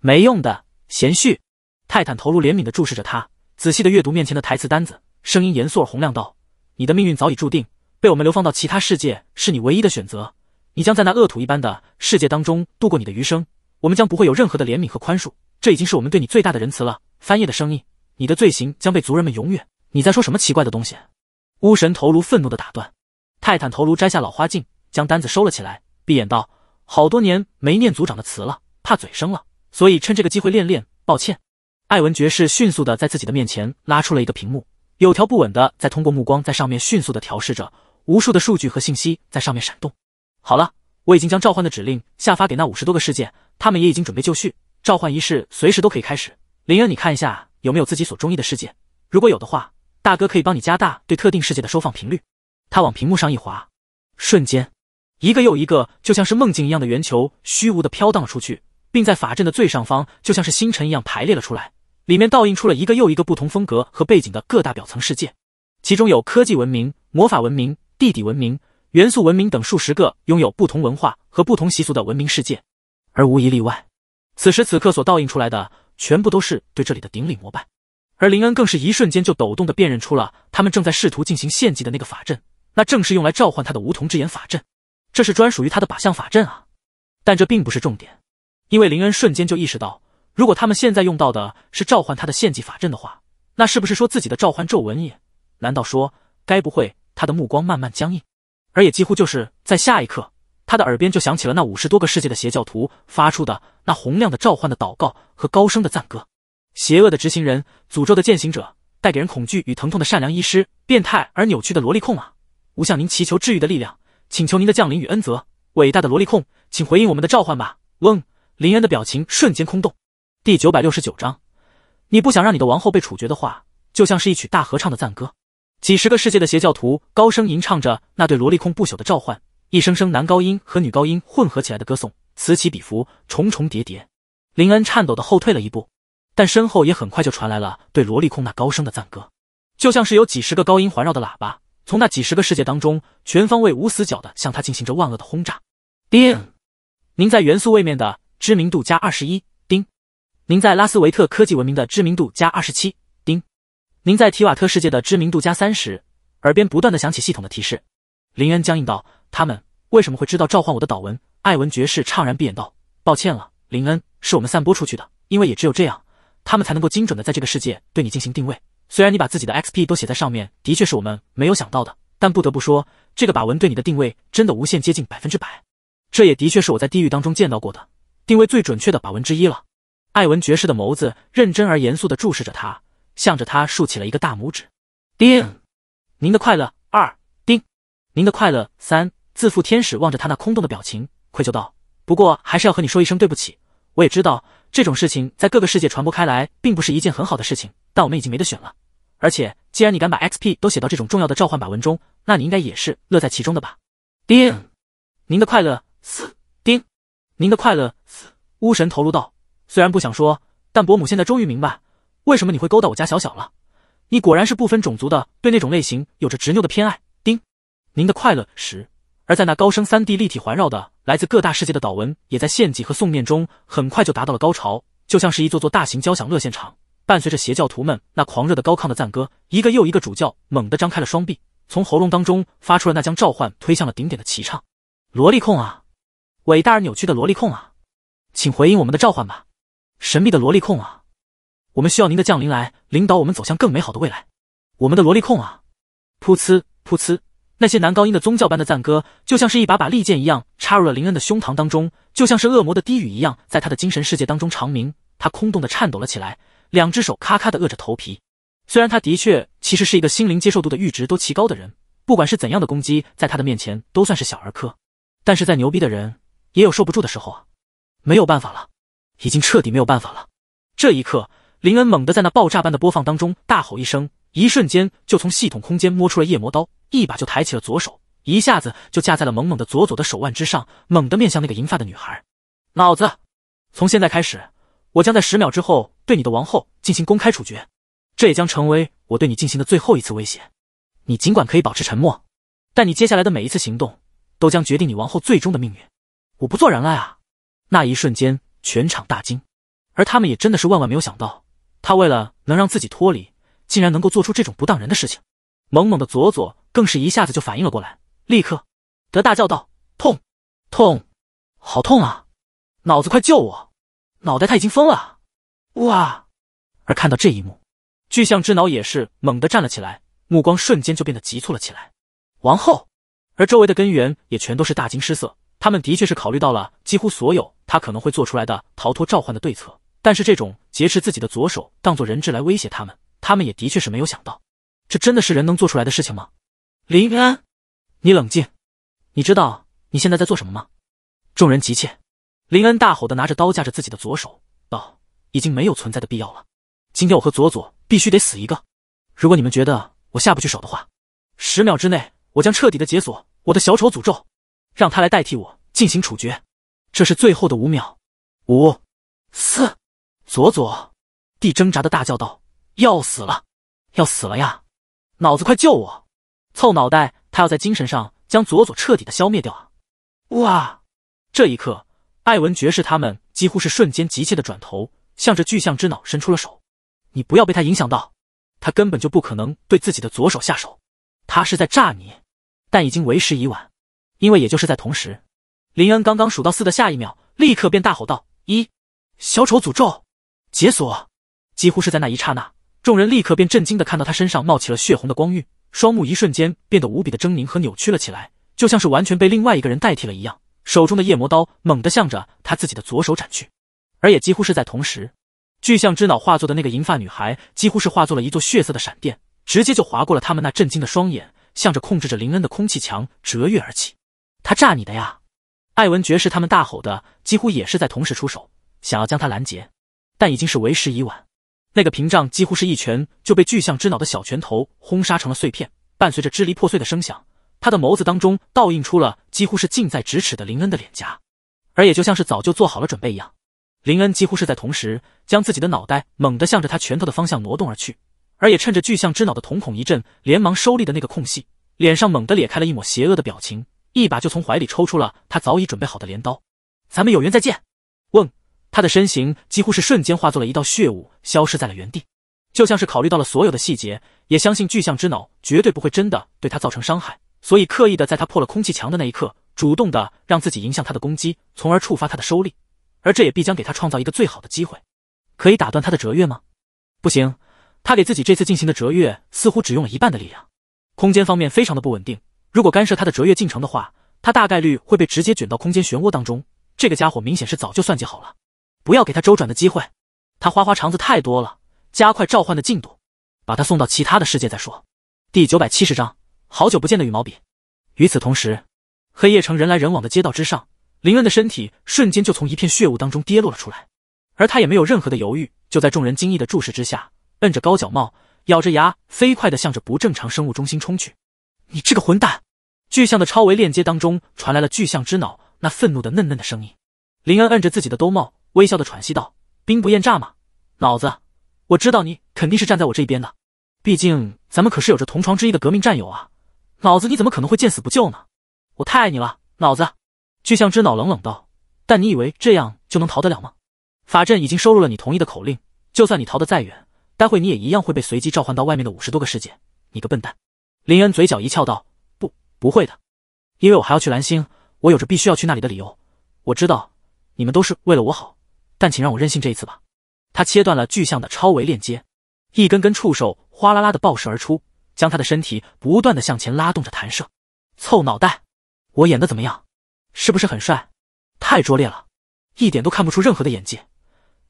没用的，贤旭。泰坦头颅怜悯地注视着他，仔细地阅读面前的台词单子，声音严肃而洪亮道：“你的命运早已注定，被我们流放到其他世界是你唯一的选择。你将在那恶土一般的世界当中度过你的余生，我们将不会有任何的怜悯和宽恕，这已经是我们对你最大的仁慈了。”翻页的声音，你的罪行将被族人们永远……你在说什么奇怪的东西？巫神头颅愤怒地打断。泰坦头颅摘下老花镜，将单子收了起来，闭眼道：“好多年没念族长的词了，怕嘴生了，所以趁这个机会练练。抱歉。”艾文爵士迅速的在自己的面前拉出了一个屏幕，有条不紊的在通过目光在上面迅速的调试着，无数的数据和信息在上面闪动。好了，我已经将召唤的指令下发给那五十多个世界，他们也已经准备就绪，召唤仪式随时都可以开始。林恩，你看一下有没有自己所中意的世界，如果有的话，大哥可以帮你加大对特定世界的收放频率。他往屏幕上一滑，瞬间，一个又一个就像是梦境一样的圆球虚无的飘荡了出去，并在法阵的最上方就像是星辰一样排列了出来。里面倒映出了一个又一个不同风格和背景的各大表层世界，其中有科技文明、魔法文明、地底文明、元素文明等数十个拥有不同文化和不同习俗的文明世界，而无一例外，此时此刻所倒映出来的全部都是对这里的顶礼膜拜。而林恩更是一瞬间就抖动的辨认出了他们正在试图进行献祭的那个法阵，那正是用来召唤他的梧桐之眼法阵，这是专属于他的靶向法阵啊。但这并不是重点，因为林恩瞬间就意识到。如果他们现在用到的是召唤他的献祭法阵的话，那是不是说自己的召唤咒文也？难道说该不会？他的目光慢慢僵硬，而也几乎就是在下一刻，他的耳边就响起了那五十多个世界的邪教徒发出的那洪亮的召唤的祷告和高声的赞歌。邪恶的执行人，诅咒的践行者，带给人恐惧与疼痛的善良医师，变态而扭曲的萝莉控啊！吾向您祈求治愈的力量，请求您的降临与恩泽，伟大的萝莉控，请回应我们的召唤吧！嗡，林恩的表情瞬间空洞。第九百六十九章，你不想让你的王后被处决的话，就像是一曲大合唱的赞歌。几十个世界的邪教徒高声吟唱着那对萝莉控不朽的召唤，一声声男高音和女高音混合起来的歌颂，此起彼伏，重重叠叠。林恩颤抖的后退了一步，但身后也很快就传来了对萝莉控那高声的赞歌，就像是有几十个高音环绕的喇叭，从那几十个世界当中全方位无死角的向他进行着万恶的轰炸。叮，您在元素位面的知名度加二十一。您在拉斯维特科技文明的知名度加二十七，丁。您在提瓦特世界的知名度加三十。耳边不断的响起系统的提示。林恩僵硬道：“他们为什么会知道召唤我的岛文？”艾文爵士怅然闭眼道：“抱歉了，林恩，是我们散播出去的。因为也只有这样，他们才能够精准的在这个世界对你进行定位。虽然你把自己的 XP 都写在上面，的确是我们没有想到的，但不得不说，这个把文对你的定位真的无限接近百分之百。这也的确是我在地狱当中见到过的定位最准确的把文之一了。”艾文爵士的眸子认真而严肃地注视着他，向着他竖起了一个大拇指。叮，您的快乐二。叮，您的快乐三。自负天使望着他那空洞的表情，愧疚道：“不过还是要和你说一声对不起。我也知道这种事情在各个世界传播开来，并不是一件很好的事情，但我们已经没得选了。而且既然你敢把 X P 都写到这种重要的召唤法文中，那你应该也是乐在其中的吧？”叮，您的快乐四。叮，您的快乐四。巫神头颅道。虽然不想说，但伯母现在终于明白为什么你会勾到我家小小了。你果然是不分种族的，对那种类型有着执拗的偏爱。叮，您的快乐时。而在那高声三 D 立体环绕的来自各大世界的祷文，也在献祭和诵念中很快就达到了高潮，就像是一座座大型交响乐现场。伴随着邪教徒们那狂热的高亢的赞歌，一个又一个主教猛地张开了双臂，从喉咙当中发出了那将召唤推向了顶点的齐唱。萝莉控啊，伟大而扭曲的萝莉控啊，请回应我们的召唤吧！神秘的萝莉控啊！我们需要您的降临来领导我们走向更美好的未来。我们的萝莉控啊！噗呲噗呲，那些男高音的宗教般的赞歌，就像是一把把利剑一样插入了林恩的胸膛当中，就像是恶魔的低语一样，在他的精神世界当中长鸣。他空洞的颤抖了起来，两只手咔咔的扼着头皮。虽然他的确其实是一个心灵接受度的阈值都极高的人，不管是怎样的攻击，在他的面前都算是小儿科。但是再牛逼的人，也有受不住的时候啊！没有办法了。已经彻底没有办法了。这一刻，林恩猛地在那爆炸般的播放当中大吼一声，一瞬间就从系统空间摸出了夜魔刀，一把就抬起了左手，一下子就架在了猛猛的左左的手腕之上，猛地面向那个银发的女孩：“老子，从现在开始，我将在十秒之后对你的王后进行公开处决，这也将成为我对你进行的最后一次威胁。你尽管可以保持沉默，但你接下来的每一次行动都将决定你王后最终的命运。我不做人了啊！”那一瞬间。全场大惊，而他们也真的是万万没有想到，他为了能让自己脱离，竟然能够做出这种不当人的事情。懵懵的佐佐更是一下子就反应了过来，立刻得大叫道：“痛，痛，好痛啊！脑子快救我，脑袋他已经疯了！”哇！而看到这一幕，巨象之脑也是猛地站了起来，目光瞬间就变得急促了起来。王后，而周围的根源也全都是大惊失色。他们的确是考虑到了几乎所有他可能会做出来的逃脱召唤的对策，但是这种劫持自己的左手当做人质来威胁他们，他们也的确是没有想到，这真的是人能做出来的事情吗？林安，你冷静，你知道你现在在做什么吗？众人急切，林恩大吼的拿着刀架着自己的左手道：“已经没有存在的必要了，今天我和佐佐必须得死一个。如果你们觉得我下不去手的话，十秒之内我将彻底的解锁我的小丑诅咒。”让他来代替我进行处决，这是最后的五秒，五、四，佐佐地挣扎的大叫道：“要死了，要死了呀！脑子快救我！凑脑袋，他要在精神上将佐佐彻底的消灭掉啊！”哇！这一刻，艾文爵士他们几乎是瞬间急切的转头，向着巨象之脑伸出了手：“你不要被他影响到，他根本就不可能对自己的左手下手，他是在炸你，但已经为时已晚。”因为也就是在同时，林恩刚刚数到四的下一秒，立刻便大吼道：“一，小丑诅咒，解锁！”几乎是在那一刹那，众人立刻便震惊的看到他身上冒起了血红的光晕，双目一瞬间变得无比的狰狞和扭曲了起来，就像是完全被另外一个人代替了一样。手中的夜魔刀猛地向着他自己的左手斩去，而也几乎是在同时，巨象之脑化作的那个银发女孩，几乎是化作了一座血色的闪电，直接就划过了他们那震惊的双眼，向着控制着林恩的空气墙折跃而起。他炸你的呀！艾文爵士他们大吼的，几乎也是在同时出手，想要将他拦截，但已经是为时已晚。那个屏障几乎是一拳就被巨象之脑的小拳头轰杀成了碎片，伴随着支离破碎的声响，他的眸子当中倒映出了几乎是近在咫尺的林恩的脸颊，而也就像是早就做好了准备一样，林恩几乎是在同时将自己的脑袋猛地向着他拳头的方向挪动而去，而也趁着巨象之脑的瞳孔一震，连忙收力的那个空隙，脸上猛地裂开了一抹邪恶的表情。一把就从怀里抽出了他早已准备好的镰刀，咱们有缘再见。嗡，他的身形几乎是瞬间化作了一道血雾，消失在了原地。就像是考虑到了所有的细节，也相信巨象之脑绝对不会真的对他造成伤害，所以刻意的在他破了空气墙的那一刻，主动的让自己迎向他的攻击，从而触发他的收力。而这也必将给他创造一个最好的机会，可以打断他的折月吗？不行，他给自己这次进行的折月似乎只用了一半的力量，空间方面非常的不稳定。如果干涉他的折跃进程的话，他大概率会被直接卷到空间漩涡当中。这个家伙明显是早就算计好了，不要给他周转的机会。他花花肠子太多了，加快召唤的进度，把他送到其他的世界再说。第九百七十章，好久不见的羽毛笔。与此同时，黑夜城人来人往的街道之上，林恩的身体瞬间就从一片血雾当中跌落了出来，而他也没有任何的犹豫，就在众人惊异的注视之下，摁着高脚帽，咬着牙，飞快地向着不正常生物中心冲去。你这个混蛋！巨象的超维链接当中传来了巨象之脑那愤怒的嫩嫩的声音。林恩摁着自己的兜帽，微笑的喘息道：“兵不厌诈嘛，脑子，我知道你肯定是站在我这边的，毕竟咱们可是有着同床之谊的革命战友啊。脑子，你怎么可能会见死不救呢？我太爱你了，脑子。”巨象之脑冷冷道：“但你以为这样就能逃得了吗？法阵已经收录了你同意的口令，就算你逃得再远，待会你也一样会被随机召唤到外面的五十多个世界。你个笨蛋！”林恩嘴角一翘，道：“不，不会的，因为我还要去蓝星，我有着必须要去那里的理由。我知道你们都是为了我好，但请让我任性这一次吧。”他切断了巨象的超维链接，一根根触手哗啦啦的爆射而出，将他的身体不断的向前拉动着弹射。凑脑袋，我演的怎么样？是不是很帅？太拙劣了，一点都看不出任何的演技。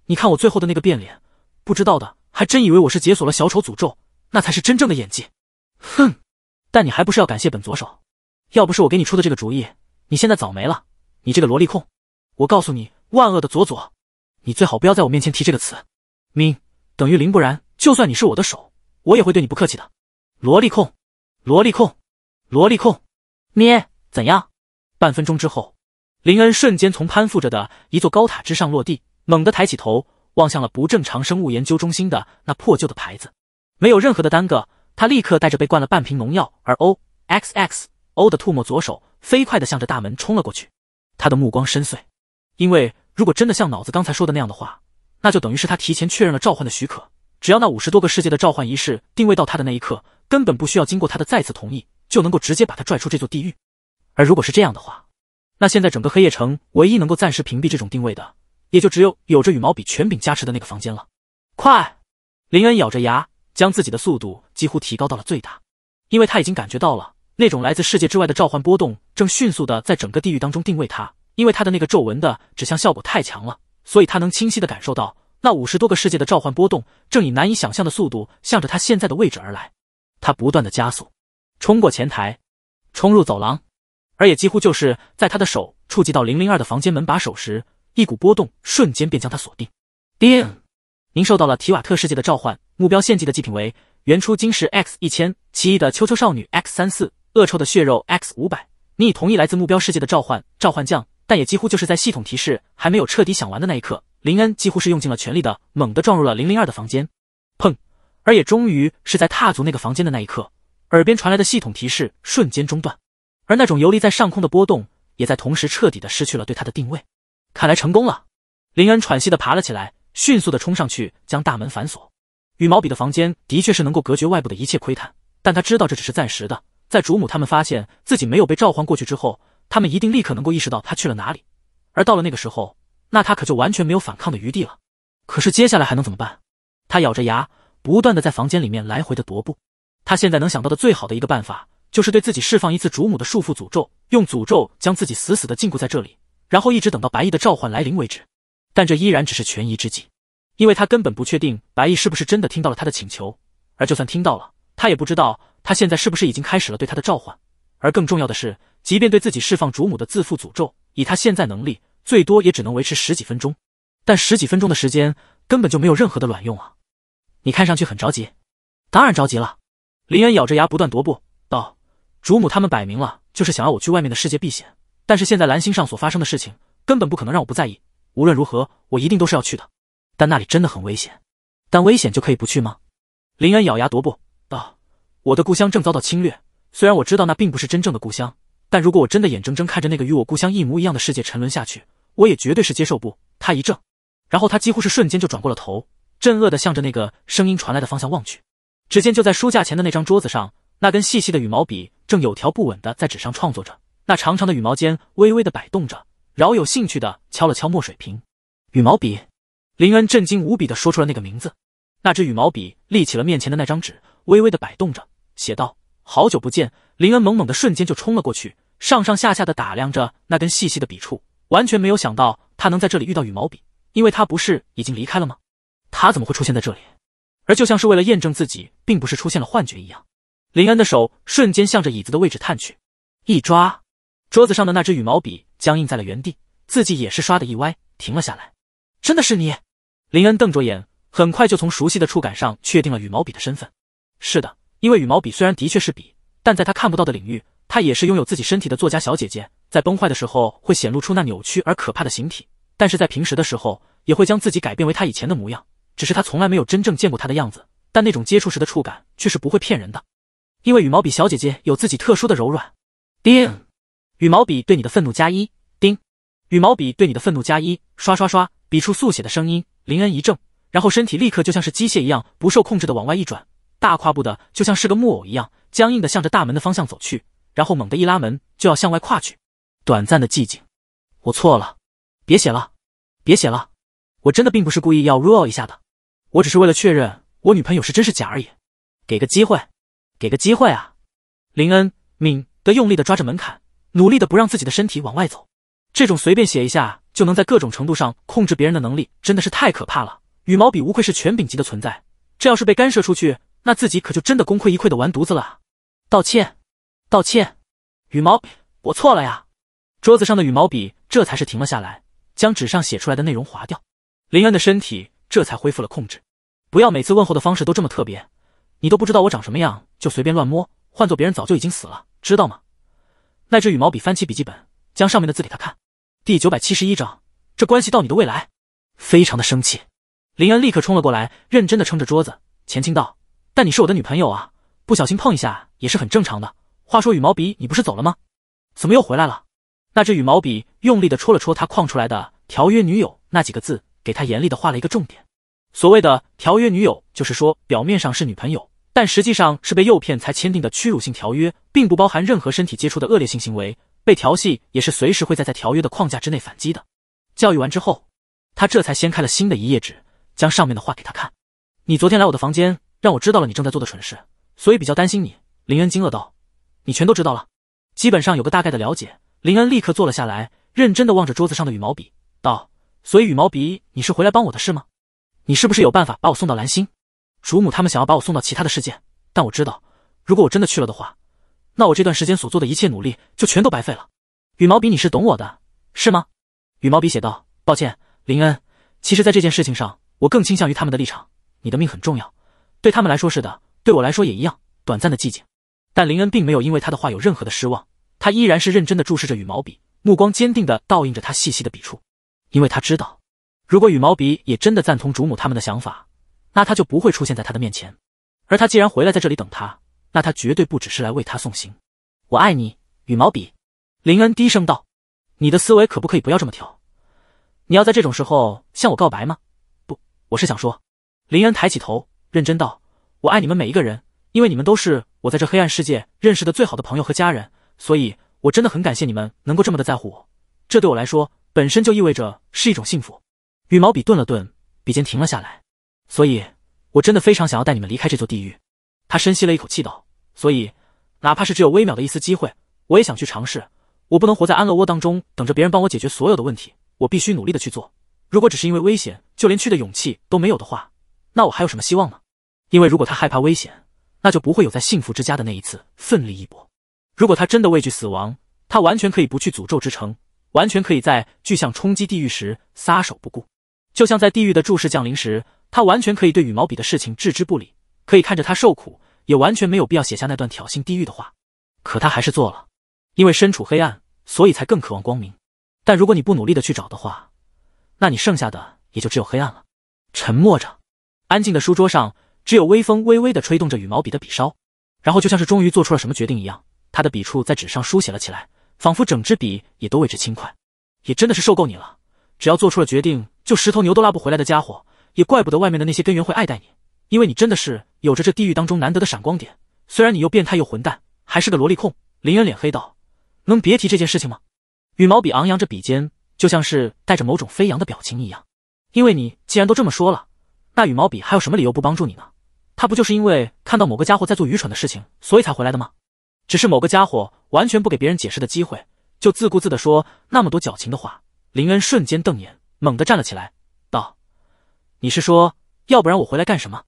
你看我最后的那个变脸，不知道的还真以为我是解锁了小丑诅咒，那才是真正的演技。哼！但你还不是要感谢本左手？要不是我给你出的这个主意，你现在早没了。你这个萝莉控，我告诉你，万恶的左左，你最好不要在我面前提这个词。明，等于零，不然就算你是我的手，我也会对你不客气的。萝莉控，萝莉控，萝莉控。咩？怎样？半分钟之后，林恩瞬间从攀附着的一座高塔之上落地，猛地抬起头，望向了不正常生物研究中心的那破旧的牌子，没有任何的耽搁。他立刻带着被灌了半瓶农药而 O X X O 的吐沫，左手飞快地向着大门冲了过去。他的目光深邃，因为如果真的像脑子刚才说的那样的话，那就等于是他提前确认了召唤的许可。只要那五十多个世界的召唤仪式定位到他的那一刻，根本不需要经过他的再次同意，就能够直接把他拽出这座地狱。而如果是这样的话，那现在整个黑夜城唯一能够暂时屏蔽这种定位的，也就只有有着羽毛笔权柄加持的那个房间了。快！林恩咬着牙，将自己的速度。几乎提高到了最大，因为他已经感觉到了那种来自世界之外的召唤波动，正迅速的在整个地狱当中定位他。因为他的那个皱纹的指向效果太强了，所以他能清晰的感受到那五十多个世界的召唤波动，正以难以想象的速度向着他现在的位置而来。他不断的加速，冲过前台，冲入走廊，而也几乎就是在他的手触及到零零二的房间门把手时，一股波动瞬间便将他锁定。叮，您受到了提瓦特世界的召唤，目标献祭的祭品为。原初晶石 X 一千，奇异的秋秋少女 X 三四，恶臭的血肉 X 五百。你已同意来自目标世界的召唤，召唤将，但也几乎就是在系统提示还没有彻底想完的那一刻，林恩几乎是用尽了全力的，猛地撞入了零零二的房间，砰！而也终于是在踏足那个房间的那一刻，耳边传来的系统提示瞬间中断，而那种游离在上空的波动，也在同时彻底的失去了对他的定位。看来成功了。林恩喘息的爬了起来，迅速的冲上去将大门反锁。羽毛笔的房间的确是能够隔绝外部的一切窥探，但他知道这只是暂时的。在主母他们发现自己没有被召唤过去之后，他们一定立刻能够意识到他去了哪里。而到了那个时候，那他可就完全没有反抗的余地了。可是接下来还能怎么办？他咬着牙，不断的在房间里面来回的踱步。他现在能想到的最好的一个办法，就是对自己释放一次主母的束缚诅咒，用诅咒将自己死死的禁锢在这里，然后一直等到白衣的召唤来临为止。但这依然只是权宜之计。因为他根本不确定白毅是不是真的听到了他的请求，而就算听到了，他也不知道他现在是不是已经开始了对他的召唤。而更重要的是，即便对自己释放主母的自负诅咒，以他现在能力，最多也只能维持十几分钟。但十几分钟的时间根本就没有任何的卵用啊！你看上去很着急，当然着急了。林渊咬着牙不断踱步道：“主母他们摆明了就是想要我去外面的世界避险，但是现在蓝星上所发生的事情根本不可能让我不在意。无论如何，我一定都是要去的。”但那里真的很危险，但危险就可以不去吗？林恩咬牙踱步道：“我的故乡正遭到侵略，虽然我知道那并不是真正的故乡，但如果我真的眼睁睁看着那个与我故乡一模一样的世界沉沦下去，我也绝对是接受不。”他一怔，然后他几乎是瞬间就转过了头，震愕的向着那个声音传来的方向望去。只见就在书架前的那张桌子上，那根细细的羽毛笔正有条不紊的在纸上创作着，那长长的羽毛尖微微的摆动着，饶有兴趣的敲了敲墨水瓶。羽毛笔。林恩震惊无比地说出了那个名字。那只羽毛笔立起了面前的那张纸，微微的摆动着，写道：“好久不见。”林恩猛猛的瞬间就冲了过去，上上下下的打量着那根细细的笔触，完全没有想到他能在这里遇到羽毛笔，因为他不是已经离开了吗？他怎么会出现在这里？而就像是为了验证自己并不是出现了幻觉一样，林恩的手瞬间向着椅子的位置探去，一抓，桌子上的那只羽毛笔僵硬在了原地，自己也是刷的一歪，停了下来。真的是你。林恩瞪着眼，很快就从熟悉的触感上确定了羽毛笔的身份。是的，因为羽毛笔虽然的确是笔，但在他看不到的领域，她也是拥有自己身体的作家小姐姐。在崩坏的时候，会显露出那扭曲而可怕的形体；但是在平时的时候，也会将自己改变为她以前的模样。只是他从来没有真正见过她的样子，但那种接触时的触感却是不会骗人的，因为羽毛笔小姐姐有自己特殊的柔软。叮，羽毛笔对你的愤怒加一。叮，羽毛笔对你的愤怒加一。刷刷刷，笔触速写的声音。林恩一怔，然后身体立刻就像是机械一样不受控制的往外一转，大跨步的就像是个木偶一样僵硬的向着大门的方向走去，然后猛地一拉门就要向外跨去。短暂的寂静，我错了，别写了，别写了，我真的并不是故意要 r u l 一下的，我只是为了确认我女朋友是真是假而已。给个机会，给个机会啊！林恩，敏的用力的抓着门槛，努力的不让自己的身体往外走。这种随便写一下。就能在各种程度上控制别人的能力，真的是太可怕了。羽毛笔无愧是权柄级的存在，这要是被干涉出去，那自己可就真的功亏一篑的完犊子了。道歉，道歉，羽毛笔，我错了呀。桌子上的羽毛笔这才是停了下来，将纸上写出来的内容划掉。林恩的身体这才恢复了控制。不要每次问候的方式都这么特别，你都不知道我长什么样就随便乱摸，换做别人早就已经死了，知道吗？那只羽毛笔翻起笔记本，将上面的字给他看。第九百七十一章，这关系到你的未来，非常的生气。林恩立刻冲了过来，认真的撑着桌子，前倾道：“但你是我的女朋友啊，不小心碰一下也是很正常的。”话说羽毛笔，你不是走了吗？怎么又回来了？那只羽毛笔用力的戳了戳他框出来的“条约女友”那几个字，给他严厉的画了一个重点。所谓的“条约女友”，就是说表面上是女朋友，但实际上是被诱骗才签订的屈辱性条约，并不包含任何身体接触的恶劣性行为。被调戏也是随时会在在条约的框架之内反击的。教育完之后，他这才掀开了新的一页纸，将上面的话给他看。你昨天来我的房间，让我知道了你正在做的蠢事，所以比较担心你。林恩惊愕道：“你全都知道了？基本上有个大概的了解。”林恩立刻坐了下来，认真的望着桌子上的羽毛笔，道：“所以羽毛笔，你是回来帮我的事吗？你是不是有办法把我送到蓝星？主母他们想要把我送到其他的世界，但我知道，如果我真的去了的话。”那我这段时间所做的一切努力就全都白费了。羽毛笔，你是懂我的，是吗？羽毛笔写道：抱歉，林恩。其实，在这件事情上，我更倾向于他们的立场。你的命很重要，对他们来说是的，对我来说也一样。短暂的寂静，但林恩并没有因为他的话有任何的失望，他依然是认真的注视着羽毛笔，目光坚定的倒映着他细细的笔触，因为他知道，如果羽毛笔也真的赞同主母他们的想法，那他就不会出现在他的面前。而他既然回来，在这里等他。那他绝对不只是来为他送行。我爱你，羽毛笔。林恩低声道：“你的思维可不可以不要这么跳？你要在这种时候向我告白吗？”不，我是想说。林恩抬起头，认真道：“我爱你们每一个人，因为你们都是我在这黑暗世界认识的最好的朋友和家人，所以我真的很感谢你们能够这么的在乎我。这对我来说本身就意味着是一种幸福。”羽毛笔顿了顿，笔尖停了下来。所以，我真的非常想要带你们离开这座地狱。他深吸了一口气，道：“所以，哪怕是只有微秒的一丝机会，我也想去尝试。我不能活在安乐窝当中，等着别人帮我解决所有的问题。我必须努力的去做。如果只是因为危险，就连去的勇气都没有的话，那我还有什么希望呢？因为如果他害怕危险，那就不会有在幸福之家的那一次奋力一搏。如果他真的畏惧死亡，他完全可以不去诅咒之城，完全可以在巨象冲击地狱时撒手不顾。就像在地狱的注视降临时，他完全可以对羽毛笔的事情置之不理。”可以看着他受苦，也完全没有必要写下那段挑衅地狱的话，可他还是做了，因为身处黑暗，所以才更渴望光明。但如果你不努力的去找的话，那你剩下的也就只有黑暗了。沉默着，安静的书桌上，只有微风微微的吹动着羽毛笔的笔梢，然后就像是终于做出了什么决定一样，他的笔触在纸上书写了起来，仿佛整支笔也都为之轻快。也真的是受够你了，只要做出了决定，就十头牛都拉不回来的家伙，也怪不得外面的那些根源会爱戴你，因为你真的是。有着这地狱当中难得的闪光点，虽然你又变态又混蛋，还是个萝莉控。林恩脸黑道：“能别提这件事情吗？”羽毛笔昂扬着笔尖，就像是带着某种飞扬的表情一样。因为你既然都这么说了，那羽毛笔还有什么理由不帮助你呢？他不就是因为看到某个家伙在做愚蠢的事情，所以才回来的吗？只是某个家伙完全不给别人解释的机会，就自顾自地说那么多矫情的话。林恩瞬间瞪眼，猛地站了起来，道：“你是说，要不然我回来干什么？”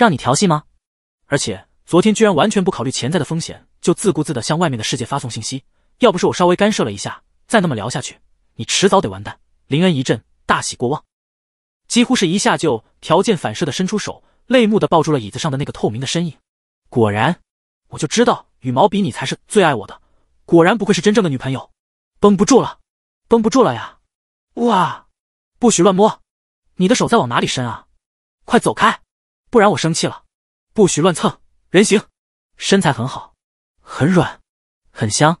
让你调戏吗？而且昨天居然完全不考虑潜在的风险，就自顾自的向外面的世界发送信息。要不是我稍微干涉了一下，再那么聊下去，你迟早得完蛋。林恩一阵大喜过望，几乎是一下就条件反射的伸出手，泪目的抱住了椅子上的那个透明的身影。果然，我就知道羽毛比你才是最爱我的。果然不愧是真正的女朋友。绷不住了，绷不住了呀！哇，不许乱摸！你的手在往哪里伸啊？快走开！不然我生气了，不许乱蹭。人形，身材很好，很软，很香，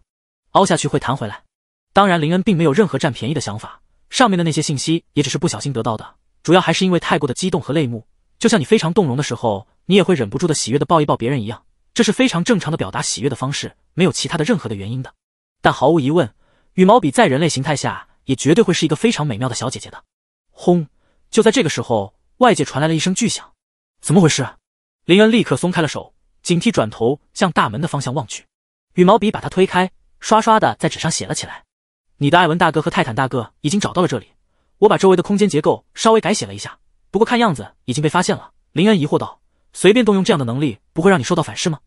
凹下去会弹回来。当然，林恩并没有任何占便宜的想法，上面的那些信息也只是不小心得到的，主要还是因为太过的激动和泪目。就像你非常动容的时候，你也会忍不住的喜悦的抱一抱别人一样，这是非常正常的表达喜悦的方式，没有其他的任何的原因的。但毫无疑问，羽毛笔在人类形态下也绝对会是一个非常美妙的小姐姐的。轰！就在这个时候，外界传来了一声巨响。怎么回事？林恩立刻松开了手，警惕转头向大门的方向望去。羽毛笔把他推开，刷刷的在纸上写了起来。你的艾文大哥和泰坦大哥已经找到了这里，我把周围的空间结构稍微改写了一下。不过看样子已经被发现了。林恩疑惑道：“随便动用这样的能力，不会让你受到反噬吗？”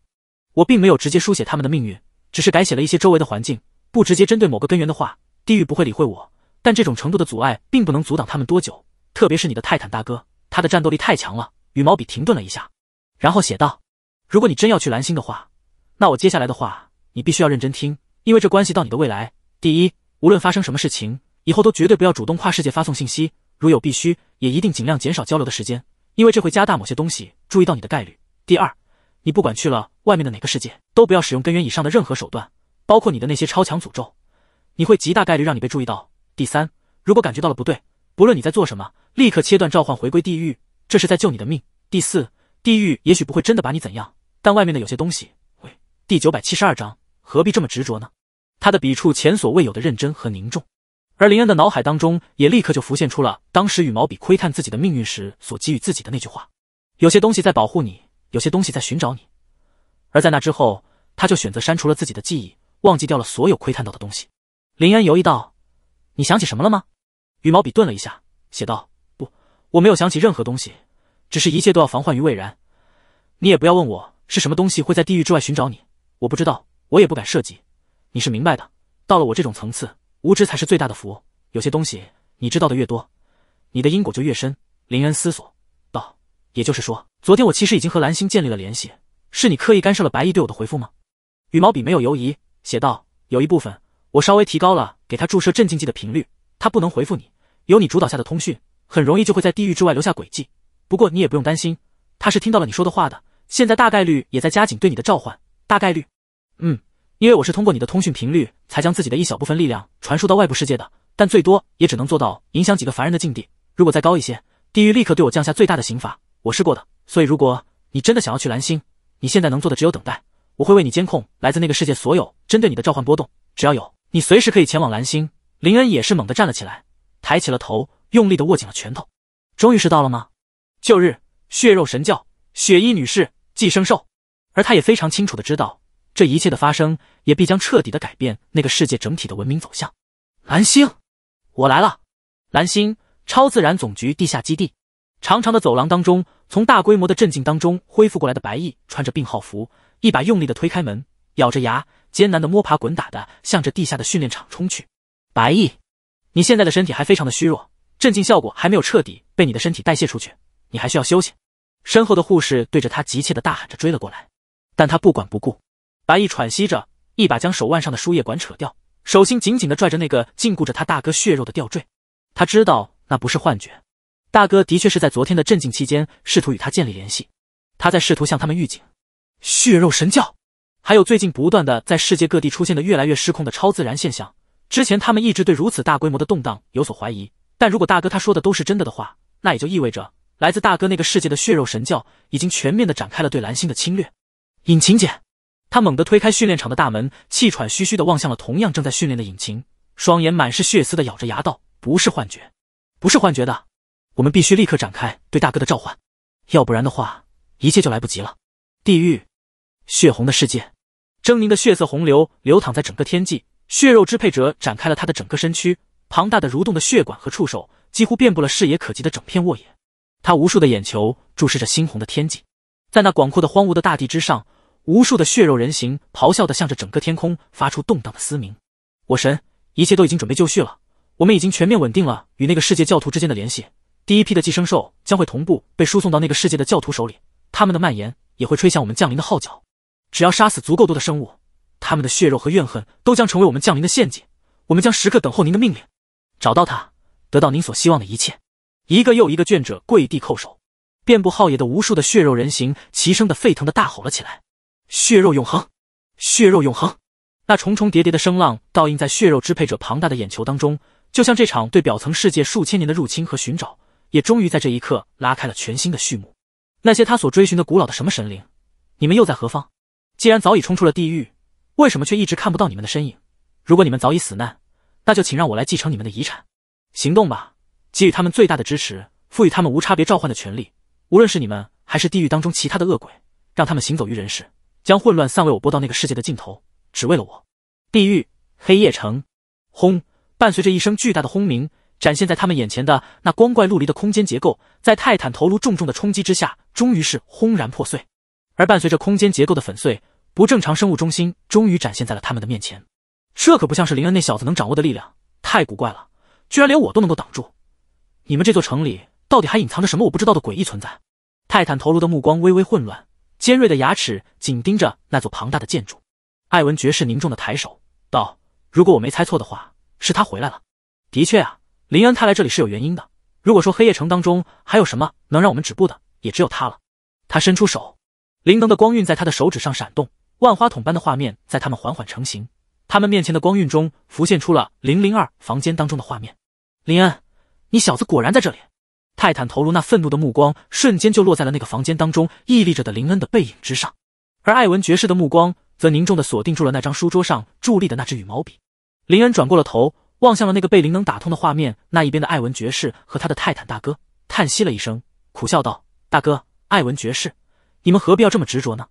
我并没有直接书写他们的命运，只是改写了一些周围的环境。不直接针对某个根源的话，地狱不会理会我。但这种程度的阻碍，并不能阻挡他们多久。特别是你的泰坦大哥，他的战斗力太强了。羽毛笔停顿了一下，然后写道：“如果你真要去蓝星的话，那我接下来的话你必须要认真听，因为这关系到你的未来。第一，无论发生什么事情，以后都绝对不要主动跨世界发送信息，如有必须，也一定尽量减少交流的时间，因为这会加大某些东西注意到你的概率。第二，你不管去了外面的哪个世界，都不要使用根源以上的任何手段，包括你的那些超强诅咒，你会极大概率让你被注意到。第三，如果感觉到了不对，不论你在做什么，立刻切断召唤，回归地狱。”这是在救你的命。第四，地狱也许不会真的把你怎样，但外面的有些东西喂，第九百七十二章，何必这么执着呢？他的笔触前所未有的认真和凝重，而林恩的脑海当中也立刻就浮现出了当时羽毛笔窥探自己的命运时所给予自己的那句话：有些东西在保护你，有些东西在寻找你。而在那之后，他就选择删除了自己的记忆，忘记掉了所有窥探到的东西。林恩犹豫道：“你想起什么了吗？”羽毛笔顿了一下，写道。我没有想起任何东西，只是一切都要防患于未然。你也不要问我是什么东西会在地狱之外寻找你，我不知道，我也不敢涉及。你是明白的，到了我这种层次，无知才是最大的福。有些东西你知道的越多，你的因果就越深。林恩思索道：“也就是说，昨天我其实已经和兰心建立了联系，是你刻意干涉了白衣对我的回复吗？”羽毛笔没有犹疑，写道：“有一部分，我稍微提高了给他注射镇静剂的频率，他不能回复你，有你主导下的通讯。”很容易就会在地狱之外留下轨迹，不过你也不用担心，他是听到了你说的话的。现在大概率也在加紧对你的召唤，大概率，嗯，因为我是通过你的通讯频率才将自己的一小部分力量传输到外部世界的，但最多也只能做到影响几个凡人的境地。如果再高一些，地狱立刻对我降下最大的刑罚。我试过的，所以如果你真的想要去蓝星，你现在能做的只有等待。我会为你监控来自那个世界所有针对你的召唤波动，只要有你，随时可以前往蓝星。林恩也是猛地站了起来，抬起了头。用力的握紧了拳头，终于是到了吗？旧日血肉神教雪衣女士寄生兽，而他也非常清楚的知道，这一切的发生也必将彻底的改变那个世界整体的文明走向。蓝星，我来了。蓝星超自然总局地下基地，长长的走廊当中，从大规模的镇静当中恢复过来的白毅穿着病号服，一把用力的推开门，咬着牙艰难的摸爬滚打的向着地下的训练场冲去。白毅，你现在的身体还非常的虚弱。镇静效果还没有彻底被你的身体代谢出去，你还需要休息。身后的护士对着他急切的大喊着追了过来，但他不管不顾。白毅喘息着，一把将手腕上的输液管扯掉，手心紧紧的拽着那个禁锢着他大哥血肉的吊坠。他知道那不是幻觉，大哥的确是在昨天的镇静期间试图与他建立联系。他在试图向他们预警：血肉神教，还有最近不断的在世界各地出现的越来越失控的超自然现象。之前他们一直对如此大规模的动荡有所怀疑。但如果大哥他说的都是真的的话，那也就意味着来自大哥那个世界的血肉神教已经全面的展开了对蓝星的侵略。引擎姐，他猛地推开训练场的大门，气喘吁吁的望向了同样正在训练的引擎，双眼满是血丝的咬着牙道：“不是幻觉，不是幻觉的，我们必须立刻展开对大哥的召唤，要不然的话，一切就来不及了。”地狱，血红的世界，狰狞的血色洪流流淌在整个天际，血肉支配者展开了他的整个身躯。庞大的蠕动的血管和触手几乎遍布了视野可及的整片沃野，他无数的眼球注视着猩红的天际，在那广阔的荒芜的大地之上，无数的血肉人形咆哮的向着整个天空发出动荡的嘶鸣。我神，一切都已经准备就绪了，我们已经全面稳定了与那个世界教徒之间的联系。第一批的寄生兽将会同步被输送到那个世界的教徒手里，他们的蔓延也会吹响我们降临的号角。只要杀死足够多的生物，他们的血肉和怨恨都将成为我们降临的陷阱。我们将时刻等候您的命令。找到他，得到您所希望的一切。一个又一个卷者跪地叩首，遍布浩野的无数的血肉人形齐声的沸腾的大吼了起来：“血肉永恒，血肉永恒！”那重重叠叠的声浪倒映在血肉支配者庞大的眼球当中，就像这场对表层世界数千年的入侵和寻找，也终于在这一刻拉开了全新的序幕。那些他所追寻的古老的什么神灵，你们又在何方？既然早已冲出了地狱，为什么却一直看不到你们的身影？如果你们早已死难？那就请让我来继承你们的遗产，行动吧！给予他们最大的支持，赋予他们无差别召唤的权利。无论是你们还是地狱当中其他的恶鬼，让他们行走于人世，将混乱散为我播到那个世界的尽头，只为了我。地狱黑夜城，轰！伴随着一声巨大的轰鸣，展现在他们眼前的那光怪陆离的空间结构，在泰坦头颅重重的冲击之下，终于是轰然破碎。而伴随着空间结构的粉碎，不正常生物中心终于展现在了他们的面前。这可不像是林恩那小子能掌握的力量，太古怪了，居然连我都能够挡住。你们这座城里到底还隐藏着什么我不知道的诡异存在？泰坦头颅的目光微微混乱，尖锐的牙齿紧盯着那座庞大的建筑。艾文爵士凝重的抬手道：“如果我没猜错的话，是他回来了。”的确啊，林恩他来这里是有原因的。如果说黑夜城当中还有什么能让我们止步的，也只有他了。他伸出手，灵能的光晕在他的手指上闪动，万花筒般的画面在他们缓缓成型。他们面前的光晕中浮现出了零零二房间当中的画面。林恩，你小子果然在这里！泰坦头颅那愤怒的目光瞬间就落在了那个房间当中屹立着的林恩的背影之上，而艾文爵士的目光则凝重的锁定住了那张书桌上伫立的那支羽毛笔。林恩转过了头，望向了那个被林能打通的画面那一边的艾文爵士和他的泰坦大哥，叹息了一声，苦笑道：“大哥，艾文爵士，你们何必要这么执着呢？”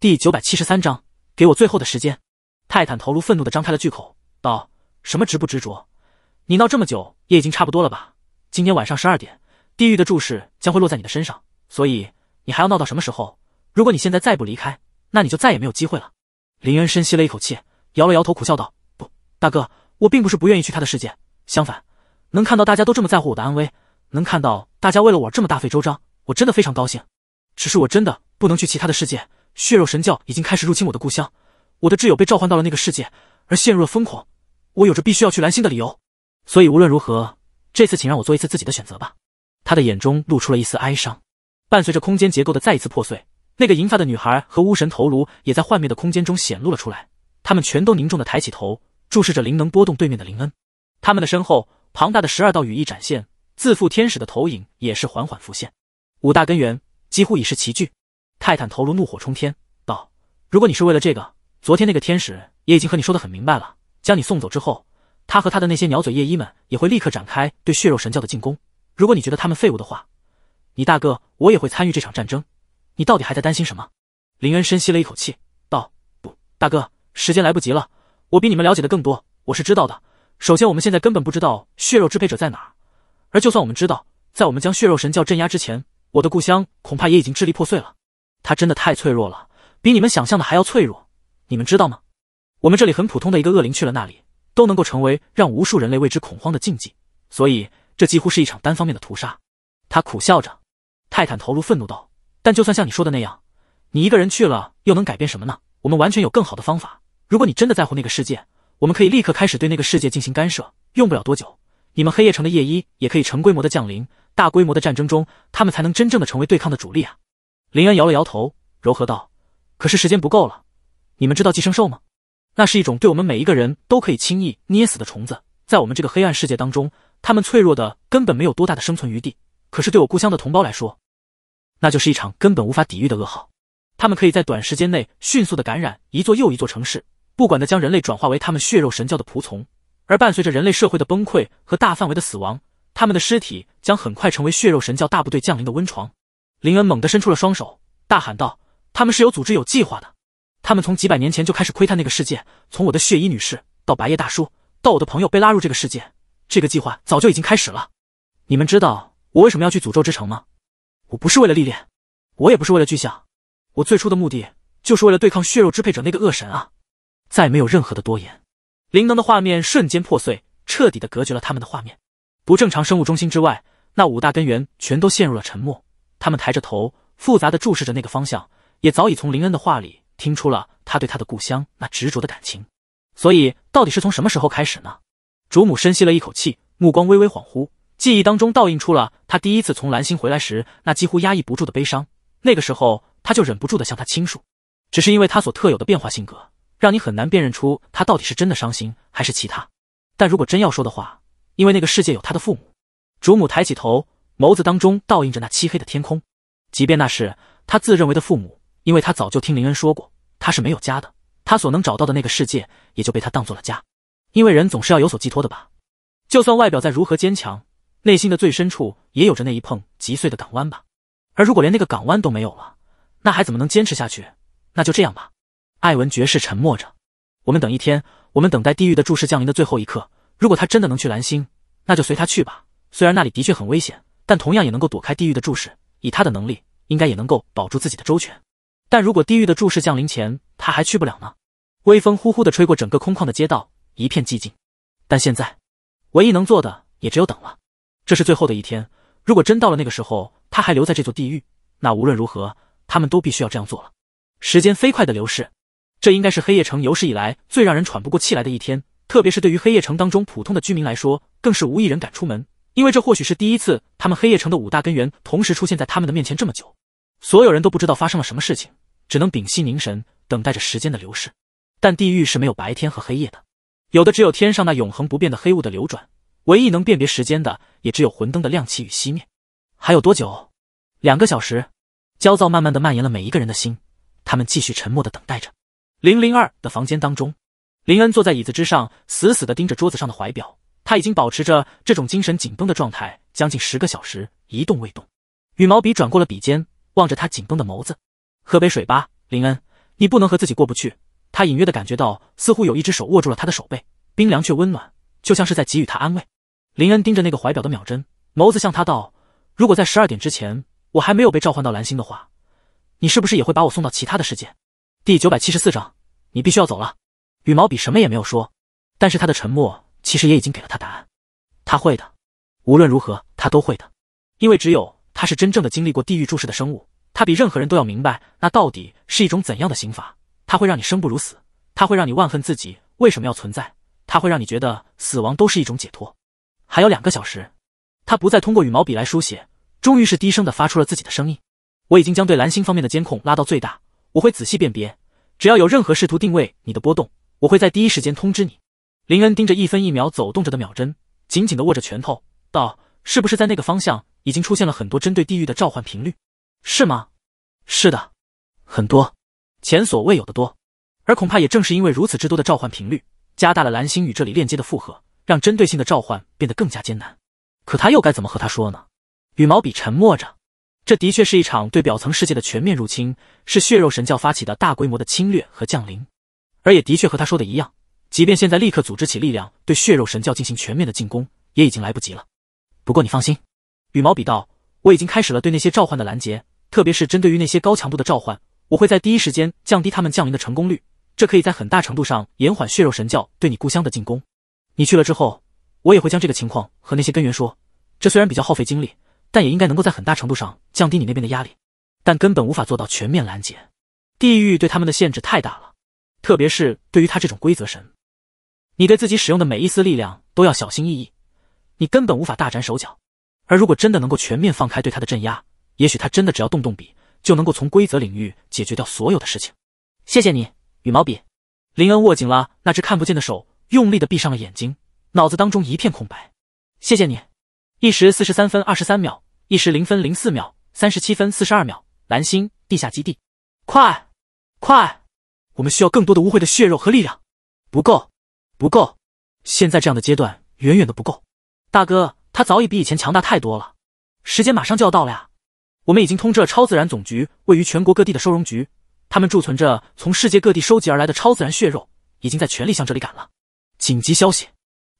第九百七十三章，给我最后的时间。泰坦头颅愤怒地张开了巨口，道：“什么执不执着？你闹这么久，也已经差不多了吧？今天晚上十二点，地狱的注视将会落在你的身上，所以你还要闹到什么时候？如果你现在再不离开，那你就再也没有机会了。”林恩深吸了一口气，摇了摇头，苦笑道：“不，大哥，我并不是不愿意去他的世界。相反，能看到大家都这么在乎我的安危，能看到大家为了我这么大费周章，我真的非常高兴。只是我真的不能去其他的世界，血肉神教已经开始入侵我的故乡。”我的挚友被召唤到了那个世界，而陷入了疯狂。我有着必须要去蓝星的理由，所以无论如何，这次请让我做一次自己的选择吧。他的眼中露出了一丝哀伤。伴随着空间结构的再一次破碎，那个银发的女孩和巫神头颅也在幻灭的空间中显露了出来。他们全都凝重的抬起头，注视着灵能波动对面的林恩。他们的身后，庞大的十二道羽翼展现，自负天使的投影也是缓缓浮现。五大根源几乎已是齐聚。泰坦头颅怒火冲天道：“如果你是为了这个。”昨天那个天使也已经和你说的很明白了，将你送走之后，他和他的那些鸟嘴夜衣们也会立刻展开对血肉神教的进攻。如果你觉得他们废物的话，你大哥我也会参与这场战争。你到底还在担心什么？林恩深吸了一口气，道：“不，大哥，时间来不及了。我比你们了解的更多，我是知道的。首先，我们现在根本不知道血肉支配者在哪儿，而就算我们知道，在我们将血肉神教镇压之前，我的故乡恐怕也已经支离破碎了。它真的太脆弱了，比你们想象的还要脆弱。”你们知道吗？我们这里很普通的一个恶灵去了那里，都能够成为让无数人类为之恐慌的禁忌。所以，这几乎是一场单方面的屠杀。他苦笑着，泰坦头颅愤怒道：“但就算像你说的那样，你一个人去了又能改变什么呢？我们完全有更好的方法。如果你真的在乎那个世界，我们可以立刻开始对那个世界进行干涉，用不了多久，你们黑夜城的夜衣也可以成规模的降临。大规模的战争中，他们才能真正的成为对抗的主力啊！”林恩摇了摇头，柔和道：“可是时间不够了。”你们知道寄生兽吗？那是一种对我们每一个人都可以轻易捏死的虫子。在我们这个黑暗世界当中，它们脆弱的根本没有多大的生存余地。可是对我故乡的同胞来说，那就是一场根本无法抵御的噩耗。它们可以在短时间内迅速的感染一座又一座城市，不管的将人类转化为他们血肉神教的仆从。而伴随着人类社会的崩溃和大范围的死亡，他们的尸体将很快成为血肉神教大部队降临的温床。林恩猛地伸出了双手，大喊道：“他们是有组织、有计划的。”他们从几百年前就开始窥探那个世界，从我的血衣女士到白夜大叔，到我的朋友被拉入这个世界，这个计划早就已经开始了。你们知道我为什么要去诅咒之城吗？我不是为了历练，我也不是为了具象，我最初的目的就是为了对抗血肉支配者那个恶神啊！再没有任何的多言，灵能的画面瞬间破碎，彻底的隔绝了他们的画面。不正常生物中心之外，那五大根源全都陷入了沉默。他们抬着头，复杂的注视着那个方向，也早已从林恩的话里。听出了他对他的故乡那执着的感情，所以到底是从什么时候开始呢？主母深吸了一口气，目光微微恍惚，记忆当中倒映出了他第一次从蓝星回来时那几乎压抑不住的悲伤。那个时候他就忍不住的向他倾诉，只是因为他所特有的变化性格，让你很难辨认出他到底是真的伤心还是其他。但如果真要说的话，因为那个世界有他的父母。主母抬起头，眸子当中倒映着那漆黑的天空，即便那是他自认为的父母。因为他早就听林恩说过，他是没有家的。他所能找到的那个世界，也就被他当做了家。因为人总是要有所寄托的吧？就算外表再如何坚强，内心的最深处也有着那一碰即碎的港湾吧？而如果连那个港湾都没有了，那还怎么能坚持下去？那就这样吧。艾文爵士沉默着。我们等一天，我们等待地狱的注视降临的最后一刻。如果他真的能去蓝星，那就随他去吧。虽然那里的确很危险，但同样也能够躲开地狱的注视。以他的能力，应该也能够保住自己的周全。但如果地狱的注视降临前，他还去不了呢。微风呼呼的吹过整个空旷的街道，一片寂静。但现在，唯一能做的也只有等了。这是最后的一天。如果真到了那个时候，他还留在这座地狱，那无论如何，他们都必须要这样做了。时间飞快的流逝，这应该是黑夜城有史以来最让人喘不过气来的一天。特别是对于黑夜城当中普通的居民来说，更是无一人敢出门，因为这或许是第一次，他们黑夜城的五大根源同时出现在他们的面前这么久。所有人都不知道发生了什么事情，只能屏息凝神，等待着时间的流逝。但地狱是没有白天和黑夜的，有的只有天上那永恒不变的黑雾的流转。唯一能辨别时间的，也只有魂灯的亮起与熄灭。还有多久？两个小时。焦躁慢慢的蔓延了每一个人的心，他们继续沉默的等待着。零零二的房间当中，林恩坐在椅子之上，死死的盯着桌子上的怀表。他已经保持着这种精神紧绷的状态将近十个小时，一动未动。羽毛笔转过了笔尖。望着他紧绷的眸子，喝杯水吧，林恩，你不能和自己过不去。他隐约的感觉到，似乎有一只手握住了他的手背，冰凉却温暖，就像是在给予他安慰。林恩盯着那个怀表的秒针，眸子向他道：“如果在十二点之前，我还没有被召唤到蓝星的话，你是不是也会把我送到其他的世界？”第九百七十四章，你必须要走了。羽毛笔什么也没有说，但是他的沉默其实也已经给了他答案。他会的，无论如何他都会的，因为只有。他是真正的经历过地狱注视的生物，他比任何人都要明白那到底是一种怎样的刑罚。他会让你生不如死，他会让你万恨自己为什么要存在，他会让你觉得死亡都是一种解脱。还有两个小时，他不再通过羽毛笔来书写，终于是低声的发出了自己的声音。我已经将对蓝星方面的监控拉到最大，我会仔细辨别，只要有任何试图定位你的波动，我会在第一时间通知你。林恩盯着一分一秒走动着的秒针，紧紧的握着拳头，道：“是不是在那个方向？”已经出现了很多针对地狱的召唤频率，是吗？是的，很多，前所未有的多。而恐怕也正是因为如此之多的召唤频率，加大了蓝星与这里链接的负荷，让针对性的召唤变得更加艰难。可他又该怎么和他说呢？羽毛笔沉默着。这的确是一场对表层世界的全面入侵，是血肉神教发起的大规模的侵略和降临。而也的确和他说的一样，即便现在立刻组织起力量对血肉神教进行全面的进攻，也已经来不及了。不过你放心。羽毛笔道，我已经开始了对那些召唤的拦截，特别是针对于那些高强度的召唤，我会在第一时间降低他们降临的成功率，这可以在很大程度上延缓血肉神教对你故乡的进攻。你去了之后，我也会将这个情况和那些根源说，这虽然比较耗费精力，但也应该能够在很大程度上降低你那边的压力。但根本无法做到全面拦截，地狱对他们的限制太大了，特别是对于他这种规则神，你对自己使用的每一丝力量都要小心翼翼，你根本无法大展手脚。而如果真的能够全面放开对他的镇压，也许他真的只要动动笔，就能够从规则领域解决掉所有的事情。谢谢你，羽毛笔。林恩握紧了那只看不见的手，用力的闭上了眼睛，脑子当中一片空白。谢谢你。一时四十三分二十三秒，一时零分零四秒，三十七分四十二秒。蓝星地下基地，快，快，我们需要更多的污秽的血肉和力量。不够，不够，现在这样的阶段远远的不够。大哥。他早已比以前强大太多了，时间马上就要到了呀！我们已经通知了超自然总局位于全国各地的收容局，他们贮存着从世界各地收集而来的超自然血肉，已经在全力向这里赶了。紧急消息，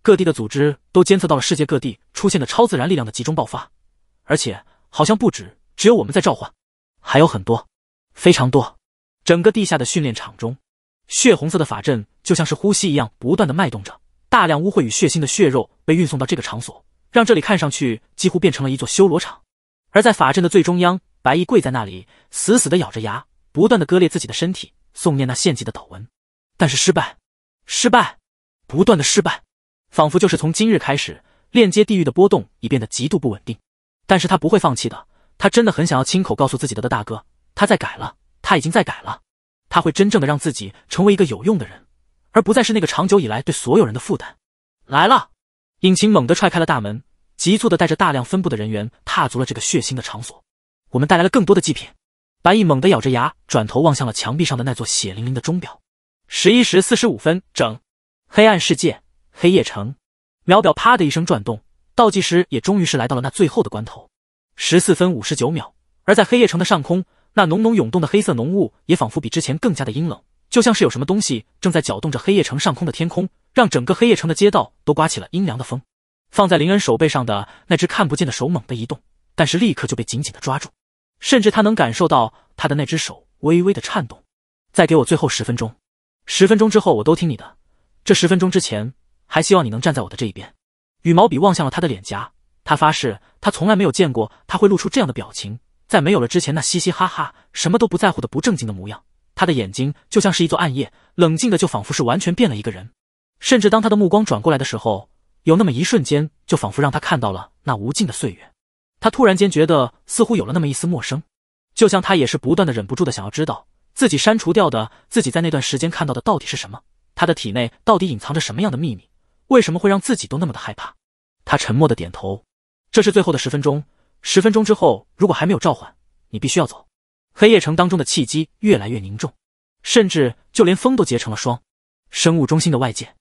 各地的组织都监测到了世界各地出现的超自然力量的集中爆发，而且好像不止，只有我们在召唤，还有很多，非常多。整个地下的训练场中，血红色的法阵就像是呼吸一样不断的脉动着，大量污秽与血腥的血肉被运送到这个场所。让这里看上去几乎变成了一座修罗场，而在法阵的最中央，白衣跪在那里，死死的咬着牙，不断的割裂自己的身体，诵念那献祭的祷文。但是失败，失败，不断的失败，仿佛就是从今日开始，链接地狱的波动已变得极度不稳定。但是他不会放弃的，他真的很想要亲口告诉自己的大哥，他在改了，他已经在改了，他会真正的让自己成为一个有用的人，而不再是那个长久以来对所有人的负担。来了，引擎猛地踹开了大门。急促的带着大量分布的人员踏足了这个血腥的场所。我们带来了更多的祭品。白毅猛地咬着牙，转头望向了墙壁上的那座血淋淋的钟表。十一时四十五分整，黑暗世界，黑夜城。秒表啪的一声转动，倒计时也终于是来到了那最后的关头。十四分五十九秒。而在黑夜城的上空，那浓浓涌动的黑色浓雾也仿佛比之前更加的阴冷，就像是有什么东西正在搅动着黑夜城上空的天空，让整个黑夜城的街道都刮起了阴凉的风。放在林恩手背上的那只看不见的手猛地一动，但是立刻就被紧紧的抓住，甚至他能感受到他的那只手微微的颤动。再给我最后十分钟，十分钟之后我都听你的。这十分钟之前，还希望你能站在我的这一边。羽毛笔望向了他的脸颊，他发誓他从来没有见过他会露出这样的表情，在没有了之前那嘻嘻哈哈、什么都不在乎的不正经的模样，他的眼睛就像是一座暗夜，冷静的就仿佛是完全变了一个人。甚至当他的目光转过来的时候。有那么一瞬间，就仿佛让他看到了那无尽的岁月。他突然间觉得，似乎有了那么一丝陌生。就像他也是不断的忍不住的想要知道，自己删除掉的，自己在那段时间看到的到底是什么？他的体内到底隐藏着什么样的秘密？为什么会让自己都那么的害怕？他沉默的点头。这是最后的十分钟，十分钟之后，如果还没有召唤，你必须要走。黑夜城当中的契机越来越凝重，甚至就连风都结成了霜。生物中心的外界。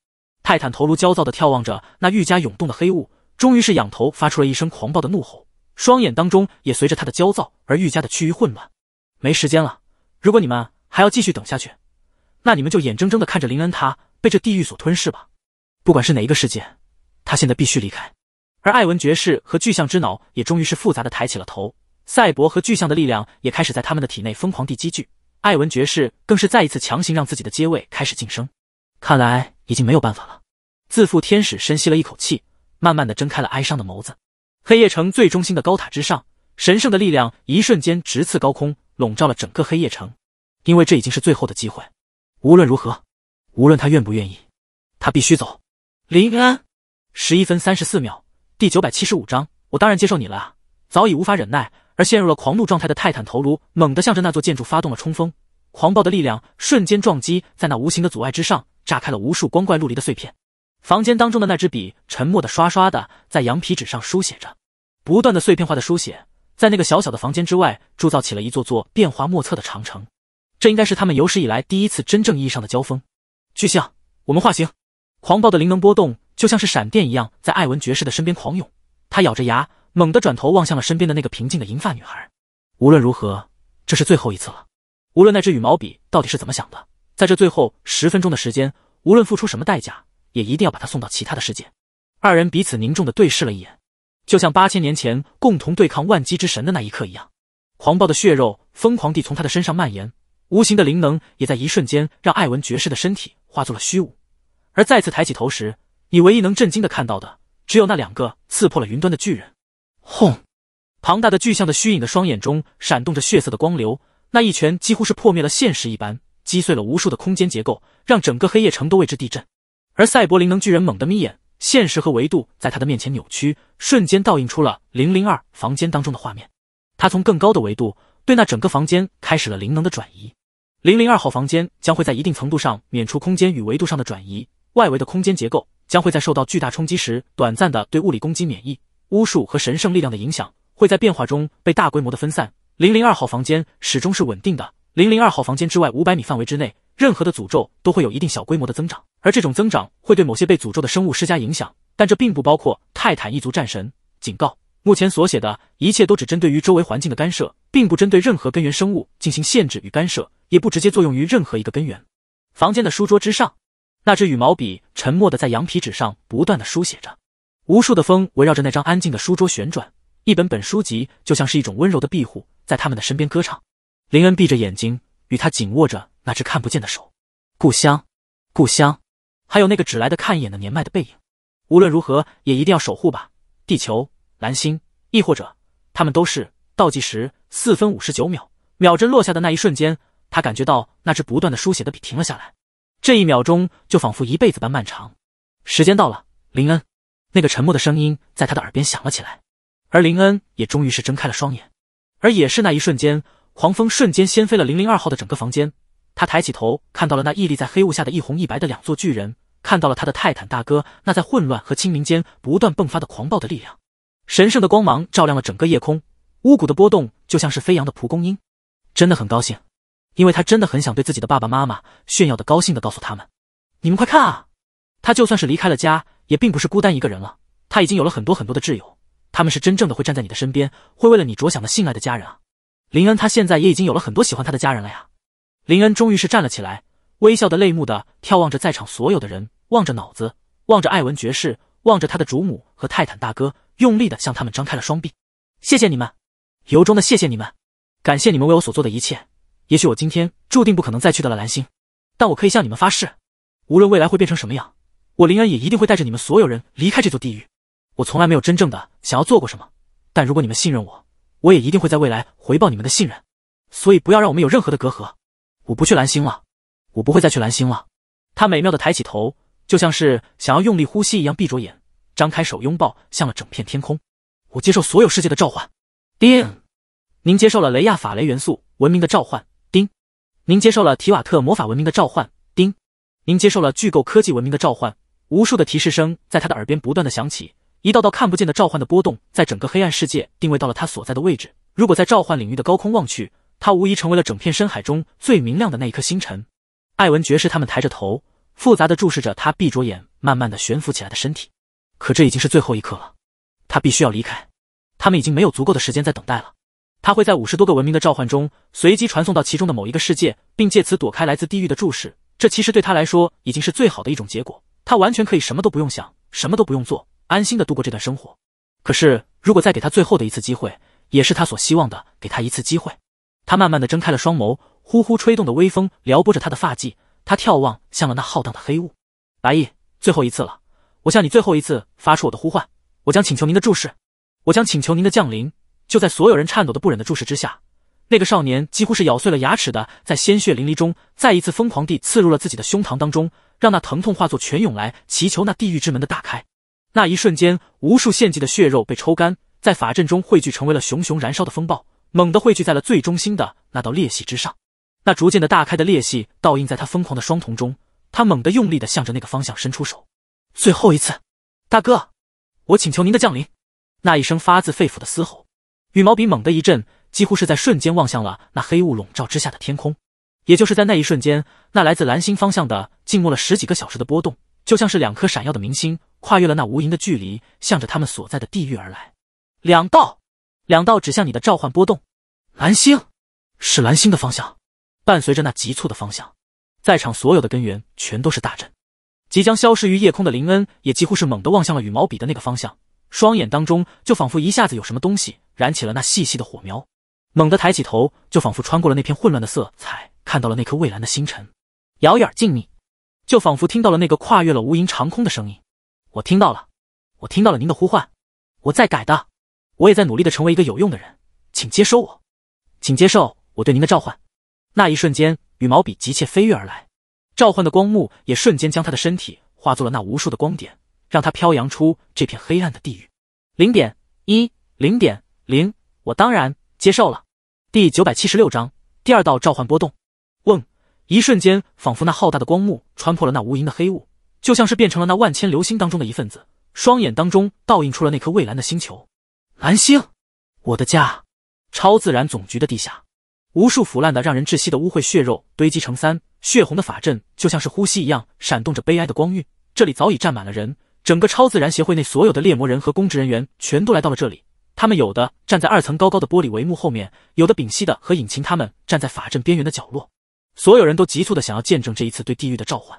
泰坦头颅焦躁的眺望着那愈加涌动的黑雾，终于是仰头发出了一声狂暴的怒吼，双眼当中也随着他的焦躁而愈加的趋于混乱。没时间了，如果你们还要继续等下去，那你们就眼睁睁的看着林恩他被这地狱所吞噬吧。不管是哪一个世界，他现在必须离开。而艾文爵士和巨象之脑也终于是复杂的抬起了头，赛博和巨象的力量也开始在他们的体内疯狂地积聚。艾文爵士更是再一次强行让自己的阶位开始晋升。看来。已经没有办法了。自负天使深吸了一口气，慢慢的睁开了哀伤的眸子。黑夜城最中心的高塔之上，神圣的力量一瞬间直刺高空，笼罩了整个黑夜城。因为这已经是最后的机会。无论如何，无论他愿不愿意，他必须走。林安，十一分三十四秒，第九百七十五章。我当然接受你了。早已无法忍耐而陷入了狂怒状态的泰坦头颅，猛地向着那座建筑发动了冲锋。狂暴的力量瞬间撞击在那无形的阻碍之上。炸开了无数光怪陆离的碎片，房间当中的那支笔沉默的刷刷的在羊皮纸上书写着，不断的碎片化的书写，在那个小小的房间之外铸造起了一座座变化莫测的长城。这应该是他们有史以来第一次真正意义上的交锋。巨象，我们化形！狂暴的灵能波动就像是闪电一样在艾文爵士的身边狂涌，他咬着牙，猛地转头望向了身边的那个平静的银发女孩。无论如何，这是最后一次了。无论那支羽毛笔到底是怎么想的。在这最后十分钟的时间，无论付出什么代价，也一定要把他送到其他的世界。二人彼此凝重的对视了一眼，就像八千年前共同对抗万机之神的那一刻一样。狂暴的血肉疯狂地从他的身上蔓延，无形的灵能也在一瞬间让艾文爵士的身体化作了虚无。而再次抬起头时，你唯一能震惊的看到的，只有那两个刺破了云端的巨人。轰！庞大的巨象的虚影的双眼中闪动着血色的光流，那一拳几乎是破灭了现实一般。击碎了无数的空间结构，让整个黑夜城都为之地震。而赛博灵能巨人猛地眯眼，现实和维度在他的面前扭曲，瞬间倒映出了零零二房间当中的画面。他从更高的维度对那整个房间开始了灵能的转移。零零二号房间将会在一定程度上免除空间与维度上的转移，外围的空间结构将会在受到巨大冲击时短暂的对物理攻击免疫。巫术和神圣力量的影响会在变化中被大规模的分散。零零二号房间始终是稳定的。零零二号房间之外五百米范围之内，任何的诅咒都会有一定小规模的增长，而这种增长会对某些被诅咒的生物施加影响，但这并不包括泰坦一族战神。警告：目前所写的一切都只针对于周围环境的干涉，并不针对任何根源生物进行限制与干涉，也不直接作用于任何一个根源。房间的书桌之上，那只羽毛笔沉默的在羊皮纸上不断的书写着，无数的风围绕着那张安静的书桌旋转，一本本书籍就像是一种温柔的庇护，在他们的身边歌唱。林恩闭着眼睛，与他紧握着那只看不见的手。故乡，故乡，还有那个只来的看一眼的年迈的背影，无论如何也一定要守护吧。地球，蓝星，亦或者他们都是倒计时四分五十九秒，秒针落下的那一瞬间，他感觉到那只不断的书写的笔停了下来。这一秒钟就仿佛一辈子般漫长。时间到了，林恩，那个沉默的声音在他的耳边响了起来，而林恩也终于是睁开了双眼。而也是那一瞬间。狂风瞬间掀飞了零零二号的整个房间，他抬起头，看到了那屹立在黑雾下的一红一白的两座巨人，看到了他的泰坦大哥那在混乱和清明间不断迸发的狂暴的力量。神圣的光芒照亮了整个夜空，巫蛊的波动就像是飞扬的蒲公英。真的很高兴，因为他真的很想对自己的爸爸妈妈炫耀的高兴的告诉他们：“你们快看啊！”他就算是离开了家，也并不是孤单一个人了。他已经有了很多很多的挚友，他们是真正的会站在你的身边，会为了你着想的信赖的家人啊。林恩，他现在也已经有了很多喜欢他的家人了呀。林恩终于是站了起来，微笑的、泪目的眺望着在场所有的人，望着脑子，望着艾文爵士，望着他的主母和泰坦大哥，用力的向他们张开了双臂。谢谢你们，由衷的谢谢你们，感谢你们为我所做的一切。也许我今天注定不可能再去到了蓝星，但我可以向你们发誓，无论未来会变成什么样，我林恩也一定会带着你们所有人离开这座地狱。我从来没有真正的想要做过什么，但如果你们信任我。我也一定会在未来回报你们的信任，所以不要让我们有任何的隔阂。我不去蓝星了，我不会再去蓝星了。他美妙的抬起头，就像是想要用力呼吸一样，闭着眼，张开手拥抱向了整片天空。我接受所有世界的召唤。叮，您接受了雷亚法雷元素文明的召唤。叮，您接受了提瓦特魔法文明的召唤。叮，您接受了巨构科技文明的召唤。无数的提示声在他的耳边不断的响起。一道道看不见的召唤的波动，在整个黑暗世界定位到了他所在的位置。如果在召唤领域的高空望去，他无疑成为了整片深海中最明亮的那一颗星辰。艾文爵士他们抬着头，复杂的注视着他闭着眼，慢慢的悬浮起来的身体。可这已经是最后一刻了，他必须要离开。他们已经没有足够的时间在等待了。他会在五十多个文明的召唤中，随机传送到其中的某一个世界，并借此躲开来自地狱的注视。这其实对他来说已经是最好的一种结果。他完全可以什么都不用想，什么都不用做。安心的度过这段生活。可是，如果再给他最后的一次机会，也是他所希望的，给他一次机会。他慢慢地睁开了双眸，呼呼吹动的微风撩拨着他的发髻。他眺望向了那浩荡的黑雾。白毅，最后一次了，我向你最后一次发出我的呼唤，我将请求您的注视，我将请求您的降临。就在所有人颤抖的不忍的注视之下，那个少年几乎是咬碎了牙齿的，在鲜血淋漓中再一次疯狂地刺入了自己的胸膛当中，让那疼痛化作泉涌来祈求那地狱之门的大开。那一瞬间，无数献祭的血肉被抽干，在法阵中汇聚成为了熊熊燃烧的风暴，猛地汇聚在了最中心的那道裂隙之上。那逐渐的大开的裂隙倒映在他疯狂的双瞳中，他猛地用力的向着那个方向伸出手。最后一次，大哥，我请求您的降临。那一声发自肺腑的嘶吼，羽毛笔猛地一震，几乎是在瞬间望向了那黑雾笼罩之下的天空。也就是在那一瞬间，那来自蓝星方向的静默了十几个小时的波动，就像是两颗闪耀的明星。跨越了那无垠的距离，向着他们所在的地狱而来。两道，两道指向你的召唤波动。蓝星，是蓝星的方向。伴随着那急促的方向，在场所有的根源全都是大阵。即将消失于夜空的林恩也几乎是猛地望向了羽毛笔的那个方向，双眼当中就仿佛一下子有什么东西燃起了那细细的火苗。猛地抬起头，就仿佛穿过了那片混乱的色彩，看到了那颗蔚蓝的星辰。遥远静谧，就仿佛听到了那个跨越了无垠长空的声音。我听到了，我听到了您的呼唤，我在改的，我也在努力的成为一个有用的人，请接收我，请接受我对您的召唤。那一瞬间，羽毛笔急切飞跃而来，召唤的光幕也瞬间将他的身体化作了那无数的光点，让他飘扬出这片黑暗的地狱。零点一零点零，我当然接受了。第九百七十六章第二道召唤波动。嗡，一瞬间，仿佛那浩大的光幕穿破了那无垠的黑雾。就像是变成了那万千流星当中的一份子，双眼当中倒映出了那颗蔚蓝的星球，蓝星，我的家。超自然总局的地下，无数腐烂的、让人窒息的污秽血肉堆积成山，血红的法阵就像是呼吸一样，闪动着悲哀的光晕。这里早已站满了人，整个超自然协会内所有的猎魔人和公职人员全都来到了这里。他们有的站在二层高高的玻璃帷幕后面，有的屏息的和引擎他们站在法阵边缘的角落。所有人都急促的想要见证这一次对地狱的召唤。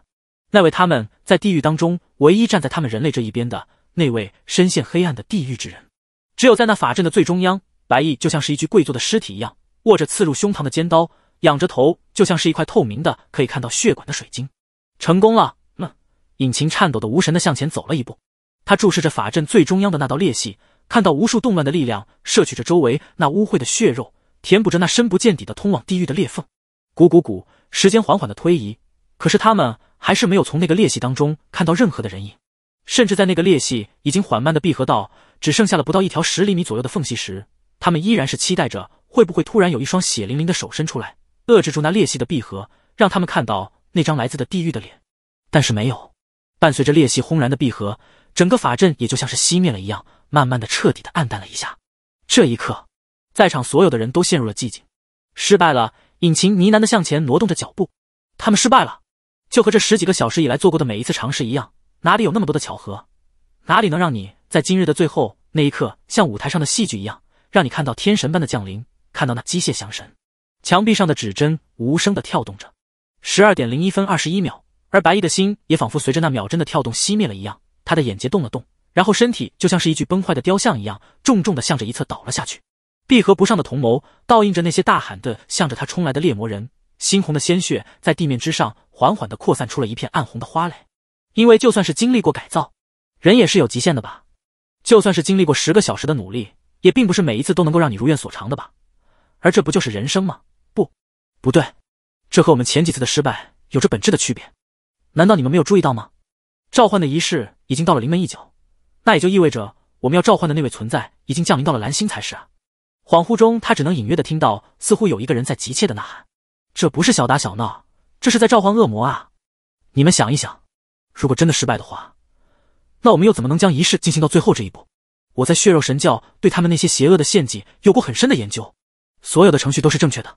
那位他们在地狱当中唯一站在他们人类这一边的那位深陷黑暗的地狱之人，只有在那法阵的最中央，白毅就像是一具跪坐的尸体一样，握着刺入胸膛的尖刀，仰着头，就像是一块透明的可以看到血管的水晶。成功了！那引擎颤抖的无神的向前走了一步，他注视着法阵最中央的那道裂隙，看到无数动乱的力量摄取着周围那污秽的血肉，填补着那深不见底的通往地狱的裂缝。咕咕咕，时间缓缓的推移，可是他们。还是没有从那个裂隙当中看到任何的人影，甚至在那个裂隙已经缓慢的闭合到只剩下了不到一条十厘米左右的缝隙时，他们依然是期待着会不会突然有一双血淋淋的手伸出来，遏制住那裂隙的闭合，让他们看到那张来自的地狱的脸。但是没有，伴随着裂隙轰然的闭合，整个法阵也就像是熄灭了一样，慢慢的、彻底的暗淡了一下。这一刻，在场所有的人都陷入了寂静。失败了，引擎呢喃的向前挪动着脚步，他们失败了。就和这十几个小时以来做过的每一次尝试一样，哪里有那么多的巧合？哪里能让你在今日的最后那一刻像舞台上的戏剧一样，让你看到天神般的降临，看到那机械降神？墙壁上的指针无声地跳动着，十二点零一分二十一秒，而白衣的心也仿佛随着那秒针的跳动熄灭了一样。他的眼睫动了动，然后身体就像是一具崩坏的雕像一样，重重地向着一侧倒了下去。闭合不上的瞳眸倒映着那些大喊的向着他冲来的猎魔人，猩红的鲜血在地面之上。缓缓地扩散出了一片暗红的花蕾，因为就算是经历过改造，人也是有极限的吧？就算是经历过十个小时的努力，也并不是每一次都能够让你如愿所偿的吧？而这不就是人生吗？不，不对，这和我们前几次的失败有着本质的区别。难道你们没有注意到吗？召唤的仪式已经到了临门一脚，那也就意味着我们要召唤的那位存在已经降临到了蓝星才是啊！恍惚中，他只能隐约的听到，似乎有一个人在急切的呐喊：“这不是小打小闹。”这是在召唤恶魔啊！你们想一想，如果真的失败的话，那我们又怎么能将仪式进行到最后这一步？我在血肉神教对他们那些邪恶的献祭有过很深的研究，所有的程序都是正确的。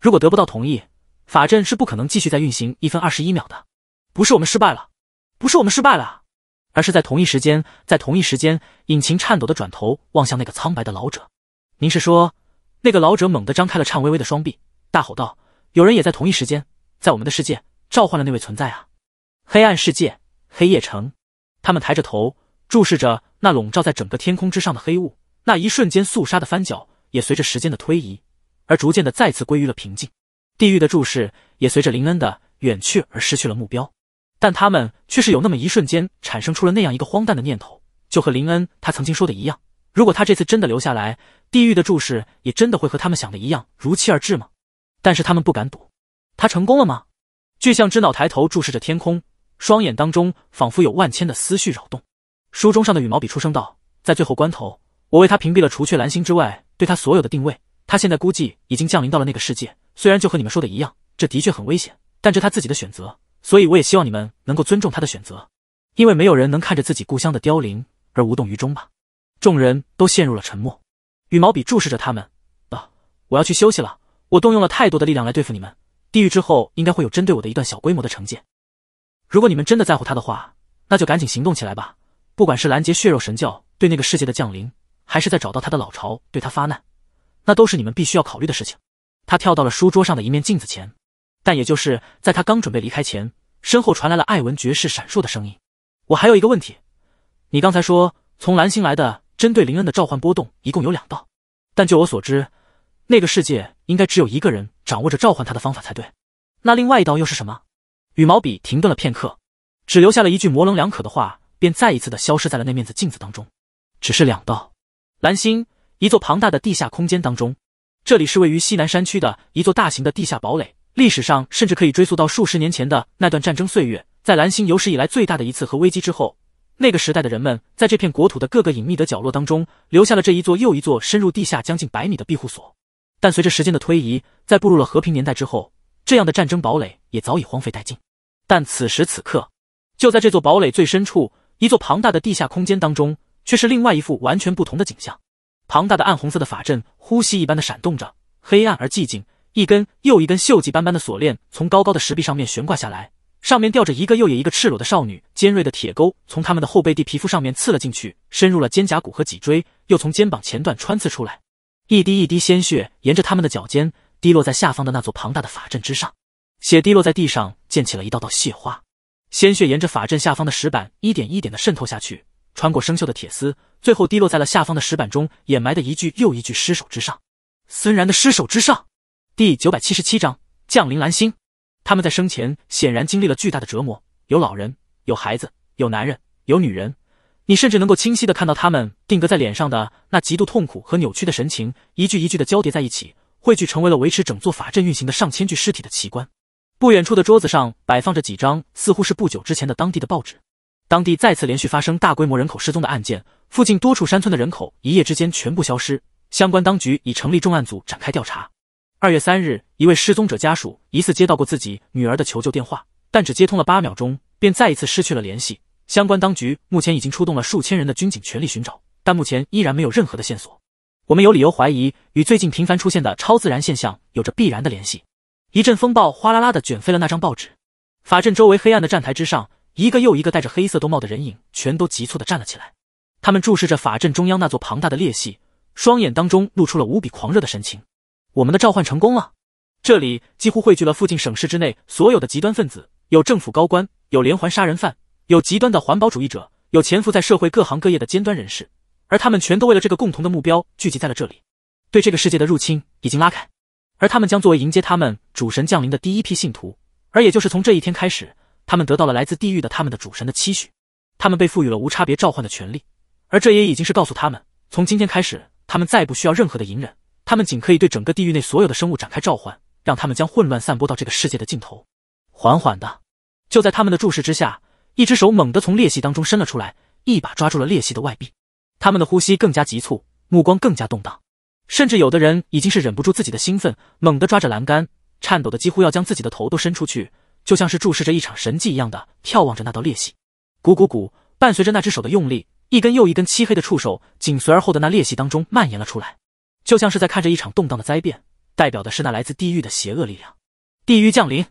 如果得不到同意，法阵是不可能继续再运行一分二十一秒的。不是我们失败了，不是我们失败了，而是在同一时间，在同一时间，引擎颤抖的转头望向那个苍白的老者。您是说？那个老者猛地张开了颤巍巍的双臂，大吼道：“有人也在同一时间。”在我们的世界召唤了那位存在啊！黑暗世界，黑夜城，他们抬着头注视着那笼罩在整个天空之上的黑雾。那一瞬间肃杀的翻搅，也随着时间的推移而逐渐的再次归于了平静。地狱的注视也随着林恩的远去而失去了目标，但他们却是有那么一瞬间产生出了那样一个荒诞的念头：就和林恩他曾经说的一样，如果他这次真的留下来，地狱的注视也真的会和他们想的一样如期而至吗？但是他们不敢赌。他成功了吗？巨象之脑抬头注视着天空，双眼当中仿佛有万千的思绪扰动。书中上的羽毛笔出声道：“在最后关头，我为他屏蔽了除却蓝星之外对他所有的定位。他现在估计已经降临到了那个世界。虽然就和你们说的一样，这的确很危险，但这他自己的选择。所以我也希望你们能够尊重他的选择，因为没有人能看着自己故乡的凋零而无动于衷吧。”众人都陷入了沉默。羽毛笔注视着他们：“啊，我要去休息了。我动用了太多的力量来对付你们。”地狱之后应该会有针对我的一段小规模的惩戒，如果你们真的在乎他的话，那就赶紧行动起来吧。不管是拦截血肉神教对那个世界的降临，还是在找到他的老巢对他发难，那都是你们必须要考虑的事情。他跳到了书桌上的一面镜子前，但也就是在他刚准备离开前，身后传来了艾文爵士闪烁的声音：“我还有一个问题，你刚才说从蓝星来的针对林恩的召唤波动一共有两道，但就我所知。”那个世界应该只有一个人掌握着召唤他的方法才对，那另外一道又是什么？羽毛笔停顿了片刻，只留下了一句模棱两可的话，便再一次的消失在了那面子镜子当中。只是两道。蓝星，一座庞大的地下空间当中，这里是位于西南山区的一座大型的地下堡垒，历史上甚至可以追溯到数十年前的那段战争岁月。在蓝星有史以来最大的一次核危机之后，那个时代的人们在这片国土的各个隐秘的角落当中，留下了这一座又一座深入地下将近百米的庇护所。但随着时间的推移，在步入了和平年代之后，这样的战争堡垒也早已荒废殆尽。但此时此刻，就在这座堡垒最深处，一座庞大的地下空间当中，却是另外一副完全不同的景象。庞大的暗红色的法阵，呼吸一般的闪动着，黑暗而寂静。一根又一根锈迹斑斑的锁链从高高的石壁上面悬挂下来，上面吊着一个又一个赤裸的少女。尖锐的铁钩从他们的后背地皮肤上面刺了进去，深入了肩胛骨和脊椎，又从肩膀前段穿刺出来。一滴一滴鲜血沿着他们的脚尖滴落在下方的那座庞大的法阵之上，血滴落在地上溅起了一道道血花。鲜血沿着法阵下方的石板一点一点的渗透下去，穿过生锈的铁丝，最后滴落在了下方的石板中掩埋的一具又一具尸首之上。森然的尸首之上。第九百七十七章降临蓝星。他们在生前显然经历了巨大的折磨，有老人，有孩子，有男人，有女人。你甚至能够清晰的看到他们定格在脸上的那极度痛苦和扭曲的神情，一句一句的交叠在一起，汇聚成为了维持整座法阵运行的上千具尸体的奇观。不远处的桌子上摆放着几张似乎是不久之前的当地的报纸。当地再次连续发生大规模人口失踪的案件，附近多处山村的人口一夜之间全部消失，相关当局已成立重案组展开调查。二月三日，一位失踪者家属疑似接到过自己女儿的求救电话，但只接通了八秒钟，便再一次失去了联系。相关当局目前已经出动了数千人的军警，全力寻找，但目前依然没有任何的线索。我们有理由怀疑，与最近频繁出现的超自然现象有着必然的联系。一阵风暴哗啦啦的卷飞了那张报纸。法阵周围黑暗的站台之上，一个又一个戴着黑色兜帽的人影全都急促的站了起来，他们注视着法阵中央那座庞大的裂隙，双眼当中露出了无比狂热的神情。我们的召唤成功了，这里几乎汇聚了附近省市之内所有的极端分子，有政府高官，有连环杀人犯。有极端的环保主义者，有潜伏在社会各行各业的尖端人士，而他们全都为了这个共同的目标聚集在了这里。对这个世界的入侵已经拉开，而他们将作为迎接他们主神降临的第一批信徒。而也就是从这一天开始，他们得到了来自地狱的他们的主神的期许，他们被赋予了无差别召唤的权利。而这也已经是告诉他们，从今天开始，他们再不需要任何的隐忍，他们仅可以对整个地狱内所有的生物展开召唤，让他们将混乱散播到这个世界的尽头。缓缓的，就在他们的注视之下。一只手猛地从裂隙当中伸了出来，一把抓住了裂隙的外壁。他们的呼吸更加急促，目光更加动荡，甚至有的人已经是忍不住自己的兴奋，猛地抓着栏杆，颤抖的几乎要将自己的头都伸出去，就像是注视着一场神迹一样的眺望着那道裂隙。鼓鼓鼓，伴随着那只手的用力，一根又一根漆黑的触手紧随而后的那裂隙当中蔓延了出来，就像是在看着一场动荡的灾变，代表的是那来自地狱的邪恶力量。地狱降临，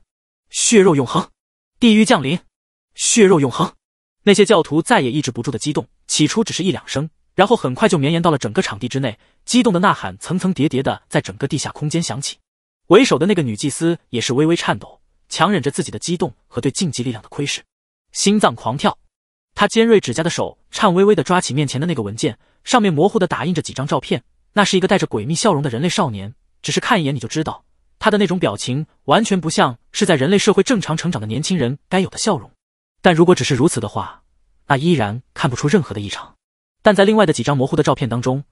血肉永恒。地狱降临。血肉永恒，那些教徒再也抑制不住的激动，起初只是一两声，然后很快就绵延到了整个场地之内，激动的呐喊层层叠叠的在整个地下空间响起。为首的那个女祭司也是微微颤抖，强忍着自己的激动和对禁忌力量的窥视，心脏狂跳。她尖锐指甲的手颤巍巍的抓起面前的那个文件，上面模糊的打印着几张照片。那是一个带着诡秘笑容的人类少年，只是看一眼你就知道，他的那种表情完全不像是在人类社会正常成长的年轻人该有的笑容。但如果只是如此的话，那依然看不出任何的异常。但在另外的几张模糊的照片当中，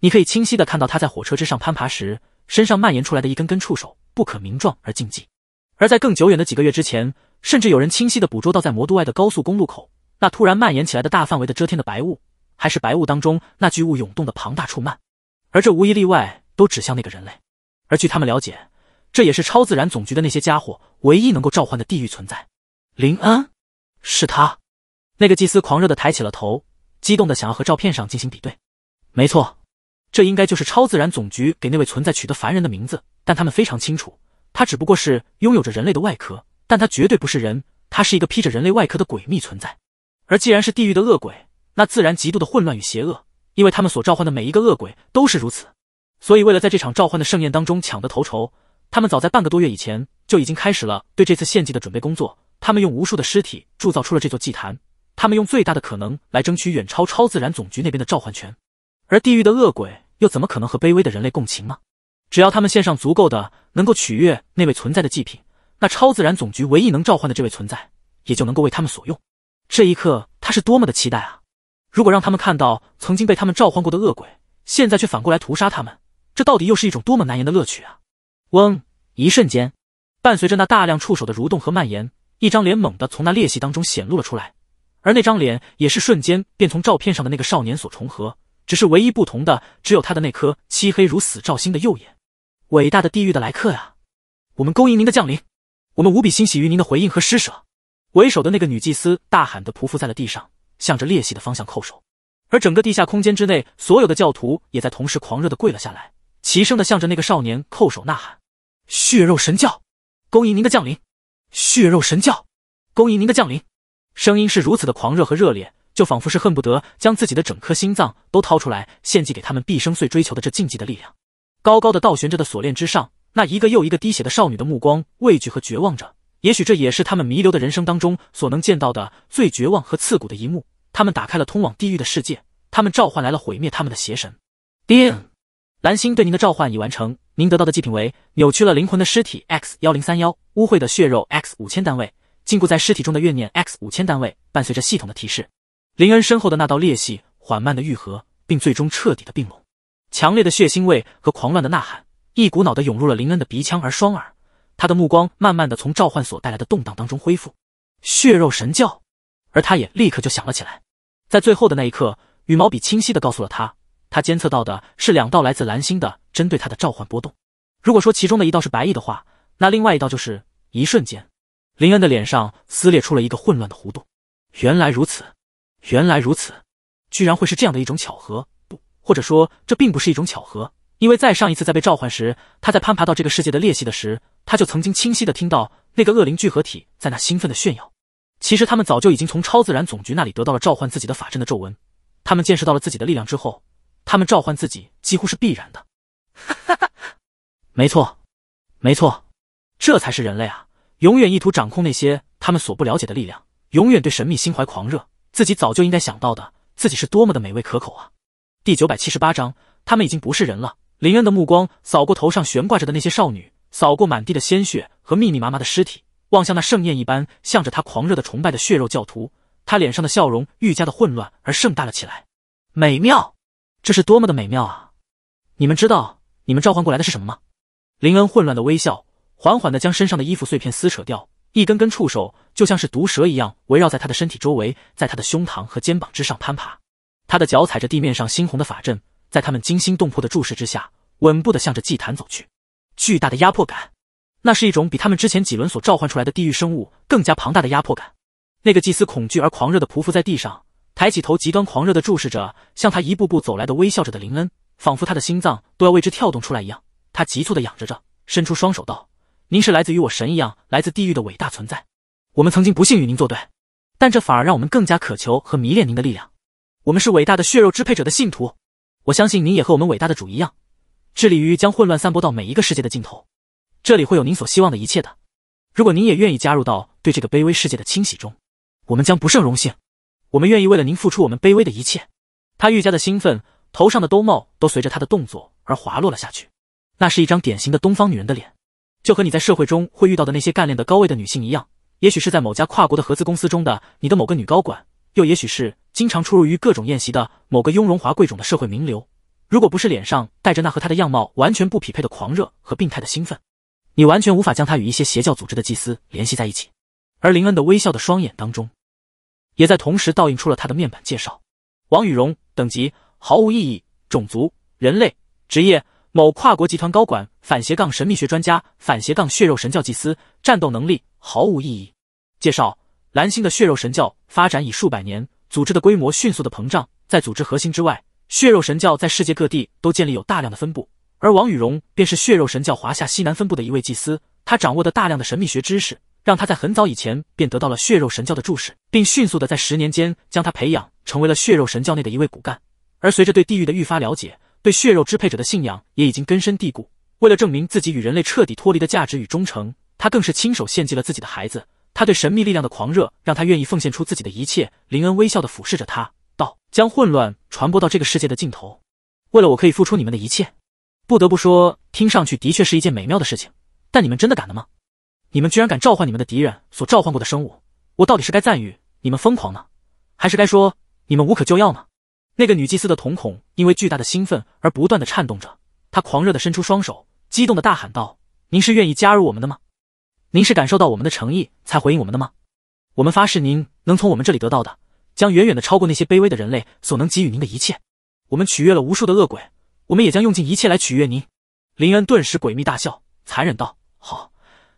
你可以清晰的看到他在火车之上攀爬时，身上蔓延出来的一根根触手，不可名状而禁忌。而在更久远的几个月之前，甚至有人清晰的捕捉到在魔都外的高速公路口，那突然蔓延起来的大范围的遮天的白雾，还是白雾当中那巨物涌动的庞大触蔓。而这无一例外都指向那个人类。而据他们了解，这也是超自然总局的那些家伙唯一能够召唤的地狱存在——林安。是他，那个祭司狂热的抬起了头，激动的想要和照片上进行比对。没错，这应该就是超自然总局给那位存在取得凡人的名字。但他们非常清楚，他只不过是拥有着人类的外壳，但他绝对不是人，他是一个披着人类外壳的诡秘存在。而既然是地狱的恶鬼，那自然极度的混乱与邪恶，因为他们所召唤的每一个恶鬼都是如此。所以，为了在这场召唤的盛宴当中抢得头筹，他们早在半个多月以前就已经开始了对这次献祭的准备工作。他们用无数的尸体铸造出了这座祭坛，他们用最大的可能来争取远超超自然总局那边的召唤权，而地狱的恶鬼又怎么可能和卑微的人类共情呢？只要他们献上足够的能够取悦那位存在的祭品，那超自然总局唯一能召唤的这位存在也就能够为他们所用。这一刻，他是多么的期待啊！如果让他们看到曾经被他们召唤过的恶鬼，现在却反过来屠杀他们，这到底又是一种多么难言的乐趣啊！嗡，一瞬间，伴随着那大量触手的蠕动和蔓延。一张脸猛地从那裂隙当中显露了出来，而那张脸也是瞬间便从照片上的那个少年所重合，只是唯一不同的只有他的那颗漆黑如死兆星的右眼。伟大的地狱的来客呀，我们恭迎您的降临，我们无比欣喜于您的回应和施舍。为首的那个女祭司大喊的匍匐在了地上，向着裂隙的方向叩首，而整个地下空间之内，所有的教徒也在同时狂热的跪了下来，齐声的向着那个少年叩首呐喊：血肉神教，恭迎您的降临。血肉神教，恭迎您的降临！声音是如此的狂热和热烈，就仿佛是恨不得将自己的整颗心脏都掏出来献祭给他们毕生最追求的这禁忌的力量。高高的倒悬着的锁链之上，那一个又一个滴血的少女的目光畏惧和绝望着。也许这也是他们弥留的人生当中所能见到的最绝望和刺骨的一幕。他们打开了通往地狱的世界，他们召唤来了毁灭他们的邪神。叮。蓝星对您的召唤已完成，您得到的祭品为扭曲了灵魂的尸体 X 幺零三幺，污秽的血肉 X 五千单位，禁锢在尸体中的怨念 X 五千单位。伴随着系统的提示，林恩身后的那道裂隙缓慢的愈合，并最终彻底的并拢。强烈的血腥味和狂乱的呐喊一股脑的涌入了林恩的鼻腔，而双耳，他的目光慢慢的从召唤所带来的动荡当中恢复。血肉神教，而他也立刻就想了起来。在最后的那一刻，羽毛笔清晰的告诉了他。他监测到的是两道来自蓝星的针对他的召唤波动。如果说其中的一道是白意的话，那另外一道就是一瞬间。林恩的脸上撕裂出了一个混乱的弧度。原来如此，原来如此，居然会是这样的一种巧合？不，或者说这并不是一种巧合，因为在上一次在被召唤时，他在攀爬到这个世界的裂隙的时，他就曾经清晰的听到那个恶灵聚合体在那兴奋的炫耀。其实他们早就已经从超自然总局那里得到了召唤自己的法阵的咒文，他们见识到了自己的力量之后。他们召唤自己几乎是必然的，哈哈哈！没错，没错，这才是人类啊！永远意图掌控那些他们所不了解的力量，永远对神秘心怀狂热。自己早就应该想到的，自己是多么的美味可口啊！第九百七十八章，他们已经不是人了。林恩的目光扫过头上悬挂着的那些少女，扫过满地的鲜血和密密麻麻的尸体，望向那盛宴一般向着他狂热的崇拜的血肉教徒，他脸上的笑容愈加的混乱而盛大了起来，美妙。这是多么的美妙啊！你们知道你们召唤过来的是什么吗？林恩混乱的微笑，缓缓的将身上的衣服碎片撕扯掉，一根根触手就像是毒蛇一样围绕在他的身体周围，在他的胸膛和肩膀之上攀爬。他的脚踩着地面上猩红的法阵，在他们惊心动魄的注视之下，稳步的向着祭坛走去。巨大的压迫感，那是一种比他们之前几轮所召唤出来的地狱生物更加庞大的压迫感。那个祭司恐惧而狂热的匍匐在地上。抬起头，极端狂热的注视着向他一步步走来的微笑着的林恩，仿佛他的心脏都要为之跳动出来一样。他急促的仰着着，伸出双手道：“您是来自于我神一样、来自地狱的伟大存在。我们曾经不幸与您作对，但这反而让我们更加渴求和迷恋您的力量。我们是伟大的血肉支配者的信徒。我相信您也和我们伟大的主一样，致力于将混乱散播到每一个世界的尽头。这里会有您所希望的一切的。如果您也愿意加入到对这个卑微世界的清洗中，我们将不胜荣幸。”我们愿意为了您付出我们卑微的一切。他愈加的兴奋，头上的兜帽都随着他的动作而滑落了下去。那是一张典型的东方女人的脸，就和你在社会中会遇到的那些干练的高位的女性一样，也许是在某家跨国的合资公司中的你的某个女高管，又也许是经常出入于各种宴席的某个雍容华贵种的社会名流。如果不是脸上带着那和她的样貌完全不匹配的狂热和病态的兴奋，你完全无法将她与一些邪教组织的祭司联系在一起。而林恩的微笑的双眼当中。也在同时倒映出了他的面板介绍：王雨荣，等级毫无意义，种族人类，职业某跨国集团高管，反斜杠神秘学专家，反斜杠血肉神教祭司，战斗能力毫无意义。介绍：蓝星的血肉神教发展已数百年，组织的规模迅速的膨胀，在组织核心之外，血肉神教在世界各地都建立有大量的分布，而王雨荣便是血肉神教华夏西南分部的一位祭司，他掌握的大量的神秘学知识。让他在很早以前便得到了血肉神教的注视，并迅速的在十年间将他培养成为了血肉神教内的一位骨干。而随着对地狱的愈发了解，对血肉支配者的信仰也已经根深蒂固。为了证明自己与人类彻底脱离的价值与忠诚，他更是亲手献祭了自己的孩子。他对神秘力量的狂热，让他愿意奉献出自己的一切。林恩微笑的俯视着他，道：“将混乱传播到这个世界的尽头，为了我可以付出你们的一切。”不得不说，听上去的确是一件美妙的事情，但你们真的敢的吗？你们居然敢召唤你们的敌人所召唤过的生物！我到底是该赞誉你们疯狂呢，还是该说你们无可救药呢？那个女祭司的瞳孔因为巨大的兴奋而不断的颤动着，她狂热的伸出双手，激动的大喊道：“您是愿意加入我们的吗？您是感受到我们的诚意才回应我们的吗？我们发誓，您能从我们这里得到的，将远远的超过那些卑微的人类所能给予您的一切。我们取悦了无数的恶鬼，我们也将用尽一切来取悦您。”林恩顿时诡秘大笑，残忍道：“好。”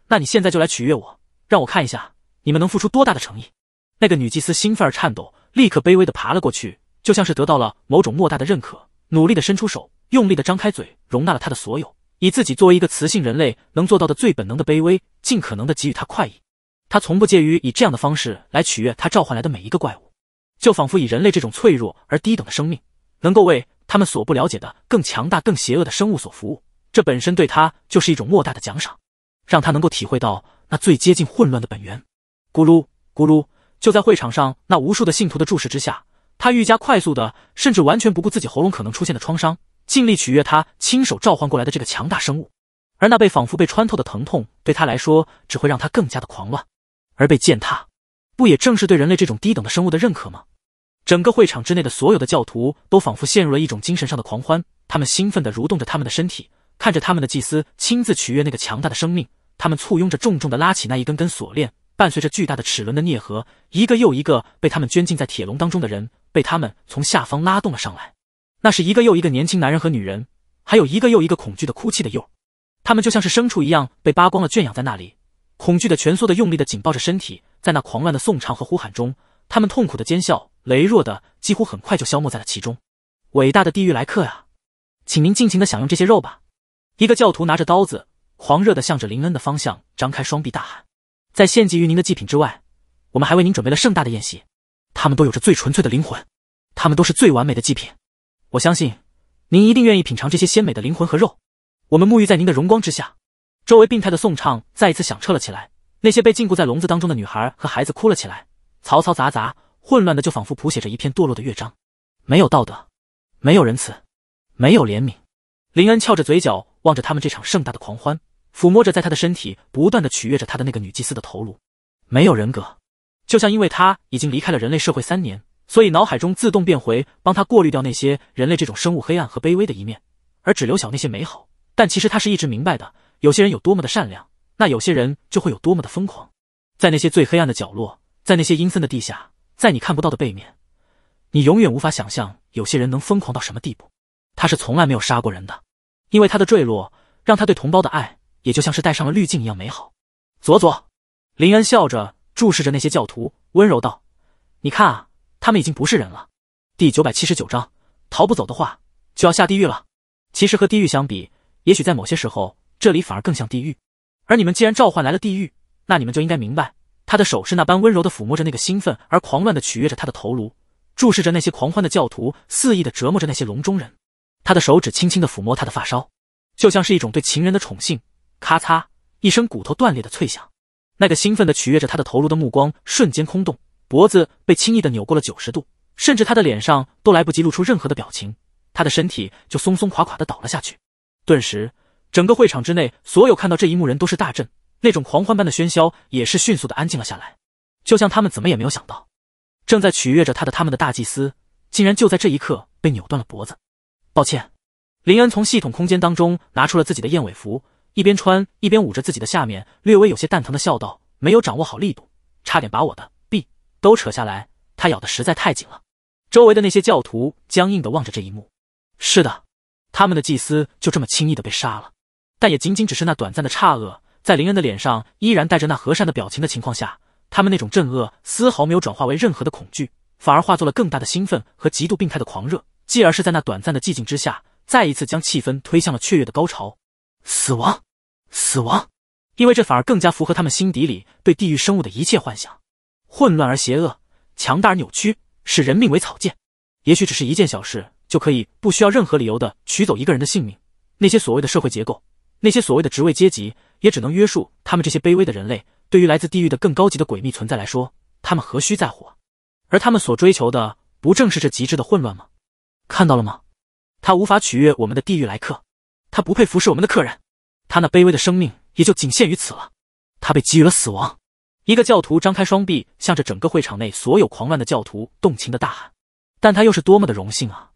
那你现在就来取悦我，让我看一下你们能付出多大的诚意。那个女祭司兴奋而颤抖，立刻卑微的爬了过去，就像是得到了某种莫大的认可，努力的伸出手，用力的张开嘴，容纳了他的所有，以自己作为一个雌性人类能做到的最本能的卑微，尽可能的给予他快意。他从不介于以这样的方式来取悦他召唤来的每一个怪物，就仿佛以人类这种脆弱而低等的生命，能够为他们所不了解的更强大、更邪恶的生物所服务，这本身对他就是一种莫大的奖赏。让他能够体会到那最接近混乱的本源。咕噜咕噜，就在会场上那无数的信徒的注视之下，他愈加快速的，甚至完全不顾自己喉咙可能出现的创伤，尽力取悦他亲手召唤过来的这个强大生物。而那被仿佛被穿透的疼痛，对他来说只会让他更加的狂乱。而被践踏，不也正是对人类这种低等的生物的认可吗？整个会场之内的所有的教徒都仿佛陷入了一种精神上的狂欢，他们兴奋的蠕动着他们的身体，看着他们的祭司亲自取悦那个强大的生命。他们簇拥着，重重的拉起那一根根锁链，伴随着巨大的齿轮的啮合，一个又一个被他们圈禁在铁笼当中的人，被他们从下方拉动了上来。那是一个又一个年轻男人和女人，还有一个又一个恐惧的哭泣的幼儿。他们就像是牲畜一样被扒光了圈养在那里，恐惧的蜷缩的用力的紧抱着身体，在那狂乱的颂唱和呼喊中，他们痛苦的尖笑，羸弱的几乎很快就消磨在了其中。伟大的地狱来客呀，请您尽情的享用这些肉吧。一个教徒拿着刀子。狂热的向着林恩的方向张开双臂，大喊：“在献祭于您的祭品之外，我们还为您准备了盛大的宴席。他们都有着最纯粹的灵魂，他们都是最完美的祭品。我相信，您一定愿意品尝这些鲜美的灵魂和肉。”我们沐浴在您的荣光之下，周围病态的颂唱再一次响彻了起来。那些被禁锢在笼子当中的女孩和孩子哭了起来，嘈嘈杂杂，混乱的就仿佛谱写着一片堕落的乐章。没有道德，没有仁慈，没有怜悯。林恩翘着嘴角，望着他们这场盛大的狂欢。抚摸着，在他的身体不断的取悦着他的那个女祭司的头颅，没有人格，就像因为他已经离开了人类社会三年，所以脑海中自动变回帮他过滤掉那些人类这种生物黑暗和卑微的一面，而只留小那些美好。但其实他是一直明白的，有些人有多么的善良，那有些人就会有多么的疯狂。在那些最黑暗的角落，在那些阴森的地下，在你看不到的背面，你永远无法想象有些人能疯狂到什么地步。他是从来没有杀过人的，因为他的坠落让他对同胞的爱。也就像是戴上了滤镜一样美好。佐佐林恩笑着注视着那些教徒，温柔道：“你看啊，他们已经不是人了。”第九百七十九章，逃不走的话就要下地狱了。其实和地狱相比，也许在某些时候，这里反而更像地狱。而你们既然召唤来了地狱，那你们就应该明白，他的手是那般温柔的抚摸着那个兴奋而狂乱的取悦着他的头颅，注视着那些狂欢的教徒，肆意的折磨着那些笼中人。他的手指轻轻的抚摸他的发梢，就像是一种对情人的宠幸。咔嚓一声，骨头断裂的脆响，那个兴奋的取悦着他的头颅的目光瞬间空洞，脖子被轻易的扭过了九十度，甚至他的脸上都来不及露出任何的表情，他的身体就松松垮垮的倒了下去。顿时，整个会场之内，所有看到这一幕人都是大震，那种狂欢般的喧嚣也是迅速的安静了下来，就像他们怎么也没有想到，正在取悦着他的他们的大祭司，竟然就在这一刻被扭断了脖子。抱歉，林恩从系统空间当中拿出了自己的燕尾服。一边穿一边捂着自己的下面，略微有些蛋疼的笑道：“没有掌握好力度，差点把我的臂都扯下来。他咬的实在太紧了。”周围的那些教徒僵硬的望着这一幕。是的，他们的祭司就这么轻易的被杀了，但也仅仅只是那短暂的差愕。在林恩的脸上依然带着那和善的表情的情况下，他们那种震愕丝毫没有转化为任何的恐惧，反而化作了更大的兴奋和极度病态的狂热，继而是在那短暂的寂静之下，再一次将气氛推向了雀跃的高潮。死亡。死亡，因为这反而更加符合他们心底里对地狱生物的一切幻想。混乱而邪恶，强大而扭曲，视人命为草芥。也许只是一件小事，就可以不需要任何理由的取走一个人的性命。那些所谓的社会结构，那些所谓的职位阶级，也只能约束他们这些卑微的人类。对于来自地狱的更高级的诡秘存在来说，他们何须在乎？而他们所追求的，不正是这极致的混乱吗？看到了吗？他无法取悦我们的地狱来客，他不配服侍我们的客人。他那卑微的生命也就仅限于此了。他被给予了死亡。一个教徒张开双臂，向着整个会场内所有狂乱的教徒动情的大喊。但他又是多么的荣幸啊！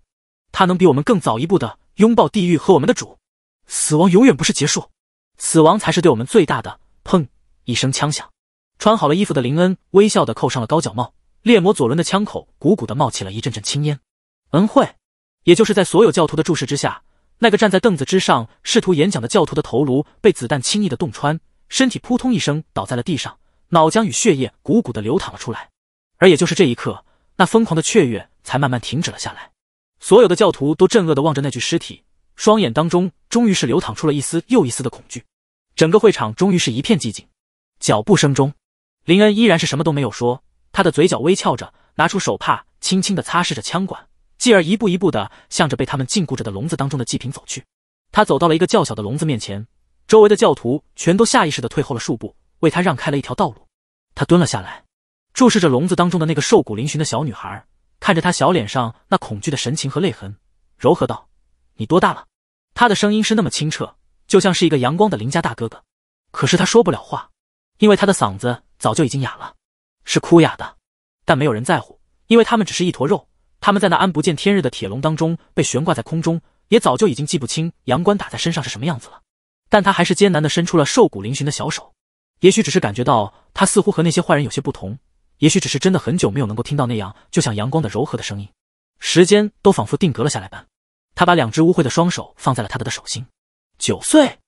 他能比我们更早一步的拥抱地狱和我们的主。死亡永远不是结束，死亡才是对我们最大的。砰！一声枪响，穿好了衣服的林恩微笑的扣上了高脚帽。猎魔左轮的枪口鼓鼓的冒起了一阵阵青烟。恩惠，也就是在所有教徒的注视之下。那个站在凳子之上试图演讲的教徒的头颅被子弹轻易的洞穿，身体扑通一声倒在了地上，脑浆与血液汩汩的流淌了出来。而也就是这一刻，那疯狂的雀跃才慢慢停止了下来。所有的教徒都震恶的望着那具尸体，双眼当中终于是流淌出了一丝又一丝的恐惧。整个会场终于是一片寂静。脚步声中，林恩依然是什么都没有说，他的嘴角微翘着，拿出手帕，轻轻的擦拭着枪管。继而一步一步的向着被他们禁锢着的笼子当中的祭品走去。他走到了一个较小的笼子面前，周围的教徒全都下意识的退后了数步，为他让开了一条道路。他蹲了下来，注视着笼子当中的那个瘦骨嶙峋的小女孩，看着她小脸上那恐惧的神情和泪痕，柔和道：“你多大了？”他的声音是那么清澈，就像是一个阳光的邻家大哥哥。可是他说不了话，因为他的嗓子早就已经哑了，是哭哑的。但没有人在乎，因为他们只是一坨肉。他们在那安不见天日的铁笼当中被悬挂在空中，也早就已经记不清阳光打在身上是什么样子了。但他还是艰难的伸出了瘦骨嶙峋的小手，也许只是感觉到他似乎和那些坏人有些不同，也许只是真的很久没有能够听到那样就像阳光的柔和的声音，时间都仿佛定格了下来般。他把两只污秽的双手放在了他的手心。九岁，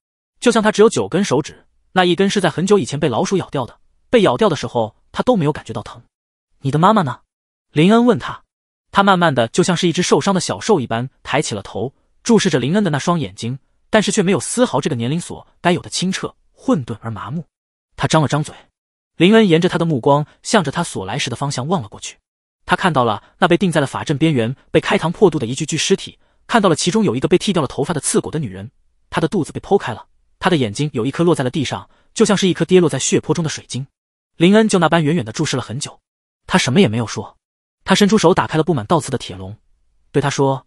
就像他只有九根手指，那一根是在很久以前被老鼠咬掉的。被咬掉的时候，他都没有感觉到疼。你的妈妈呢？林恩问他。他慢慢的，就像是一只受伤的小兽一般，抬起了头，注视着林恩的那双眼睛，但是却没有丝毫这个年龄所该有的清澈、混沌而麻木。他张了张嘴，林恩沿着他的目光，向着他所来时的方向望了过去。他看到了那被钉在了法阵边缘、被开膛破肚的一具具尸体，看到了其中有一个被剃掉了头发的刺骨的女人，她的肚子被剖开了，她的眼睛有一颗落在了地上，就像是一颗跌落在血泊中的水晶。林恩就那般远远的注视了很久，他什么也没有说。他伸出手打开了布满倒刺的铁笼，对他说：“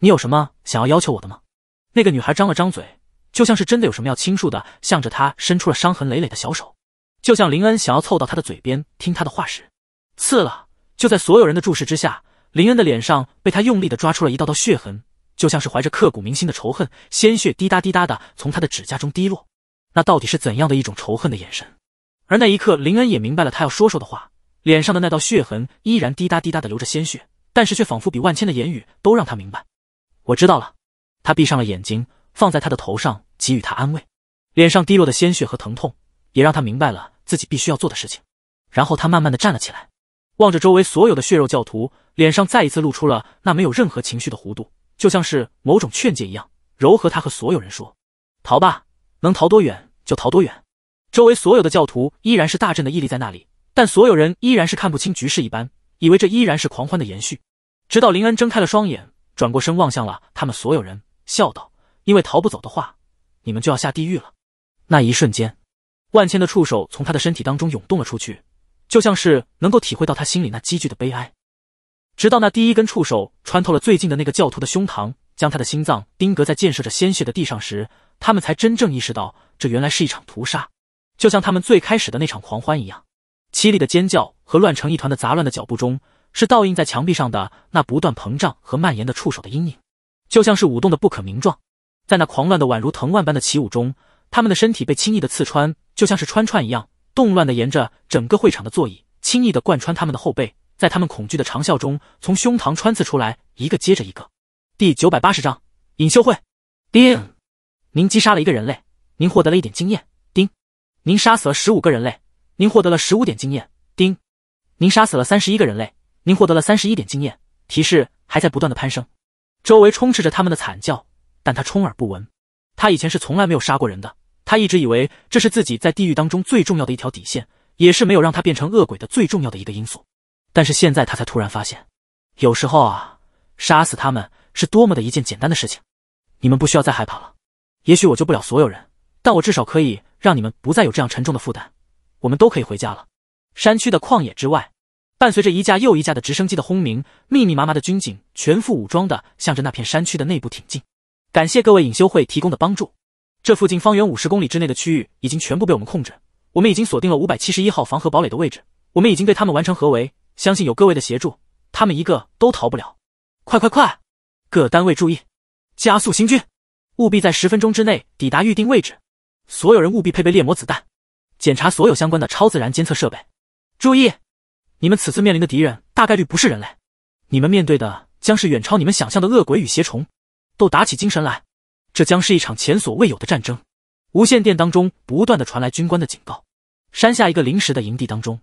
你有什么想要要求我的吗？”那个女孩张了张嘴，就像是真的有什么要倾诉的，向着他伸出了伤痕累累的小手，就像林恩想要凑到他的嘴边听他的话时，刺了。就在所有人的注视之下，林恩的脸上被他用力的抓出了一道道血痕，就像是怀着刻骨铭心的仇恨，鲜血滴答滴答的从他的指甲中滴落。那到底是怎样的一种仇恨的眼神？而那一刻，林恩也明白了他要说说的话。脸上的那道血痕依然滴答滴答的流着鲜血，但是却仿佛比万千的言语都让他明白。我知道了，他闭上了眼睛，放在他的头上，给予他安慰。脸上滴落的鲜血和疼痛也让他明白了自己必须要做的事情。然后他慢慢的站了起来，望着周围所有的血肉教徒，脸上再一次露出了那没有任何情绪的弧度，就像是某种劝诫一样，柔和他和所有人说：“逃吧，能逃多远就逃多远。”周围所有的教徒依然是大阵的屹立在那里。但所有人依然是看不清局势一般，以为这依然是狂欢的延续。直到林恩睁开了双眼，转过身望向了他们所有人，笑道：“因为逃不走的话，你们就要下地狱了。”那一瞬间，万千的触手从他的身体当中涌动了出去，就像是能够体会到他心里那积聚的悲哀。直到那第一根触手穿透了最近的那个教徒的胸膛，将他的心脏钉格在溅射着鲜血的地上时，他们才真正意识到，这原来是一场屠杀，就像他们最开始的那场狂欢一样。凄厉的尖叫和乱成一团的杂乱的脚步中，是倒映在墙壁上的那不断膨胀和蔓延的触手的阴影，就像是舞动的不可名状。在那狂乱的宛如藤蔓般的起舞中，他们的身体被轻易的刺穿，就像是穿串一样，动乱的沿着整个会场的座椅，轻易的贯穿他们的后背，在他们恐惧的长啸中，从胸膛穿刺出来，一个接着一个。第九百八十章隐修会。叮，您击杀了一个人类，您获得了一点经验。叮，您杀死了十五个人类。您获得了十五点经验。丁，您杀死了三十一个人类，您获得了三十一点经验。提示还在不断的攀升，周围充斥着他们的惨叫，但他充耳不闻。他以前是从来没有杀过人的，他一直以为这是自己在地狱当中最重要的一条底线，也是没有让他变成恶鬼的最重要的一个因素。但是现在他才突然发现，有时候啊，杀死他们是多么的一件简单的事情。你们不需要再害怕了。也许我救不了所有人，但我至少可以让你们不再有这样沉重的负担。我们都可以回家了。山区的旷野之外，伴随着一架又一架的直升机的轰鸣，密密麻麻的军警全副武装的向着那片山区的内部挺进。感谢各位隐修会提供的帮助，这附近方圆五十公里之内的区域已经全部被我们控制。我们已经锁定了五百七十一号防核堡垒的位置，我们已经对他们完成合围，相信有各位的协助，他们一个都逃不了。快快快，各单位注意，加速行军，务必在十分钟之内抵达预定位置。所有人务必配备猎魔子弹。检查所有相关的超自然监测设备，注意，你们此次面临的敌人大概率不是人类，你们面对的将是远超你们想象的恶鬼与邪虫，都打起精神来，这将是一场前所未有的战争。无线电当中不断的传来军官的警告。山下一个临时的营地当中，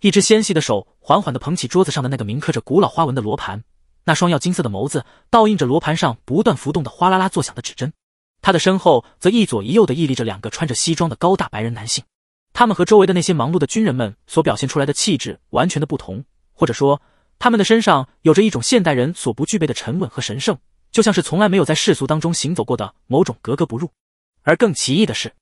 一只纤细的手缓缓的捧起桌子上的那个铭刻着古老花纹的罗盘，那双耀金色的眸子倒映着罗盘上不断浮动的哗啦啦作响的指针，他的身后则一左一右的屹立着两个穿着西装的高大白人男性。他们和周围的那些忙碌的军人们所表现出来的气质完全的不同，或者说他们的身上有着一种现代人所不具备的沉稳和神圣，就像是从来没有在世俗当中行走过的某种格格不入。而更奇异的是，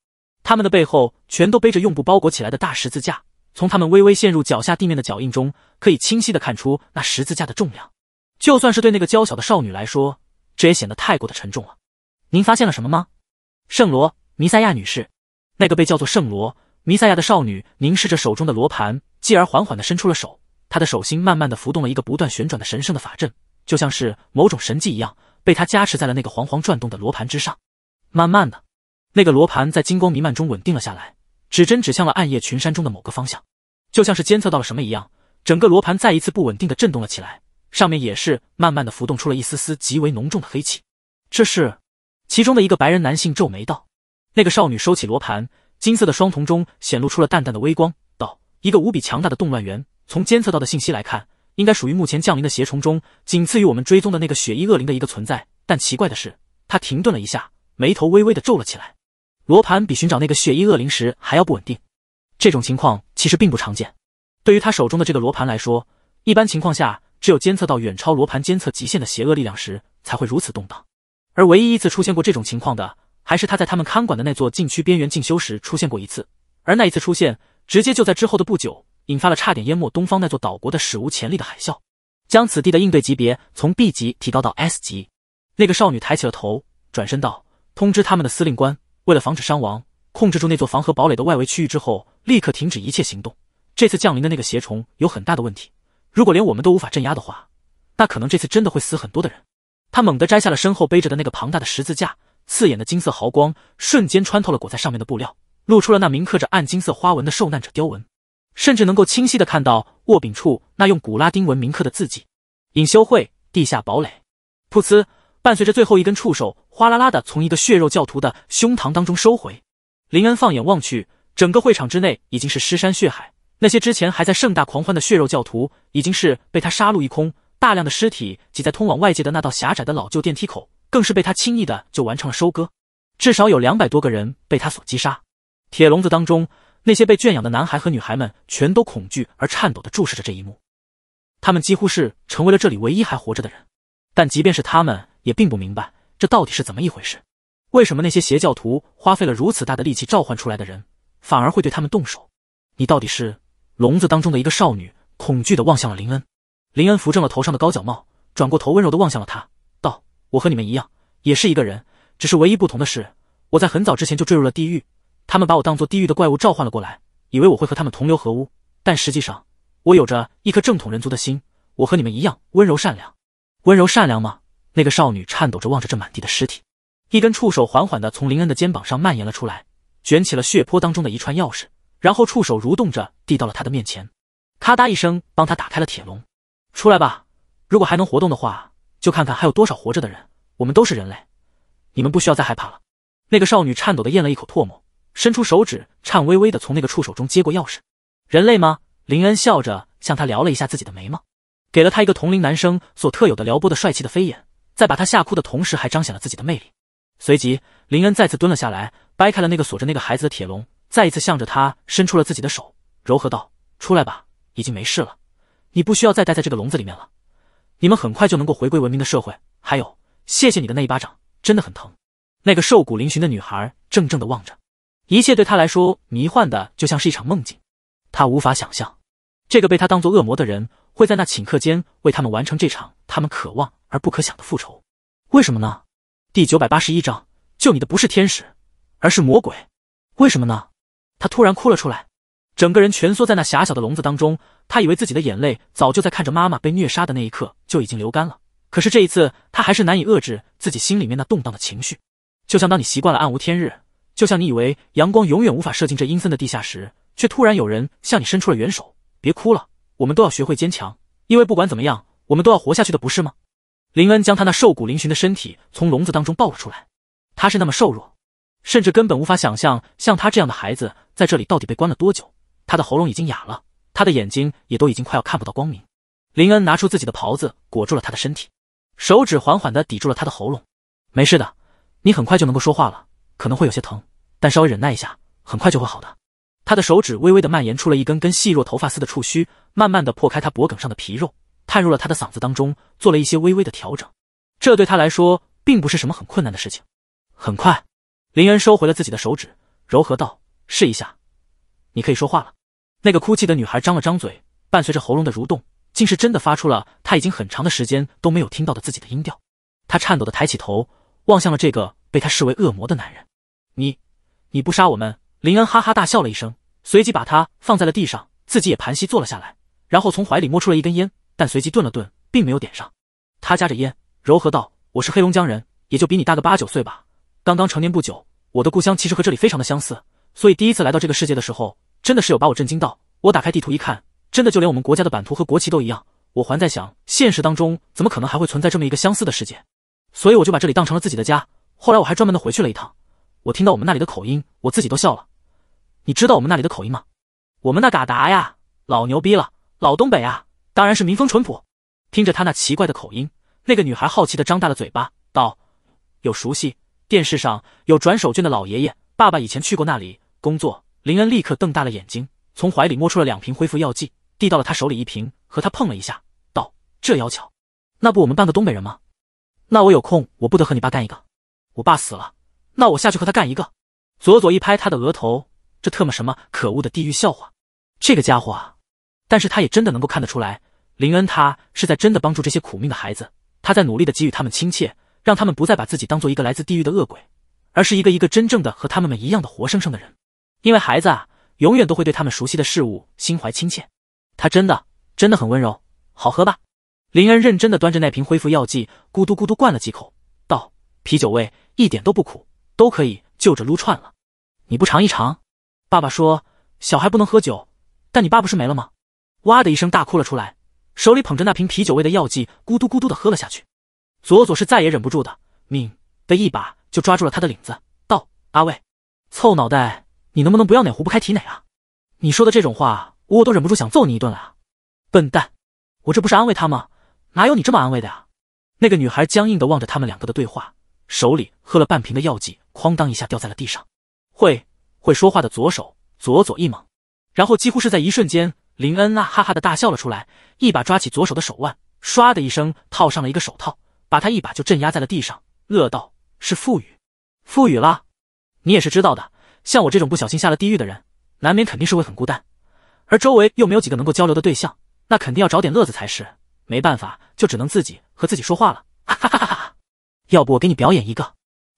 他们的背后全都背着用布包裹起来的大十字架，从他们微微陷入脚下地面的脚印中，可以清晰的看出那十字架的重量。就算是对那个娇小的少女来说，这也显得太过的沉重了。您发现了什么吗，圣罗弥赛亚女士？那个被叫做圣罗。弥赛亚的少女凝视着手中的罗盘，继而缓缓地伸出了手，她的手心慢慢地浮动了一个不断旋转的神圣的法阵，就像是某种神迹一样，被她加持在了那个缓缓转动的罗盘之上。慢慢的，那个罗盘在金光弥漫中稳定了下来，指针指向了暗夜群山中的某个方向，就像是监测到了什么一样，整个罗盘再一次不稳定的震动了起来，上面也是慢慢地浮动出了一丝丝极为浓重的黑气。这是，其中的一个白人男性皱眉道：“那个少女收起罗盘。”金色的双瞳中显露出了淡淡的微光，道：“一个无比强大的动乱源，从监测到的信息来看，应该属于目前降临的邪虫中，仅次于我们追踪的那个血衣恶灵的一个存在。但奇怪的是，他停顿了一下，眉头微微的皱了起来。罗盘比寻找那个血衣恶灵时还要不稳定，这种情况其实并不常见。对于他手中的这个罗盘来说，一般情况下，只有监测到远超罗盘监测极限的邪恶力量时，才会如此动荡。而唯一一次出现过这种情况的。”还是他在他们看管的那座禁区边缘进修时出现过一次，而那一次出现，直接就在之后的不久，引发了差点淹没东方那座岛国的史无前例的海啸，将此地的应对级别从 B 级提高到 S 级。那个少女抬起了头，转身道：“通知他们的司令官，为了防止伤亡，控制住那座防核堡垒的外围区域之后，立刻停止一切行动。这次降临的那个邪虫有很大的问题，如果连我们都无法镇压的话，那可能这次真的会死很多的人。”他猛地摘下了身后背着的那个庞大的十字架。刺眼的金色毫光瞬间穿透了裹在上面的布料，露出了那铭刻着暗金色花纹的受难者雕纹，甚至能够清晰的看到握柄处那用古拉丁文铭刻的字迹。隐修会地下堡垒，噗呲！伴随着最后一根触手哗啦啦的从一个血肉教徒的胸膛当中收回，林恩放眼望去，整个会场之内已经是尸山血海，那些之前还在盛大狂欢的血肉教徒已经是被他杀戮一空，大量的尸体挤在通往外界的那道狭窄的老旧电梯口。更是被他轻易的就完成了收割，至少有两百多个人被他所击杀。铁笼子当中，那些被圈养的男孩和女孩们全都恐惧而颤抖的注视着这一幕。他们几乎是成为了这里唯一还活着的人，但即便是他们也并不明白这到底是怎么一回事。为什么那些邪教徒花费了如此大的力气召唤出来的人，反而会对他们动手？你到底是笼子当中的一个少女，恐惧的望向了林恩。林恩扶正了头上的高脚帽，转过头温柔的望向了他。我和你们一样，也是一个人，只是唯一不同的是，我在很早之前就坠入了地狱，他们把我当做地狱的怪物召唤了过来，以为我会和他们同流合污，但实际上，我有着一颗正统人族的心，我和你们一样温柔善良，温柔善良吗？那个少女颤抖着望着这满地的尸体，一根触手缓缓的从林恩的肩膀上蔓延了出来，卷起了血泊当中的一串钥匙，然后触手蠕动着递到了他的面前，咔嗒一声，帮他打开了铁笼，出来吧，如果还能活动的话。就看看还有多少活着的人，我们都是人类，你们不需要再害怕了。那个少女颤抖的咽了一口唾沫，伸出手指，颤巍巍的从那个触手中接过钥匙。人类吗？林恩笑着向他撩了一下自己的眉毛，给了他一个同龄男生所特有的撩拨的帅气的飞眼，在把他吓哭的同时，还彰显了自己的魅力。随即，林恩再次蹲了下来，掰开了那个锁着那个孩子的铁笼，再一次向着他伸出了自己的手，柔和道：“出来吧，已经没事了，你不需要再待在这个笼子里面了。”你们很快就能够回归文明的社会。还有，谢谢你的那一巴掌，真的很疼。那个瘦骨嶙峋的女孩怔怔地望着，一切对她来说迷幻的，就像是一场梦境。她无法想象，这个被她当做恶魔的人，会在那顷刻间为他们完成这场他们渴望而不可想的复仇。为什么呢？第九百八十一章，救你的不是天使，而是魔鬼。为什么呢？她突然哭了出来，整个人蜷缩在那狭小的笼子当中。他以为自己的眼泪早就在看着妈妈被虐杀的那一刻就已经流干了，可是这一次他还是难以遏制自己心里面那动荡的情绪。就像当你习惯了暗无天日，就像你以为阳光永远无法射进这阴森的地下时，却突然有人向你伸出了援手。别哭了，我们都要学会坚强，因为不管怎么样，我们都要活下去的，不是吗？林恩将他那瘦骨嶙峋的身体从笼子当中抱了出来。他是那么瘦弱，甚至根本无法想象像他这样的孩子在这里到底被关了多久。他的喉咙已经哑了。他的眼睛也都已经快要看不到光明。林恩拿出自己的袍子裹住了他的身体，手指缓缓的抵住了他的喉咙。没事的，你很快就能够说话了，可能会有些疼，但稍微忍耐一下，很快就会好的。他的手指微微的蔓延出了一根根细弱头发丝的触须，慢慢的破开他脖梗上的皮肉，探入了他的嗓子当中，做了一些微微的调整。这对他来说并不是什么很困难的事情。很快，林恩收回了自己的手指，柔和道：“试一下，你可以说话了。”那个哭泣的女孩张了张嘴，伴随着喉咙的蠕动，竟是真的发出了她已经很长的时间都没有听到的自己的音调。她颤抖的抬起头，望向了这个被她视为恶魔的男人。你，你不杀我们？林恩哈哈大笑了一声，随即把他放在了地上，自己也盘膝坐了下来，然后从怀里摸出了一根烟，但随即顿了顿，并没有点上。他夹着烟，柔和道：“我是黑龙江人，也就比你大个八九岁吧，刚刚成年不久。我的故乡其实和这里非常的相似，所以第一次来到这个世界的时候。”真的是有把我震惊到！我打开地图一看，真的就连我们国家的版图和国旗都一样。我还在想，现实当中怎么可能还会存在这么一个相似的世界？所以我就把这里当成了自己的家。后来我还专门的回去了一趟，我听到我们那里的口音，我自己都笑了。你知道我们那里的口音吗？我们那嘎达呀，老牛逼了，老东北啊，当然是民风淳朴。听着他那奇怪的口音，那个女孩好奇的张大了嘴巴，道：“有熟悉电视上有转手绢的老爷爷，爸爸以前去过那里工作。”林恩立刻瞪大了眼睛，从怀里摸出了两瓶恢复药剂，递到了他手里，一瓶和他碰了一下，道：“这要巧，那不我们半个东北人吗？那我有空，我不得和你爸干一个？我爸死了，那我下去和他干一个。”左左一拍他的额头：“这特么什么可恶的地狱笑话！这个家伙啊！”但是他也真的能够看得出来，林恩他是在真的帮助这些苦命的孩子，他在努力的给予他们亲切，让他们不再把自己当做一个来自地狱的恶鬼，而是一个一个真正的和他们们一样的活生生的人。因为孩子啊，永远都会对他们熟悉的事物心怀亲切。他真的真的很温柔，好喝吧？林恩认真的端着那瓶恢复药剂，咕嘟咕嘟灌了几口，道：“啤酒味，一点都不苦，都可以就着撸串了。”你不尝一尝？爸爸说小孩不能喝酒，但你爸不是没了吗？哇的一声大哭了出来，手里捧着那瓶啤酒味的药剂，咕嘟咕嘟的喝了下去。佐佐是再也忍不住的，抿的一把就抓住了他的领子，道：“阿卫，凑脑袋。”你能不能不要哪壶不开提哪啊？你说的这种话，我都忍不住想揍你一顿了！笨蛋，我这不是安慰他吗？哪有你这么安慰的啊？那个女孩僵硬的望着他们两个的对话，手里喝了半瓶的药剂，哐当一下掉在了地上。会会说话的左手左左一猛，然后几乎是在一瞬间，林恩啊哈哈的大笑了出来，一把抓起左手的手腕，唰的一声套上了一个手套，把他一把就镇压在了地上，乐道是富裕富裕了，你也是知道的。像我这种不小心下了地狱的人，难免肯定是会很孤单，而周围又没有几个能够交流的对象，那肯定要找点乐子才是。没办法，就只能自己和自己说话了。哈哈哈哈哈！要不我给你表演一个？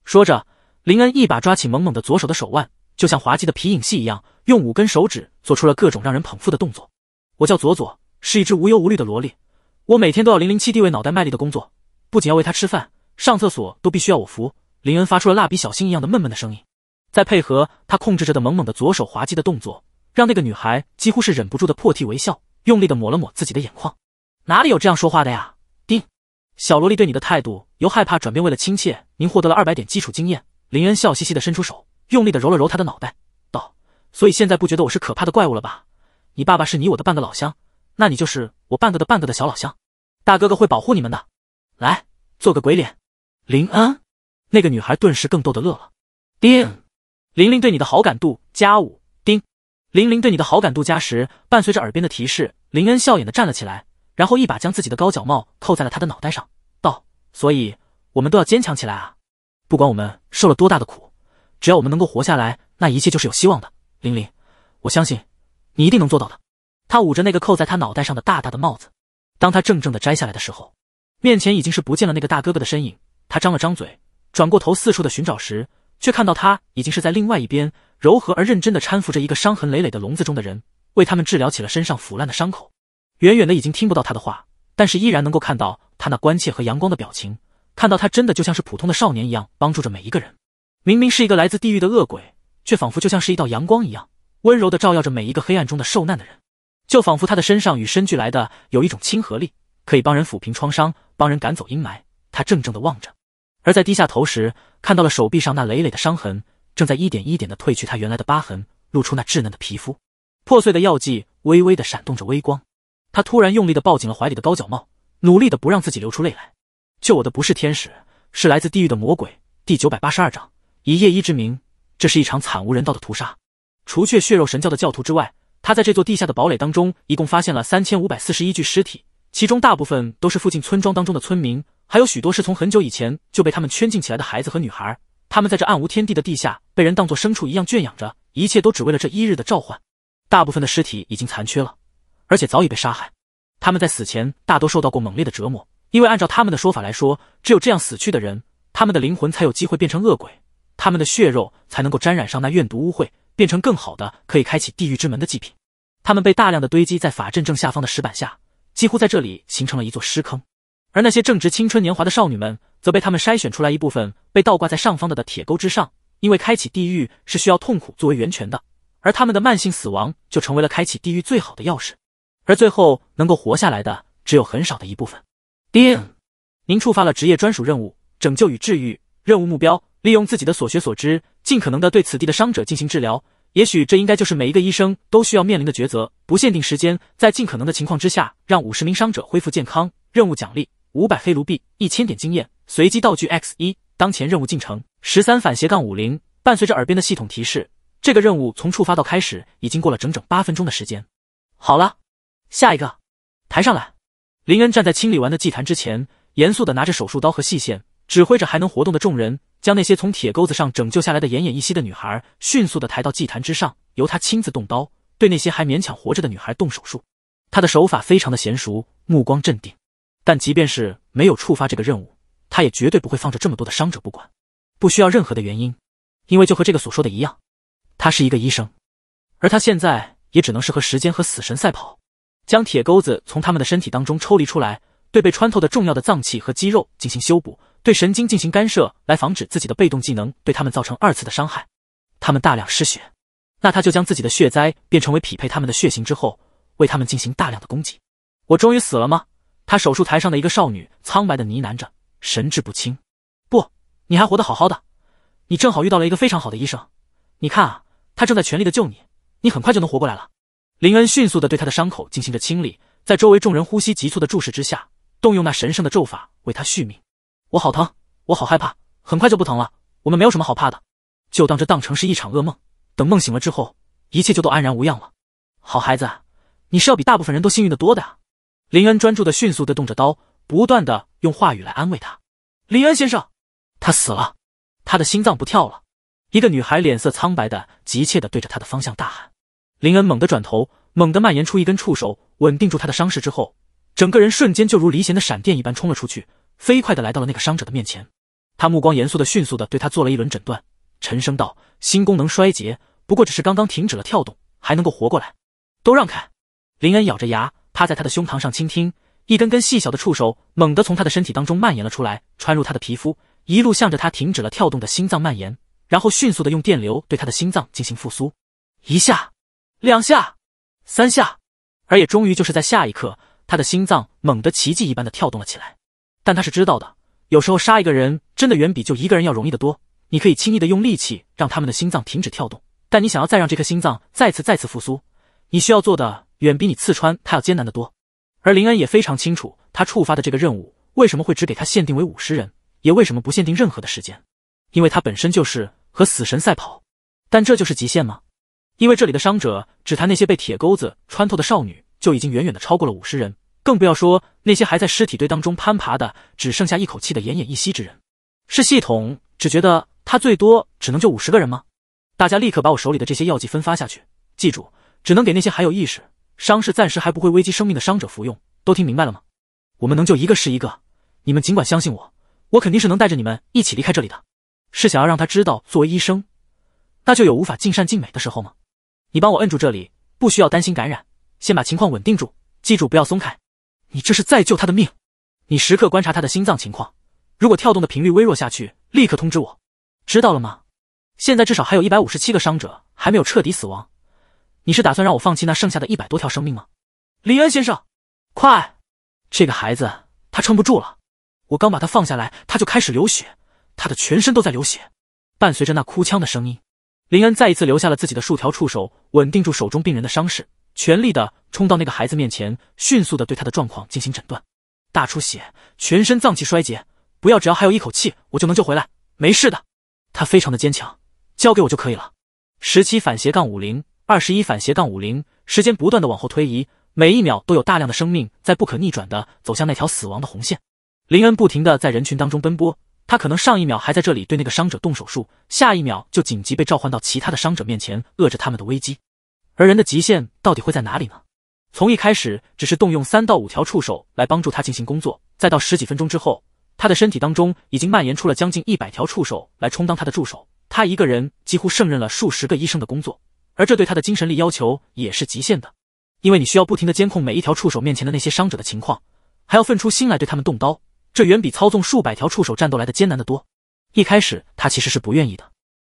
说着，林恩一把抓起萌萌的左手的手腕，就像滑稽的皮影戏一样，用五根手指做出了各种让人捧腹的动作。我叫左左，是一只无忧无虑的萝莉。我每天都要零零七地位脑袋卖力的工作，不仅要喂他吃饭，上厕所都必须要我扶。林恩发出了蜡笔小新一样的闷闷的声音。再配合他控制着的猛猛的左手滑稽的动作，让那个女孩几乎是忍不住的破涕为笑，用力的抹了抹自己的眼眶。哪里有这样说话的呀？叮，小萝莉对你的态度由害怕转变为了亲切。您获得了二百点基础经验。林恩笑嘻嘻的伸出手，用力的揉了揉她的脑袋，道：“所以现在不觉得我是可怕的怪物了吧？你爸爸是你我的半个老乡，那你就是我半个的半个的小老乡。大哥哥会保护你们的。来，做个鬼脸。”林恩，那个女孩顿时更逗的乐了。叮。玲玲对你的好感度加五，叮！玲玲对你的好感度加十，伴随着耳边的提示，林恩笑眼的站了起来，然后一把将自己的高脚帽扣在了他的脑袋上，道：“所以我们都要坚强起来啊！不管我们受了多大的苦，只要我们能够活下来，那一切就是有希望的。”玲玲，我相信你一定能做到的。他捂着那个扣在他脑袋上的大大的帽子，当他怔怔的摘下来的时候，面前已经是不见了那个大哥哥的身影。他张了张嘴，转过头四处的寻找时。却看到他已经是在另外一边，柔和而认真的搀扶着一个伤痕累累的笼子中的人，为他们治疗起了身上腐烂的伤口。远远的已经听不到他的话，但是依然能够看到他那关切和阳光的表情。看到他真的就像是普通的少年一样，帮助着每一个人。明明是一个来自地狱的恶鬼，却仿佛就像是一道阳光一样，温柔的照耀着每一个黑暗中的受难的人。就仿佛他的身上与生俱来的有一种亲和力，可以帮人抚平创伤，帮人赶走阴霾。他怔怔的望着。而在低下头时，看到了手臂上那累累的伤痕，正在一点一点的褪去他原来的疤痕，露出那稚嫩的皮肤。破碎的药剂微微的闪动着微光，他突然用力的抱紧了怀里的高脚帽，努力的不让自己流出泪来。救我的不是天使，是来自地狱的魔鬼。第九百八十二章，以夜一之名。这是一场惨无人道的屠杀。除却血肉神教的教徒之外，他在这座地下的堡垒当中，一共发现了三千五百四十一具尸体。其中大部分都是附近村庄当中的村民，还有许多是从很久以前就被他们圈禁起来的孩子和女孩。他们在这暗无天地的地下被人当作牲畜一样圈养着，一切都只为了这一日的召唤。大部分的尸体已经残缺了，而且早已被杀害。他们在死前大多受到过猛烈的折磨，因为按照他们的说法来说，只有这样死去的人，他们的灵魂才有机会变成恶鬼，他们的血肉才能够沾染上那怨毒污秽，变成更好的可以开启地狱之门的祭品。他们被大量的堆积在法阵正下方的石板下。几乎在这里形成了一座尸坑，而那些正值青春年华的少女们，则被他们筛选出来一部分，被倒挂在上方的的铁钩之上。因为开启地狱是需要痛苦作为源泉的，而他们的慢性死亡就成为了开启地狱最好的钥匙。而最后能够活下来的，只有很少的一部分。叮，您触发了职业专属任务“拯救与治愈”。任务目标：利用自己的所学所知，尽可能的对此地的伤者进行治疗。也许这应该就是每一个医生都需要面临的抉择，不限定时间，在尽可能的情况之下，让五十名伤者恢复健康。任务奖励：五百黑卢币，一千点经验，随机道具 x 一。当前任务进程：十三反斜杠五零。伴随着耳边的系统提示，这个任务从触发到开始，已经过了整整八分钟的时间。好了，下一个，抬上来。林恩站在清理完的祭坛之前，严肃的拿着手术刀和细线，指挥着还能活动的众人。将那些从铁钩子上拯救下来的奄奄一息的女孩迅速的抬到祭坛之上，由他亲自动刀对那些还勉强活着的女孩动手术。他的手法非常的娴熟，目光镇定。但即便是没有触发这个任务，他也绝对不会放着这么多的伤者不管。不需要任何的原因，因为就和这个所说的一样，他是一个医生，而他现在也只能是和时间和死神赛跑，将铁钩子从他们的身体当中抽离出来，对被穿透的重要的脏器和肌肉进行修补。对神经进行干涉，来防止自己的被动技能对他们造成二次的伤害。他们大量失血，那他就将自己的血灾变成为匹配他们的血型之后，为他们进行大量的供给。我终于死了吗？他手术台上的一个少女苍白的呢喃着，神志不清。不，你还活得好好的。你正好遇到了一个非常好的医生。你看啊，他正在全力的救你，你很快就能活过来了。林恩迅速的对他的伤口进行着清理，在周围众人呼吸急促的注视之下，动用那神圣的咒法为他续命。我好疼，我好害怕，很快就不疼了。我们没有什么好怕的，就当这当成是一场噩梦。等梦醒了之后，一切就都安然无恙了。好孩子，你是要比大部分人都幸运的多的。林恩专注的、迅速的动着刀，不断的用话语来安慰他。林恩先生，他死了，他的心脏不跳了。一个女孩脸色苍白的、急切的对着他的方向大喊。林恩猛地转头，猛地蔓延出一根触手，稳定住他的伤势之后，整个人瞬间就如离弦的闪电一般冲了出去。飞快的来到了那个伤者的面前，他目光严肃的、迅速的对他做了一轮诊断，沉声道：“心功能衰竭，不过只是刚刚停止了跳动，还能够活过来。”都让开！林恩咬着牙趴在他的胸膛上倾听，一根根细小的触手猛地从他的身体当中蔓延了出来，穿入他的皮肤，一路向着他停止了跳动的心脏蔓延，然后迅速的用电流对他的心脏进行复苏。一下，两下，三下，而也终于就是在下一刻，他的心脏猛地奇迹一般的跳动了起来。但他是知道的，有时候杀一个人真的远比救一个人要容易得多。你可以轻易的用力气让他们的心脏停止跳动，但你想要再让这颗心脏再次再次复苏，你需要做的远比你刺穿他要艰难得多。而林恩也非常清楚，他触发的这个任务为什么会只给他限定为五十人，也为什么不限定任何的时间，因为他本身就是和死神赛跑。但这就是极限吗？因为这里的伤者，只谈那些被铁钩子穿透的少女，就已经远远的超过了五十人。更不要说那些还在尸体堆当中攀爬的，只剩下一口气的奄奄一息之人。是系统只觉得他最多只能救五十个人吗？大家立刻把我手里的这些药剂分发下去，记住，只能给那些还有意识、伤势暂时还不会危及生命的伤者服用。都听明白了吗？我们能救一个是一个。你们尽管相信我，我肯定是能带着你们一起离开这里的。是想要让他知道，作为医生，那就有无法尽善尽美的时候吗？你帮我摁住这里，不需要担心感染，先把情况稳定住。记住，不要松开。你这是在救他的命！你时刻观察他的心脏情况，如果跳动的频率微弱下去，立刻通知我。知道了吗？现在至少还有一百五十七个伤者还没有彻底死亡，你是打算让我放弃那剩下的一百多条生命吗，林恩先生？快！这个孩子他撑不住了，我刚把他放下来，他就开始流血，他的全身都在流血。伴随着那哭腔的声音，林恩再一次留下了自己的数条触手，稳定住手中病人的伤势。全力的冲到那个孩子面前，迅速的对他的状况进行诊断，大出血，全身脏器衰竭，不要，只要还有一口气，我就能救回来，没事的，他非常的坚强，交给我就可以了。十七反斜杠五零，二十一反斜杠五零，时间不断的往后推移，每一秒都有大量的生命在不可逆转的走向那条死亡的红线。林恩不停的在人群当中奔波，他可能上一秒还在这里对那个伤者动手术，下一秒就紧急被召唤到其他的伤者面前，扼制他们的危机。而人的极限到底会在哪里呢？从一开始只是动用三到五条触手来帮助他进行工作，再到十几分钟之后，他的身体当中已经蔓延出了将近一百条触手来充当他的助手。他一个人几乎胜任了数十个医生的工作，而这对他的精神力要求也是极限的。因为你需要不停的监控每一条触手面前的那些伤者的情况，还要分出心来对他们动刀，这远比操纵数百条触手战斗来的艰难的多。一开始他其实是不愿意的，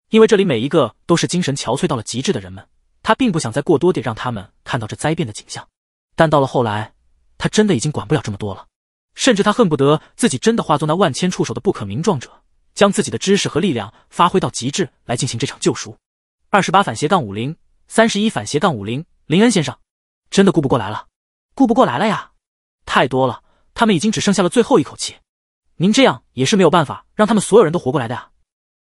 因为这里每一个都是精神憔悴到了极致的人们。他并不想再过多地让他们看到这灾变的景象，但到了后来，他真的已经管不了这么多了，甚至他恨不得自己真的化作那万千触手的不可名状者，将自己的知识和力量发挥到极致来进行这场救赎。二十八反斜杠五零，三十一反斜杠五零，林恩先生，真的顾不过来了，顾不过来了呀，太多了，他们已经只剩下了最后一口气，您这样也是没有办法让他们所有人都活过来的呀，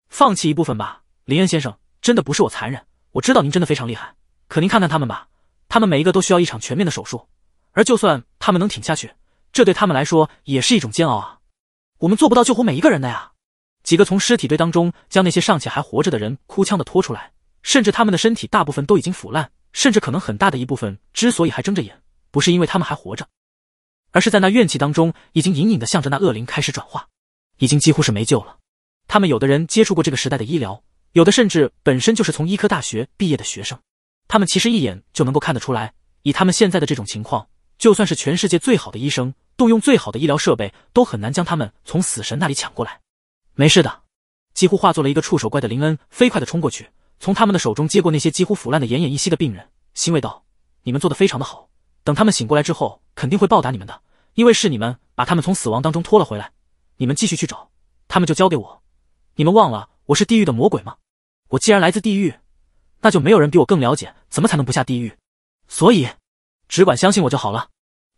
放弃一部分吧，林恩先生，真的不是我残忍。我知道您真的非常厉害，可您看看他们吧，他们每一个都需要一场全面的手术，而就算他们能挺下去，这对他们来说也是一种煎熬啊。我们做不到救活每一个人的呀。几个从尸体堆当中将那些尚且还活着的人哭腔的拖出来，甚至他们的身体大部分都已经腐烂，甚至可能很大的一部分之所以还睁着眼，不是因为他们还活着，而是在那怨气当中已经隐隐的向着那恶灵开始转化，已经几乎是没救了。他们有的人接触过这个时代的医疗。有的甚至本身就是从医科大学毕业的学生，他们其实一眼就能够看得出来，以他们现在的这种情况，就算是全世界最好的医生，动用最好的医疗设备，都很难将他们从死神那里抢过来。没事的，几乎化作了一个触手怪的林恩，飞快的冲过去，从他们的手中接过那些几乎腐烂的奄奄一息的病人，欣慰道：“你们做得非常的好，等他们醒过来之后，肯定会报答你们的，因为是你们把他们从死亡当中拖了回来。你们继续去找，他们就交给我。你们忘了我是地狱的魔鬼吗？”我既然来自地狱，那就没有人比我更了解怎么才能不下地狱，所以只管相信我就好了。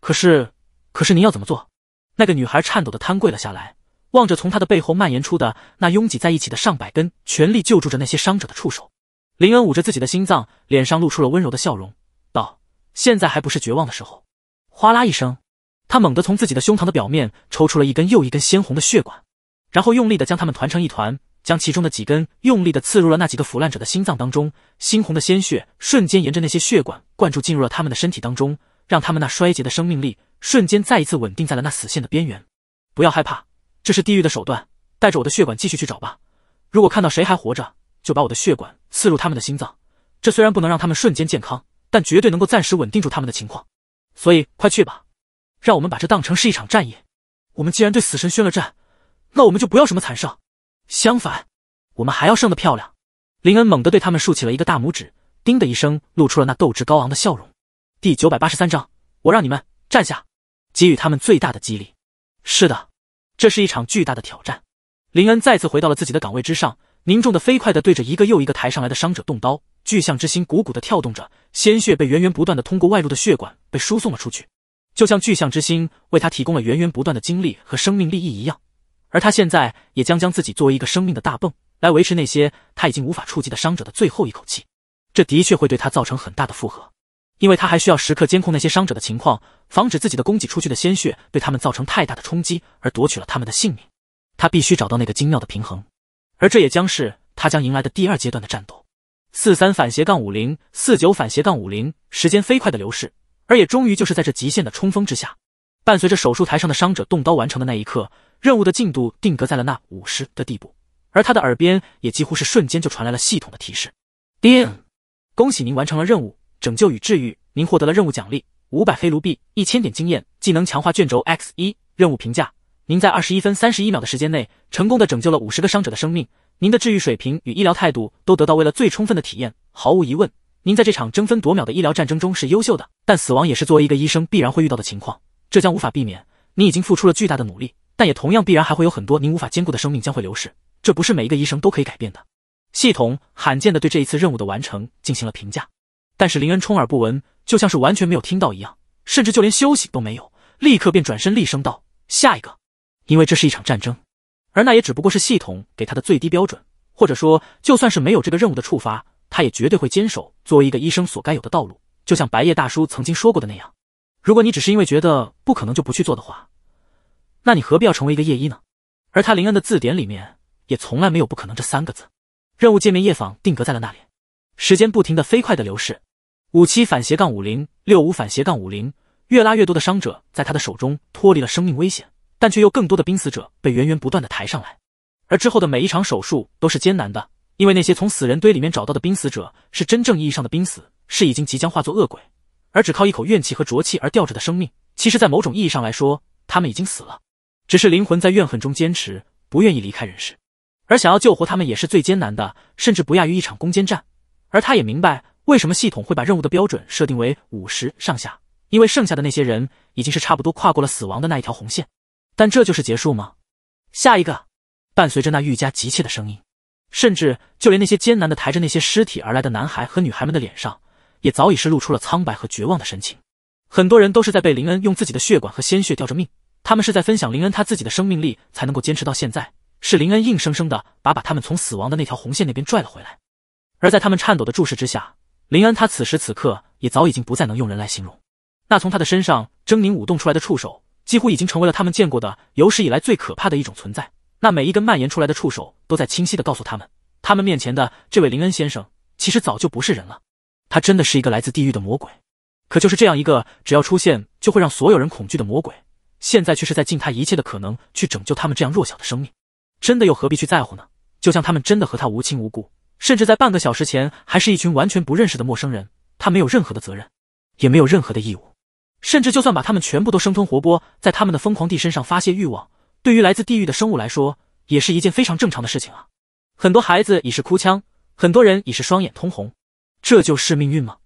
可是，可是您要怎么做？那个女孩颤抖的瘫跪了下来，望着从她的背后蔓延出的那拥挤在一起的上百根全力救助着那些伤者的触手。林恩捂着自己的心脏，脸上露出了温柔的笑容，道：“现在还不是绝望的时候。”哗啦一声，他猛地从自己的胸膛的表面抽出了一根又一根鲜红的血管，然后用力的将它们团成一团。将其中的几根用力的刺入了那几个腐烂者的心脏当中，猩红的鲜血瞬间沿着那些血管灌注进入了他们的身体当中，让他们那衰竭的生命力瞬间再一次稳定在了那死线的边缘。不要害怕，这是地狱的手段。带着我的血管继续去找吧，如果看到谁还活着，就把我的血管刺入他们的心脏。这虽然不能让他们瞬间健康，但绝对能够暂时稳定住他们的情况。所以快去吧，让我们把这当成是一场战役。我们既然对死神宣了战，那我们就不要什么惨胜。相反，我们还要胜得漂亮。林恩猛地对他们竖起了一个大拇指，叮的一声，露出了那斗志高昂的笑容。第九百八十三章，我让你们站下，给予他们最大的激励。是的，这是一场巨大的挑战。林恩再次回到了自己的岗位之上，凝重的、飞快的对着一个又一个抬上来的伤者动刀。巨象之心鼓鼓的跳动着，鲜血被源源不断的通过外露的血管被输送了出去，就像巨象之心为他提供了源源不断的精力和生命利益一样。而他现在也将将自己作为一个生命的大泵，来维持那些他已经无法触及的伤者的最后一口气。这的确会对他造成很大的负荷，因为他还需要时刻监控那些伤者的情况，防止自己的供给出去的鲜血对他们造成太大的冲击而夺取了他们的性命。他必须找到那个精妙的平衡，而这也将是他将迎来的第二阶段的战斗。四三反斜杠五零四九反斜杠五零，时间飞快的流逝，而也终于就是在这极限的冲锋之下，伴随着手术台上的伤者动刀完成的那一刻。任务的进度定格在了那五十的地步，而他的耳边也几乎是瞬间就传来了系统的提示：叮，恭喜您完成了任务，拯救与治愈。您获得了任务奖励：五百黑卢币，一千点经验，技能强化卷轴 X 一。任务评价：您在二十一分三十一秒的时间内，成功的拯救了五十个伤者的生命。您的治愈水平与医疗态度都得到为了最充分的体验。毫无疑问，您在这场争分夺秒的医疗战争中是优秀的。但死亡也是作为一个医生必然会遇到的情况，这将无法避免。您已经付出了巨大的努力。但也同样必然还会有很多您无法兼顾的生命将会流逝，这不是每一个医生都可以改变的。系统罕见的对这一次任务的完成进行了评价，但是林恩充耳不闻，就像是完全没有听到一样，甚至就连休息都没有，立刻便转身厉声道：“下一个，因为这是一场战争，而那也只不过是系统给他的最低标准，或者说，就算是没有这个任务的触发，他也绝对会坚守作为一个医生所该有的道路，就像白夜大叔曾经说过的那样，如果你只是因为觉得不可能就不去做的话。”那你何必要成为一个夜医呢？而他林恩的字典里面也从来没有“不可能”这三个字。任务界面夜访定格在了那里，时间不停的飞快的流逝。五七反斜杠五零六五反斜杠五零，越拉越多的伤者在他的手中脱离了生命危险，但却又更多的濒死者被源源不断的抬上来。而之后的每一场手术都是艰难的，因为那些从死人堆里面找到的濒死者是真正意义上的濒死，是已经即将化作恶鬼，而只靠一口怨气和浊气而吊着的生命，其实，在某种意义上来说，他们已经死了。只是灵魂在怨恨中坚持，不愿意离开人世，而想要救活他们也是最艰难的，甚至不亚于一场攻坚战。而他也明白，为什么系统会把任务的标准设定为五十上下，因为剩下的那些人已经是差不多跨过了死亡的那一条红线。但这就是结束吗？下一个，伴随着那愈加急切的声音，甚至就连那些艰难的抬着那些尸体而来的男孩和女孩们的脸上，也早已是露出了苍白和绝望的神情。很多人都是在被林恩用自己的血管和鲜血吊着命。他们是在分享林恩他自己的生命力才能够坚持到现在，是林恩硬生生的把把他们从死亡的那条红线那边拽了回来。而在他们颤抖的注视之下，林恩他此时此刻也早已经不再能用人来形容。那从他的身上狰狞舞动出来的触手，几乎已经成为了他们见过的有史以来最可怕的一种存在。那每一根蔓延出来的触手，都在清晰的告诉他们，他们面前的这位林恩先生，其实早就不是人了，他真的是一个来自地狱的魔鬼。可就是这样一个只要出现就会让所有人恐惧的魔鬼。现在却是在尽他一切的可能去拯救他们这样弱小的生命，真的又何必去在乎呢？就像他们真的和他无亲无故，甚至在半个小时前还是一群完全不认识的陌生人，他没有任何的责任，也没有任何的义务，甚至就算把他们全部都生吞活剥在他们的疯狂地身上发泄欲望，对于来自地狱的生物来说，也是一件非常正常的事情啊！很多孩子已是哭腔，很多人已是双眼通红，这就是命运吗？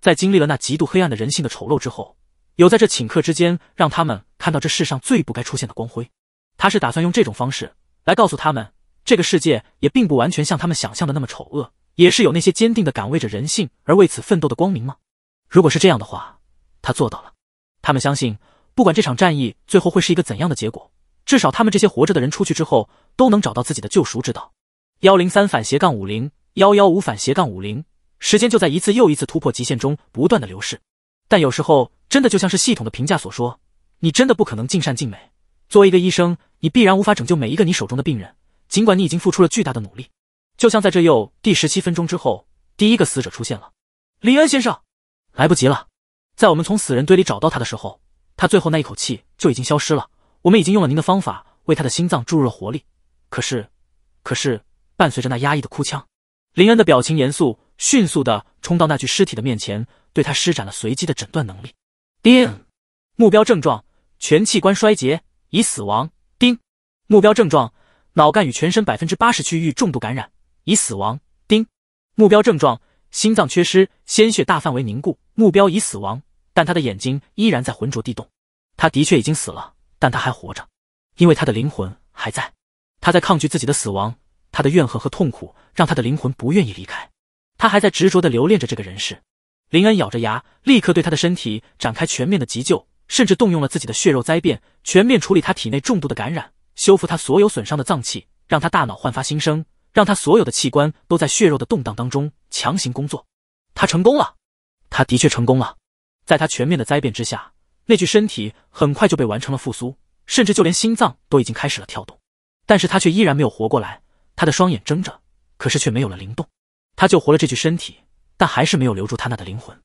在经历了那极度黑暗的人性的丑陋之后。有在这顷刻之间，让他们看到这世上最不该出现的光辉。他是打算用这种方式来告诉他们，这个世界也并不完全像他们想象的那么丑恶，也是有那些坚定的敢为着人性而为此奋斗的光明吗？如果是这样的话，他做到了。他们相信，不管这场战役最后会是一个怎样的结果，至少他们这些活着的人出去之后，都能找到自己的救赎之道。幺零三反斜杠五零幺幺五反斜杠五零，时间就在一次又一次突破极限中不断的流逝，但有时候。真的就像是系统的评价所说，你真的不可能尽善尽美。作为一个医生，你必然无法拯救每一个你手中的病人，尽管你已经付出了巨大的努力。就像在这又第十七分钟之后，第一个死者出现了，林恩先生，来不及了。在我们从死人堆里找到他的时候，他最后那一口气就已经消失了。我们已经用了您的方法为他的心脏注入了活力，可是，可是伴随着那压抑的哭腔，林恩的表情严肃，迅速的冲到那具尸体的面前，对他施展了随机的诊断能力。丁，目标症状：全器官衰竭，已死亡。丁，目标症状：脑干与全身百分之八十区域重度感染，已死亡。丁，目标症状：心脏缺失，鲜血大范围凝固，目标已死亡。但他的眼睛依然在浑浊地动，他的确已经死了，但他还活着，因为他的灵魂还在。他在抗拒自己的死亡，他的怨恨和痛苦让他的灵魂不愿意离开，他还在执着的留恋着这个人世。林恩咬着牙，立刻对他的身体展开全面的急救，甚至动用了自己的血肉灾变，全面处理他体内重度的感染，修复他所有损伤的脏器，让他大脑焕发新生，让他所有的器官都在血肉的动荡当中强行工作。他成功了，他的确成功了。在他全面的灾变之下，那具身体很快就被完成了复苏，甚至就连心脏都已经开始了跳动。但是他却依然没有活过来，他的双眼睁着，可是却没有了灵动。他救活了这具身体。但还是没有留住他那的灵魂，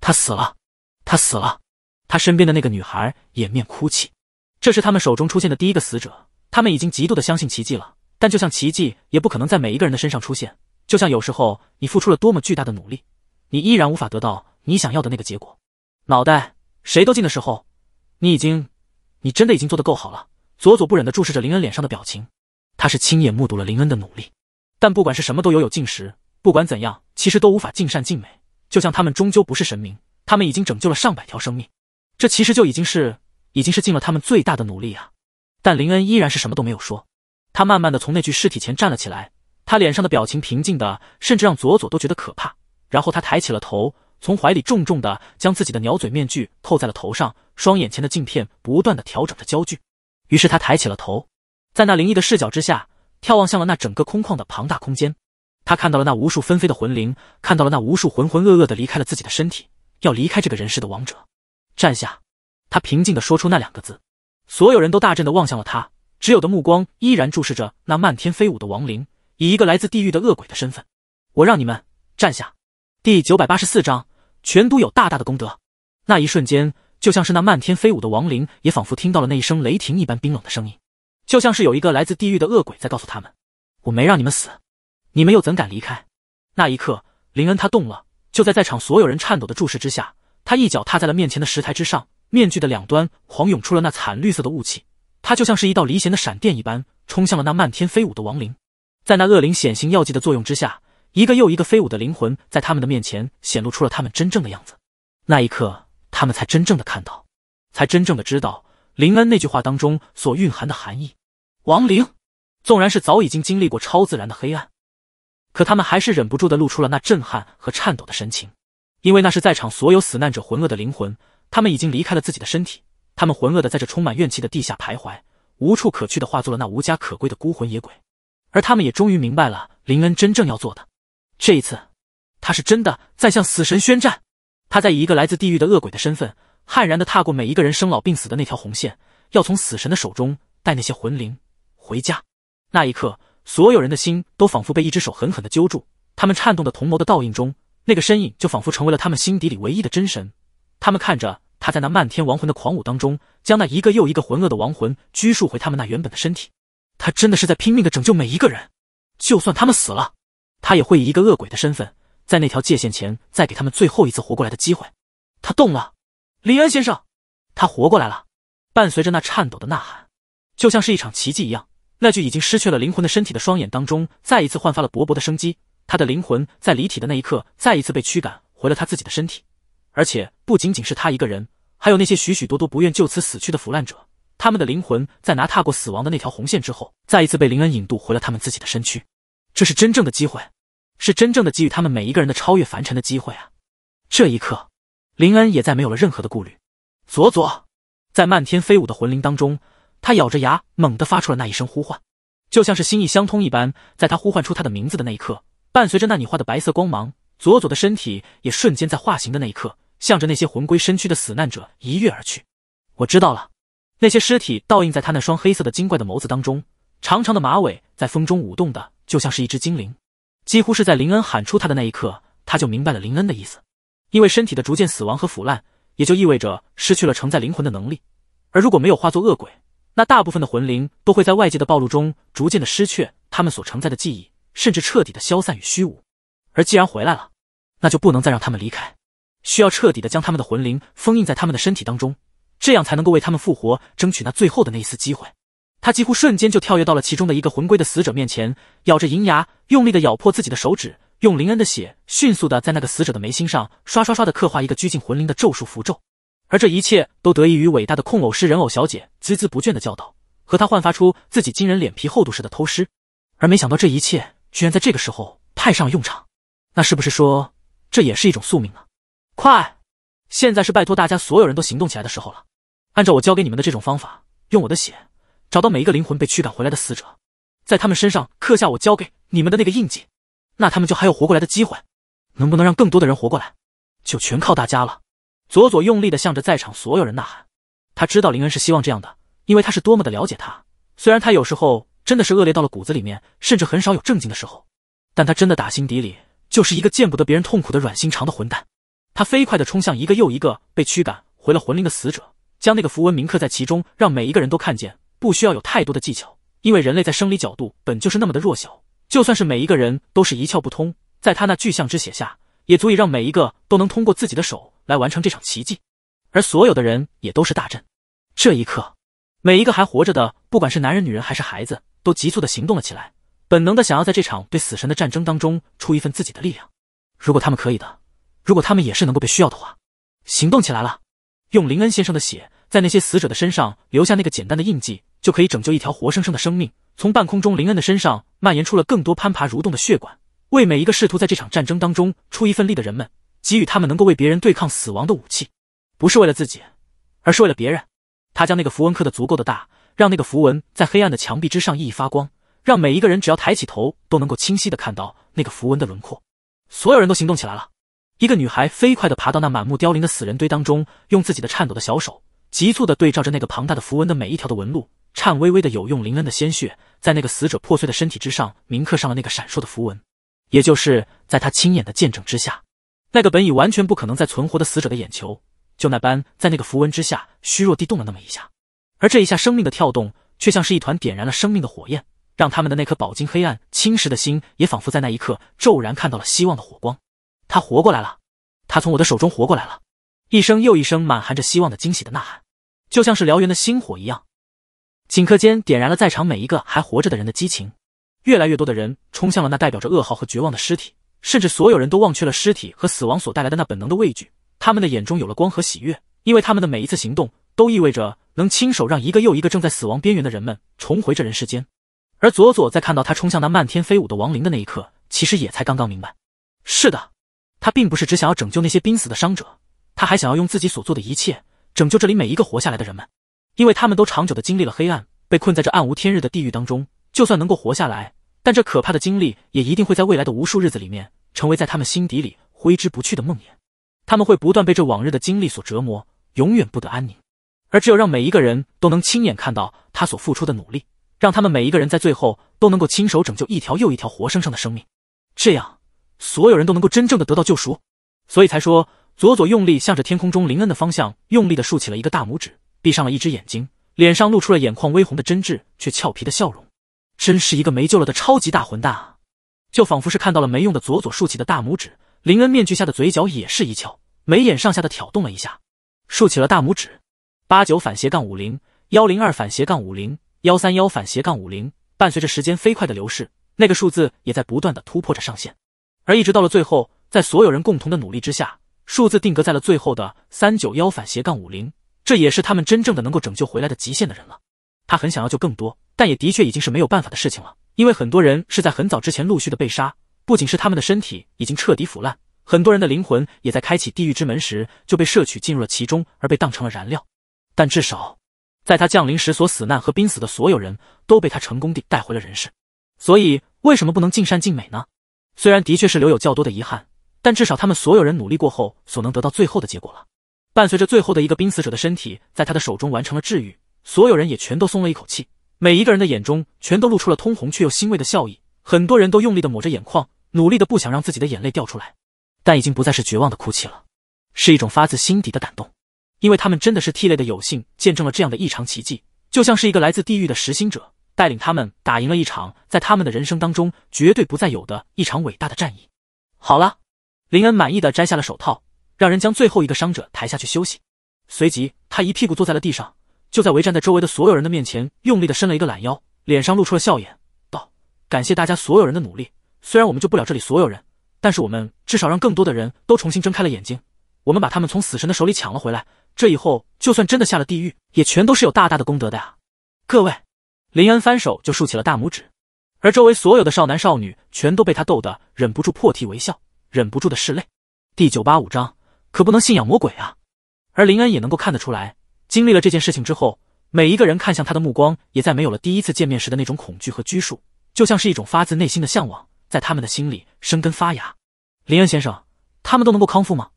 他死了，他死了，他身边的那个女孩掩面哭泣。这是他们手中出现的第一个死者。他们已经极度的相信奇迹了，但就像奇迹也不可能在每一个人的身上出现。就像有时候你付出了多么巨大的努力，你依然无法得到你想要的那个结果。脑袋谁都进的时候，你已经，你真的已经做得够好了。佐佐不忍地注视着林恩脸上的表情，他是亲眼目睹了林恩的努力。但不管是什么都有有尽时，不管怎样。其实都无法尽善尽美，就像他们终究不是神明，他们已经拯救了上百条生命，这其实就已经是已经是尽了他们最大的努力啊！但林恩依然是什么都没有说，他慢慢的从那具尸体前站了起来，他脸上的表情平静的，甚至让佐佐都觉得可怕。然后他抬起了头，从怀里重重的将自己的鸟嘴面具扣在了头上，双眼前的镜片不断的调整着焦距，于是他抬起了头，在那灵异的视角之下，眺望向了那整个空旷的庞大空间。他看到了那无数纷飞的魂灵，看到了那无数浑浑噩噩的离开了自己的身体，要离开这个人世的王者。站下！他平静地说出那两个字，所有人都大震地望向了他，只有的目光依然注视着那漫天飞舞的亡灵。以一个来自地狱的恶鬼的身份，我让你们站下。第九百八十四章，全都有大大的功德。那一瞬间，就像是那漫天飞舞的亡灵，也仿佛听到了那一声雷霆一般冰冷的声音，就像是有一个来自地狱的恶鬼在告诉他们：我没让你们死。你们又怎敢离开？那一刻，林恩他动了，就在在场所有人颤抖的注视之下，他一脚踏在了面前的石台之上，面具的两端狂涌出了那惨绿色的雾气，他就像是一道离弦的闪电一般，冲向了那漫天飞舞的亡灵，在那恶灵显形药剂的作用之下，一个又一个飞舞的灵魂在他们的面前显露出了他们真正的样子，那一刻，他们才真正的看到，才真正的知道林恩那句话当中所蕴含的含义。亡灵，纵然是早已经经历过超自然的黑暗。可他们还是忍不住的露出了那震撼和颤抖的神情，因为那是在场所有死难者浑噩的灵魂，他们已经离开了自己的身体，他们浑噩的在这充满怨气的地下徘徊，无处可去的化作了那无家可归的孤魂野鬼，而他们也终于明白了林恩真正要做的，这一次他是真的在向死神宣战，他在以一个来自地狱的恶鬼的身份，悍然的踏过每一个人生老病死的那条红线，要从死神的手中带那些魂灵回家，那一刻。所有人的心都仿佛被一只手狠狠的揪住，他们颤动的瞳眸的倒映中，那个身影就仿佛成为了他们心底里唯一的真神。他们看着他在那漫天亡魂的狂舞当中，将那一个又一个浑噩的亡魂拘束回他们那原本的身体。他真的是在拼命的拯救每一个人，就算他们死了，他也会以一个恶鬼的身份，在那条界限前再给他们最后一次活过来的机会。他动了，林恩先生，他活过来了。伴随着那颤抖的呐喊，就像是一场奇迹一样。那具已经失去了灵魂的身体的双眼当中，再一次焕发了勃勃的生机。他的灵魂在离体的那一刻，再一次被驱赶回了他自己的身体。而且不仅仅是他一个人，还有那些许许多多不愿就此死去的腐烂者，他们的灵魂在拿踏过死亡的那条红线之后，再一次被林恩引渡回了他们自己的身躯。这是真正的机会，是真正的给予他们每一个人的超越凡尘的机会啊！这一刻，林恩也再没有了任何的顾虑。佐佐，在漫天飞舞的魂灵当中。他咬着牙，猛地发出了那一声呼唤，就像是心意相通一般。在他呼唤出他的名字的那一刻，伴随着那拟化的白色光芒，佐佐的身体也瞬间在化形的那一刻，向着那些魂归身躯的死难者一跃而去。我知道了，那些尸体倒映在他那双黑色的精怪的眸子当中，长长的马尾在风中舞动的，就像是一只精灵。几乎是在林恩喊出他的那一刻，他就明白了林恩的意思。因为身体的逐渐死亡和腐烂，也就意味着失去了承载灵魂的能力，而如果没有化作恶鬼，那大部分的魂灵都会在外界的暴露中逐渐的失去他们所承载的记忆，甚至彻底的消散与虚无。而既然回来了，那就不能再让他们离开，需要彻底的将他们的魂灵封印在他们的身体当中，这样才能够为他们复活争取那最后的那一丝机会。他几乎瞬间就跳跃到了其中的一个魂归的死者面前，咬着银牙，用力的咬破自己的手指，用林恩的血迅速的在那个死者的眉心上刷刷刷的刻画一个拘禁魂灵的咒术符咒。而这一切都得益于伟大的控偶师人偶小姐孜孜不倦的教导和她焕发出自己惊人脸皮厚度时的偷师，而没想到这一切居然在这个时候派上了用场。那是不是说这也是一种宿命呢？快，现在是拜托大家所有人都行动起来的时候了。按照我教给你们的这种方法，用我的血找到每一个灵魂被驱赶回来的死者，在他们身上刻下我教给你们的那个印记，那他们就还有活过来的机会。能不能让更多的人活过来，就全靠大家了。佐佐用力的向着在场所有人呐喊，他知道林恩是希望这样的，因为他是多么的了解他。虽然他有时候真的是恶劣到了骨子里面，甚至很少有正经的时候，但他真的打心底里就是一个见不得别人痛苦的软心肠的混蛋。他飞快的冲向一个又一个被驱赶回了魂灵的死者，将那个符文铭刻在其中，让每一个人都看见。不需要有太多的技巧，因为人类在生理角度本就是那么的弱小，就算是每一个人都是一窍不通，在他那具象之写下，也足以让每一个都能通过自己的手。来完成这场奇迹，而所有的人也都是大震。这一刻，每一个还活着的，不管是男人、女人还是孩子，都急促的行动了起来，本能的想要在这场对死神的战争当中出一份自己的力量。如果他们可以的，如果他们也是能够被需要的话，行动起来了，用林恩先生的血在那些死者的身上留下那个简单的印记，就可以拯救一条活生生的生命。从半空中，林恩的身上蔓延出了更多攀爬、蠕动的血管，为每一个试图在这场战争当中出一份力的人们。给予他们能够为别人对抗死亡的武器，不是为了自己，而是为了别人。他将那个符文刻得足够的大，让那个符文在黑暗的墙壁之上熠熠发光，让每一个人只要抬起头都能够清晰的看到那个符文的轮廓。所有人都行动起来了。一个女孩飞快的爬到那满目凋零的死人堆当中，用自己的颤抖的小手，急促的对照着那个庞大的符文的每一条的纹路，颤巍巍的有用林恩的鲜血，在那个死者破碎的身体之上铭刻上了那个闪烁的符文。也就是在他亲眼的见证之下。那个本已完全不可能再存活的死者的眼球，就那般在那个符文之下虚弱地动了那么一下，而这一下生命的跳动，却像是一团点燃了生命的火焰，让他们的那颗饱经黑暗侵蚀的心，也仿佛在那一刻骤然看到了希望的火光。他活过来了，他从我的手中活过来了！一声又一声满含着希望的惊喜的呐喊，就像是燎原的星火一样，顷刻间点燃了在场每一个还活着的人的激情。越来越多的人冲向了那代表着噩耗和绝望的尸体。甚至所有人都忘却了尸体和死亡所带来的那本能的畏惧，他们的眼中有了光和喜悦，因为他们的每一次行动都意味着能亲手让一个又一个正在死亡边缘的人们重回这人世间。而佐佐在看到他冲向那漫天飞舞的亡灵的那一刻，其实也才刚刚明白，是的，他并不是只想要拯救那些濒死的伤者，他还想要用自己所做的一切拯救这里每一个活下来的人们，因为他们都长久的经历了黑暗，被困在这暗无天日的地狱当中，就算能够活下来。但这可怕的经历也一定会在未来的无数日子里面，成为在他们心底里挥之不去的梦魇。他们会不断被这往日的经历所折磨，永远不得安宁。而只有让每一个人都能亲眼看到他所付出的努力，让他们每一个人在最后都能够亲手拯救一条又一条活生生的生命，这样所有人都能够真正的得到救赎。所以才说，佐佐用力向着天空中林恩的方向用力的竖起了一个大拇指，闭上了一只眼睛，脸上露出了眼眶微红的真挚却俏皮的笑容。真是一个没救了的超级大混蛋啊！就仿佛是看到了没用的佐佐竖起的大拇指，林恩面具下的嘴角也是一翘，眉眼上下的挑动了一下，竖起了大拇指。八九反斜杠五零幺零二反斜杠五零幺三幺反斜杠五零，伴随着时间飞快的流逝，那个数字也在不断的突破着上限。而一直到了最后，在所有人共同的努力之下，数字定格在了最后的三九幺反斜杠五零，这也是他们真正的能够拯救回来的极限的人了。他很想要救更多，但也的确已经是没有办法的事情了，因为很多人是在很早之前陆续的被杀，不仅是他们的身体已经彻底腐烂，很多人的灵魂也在开启地狱之门时就被摄取进入了其中，而被当成了燃料。但至少，在他降临时所死难和濒死的所有人都被他成功地带回了人世，所以为什么不能尽善尽美呢？虽然的确是留有较多的遗憾，但至少他们所有人努力过后所能得到最后的结果了。伴随着最后的一个濒死者的身体在他的手中完成了治愈。所有人也全都松了一口气，每一个人的眼中全都露出了通红却又欣慰的笑意。很多人都用力的抹着眼眶，努力的不想让自己的眼泪掉出来，但已经不再是绝望的哭泣了，是一种发自心底的感动。因为他们真的是涕泪的有幸见证了这样的异常奇迹，就像是一个来自地狱的实心者带领他们打赢了一场在他们的人生当中绝对不再有的一场伟大的战役。好了，林恩满意的摘下了手套，让人将最后一个伤者抬下去休息。随即，他一屁股坐在了地上。就在围站在周围的所有人的面前，用力的伸了一个懒腰，脸上露出了笑颜，道：“感谢大家所有人的努力，虽然我们救不了这里所有人，但是我们至少让更多的人都重新睁开了眼睛。我们把他们从死神的手里抢了回来，这以后就算真的下了地狱，也全都是有大大的功德的啊！”各位，林恩翻手就竖起了大拇指，而周围所有的少男少女全都被他逗得忍不住破涕为笑，忍不住的拭泪。第九八五章，可不能信仰魔鬼啊！而林恩也能够看得出来。经历了这件事情之后，每一个人看向他的目光，也再没有了第一次见面时的那种恐惧和拘束，就像是一种发自内心的向往，在他们的心里生根发芽。林恩先生，他们都能够康复吗？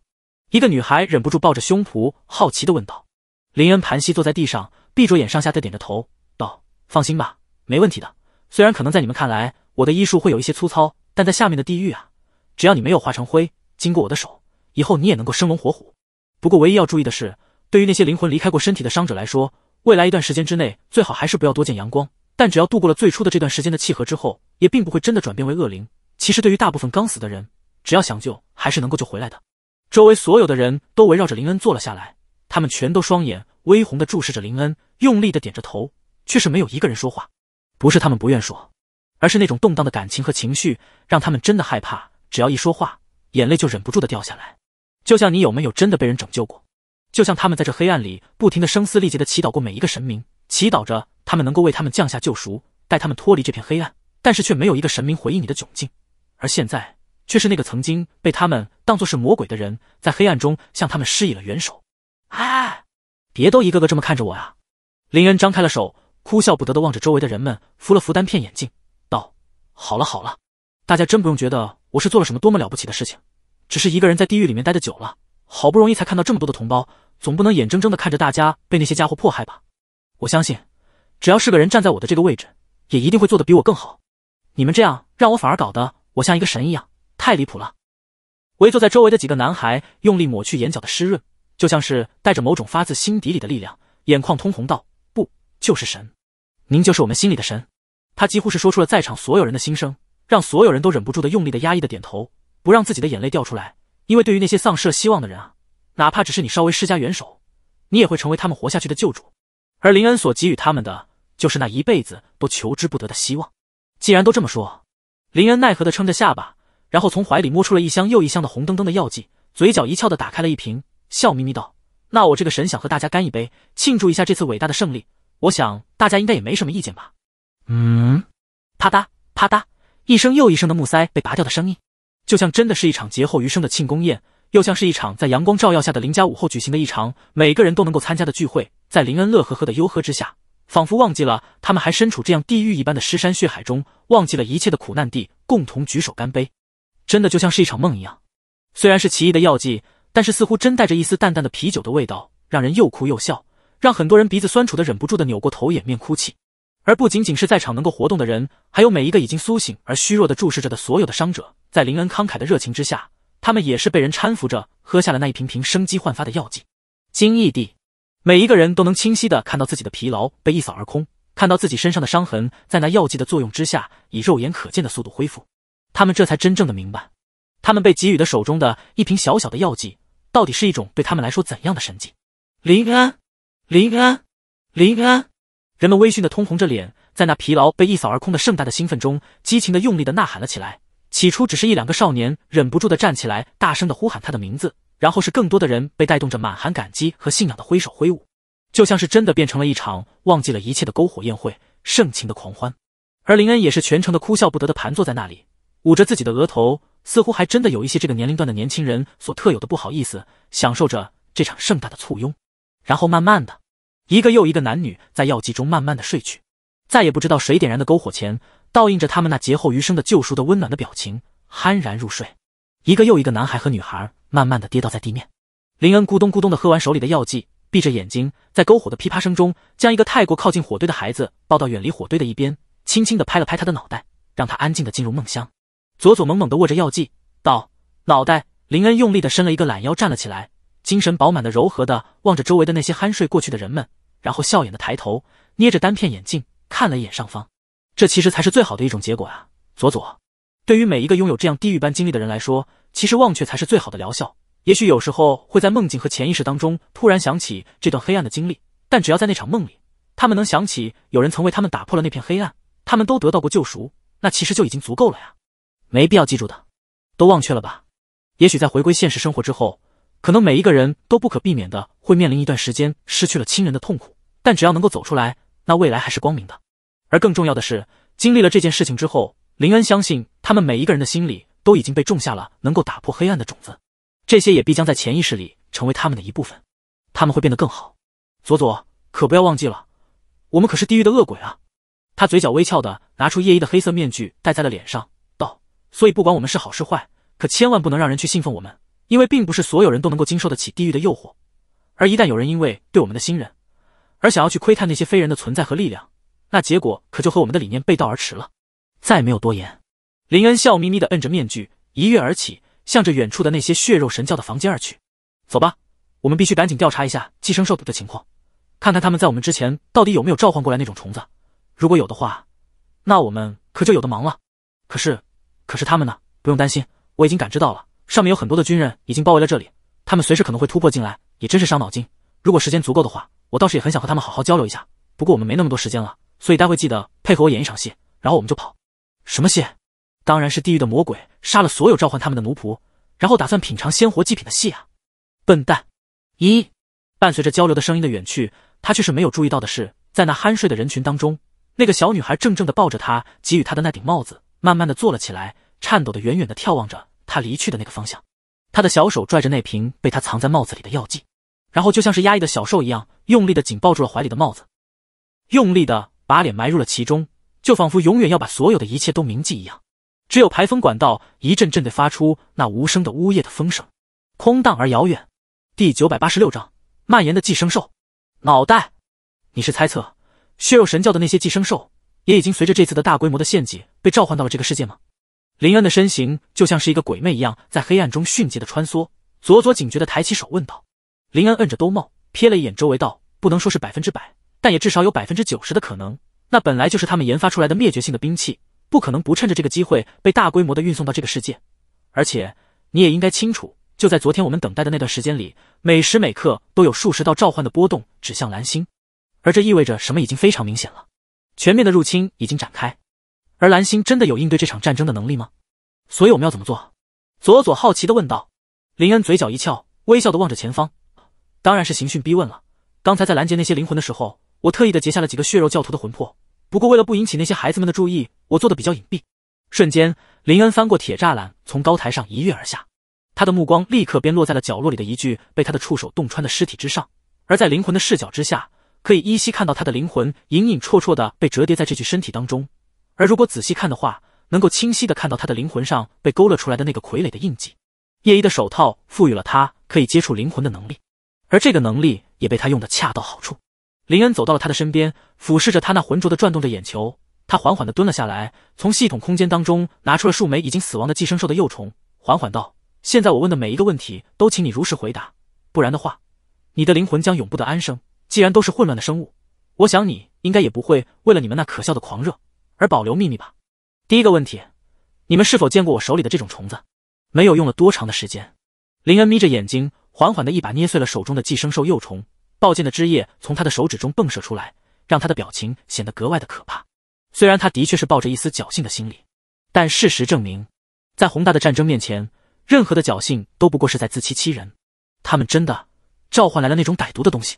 一个女孩忍不住抱着胸脯，好奇的问道。林恩盘膝坐在地上，闭着眼，上下在点着头，道：“放心吧，没问题的。虽然可能在你们看来，我的医术会有一些粗糙，但在下面的地狱啊，只要你没有化成灰，经过我的手，以后你也能够生龙活虎。不过唯一要注意的是。”对于那些灵魂离开过身体的伤者来说，未来一段时间之内最好还是不要多见阳光。但只要度过了最初的这段时间的契合之后，也并不会真的转变为恶灵。其实，对于大部分刚死的人，只要想救，还是能够救回来的。周围所有的人都围绕着林恩坐了下来，他们全都双眼微红的注视着林恩，用力的点着头，却是没有一个人说话。不是他们不愿说，而是那种动荡的感情和情绪让他们真的害怕。只要一说话，眼泪就忍不住的掉下来。就像你有没有真的被人拯救过？就像他们在这黑暗里不停地声嘶力竭地祈祷过每一个神明，祈祷着他们能够为他们降下救赎，带他们脱离这片黑暗，但是却没有一个神明回应你的窘境。而现在，却是那个曾经被他们当作是魔鬼的人，在黑暗中向他们施以了援手。哎，别都一个个这么看着我呀！林恩张开了手，哭笑不得的望着周围的人们，扶了扶单片眼镜，道：“好了好了，大家真不用觉得我是做了什么多么了不起的事情，只是一个人在地狱里面待的久了。”好不容易才看到这么多的同胞，总不能眼睁睁的看着大家被那些家伙迫害吧？我相信，只要是个人站在我的这个位置，也一定会做得比我更好。你们这样让我反而搞得我像一个神一样，太离谱了！围坐在周围的几个男孩用力抹去眼角的湿润，就像是带着某种发自心底里的力量，眼眶通红道：“不就是神？您就是我们心里的神。”他几乎是说出了在场所有人的心声，让所有人都忍不住的用力的压抑的点头，不让自己的眼泪掉出来。因为对于那些丧失了希望的人啊，哪怕只是你稍微施加援手，你也会成为他们活下去的救主。而林恩所给予他们的，就是那一辈子都求之不得的希望。既然都这么说，林恩奈何的撑着下巴，然后从怀里摸出了一箱又一箱的红灯灯的药剂，嘴角一翘的打开了一瓶，笑眯眯道：“那我这个神想和大家干一杯，庆祝一下这次伟大的胜利。我想大家应该也没什么意见吧？”嗯，啪嗒啪嗒，一声又一声的木塞被拔掉的声音。就像真的是一场劫后余生的庆功宴，又像是一场在阳光照耀下的林家午后举行的一场每个人都能够参加的聚会。在林恩乐呵呵的幽喝之下，仿佛忘记了他们还身处这样地狱一般的尸山血海中，忘记了一切的苦难地，共同举手干杯。真的就像是一场梦一样。虽然是奇异的药剂，但是似乎真带着一丝淡淡的啤酒的味道，让人又哭又笑，让很多人鼻子酸楚的忍不住的扭过头掩面哭泣。而不仅仅是在场能够活动的人，还有每一个已经苏醒而虚弱的注视着的所有的伤者。在林恩慷慨的热情之下，他们也是被人搀扶着喝下了那一瓶瓶生机焕发的药剂。惊异地，每一个人都能清晰的看到自己的疲劳被一扫而空，看到自己身上的伤痕在那药剂的作用之下以肉眼可见的速度恢复。他们这才真正的明白，他们被给予的手中的一瓶小小的药剂，到底是一种对他们来说怎样的神迹。林恩，林恩，林恩！人们微醺的通红着脸，在那疲劳被一扫而空的盛大的兴奋中，激情的用力的呐喊了起来。起初只是一两个少年忍不住的站起来，大声的呼喊他的名字，然后是更多的人被带动着，满含感激和信仰的挥手挥舞，就像是真的变成了一场忘记了一切的篝火宴会，盛情的狂欢。而林恩也是全程的哭笑不得的盘坐在那里，捂着自己的额头，似乎还真的有一些这个年龄段的年轻人所特有的不好意思，享受着这场盛大的簇拥。然后慢慢的，一个又一个男女在药剂中慢慢的睡去，再也不知道谁点燃的篝火前。倒映着他们那劫后余生的救赎的温暖的表情，酣然入睡。一个又一个男孩和女孩慢慢的跌倒在地面。林恩咕咚咕咚的喝完手里的药剂，闭着眼睛，在篝火的噼啪声中，将一个太过靠近火堆的孩子抱到远离火堆的一边，轻轻的拍了拍他的脑袋，让他安静的进入梦乡。左左猛猛的握着药剂，到脑袋。林恩用力的伸了一个懒腰，站了起来，精神饱满的柔和的望着周围的那些酣睡过去的人们，然后笑眼的抬头，捏着单片眼镜看了一眼上方。这其实才是最好的一种结果啊，佐佐。对于每一个拥有这样地狱般经历的人来说，其实忘却才是最好的疗效。也许有时候会在梦境和潜意识当中突然想起这段黑暗的经历，但只要在那场梦里，他们能想起有人曾为他们打破了那片黑暗，他们都得到过救赎，那其实就已经足够了呀。没必要记住的，都忘却了吧。也许在回归现实生活之后，可能每一个人都不可避免的会面临一段时间失去了亲人的痛苦，但只要能够走出来，那未来还是光明的。而更重要的是，经历了这件事情之后，林恩相信他们每一个人的心里都已经被种下了能够打破黑暗的种子，这些也必将在潜意识里成为他们的一部分。他们会变得更好。佐佐，可不要忘记了，我们可是地狱的恶鬼啊！他嘴角微翘的拿出夜一的黑色面具，戴在了脸上，道：“所以不管我们是好是坏，可千万不能让人去信奉我们，因为并不是所有人都能够经受得起地狱的诱惑。而一旦有人因为对我们的信任而想要去窥探那些非人的存在和力量。”那结果可就和我们的理念背道而驰了。再没有多言，林恩笑眯眯地摁着面具，一跃而起，向着远处的那些血肉神教的房间而去。走吧，我们必须赶紧调查一下寄生兽的情况，看看他们在我们之前到底有没有召唤过来那种虫子。如果有的话，那我们可就有的忙了。可是，可是他们呢？不用担心，我已经感知到了，上面有很多的军人已经包围了这里，他们随时可能会突破进来，也真是伤脑筋。如果时间足够的话，我倒是也很想和他们好好交流一下。不过我们没那么多时间了。所以待会记得配合我演一场戏，然后我们就跑。什么戏？当然是地狱的魔鬼杀了所有召唤他们的奴仆，然后打算品尝鲜活祭品的戏啊！笨蛋！一伴随着交流的声音的远去，他却是没有注意到的是，在那酣睡的人群当中，那个小女孩怔怔的抱着他给予她的那顶帽子，慢慢的坐了起来，颤抖的远远的眺望着他离去的那个方向。他的小手拽着那瓶被他藏在帽子里的药剂，然后就像是压抑的小兽一样，用力的紧抱住了怀里的帽子，用力的。把脸埋入了其中，就仿佛永远要把所有的一切都铭记一样。只有排风管道一阵阵的发出那无声的呜咽的风声，空荡而遥远。第九百八十六章：蔓延的寄生兽。脑袋，你是猜测血肉神教的那些寄生兽也已经随着这次的大规模的献祭被召唤到了这个世界吗？林恩的身形就像是一个鬼魅一样，在黑暗中迅捷的穿梭。佐佐警觉的抬起手问道：“林恩，摁着兜帽瞥了一眼周围，道：不能说是百分之百。”但也至少有百分之九十的可能，那本来就是他们研发出来的灭绝性的兵器，不可能不趁着这个机会被大规模的运送到这个世界。而且你也应该清楚，就在昨天我们等待的那段时间里，每时每刻都有数十道召唤的波动指向蓝星，而这意味着什么已经非常明显了，全面的入侵已经展开。而蓝星真的有应对这场战争的能力吗？所以我们要怎么做？佐佐好奇的问道。林恩嘴角一翘，微笑的望着前方，当然是刑讯逼问了。刚才在拦截那些灵魂的时候。我特意的截下了几个血肉教徒的魂魄，不过为了不引起那些孩子们的注意，我做的比较隐蔽。瞬间，林恩翻过铁栅栏，从高台上一跃而下。他的目光立刻便落在了角落里的一具被他的触手洞穿的尸体之上。而在灵魂的视角之下，可以依稀看到他的灵魂隐隐绰绰的被折叠在这具身体当中。而如果仔细看的话，能够清晰的看到他的灵魂上被勾勒出来的那个傀儡的印记。叶一的手套赋予了他可以接触灵魂的能力，而这个能力也被他用的恰到好处。林恩走到了他的身边，俯视着他那浑浊的转动着眼球。他缓缓地蹲了下来，从系统空间当中拿出了数枚已经死亡的寄生兽的幼虫，缓缓道：“现在我问的每一个问题，都请你如实回答，不然的话，你的灵魂将永不得安生。既然都是混乱的生物，我想你应该也不会为了你们那可笑的狂热而保留秘密吧。”第一个问题，你们是否见过我手里的这种虫子？没有用了多长的时间？林恩眯着眼睛，缓缓地一把捏碎了手中的寄生兽幼虫。暴剑的枝叶从他的手指中迸射出来，让他的表情显得格外的可怕。虽然他的确是抱着一丝侥幸的心理，但事实证明，在宏大的战争面前，任何的侥幸都不过是在自欺欺人。他们真的召唤来了那种歹毒的东西。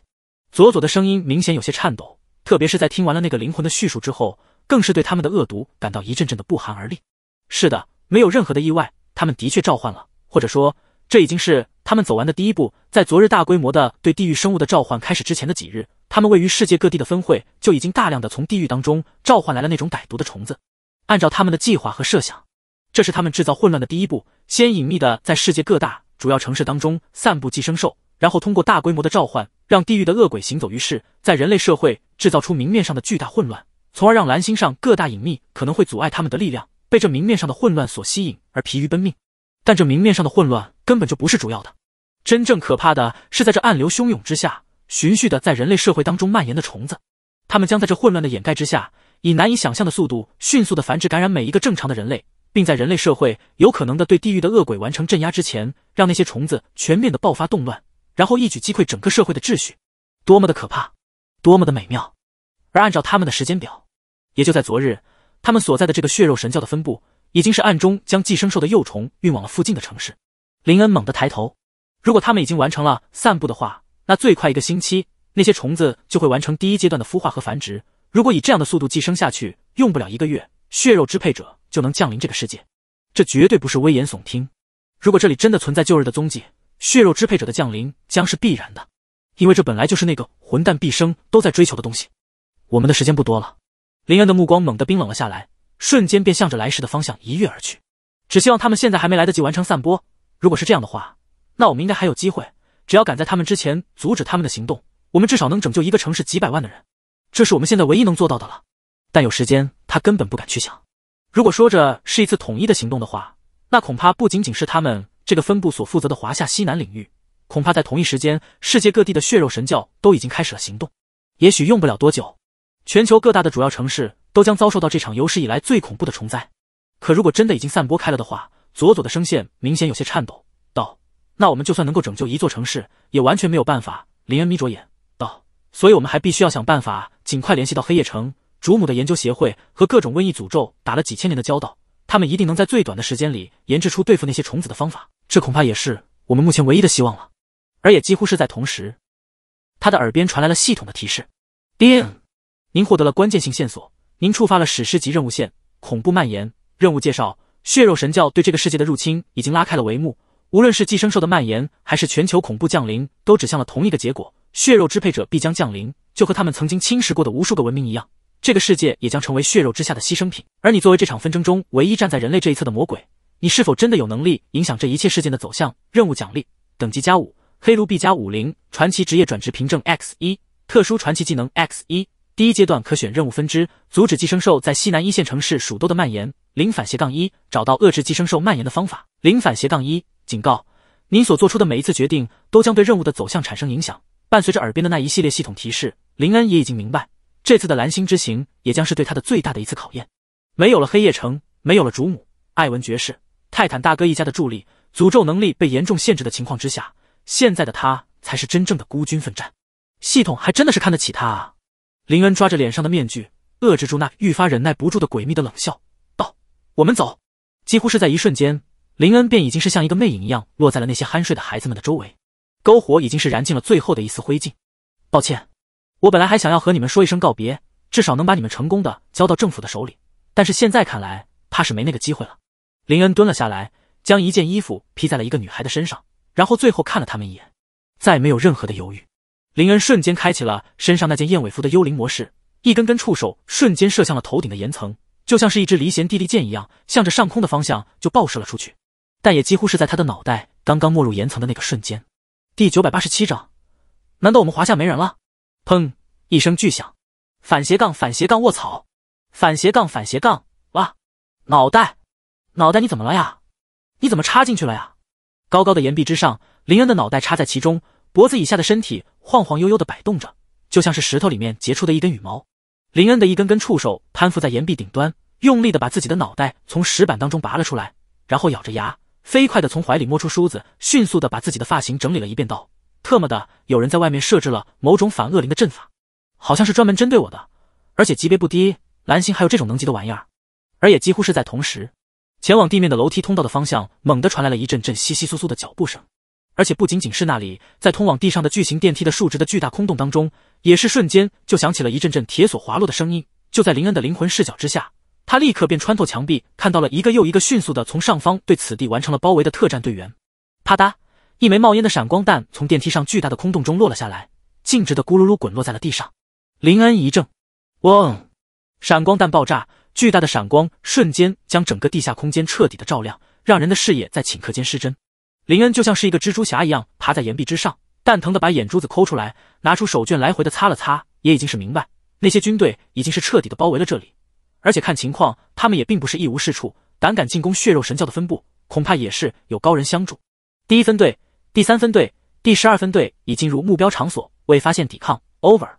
佐佐的声音明显有些颤抖，特别是在听完了那个灵魂的叙述之后，更是对他们的恶毒感到一阵阵的不寒而栗。是的，没有任何的意外，他们的确召唤了，或者说。这已经是他们走完的第一步。在昨日大规模的对地狱生物的召唤开始之前的几日，他们位于世界各地的分会就已经大量的从地狱当中召唤来了那种歹毒的虫子。按照他们的计划和设想，这是他们制造混乱的第一步：先隐秘的在世界各大主要城市当中散布寄生兽，然后通过大规模的召唤，让地狱的恶鬼行走于世，在人类社会制造出明面上的巨大混乱，从而让蓝星上各大隐秘可能会阻碍他们的力量被这明面上的混乱所吸引而疲于奔命。但这明面上的混乱。根本就不是主要的，真正可怕的是，在这暗流汹涌之下，循序的在人类社会当中蔓延的虫子，它们将在这混乱的掩盖之下，以难以想象的速度，迅速的繁殖，感染每一个正常的人类，并在人类社会有可能的对地狱的恶鬼完成镇压之前，让那些虫子全面的爆发动乱，然后一举击溃整个社会的秩序，多么的可怕，多么的美妙。而按照他们的时间表，也就在昨日，他们所在的这个血肉神教的分部，已经是暗中将寄生兽的幼虫运往了附近的城市。林恩猛地抬头，如果他们已经完成了散布的话，那最快一个星期，那些虫子就会完成第一阶段的孵化和繁殖。如果以这样的速度寄生下去，用不了一个月，血肉支配者就能降临这个世界。这绝对不是危言耸听。如果这里真的存在旧日的踪迹，血肉支配者的降临将是必然的，因为这本来就是那个混蛋毕生都在追求的东西。我们的时间不多了。林恩的目光猛地冰冷了下来，瞬间便向着来时的方向一跃而去。只希望他们现在还没来得及完成散播。如果是这样的话，那我们应该还有机会。只要赶在他们之前阻止他们的行动，我们至少能拯救一个城市几百万的人。这是我们现在唯一能做到的了。但有时间，他根本不敢去想。如果说这是一次统一的行动的话，那恐怕不仅仅是他们这个分部所负责的华夏西南领域，恐怕在同一时间，世界各地的血肉神教都已经开始了行动。也许用不了多久，全球各大的主要城市都将遭受到这场有史以来最恐怖的虫灾。可如果真的已经散播开了的话，佐佐的声线明显有些颤抖，道：“那我们就算能够拯救一座城市，也完全没有办法。”林恩眯着眼，道：“所以我们还必须要想办法，尽快联系到黑夜城主母的研究协会，和各种瘟疫诅咒打了几千年的交道，他们一定能在最短的时间里研制出对付那些虫子的方法。这恐怕也是我们目前唯一的希望了。”而也几乎是在同时，他的耳边传来了系统的提示：“丁，您获得了关键性线索，您触发了史诗级任务线‘恐怖蔓延’任务介绍。”血肉神教对这个世界的入侵已经拉开了帷幕，无论是寄生兽的蔓延，还是全球恐怖降临，都指向了同一个结果：血肉支配者必将降临。就和他们曾经侵蚀过的无数个文明一样，这个世界也将成为血肉之下的牺牲品。而你作为这场纷争中唯一站在人类这一侧的魔鬼，你是否真的有能力影响这一切事件的走向？任务奖励：等级加五，黑卢币加五零，传奇职业转职凭证 x 一，特殊传奇技能 x 一。第一阶段可选任务分支，阻止寄生兽在西南一线城市鼠兜的蔓延。零反斜杠一，找到遏制寄生兽蔓延的方法。零反斜杠一，警告：您所做出的每一次决定都将对任务的走向产生影响。伴随着耳边的那一系列系统提示，林恩也已经明白，这次的蓝星之行也将是对他的最大的一次考验。没有了黑夜城，没有了主母艾文爵士、泰坦大哥一家的助力，诅咒能力被严重限制的情况之下，现在的他才是真正的孤军奋战。系统还真的是看得起他啊！林恩抓着脸上的面具，遏制住那愈发忍耐不住的诡秘的冷笑，道：“我们走。”几乎是在一瞬间，林恩便已经是像一个魅影一样，落在了那些酣睡的孩子们的周围。篝火已经是燃尽了最后的一丝灰烬。抱歉，我本来还想要和你们说一声告别，至少能把你们成功的交到政府的手里，但是现在看来，怕是没那个机会了。林恩蹲了下来，将一件衣服披在了一个女孩的身上，然后最后看了他们一眼，再没有任何的犹豫。林恩瞬间开启了身上那件燕尾服的幽灵模式，一根根触手瞬间射向了头顶的岩层，就像是一支离弦地利箭一样，向着上空的方向就爆射了出去。但也几乎是在他的脑袋刚刚没入岩层的那个瞬间。第九百八十七章，难道我们华夏没人了？砰！一声巨响。反斜杠反斜杠卧槽，反斜杠反斜杠哇！脑袋，脑袋你怎么了呀？你怎么插进去了呀？高高的岩壁之上，林恩的脑袋插在其中。脖子以下的身体晃晃悠悠的摆动着，就像是石头里面结出的一根羽毛。林恩的一根根触手攀附在岩壁顶端，用力的把自己的脑袋从石板当中拔了出来，然后咬着牙，飞快的从怀里摸出梳子，迅速的把自己的发型整理了一遍，道：“特么的，有人在外面设置了某种反恶灵的阵法，好像是专门针对我的，而且级别不低。蓝星还有这种能级的玩意儿。”而也几乎是在同时，前往地面的楼梯通道的方向，猛地传来了一阵阵窸窸窣窣的脚步声。而且不仅仅是那里，在通往地上的巨型电梯的竖直的巨大空洞当中，也是瞬间就响起了一阵阵铁索滑落的声音。就在林恩的灵魂视角之下，他立刻便穿透墙壁，看到了一个又一个迅速的从上方对此地完成了包围的特战队员。啪嗒，一枚冒烟的闪光弹从电梯上巨大的空洞中落了下来，径直的咕噜噜滚落在了地上。林恩一怔，嗡，闪光弹爆炸，巨大的闪光瞬间将整个地下空间彻底的照亮，让人的视野在顷刻间失真。林恩就像是一个蜘蛛侠一样，爬在岩壁之上，蛋疼的把眼珠子抠出来，拿出手绢来回的擦了擦，也已经是明白，那些军队已经是彻底的包围了这里，而且看情况，他们也并不是一无是处，胆敢进攻血肉神教的分部，恐怕也是有高人相助。第一分队、第三分队、第十二分队已进入目标场所，未发现抵抗，Over。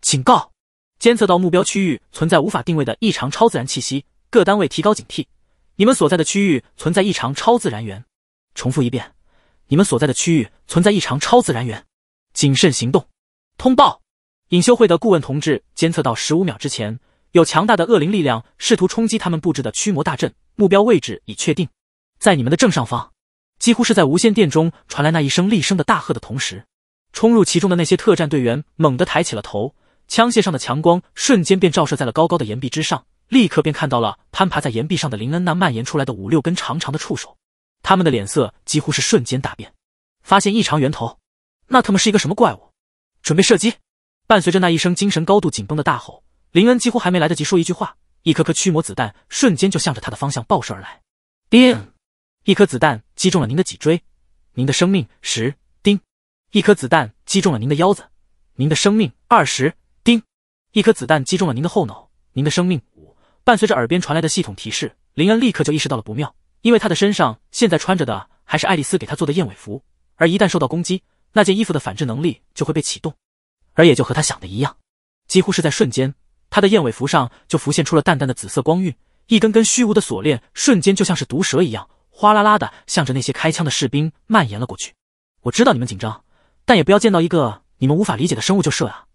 警告，监测到目标区域存在无法定位的异常超自然气息，各单位提高警惕，你们所在的区域存在异常超自然源。重复一遍，你们所在的区域存在异常超自然源，谨慎行动。通报，隐修会的顾问同志监测到十五秒之前有强大的恶灵力量试图冲击他们布置的驱魔大阵，目标位置已确定，在你们的正上方。几乎是在无线电中传来那一声厉声的大喝的同时，冲入其中的那些特战队员猛地抬起了头，枪械上的强光瞬间便照射在了高高的岩壁之上，立刻便看到了攀爬在岩壁上的林恩那蔓延出来的五六根长长的触手。他们的脸色几乎是瞬间大变，发现异常源头，那他妈是一个什么怪物？准备射击！伴随着那一声精神高度紧绷的大吼，林恩几乎还没来得及说一句话，一颗颗驱魔子弹瞬间就向着他的方向爆射而来。叮，一颗子弹击中了您的脊椎，您的生命十。叮，一颗子弹击中了您的腰子，您的生命二十。叮，一颗子弹击中了您的后脑，您的生命五。伴随着耳边传来的系统提示，林恩立刻就意识到了不妙。因为他的身上现在穿着的还是爱丽丝给他做的燕尾服，而一旦受到攻击，那件衣服的反制能力就会被启动，而也就和他想的一样，几乎是在瞬间，他的燕尾服上就浮现出了淡淡的紫色光晕，一根根虚无的锁链瞬间就像是毒蛇一样，哗啦啦的向着那些开枪的士兵蔓延了过去。我知道你们紧张，但也不要见到一个你们无法理解的生物就射啊！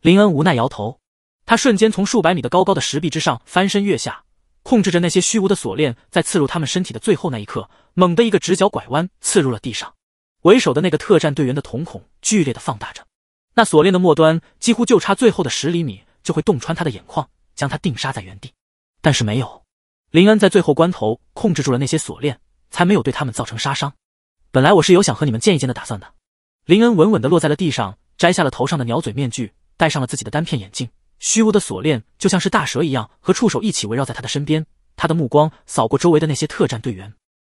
林恩无奈摇头，他瞬间从数百米的高高的石壁之上翻身跃下。控制着那些虚无的锁链，在刺入他们身体的最后那一刻，猛地一个直角拐弯，刺入了地上。为首的那个特战队员的瞳孔剧烈的放大着，那锁链的末端几乎就差最后的十厘米就会洞穿他的眼眶，将他定杀在原地。但是没有，林恩在最后关头控制住了那些锁链，才没有对他们造成杀伤。本来我是有想和你们见一见的打算的。林恩稳稳的落在了地上，摘下了头上的鸟嘴面具，戴上了自己的单片眼镜。虚无的锁链就像是大蛇一样，和触手一起围绕在他的身边。他的目光扫过周围的那些特战队员，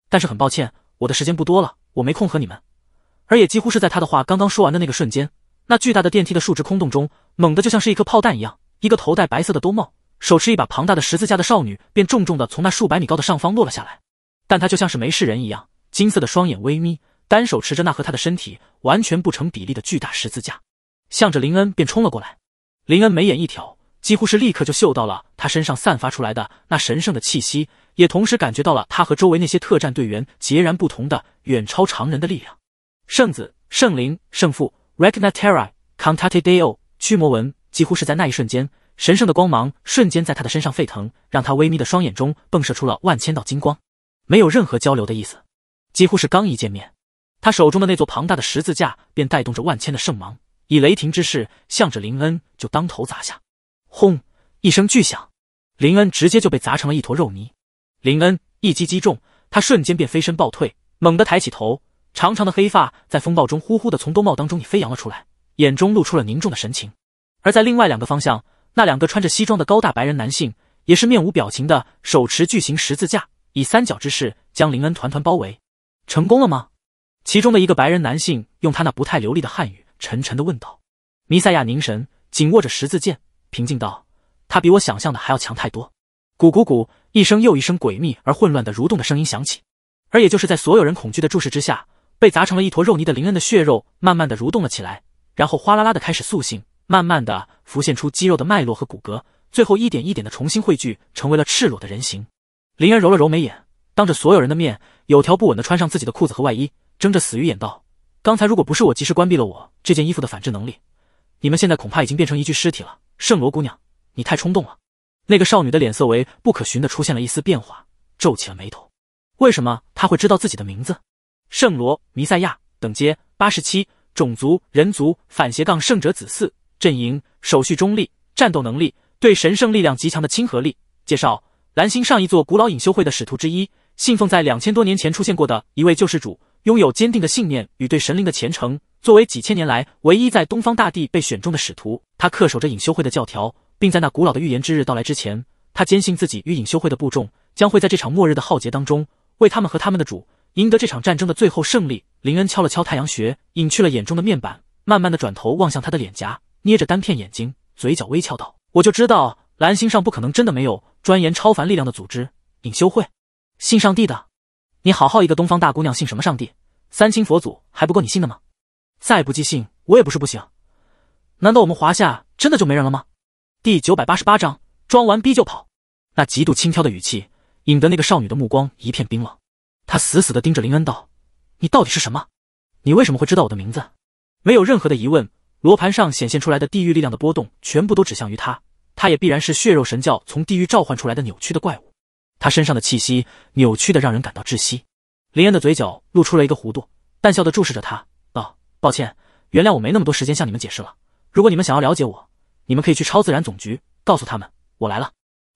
但是很抱歉，我的时间不多了，我没空和你们。而也几乎是在他的话刚刚说完的那个瞬间，那巨大的电梯的竖直空洞中，猛地就像是一颗炮弹一样，一个头戴白色的兜帽、手持一把庞大的十字架的少女便重重的从那数百米高的上方落了下来。但她就像是没事人一样，金色的双眼微眯，单手持着那和她的身体完全不成比例的巨大十字架，向着林恩便冲了过来。林恩眉眼一挑，几乎是立刻就嗅到了他身上散发出来的那神圣的气息，也同时感觉到了他和周围那些特战队员截然不同的、远超常人的力量。圣子、圣灵、圣父，Requena Terra Cantate Deo，驱魔纹，几乎是在那一瞬间，神圣的光芒瞬间在他的身上沸腾，让他微眯的双眼中迸射出了万千道金光。没有任何交流的意思，几乎是刚一见面，他手中的那座庞大的十字架便带动着万千的圣芒。以雷霆之势，向着林恩就当头砸下，轰一声巨响，林恩直接就被砸成了一坨肉泥。林恩一击击中，他瞬间便飞身暴退，猛地抬起头，长长的黑发在风暴中呼呼的从兜帽当中也飞扬了出来，眼中露出了凝重的神情。而在另外两个方向，那两个穿着西装的高大白人男性也是面无表情的，手持巨型十字架，以三角之势将林恩团团包围。成功了吗？其中的一个白人男性用他那不太流利的汉语。沉沉的问道：“弥赛亚凝神，紧握着十字剑，平静道：他比我想象的还要强太多。”咕咕咕，一声又一声诡秘而混乱的蠕动的声音响起。而也就是在所有人恐惧的注视之下，被砸成了一坨肉泥的林恩的血肉慢慢的蠕动了起来，然后哗啦啦的开始塑性，慢慢的浮现出肌肉的脉络和骨骼，最后一点一点的重新汇聚成为了赤裸的人形。林恩揉了揉眉眼，当着所有人的面，有条不紊的穿上自己的裤子和外衣，睁着死鱼眼道。刚才如果不是我及时关闭了我这件衣服的反制能力，你们现在恐怕已经变成一具尸体了。圣罗姑娘，你太冲动了。那个少女的脸色为不可寻的出现了一丝变化，皱起了眉头。为什么她会知道自己的名字？圣罗弥赛亚，等阶八十七，种族人族，反斜杠圣者子嗣，阵营手续中立，战斗能力对神圣力量极强的亲和力。介绍：蓝星上一座古老隐修会的使徒之一，信奉在两千多年前出现过的一位救世主。拥有坚定的信念与对神灵的虔诚，作为几千年来唯一在东方大地被选中的使徒，他恪守着隐修会的教条，并在那古老的预言之日到来之前，他坚信自己与隐修会的部众将会在这场末日的浩劫当中，为他们和他们的主赢得这场战争的最后胜利。林恩敲了敲太阳穴，隐去了眼中的面板，慢慢的转头望向他的脸颊，捏着单片眼睛，嘴角微翘道：“我就知道蓝星上不可能真的没有专研超凡力量的组织，隐修会，信上帝的。”你好好一个东方大姑娘，信什么上帝、三清佛祖还不够你信的吗？再不积信，我也不是不行。难道我们华夏真的就没人了吗？第九百八十八章装完逼就跑。那极度轻佻的语气，引得那个少女的目光一片冰冷。她死死的盯着林恩道：“你到底是什么？你为什么会知道我的名字？”没有任何的疑问，罗盘上显现出来的地狱力量的波动，全部都指向于他，他也必然是血肉神教从地狱召唤出来的扭曲的怪物。他身上的气息扭曲的让人感到窒息，林恩的嘴角露出了一个弧度，淡笑的注视着他，道：“抱歉，原谅我，没那么多时间向你们解释了。如果你们想要了解我，你们可以去超自然总局，告诉他们我来了。”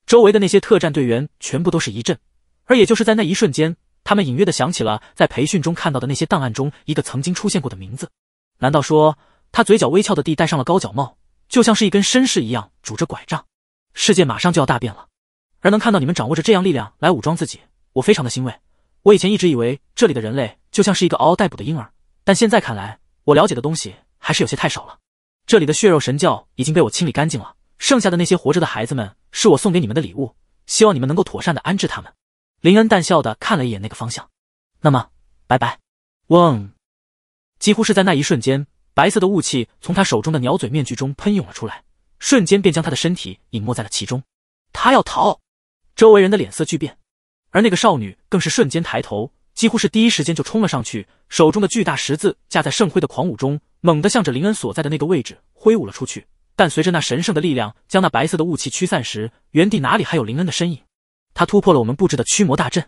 周围的那些特战队员全部都是一震，而也就是在那一瞬间，他们隐约的想起了在培训中看到的那些档案中一个曾经出现过的名字。难道说他嘴角微翘的地戴上了高脚帽，就像是一根绅士一样拄着拐杖？世界马上就要大变了。而能看到你们掌握着这样力量来武装自己，我非常的欣慰。我以前一直以为这里的人类就像是一个嗷嗷待哺的婴儿，但现在看来，我了解的东西还是有些太少了。这里的血肉神教已经被我清理干净了，剩下的那些活着的孩子们是我送给你们的礼物，希望你们能够妥善的安置他们。林恩淡笑的看了一眼那个方向，那么，拜拜。嗡！几乎是在那一瞬间，白色的雾气从他手中的鸟嘴面具中喷涌了出来，瞬间便将他的身体隐没在了其中。他要逃！周围人的脸色剧变，而那个少女更是瞬间抬头，几乎是第一时间就冲了上去，手中的巨大十字架在圣辉的狂舞中，猛地向着林恩所在的那个位置挥舞了出去。但随着那神圣的力量将那白色的雾气驱散时，原地哪里还有林恩的身影？他突破了我们布置的驱魔大阵。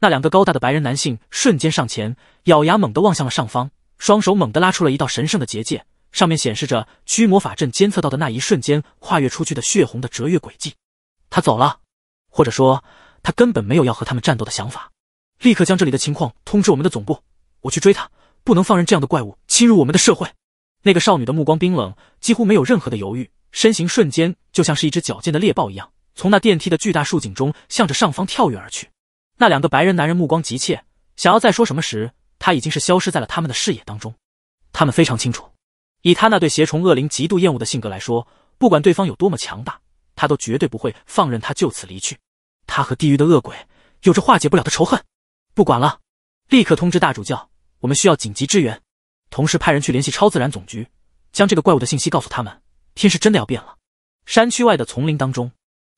那两个高大的白人男性瞬间上前，咬牙猛地望向了上方，双手猛地拉出了一道神圣的结界，上面显示着驱魔法阵监测到的那一瞬间跨越出去的血红的折月轨迹。他走了。或者说，他根本没有要和他们战斗的想法。立刻将这里的情况通知我们的总部，我去追他，不能放任这样的怪物侵入我们的社会。那个少女的目光冰冷，几乎没有任何的犹豫，身形瞬间就像是一只矫健的猎豹一样，从那电梯的巨大竖井中向着上方跳跃而去。那两个白人男人目光急切，想要再说什么时，他已经是消失在了他们的视野当中。他们非常清楚，以他那对邪虫恶灵极度厌恶的性格来说，不管对方有多么强大。他都绝对不会放任他就此离去。他和地狱的恶鬼有着化解不了的仇恨。不管了，立刻通知大主教，我们需要紧急支援。同时派人去联系超自然总局，将这个怪物的信息告诉他们。天是真的要变了。山区外的丛林当中，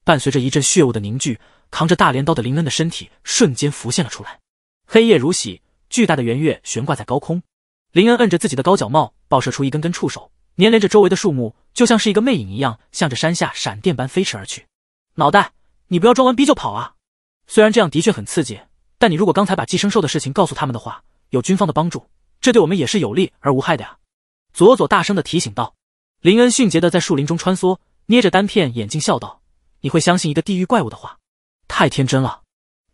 伴随着一阵血雾的凝聚，扛着大镰刀的林恩的身体瞬间浮现了出来。黑夜如洗，巨大的圆月悬挂在高空。林恩摁着自己的高脚帽，爆射出一根根触手。粘连着周围的树木，就像是一个魅影一样，向着山下闪电般飞驰而去。脑袋，你不要装完逼就跑啊！虽然这样的确很刺激，但你如果刚才把寄生兽的事情告诉他们的话，有军方的帮助，这对我们也是有利而无害的呀！佐佐大声的提醒道。林恩迅捷的在树林中穿梭，捏着单片眼镜笑道：“你会相信一个地狱怪物的话？太天真了！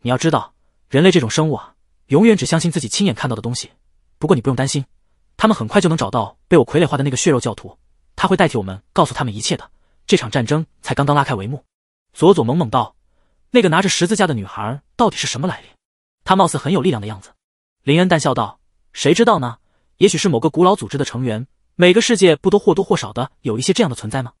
你要知道，人类这种生物啊，永远只相信自己亲眼看到的东西。不过你不用担心。”他们很快就能找到被我傀儡化的那个血肉教徒，他会代替我们告诉他们一切的。这场战争才刚刚拉开帷幕，佐佐猛猛道：“那个拿着十字架的女孩到底是什么来历？她貌似很有力量的样子。”林恩淡笑道：“谁知道呢？也许是某个古老组织的成员。每个世界不都或多或少的有一些这样的存在吗？”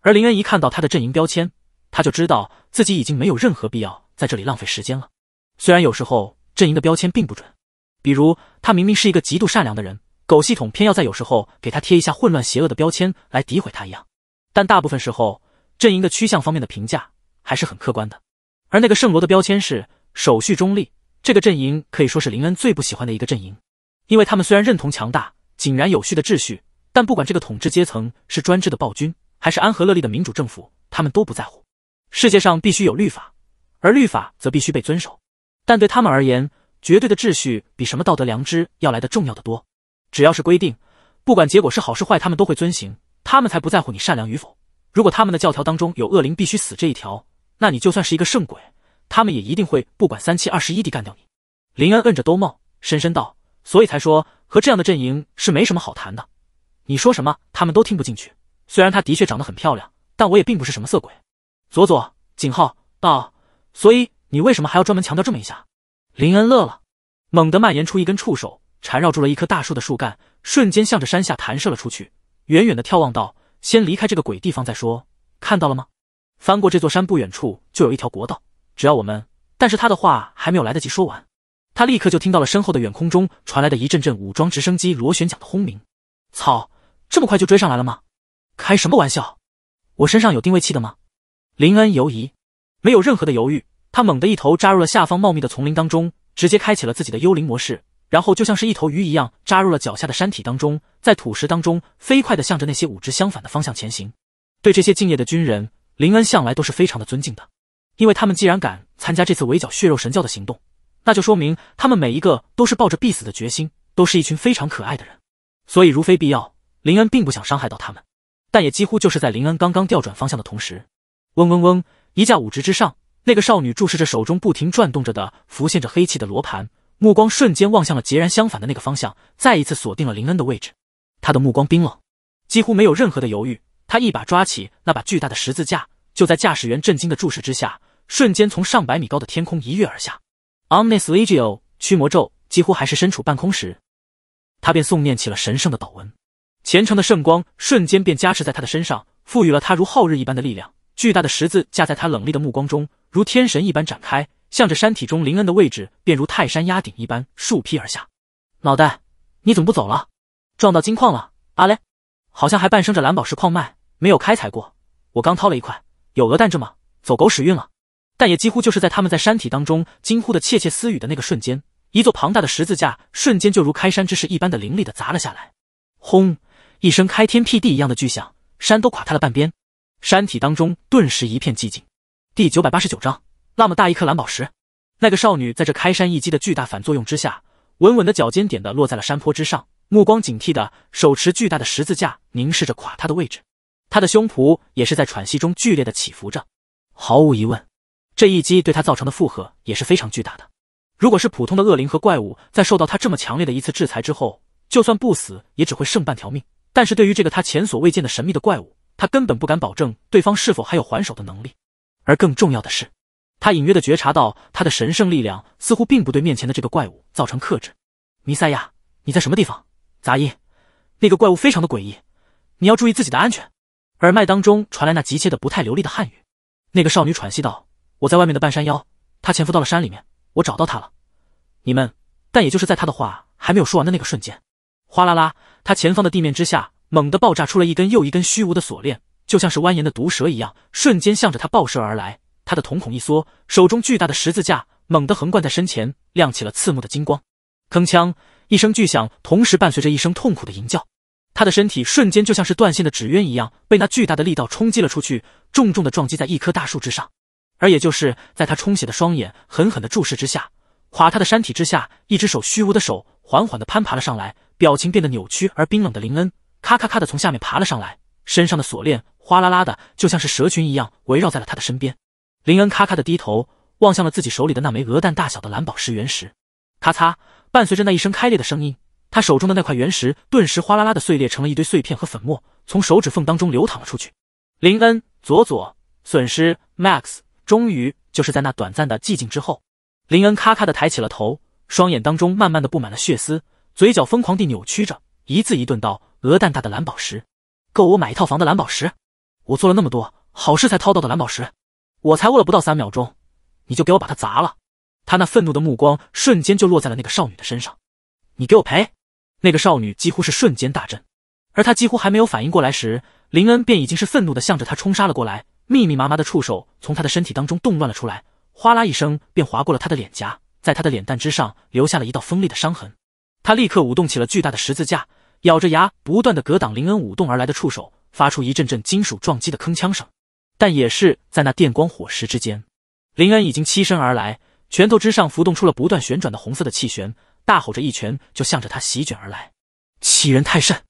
而林恩一看到他的阵营标签，他就知道自己已经没有任何必要在这里浪费时间了。虽然有时候阵营的标签并不准，比如他明明是一个极度善良的人。狗系统偏要在有时候给他贴一下混乱邪恶的标签来诋毁他一样，但大部分时候阵营的趋向方面的评价还是很客观的。而那个圣罗的标签是手续中立，这个阵营可以说是林恩最不喜欢的一个阵营，因为他们虽然认同强大、井然有序的秩序，但不管这个统治阶层是专制的暴君还是安和乐利的民主政府，他们都不在乎。世界上必须有律法，而律法则必须被遵守。但对他们而言，绝对的秩序比什么道德良知要来的重要的多。只要是规定，不管结果是好是坏，他们都会遵行。他们才不在乎你善良与否。如果他们的教条当中有恶灵必须死这一条，那你就算是一个圣鬼，他们也一定会不管三七二十一地干掉你。林恩摁着兜帽，深深道：“所以才说和这样的阵营是没什么好谈的。你说什么，他们都听不进去。虽然她的确长得很漂亮，但我也并不是什么色鬼。”佐佐景浩道：“所以你为什么还要专门强调这么一下？”林恩乐了，猛地蔓延出一根触手。缠绕住了一棵大树的树干，瞬间向着山下弹射了出去。远远的眺望道，先离开这个鬼地方再说。看到了吗？翻过这座山，不远处就有一条国道。只要我们……但是他的话还没有来得及说完，他立刻就听到了身后的远空中传来的一阵阵武装直升机螺旋桨的轰鸣。操！这么快就追上来了吗？开什么玩笑？我身上有定位器的吗？林恩犹疑，没有任何的犹豫，他猛地一头扎入了下方茂密的丛林当中，直接开启了自己的幽灵模式。然后就像是一头鱼一样扎入了脚下的山体当中，在土石当中飞快的向着那些武值相反的方向前行。对这些敬业的军人，林恩向来都是非常的尊敬的，因为他们既然敢参加这次围剿血肉神教的行动，那就说明他们每一个都是抱着必死的决心，都是一群非常可爱的人。所以如非必要，林恩并不想伤害到他们。但也几乎就是在林恩刚刚调转方向的同时，嗡嗡嗡，一架武值之上，那个少女注视着手中不停转动着的、浮现着黑气的罗盘。目光瞬间望向了截然相反的那个方向，再一次锁定了林恩的位置。他的目光冰冷，几乎没有任何的犹豫，他一把抓起那把巨大的十字架，就在驾驶员震惊的注视之下，瞬间从上百米高的天空一跃而下。Omnis l i g i o 驱魔咒几乎还是身处半空时，他便诵念起了神圣的祷文，虔诚的圣光瞬间便加持在他的身上，赋予了他如皓日一般的力量。巨大的十字架在他冷厉的目光中，如天神一般展开。向着山体中林恩的位置，便如泰山压顶一般竖劈而下。脑袋，你怎么不走了？撞到金矿了？阿雷，好像还伴生着蓝宝石矿脉，没有开采过。我刚掏了一块，有鹅蛋这么。走狗屎运了。但也几乎就是在他们在山体当中惊呼的窃窃私语的那个瞬间，一座庞大的十字架瞬间就如开山之势一般的凌厉的砸了下来。轰！一声开天辟地一样的巨响，山都垮塌了半边。山体当中顿时一片寂静。第九百八十九章。那么大一颗蓝宝石，那个少女在这开山一击的巨大反作用之下，稳稳的脚尖点的落在了山坡之上，目光警惕的手持巨大的十字架凝视着垮塌的位置。她的胸脯也是在喘息中剧烈的起伏着。毫无疑问，这一击对她造成的负荷也是非常巨大的。如果是普通的恶灵和怪物，在受到他这么强烈的一次制裁之后，就算不死也只会剩半条命。但是对于这个他前所未见的神秘的怪物，他根本不敢保证对方是否还有还手的能力。而更重要的是。他隐约的觉察到，他的神圣力量似乎并不对面前的这个怪物造成克制。弥赛亚，你在什么地方？杂音，那个怪物非常的诡异，你要注意自己的安全。耳麦当中传来那急切的、不太流利的汉语。那个少女喘息道：“我在外面的半山腰，他潜伏到了山里面，我找到他了。”你们，但也就是在他的话还没有说完的那个瞬间，哗啦啦，他前方的地面之下猛地爆炸出了一根又一根虚无的锁链，就像是蜿蜒的毒蛇一样，瞬间向着他爆射而来。他的瞳孔一缩，手中巨大的十字架猛地横贯在身前，亮起了刺目的金光。铿锵一声巨响，同时伴随着一声痛苦的吟叫，他的身体瞬间就像是断线的纸鸢一样，被那巨大的力道冲击了出去，重重的撞击在一棵大树之上。而也就是在他充血的双眼狠狠的注视之下，垮塌的山体之下，一只手虚无的手缓缓的攀爬了上来，表情变得扭曲而冰冷的林恩，咔咔咔的从下面爬了上来，身上的锁链哗啦啦的就像是蛇群一样围绕在了他的身边。林恩咔咔的低头望向了自己手里的那枚鹅蛋大小的蓝宝石原石，咔嚓，伴随着那一声开裂的声音，他手中的那块原石顿时哗啦啦的碎裂成了一堆碎片和粉末，从手指缝当中流淌了出去。林恩，左左，损失。Max，终于就是在那短暂的寂静之后，林恩咔咔的抬起了头，双眼当中慢慢的布满了血丝，嘴角疯狂地扭曲着，一字一顿道：“鹅蛋大的蓝宝石，够我买一套房的蓝宝石，我做了那么多好事才掏到的蓝宝石。”我才握了不到三秒钟，你就给我把它砸了！他那愤怒的目光瞬间就落在了那个少女的身上。你给我赔！那个少女几乎是瞬间大震，而她几乎还没有反应过来时，林恩便已经是愤怒的向着她冲杀了过来。密密麻麻的触手从她的身体当中动乱了出来，哗啦一声便划过了她的脸颊，在她的脸蛋之上留下了一道锋利的伤痕。他立刻舞动起了巨大的十字架，咬着牙不断的格挡林恩舞动而来的触手，发出一阵阵金属撞击的铿锵声。但也是在那电光火石之间，林恩已经栖身而来，拳头之上浮动出了不断旋转的红色的气旋，大吼着一拳就向着他席卷而来。欺人太甚！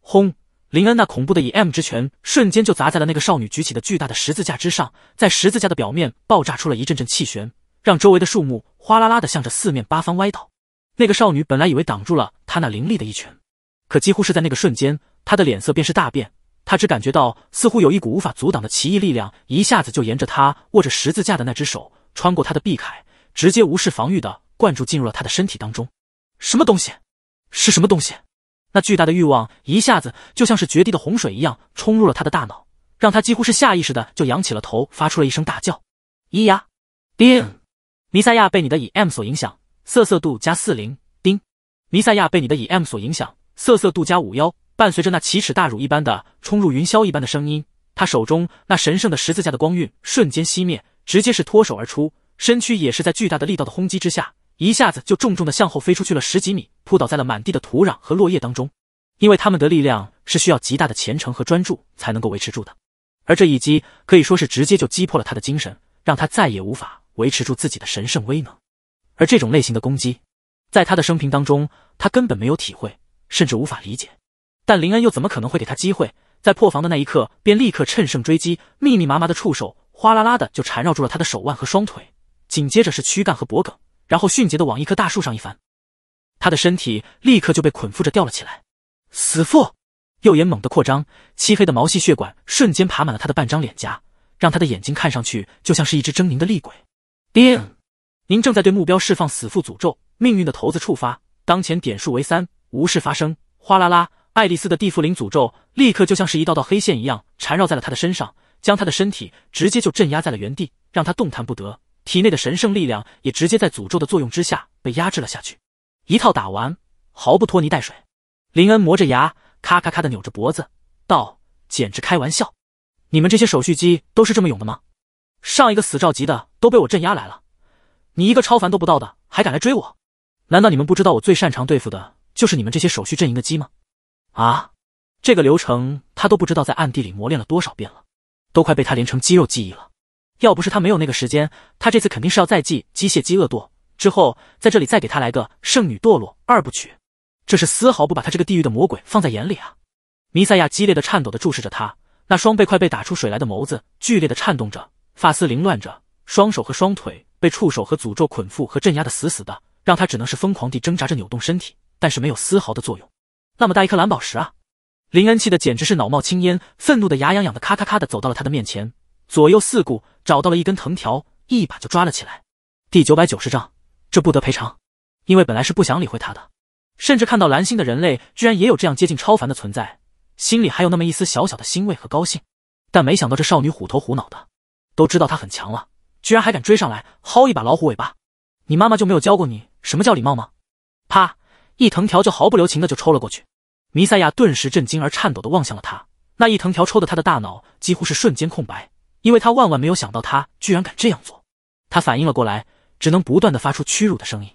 轰！林恩那恐怖的以 M 之拳瞬间就砸在了那个少女举起的巨大的十字架之上，在十字架的表面爆炸出了一阵阵气旋，让周围的树木哗啦啦的向着四面八方歪倒。那个少女本来以为挡住了他那凌厉的一拳，可几乎是在那个瞬间，她的脸色便是大变。他只感觉到，似乎有一股无法阻挡的奇异力量，一下子就沿着他握着十字架的那只手，穿过他的臂铠，直接无视防御的灌注进入了他的身体当中。什么东西？是什么东西？那巨大的欲望一下子就像是绝地的洪水一样冲入了他的大脑，让他几乎是下意识的就扬起了头，发出了一声大叫：“咿呀！”叮！弥赛亚被你的以 M 所影响，瑟瑟度加四零。丁，弥赛亚被你的以 M 所影响，瑟瑟度加五幺。伴随着那奇耻大辱一般的冲入云霄一般的声音，他手中那神圣的十字架的光晕瞬间熄灭，直接是脱手而出，身躯也是在巨大的力道的轰击之下，一下子就重重的向后飞出去了十几米，扑倒在了满地的土壤和落叶当中。因为他们的力量是需要极大的虔诚和专注才能够维持住的，而这一击可以说是直接就击破了他的精神，让他再也无法维持住自己的神圣威能。而这种类型的攻击，在他的生平当中，他根本没有体会，甚至无法理解。但林恩又怎么可能会给他机会？在破防的那一刻，便立刻趁胜追击，密密麻麻的触手哗啦啦的就缠绕住了他的手腕和双腿，紧接着是躯干和脖颈，然后迅捷的往一棵大树上一翻，他的身体立刻就被捆缚着吊了起来。死缚，右眼猛地扩张，漆黑的毛细血管瞬间爬满了他的半张脸颊，让他的眼睛看上去就像是一只狰狞的厉鬼。叮，您正在对目标释放死缚诅咒，命运的骰子触发，当前点数为三，无事发生。哗啦啦。爱丽丝的地缚灵诅咒立刻就像是一道道黑线一样缠绕在了她的身上，将她的身体直接就镇压在了原地，让她动弹不得。体内的神圣力量也直接在诅咒的作用之下被压制了下去。一套打完，毫不拖泥带水。林恩磨着牙，咔咔咔的扭着脖子道：“简直开玩笑！你们这些手续机都是这么勇的吗？上一个死召集的都被我镇压来了，你一个超凡都不到的还敢来追我？难道你们不知道我最擅长对付的就是你们这些手续阵营的鸡吗？”啊，这个流程他都不知道在暗地里磨练了多少遍了，都快被他练成肌肉记忆了。要不是他没有那个时间，他这次肯定是要再记机械饥饿堕，之后在这里再给他来个圣女堕落二部曲。这是丝毫不把他这个地狱的魔鬼放在眼里啊！弥赛亚激烈的颤抖的注视着他，那双被快被打出水来的眸子剧烈的颤动着，发丝凌乱着，双手和双腿被触手和诅咒捆缚和镇压的死死的，让他只能是疯狂地挣扎着扭动身体，但是没有丝毫的作用。那么大一颗蓝宝石啊！林恩气得简直是脑冒青烟，愤怒的牙痒痒的，咔咔咔的走到了他的面前，左右四顾，找到了一根藤条，一把就抓了起来。第九百九十章，这不得赔偿？因为本来是不想理会他的，甚至看到蓝星的人类居然也有这样接近超凡的存在，心里还有那么一丝小小的欣慰和高兴。但没想到这少女虎头虎脑的，都知道他很强了，居然还敢追上来薅一把老虎尾巴！你妈妈就没有教过你什么叫礼貌吗？啪！一藤条就毫不留情的就抽了过去，弥赛亚顿时震惊而颤抖的望向了他，那一藤条抽的他的大脑几乎是瞬间空白，因为他万万没有想到他居然敢这样做，他反应了过来，只能不断的发出屈辱的声音，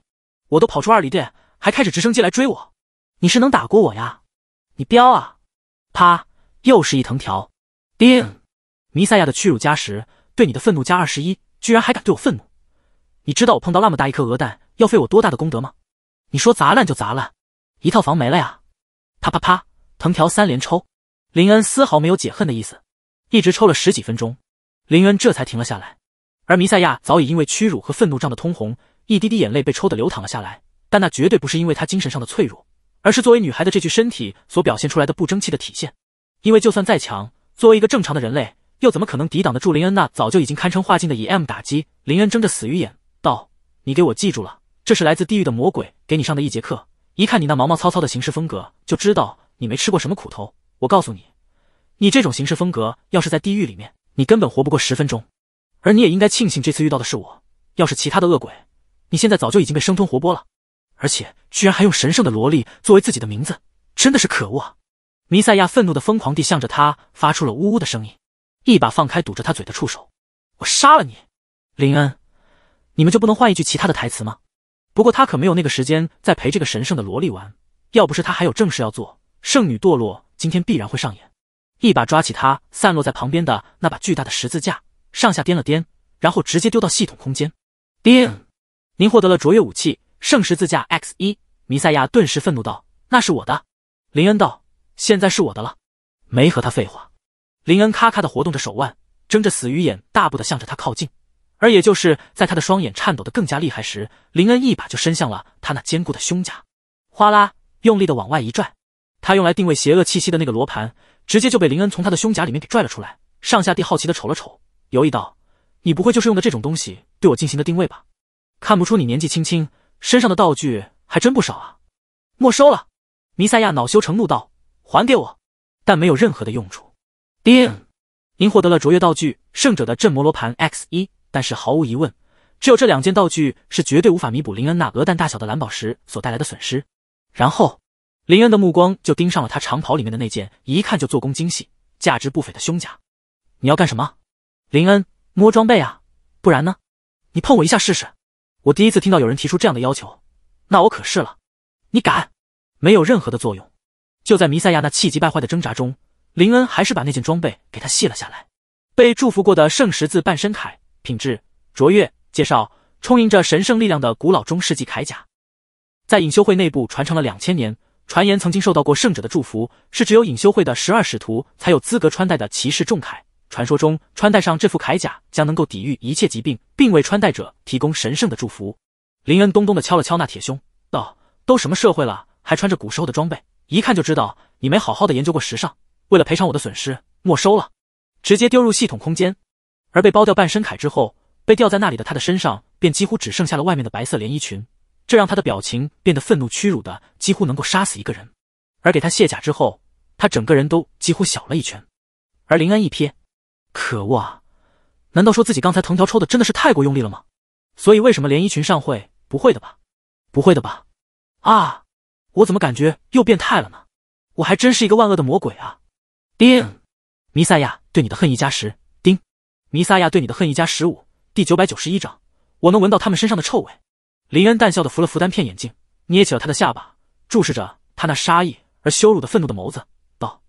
我都跑出二里店，还开着直升机来追我，你是能打过我呀？你彪啊！啪，又是一藤条，叮，弥赛亚的屈辱加十，对你的愤怒加二十一，居然还敢对我愤怒，你知道我碰到那么大一颗鹅蛋要费我多大的功德吗？你说砸烂就砸烂，一套房没了呀！啪啪啪，藤条三连抽，林恩丝毫没有解恨的意思，一直抽了十几分钟，林恩这才停了下来。而弥赛亚早已因为屈辱和愤怒胀得通红，一滴滴眼泪被抽得流淌了下来。但那绝对不是因为他精神上的脆弱，而是作为女孩的这具身体所表现出来的不争气的体现。因为就算再强，作为一个正常的人类，又怎么可能抵挡得住林恩那早就已经堪称化境的以 m 打击？林恩睁着死鱼眼道：“你给我记住了。”这是来自地狱的魔鬼给你上的一节课。一看你那毛毛糙糙的行事风格，就知道你没吃过什么苦头。我告诉你，你这种行事风格要是在地狱里面，你根本活不过十分钟。而你也应该庆幸这次遇到的是我。要是其他的恶鬼，你现在早就已经被生吞活剥了。而且居然还用神圣的萝莉作为自己的名字，真的是可恶啊！弥赛亚愤怒的疯狂地向着他发出了呜呜的声音，一把放开堵着他嘴的触手，我杀了你，林恩！你们就不能换一句其他的台词吗？不过他可没有那个时间再陪这个神圣的萝莉玩，要不是他还有正事要做，圣女堕落今天必然会上演。一把抓起他散落在旁边的那把巨大的十字架，上下颠了颠，然后直接丢到系统空间。叮，您获得了卓越武器圣十字架 X 一。弥赛亚顿时愤怒道：“那是我的！”林恩道：“现在是我的了。”没和他废话。林恩咔咔的活动着手腕，睁着死鱼眼，大步的向着他靠近。而也就是在他的双眼颤抖得更加厉害时，林恩一把就伸向了他那坚固的胸甲，哗啦，用力的往外一拽，他用来定位邪恶气息的那个罗盘，直接就被林恩从他的胸甲里面给拽了出来。上下帝好奇的瞅了瞅，犹豫道：“你不会就是用的这种东西对我进行的定位吧？看不出你年纪轻轻，身上的道具还真不少啊！”没收了，弥赛亚恼羞成怒道：“还给我！”但没有任何的用处。叮，您获得了卓越道具——圣者的镇魔罗盘 X 一。但是毫无疑问，只有这两件道具是绝对无法弥补林恩那鹅蛋大小的蓝宝石所带来的损失。然后，林恩的目光就盯上了他长袍里面的那件一看就做工精细、价值不菲的胸甲。你要干什么？林恩摸装备啊，不然呢？你碰我一下试试？我第一次听到有人提出这样的要求，那我可试了。你敢？没有任何的作用。就在弥赛亚那气急败坏的挣扎中，林恩还是把那件装备给他卸了下来。被祝福过的圣十字半身铠。品质卓越，介绍：充盈着神圣力量的古老中世纪铠甲，在隐修会内部传承了两千年。传言曾经受到过圣者的祝福，是只有隐修会的十二使徒才有资格穿戴的骑士重铠。传说中，穿戴上这副铠甲将能够抵御一切疾病，并为穿戴者提供神圣的祝福。林恩咚咚的敲了敲那铁胸，道：“都什么社会了，还穿着古时候的装备？一看就知道你没好好的研究过时尚。为了赔偿我的损失，没收了，直接丢入系统空间。”而被剥掉半身铠之后，被吊在那里的他的身上便几乎只剩下了外面的白色连衣裙，这让他的表情变得愤怒屈辱的几乎能够杀死一个人。而给他卸甲之后，他整个人都几乎小了一圈。而林恩一瞥，可恶啊！难道说自己刚才藤条抽的真的是太过用力了吗？所以为什么连衣裙上会不会的吧？不会的吧？啊！我怎么感觉又变态了呢？我还真是一个万恶的魔鬼啊！丁，弥赛亚对你的恨意加十。弥撒亚对你的恨意加十五，第九百九十一章，我能闻到他们身上的臭味。林恩淡笑的扶了扶单片眼镜，捏起了他的下巴，注视着他那杀意而羞辱的愤怒的眸子，道：“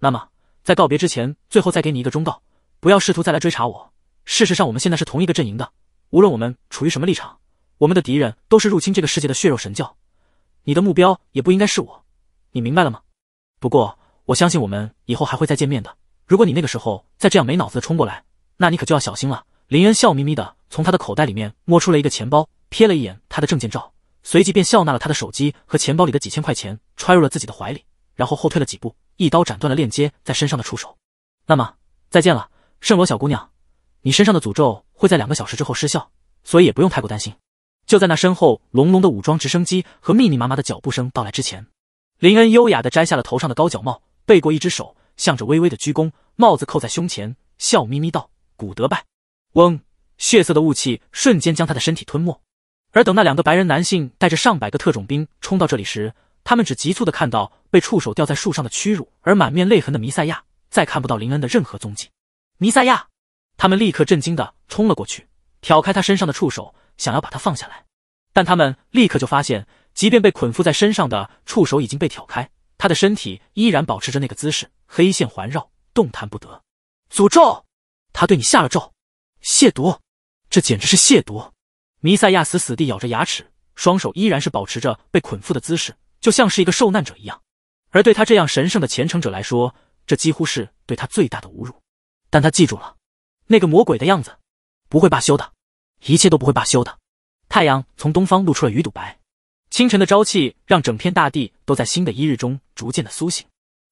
那么，在告别之前，最后再给你一个忠告，不要试图再来追查我。事实上，我们现在是同一个阵营的，无论我们处于什么立场，我们的敌人都是入侵这个世界的血肉神教。你的目标也不应该是我，你明白了吗？不过，我相信我们以后还会再见面的。如果你那个时候再这样没脑子的冲过来，”那你可就要小心了。林恩笑眯眯的从他的口袋里面摸出了一个钱包，瞥了一眼他的证件照，随即便笑纳了他的手机和钱包里的几千块钱，揣入了自己的怀里，然后后退了几步，一刀斩断了链接在身上的触手。那么，再见了，圣罗小姑娘，你身上的诅咒会在两个小时之后失效，所以也不用太过担心。就在那身后隆隆的武装直升机和密密麻麻的脚步声到来之前，林恩优雅的摘下了头上的高脚帽，背过一只手，向着微微的鞠躬，帽子扣在胸前，笑眯眯道。古德拜，嗡！血色的雾气瞬间将他的身体吞没。而等那两个白人男性带着上百个特种兵冲到这里时，他们只急促的看到被触手吊在树上的屈辱而满面泪痕的弥赛亚，再看不到林恩的任何踪迹。弥赛亚，他们立刻震惊的冲了过去，挑开他身上的触手，想要把他放下来。但他们立刻就发现，即便被捆缚在身上的触手已经被挑开，他的身体依然保持着那个姿势，黑线环绕，动弹不得。诅咒！他对你下了咒，亵渎！这简直是亵渎！弥赛亚死死地咬着牙齿，双手依然是保持着被捆缚的姿势，就像是一个受难者一样。而对他这样神圣的虔诚者来说，这几乎是对他最大的侮辱。但他记住了那个魔鬼的样子，不会罢休的，一切都不会罢休的。太阳从东方露出了鱼肚白，清晨的朝气让整片大地都在新的一日中逐渐的苏醒。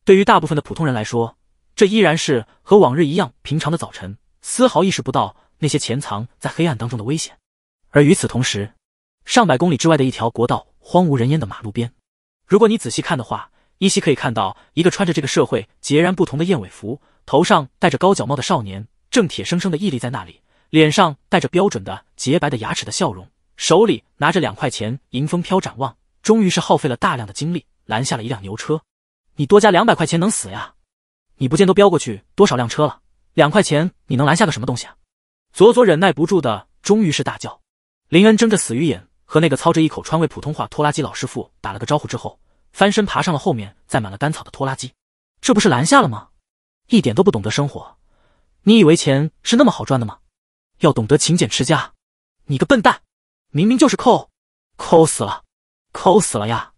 对于大部分的普通人来说，这依然是和往日一样平常的早晨，丝毫意识不到那些潜藏在黑暗当中的危险。而与此同时，上百公里之外的一条国道荒无人烟的马路边，如果你仔细看的话，依稀可以看到一个穿着这个社会截然不同的燕尾服、头上戴着高脚帽的少年，正铁生生的屹立在那里，脸上带着标准的洁白的牙齿的笑容，手里拿着两块钱，迎风飘展望，终于是耗费了大量的精力拦下了一辆牛车。你多加两百块钱能死呀！你不见都飙过去多少辆车了？两块钱你能拦下个什么东西啊？佐佐忍耐不住的，终于是大叫。林恩睁着死鱼眼，和那个操着一口川味普通话拖拉机老师傅打了个招呼之后，翻身爬上了后面载满了干草的拖拉机。这不是拦下了吗？一点都不懂得生活，你以为钱是那么好赚的吗？要懂得勤俭持家。你个笨蛋，明明就是扣，抠死了，抠死了呀！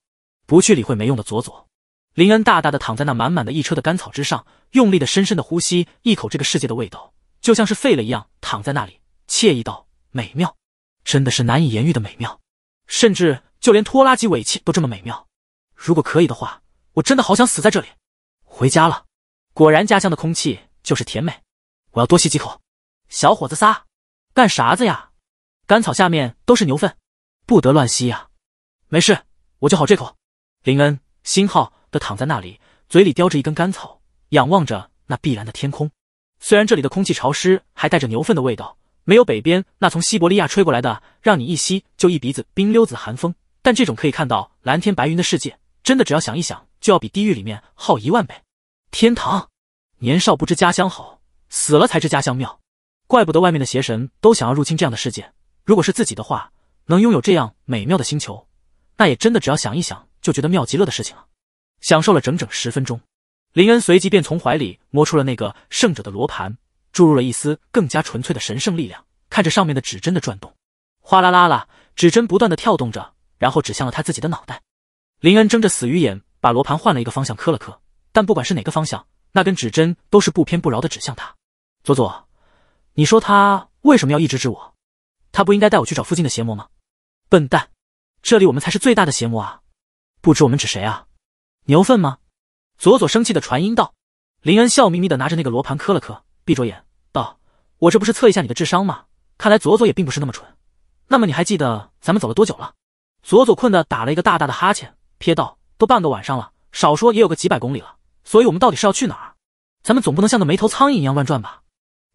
不去理会没用的佐佐。林恩大大的躺在那满满的一车的干草之上，用力的深深的呼吸一口这个世界的味道，就像是废了一样躺在那里，惬意到美妙，真的是难以言喻的美妙，甚至就连拖拉机尾气都这么美妙。如果可以的话，我真的好想死在这里。回家了，果然家乡的空气就是甜美，我要多吸几口。小伙子仨，干啥子呀？干草下面都是牛粪，不得乱吸呀。没事，我就好这口。林恩，星号。的躺在那里，嘴里叼着一根干草，仰望着那碧蓝的天空。虽然这里的空气潮湿，还带着牛粪的味道，没有北边那从西伯利亚吹过来的让你一吸就一鼻子冰溜子寒风，但这种可以看到蓝天白云的世界，真的只要想一想，就要比地狱里面好一万倍。天堂，年少不知家乡好，死了才知家乡妙。怪不得外面的邪神都想要入侵这样的世界。如果是自己的话，能拥有这样美妙的星球，那也真的只要想一想，就觉得妙极乐的事情了。享受了整整十分钟，林恩随即便从怀里摸出了那个圣者的罗盘，注入了一丝更加纯粹的神圣力量，看着上面的指针的转动，哗啦啦啦，指针不断的跳动着，然后指向了他自己的脑袋。林恩睁着死鱼眼，把罗盘换了一个方向磕了磕，但不管是哪个方向，那根指针都是不偏不饶的指向他。佐佐，你说他为什么要一直指我？他不应该带我去找附近的邪魔吗？笨蛋，这里我们才是最大的邪魔啊！不止我们指谁啊？牛粪吗？佐佐生气的传音道。林恩笑眯眯的拿着那个罗盘磕了磕，闭着眼道：“我这不是测一下你的智商吗？看来佐佐也并不是那么蠢。那么你还记得咱们走了多久了？”佐佐困的打了一个大大的哈欠，撇道：“都半个晚上了，少说也有个几百公里了。所以我们到底是要去哪儿？咱们总不能像个没头苍蝇一样乱转吧？”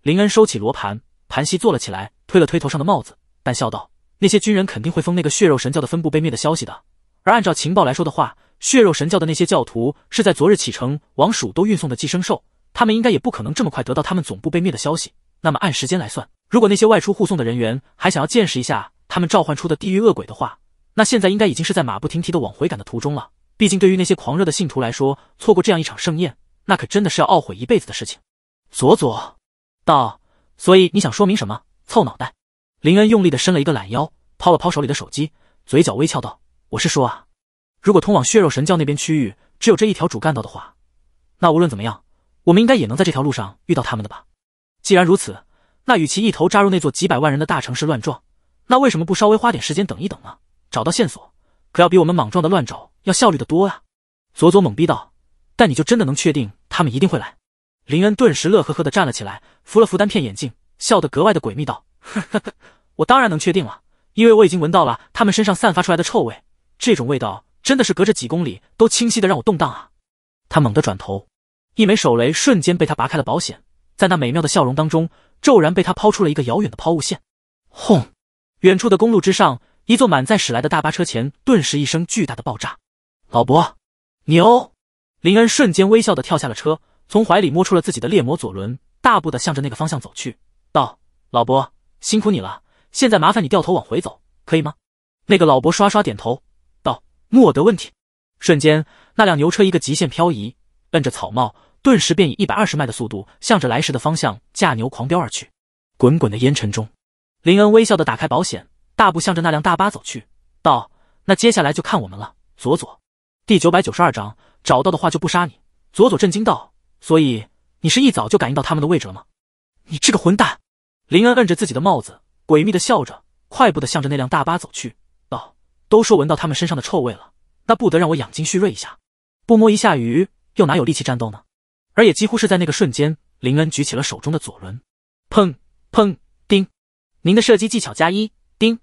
林恩收起罗盘，盘膝坐了起来，推了推头上的帽子，但笑道：“那些军人肯定会封那个血肉神教的分部被灭的消息的。而按照情报来说的话。”血肉神教的那些教徒是在昨日启程往蜀都运送的寄生兽，他们应该也不可能这么快得到他们总部被灭的消息。那么按时间来算，如果那些外出护送的人员还想要见识一下他们召唤出的地狱恶鬼的话，那现在应该已经是在马不停蹄的往回赶的途中了。毕竟对于那些狂热的信徒来说，错过这样一场盛宴，那可真的是要懊悔一辈子的事情。佐佐道，所以你想说明什么？凑脑袋，林恩用力的伸了一个懒腰，抛了抛手里的手机，嘴角微翘道：“我是说啊。”如果通往血肉神教那边区域只有这一条主干道的话，那无论怎么样，我们应该也能在这条路上遇到他们的吧？既然如此，那与其一头扎入那座几百万人的大城市乱撞，那为什么不稍微花点时间等一等呢？找到线索可要比我们莽撞的乱找要效率的多啊！佐佐懵逼道：“但你就真的能确定他们一定会来？”林恩顿时乐呵呵的站了起来，扶了扶单片眼镜，笑得格外的诡秘道：“呵呵呵，我当然能确定了，因为我已经闻到了他们身上散发出来的臭味，这种味道……”真的是隔着几公里都清晰的让我动荡啊！他猛地转头，一枚手雷瞬间被他拔开了保险，在那美妙的笑容当中，骤然被他抛出了一个遥远的抛物线。轰！远处的公路之上，一座满载驶来的大巴车前顿时一声巨大的爆炸。老伯，牛！林恩瞬间微笑的跳下了车，从怀里摸出了自己的猎魔左轮，大步的向着那个方向走去，道：“老伯，辛苦你了，现在麻烦你掉头往回走，可以吗？”那个老伯刷刷点头。莫得问题，瞬间，那辆牛车一个极限漂移，摁着草帽，顿时便以一百二十迈的速度，向着来时的方向驾牛狂飙而去。滚滚的烟尘中，林恩微笑的打开保险，大步向着那辆大巴走去，道：“那接下来就看我们了。”左左第九百九十二章，找到的话就不杀你。左左震惊道：“所以你是一早就感应到他们的位置了吗？”你这个混蛋！林恩摁着自己的帽子，诡秘的笑着，快步的向着那辆大巴走去。都说闻到他们身上的臭味了，那不得让我养精蓄锐一下？不摸一下鱼，又哪有力气战斗呢？而也几乎是在那个瞬间，林恩举起了手中的左轮，砰砰叮，您的射击技巧加一，叮，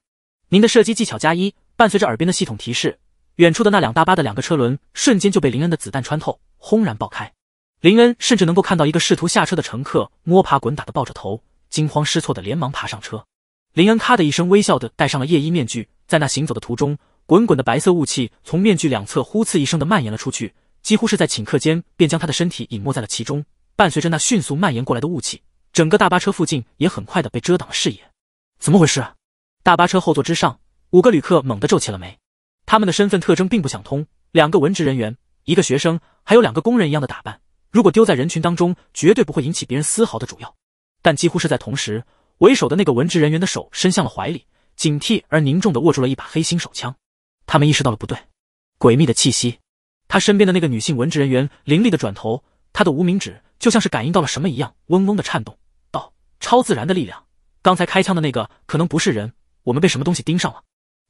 您的射击技巧加一。伴随着耳边的系统提示，远处的那两大巴的两个车轮瞬间就被林恩的子弹穿透，轰然爆开。林恩甚至能够看到一个试图下车的乘客摸爬滚打的抱着头，惊慌失措的连忙爬上车。林恩咔的一声，微笑的戴上了夜衣面具。在那行走的途中，滚滚的白色雾气从面具两侧呼哧一声的蔓延了出去，几乎是在顷刻间便将他的身体隐没在了其中。伴随着那迅速蔓延过来的雾气，整个大巴车附近也很快的被遮挡了视野。怎么回事？大巴车后座之上，五个旅客猛地皱起了眉。他们的身份特征并不想通：两个文职人员，一个学生，还有两个工人一样的打扮。如果丢在人群当中，绝对不会引起别人丝毫的主要，但几乎是在同时。为首的那个文职人员的手伸向了怀里，警惕而凝重的握住了一把黑心手枪。他们意识到了不对，诡秘的气息。他身边的那个女性文职人员凌厉的转头，她的无名指就像是感应到了什么一样，嗡嗡的颤动，道：“超自然的力量，刚才开枪的那个可能不是人，我们被什么东西盯上了。”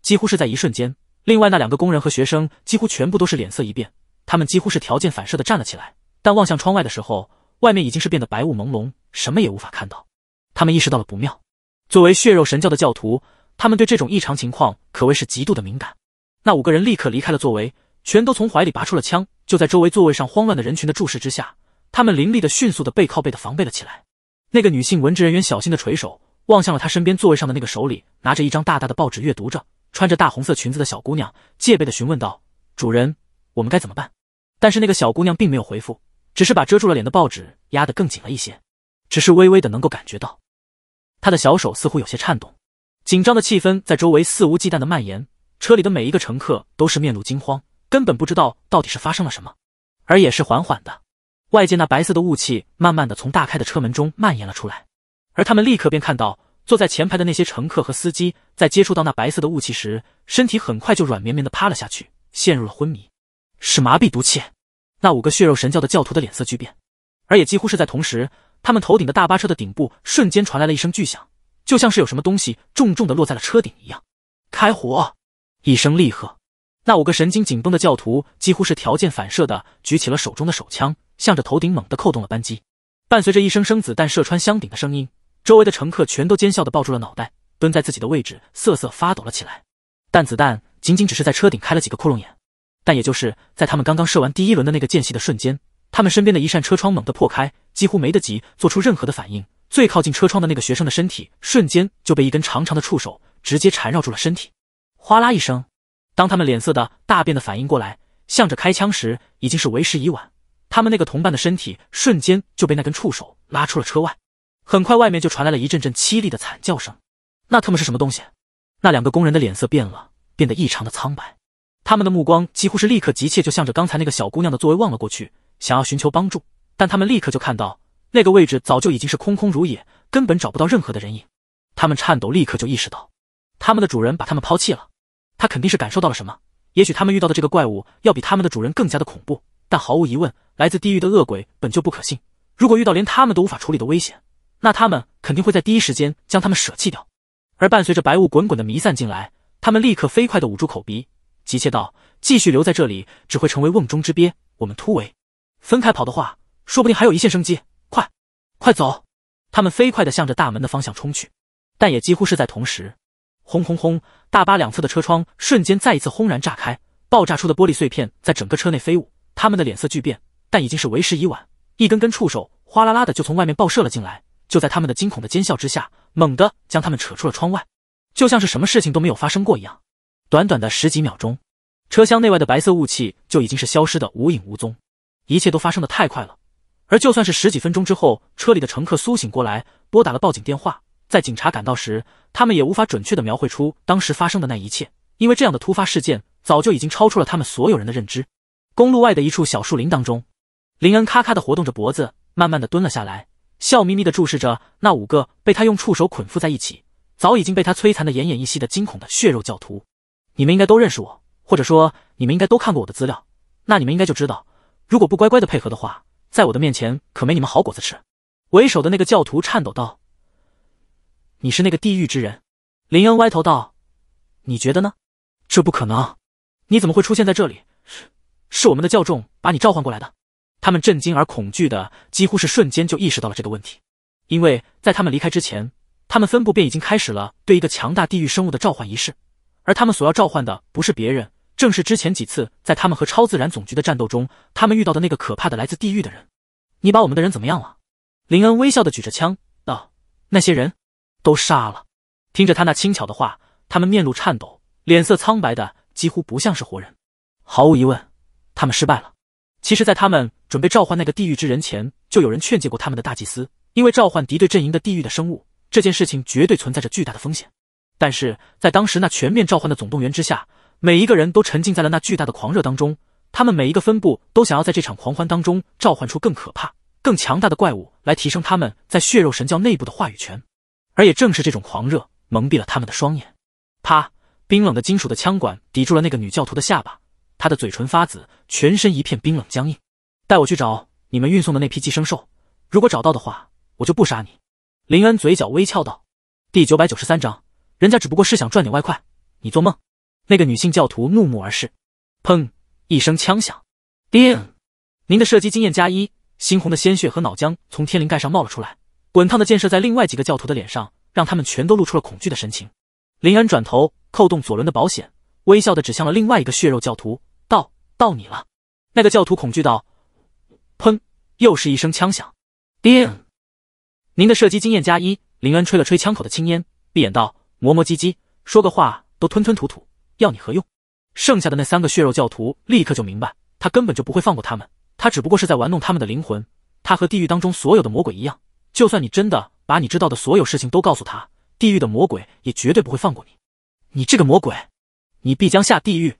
几乎是在一瞬间，另外那两个工人和学生几乎全部都是脸色一变，他们几乎是条件反射的站了起来，但望向窗外的时候，外面已经是变得白雾朦胧，什么也无法看到。他们意识到了不妙。作为血肉神教的教徒，他们对这种异常情况可谓是极度的敏感。那五个人立刻离开了座位，全都从怀里拔出了枪。就在周围座位上慌乱的人群的注视之下，他们凌厉的、迅速的、背靠背的防备了起来。那个女性文职人员小心的垂首望向了她身边座位上的那个手里拿着一张大大的报纸阅读着、穿着大红色裙子的小姑娘，戒备的询问道：“主人，我们该怎么办？”但是那个小姑娘并没有回复，只是把遮住了脸的报纸压得更紧了一些，只是微微的能够感觉到。他的小手似乎有些颤动，紧张的气氛在周围肆无忌惮的蔓延。车里的每一个乘客都是面露惊慌，根本不知道到底是发生了什么。而也是缓缓的，外界那白色的雾气慢慢的从大开的车门中蔓延了出来。而他们立刻便看到，坐在前排的那些乘客和司机在接触到那白色的雾气时，身体很快就软绵绵的趴了下去，陷入了昏迷。是麻痹毒气！那五个血肉神教的教徒的脸色巨变，而也几乎是在同时。他们头顶的大巴车的顶部瞬间传来了一声巨响，就像是有什么东西重重的落在了车顶一样。开火！一声厉喝，那五个神经紧绷的教徒几乎是条件反射的举起了手中的手枪，向着头顶猛地扣动了扳机。伴随着一声声子弹射穿箱顶的声音，周围的乘客全都尖笑的抱住了脑袋，蹲在自己的位置瑟瑟发抖了起来。但子弹仅仅只是在车顶开了几个窟窿眼。但也就是在他们刚刚射完第一轮的那个间隙的瞬间，他们身边的一扇车窗猛地破开。几乎没得及做出任何的反应，最靠近车窗的那个学生的身体瞬间就被一根长长的触手直接缠绕住了身体。哗啦一声，当他们脸色的大变的反应过来，向着开枪时，已经是为时已晚。他们那个同伴的身体瞬间就被那根触手拉出了车外。很快，外面就传来了一阵阵凄厉的惨叫声。那他妈是什么东西？那两个工人的脸色变了，变得异常的苍白。他们的目光几乎是立刻急切就向着刚才那个小姑娘的座位望了过去，想要寻求帮助。但他们立刻就看到，那个位置早就已经是空空如也，根本找不到任何的人影。他们颤抖，立刻就意识到，他们的主人把他们抛弃了。他肯定是感受到了什么，也许他们遇到的这个怪物要比他们的主人更加的恐怖。但毫无疑问，来自地狱的恶鬼本就不可信。如果遇到连他们都无法处理的危险，那他们肯定会在第一时间将他们舍弃掉。而伴随着白雾滚滚的弥散进来，他们立刻飞快的捂住口鼻，急切道：“继续留在这里只会成为瓮中之鳖。我们突围，分开跑的话。”说不定还有一线生机，快，快走！他们飞快的向着大门的方向冲去，但也几乎是在同时，轰轰轰！大巴两侧的车窗瞬间再一次轰然炸开，爆炸出的玻璃碎片在整个车内飞舞。他们的脸色巨变，但已经是为时已晚。一根根触手哗啦啦的就从外面爆射了进来，就在他们的惊恐的尖笑之下，猛地将他们扯出了窗外，就像是什么事情都没有发生过一样。短短的十几秒钟，车厢内外的白色雾气就已经是消失的无影无踪，一切都发生的太快了。而就算是十几分钟之后，车里的乘客苏醒过来，拨打了报警电话，在警察赶到时，他们也无法准确的描绘出当时发生的那一切，因为这样的突发事件早就已经超出了他们所有人的认知。公路外的一处小树林当中，林恩咔咔的活动着脖子，慢慢的蹲了下来，笑眯眯的注视着那五个被他用触手捆缚在一起，早已经被他摧残的奄奄一息的惊恐的血肉教徒。你们应该都认识我，或者说你们应该都看过我的资料，那你们应该就知道，如果不乖乖的配合的话。在我的面前可没你们好果子吃。”为首的那个教徒颤抖道，“你是那个地狱之人？”林恩歪头道，“你觉得呢？”“这不可能！你怎么会出现在这里？是我们的教众把你召唤过来的。”他们震惊而恐惧的，几乎是瞬间就意识到了这个问题，因为在他们离开之前，他们分部便已经开始了对一个强大地狱生物的召唤仪式，而他们所要召唤的不是别人。正是之前几次在他们和超自然总局的战斗中，他们遇到的那个可怕的来自地狱的人。你把我们的人怎么样了？林恩微笑的举着枪道：“那些人都杀了。”听着他那轻巧的话，他们面露颤抖，脸色苍白的几乎不像是活人。毫无疑问，他们失败了。其实，在他们准备召唤那个地狱之人前，就有人劝诫过他们的大祭司，因为召唤敌对阵营的地狱的生物，这件事情绝对存在着巨大的风险。但是在当时那全面召唤的总动员之下。每一个人都沉浸在了那巨大的狂热当中，他们每一个分部都想要在这场狂欢当中召唤出更可怕、更强大的怪物来提升他们在血肉神教内部的话语权。而也正是这种狂热蒙蔽了他们的双眼。啪！冰冷的金属的枪管抵住了那个女教徒的下巴，她的嘴唇发紫，全身一片冰冷僵硬。带我去找你们运送的那批寄生兽，如果找到的话，我就不杀你。林恩嘴角微翘道：“第九百九十三章，人家只不过是想赚点外快，你做梦。”那个女性教徒怒目而视，砰一声枪响，叮，您的射击经验加一。猩红的鲜血和脑浆从天灵盖上冒了出来，滚烫的箭射在另外几个教徒的脸上，让他们全都露出了恐惧的神情。林恩转头扣动左轮的保险，微笑的指向了另外一个血肉教徒，道：“到你了。”那个教徒恐惧道：“砰！”又是一声枪响，叮，您的射击经验加一。林恩吹了吹枪口的青烟，闭眼道：“磨磨唧唧，说个话都吞吞吐吐。”要你何用？剩下的那三个血肉教徒立刻就明白，他根本就不会放过他们。他只不过是在玩弄他们的灵魂。他和地狱当中所有的魔鬼一样，就算你真的把你知道的所有事情都告诉他，地狱的魔鬼也绝对不会放过你。你这个魔鬼，你必将下地狱！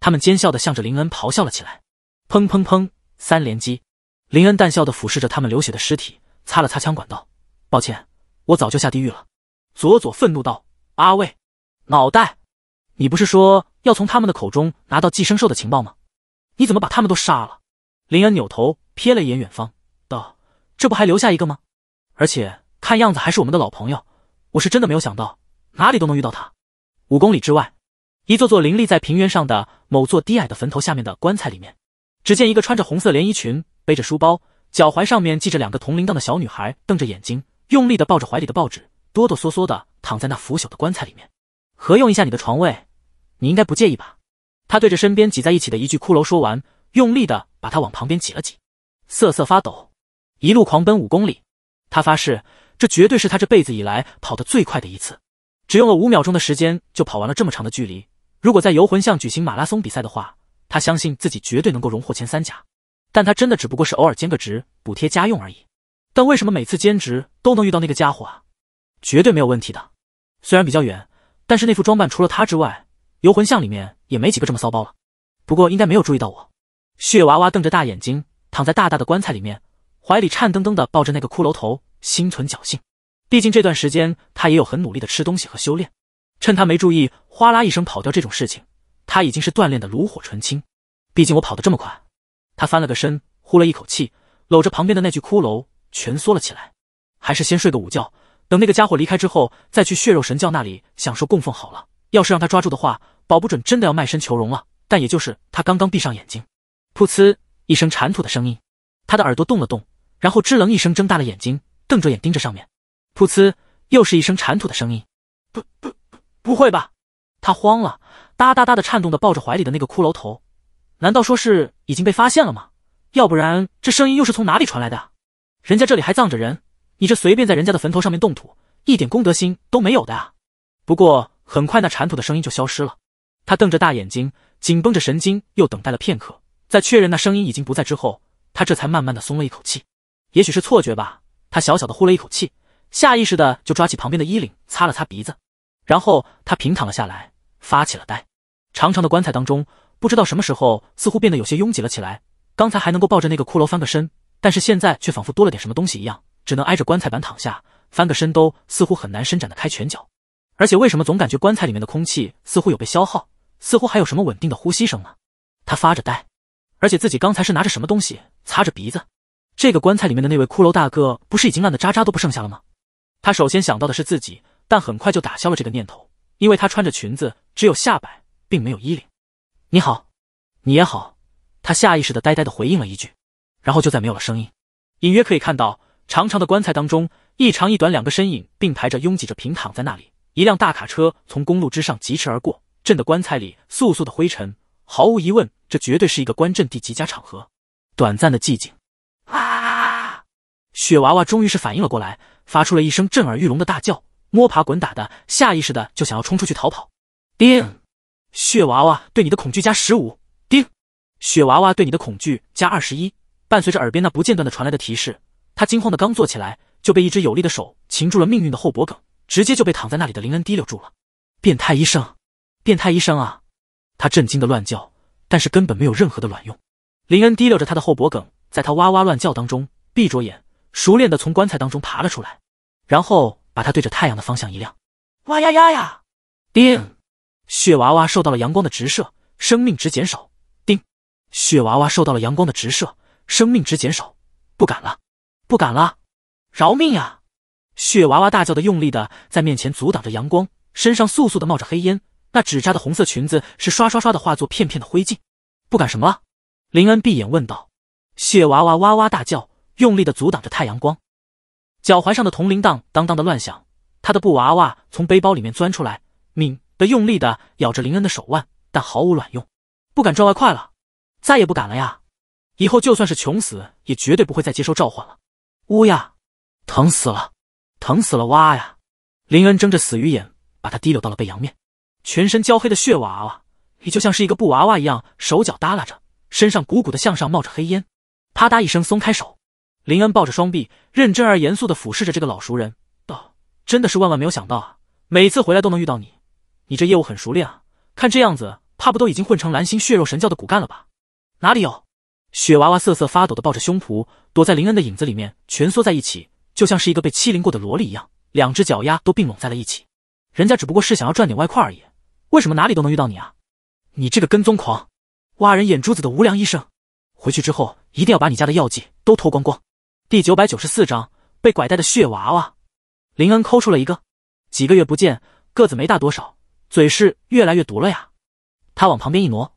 他们奸笑的向着林恩咆哮了起来。砰砰砰，三连击。林恩淡笑的俯视着他们流血的尸体，擦了擦枪管，道：“抱歉，我早就下地狱了。”佐佐愤怒道：“阿卫，脑袋！”你不是说要从他们的口中拿到寄生兽的情报吗？你怎么把他们都杀了？林恩扭头瞥了一眼远方，道：“这不还留下一个吗？而且看样子还是我们的老朋友。我是真的没有想到，哪里都能遇到他。”五公里之外，一座座林立在平原上的某座低矮的坟头下面的棺材里面，只见一个穿着红色连衣裙、背着书包、脚踝上面系着两个铜铃铛的小女孩，瞪着眼睛，用力的抱着怀里的报纸，哆哆嗦嗦的躺在那腐朽的棺材里面。何用一下你的床位？你应该不介意吧？他对着身边挤在一起的一具骷髅说完，用力的把他往旁边挤了挤。瑟瑟发抖，一路狂奔五公里。他发誓，这绝对是他这辈子以来跑得最快的一次，只用了五秒钟的时间就跑完了这么长的距离。如果在游魂巷举行马拉松比赛的话，他相信自己绝对能够荣获前三甲。但他真的只不过是偶尔兼个职补贴家用而已。但为什么每次兼职都能遇到那个家伙啊？绝对没有问题的。虽然比较远，但是那副装扮除了他之外。游魂巷里面也没几个这么骚包了，不过应该没有注意到我。血娃娃瞪着大眼睛，躺在大大的棺材里面，怀里颤噔噔的抱着那个骷髅头，心存侥幸。毕竟这段时间他也有很努力的吃东西和修炼，趁他没注意，哗啦一声跑掉这种事情，他已经是锻炼的炉火纯青。毕竟我跑得这么快，他翻了个身，呼了一口气，搂着旁边的那具骷髅蜷缩了起来。还是先睡个午觉，等那个家伙离开之后，再去血肉神教那里享受供奉好了。要是让他抓住的话，保不准真的要卖身求荣了。但也就是他刚刚闭上眼睛，噗呲一声铲土的声音，他的耳朵动了动，然后吱楞一声睁大了眼睛，瞪着眼盯着上面，噗呲又是一声铲土的声音。不不，不会吧？他慌了，哒哒哒的颤动的抱着怀里的那个骷髅头，难道说是已经被发现了吗？要不然这声音又是从哪里传来的？人家这里还葬着人，你这随便在人家的坟头上面动土，一点公德心都没有的啊！不过。很快，那铲土的声音就消失了。他瞪着大眼睛，紧绷着神经，又等待了片刻，在确认那声音已经不在之后，他这才慢慢的松了一口气。也许是错觉吧，他小小的呼了一口气，下意识的就抓起旁边的衣领擦了擦鼻子，然后他平躺了下来，发起了呆。长长的棺材当中，不知道什么时候似乎变得有些拥挤了起来。刚才还能够抱着那个骷髅翻个身，但是现在却仿佛多了点什么东西一样，只能挨着棺材板躺下，翻个身都似乎很难伸展的开拳脚。而且为什么总感觉棺材里面的空气似乎有被消耗，似乎还有什么稳定的呼吸声呢？他发着呆，而且自己刚才是拿着什么东西擦着鼻子？这个棺材里面的那位骷髅大哥不是已经烂得渣渣都不剩下了吗？他首先想到的是自己，但很快就打消了这个念头，因为他穿着裙子，只有下摆，并没有衣领。你好，你也好，他下意识的呆呆的回应了一句，然后就再没有了声音。隐约可以看到长长的棺材当中，一长一短两个身影并排着拥挤着平躺在那里。一辆大卡车从公路之上疾驰而过，震得棺材里簌簌的灰尘。毫无疑问，这绝对是一个观阵地极佳场合。短暂的寂静，啊！雪娃娃终于是反应了过来，发出了一声震耳欲聋的大叫，摸爬滚打的下意识的就想要冲出去逃跑。叮，雪娃娃对你的恐惧加十五。叮，雪娃娃对你的恐惧加二十一。伴随着耳边那不间断的传来的提示，他惊慌的刚坐起来，就被一只有力的手擒住了命运的后脖梗。直接就被躺在那里的林恩提溜住了。变态医生，变态医生啊！他震惊的乱叫，但是根本没有任何的卵用。林恩提溜着他的后脖梗，在他哇哇乱叫当中，闭着眼，熟练的从棺材当中爬了出来，然后把他对着太阳的方向一亮，哇呀呀呀！叮，血娃娃受到了阳光的直射，生命值减少。叮，血娃娃受到了阳光的直射，生命值减少。不敢了，不敢了，饶命呀！血娃娃大叫的，用力的在面前阻挡着阳光，身上簌簌的冒着黑烟。那纸扎的红色裙子是刷刷刷的化作片片的灰烬。不敢什么了？林恩闭眼问道。血娃娃哇哇大叫，用力的阻挡着太阳光，脚踝上的铜铃铛当当的乱响。他的布娃娃从背包里面钻出来，敏的用力的咬着林恩的手腕，但毫无卵用。不敢赚外快了，再也不敢了呀！以后就算是穷死，也绝对不会再接受召唤了。乌鸦，疼死了！疼死了！哇呀！林恩睁着死鱼眼，把他提溜到了背阳面，全身焦黑的血娃娃，你就像是一个布娃娃一样，手脚耷拉着，身上鼓鼓的，向上冒着黑烟。啪嗒一声，松开手，林恩抱着双臂，认真而严肃地俯视着这个老熟人，道：“真的是万万没有想到啊！每次回来都能遇到你，你这业务很熟练啊！看这样子，怕不都已经混成蓝星血肉神教的骨干了吧？”哪里有？雪娃娃瑟瑟发抖地抱着胸脯，躲在林恩的影子里面，蜷缩在一起。就像是一个被欺凌过的萝莉一样，两只脚丫都并拢在了一起。人家只不过是想要赚点外快而已，为什么哪里都能遇到你啊？你这个跟踪狂，挖人眼珠子的无良医生，回去之后一定要把你家的药剂都偷光光。第九百九十四章被拐带的血娃娃。林恩抠出了一个，几个月不见，个子没大多少，嘴是越来越毒了呀。他往旁边一挪，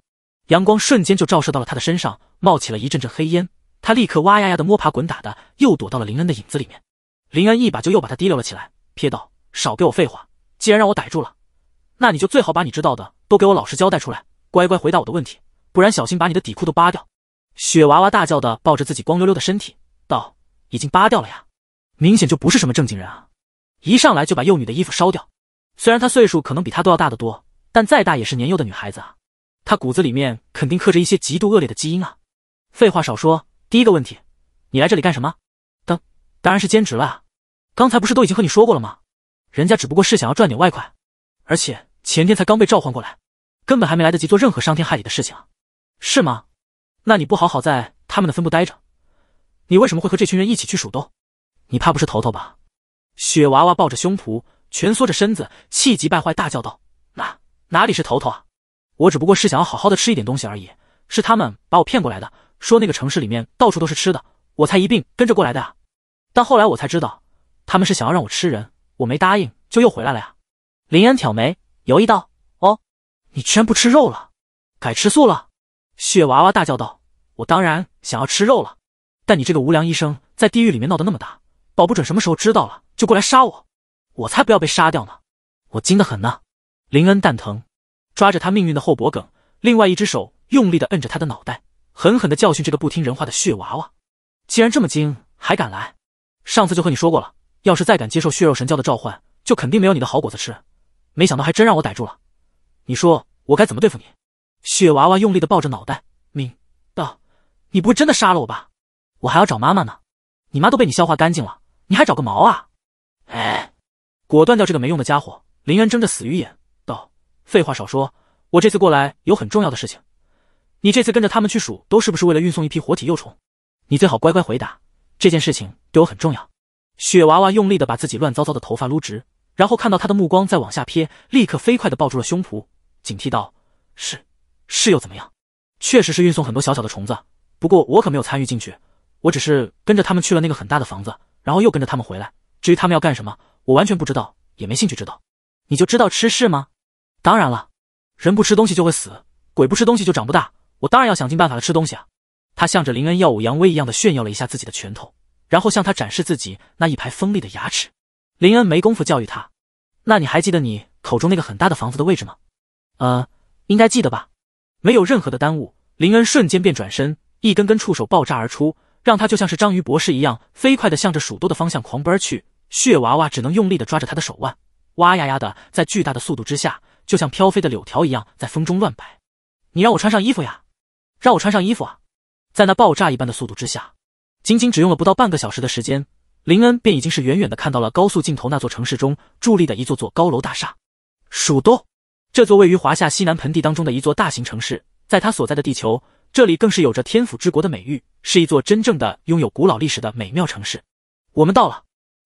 阳光瞬间就照射到了他的身上，冒起了一阵阵黑烟。他立刻哇呀呀的摸爬滚打的，又躲到了林恩的影子里面。林安一把就又把他提溜了起来，撇道：“少给我废话！既然让我逮住了，那你就最好把你知道的都给我老实交代出来，乖乖回答我的问题，不然小心把你的底裤都扒掉！”雪娃娃大叫的抱着自己光溜溜的身体，道：“已经扒掉了呀，明显就不是什么正经人啊！一上来就把幼女的衣服烧掉，虽然她岁数可能比他都要大得多，但再大也是年幼的女孩子啊，她骨子里面肯定刻着一些极度恶劣的基因啊！废话少说，第一个问题，你来这里干什么？”当然是兼职了，刚才不是都已经和你说过了吗？人家只不过是想要赚点外快，而且前天才刚被召唤过来，根本还没来得及做任何伤天害理的事情，是吗？那你不好好在他们的分部待着，你为什么会和这群人一起去蜀都？你怕不是头头吧？雪娃娃抱着胸脯，蜷缩着身子，气急败坏大叫道：“哪哪里是头头啊？我只不过是想要好好的吃一点东西而已，是他们把我骗过来的，说那个城市里面到处都是吃的，我才一并跟着过来的啊！”但后来我才知道，他们是想要让我吃人，我没答应，就又回来了呀。林恩挑眉，犹豫道：“哦，你居然不吃肉了，改吃素了？”血娃娃大叫道：“我当然想要吃肉了，但你这个无良医生在地狱里面闹得那么大，保不准什么时候知道了就过来杀我，我才不要被杀掉呢！我精得很呢。”林恩蛋疼，抓着他命运的后脖梗，另外一只手用力地摁着他的脑袋，狠狠地教训这个不听人话的血娃娃。既然这么精，还敢来？上次就和你说过了，要是再敢接受血肉神教的召唤，就肯定没有你的好果子吃。没想到还真让我逮住了，你说我该怎么对付你？雪娃娃用力的抱着脑袋，命道：“你不会真的杀了我吧？我还要找妈妈呢。你妈都被你消化干净了，你还找个毛啊？”哎，果断掉这个没用的家伙。林渊睁着死鱼眼道：“废话少说，我这次过来有很重要的事情。你这次跟着他们去蜀都是不是为了运送一批活体幼虫？你最好乖乖回答。”这件事情对我很重要。雪娃娃用力的把自己乱糟糟的头发撸直，然后看到他的目光在往下瞥，立刻飞快的抱住了胸脯，警惕道：“是，是又怎么样？确实是运送很多小小的虫子，不过我可没有参与进去。我只是跟着他们去了那个很大的房子，然后又跟着他们回来。至于他们要干什么，我完全不知道，也没兴趣知道。你就知道吃是吗？当然了，人不吃东西就会死，鬼不吃东西就长不大。我当然要想尽办法的吃东西啊。”他向着林恩耀武扬威一样的炫耀了一下自己的拳头，然后向他展示自己那一排锋利的牙齿。林恩没工夫教育他，那你还记得你口中那个很大的房子的位置吗？呃，应该记得吧。没有任何的耽误，林恩瞬间便转身，一根根触手爆炸而出，让他就像是章鱼博士一样飞快的向着鼠多的方向狂奔去。血娃娃只能用力的抓着他的手腕，哇呀呀的在巨大的速度之下，就像飘飞的柳条一样在风中乱摆。你让我穿上衣服呀，让我穿上衣服啊！在那爆炸一般的速度之下，仅仅只用了不到半个小时的时间，林恩便已经是远远的看到了高速尽头那座城市中伫立的一座座高楼大厦。蜀都，这座位于华夏西南盆地当中的一座大型城市，在他所在的地球，这里更是有着天府之国的美誉，是一座真正的拥有古老历史的美妙城市。我们到了，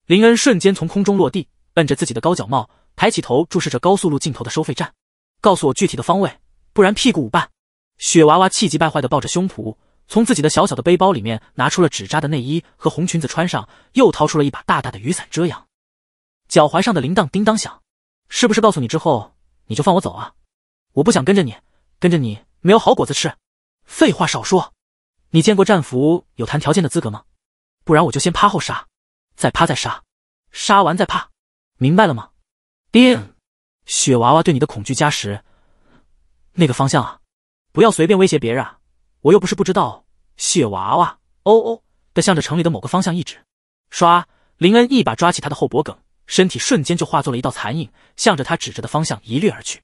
林恩瞬间从空中落地，摁着自己的高脚帽，抬起头注视着高速路尽头的收费站，告诉我具体的方位，不然屁股舞半。雪娃娃气急败坏的抱着胸脯。从自己的小小的背包里面拿出了纸扎的内衣和红裙子穿上，又掏出了一把大大的雨伞遮阳，脚踝上的铃铛叮当响，是不是告诉你之后你就放我走啊？我不想跟着你，跟着你没有好果子吃。废话少说，你见过战俘有谈条件的资格吗？不然我就先趴后杀，再趴再杀，杀完再趴，明白了吗？叮，雪娃娃对你的恐惧加十，那个方向啊，不要随便威胁别人啊。我又不是不知道，雪娃娃哦哦的向着城里的某个方向一指，唰，林恩一把抓起他的后脖颈，身体瞬间就化作了一道残影，向着他指着的方向一掠而去。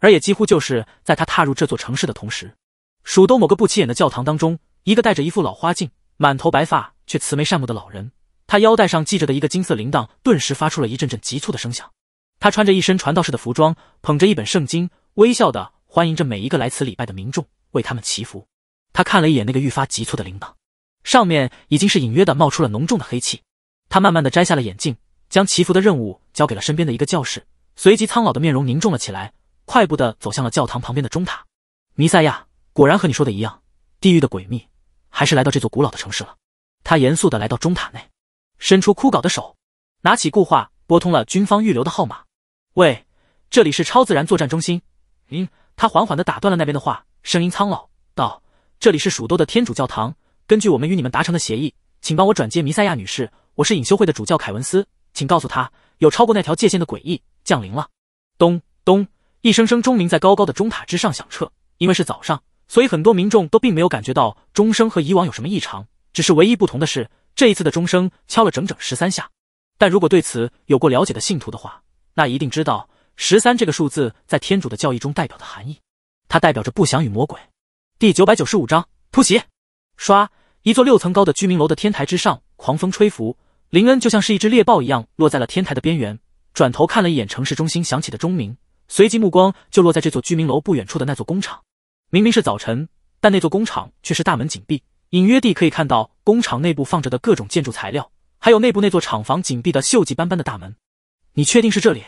而也几乎就是在他踏入这座城市的同时，蜀都某个不起眼的教堂当中，一个戴着一副老花镜、满头白发却慈眉善目的老人，他腰带上系着的一个金色铃铛顿时发出了一阵阵急促的声响。他穿着一身传道士的服装，捧着一本圣经，微笑的欢迎着每一个来此礼拜的民众，为他们祈福。他看了一眼那个愈发急促的铃铛，上面已经是隐约的冒出了浓重的黑气。他慢慢的摘下了眼镜，将祈福的任务交给了身边的一个教士，随即苍老的面容凝重了起来，快步的走向了教堂旁边的中塔。弥赛亚果然和你说的一样，地狱的诡秘还是来到这座古老的城市了。他严肃的来到中塔内，伸出枯槁的手，拿起固话，拨通了军方预留的号码。喂，这里是超自然作战中心。您，他缓缓的打断了那边的话，声音苍老道。这里是蜀都的天主教堂。根据我们与你们达成的协议，请帮我转接弥赛亚女士。我是隐修会的主教凯文斯，请告诉他，有超过那条界限的诡异降临了。咚咚，一声声钟鸣在高高的钟塔之上响彻。因为是早上，所以很多民众都并没有感觉到钟声和以往有什么异常，只是唯一不同的是，这一次的钟声敲了整整十三下。但如果对此有过了解的信徒的话，那一定知道十三这个数字在天主的教义中代表的含义，它代表着不祥与魔鬼。第九百九十五章突袭。刷！一座六层高的居民楼的天台之上，狂风吹拂，林恩就像是一只猎豹一样落在了天台的边缘，转头看了一眼城市中心响起的钟鸣，随即目光就落在这座居民楼不远处的那座工厂。明明是早晨，但那座工厂却是大门紧闭，隐约地可以看到工厂内部放着的各种建筑材料，还有内部那座厂房紧闭的锈迹斑斑的大门。你确定是这里？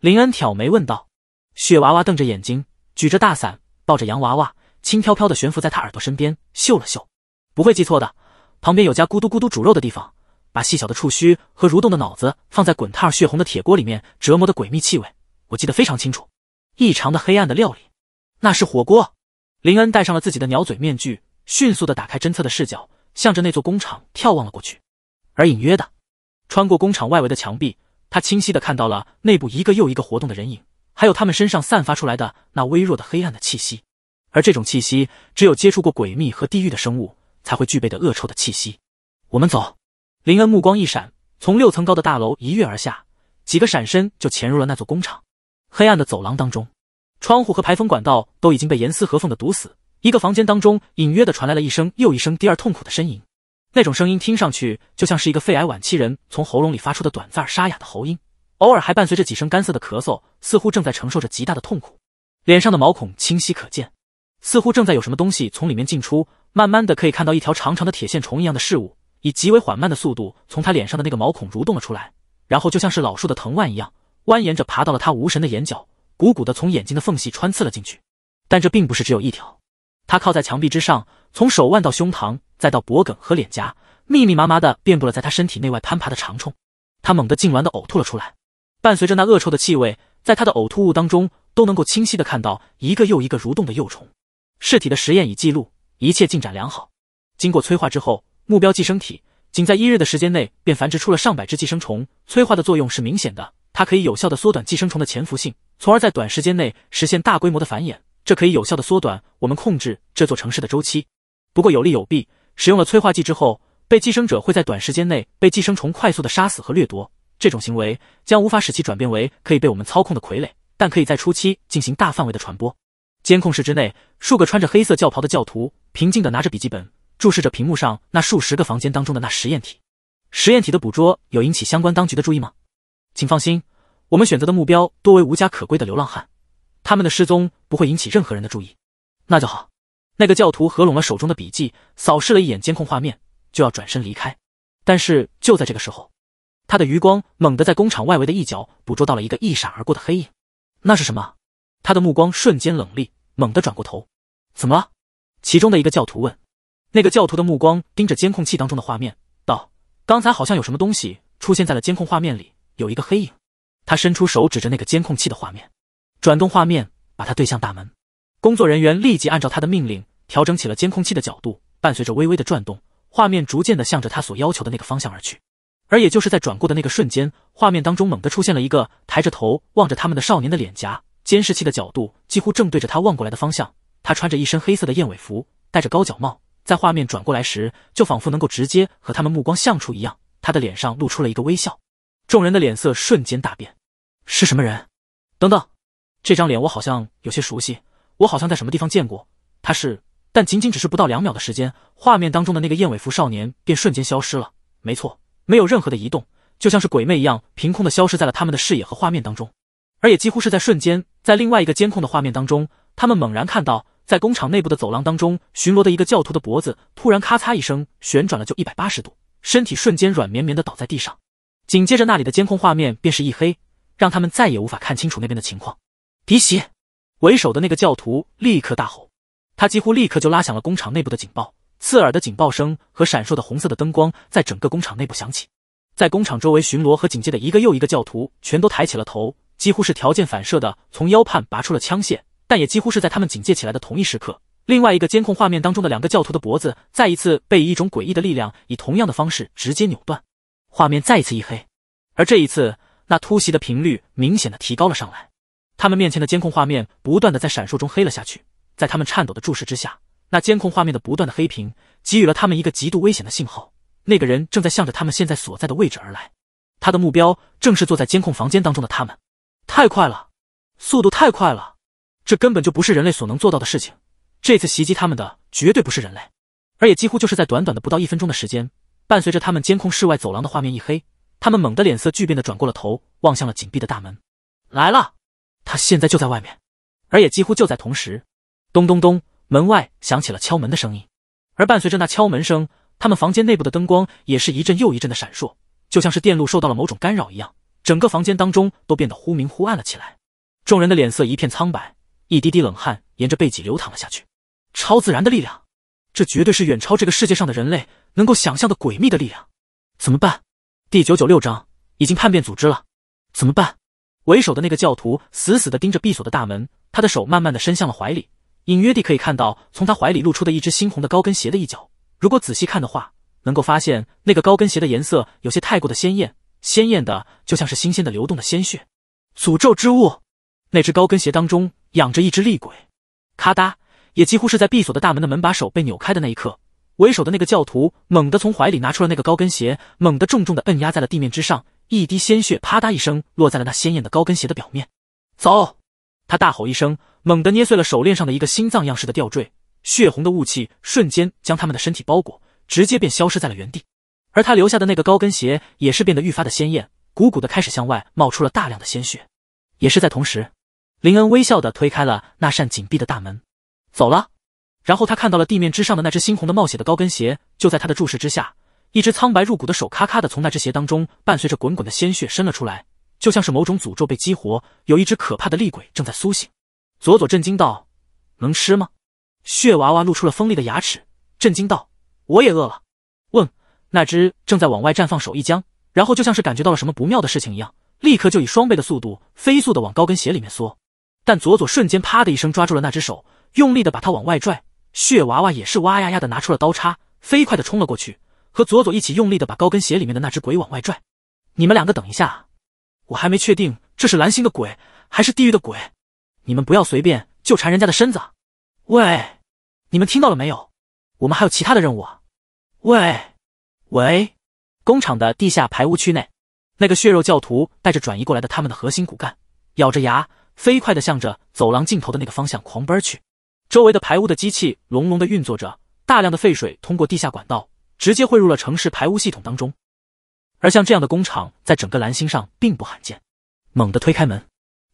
林恩挑眉问道。雪娃娃瞪着眼睛，举着大伞，抱着洋娃娃。轻飘飘的悬浮在他耳朵身边，嗅了嗅，不会记错的。旁边有家咕嘟咕嘟煮肉的地方，把细小的触须和蠕动的脑子放在滚烫血红的铁锅里面，折磨的诡秘气味，我记得非常清楚。异常的黑暗的料理，那是火锅。林恩戴上了自己的鸟嘴面具，迅速的打开侦测的视角，向着那座工厂眺望了过去。而隐约的，穿过工厂外围的墙壁，他清晰的看到了内部一个又一个活动的人影，还有他们身上散发出来的那微弱的黑暗的气息。而这种气息，只有接触过诡秘和地狱的生物才会具备的恶臭的气息。我们走。林恩目光一闪，从六层高的大楼一跃而下，几个闪身就潜入了那座工厂。黑暗的走廊当中，窗户和排风管道都已经被严丝合缝的堵死。一个房间当中，隐约的传来了一声又一声低而痛苦的呻吟。那种声音听上去就像是一个肺癌晚期人从喉咙里发出的短暂而沙哑的喉音，偶尔还伴随着几声干涩的咳嗽，似乎正在承受着极大的痛苦。脸上的毛孔清晰可见。似乎正在有什么东西从里面进出，慢慢的可以看到一条长长的铁线虫一样的事物，以极为缓慢的速度从他脸上的那个毛孔蠕动了出来，然后就像是老树的藤蔓一样蜿蜒着爬到了他无神的眼角，鼓鼓的从眼睛的缝隙穿刺了进去。但这并不是只有一条，他靠在墙壁之上，从手腕到胸膛，再到脖颈和脸颊，密密麻麻的遍布了在他身体内外攀爬的长虫。他猛地痉挛的呕吐了出来，伴随着那恶臭的气味，在他的呕吐物当中都能够清晰的看到一个又一个蠕动的幼虫。尸体的实验已记录，一切进展良好。经过催化之后，目标寄生体仅在一日的时间内便繁殖出了上百只寄生虫。催化的作用是明显的，它可以有效的缩短寄生虫的潜伏性，从而在短时间内实现大规模的繁衍。这可以有效的缩短我们控制这座城市的周期。不过有利有弊，使用了催化剂之后，被寄生者会在短时间内被寄生虫快速的杀死和掠夺。这种行为将无法使其转变为可以被我们操控的傀儡，但可以在初期进行大范围的传播。监控室之内，数个穿着黑色教袍的教徒平静地拿着笔记本，注视着屏幕上那数十个房间当中的那实验体。实验体的捕捉有引起相关当局的注意吗？请放心，我们选择的目标多为无家可归的流浪汉，他们的失踪不会引起任何人的注意。那就好。那个教徒合拢了手中的笔记，扫视了一眼监控画面，就要转身离开。但是就在这个时候，他的余光猛地在工厂外围的一角捕捉到了一个一闪而过的黑影。那是什么？他的目光瞬间冷厉。猛地转过头，怎么了？其中的一个教徒问。那个教徒的目光盯着监控器当中的画面，道：“刚才好像有什么东西出现在了监控画面里，有一个黑影。”他伸出手指着那个监控器的画面，转动画面，把它对向大门。工作人员立即按照他的命令调整起了监控器的角度，伴随着微微的转动，画面逐渐的向着他所要求的那个方向而去。而也就是在转过的那个瞬间，画面当中猛地出现了一个抬着头望着他们的少年的脸颊。监视器的角度几乎正对着他望过来的方向，他穿着一身黑色的燕尾服，戴着高脚帽，在画面转过来时，就仿佛能够直接和他们目光相触一样。他的脸上露出了一个微笑，众人的脸色瞬间大变。是什么人？等等，这张脸我好像有些熟悉，我好像在什么地方见过。他是……但仅仅只是不到两秒的时间，画面当中的那个燕尾服少年便瞬间消失了。没错，没有任何的移动，就像是鬼魅一样，凭空的消失在了他们的视野和画面当中，而也几乎是在瞬间。在另外一个监控的画面当中，他们猛然看到，在工厂内部的走廊当中巡逻的一个教徒的脖子突然咔嚓一声旋转了，就一百八十度，身体瞬间软绵绵的倒在地上。紧接着，那里的监控画面便是一黑，让他们再也无法看清楚那边的情况。敌袭！为首的那个教徒立刻大吼，他几乎立刻就拉响了工厂内部的警报，刺耳的警报声和闪烁的红色的灯光在整个工厂内部响起。在工厂周围巡逻和警戒的一个又一个教徒全都抬起了头。几乎是条件反射的，从腰畔拔出了枪械，但也几乎是在他们警戒起来的同一时刻，另外一个监控画面当中的两个教徒的脖子再一次被以一种诡异的力量，以同样的方式直接扭断。画面再一次一黑，而这一次，那突袭的频率明显的提高了上来。他们面前的监控画面不断的在闪烁中黑了下去，在他们颤抖的注视之下，那监控画面的不断的黑屏，给予了他们一个极度危险的信号：那个人正在向着他们现在所在的位置而来，他的目标正是坐在监控房间当中的他们。太快了，速度太快了，这根本就不是人类所能做到的事情。这次袭击他们的绝对不是人类，而也几乎就是在短短的不到一分钟的时间，伴随着他们监控室外走廊的画面一黑，他们猛地脸色巨变的转过了头，望向了紧闭的大门。来了，他现在就在外面。而也几乎就在同时，咚咚咚，门外响起了敲门的声音。而伴随着那敲门声，他们房间内部的灯光也是一阵又一阵的闪烁，就像是电路受到了某种干扰一样。整个房间当中都变得忽明忽暗了起来，众人的脸色一片苍白，一滴滴冷汗沿着背脊流淌了下去。超自然的力量，这绝对是远超这个世界上的人类能够想象的诡秘的力量。怎么办？第九九六章已经叛变组织了，怎么办？为首的那个教徒死死地盯着闭锁的大门，他的手慢慢地伸向了怀里，隐约地可以看到从他怀里露出的一只猩红的高跟鞋的一角。如果仔细看的话，能够发现那个高跟鞋的颜色有些太过的鲜艳。鲜艳的，就像是新鲜的流动的鲜血。诅咒之物，那只高跟鞋当中养着一只厉鬼。咔嗒，也几乎是在闭锁的大门的门把手被扭开的那一刻，为首的那个教徒猛地从怀里拿出了那个高跟鞋，猛地重重的摁压在了地面之上，一滴鲜血啪嗒一声落在了那鲜艳的高跟鞋的表面。走！他大吼一声，猛地捏碎了手链上的一个心脏样式的吊坠，血红的雾气瞬间将他们的身体包裹，直接便消失在了原地。而他留下的那个高跟鞋也是变得愈发的鲜艳，鼓鼓的开始向外冒出了大量的鲜血。也是在同时，林恩微笑的推开了那扇紧闭的大门，走了。然后他看到了地面之上的那只猩红的冒血的高跟鞋，就在他的注视之下，一只苍白入骨的手咔咔的从那只鞋当中，伴随着滚滚的鲜血伸了出来，就像是某种诅咒被激活，有一只可怕的厉鬼正在苏醒。佐佐震惊道：“能吃吗？”血娃娃露出了锋利的牙齿，震惊道：“我也饿了。”问。那只正在往外绽放手一僵，然后就像是感觉到了什么不妙的事情一样，立刻就以双倍的速度飞速的往高跟鞋里面缩。但佐佐瞬间啪的一声抓住了那只手，用力的把它往外拽。血娃娃也是哇呀呀的拿出了刀叉，飞快的冲了过去，和佐佐一起用力的把高跟鞋里面的那只鬼往外拽。你们两个等一下，我还没确定这是蓝星的鬼还是地狱的鬼，你们不要随便就缠人家的身子。喂，你们听到了没有？我们还有其他的任务啊。喂。喂，工厂的地下排污区内，那个血肉教徒带着转移过来的他们的核心骨干，咬着牙，飞快的向着走廊尽头的那个方向狂奔去。周围的排污的机器隆隆的运作着，大量的废水通过地下管道直接汇入了城市排污系统当中。而像这样的工厂，在整个蓝星上并不罕见。猛地推开门，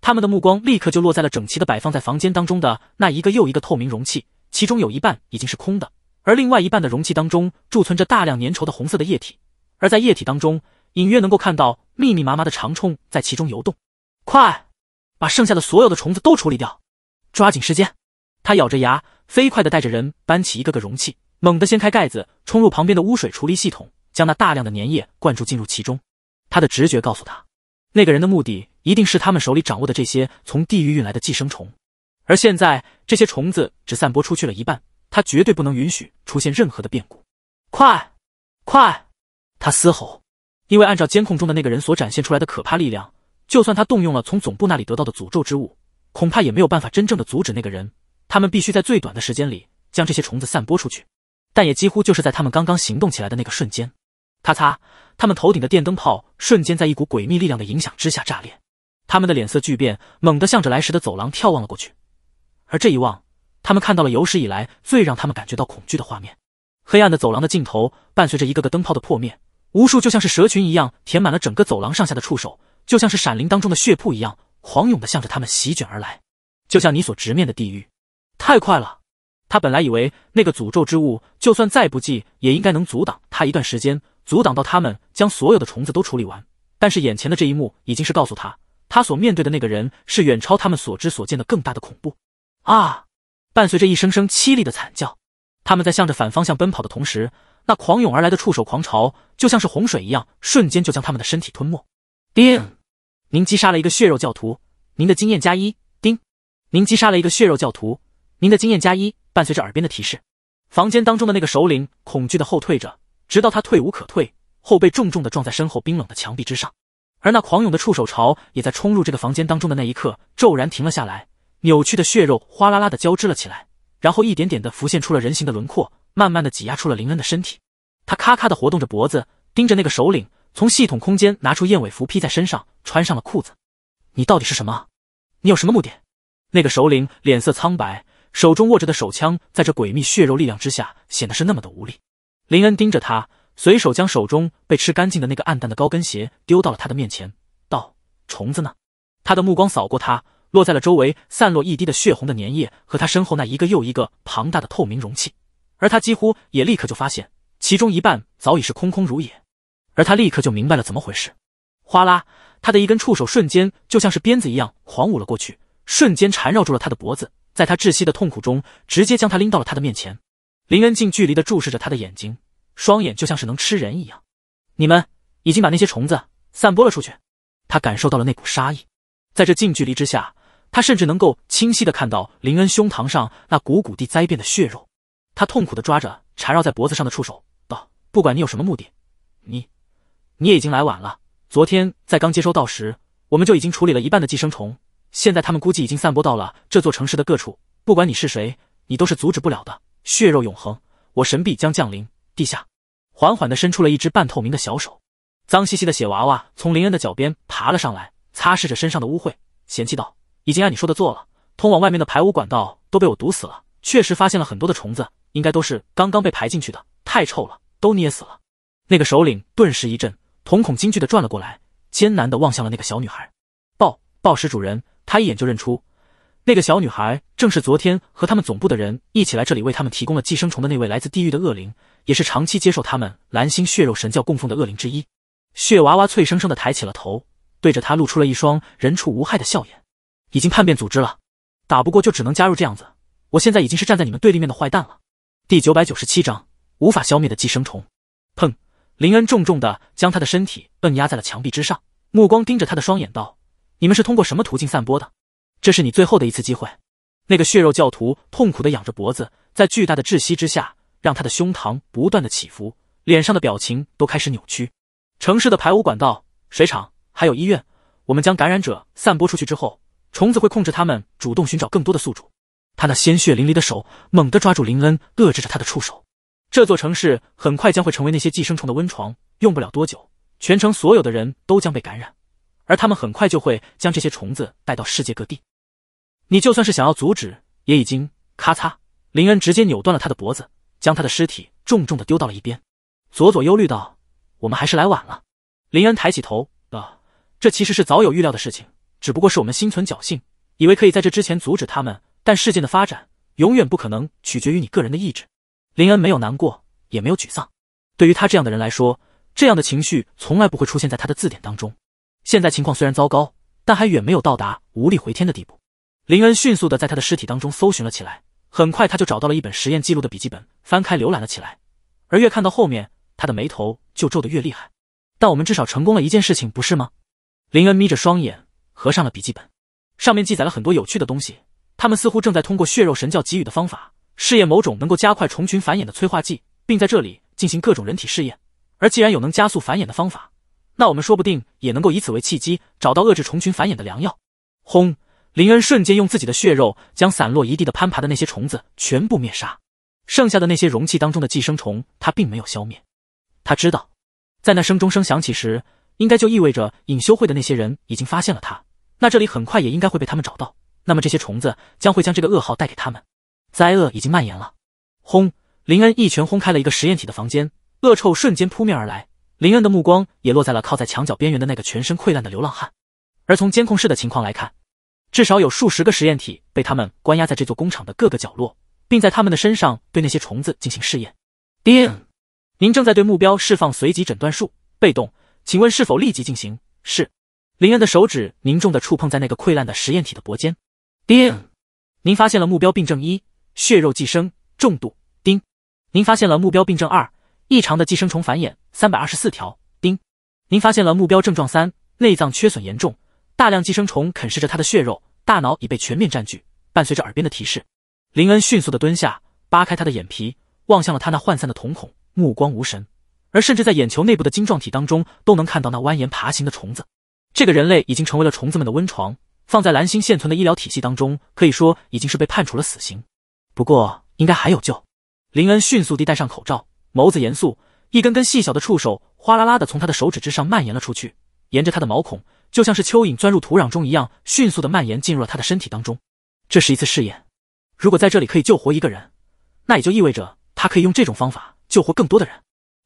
他们的目光立刻就落在了整齐的摆放在房间当中的那一个又一个透明容器，其中有一半已经是空的。而另外一半的容器当中贮存着大量粘稠的红色的液体，而在液体当中隐约能够看到密密麻麻的长虫在其中游动。快，把剩下的所有的虫子都处理掉，抓紧时间！他咬着牙，飞快的带着人搬起一个个容器，猛地掀开盖子，冲入旁边的污水处理系统，将那大量的粘液灌注进入其中。他的直觉告诉他，那个人的目的一定是他们手里掌握的这些从地狱运来的寄生虫，而现在这些虫子只散播出去了一半。他绝对不能允许出现任何的变故，快，快！他嘶吼，因为按照监控中的那个人所展现出来的可怕力量，就算他动用了从总部那里得到的诅咒之物，恐怕也没有办法真正的阻止那个人。他们必须在最短的时间里将这些虫子散播出去。但也几乎就是在他们刚刚行动起来的那个瞬间，咔嚓，他们头顶的电灯泡瞬间在一股诡秘力量的影响之下炸裂，他们的脸色巨变，猛地向着来时的走廊眺望了过去，而这一望。他们看到了有史以来最让他们感觉到恐惧的画面。黑暗的走廊的尽头，伴随着一个个灯泡的破灭，无数就像是蛇群一样填满了整个走廊上下的触手，就像是《闪灵》当中的血瀑一样狂涌的向着他们席卷而来。就像你所直面的地狱，太快了！他本来以为那个诅咒之物就算再不济也应该能阻挡他一段时间，阻挡到他们将所有的虫子都处理完。但是眼前的这一幕已经是告诉他，他所面对的那个人是远超他们所知所见的更大的恐怖！啊！伴随着一声声凄厉的惨叫，他们在向着反方向奔跑的同时，那狂涌而来的触手狂潮就像是洪水一样，瞬间就将他们的身体吞没。叮，您击杀了一个血肉教徒，您的经验加一。叮，您击杀了一个血肉教徒，您的经验加一。伴随着耳边的提示，房间当中的那个首领恐惧的后退着，直到他退无可退，后背重重的撞在身后冰冷的墙壁之上。而那狂涌的触手潮也在冲入这个房间当中的那一刻骤然停了下来。扭曲的血肉哗啦啦的交织了起来，然后一点点的浮现出了人形的轮廓，慢慢的挤压出了林恩的身体。他咔咔的活动着脖子，盯着那个首领，从系统空间拿出燕尾服披在身上，穿上了裤子。你到底是什么？你有什么目的？那个首领脸色苍白，手中握着的手枪在这诡秘血肉力量之下显得是那么的无力。林恩盯着他，随手将手中被吃干净的那个暗淡的高跟鞋丢到了他的面前，道：“虫子呢？”他的目光扫过他。落在了周围散落一滴的血红的粘液和他身后那一个又一个庞大的透明容器，而他几乎也立刻就发现其中一半早已是空空如也，而他立刻就明白了怎么回事。哗啦，他的一根触手瞬间就像是鞭子一样狂舞了过去，瞬间缠绕住了他的脖子，在他窒息的痛苦中，直接将他拎到了他的面前。林恩近距离的注视着他的眼睛，双眼就像是能吃人一样。你们已经把那些虫子散播了出去，他感受到了那股杀意，在这近距离之下。他甚至能够清晰的看到林恩胸膛上那鼓鼓地灾变的血肉，他痛苦的抓着缠绕在脖子上的触手，道：“不管你有什么目的，你，你也已经来晚了。昨天在刚接收到时，我们就已经处理了一半的寄生虫，现在他们估计已经散播到了这座城市的各处。不管你是谁，你都是阻止不了的。血肉永恒，我神臂将降临地下。”缓缓的伸出了一只半透明的小手，脏兮兮的血娃娃从林恩的脚边爬了上来，擦拭着身上的污秽，嫌弃道。已经按你说的做了，通往外面的排污管道都被我堵死了。确实发现了很多的虫子，应该都是刚刚被排进去的。太臭了，都捏死了。那个首领顿时一震，瞳孔惊惧的转了过来，艰难的望向了那个小女孩。暴暴时主人，他一眼就认出，那个小女孩正是昨天和他们总部的人一起来这里为他们提供了寄生虫的那位来自地狱的恶灵，也是长期接受他们蓝星血肉神教供奉的恶灵之一。血娃娃脆生生的抬起了头，对着他露出了一双人畜无害的笑眼。已经叛变组织了，打不过就只能加入这样子。我现在已经是站在你们对立面的坏蛋了。第九百九十七章无法消灭的寄生虫。砰！林恩重重的将他的身体摁压在了墙壁之上，目光盯着他的双眼道：“你们是通过什么途径散播的？这是你最后的一次机会。”那个血肉教徒痛苦的仰着脖子，在巨大的窒息之下，让他的胸膛不断的起伏，脸上的表情都开始扭曲。城市的排污管道、水厂还有医院，我们将感染者散播出去之后。虫子会控制他们，主动寻找更多的宿主。他那鲜血淋漓的手猛地抓住林恩，遏制着他的触手。这座城市很快将会成为那些寄生虫的温床，用不了多久，全城所有的人都将被感染，而他们很快就会将这些虫子带到世界各地。你就算是想要阻止，也已经……咔嚓！林恩直接扭断了他的脖子，将他的尸体重重的丢到了一边。佐佐忧虑道：“我们还是来晚了。”林恩抬起头：“啊，这其实是早有预料的事情。”只不过是我们心存侥幸，以为可以在这之前阻止他们，但事件的发展永远不可能取决于你个人的意志。林恩没有难过，也没有沮丧。对于他这样的人来说，这样的情绪从来不会出现在他的字典当中。现在情况虽然糟糕，但还远没有到达无力回天的地步。林恩迅速的在他的尸体当中搜寻了起来，很快他就找到了一本实验记录的笔记本，翻开浏览了起来。而越看到后面，他的眉头就皱得越厉害。但我们至少成功了一件事情，不是吗？林恩眯着双眼。合上了笔记本，上面记载了很多有趣的东西。他们似乎正在通过血肉神教给予的方法，试验某种能够加快虫群繁衍的催化剂，并在这里进行各种人体试验。而既然有能加速繁衍的方法，那我们说不定也能够以此为契机，找到遏制虫群繁衍的良药。轰！林恩瞬间用自己的血肉将散落一地的攀爬的那些虫子全部灭杀，剩下的那些容器当中的寄生虫他并没有消灭。他知道，在那声钟声响起时。应该就意味着隐修会的那些人已经发现了他，那这里很快也应该会被他们找到。那么这些虫子将会将这个噩耗带给他们，灾厄已经蔓延了。轰！林恩一拳轰开了一个实验体的房间，恶臭瞬间扑面而来。林恩的目光也落在了靠在墙角边缘的那个全身溃烂的流浪汉。而从监控室的情况来看，至少有数十个实验体被他们关押在这座工厂的各个角落，并在他们的身上对那些虫子进行试验。叮，您正在对目标释放随机诊断术，被动。请问是否立即进行？是，林恩的手指凝重的触碰在那个溃烂的实验体的脖间。叮，您发现了目标病症一：血肉寄生，重度。叮，您发现了目标病症二：异常的寄生虫繁衍，三百二十四条。叮，您发现了目标症状三：内脏缺损严重，大量寄生虫啃噬着他的血肉，大脑已被全面占据。伴随着耳边的提示，林恩迅速的蹲下，扒开他的眼皮，望向了他那涣散的瞳孔，目光无神。而甚至在眼球内部的晶状体当中，都能看到那蜿蜒爬行的虫子。这个人类已经成为了虫子们的温床。放在蓝星现存的医疗体系当中，可以说已经是被判处了死刑。不过，应该还有救。林恩迅速地戴上口罩，眸子严肃，一根根细小的触手哗啦啦的从他的手指之上蔓延了出去，沿着他的毛孔，就像是蚯蚓钻入土壤中一样，迅速的蔓延进入了他的身体当中。这是一次试验。如果在这里可以救活一个人，那也就意味着他可以用这种方法救活更多的人。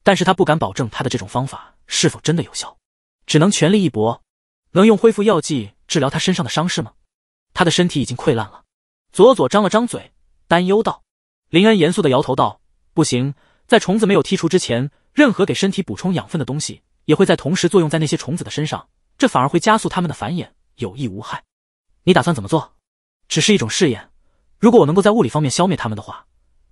但是他不敢保证他的这种方法是否真的有效，只能全力一搏。能用恢复药剂治疗他身上的伤势吗？他的身体已经溃烂了。佐佐张了张嘴，担忧道。林恩严肃地摇头道：“不行，在虫子没有剔除之前，任何给身体补充养分的东西，也会在同时作用在那些虫子的身上，这反而会加速它们的繁衍，有益无害。”你打算怎么做？只是一种试验。如果我能够在物理方面消灭他们的话，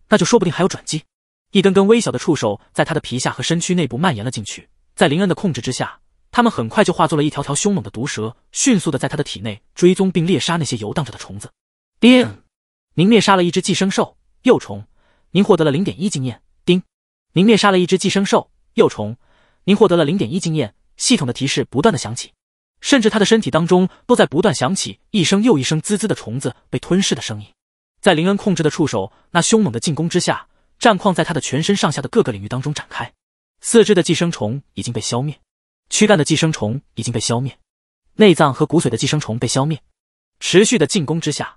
那就说不定还有转机。一根根微小的触手在他的皮下和身躯内部蔓延了进去，在林恩的控制之下，它们很快就化作了一条条凶猛的毒蛇，迅速的在他的体内追踪并猎杀那些游荡着的虫子。叮，您灭杀了一只寄生兽幼虫，您获得了零点一经验。叮，您灭杀了一只寄生兽幼虫，您获得了零点一经验。系统的提示不断的响起，甚至他的身体当中都在不断响起一声又一声滋滋的虫子被吞噬的声音。在林恩控制的触手那凶猛的进攻之下。战况在他的全身上下的各个领域当中展开，四肢的寄生虫已经被消灭，躯干的寄生虫已经被消灭，内脏和骨髓的寄生虫被消灭。持续的进攻之下，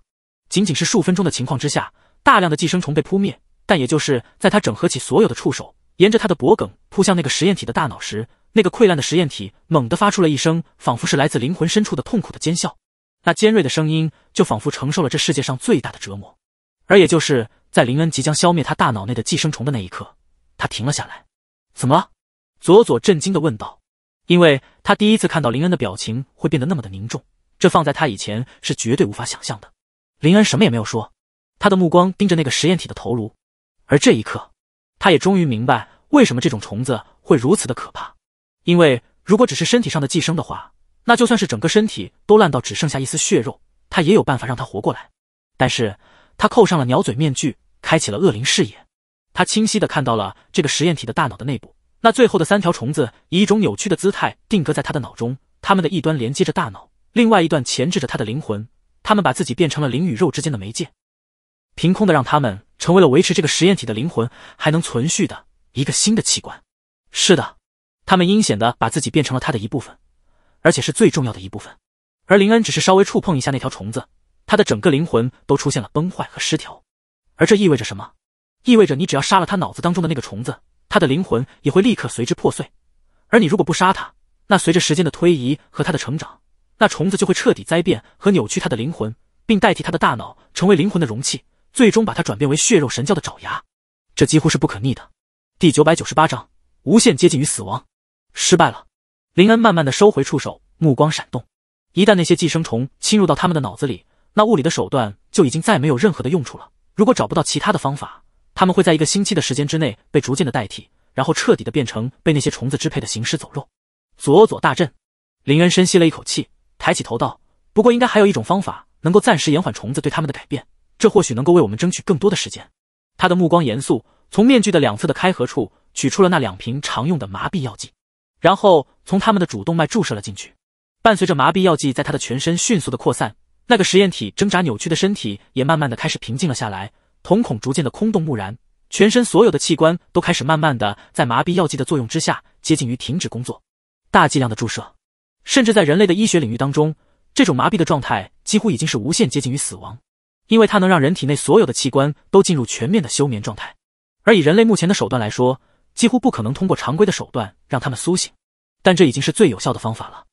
仅仅是数分钟的情况之下，大量的寄生虫被扑灭。但也就是在他整合起所有的触手，沿着他的脖梗扑向那个实验体的大脑时，那个溃烂的实验体猛地发出了一声仿佛是来自灵魂深处的痛苦的尖啸，那尖锐的声音就仿佛承受了这世界上最大的折磨。而也就是在林恩即将消灭他大脑内的寄生虫的那一刻，他停了下来。怎么了？佐佐震惊地问道。因为他第一次看到林恩的表情会变得那么的凝重，这放在他以前是绝对无法想象的。林恩什么也没有说，他的目光盯着那个实验体的头颅。而这一刻，他也终于明白为什么这种虫子会如此的可怕。因为如果只是身体上的寄生的话，那就算是整个身体都烂到只剩下一丝血肉，他也有办法让它活过来。但是。他扣上了鸟嘴面具，开启了恶灵视野。他清晰的看到了这个实验体的大脑的内部，那最后的三条虫子以一种扭曲的姿态定格在他的脑中。他们的一端连接着大脑，另外一段钳制着他的灵魂。他们把自己变成了灵与肉之间的媒介，凭空的让他们成为了维持这个实验体的灵魂还能存续的一个新的器官。是的，他们阴险的把自己变成了他的一部分，而且是最重要的一部分。而林恩只是稍微触碰一下那条虫子。他的整个灵魂都出现了崩坏和失调，而这意味着什么？意味着你只要杀了他脑子当中的那个虫子，他的灵魂也会立刻随之破碎。而你如果不杀他，那随着时间的推移和他的成长，那虫子就会彻底灾变和扭曲他的灵魂，并代替他的大脑成为灵魂的容器，最终把他转变为血肉神教的爪牙。这几乎是不可逆的。第九百九十八章：无限接近于死亡，失败了。林恩慢慢的收回触手，目光闪动。一旦那些寄生虫侵入到他们的脑子里，那物理的手段就已经再没有任何的用处了。如果找不到其他的方法，他们会在一个星期的时间之内被逐渐的代替，然后彻底的变成被那些虫子支配的行尸走肉。佐佐大震，林恩深吸了一口气，抬起头道：“不过应该还有一种方法能够暂时延缓虫子对他们的改变，这或许能够为我们争取更多的时间。”他的目光严肃，从面具的两侧的开合处取出了那两瓶常用的麻痹药剂，然后从他们的主动脉注射了进去。伴随着麻痹药剂在他的全身迅速的扩散。那个实验体挣扎扭曲的身体也慢慢的开始平静了下来，瞳孔逐渐的空洞木然，全身所有的器官都开始慢慢的在麻痹药剂的作用之下接近于停止工作。大剂量的注射，甚至在人类的医学领域当中，这种麻痹的状态几乎已经是无限接近于死亡，因为它能让人体内所有的器官都进入全面的休眠状态，而以人类目前的手段来说，几乎不可能通过常规的手段让他们苏醒。但这已经是最有效的方法了。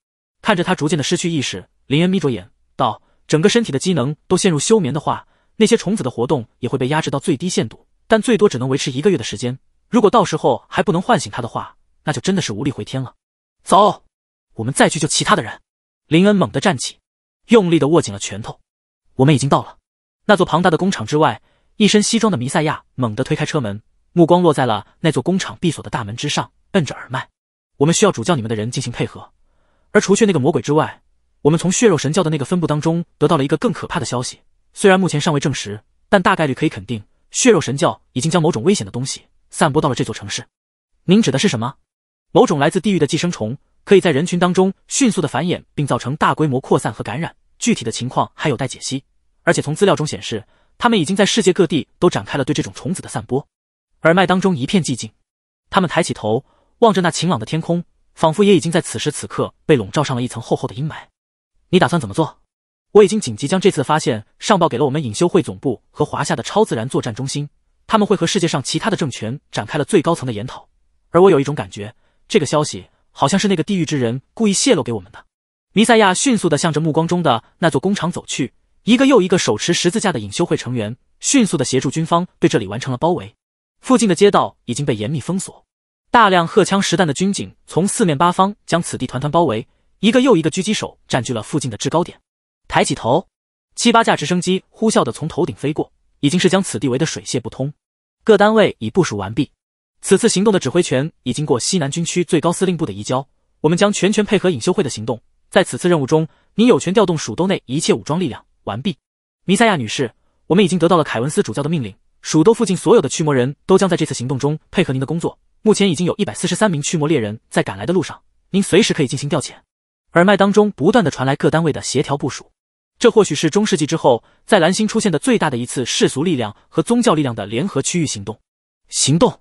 看着他逐渐的失去意识，林恩眯着眼道。整个身体的机能都陷入休眠的话，那些虫子的活动也会被压制到最低限度，但最多只能维持一个月的时间。如果到时候还不能唤醒他的话，那就真的是无力回天了。走，我们再去救其他的人。林恩猛地站起，用力地握紧了拳头。我们已经到了那座庞大的工厂之外，一身西装的弥赛亚猛地推开车门，目光落在了那座工厂闭锁的大门之上，摁着耳麦：“我们需要主教你们的人进行配合，而除去那个魔鬼之外。”我们从血肉神教的那个分部当中得到了一个更可怕的消息，虽然目前尚未证实，但大概率可以肯定，血肉神教已经将某种危险的东西散播到了这座城市。您指的是什么？某种来自地狱的寄生虫，可以在人群当中迅速的繁衍，并造成大规模扩散和感染。具体的情况还有待解析，而且从资料中显示，他们已经在世界各地都展开了对这种虫子的散播。耳麦当中一片寂静，他们抬起头，望着那晴朗的天空，仿佛也已经在此时此刻被笼罩上了一层厚厚的阴霾。你打算怎么做？我已经紧急将这次发现上报给了我们隐修会总部和华夏的超自然作战中心，他们会和世界上其他的政权展开了最高层的研讨。而我有一种感觉，这个消息好像是那个地狱之人故意泄露给我们的。弥赛亚迅速的向着目光中的那座工厂走去，一个又一个手持十字架的隐修会成员迅速的协助军方对这里完成了包围，附近的街道已经被严密封锁，大量荷枪实弹的军警从四面八方将此地团团包围。一个又一个狙击手占据了附近的制高点，抬起头，七八架直升机呼啸的从头顶飞过，已经是将此地围得水泄不通。各单位已部署完毕，此次行动的指挥权已经过西南军区最高司令部的移交，我们将全权配合尹修会的行动。在此次任务中，你有权调动蜀都内一切武装力量。完毕，弥赛亚女士，我们已经得到了凯文斯主教的命令，蜀都附近所有的驱魔人都将在这次行动中配合您的工作。目前已经有一百四十三名驱魔猎人在赶来的路上，您随时可以进行调遣。耳麦当中不断的传来各单位的协调部署，这或许是中世纪之后在蓝星出现的最大的一次世俗力量和宗教力量的联合区域行动。行动，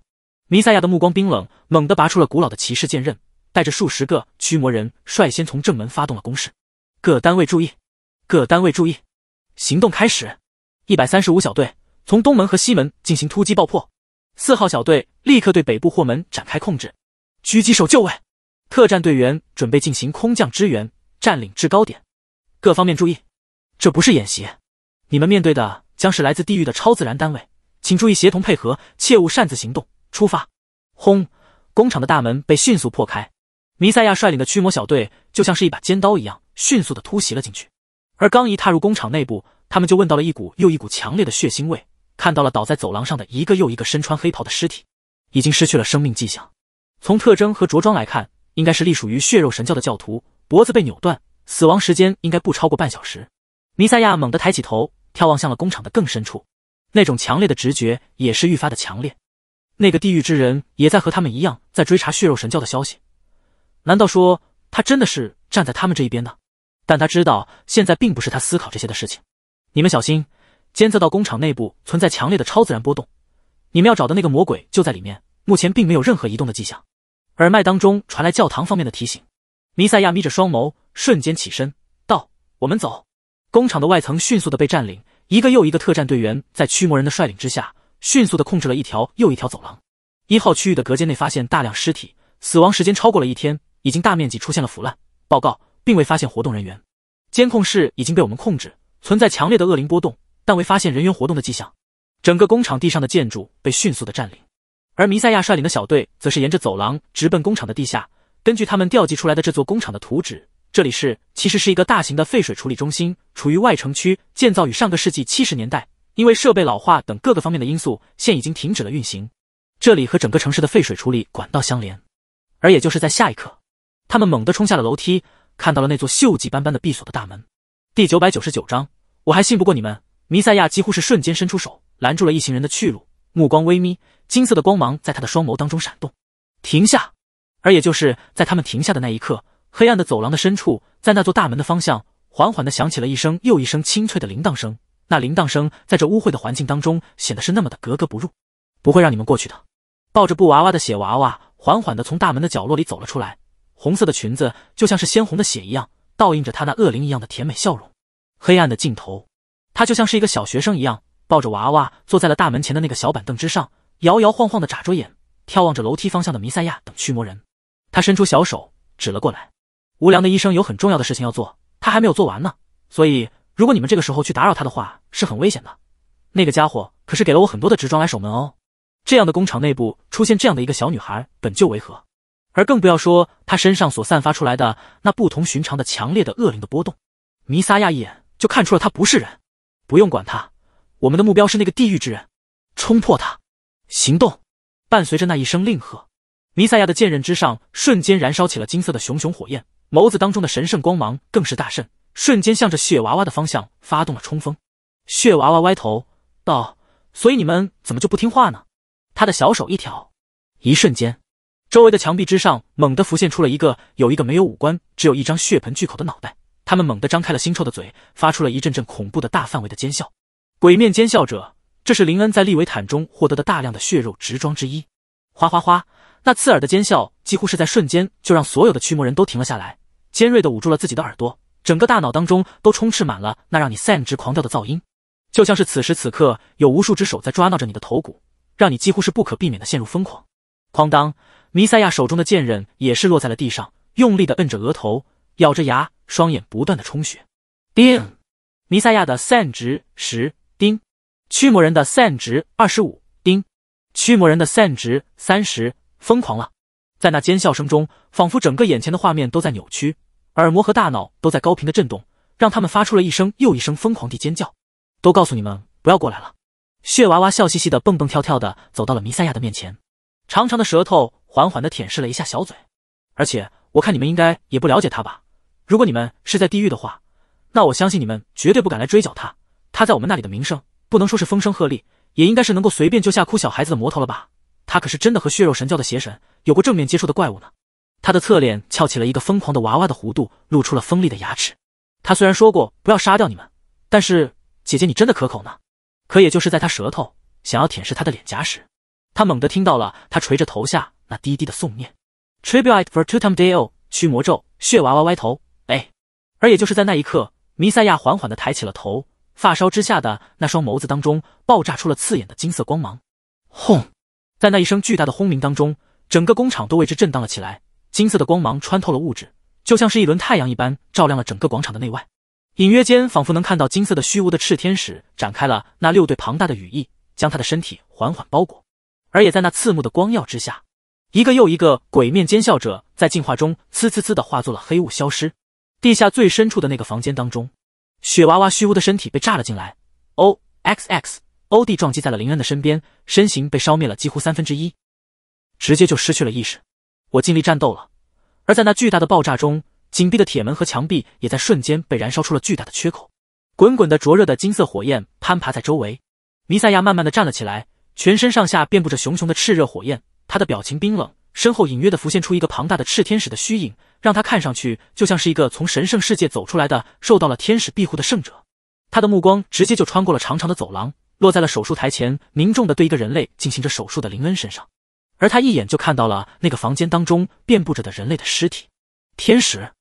弥赛亚的目光冰冷，猛地拔出了古老的骑士剑刃，带着数十个驱魔人率先从正门发动了攻势。各单位注意，各单位注意，行动开始。一百三十五小队从东门和西门进行突击爆破，四号小队立刻对北部货门展开控制，狙击手就位。特战队员准备进行空降支援，占领制高点。各方面注意，这不是演习，你们面对的将是来自地狱的超自然单位，请注意协同配合，切勿擅自行动。出发！轰！工厂的大门被迅速破开，弥赛亚率领的驱魔小队就像是一把尖刀一样，迅速的突袭了进去。而刚一踏入工厂内部，他们就闻到了一股又一股强烈的血腥味，看到了倒在走廊上的一个又一个身穿黑袍的尸体，已经失去了生命迹象。从特征和着装来看，应该是隶属于血肉神教的教徒，脖子被扭断，死亡时间应该不超过半小时。弥赛亚猛地抬起头，眺望向了工厂的更深处，那种强烈的直觉也是愈发的强烈。那个地狱之人也在和他们一样，在追查血肉神教的消息。难道说他真的是站在他们这一边的？但他知道现在并不是他思考这些的事情。你们小心，监测到工厂内部存在强烈的超自然波动，你们要找的那个魔鬼就在里面，目前并没有任何移动的迹象。耳麦当中传来教堂方面的提醒，弥赛亚眯着双眸，瞬间起身道：“我们走。”工厂的外层迅速的被占领，一个又一个特战队员在驱魔人的率领之下，迅速的控制了一条又一条走廊。一号区域的隔间内发现大量尸体，死亡时间超过了一天，已经大面积出现了腐烂。报告，并未发现活动人员。监控室已经被我们控制，存在强烈的恶灵波动，但未发现人员活动的迹象。整个工厂地上的建筑被迅速的占领。而弥赛亚率领的小队则是沿着走廊直奔工厂的地下。根据他们调集出来的这座工厂的图纸，这里是其实是一个大型的废水处理中心，处于外城区，建造于上个世纪七十年代。因为设备老化等各个方面的因素，现已经停止了运行。这里和整个城市的废水处理管道相连。而也就是在下一刻，他们猛地冲下了楼梯，看到了那座锈迹斑斑的闭锁的大门。第九百九十九章，我还信不过你们。弥赛亚几乎是瞬间伸出手，拦住了一行人的去路，目光微眯。金色的光芒在他的双眸当中闪动，停下。而也就是在他们停下的那一刻，黑暗的走廊的深处，在那座大门的方向，缓缓的响起了一声又一声清脆的铃铛声。那铃铛声在这污秽的环境当中显得是那么的格格不入。不会让你们过去的。抱着布娃娃的血娃娃缓缓的从大门的角落里走了出来，红色的裙子就像是鲜红的血一样，倒映着她那恶灵一样的甜美笑容。黑暗的尽头，她就像是一个小学生一样，抱着娃娃坐在了大门前的那个小板凳之上。摇摇晃晃的眨着眼，眺望着楼梯方向的弥赛亚等驱魔人。他伸出小手指了过来。无良的医生有很重要的事情要做，他还没有做完呢，所以如果你们这个时候去打扰他的话，是很危险的。那个家伙可是给了我很多的职装来守门哦。这样的工厂内部出现这样的一个小女孩，本就违和，而更不要说她身上所散发出来的那不同寻常的强烈的恶灵的波动。弥赛亚一眼就看出了她不是人。不用管她，我们的目标是那个地狱之人，冲破他。行动！伴随着那一声令喝，弥赛亚的剑刃之上瞬间燃烧起了金色的熊熊火焰，眸子当中的神圣光芒更是大盛，瞬间向着血娃娃的方向发动了冲锋。血娃娃歪头道：“所以你们怎么就不听话呢？”他的小手一挑，一瞬间，周围的墙壁之上猛地浮现出了一个有一个没有五官，只有一张血盆巨口的脑袋。他们猛地张开了腥臭的嘴，发出了一阵阵恐怖的大范围的尖笑。鬼面尖笑者。这是林恩在利维坦中获得的大量的血肉直装之一。哗哗哗，那刺耳的尖啸几乎是在瞬间就让所有的驱魔人都停了下来，尖锐的捂住了自己的耳朵，整个大脑当中都充斥满了那让你 SEN 值狂掉的噪音，就像是此时此刻有无数只手在抓挠着你的头骨，让你几乎是不可避免的陷入疯狂。哐当，弥赛亚手中的剑刃也是落在了地上，用力的摁着额头，咬着牙，双眼不断的充血。叮，弥赛亚的 SEN 值十叮。驱魔人的 s e n 值二十五，丁，驱魔人的 s e n 值三十，疯狂了。在那尖笑声中，仿佛整个眼前的画面都在扭曲，耳膜和大脑都在高频的震动，让他们发出了一声又一声疯狂地尖叫。都告诉你们不要过来了！血娃娃笑嘻嘻的蹦蹦跳跳的走到了弥赛亚的面前，长长的舌头缓缓的舔舐了一下小嘴。而且我看你们应该也不了解他吧？如果你们是在地狱的话，那我相信你们绝对不敢来追缴他。他在我们那里的名声。不能说是风声鹤唳，也应该是能够随便就吓哭小孩子的魔头了吧？他可是真的和血肉神教的邪神有过正面接触的怪物呢。他的侧脸翘起了一个疯狂的娃娃的弧度，露出了锋利的牙齿。他虽然说过不要杀掉你们，但是姐姐你真的可口呢。可也就是在他舌头想要舔舐他的脸颊时，他猛地听到了他垂着头下那低低的诵念：Tribute for t u t u m d e l 驱魔咒血娃娃歪头。哎，而也就是在那一刻，弥赛亚缓缓地抬起了头。发梢之下的那双眸子当中，爆炸出了刺眼的金色光芒。轰！在那一声巨大的轰鸣当中，整个工厂都为之震荡了起来。金色的光芒穿透了物质，就像是一轮太阳一般，照亮了整个广场的内外。隐约间，仿佛能看到金色的虚无的炽天使展开了那六对庞大的羽翼，将他的身体缓缓包裹。而也在那刺目的光耀之下，一个又一个鬼面奸笑者在进化中呲呲呲的化作了黑雾消失。地下最深处的那个房间当中。雪娃娃虚无的身体被炸了进来，O X X，O D 撞击在了林恩的身边，身形被烧灭了几乎三分之一，直接就失去了意识。我尽力战斗了，而在那巨大的爆炸中，紧闭的铁门和墙壁也在瞬间被燃烧出了巨大的缺口，滚滚的灼热的金色火焰攀爬在周围。弥赛亚慢慢的站了起来，全身上下遍布着熊熊的炽热火焰，他的表情冰冷，身后隐约的浮现出一个庞大的炽天使的虚影。让他看上去就像是一个从神圣世界走出来的、受到了天使庇护的圣者。他的目光直接就穿过了长长的走廊，落在了手术台前凝重的对一个人类进行着手术的林恩身上。而他一眼就看到了那个房间当中遍布着的人类的尸体。天使，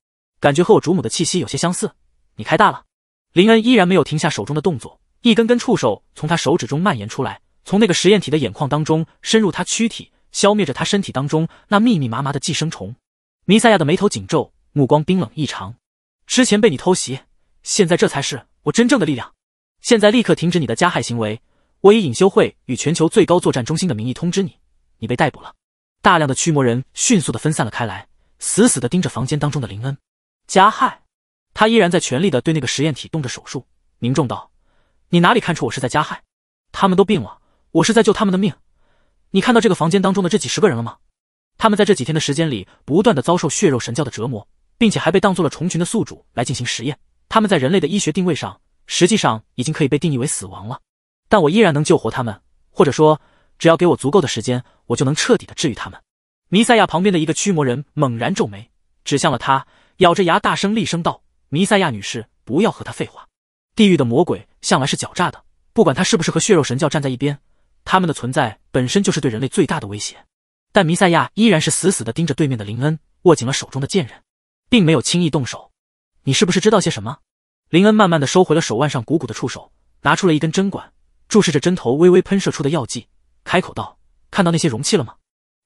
感觉和我主母的气息有些相似。你开大了！林恩依然没有停下手中的动作，一根根触手从他手指中蔓延出来，从那个实验体的眼眶当中深入他躯体，消灭着他身体当中那密密麻麻的寄生虫。弥赛亚的眉头紧皱，目光冰冷异常。之前被你偷袭，现在这才是我真正的力量。现在立刻停止你的加害行为！我以隐修会与全球最高作战中心的名义通知你，你被逮捕了。大量的驱魔人迅速的分散了开来，死死的盯着房间当中的林恩。加害？他依然在全力的对那个实验体动着手术，凝重道：“你哪里看出我是在加害？他们都病了，我是在救他们的命。你看到这个房间当中的这几十个人了吗？”他们在这几天的时间里，不断的遭受血肉神教的折磨，并且还被当做了虫群的宿主来进行实验。他们在人类的医学定位上，实际上已经可以被定义为死亡了。但我依然能救活他们，或者说，只要给我足够的时间，我就能彻底的治愈他们。弥赛亚旁边的一个驱魔人猛然皱眉，指向了他，咬着牙大声厉声道：“弥赛亚女士，不要和他废话！地狱的魔鬼向来是狡诈的，不管他是不是和血肉神教站在一边，他们的存在本身就是对人类最大的威胁。”但弥赛亚依然是死死的盯着对面的林恩，握紧了手中的剑刃，并没有轻易动手。你是不是知道些什么？林恩慢慢的收回了手腕上鼓鼓的触手，拿出了一根针管，注视着针头微微喷射出的药剂，开口道：“看到那些容器了吗？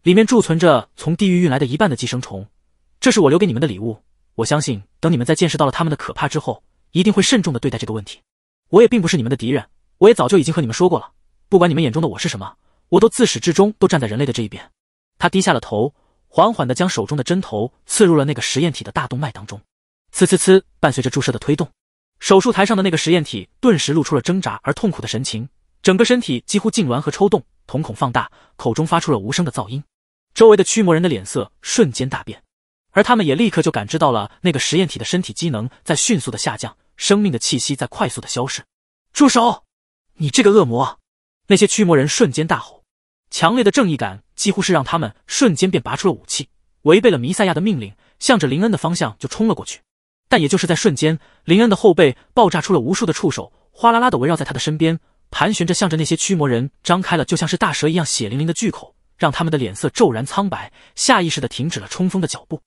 里面贮存着从地狱运来的一半的寄生虫，这是我留给你们的礼物。我相信，等你们在见识到了他们的可怕之后，一定会慎重的对待这个问题。我也并不是你们的敌人，我也早就已经和你们说过了，不管你们眼中的我是什么，我都自始至终都站在人类的这一边。”他低下了头，缓缓的将手中的针头刺入了那个实验体的大动脉当中。呲呲呲，伴随着注射的推动，手术台上的那个实验体顿时露出了挣扎而痛苦的神情，整个身体几乎痉挛和抽动，瞳孔放大，口中发出了无声的噪音。周围的驱魔人的脸色瞬间大变，而他们也立刻就感知到了那个实验体的身体机能在迅速的下降，生命的气息在快速的消逝。住手！你这个恶魔！那些驱魔人瞬间大吼，强烈的正义感。几乎是让他们瞬间便拔出了武器，违背了弥赛亚的命令，向着林恩的方向就冲了过去。但也就是在瞬间，林恩的后背爆炸出了无数的触手，哗啦啦的围绕在他的身边，盘旋着，向着那些驱魔人张开了，就像是大蛇一样血淋淋的巨口，让他们的脸色骤然苍白，下意识的停止了冲锋的脚步。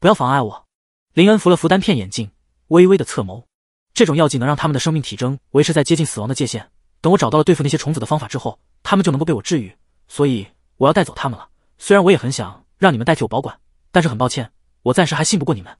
不要妨碍我！林恩扶了扶单片眼镜，微微的侧眸。这种药剂能让他们的生命体征维持在接近死亡的界限。等我找到了对付那些虫子的方法之后，他们就能够被我治愈。所以。我要带走他们了。虽然我也很想让你们代替我保管，但是很抱歉，我暂时还信不过你们。